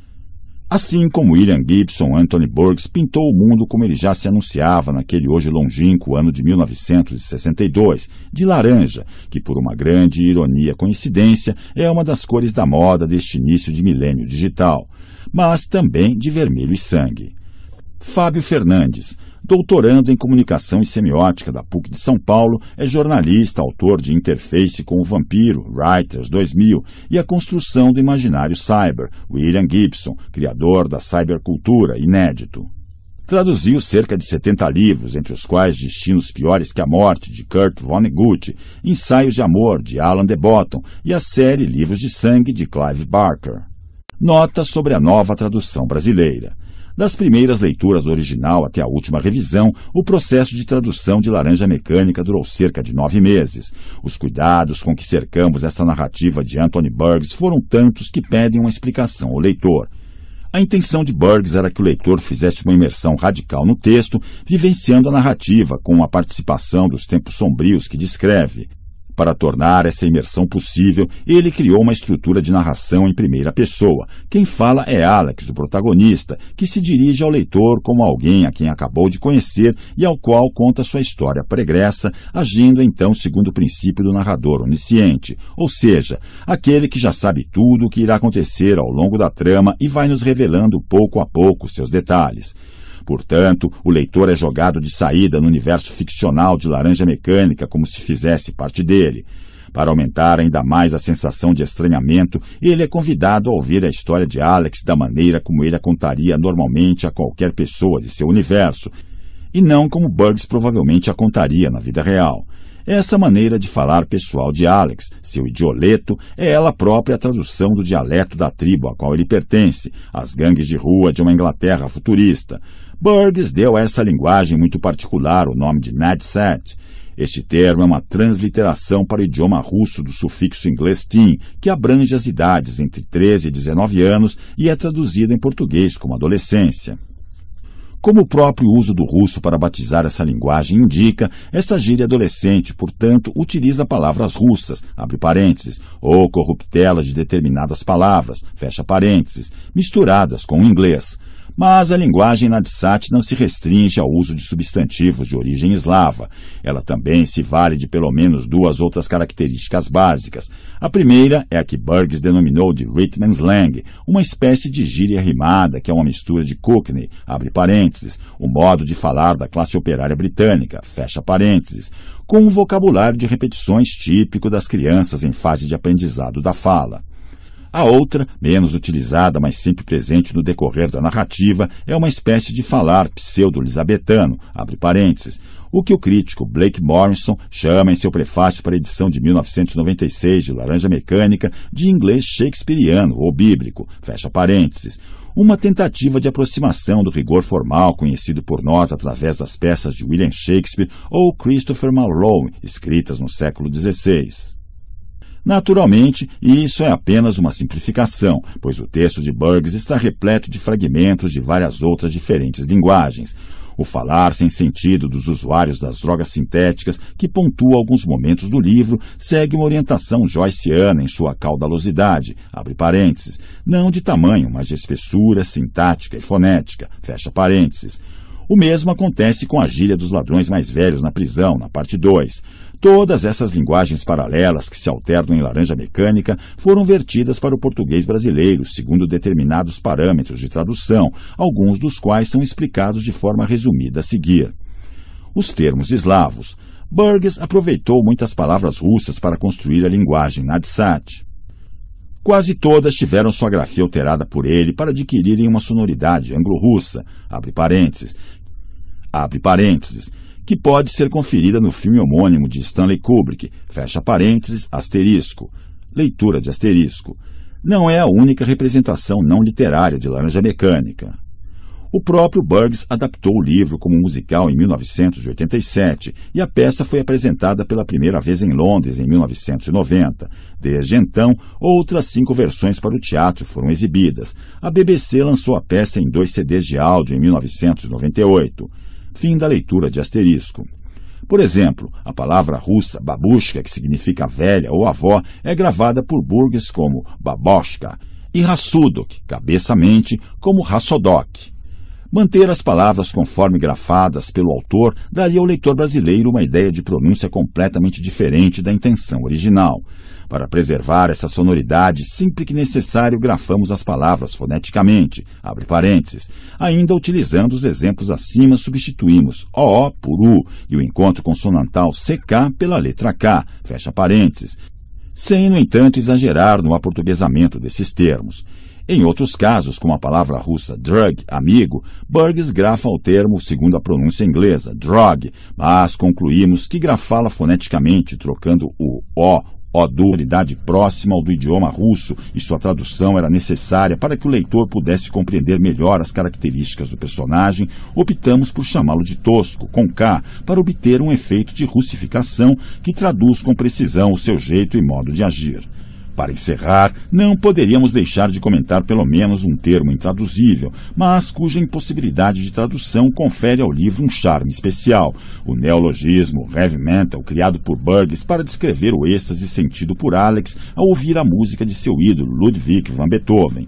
Assim como William Gibson, Anthony Burgess pintou o mundo como ele já se anunciava naquele hoje longínquo ano de 1962, de laranja, que por uma grande ironia coincidência é uma das cores da moda deste início de milênio digital, mas também de vermelho e sangue. Fábio Fernandes, doutorando em comunicação e semiótica da PUC de São Paulo, é jornalista, autor de Interface com o Vampiro, Writers 2000 e A Construção do Imaginário Cyber, William Gibson, criador da cybercultura, inédito. Traduziu cerca de 70 livros, entre os quais Destinos Piores que a Morte, de Kurt Vonnegut, Ensaios de Amor, de Alan de Botton e a série Livros de Sangue, de Clive Barker. Nota sobre a nova tradução brasileira. Das primeiras leituras do original até a última revisão, o processo de tradução de Laranja Mecânica durou cerca de nove meses. Os cuidados com que cercamos esta narrativa de Anthony Burgs foram tantos que pedem uma explicação ao leitor. A intenção de Burgs era que o leitor fizesse uma imersão radical no texto, vivenciando a narrativa com a participação dos tempos sombrios que descreve. Para tornar essa imersão possível, ele criou uma estrutura de narração em primeira pessoa. Quem fala é Alex, o protagonista, que se dirige ao leitor como alguém a quem acabou de conhecer e ao qual conta sua história pregressa, agindo então segundo o princípio do narrador onisciente, ou seja, aquele que já sabe tudo o que irá acontecer ao longo da trama e vai nos revelando pouco a pouco seus detalhes. Portanto, o leitor é jogado de saída no universo ficcional de Laranja Mecânica como se fizesse parte dele. Para aumentar ainda mais a sensação de estranhamento, ele é convidado a ouvir a história de Alex da maneira como ele a contaria normalmente a qualquer pessoa de seu universo, e não como Bugs provavelmente a contaria na vida real. Essa maneira de falar pessoal de Alex, seu idioleto, é ela própria a tradução do dialeto da tribo a qual ele pertence, as gangues de rua de uma Inglaterra futurista. Burgess deu a essa linguagem muito particular o nome de nadset. Este termo é uma transliteração para o idioma russo do sufixo inglês teen, que abrange as idades entre 13 e 19 anos e é traduzido em português como adolescência. Como o próprio uso do russo para batizar essa linguagem indica, essa gíria adolescente, portanto, utiliza palavras russas, abre parênteses, ou corruptelas de determinadas palavras, fecha parênteses, misturadas com o inglês. Mas a linguagem Nadsat não se restringe ao uso de substantivos de origem eslava. Ela também se vale de pelo menos duas outras características básicas. A primeira é a que Burgs denominou de Rhythm Slang, uma espécie de gíria rimada que é uma mistura de Cockney, abre parênteses, o modo de falar da classe operária britânica, fecha parênteses, com um vocabulário de repetições típico das crianças em fase de aprendizado da fala. A outra, menos utilizada, mas sempre presente no decorrer da narrativa, é uma espécie de falar pseudo-elisabetano, abre parênteses, o que o crítico Blake Morrison chama em seu prefácio para a edição de 1996 de Laranja Mecânica de inglês shakespeariano ou bíblico, fecha parênteses uma tentativa de aproximação do rigor formal conhecido por nós através das peças de William Shakespeare ou Christopher Marlowe, escritas no século XVI. Naturalmente, isso é apenas uma simplificação, pois o texto de Burgs está repleto de fragmentos de várias outras diferentes linguagens. O falar sem sentido dos usuários das drogas sintéticas, que pontua alguns momentos do livro, segue uma orientação joyciana em sua caudalosidade, abre parênteses, não de tamanho, mas de espessura sintática e fonética, fecha parênteses. O mesmo acontece com a gíria dos ladrões mais velhos na prisão, na parte 2. Todas essas linguagens paralelas que se alternam em laranja mecânica foram vertidas para o português brasileiro, segundo determinados parâmetros de tradução, alguns dos quais são explicados de forma resumida a seguir. Os termos eslavos. Burgess aproveitou muitas palavras russas para construir a linguagem Nadsat. Quase todas tiveram sua grafia alterada por ele para adquirirem uma sonoridade anglo-russa, abre parênteses, abre parênteses, que pode ser conferida no filme homônimo de Stanley Kubrick, fecha parênteses, asterisco, leitura de asterisco. Não é a única representação não literária de Laranja Mecânica. O próprio Burgs adaptou o livro como musical em 1987 e a peça foi apresentada pela primeira vez em Londres em 1990. Desde então, outras cinco versões para o teatro foram exibidas. A BBC lançou a peça em dois CDs de áudio em 1998. Fim da leitura de asterisco. Por exemplo, a palavra russa babushka, que significa velha ou avó, é gravada por Burgess como baboshka e rassudok, cabeça-mente, como rassodok. Manter as palavras conforme grafadas pelo autor daria ao leitor brasileiro uma ideia de pronúncia completamente diferente da intenção original. Para preservar essa sonoridade, sempre que necessário grafamos as palavras foneticamente, abre parênteses. Ainda utilizando os exemplos acima, substituímos o por U e o encontro consonantal CK pela letra K, fecha parênteses. Sem, no entanto, exagerar no aportuguesamento desses termos. Em outros casos, como a palavra russa drug, amigo, Burgess grafa o termo segundo a pronúncia inglesa, drug, mas concluímos que grafá-la foneticamente trocando o O, dualidade próxima ao do idioma russo e sua tradução era necessária para que o leitor pudesse compreender melhor as características do personagem, optamos por chamá-lo de tosco, com K, para obter um efeito de russificação que traduz com precisão o seu jeito e modo de agir. Para encerrar, não poderíamos deixar de comentar pelo menos um termo intraduzível, mas cuja impossibilidade de tradução confere ao livro um charme especial: o neologismo heavy metal criado por Burgess para descrever o êxtase sentido por Alex ao ouvir a música de seu ídolo Ludwig van Beethoven.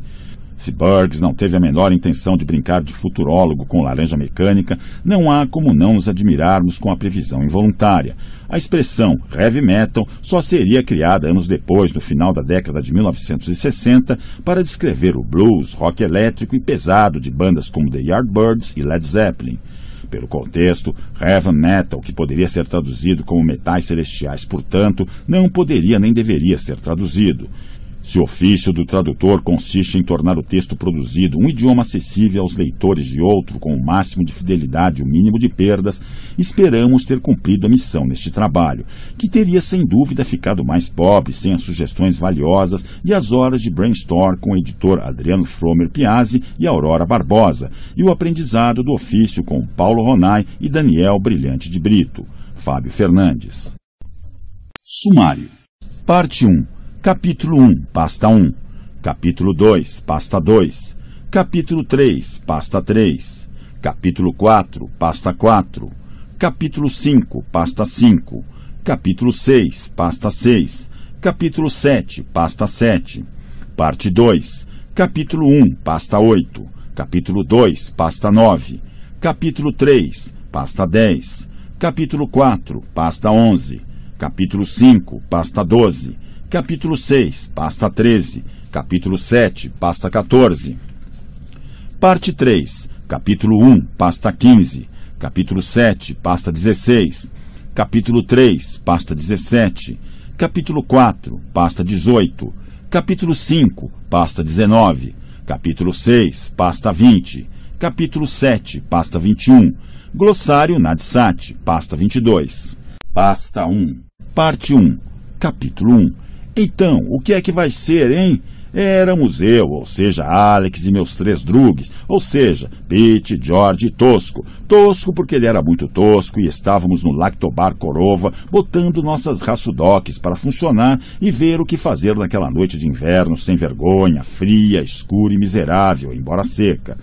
Se Burgs não teve a menor intenção de brincar de futurólogo com laranja mecânica, não há como não nos admirarmos com a previsão involuntária. A expressão heavy metal só seria criada anos depois, no final da década de 1960, para descrever o blues, rock elétrico e pesado de bandas como The Yardbirds e Led Zeppelin. Pelo contexto, "heavy metal, que poderia ser traduzido como metais celestiais, portanto, não poderia nem deveria ser traduzido. Se o ofício do tradutor consiste em tornar o texto produzido um idioma acessível aos leitores de outro com o máximo de fidelidade e o mínimo de perdas, esperamos ter cumprido a missão neste trabalho, que teria sem dúvida ficado mais pobre sem as sugestões valiosas e as horas de brainstorm com o editor Adriano Fromer Piazzi e Aurora Barbosa, e o aprendizado do ofício com Paulo Ronai e Daniel Brilhante de Brito. Fábio Fernandes. Sumário. Parte 1. Capítulo 1, pasta 1. Capítulo 2, pasta 2. Capítulo 3, pasta 3. Capítulo 4, pasta 4. Capítulo 5, pasta 5. Capítulo 6, pasta 6. Capítulo 7, pasta 7. Parte 2. Capítulo 1, pasta 8. Capítulo 2, pasta 9. Capítulo 3, pasta 10. Capítulo 4, pasta 11. Capítulo 5, pasta 12 capítulo 6, pasta 13, capítulo 7, pasta 14. Parte 3, capítulo 1, pasta 15, capítulo 7, pasta 16, capítulo 3, pasta 17, capítulo 4, pasta 18, capítulo 5, pasta 19, capítulo 6, pasta 20, capítulo 7, pasta 21, glossário Nadsat, pasta 22. Pasta 1, parte 1, capítulo 1 então, o que é que vai ser, hein? Éramos eu, ou seja, Alex e meus três drugs, ou seja, Pete, George e Tosco. Tosco porque ele era muito tosco e estávamos no Lactobar Corova botando nossas raçudoques para funcionar e ver o que fazer naquela noite de inverno sem vergonha, fria, escura e miserável, embora seca.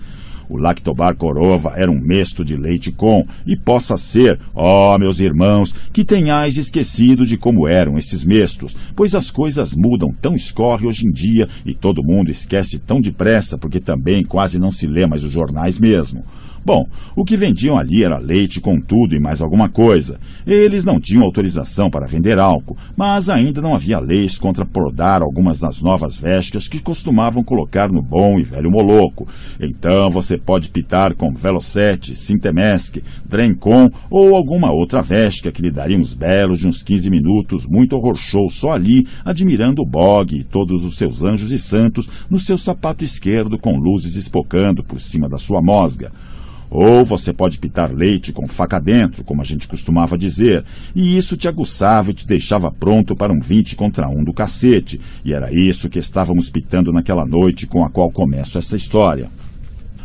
O Lactobar Corova era um mesto de leite com, e possa ser, ó oh, meus irmãos, que tenhais esquecido de como eram esses mestos, pois as coisas mudam tão escorre hoje em dia e todo mundo esquece tão depressa porque também quase não se lê mais os jornais mesmo. Bom, o que vendiam ali era leite com tudo e mais alguma coisa. Eles não tinham autorização para vender álcool, mas ainda não havia leis contra prodar algumas das novas vescas que costumavam colocar no bom e velho moloco. Então você pode pitar com Velocete, Sintemesc, Drencon ou alguma outra vesca que lhe daria uns belos de uns 15 minutos, muito horror show só ali, admirando o bogue e todos os seus anjos e santos no seu sapato esquerdo com luzes espocando por cima da sua mosga. Ou você pode pitar leite com faca dentro, como a gente costumava dizer, e isso te aguçava e te deixava pronto para um 20 contra 1 do cacete. E era isso que estávamos pitando naquela noite com a qual começo essa história.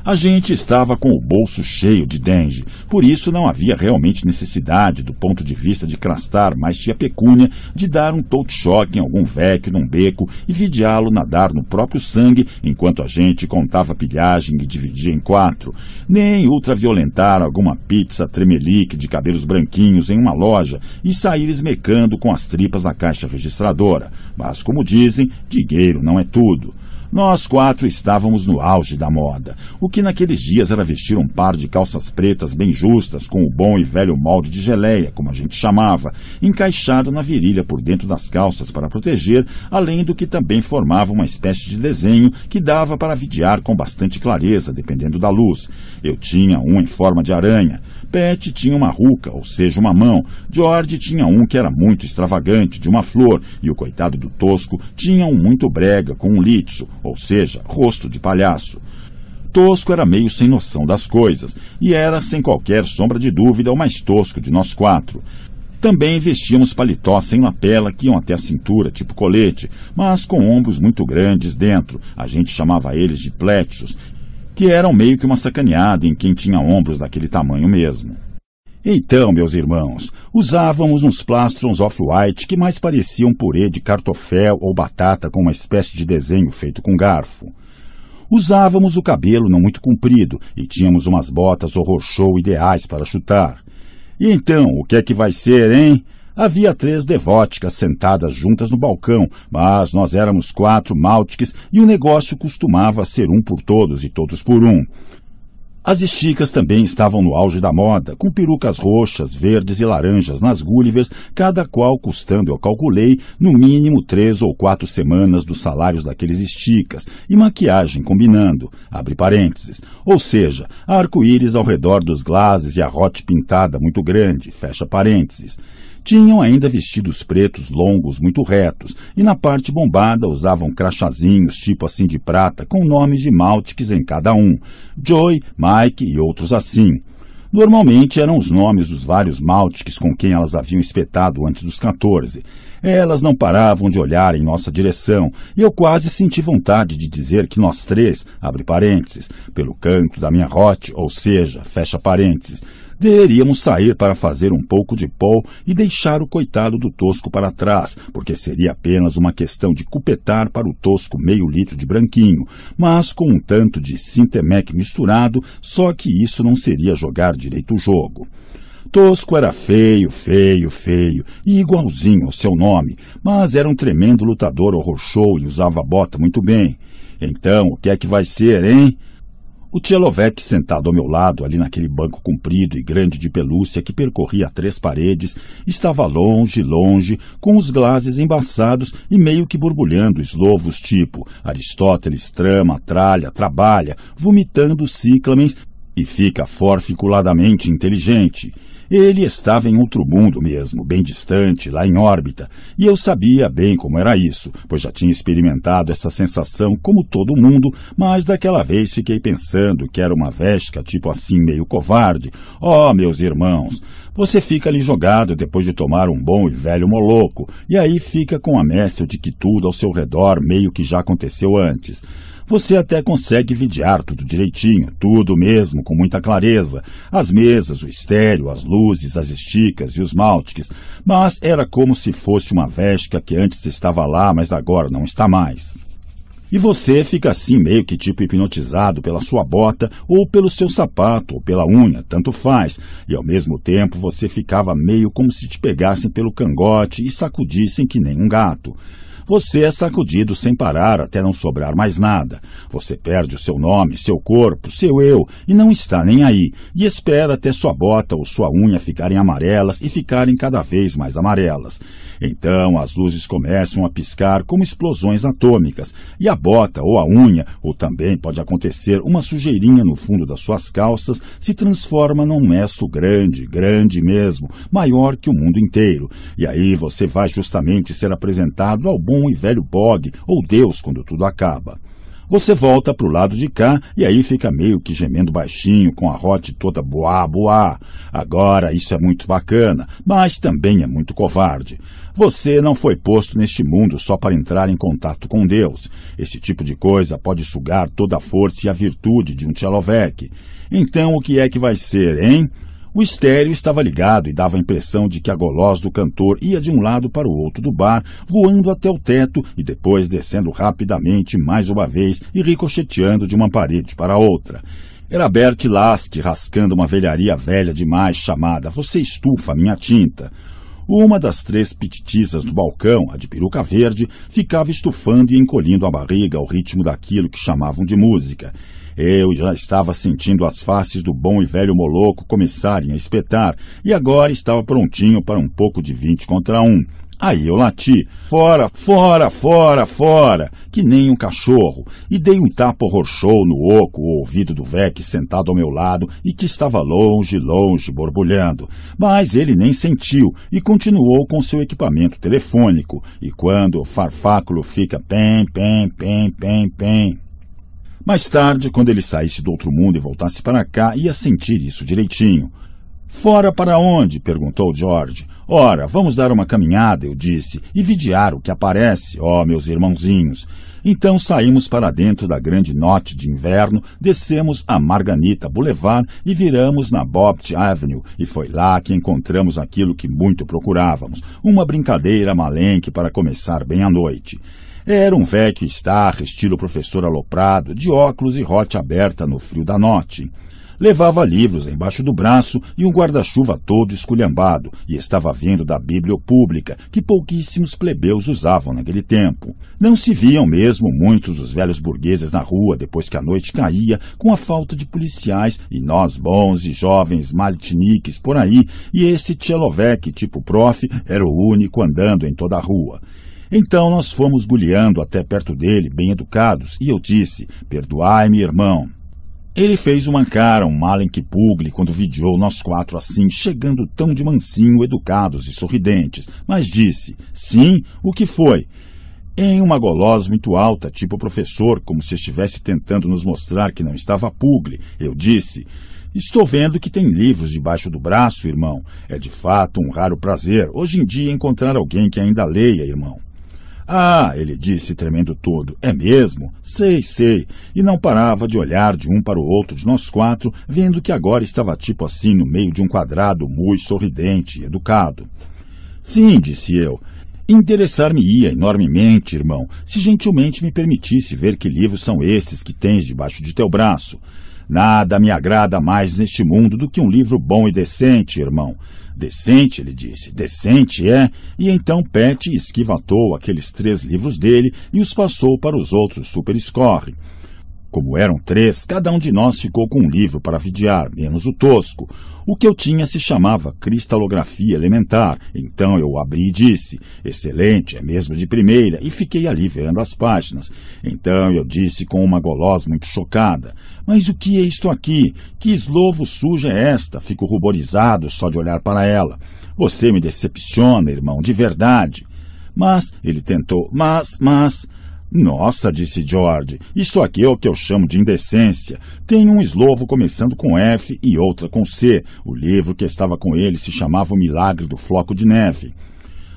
A gente estava com o bolso cheio de dengue, por isso não havia realmente necessidade, do ponto de vista de crastar mais tia Pecúnia, de dar um tote-choque em algum velho num beco e vidiá-lo nadar no próprio sangue enquanto a gente contava pilhagem e dividia em quatro, nem ultraviolentar alguma pizza tremelique de cabelos branquinhos em uma loja e sair esmecando com as tripas na caixa registradora. Mas, como dizem, dinheiro não é tudo. Nós quatro estávamos no auge da moda. O que naqueles dias era vestir um par de calças pretas bem justas, com o bom e velho molde de geleia, como a gente chamava, encaixado na virilha por dentro das calças para proteger, além do que também formava uma espécie de desenho que dava para vidiar com bastante clareza, dependendo da luz. Eu tinha um em forma de aranha. Pet tinha uma ruca, ou seja, uma mão. George tinha um que era muito extravagante, de uma flor. E o coitado do Tosco tinha um muito brega, com um litso, ou seja, rosto de palhaço. Tosco era meio sem noção das coisas, e era, sem qualquer sombra de dúvida, o mais tosco de nós quatro. Também vestíamos paletós sem lapela que iam até a cintura, tipo colete, mas com ombros muito grandes dentro. A gente chamava eles de plétios, que eram meio que uma sacaneada em quem tinha ombros daquele tamanho mesmo. Então, meus irmãos, usávamos uns plastrons off-white que mais pareciam purê de cartofel ou batata com uma espécie de desenho feito com garfo. Usávamos o cabelo não muito comprido e tínhamos umas botas horror show ideais para chutar. E então, o que é que vai ser, hein? Havia três devóticas sentadas juntas no balcão, mas nós éramos quatro máltiques e o negócio costumava ser um por todos e todos por um. As esticas também estavam no auge da moda, com perucas roxas, verdes e laranjas nas Gullivers, cada qual custando, eu calculei, no mínimo três ou quatro semanas dos salários daqueles esticas, e maquiagem combinando, abre parênteses, ou seja, arco-íris ao redor dos glases e a rote pintada muito grande, fecha parênteses. Tinham ainda vestidos pretos longos, muito retos, e na parte bombada usavam crachazinhos, tipo assim de prata, com nomes de Maltics em cada um, Joy, Mike e outros assim. Normalmente eram os nomes dos vários Maltics com quem elas haviam espetado antes dos 14. Elas não paravam de olhar em nossa direção, e eu quase senti vontade de dizer que nós três, abre parênteses, pelo canto da minha rote, ou seja, fecha parênteses, deveríamos sair para fazer um pouco de pó e deixar o coitado do tosco para trás, porque seria apenas uma questão de cupetar para o tosco meio litro de branquinho, mas com um tanto de Sintemec misturado, só que isso não seria jogar direito o jogo. Tosco era feio, feio, feio, e igualzinho ao seu nome, mas era um tremendo lutador horror show e usava bota muito bem. Então, o que é que vai ser, hein? O Tchelovec, sentado ao meu lado, ali naquele banco comprido e grande de pelúcia que percorria três paredes, estava longe, longe, com os glazes embaçados e meio que borbulhando eslovos tipo Aristóteles trama, tralha, trabalha, vomitando cíclamens e fica forficuladamente inteligente. Ele estava em outro mundo mesmo, bem distante, lá em órbita, e eu sabia bem como era isso, pois já tinha experimentado essa sensação como todo mundo, mas daquela vez fiquei pensando que era uma vesca, tipo assim, meio covarde. Oh, meus irmãos, você fica ali jogado depois de tomar um bom e velho moloco, e aí fica com a messa de que tudo ao seu redor meio que já aconteceu antes. Você até consegue videar tudo direitinho, tudo mesmo, com muita clareza. As mesas, o estéreo, as luzes, as esticas e os maltiques. Mas era como se fosse uma Vesca que antes estava lá, mas agora não está mais. E você fica assim meio que tipo hipnotizado pela sua bota ou pelo seu sapato ou pela unha, tanto faz. E ao mesmo tempo você ficava meio como se te pegassem pelo cangote e sacudissem que nem um gato. Você é sacudido sem parar até não sobrar mais nada. Você perde o seu nome, seu corpo, seu eu e não está nem aí. E espera até sua bota ou sua unha ficarem amarelas e ficarem cada vez mais amarelas. Então as luzes começam a piscar como explosões atômicas e a bota ou a unha, ou também pode acontecer uma sujeirinha no fundo das suas calças, se transforma num mesto grande, grande mesmo, maior que o mundo inteiro. E aí você vai justamente ser apresentado ao bom bom e velho Bog, ou Deus quando tudo acaba. Você volta para o lado de cá e aí fica meio que gemendo baixinho, com a rote toda boá, boá. Agora, isso é muito bacana, mas também é muito covarde. Você não foi posto neste mundo só para entrar em contato com Deus. Esse tipo de coisa pode sugar toda a força e a virtude de um Tchelovec. Então, o que é que vai ser, hein? O estéreo estava ligado e dava a impressão de que a goloz do cantor ia de um lado para o outro do bar, voando até o teto e depois descendo rapidamente mais uma vez e ricocheteando de uma parede para outra. Era Bert Lasky rascando uma velharia velha demais chamada Você Estufa Minha Tinta. Uma das três pititisas do balcão, a de peruca verde, ficava estufando e encolhendo a barriga ao ritmo daquilo que chamavam de música. Eu já estava sentindo as faces do bom e velho Moloco começarem a espetar, e agora estava prontinho para um pouco de vinte contra um. Aí eu lati, fora, fora, fora, fora, que nem um cachorro, e dei um tapa horror no oco o ouvido do Vec sentado ao meu lado e que estava longe, longe, borbulhando. Mas ele nem sentiu e continuou com seu equipamento telefônico, e quando o farfáculo fica pem, pem, pem, pem, pem, mais tarde, quando ele saísse do outro mundo e voltasse para cá, ia sentir isso direitinho. Fora para onde? perguntou George. Ora, vamos dar uma caminhada, eu disse, e vigiar o que aparece, ó oh, meus irmãozinhos. Então saímos para dentro da grande noite de inverno, descemos a Marganita Boulevard e viramos na Bobt Avenue, e foi lá que encontramos aquilo que muito procurávamos, uma brincadeira malenque para começar bem a noite. Era um velho star, estilo professor aloprado, de óculos e rote aberta no frio da noite. Levava livros embaixo do braço e um guarda-chuva todo esculhambado, e estava vindo da Bíblia pública, que pouquíssimos plebeus usavam naquele tempo. Não se viam mesmo muitos dos velhos burgueses na rua depois que a noite caía, com a falta de policiais e nós bons e jovens maltiniques por aí, e esse tchelovec tipo prof era o único andando em toda a rua. Então nós fomos gulhando até perto dele, bem educados, e eu disse: Perdoai-me, irmão. Ele fez uma cara, um que pugle quando videou nós quatro assim, chegando tão de mansinho, educados e sorridentes, mas disse: Sim, o que foi? Em uma golosa muito alta, tipo professor, como se estivesse tentando nos mostrar que não estava pugle. eu disse: Estou vendo que tem livros debaixo do braço, irmão. É de fato um raro prazer, hoje em dia, encontrar alguém que ainda leia, irmão. Ah, ele disse, tremendo todo. É mesmo? Sei, sei. E não parava de olhar de um para o outro de nós quatro, vendo que agora estava tipo assim no meio de um quadrado muito sorridente e educado. Sim, disse eu. Interessar-me-ia enormemente, irmão, se gentilmente me permitisse ver que livros são esses que tens debaixo de teu braço. Nada me agrada mais neste mundo do que um livro bom e decente, irmão. Decente, ele disse, decente é. E então Pet esquivatou aqueles três livros dele e os passou para os outros Super escorre como eram três, cada um de nós ficou com um livro para vidiar, menos o tosco. O que eu tinha se chamava Cristalografia Elementar, então eu abri e disse: Excelente, é mesmo de primeira, e fiquei ali virando as páginas. Então eu disse com uma golosa muito chocada: Mas o que é isto aqui? Que eslovo suja é esta? Fico ruborizado só de olhar para ela. Você me decepciona, irmão, de verdade. Mas, ele tentou, mas, mas. Nossa, disse George, isso aqui é o que eu chamo de indecência. Tem um eslovo começando com F e outra com C. O livro que estava com ele se chamava O Milagre do Floco de Neve.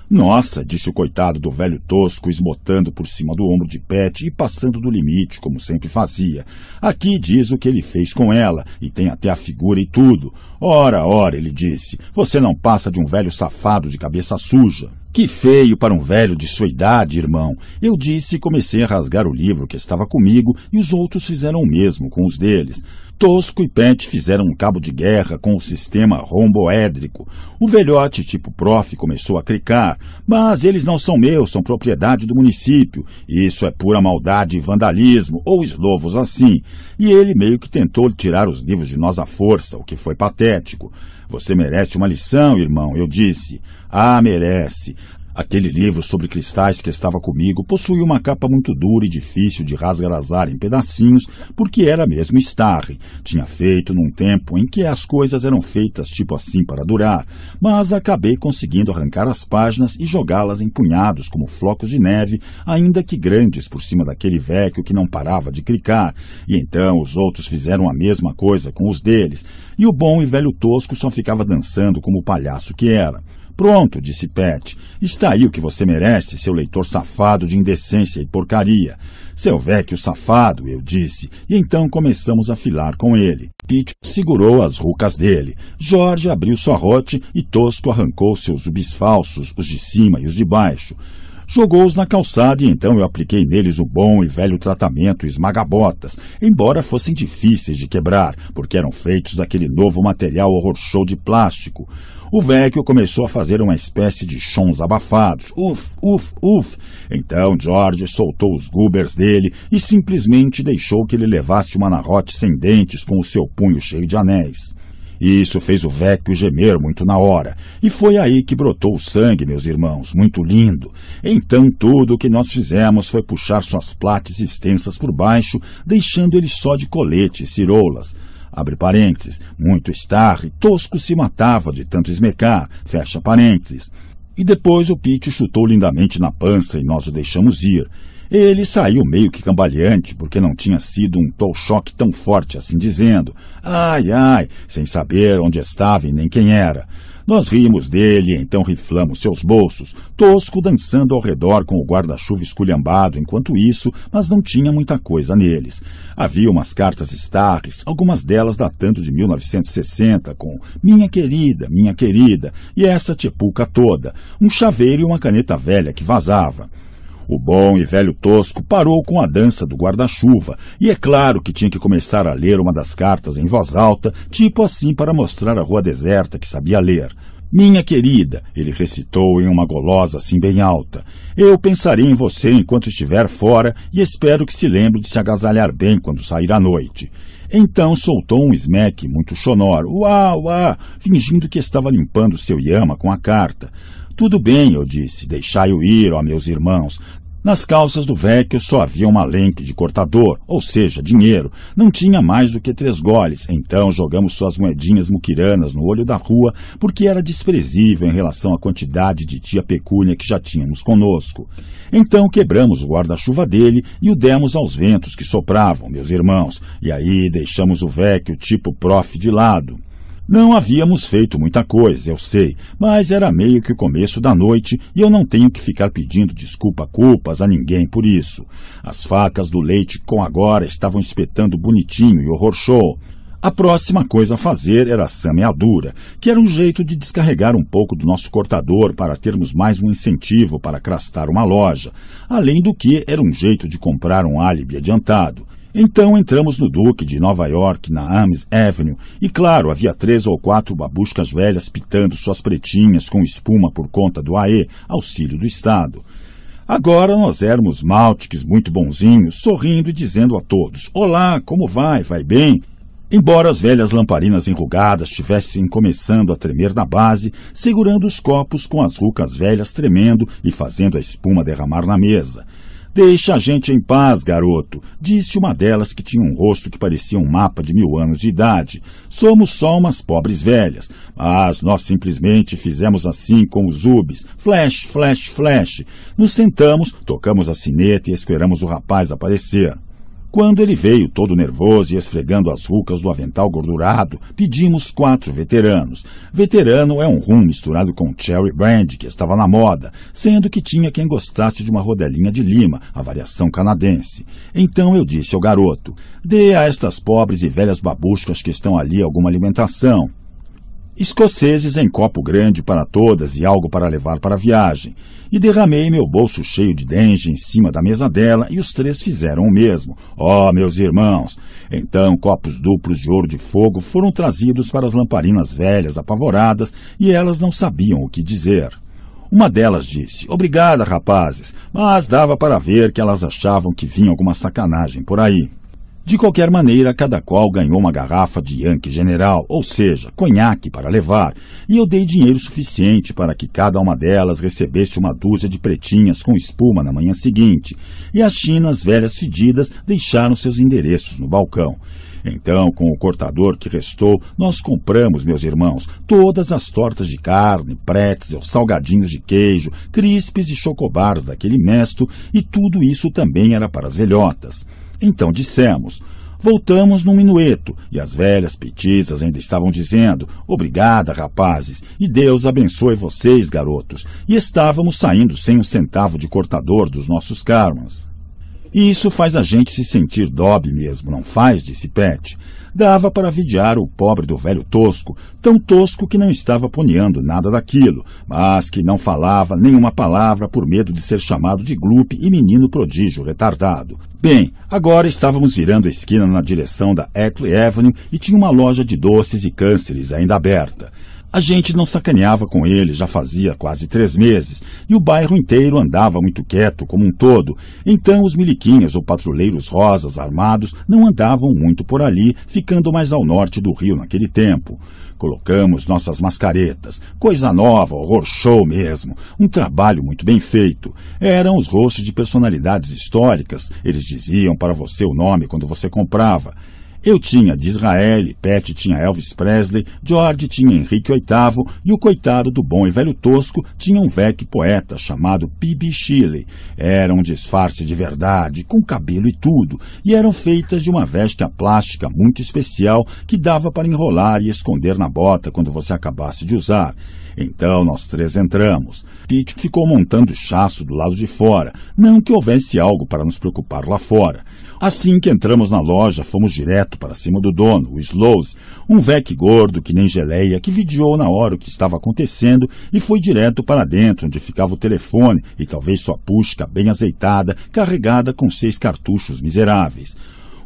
Nossa, disse o coitado do velho tosco, esbotando por cima do ombro de Pet e passando do limite, como sempre fazia. Aqui diz o que ele fez com ela, e tem até a figura e tudo. Ora, ora, ele disse, você não passa de um velho safado de cabeça suja. Que feio para um velho de sua idade, irmão! Eu disse e comecei a rasgar o livro que estava comigo, e os outros fizeram o mesmo com os deles. Tosco e Pet fizeram um cabo de guerra com o sistema romboédrico. O velhote tipo prof começou a cricar, mas eles não são meus, são propriedade do município. Isso é pura maldade e vandalismo, ou eslovos assim. E ele meio que tentou tirar os livros de nós à força, o que foi patético. Você merece uma lição, irmão, eu disse. Ah, merece. Aquele livro sobre cristais que estava comigo possuía uma capa muito dura e difícil de rasgarazar em pedacinhos, porque era mesmo estarre. Tinha feito num tempo em que as coisas eram feitas tipo assim para durar, mas acabei conseguindo arrancar as páginas e jogá-las em punhados como flocos de neve, ainda que grandes por cima daquele velho que não parava de clicar. E então os outros fizeram a mesma coisa com os deles, e o bom e velho tosco só ficava dançando como o palhaço que era. Pronto, disse Pet. Está aí o que você merece, seu leitor safado de indecência e porcaria. Seu vecchio safado, eu disse, e então começamos a filar com ele. Pete segurou as rucas dele. Jorge abriu sua rote e Tosco arrancou seus ubis falsos, os de cima e os de baixo. Jogou-os na calçada e então eu apliquei neles o bom e velho tratamento esmagabotas, embora fossem difíceis de quebrar, porque eram feitos daquele novo material horror show de plástico o velho começou a fazer uma espécie de chons abafados. Uf, uf, uf. Então George soltou os gubers dele e simplesmente deixou que ele levasse uma narrote sem dentes com o seu punho cheio de anéis. Isso fez o Vecchio gemer muito na hora, e foi aí que brotou o sangue, meus irmãos, muito lindo. Então tudo o que nós fizemos foi puxar suas plates extensas por baixo, deixando ele só de colete e ciroulas abre parênteses, muito estar e tosco se matava de tanto esmecar, fecha parênteses. E depois o Pete chutou lindamente na pança e nós o deixamos ir. Ele saiu meio que cambaleante, porque não tinha sido um tal choque tão forte assim dizendo. Ai, ai, sem saber onde estava e nem quem era. Nós rimos dele, e então riflamos seus bolsos, Tosco dançando ao redor com o guarda-chuva esculhambado enquanto isso, mas não tinha muita coisa neles. Havia umas cartas estarres, algumas delas datando de 1960, com Minha Querida, Minha Querida, e essa tipuca toda, um chaveiro e uma caneta velha que vazava. O bom e velho Tosco parou com a dança do guarda-chuva, e é claro que tinha que começar a ler uma das cartas em voz alta, tipo assim para mostrar a rua deserta que sabia ler. Minha querida, ele recitou em uma golosa assim bem alta. Eu pensarei em você enquanto estiver fora e espero que se lembre de se agasalhar bem quando sair à noite. Então soltou um smack muito sonoro, uá, uá, fingindo que estava limpando seu yama com a carta. Tudo bem, eu disse, deixai-o ir, ó meus irmãos. Nas calças do Vecchio só havia uma lenque de cortador, ou seja, dinheiro. Não tinha mais do que três goles, então jogamos suas moedinhas muquiranas no olho da rua, porque era desprezível em relação à quantidade de tia pecúnia que já tínhamos conosco. Então quebramos o guarda-chuva dele e o demos aos ventos que sopravam, meus irmãos, e aí deixamos o Vecchio tipo prof de lado. Não havíamos feito muita coisa, eu sei, mas era meio que o começo da noite e eu não tenho que ficar pedindo desculpa-culpas a ninguém por isso. As facas do leite com agora estavam espetando bonitinho e horror show. A próxima coisa a fazer era a sameadura, que era um jeito de descarregar um pouco do nosso cortador para termos mais um incentivo para crastar uma loja, além do que era um jeito de comprar um álibi adiantado. Então entramos no Duque de Nova York, na Ames Avenue, e claro, havia três ou quatro babuscas velhas pitando suas pretinhas com espuma por conta do AE, auxílio do Estado. Agora nós éramos máltiques muito bonzinhos, sorrindo e dizendo a todos: Olá, como vai? Vai bem? Embora as velhas lamparinas enrugadas estivessem começando a tremer na base, segurando os copos com as rucas velhas tremendo e fazendo a espuma derramar na mesa. Deixa a gente em paz, garoto, disse uma delas que tinha um rosto que parecia um mapa de mil anos de idade. Somos só umas pobres velhas. Mas nós simplesmente fizemos assim com os ubes. Flash, flash, flash. Nos sentamos, tocamos a sineta e esperamos o rapaz aparecer. Quando ele veio, todo nervoso e esfregando as rucas do avental gordurado, pedimos quatro veteranos. Veterano é um rum misturado com cherry brandy, que estava na moda, sendo que tinha quem gostasse de uma rodelinha de lima, a variação canadense. Então eu disse ao garoto, dê a estas pobres e velhas babuchas que estão ali alguma alimentação escoceses em copo grande para todas e algo para levar para a viagem, e derramei meu bolso cheio de dengue em cima da mesa dela, e os três fizeram o mesmo. Ó, oh, meus irmãos! Então copos duplos de ouro de fogo foram trazidos para as lamparinas velhas apavoradas, e elas não sabiam o que dizer. Uma delas disse, obrigada, rapazes, mas dava para ver que elas achavam que vinha alguma sacanagem por aí. De qualquer maneira, cada qual ganhou uma garrafa de Yankee General, ou seja, conhaque para levar, e eu dei dinheiro suficiente para que cada uma delas recebesse uma dúzia de pretinhas com espuma na manhã seguinte, e as chinas velhas fedidas deixaram seus endereços no balcão. Então, com o cortador que restou, nós compramos, meus irmãos, todas as tortas de carne, pretzel, salgadinhos de queijo, crispes e chocobars daquele mesto, e tudo isso também era para as velhotas. Então dissemos. Voltamos num minueto, e as velhas petisas ainda estavam dizendo: Obrigada, rapazes, e Deus abençoe vocês, garotos. E estávamos saindo sem um centavo de cortador dos nossos karmas. E isso faz a gente se sentir dobe mesmo, não faz? disse Pet dava para vidiar o pobre do velho tosco, tão tosco que não estava poneando nada daquilo, mas que não falava nenhuma palavra por medo de ser chamado de glupe e menino prodígio retardado. Bem, agora estávamos virando a esquina na direção da Ackley Avenue e tinha uma loja de doces e cânceres ainda aberta. A gente não sacaneava com ele já fazia quase três meses, e o bairro inteiro andava muito quieto como um todo, então os miliquinhas ou patrulheiros rosas armados não andavam muito por ali, ficando mais ao norte do rio naquele tempo. Colocamos nossas mascaretas, coisa nova, horror show mesmo, um trabalho muito bem feito. Eram os rostos de personalidades históricas, eles diziam para você o nome quando você comprava. Eu tinha Disraeli, Pet tinha Elvis Presley, George tinha Henrique VIII e o coitado do bom e velho tosco tinha um vec poeta chamado Pibi Chile. Era um disfarce de verdade, com cabelo e tudo, e eram feitas de uma veste plástica muito especial que dava para enrolar e esconder na bota quando você acabasse de usar. Então nós três entramos. Pete ficou montando o chasso do lado de fora, não que houvesse algo para nos preocupar lá fora. Assim que entramos na loja, fomos direto para cima do dono, o Slows, um vec gordo que nem geleia, que vidiou na hora o que estava acontecendo e foi direto para dentro, onde ficava o telefone e talvez sua pusca bem azeitada, carregada com seis cartuchos miseráveis.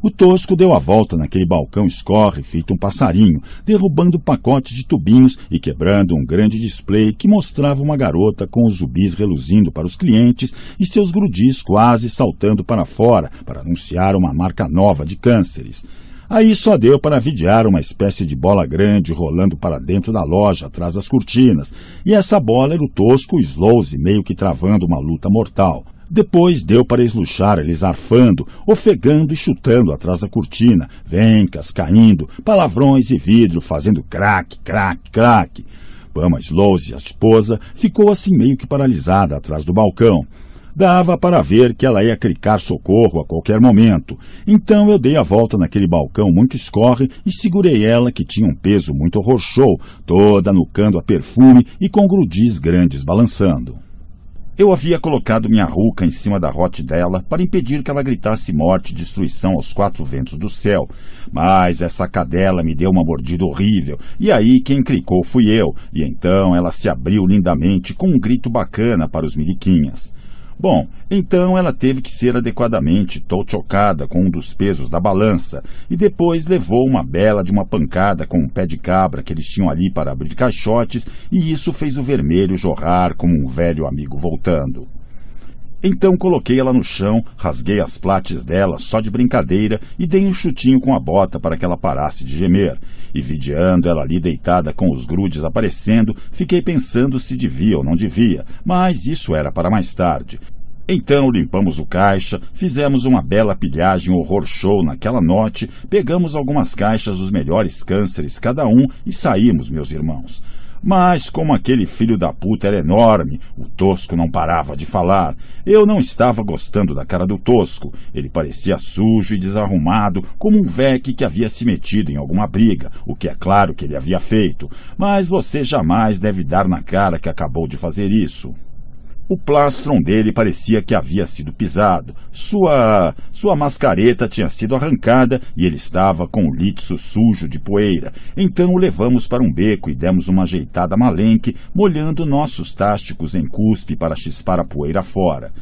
O tosco deu a volta naquele balcão escorre feito um passarinho, derrubando pacotes de tubinhos e quebrando um grande display que mostrava uma garota com os ubis reluzindo para os clientes e seus grudis quase saltando para fora para anunciar uma marca nova de cânceres. Aí só deu para videar uma espécie de bola grande rolando para dentro da loja, atrás das cortinas, e essa bola era o tosco Slows meio que travando uma luta mortal. Depois deu para esluchar eles arfando, ofegando e chutando atrás da cortina, vencas caindo, palavrões e vidro fazendo craque, craque, craque. Pama e a esposa, ficou assim meio que paralisada atrás do balcão. Dava para ver que ela ia cricar socorro a qualquer momento. Então eu dei a volta naquele balcão muito escorre e segurei ela, que tinha um peso muito horror show, toda nucando a perfume e com grudis grandes balançando. Eu havia colocado minha ruca em cima da rote dela para impedir que ela gritasse morte e destruição aos quatro ventos do céu. Mas essa cadela me deu uma mordida horrível, e aí quem clicou fui eu, e então ela se abriu lindamente com um grito bacana para os miliquinhas. Bom, então ela teve que ser adequadamente tolchocada com um dos pesos da balança e depois levou uma bela de uma pancada com um pé de cabra que eles tinham ali para abrir caixotes e isso fez o vermelho jorrar como um velho amigo voltando. Então coloquei ela no chão, rasguei as plates dela só de brincadeira e dei um chutinho com a bota para que ela parasse de gemer. E videando ela ali deitada com os grudes aparecendo, fiquei pensando se devia ou não devia, mas isso era para mais tarde. Então limpamos o caixa, fizemos uma bela pilhagem horror show naquela noite, pegamos algumas caixas dos melhores cânceres cada um e saímos, meus irmãos. Mas como aquele filho da puta era enorme, o Tosco não parava de falar. Eu não estava gostando da cara do Tosco. Ele parecia sujo e desarrumado, como um veque que havia se metido em alguma briga, o que é claro que ele havia feito. Mas você jamais deve dar na cara que acabou de fazer isso. O plastron dele parecia que havia sido pisado, sua, sua mascareta tinha sido arrancada e ele estava com o litso sujo de poeira. Então o levamos para um beco e demos uma ajeitada malenque, molhando nossos tásticos em cuspe para chispar a poeira fora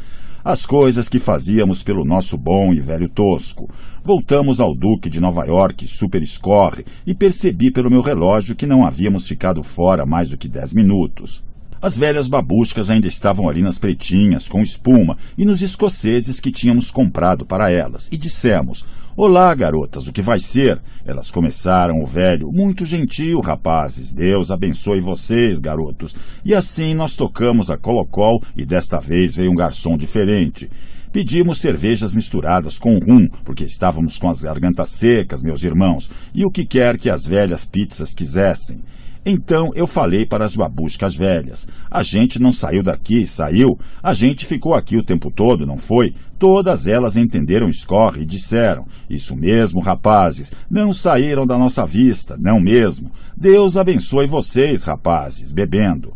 as coisas que fazíamos pelo nosso bom e velho tosco. Voltamos ao Duque de Nova York, super escorre, e percebi pelo meu relógio que não havíamos ficado fora mais do que dez minutos. As velhas babuscas ainda estavam ali nas pretinhas, com espuma, e nos escoceses que tínhamos comprado para elas, e dissemos: Olá, garotas, o que vai ser? Elas começaram, o velho, muito gentil, rapazes, Deus abençoe vocês, garotos. E assim nós tocamos a colocol e desta vez veio um garçom diferente. Pedimos cervejas misturadas com rum, porque estávamos com as gargantas secas, meus irmãos, e o que quer que as velhas pizzas quisessem. Então eu falei para as babuscas velhas: a gente não saiu daqui, saiu? A gente ficou aqui o tempo todo, não foi? Todas elas entenderam escorre e disseram: Isso mesmo, rapazes, não saíram da nossa vista, não mesmo. Deus abençoe vocês, rapazes, bebendo.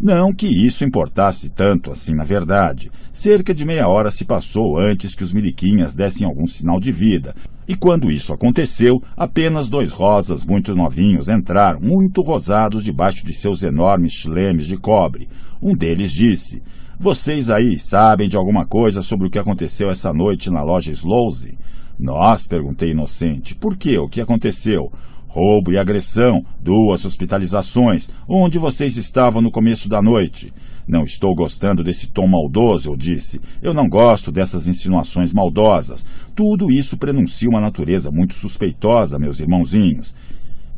Não que isso importasse tanto assim, na verdade. Cerca de meia hora se passou antes que os miliquinhas dessem algum sinal de vida, e quando isso aconteceu, apenas dois rosas muito novinhos entraram, muito rosados, debaixo de seus enormes chilemes de cobre. Um deles disse: Vocês aí sabem de alguma coisa sobre o que aconteceu essa noite na loja Slowsy?" Nós, perguntei inocente, por que? O que aconteceu? Roubo e agressão, duas hospitalizações. Onde vocês estavam no começo da noite? Não estou gostando desse tom maldoso, eu disse. Eu não gosto dessas insinuações maldosas. Tudo isso prenuncia uma natureza muito suspeitosa, meus irmãozinhos.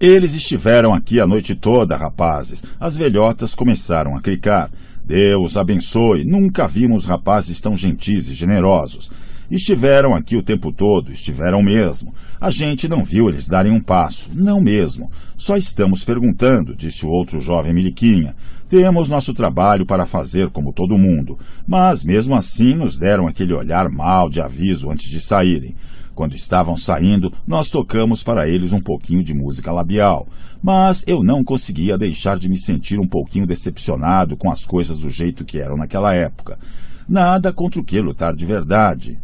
Eles estiveram aqui a noite toda, rapazes. As velhotas começaram a clicar. Deus abençoe, nunca vimos rapazes tão gentis e generosos. Estiveram aqui o tempo todo, estiveram mesmo. A gente não viu eles darem um passo, não mesmo. Só estamos perguntando, disse o outro jovem Miliquinha. Temos nosso trabalho para fazer como todo mundo, mas mesmo assim nos deram aquele olhar mal de aviso antes de saírem. Quando estavam saindo, nós tocamos para eles um pouquinho de música labial, mas eu não conseguia deixar de me sentir um pouquinho decepcionado com as coisas do jeito que eram naquela época. Nada contra o que lutar de verdade.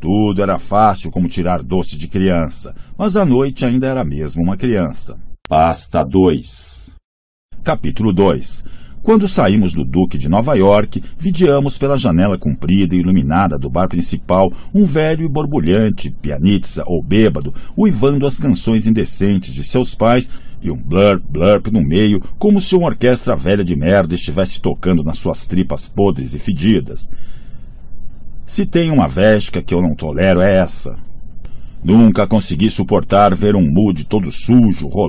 Tudo era fácil como tirar doce de criança, mas à noite ainda era mesmo uma criança. Pasta 2 Capítulo 2 Quando saímos do Duque de Nova York, vidiamos pela janela comprida e iluminada do bar principal um velho e borbulhante, pianista ou bêbado, uivando as canções indecentes de seus pais e um blurp blurp no meio, como se uma orquestra velha de merda estivesse tocando nas suas tripas podres e fedidas. Se tem uma vesca que eu não tolero é essa. Nunca consegui suportar ver um mood todo sujo rolando.